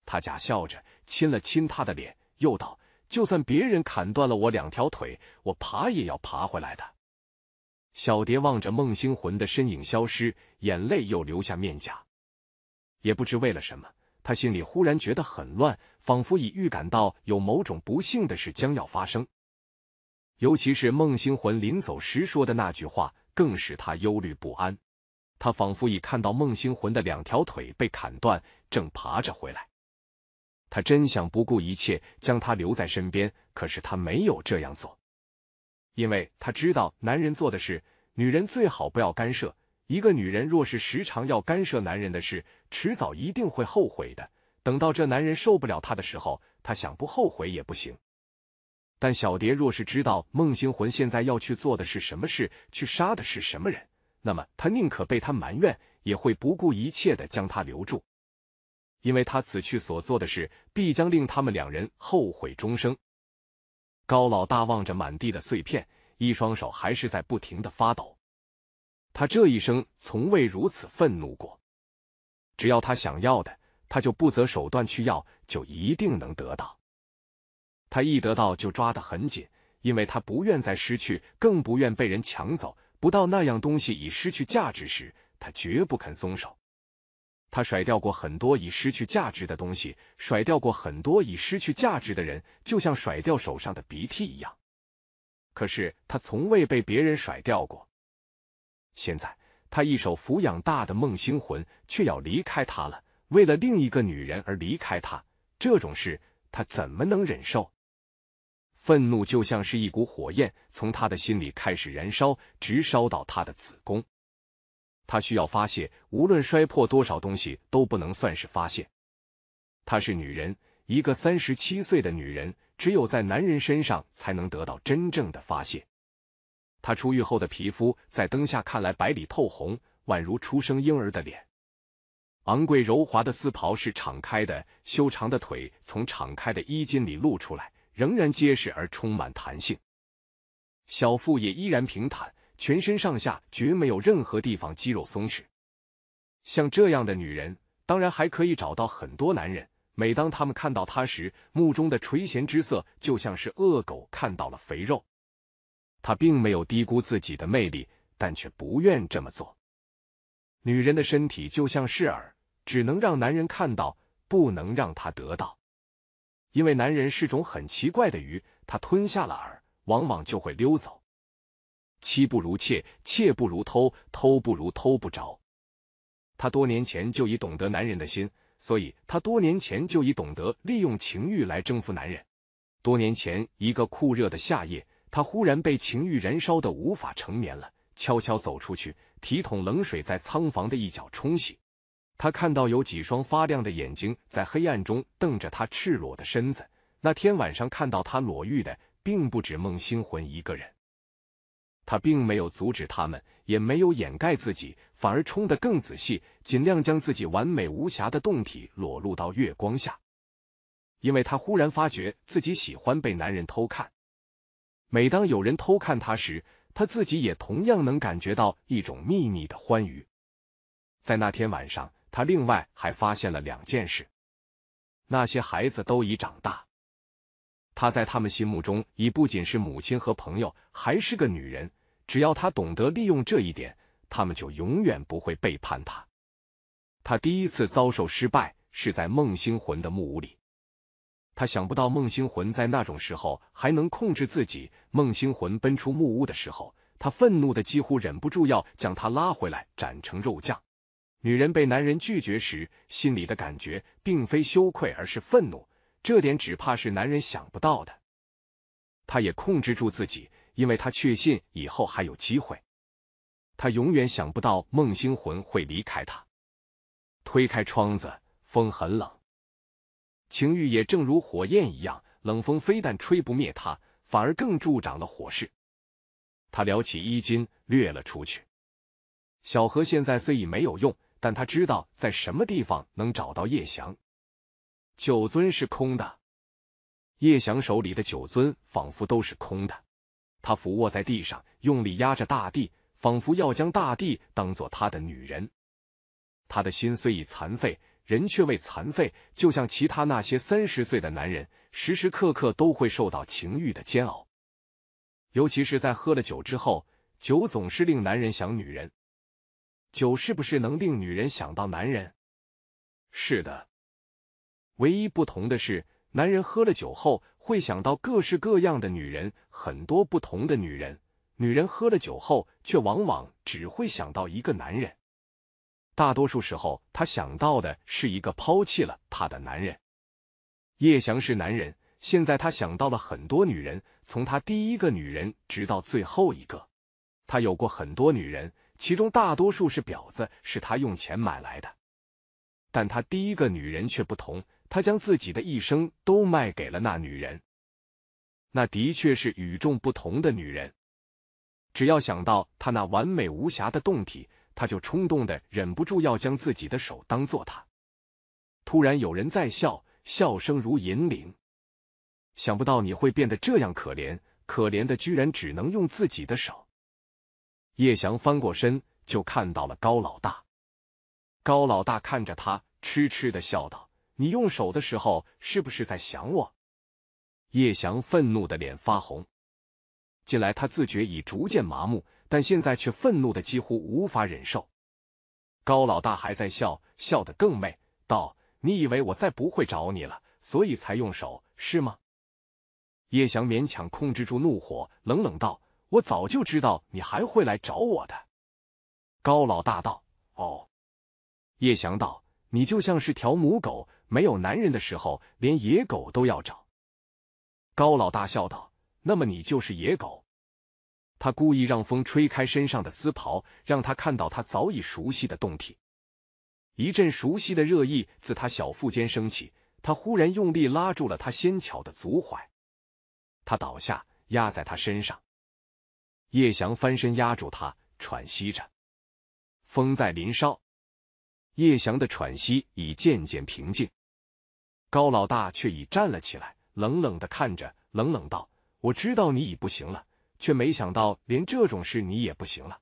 他假笑着，亲了亲他的脸，又道：“就算别人砍断了我两条腿，我爬也要爬回来的。”小蝶望着孟星魂的身影消失，眼泪又流下面颊。也不知为了什么，他心里忽然觉得很乱，仿佛已预感到有某种不幸的事将要发生。尤其是孟星魂临走时说的那句话，更使他忧虑不安。他仿佛已看到孟星魂的两条腿被砍断，正爬着回来。他真想不顾一切将他留在身边，可是他没有这样做，因为他知道男人做的事，女人最好不要干涉。一个女人若是时常要干涉男人的事，迟早一定会后悔的。等到这男人受不了她的时候，她想不后悔也不行。但小蝶若是知道孟星魂现在要去做的是什么事，去杀的是什么人，那么他宁可被他埋怨，也会不顾一切的将他留住，因为他此去所做的事，必将令他们两人后悔终生。高老大望着满地的碎片，一双手还是在不停的发抖，他这一生从未如此愤怒过，只要他想要的，他就不择手段去要，就一定能得到。他一得到就抓得很紧，因为他不愿再失去，更不愿被人抢走。不到那样东西已失去价值时，他绝不肯松手。他甩掉过很多已失去价值的东西，甩掉过很多已失去价值的人，就像甩掉手上的鼻涕一样。可是他从未被别人甩掉过。现在他一手抚养大的孟星魂却要离开他了，为了另一个女人而离开他，这种事他怎么能忍受？愤怒就像是一股火焰，从他的心里开始燃烧，直烧到他的子宫。他需要发泄，无论摔破多少东西都不能算是发泄。她是女人，一个三十七岁的女人，只有在男人身上才能得到真正的发泄。她出狱后的皮肤在灯下看来白里透红，宛如初生婴儿的脸。昂贵柔滑的丝袍是敞开的，修长的腿从敞开的衣襟里露出来。仍然结实而充满弹性，小腹也依然平坦，全身上下绝没有任何地方肌肉松弛。像这样的女人，当然还可以找到很多男人。每当他们看到她时，目中的垂涎之色就像是恶狗看到了肥肉。他并没有低估自己的魅力，但却不愿这么做。女人的身体就像是饵，只能让男人看到，不能让他得到。因为男人是种很奇怪的鱼，他吞下了饵，往往就会溜走。妻不如妾，妾不如偷，偷不如偷不着。他多年前就已懂得男人的心，所以他多年前就已懂得利用情欲来征服男人。多年前一个酷热的夏夜，他忽然被情欲燃烧的无法成眠了，悄悄走出去，提桶冷水在仓房的一角冲洗。他看到有几双发亮的眼睛在黑暗中瞪着他赤裸的身子。那天晚上看到他裸浴的，并不止孟星魂一个人。他并没有阻止他们，也没有掩盖自己，反而冲得更仔细，尽量将自己完美无瑕的胴体裸露到月光下。因为他忽然发觉自己喜欢被男人偷看。每当有人偷看他时，他自己也同样能感觉到一种秘密的欢愉。在那天晚上。他另外还发现了两件事：那些孩子都已长大，他在他们心目中已不仅是母亲和朋友，还是个女人。只要他懂得利用这一点，他们就永远不会背叛他。他第一次遭受失败是在孟星魂的木屋里，他想不到孟星魂在那种时候还能控制自己。孟星魂奔出木屋的时候，他愤怒的几乎忍不住要将他拉回来斩成肉酱。女人被男人拒绝时，心里的感觉并非羞愧，而是愤怒。这点只怕是男人想不到的。他也控制住自己，因为他确信以后还有机会。他永远想不到孟星魂会离开他。推开窗子，风很冷，情欲也正如火焰一样。冷风非但吹不灭他，反而更助长了火势。他撩起衣襟，掠了出去。小何现在虽已没有用。但他知道在什么地方能找到叶翔。酒樽是空的，叶翔手里的酒樽仿佛都是空的。他俯卧在地上，用力压着大地，仿佛要将大地当做他的女人。他的心虽已残废，人却未残废，就像其他那些三十岁的男人，时时刻刻都会受到情欲的煎熬。尤其是在喝了酒之后，酒总是令男人想女人。酒是不是能令女人想到男人？是的，唯一不同的是，男人喝了酒后会想到各式各样的女人，很多不同的女人；女人喝了酒后却往往只会想到一个男人，大多数时候她想到的是一个抛弃了她的男人。叶翔是男人，现在他想到了很多女人，从他第一个女人直到最后一个，他有过很多女人。其中大多数是婊子，是他用钱买来的。但他第一个女人却不同，他将自己的一生都卖给了那女人。那的确是与众不同的女人。只要想到她那完美无瑕的动体，他就冲动的忍不住要将自己的手当做她。突然有人在笑，笑声如银铃。想不到你会变得这样可怜，可怜的居然只能用自己的手。叶翔翻过身，就看到了高老大。高老大看着他，痴痴的笑道：“你用手的时候，是不是在想我？”叶翔愤怒的脸发红。近来他自觉已逐渐麻木，但现在却愤怒的几乎无法忍受。高老大还在笑，笑得更媚，道：“你以为我再不会找你了，所以才用手，是吗？”叶翔勉强控制住怒火，冷冷道。我早就知道你还会来找我的，高老大道。哦，叶翔道，你就像是条母狗，没有男人的时候，连野狗都要找。高老大笑道：“那么你就是野狗。”他故意让风吹开身上的丝袍，让他看到他早已熟悉的动体。一阵熟悉的热意自他小腹间升起，他忽然用力拉住了他纤巧的足踝，他倒下，压在他身上。叶翔翻身压住他，喘息着。风在林梢，叶翔的喘息已渐渐平静。高老大却已站了起来，冷冷的看着，冷冷道：“我知道你已不行了，却没想到连这种事你也不行了。”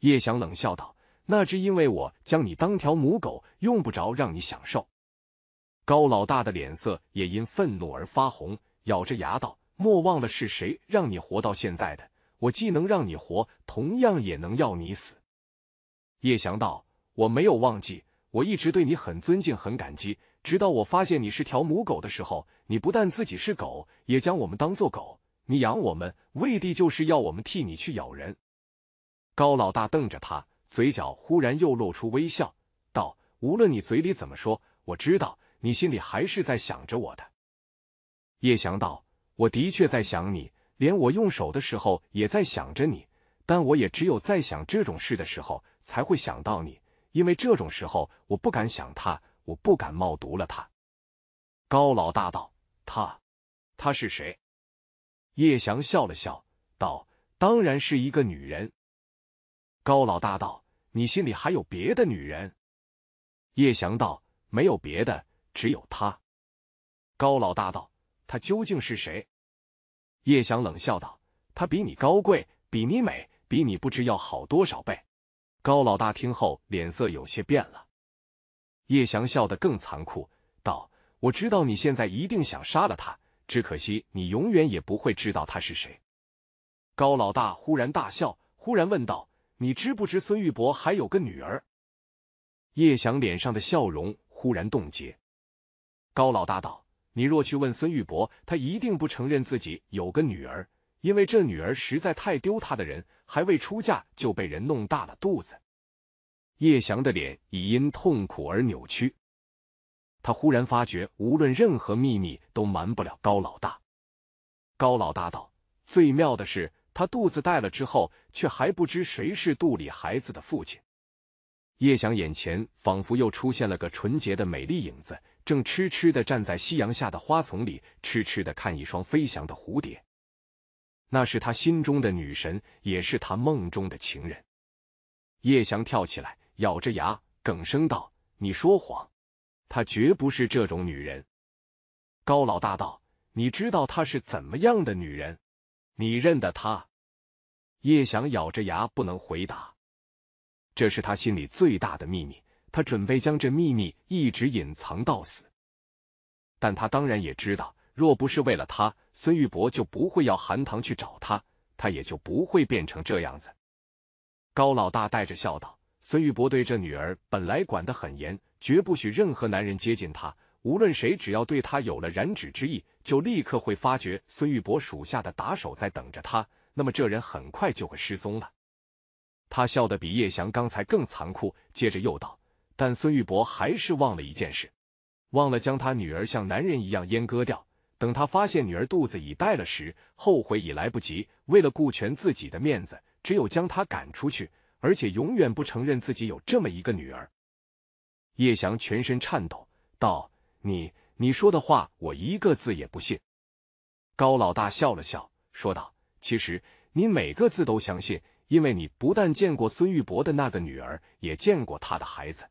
叶翔冷笑道：“那只因为我将你当条母狗，用不着让你享受。”高老大的脸色也因愤怒而发红，咬着牙道：“莫忘了是谁让你活到现在的。”我既能让你活，同样也能要你死。叶翔道：“我没有忘记，我一直对你很尊敬、很感激。直到我发现你是条母狗的时候，你不但自己是狗，也将我们当做狗。你养我们，为的就是要我们替你去咬人。”高老大瞪着他，嘴角忽然又露出微笑，道：“无论你嘴里怎么说，我知道你心里还是在想着我的。”叶翔道：“我的确在想你。”连我用手的时候也在想着你，但我也只有在想这种事的时候才会想到你，因为这种时候我不敢想他，我不敢冒读了他。高老大道，他，他是谁？叶翔笑了笑，道：“当然是一个女人。”高老大道：“你心里还有别的女人？”叶翔道：“没有别的，只有她。”高老大道：“她究竟是谁？”叶翔冷笑道：“她比你高贵，比你美，比你不知要好多少倍。”高老大听后脸色有些变了。叶翔笑得更残酷，道：“我知道你现在一定想杀了她，只可惜你永远也不会知道她是谁。”高老大忽然大笑，忽然问道：“你知不知孙玉伯还有个女儿？”叶翔脸上的笑容忽然冻结。高老大道。你若去问孙玉伯，他一定不承认自己有个女儿，因为这女儿实在太丢他的人，还未出嫁就被人弄大了肚子。叶翔的脸已因痛苦而扭曲，他忽然发觉，无论任何秘密都瞒不了高老大。高老大道，最妙的是，他肚子大了之后，却还不知谁是肚里孩子的父亲。叶翔眼前仿佛又出现了个纯洁的美丽影子。正痴痴的站在夕阳下的花丛里，痴痴的看一双飞翔的蝴蝶。那是他心中的女神，也是他梦中的情人。叶翔跳起来，咬着牙，哽声道：“你说谎，她绝不是这种女人。”高老大道：“你知道她是怎么样的女人？你认得她？”叶翔咬着牙，不能回答。这是他心里最大的秘密。他准备将这秘密一直隐藏到死，但他当然也知道，若不是为了他，孙玉博就不会要韩唐去找他，他也就不会变成这样子。高老大带着笑道：“孙玉博对这女儿本来管得很严，绝不许任何男人接近她。无论谁只要对她有了染指之意，就立刻会发觉孙玉博属下的打手在等着他，那么这人很快就会失踪了。”他笑得比叶翔刚才更残酷，接着又道。但孙玉博还是忘了一件事，忘了将他女儿像男人一样阉割掉。等他发现女儿肚子已大了时，后悔已来不及。为了顾全自己的面子，只有将他赶出去，而且永远不承认自己有这么一个女儿。叶翔全身颤抖道：“你你说的话，我一个字也不信。”高老大笑了笑说道：“其实你每个字都相信，因为你不但见过孙玉博的那个女儿，也见过他的孩子。”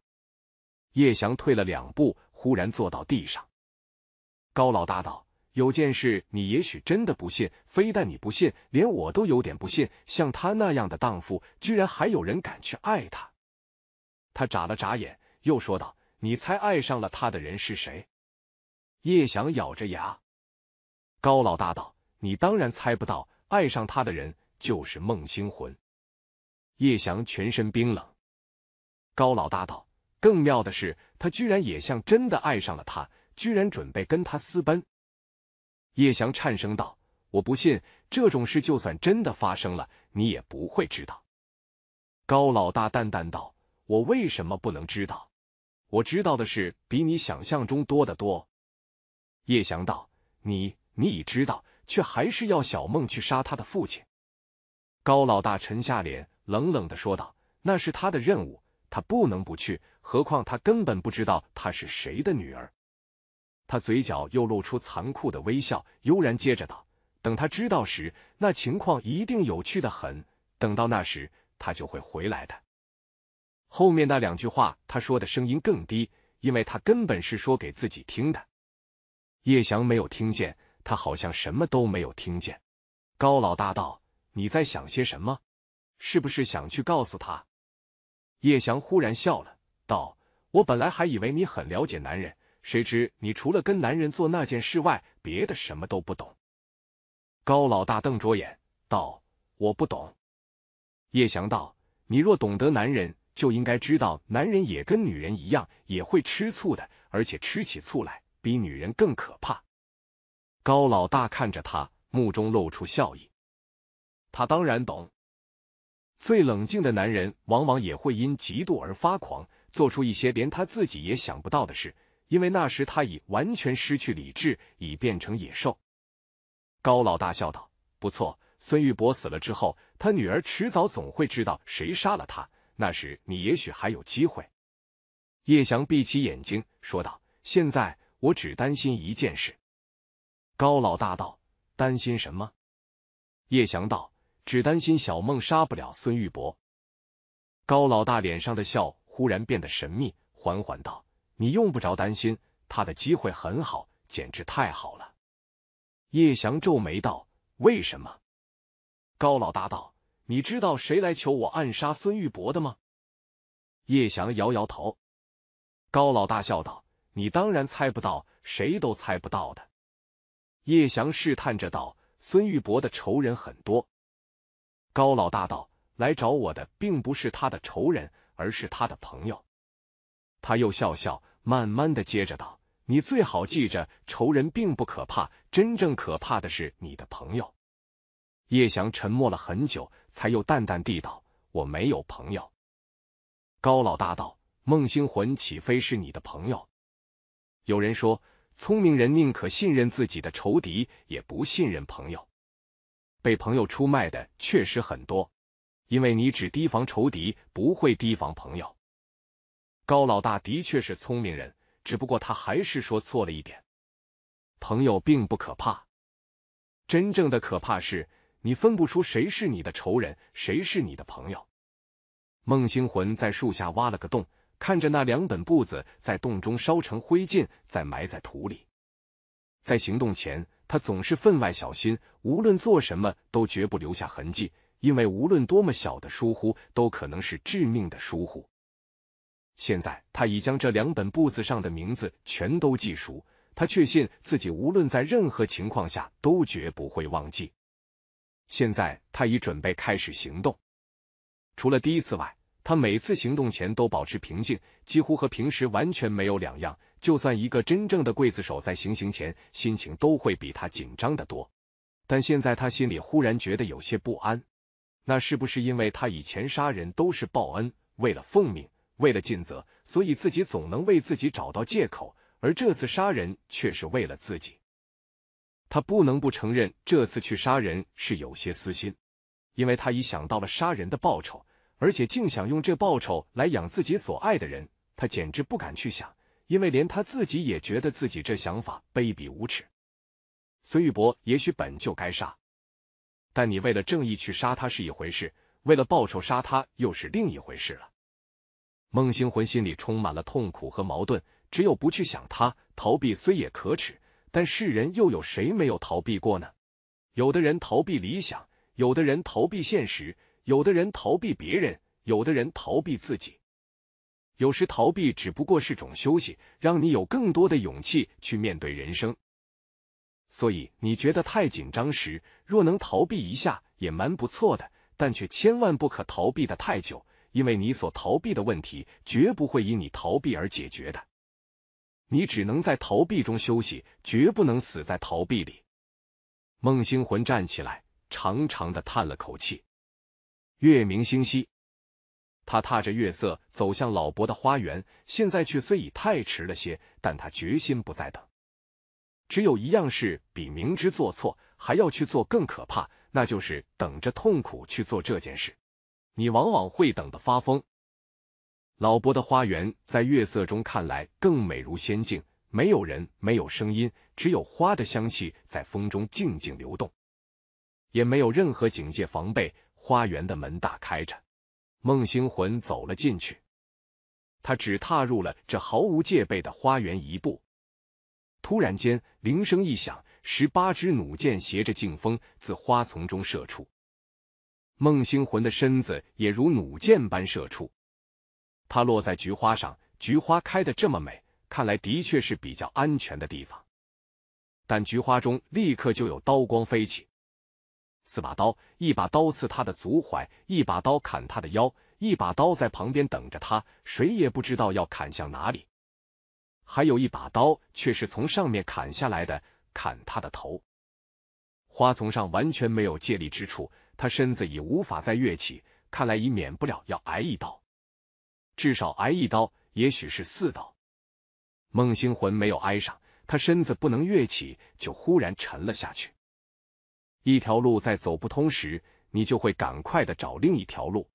叶翔退了两步，忽然坐到地上。高老大道：“有件事，你也许真的不信，非但你不信，连我都有点不信。像他那样的荡妇，居然还有人敢去爱他。”他眨了眨眼，又说道：“你猜爱上了他的人是谁？”叶翔咬着牙。高老大道：“你当然猜不到，爱上他的人就是孟星魂。”叶翔全身冰冷。高老大道。更妙的是，他居然也像真的爱上了他，居然准备跟他私奔。叶翔颤声道：“我不信，这种事就算真的发生了，你也不会知道。”高老大淡淡道：“我为什么不能知道？我知道的事比你想象中多得多。”叶翔道：“你你已知道，却还是要小梦去杀他的父亲？”高老大沉下脸，冷冷的说道：“那是他的任务。”他不能不去，何况他根本不知道她是谁的女儿。他嘴角又露出残酷的微笑，悠然接着道：“等他知道时，那情况一定有趣的很。等到那时，他就会回来的。”后面那两句话，他说的声音更低，因为他根本是说给自己听的。叶翔没有听见，他好像什么都没有听见。高老大道：“你在想些什么？是不是想去告诉他？”叶翔忽然笑了，道：“我本来还以为你很了解男人，谁知你除了跟男人做那件事外，别的什么都不懂。”高老大瞪着眼，道：“我不懂。”叶翔道：“你若懂得男人，就应该知道男人也跟女人一样，也会吃醋的，而且吃起醋来比女人更可怕。”高老大看着他，目中露出笑意，他当然懂。最冷静的男人，往往也会因嫉妒而发狂，做出一些连他自己也想不到的事。因为那时他已完全失去理智，已变成野兽。高老大笑道：“不错，孙玉伯死了之后，他女儿迟早总会知道谁杀了他。那时你也许还有机会。”叶翔闭起眼睛说道：“现在我只担心一件事。”高老大道：“担心什么？”叶翔道。只担心小梦杀不了孙玉博。高老大脸上的笑忽然变得神秘，缓缓道：“你用不着担心，他的机会很好，简直太好了。”叶翔皱眉道：“为什么？”高老大道：“你知道谁来求我暗杀孙玉博的吗？”叶翔摇摇头。高老大笑道：“你当然猜不到，谁都猜不到的。”叶翔试探着道：“孙玉博的仇人很多。”高老大道来找我的，并不是他的仇人，而是他的朋友。他又笑笑，慢慢的接着道：“你最好记着，仇人并不可怕，真正可怕的是你的朋友。”叶翔沉默了很久，才又淡淡地道：“我没有朋友。”高老大道：“孟星魂岂非是你的朋友？”有人说：“聪明人宁可信任自己的仇敌，也不信任朋友。”被朋友出卖的确实很多，因为你只提防仇敌，不会提防朋友。高老大的确是聪明人，只不过他还是说错了一点，朋友并不可怕，真正的可怕是你分不出谁是你的仇人，谁是你的朋友。孟星魂在树下挖了个洞，看着那两本簿子在洞中烧成灰烬，再埋在土里。在行动前。他总是分外小心，无论做什么都绝不留下痕迹，因为无论多么小的疏忽，都可能是致命的疏忽。现在，他已将这两本簿子上的名字全都记熟，他确信自己无论在任何情况下都绝不会忘记。现在，他已准备开始行动。除了第一次外，他每次行动前都保持平静，几乎和平时完全没有两样。就算一个真正的刽子手在行刑前心情都会比他紧张的多，但现在他心里忽然觉得有些不安。那是不是因为他以前杀人都是报恩，为了奉命，为了尽责，所以自己总能为自己找到借口？而这次杀人却是为了自己，他不能不承认这次去杀人是有些私心，因为他已想到了杀人的报酬，而且竟想用这报酬来养自己所爱的人，他简直不敢去想。因为连他自己也觉得自己这想法卑鄙无耻。孙玉博也许本就该杀，但你为了正义去杀他是一回事，为了报仇杀他又是另一回事了。孟星魂心里充满了痛苦和矛盾，只有不去想他，逃避虽也可耻，但世人又有谁没有逃避过呢？有的人逃避理想，有的人逃避现实，有的人逃避别人，有的人逃避自己。有时逃避只不过是种休息，让你有更多的勇气去面对人生。所以你觉得太紧张时，若能逃避一下也蛮不错的，但却千万不可逃避的太久，因为你所逃避的问题绝不会因你逃避而解决的。你只能在逃避中休息，绝不能死在逃避里。孟星魂站起来，长长的叹了口气。月明星稀。他踏着月色走向老伯的花园，现在却虽已太迟了些，但他决心不再等。只有一样事比明知做错还要去做更可怕，那就是等着痛苦去做这件事。你往往会等得发疯。老伯的花园在月色中看来更美如仙境，没有人，没有声音，只有花的香气在风中静静流动，也没有任何警戒防备。花园的门大开着。孟星魂走了进去，他只踏入了这毫无戒备的花园一步，突然间铃声一响，十八支弩箭携着劲风自花丛中射出，孟星魂的身子也如弩箭般射出，他落在菊花上，菊花开的这么美，看来的确是比较安全的地方，但菊花中立刻就有刀光飞起。四把刀，一把刀刺他的足踝，一把刀砍他的腰，一把刀在旁边等着他，谁也不知道要砍向哪里。还有一把刀却是从上面砍下来的，砍他的头。花丛上完全没有借力之处，他身子已无法再跃起，看来已免不了要挨一刀，至少挨一刀，也许是四刀。孟星魂没有挨上，他身子不能跃起，就忽然沉了下去。一条路在走不通时，你就会赶快的找另一条路。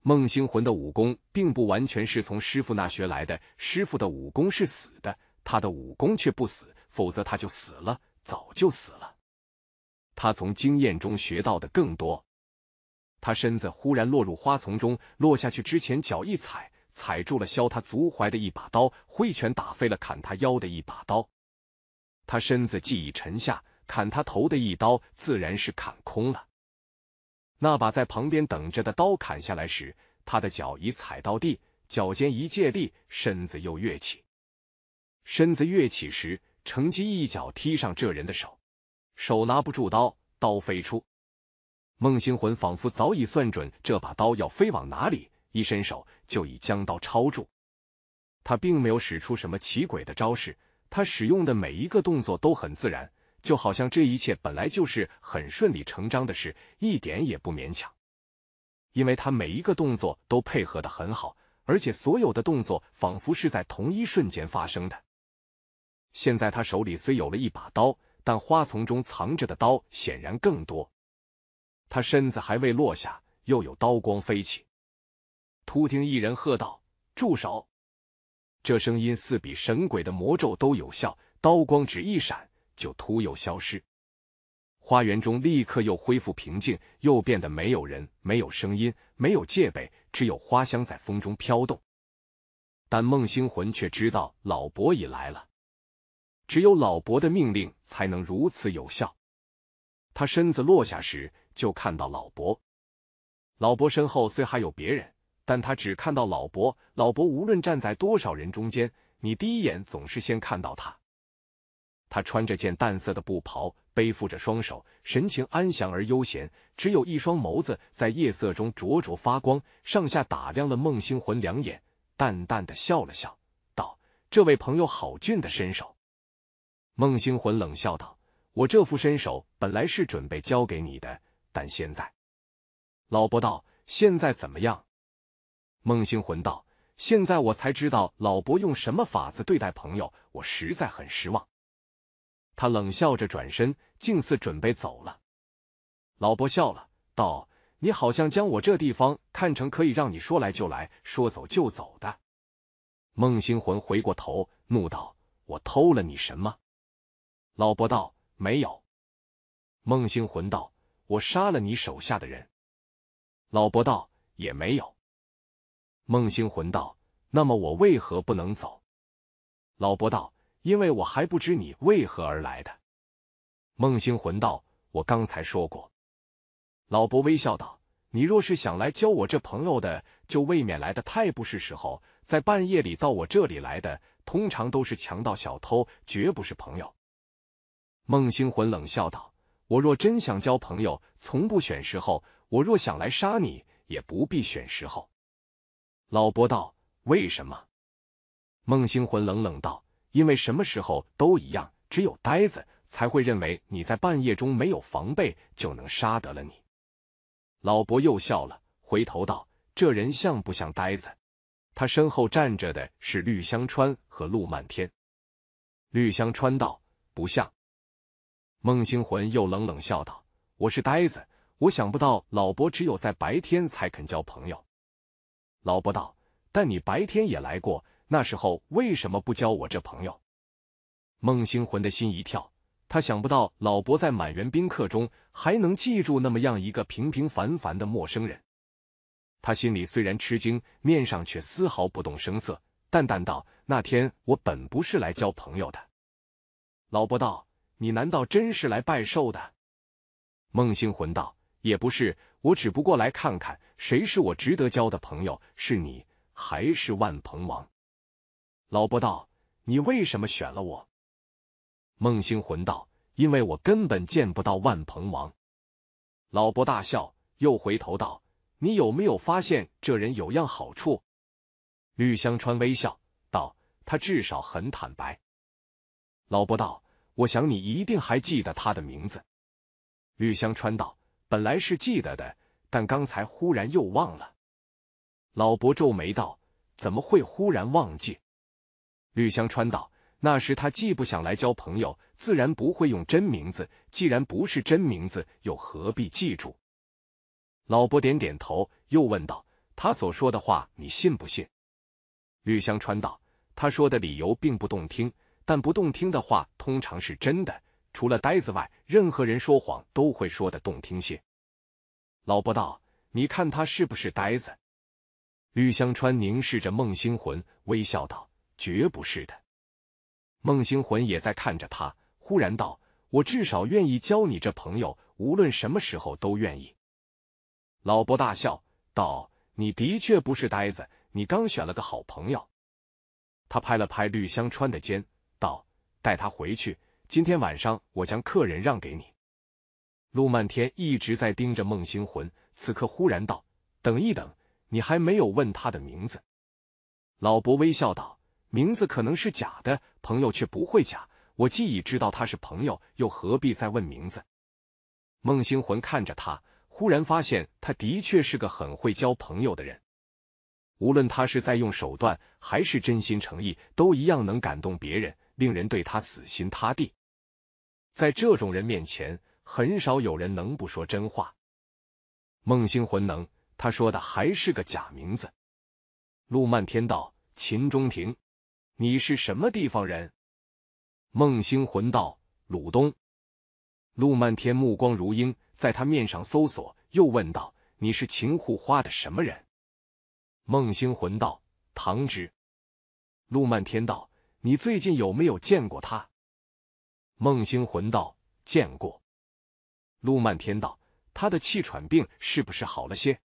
孟星魂的武功并不完全是从师傅那学来的，师傅的武功是死的，他的武功却不死，否则他就死了，早就死了。他从经验中学到的更多。他身子忽然落入花丛中，落下去之前脚一踩，踩住了削他足踝的一把刀，挥拳打飞了砍他腰的一把刀。他身子既已沉下。砍他头的一刀自然是砍空了。那把在旁边等着的刀砍下来时，他的脚已踩到地，脚尖一借力，身子又跃起。身子跃起时，乘机一脚踢上这人的手，手拿不住刀，刀飞出。孟星魂仿佛早已算准这把刀要飞往哪里，一伸手就已将刀抄住。他并没有使出什么奇诡的招式，他使用的每一个动作都很自然。就好像这一切本来就是很顺理成章的事，一点也不勉强，因为他每一个动作都配合的很好，而且所有的动作仿佛是在同一瞬间发生的。现在他手里虽有了一把刀，但花丛中藏着的刀显然更多。他身子还未落下，又有刀光飞起。突听一人喝道：“住手！”这声音似比神鬼的魔咒都有效，刀光只一闪。就突又消失，花园中立刻又恢复平静，又变得没有人，没有声音，没有戒备，只有花香在风中飘动。但孟星魂却知道老伯已来了，只有老伯的命令才能如此有效。他身子落下时，就看到老伯。老伯身后虽还有别人，但他只看到老伯。老伯无论站在多少人中间，你第一眼总是先看到他。他穿着件淡色的布袍，背负着双手，神情安详而悠闲，只有一双眸子在夜色中灼灼发光，上下打量了孟星魂两眼，淡淡的笑了笑道：“这位朋友好俊的身手。”孟星魂冷笑道：“我这副身手本来是准备交给你的，但现在，老伯道现在怎么样？”孟星魂道：“现在我才知道老伯用什么法子对待朋友，我实在很失望。”他冷笑着转身，竟似准备走了。老伯笑了，道：“你好像将我这地方看成可以让你说来就来说走就走的。”孟星魂回过头，怒道：“我偷了你什么？”老伯道：“没有。”孟星魂道：“我杀了你手下的人。”老伯道：“也没有。”孟星魂道：“那么我为何不能走？”老伯道。因为我还不知你为何而来的，孟星魂道：“我刚才说过。”老伯微笑道：“你若是想来交我这朋友的，就未免来的太不是时候。在半夜里到我这里来的，通常都是强盗小偷，绝不是朋友。”孟星魂冷笑道：“我若真想交朋友，从不选时候；我若想来杀你，也不必选时候。”老伯道：“为什么？”孟星魂冷冷道。因为什么时候都一样，只有呆子才会认为你在半夜中没有防备就能杀得了你。老伯又笑了，回头道：“这人像不像呆子？”他身后站着的是绿香川和陆漫天。绿香川道：“不像。”孟星魂又冷冷笑道：“我是呆子，我想不到老伯只有在白天才肯交朋友。”老伯道：“但你白天也来过。”那时候为什么不交我这朋友？孟星魂的心一跳，他想不到老伯在满园宾客中还能记住那么样一个平平凡凡的陌生人。他心里虽然吃惊，面上却丝毫不动声色，淡淡道：“那天我本不是来交朋友的。”老伯道：“你难道真是来拜寿的？”孟星魂道：“也不是，我只不过来看看谁是我值得交的朋友，是你还是万鹏王？”老伯道：“你为什么选了我？”孟星魂道：“因为我根本见不到万鹏王。”老伯大笑，又回头道：“你有没有发现这人有样好处？”绿香川微笑道：“他至少很坦白。”老伯道：“我想你一定还记得他的名字。”绿香川道：“本来是记得的，但刚才忽然又忘了。”老伯皱眉道：“怎么会忽然忘记？”吕香川道：“那时他既不想来交朋友，自然不会用真名字。既然不是真名字，又何必记住？”老伯点点头，又问道：“他所说的话，你信不信？”吕香川道：“他说的理由并不动听，但不动听的话通常是真的。除了呆子外，任何人说谎都会说的动听些。”老伯道：“你看他是不是呆子？”吕香川凝视着孟星魂，微笑道。绝不是的，孟星魂也在看着他，忽然道：“我至少愿意交你这朋友，无论什么时候都愿意。”老伯大笑道：“你的确不是呆子，你刚选了个好朋友。”他拍了拍绿香川的肩，道：“带他回去，今天晚上我将客人让给你。”陆漫天一直在盯着孟星魂，此刻忽然道：“等一等，你还没有问他的名字。”老伯微笑道。名字可能是假的，朋友却不会假。我既已知道他是朋友，又何必再问名字？孟星魂看着他，忽然发现他的确是个很会交朋友的人。无论他是在用手段，还是真心诚意，都一样能感动别人，令人对他死心塌地。在这种人面前，很少有人能不说真话。孟星魂能，他说的还是个假名字。陆漫天道：“秦中庭。”你是什么地方人？孟星魂道：“鲁东。”陆漫天目光如鹰，在他面上搜索，又问道：“你是秦护花的什么人？”孟星魂道：“唐之。”陆漫天道：“你最近有没有见过他？”孟星魂道：“见过。”陆漫天道：“他的气喘病是不是好了些？”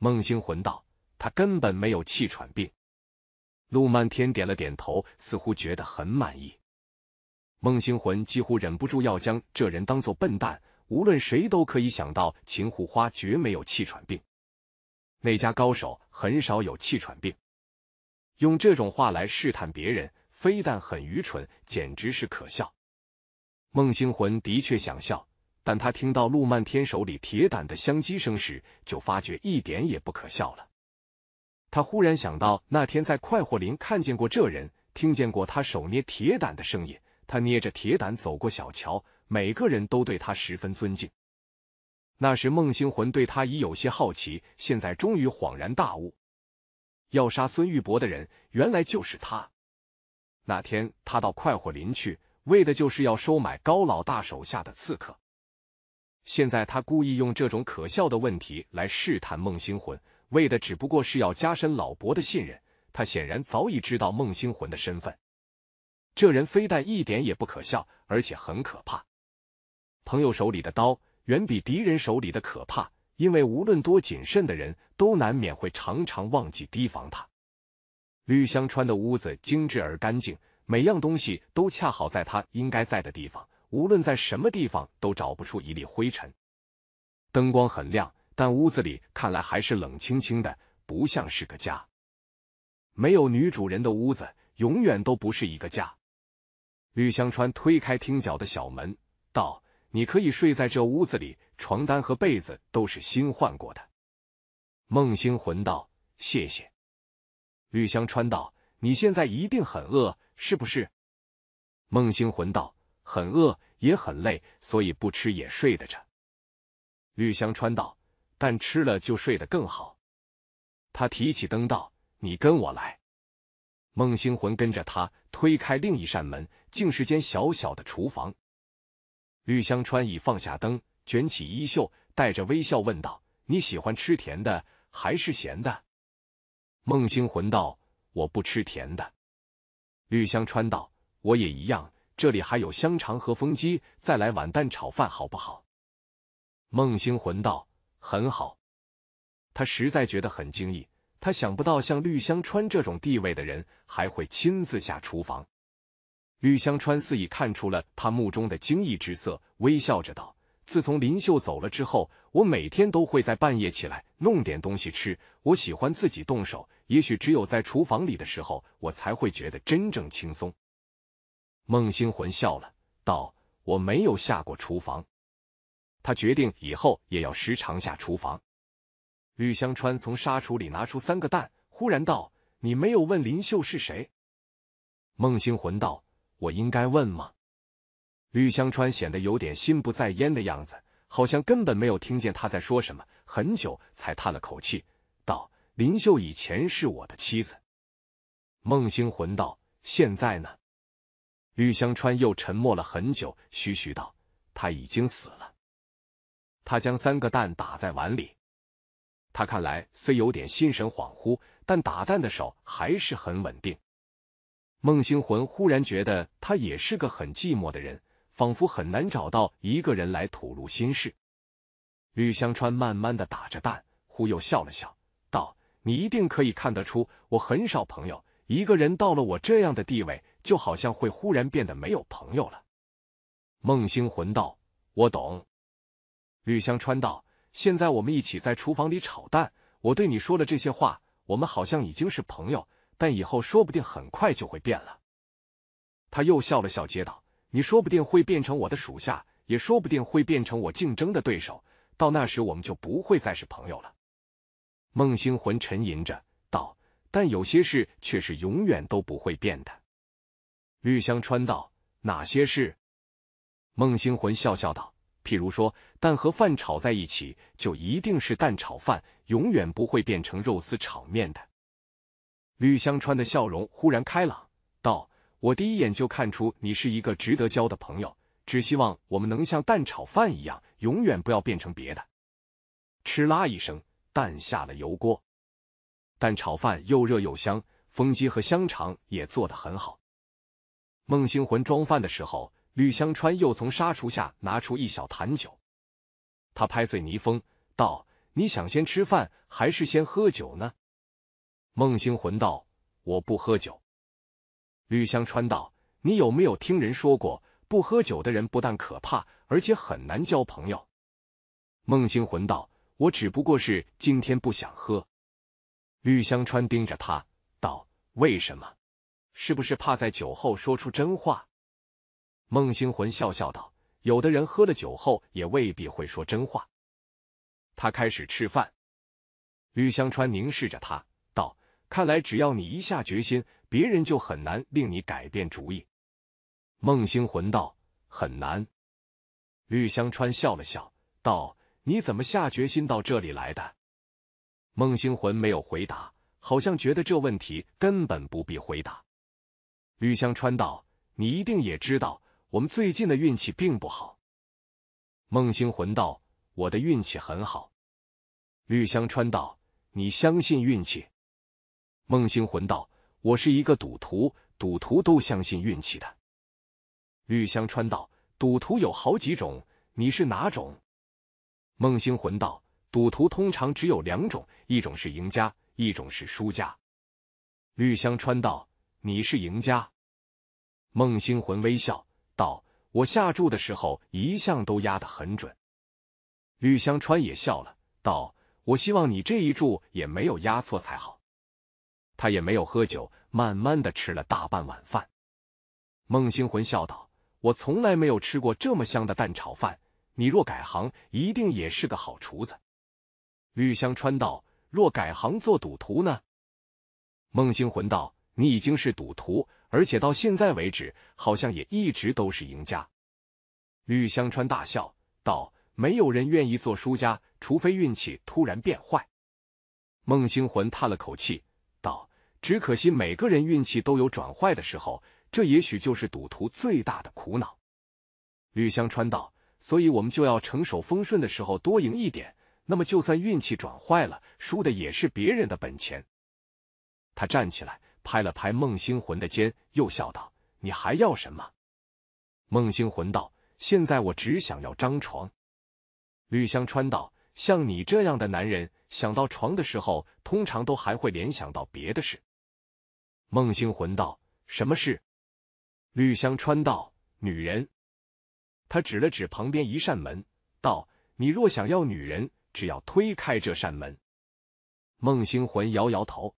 孟星魂道：“他根本没有气喘病。”陆漫天点了点头，似乎觉得很满意。孟星魂几乎忍不住要将这人当做笨蛋。无论谁都可以想到，秦护花绝没有气喘病。那家高手很少有气喘病，用这种话来试探别人，非但很愚蠢，简直是可笑。孟星魂的确想笑，但他听到陆漫天手里铁胆的相机声时，就发觉一点也不可笑了。他忽然想到，那天在快活林看见过这人，听见过他手捏铁胆的声音。他捏着铁胆走过小桥，每个人都对他十分尊敬。那时孟星魂对他已有些好奇，现在终于恍然大悟：要杀孙玉伯的人，原来就是他。那天他到快活林去，为的就是要收买高老大手下的刺客。现在他故意用这种可笑的问题来试探孟星魂。为的只不过是要加深老伯的信任，他显然早已知道孟星魂的身份。这人非但一点也不可笑，而且很可怕。朋友手里的刀远比敌人手里的可怕，因为无论多谨慎的人，都难免会常常忘记提防他。绿香川的屋子精致而干净，每样东西都恰好在他应该在的地方，无论在什么地方都找不出一粒灰尘。灯光很亮。但屋子里看来还是冷清清的，不像是个家。没有女主人的屋子，永远都不是一个家。吕香川推开厅角的小门，道：“你可以睡在这屋子里，床单和被子都是新换过的。”孟星魂道：“谢谢。”吕香川道：“你现在一定很饿，是不是？”孟星魂道：“很饿，也很累，所以不吃也睡得着。”吕香川道。但吃了就睡得更好。他提起灯道：“你跟我来。”孟星魂跟着他推开另一扇门，竟是间小小的厨房。绿香川已放下灯，卷起衣袖，带着微笑问道：“你喜欢吃甜的还是咸的？”孟星魂道：“我不吃甜的。”绿香川道：“我也一样。这里还有香肠和风鸡，再来碗蛋炒饭好不好？”孟星魂道。很好，他实在觉得很惊异，他想不到像绿香川这种地位的人还会亲自下厨房。绿香川似已看出了他目中的惊异之色，微笑着道：“自从林秀走了之后，我每天都会在半夜起来弄点东西吃。我喜欢自己动手，也许只有在厨房里的时候，我才会觉得真正轻松。”孟星魂笑了，道：“我没有下过厨房。”他决定以后也要时常下厨房。吕香川从沙橱里拿出三个蛋，忽然道：“你没有问林秀是谁？”孟星魂道：“我应该问吗？”吕香川显得有点心不在焉的样子，好像根本没有听见他在说什么。很久才叹了口气道：“林秀以前是我的妻子。”孟星魂道：“现在呢？”吕香川又沉默了很久，徐徐道：“他已经死了。”他将三个蛋打在碗里，他看来虽有点心神恍惚，但打蛋的手还是很稳定。孟星魂忽然觉得他也是个很寂寞的人，仿佛很难找到一个人来吐露心事。吕香川慢慢的打着蛋，忽又笑了笑，道：“你一定可以看得出，我很少朋友。一个人到了我这样的地位，就好像会忽然变得没有朋友了。”孟星魂道：“我懂。”吕香川道：“现在我们一起在厨房里炒蛋。我对你说了这些话，我们好像已经是朋友，但以后说不定很快就会变了。”他又笑了笑，接道：“你说不定会变成我的属下，也说不定会变成我竞争的对手。到那时，我们就不会再是朋友了。”孟星魂沉吟着道：“但有些事却是永远都不会变的。”吕香川道：“哪些事？”孟星魂笑笑道。譬如说，蛋和饭炒在一起，就一定是蛋炒饭，永远不会变成肉丝炒面的。吕香川的笑容忽然开朗，道：“我第一眼就看出你是一个值得交的朋友，只希望我们能像蛋炒饭一样，永远不要变成别的。”吃啦一声，蛋下了油锅，蛋炒饭又热又香，风鸡和香肠也做得很好。孟星魂装饭的时候。吕香川又从沙橱下拿出一小坛酒，他拍碎泥封，道：“你想先吃饭还是先喝酒呢？”孟星魂道：“我不喝酒。”吕香川道：“你有没有听人说过，不喝酒的人不但可怕，而且很难交朋友？”孟星魂道：“我只不过是今天不想喝。”吕香川盯着他，道：“为什么？是不是怕在酒后说出真话？”孟星魂笑笑道：“有的人喝了酒后，也未必会说真话。”他开始吃饭。吕香川凝视着他，道：“看来只要你一下决心，别人就很难令你改变主意。”孟星魂道：“很难。”吕香川笑了笑，道：“你怎么下决心到这里来的？”孟星魂没有回答，好像觉得这问题根本不必回答。吕香川道：“你一定也知道。”我们最近的运气并不好。孟星魂道：“我的运气很好。”绿香川道：“你相信运气？”孟星魂道：“我是一个赌徒，赌徒都相信运气的。”绿香川道：“赌徒有好几种，你是哪种？”孟星魂道：“赌徒通常只有两种，一种是赢家，一种是输家。”绿香川道：“你是赢家。”孟星魂微笑。我下注的时候一向都压得很准，绿香川也笑了，道：“我希望你这一注也没有压错才好。”他也没有喝酒，慢慢的吃了大半碗饭。孟星魂笑道：“我从来没有吃过这么香的蛋炒饭，你若改行，一定也是个好厨子。”绿香川道：“若改行做赌徒呢？”孟星魂道：“你已经是赌徒。”而且到现在为止，好像也一直都是赢家。绿香川大笑道：“没有人愿意做输家，除非运气突然变坏。”孟星魂叹了口气道：“只可惜每个人运气都有转坏的时候，这也许就是赌徒最大的苦恼。”绿香川道：“所以我们就要成受风顺的时候多赢一点，那么就算运气转坏了，输的也是别人的本钱。”他站起来。拍了拍孟星魂的肩，又笑道：“你还要什么？”孟星魂道：“现在我只想要张床。”绿香川道：“像你这样的男人，想到床的时候，通常都还会联想到别的事。”孟星魂道：“什么事？”绿香川道：“女人。”他指了指旁边一扇门，道：“你若想要女人，只要推开这扇门。”孟星魂摇摇头。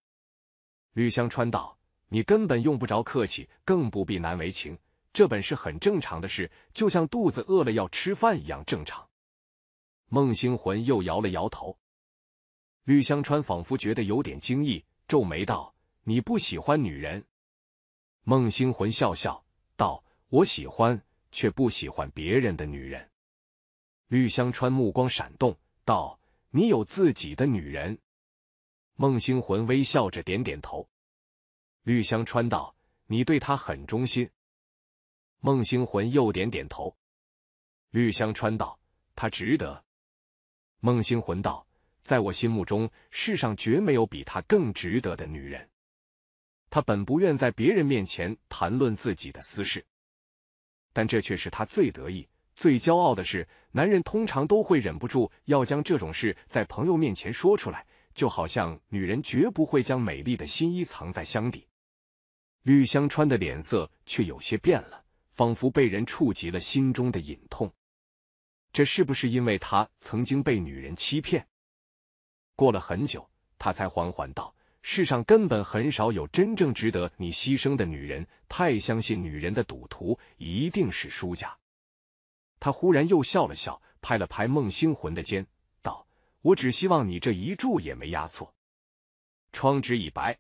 吕香川道：“你根本用不着客气，更不必难为情，这本是很正常的事，就像肚子饿了要吃饭一样正常。”孟星魂又摇了摇头。吕香川仿佛觉得有点惊异，皱眉道：“你不喜欢女人？”孟星魂笑笑道：“我喜欢，却不喜欢别人的女人。”吕香川目光闪动，道：“你有自己的女人？”孟星魂微笑着点点头。绿香川道：“你对他很忠心。”孟星魂又点点头。绿香川道：“他值得。”孟星魂道：“在我心目中，世上绝没有比他更值得的女人。”他本不愿在别人面前谈论自己的私事，但这却是他最得意、最骄傲的事。男人通常都会忍不住要将这种事在朋友面前说出来。就好像女人绝不会将美丽的新衣藏在箱底，绿香川的脸色却有些变了，仿佛被人触及了心中的隐痛。这是不是因为他曾经被女人欺骗？过了很久，他才缓缓道：“世上根本很少有真正值得你牺牲的女人，太相信女人的赌徒一定是输家。”他忽然又笑了笑，拍了拍孟星魂的肩。我只希望你这一注也没押错，窗纸已白。